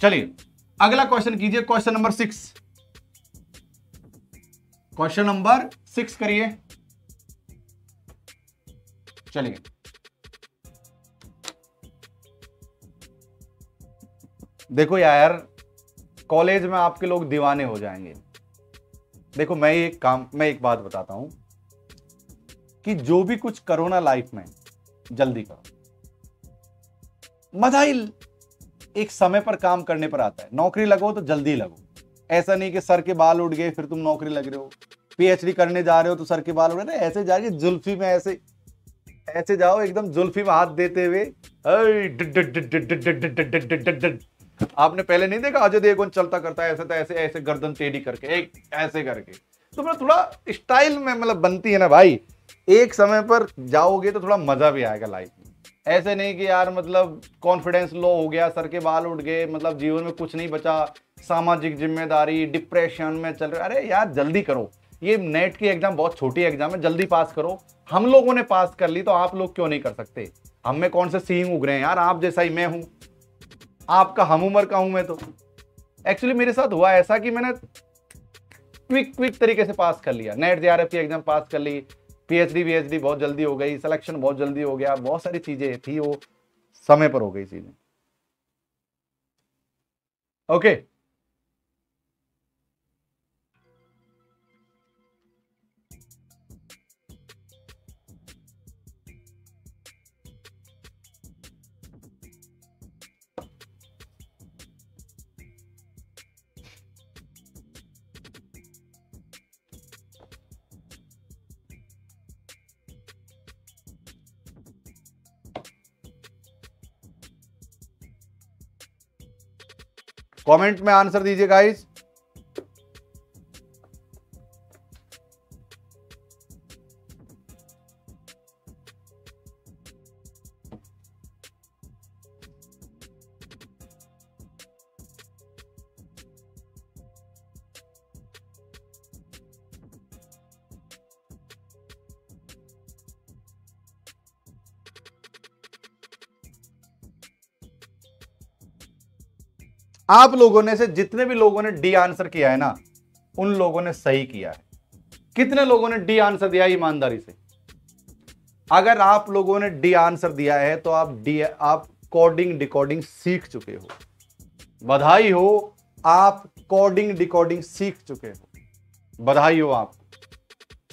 चलिए अगला क्वेश्चन कीजिए question number six question number six करिए चलिए देखो यार कॉलेज में आपके लोग दीवाने हो जाएंगे देखो मैं एक काम मैं एक बात बताता हूं कि जो भी कुछ करो ना लाइफ में जल्दी करो मजा ही एक समय पर काम करने पर आता है नौकरी लगो तो जल्दी लगो ऐसा नहीं कि सर के बाल उड़ गए फिर तुम नौकरी लग रहे हो पीएचडी करने जा रहे हो तो सर के बाल उड़े ऐसे जा रही जुल्फी में ऐसे ऐसे जाओ एकदम जुल्फी में हाथ देते हुए आपने पहले नहीं देखा अजय देवगन चलता करता है ऐसे ऐसे ऐसे गर्दन टेढ़ी करके एक ऐसे करके तो मतलब थोड़ा स्टाइल में मतलब बनती है ना भाई एक समय पर जाओगे तो थोड़ा मजा भी आएगा लाइफ ऐसे नहीं कि यार मतलब कॉन्फिडेंस लो हो गया सर के बाल उठ गए मतलब जीवन में कुछ नहीं बचा सामाजिक जिम्मेदारी डिप्रेशन में चल रहा अरे यार जल्दी करो ये नेट की एग्जाम बहुत छोटी एग्जाम है जल्दी पास करो हम लोगों ने पास कर ली तो आप लोग क्यों नहीं कर सकते हम में कौन से सींग उग रहे हैं यार आप जैसा ही मैं हूं आपका हम उम्र का हूं मैं तो एक्चुअली मेरे साथ हुआ ऐसा कि मैंने क्विक क्विक तरीके से पास कर लिया नेट जे की एग्जाम पास कर ली पीएचडी वीएचडी बहुत जल्दी हो गई सिलेक्शन बहुत जल्दी हो गया बहुत सारी चीजें थी वो समय पर हो गई चीजें ओके okay. कमेंट में आंसर दीजिए गाइस आप लोगों ने से जितने भी लोगों ने डी आंसर किया है ना उन लोगों ने सही किया है कितने लोगों ने डी आंसर दिया ईमानदारी से अगर आप लोगों ने डी आंसर दिया है तो आप डी आप कोडिंग डिकोडिंग सीख चुके हो बधाई हो आप कोडिंग डिकोडिंग सीख चुके हो बधाई हो आप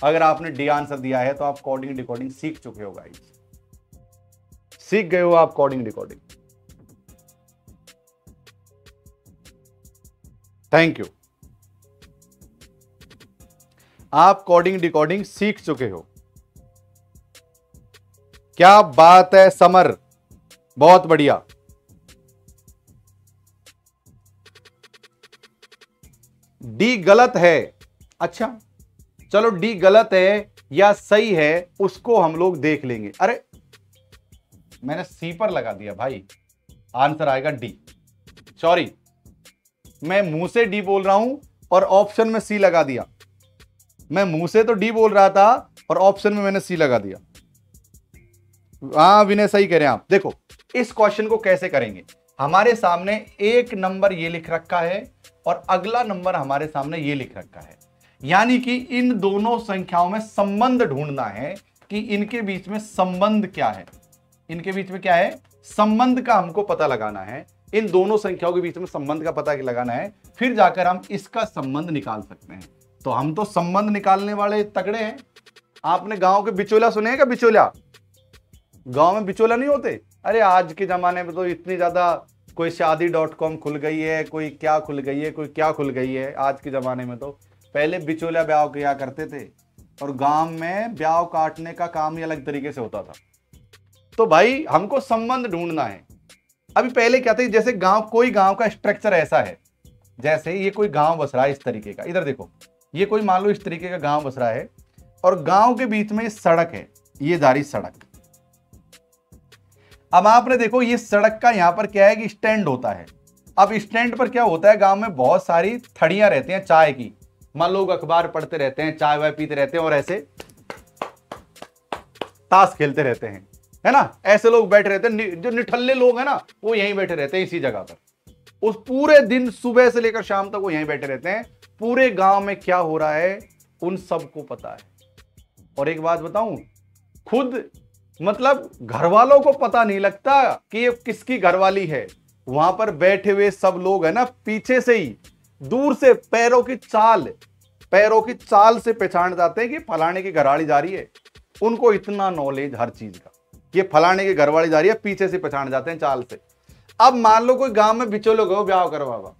अगर आपने डी आंसर दिया है तो आप कोडिंग डिकोडिंग सीख चुके हो गाइस सीख गए हो आप कोडिंग डिकोडिंग थैंक यू आप कोडिंग डिकोडिंग सीख चुके हो क्या बात है समर बहुत बढ़िया डी गलत है अच्छा चलो डी गलत है या सही है उसको हम लोग देख लेंगे अरे मैंने सी पर लगा दिया भाई आंसर आएगा डी सॉरी मैं मुंह से डी बोल रहा हूं और ऑप्शन में सी लगा दिया मैं मुंह से तो डी बोल रहा था और ऑप्शन में मैंने सी लगा दिया हाँ विनय सही कह रहे हैं आप देखो इस क्वेश्चन को कैसे करेंगे हमारे सामने एक नंबर ये लिख रखा है और अगला नंबर हमारे सामने ये लिख रखा है यानी कि इन दोनों संख्याओं में संबंध ढूंढना है कि इनके बीच में संबंध क्या है इनके बीच में क्या है संबंध का हमको पता लगाना है इन दोनों संख्याओं के बीच में संबंध का पता लगाना है फिर जाकर हम इसका संबंध निकाल सकते हैं तो हम तो संबंध निकालने वाले तगड़े हैं आपने गांव के बिचोला सुने का क्या बिचोला गांव में बिचोला नहीं होते अरे आज के ज़माने में तो इतनी ज़्यादा कोई शादी डॉट कॉम खुल गई है कोई क्या खुल गई है कोई क्या खुल गई है आज के ज़माने में तो पहले बिचोला ब्याह किया करते थे और गांव में ब्याह काटने का काम ही अलग तरीके से होता था तो भाई हमको संबंध ढूंढना है अभी पहले क्या था जैसे गांव कोई गांव का स्ट्रक्चर ऐसा है जैसे ये कोई गांव बस रहा है इस तरीके का इधर देखो ये कोई मान लो इस तरीके का गांव बस रहा है और गांव के बीच में सड़क है ये जा रही सड़क अब आपने देखो ये सड़क का यहां पर क्या है कि स्टैंड होता है अब स्टैंड पर क्या होता है गांव में बहुत सारी थड़ियां रहती हैं चाय की मान लोग अखबार पढ़ते रहते हैं चाय वाय पीते रहते हैं और ऐसे ताश खेलते रहते हैं है ना ऐसे लोग बैठे रहते हैं जो निठल्ले लोग हैं ना वो यहीं बैठे रहते हैं इसी जगह पर उस पूरे दिन सुबह से लेकर शाम तक वो यहीं बैठे रहते हैं पूरे गांव में क्या हो रहा है उन सबको पता है और एक बात बताऊं खुद मतलब घर वालों को पता नहीं लगता कि ये किसकी घरवाली है वहां पर बैठे हुए सब लोग है ना पीछे से ही दूर से पैरों की चाल पैरों की चाल से पहचान जाते हैं कि फलाने की घराड़ी जा रही है उनको इतना नॉलेज हर चीज का ये फलाने की रही है पीछे से पहचान जाते हैं चाल से अब मान लो कोई गांव में बिचोलो गयो ब्याह करवावा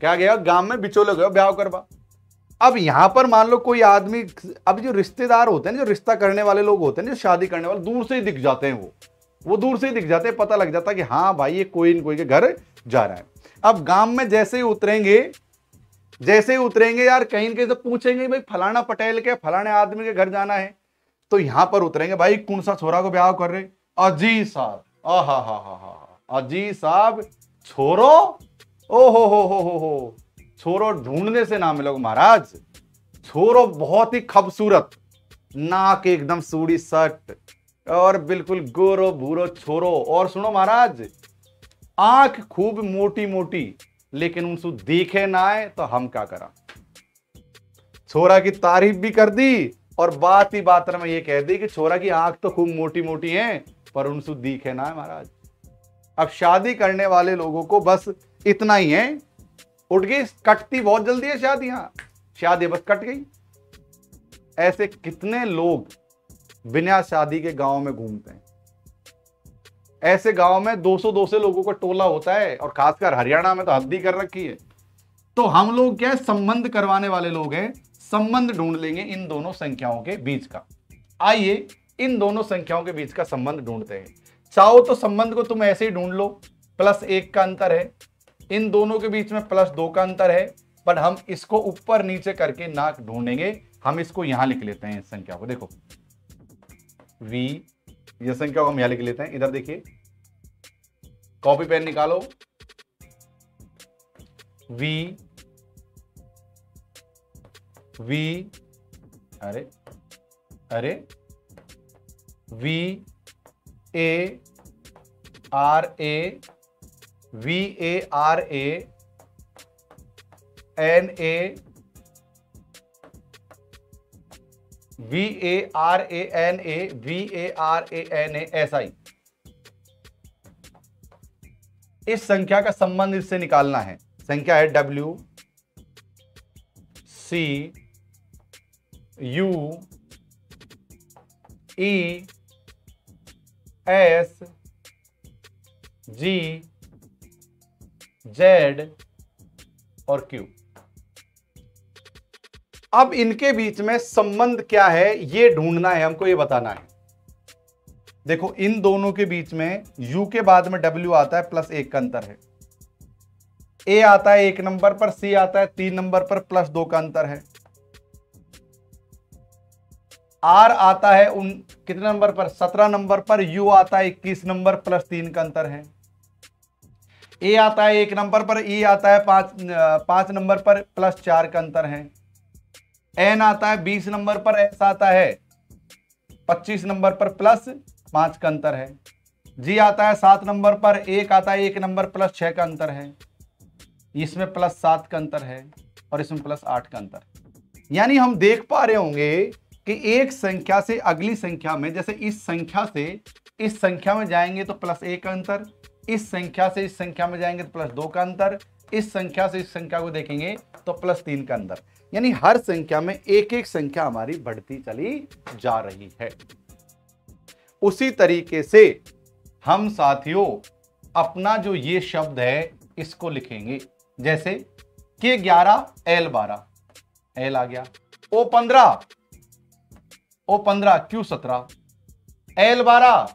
क्या गया गांव में बिचोलो गयो ब्याह करवा अब यहां पर मान लो कोई आदमी अब जो रिश्तेदार होते हैं जो रिश्ता करने वाले लोग होते हैं जो शादी करने वाले दूर से ही दिख जाते हैं वो वो दूर से ही दिख जाते हैं पता लग जाता है कि हाँ भाई ये कोई न कोई के घर जा रहा है अब गांव में जैसे ही उतरेंगे जैसे ही उतरेंगे यार कहीं ना कहीं से तो पूछेंगे भाई फलाना पटेल के फलाने आदमी के घर जाना है तो यहां पर उतरेंगे भाई कौन सा छोरा को ब्याह कर रहे अजी साहब आ हा अजी साहब छोरो ओ हो हो हो हो हो छोरो ढूंढने से ना मिलोगे महाराज छोरो बहुत ही खूबसूरत नाक एकदम सूढ़ी सट और बिल्कुल गोरो भूरो छोरो और सुनो महाराज आंख खूब मोटी मोटी लेकिन उनसे देखे ना आए तो हम क्या करा छोरा की तारीफ भी कर दी और बात ही बात में ये कह दी कि छोरा की आंख तो खूब मोटी मोटी है पर उनसु दीख है ना महाराज अब शादी करने वाले लोगों को बस इतना ही है उठ गई कटती बहुत जल्दी है शादियां हाँ। शादी बस कट गई ऐसे कितने लोग बिना शादी के गांव में घूमते हैं ऐसे गांव में 200-200 लोगों का टोला होता है और खासकर हरियाणा में तो हद्दी कर रखी है तो हम लोग क्या संबंध करवाने वाले लोग हैं संबंध ढूंढ लेंगे इन दोनों संख्याओं के बीच का आइए इन दोनों संख्याओं के बीच का संबंध ढूंढते हैं चाहो तो संबंध को तुम ऐसे ही ढूंढ लो प्लस एक का अंतर है इन दोनों के बीच में प्लस दो का अंतर है पर हम इसको ऊपर नीचे करके नाक ढूंढेंगे हम इसको यहां लिख लेते हैं इस संख्या को देखो v यह संख्या को हम यहां लिख लेते हैं इधर देखिए कॉपी पेन निकालो v वी अरे अरे V A R A V A R A N A V A R A N A V A R A N A S I इस संख्या का संबंध इससे निकालना है संख्या है W C U E S G Z और क्यू अब इनके बीच में संबंध क्या है ये ढूंढना है हमको ये बताना है देखो इन दोनों के बीच में u के बाद में w आता है प्लस एक का अंतर है a आता है एक नंबर पर c आता है तीन नंबर पर प्लस दो का अंतर है आर आता है उन कितने नंबर पर सत्रह नंबर पर यू आता है इक्कीस नंबर प्लस तीन का अंतर है ए आता है एक नंबर पर ई e आता है पांच पांच नंबर पर प्लस चार का अंतर है एन आता है बीस नंबर पर एस आता है पच्चीस नंबर पर प्लस पांच का अंतर है जी आता है सात नंबर पर एक आता है एक नंबर प्लस छह का अंतर है इसमें प्लस सात का अंतर है और इसमें प्लस आठ का अंतर यानी हम देख पा रहे होंगे कि एक संख्या से अगली संख्या में जैसे इस संख्या से इस संख्या में जाएंगे तो प्लस एक का अंतर इस संख्या से इस संख्या में जाएंगे तो प्लस दो का अंतर इस संख्या से इस संख्या को देखेंगे तो प्लस तीन का अंतर यानी हर संख्या में एक एक संख्या हमारी बढ़ती चली जा रही है उसी तरीके से हम साथियों अपना जो ये शब्द है इसको लिखेंगे जैसे के ग्यारह एल बारह एल आ गया ओ पंद्रह ओ पंद्रह क्यू सत्रह एल बारह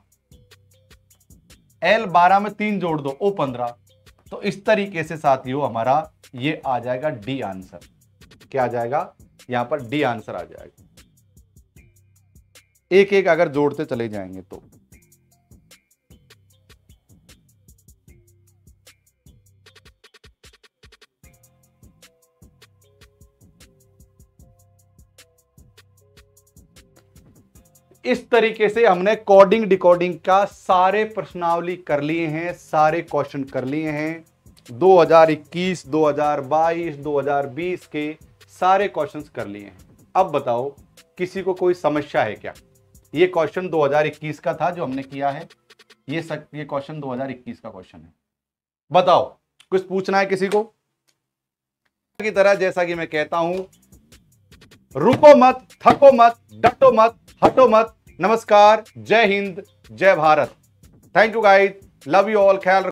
एल बारह में तीन जोड़ दो ओ पंद्रह तो इस तरीके से साथियों हमारा ये आ जाएगा डी आंसर क्या आ जाएगा यहां पर डी आंसर आ जाएगा एक एक अगर जोड़ते चले जाएंगे तो इस तरीके से हमने कोडिंग डिकोडिंग का सारे प्रश्नावली कर लिए हैं सारे क्वेश्चन कर लिए हैं 2021, 2022, 2020 के सारे क्वेश्चंस कर लिए हैं अब बताओ किसी को कोई समस्या है क्या ये क्वेश्चन 2021 का था जो हमने किया है ये सक, ये क्वेश्चन 2021 का क्वेश्चन है बताओ कुछ पूछना है किसी को की तरह जैसा कि मैं कहता हूं रुको मत थको मत डटो मत हटो मत नमस्कार जय हिंद जय Bharat thank you guide love you all ख्याल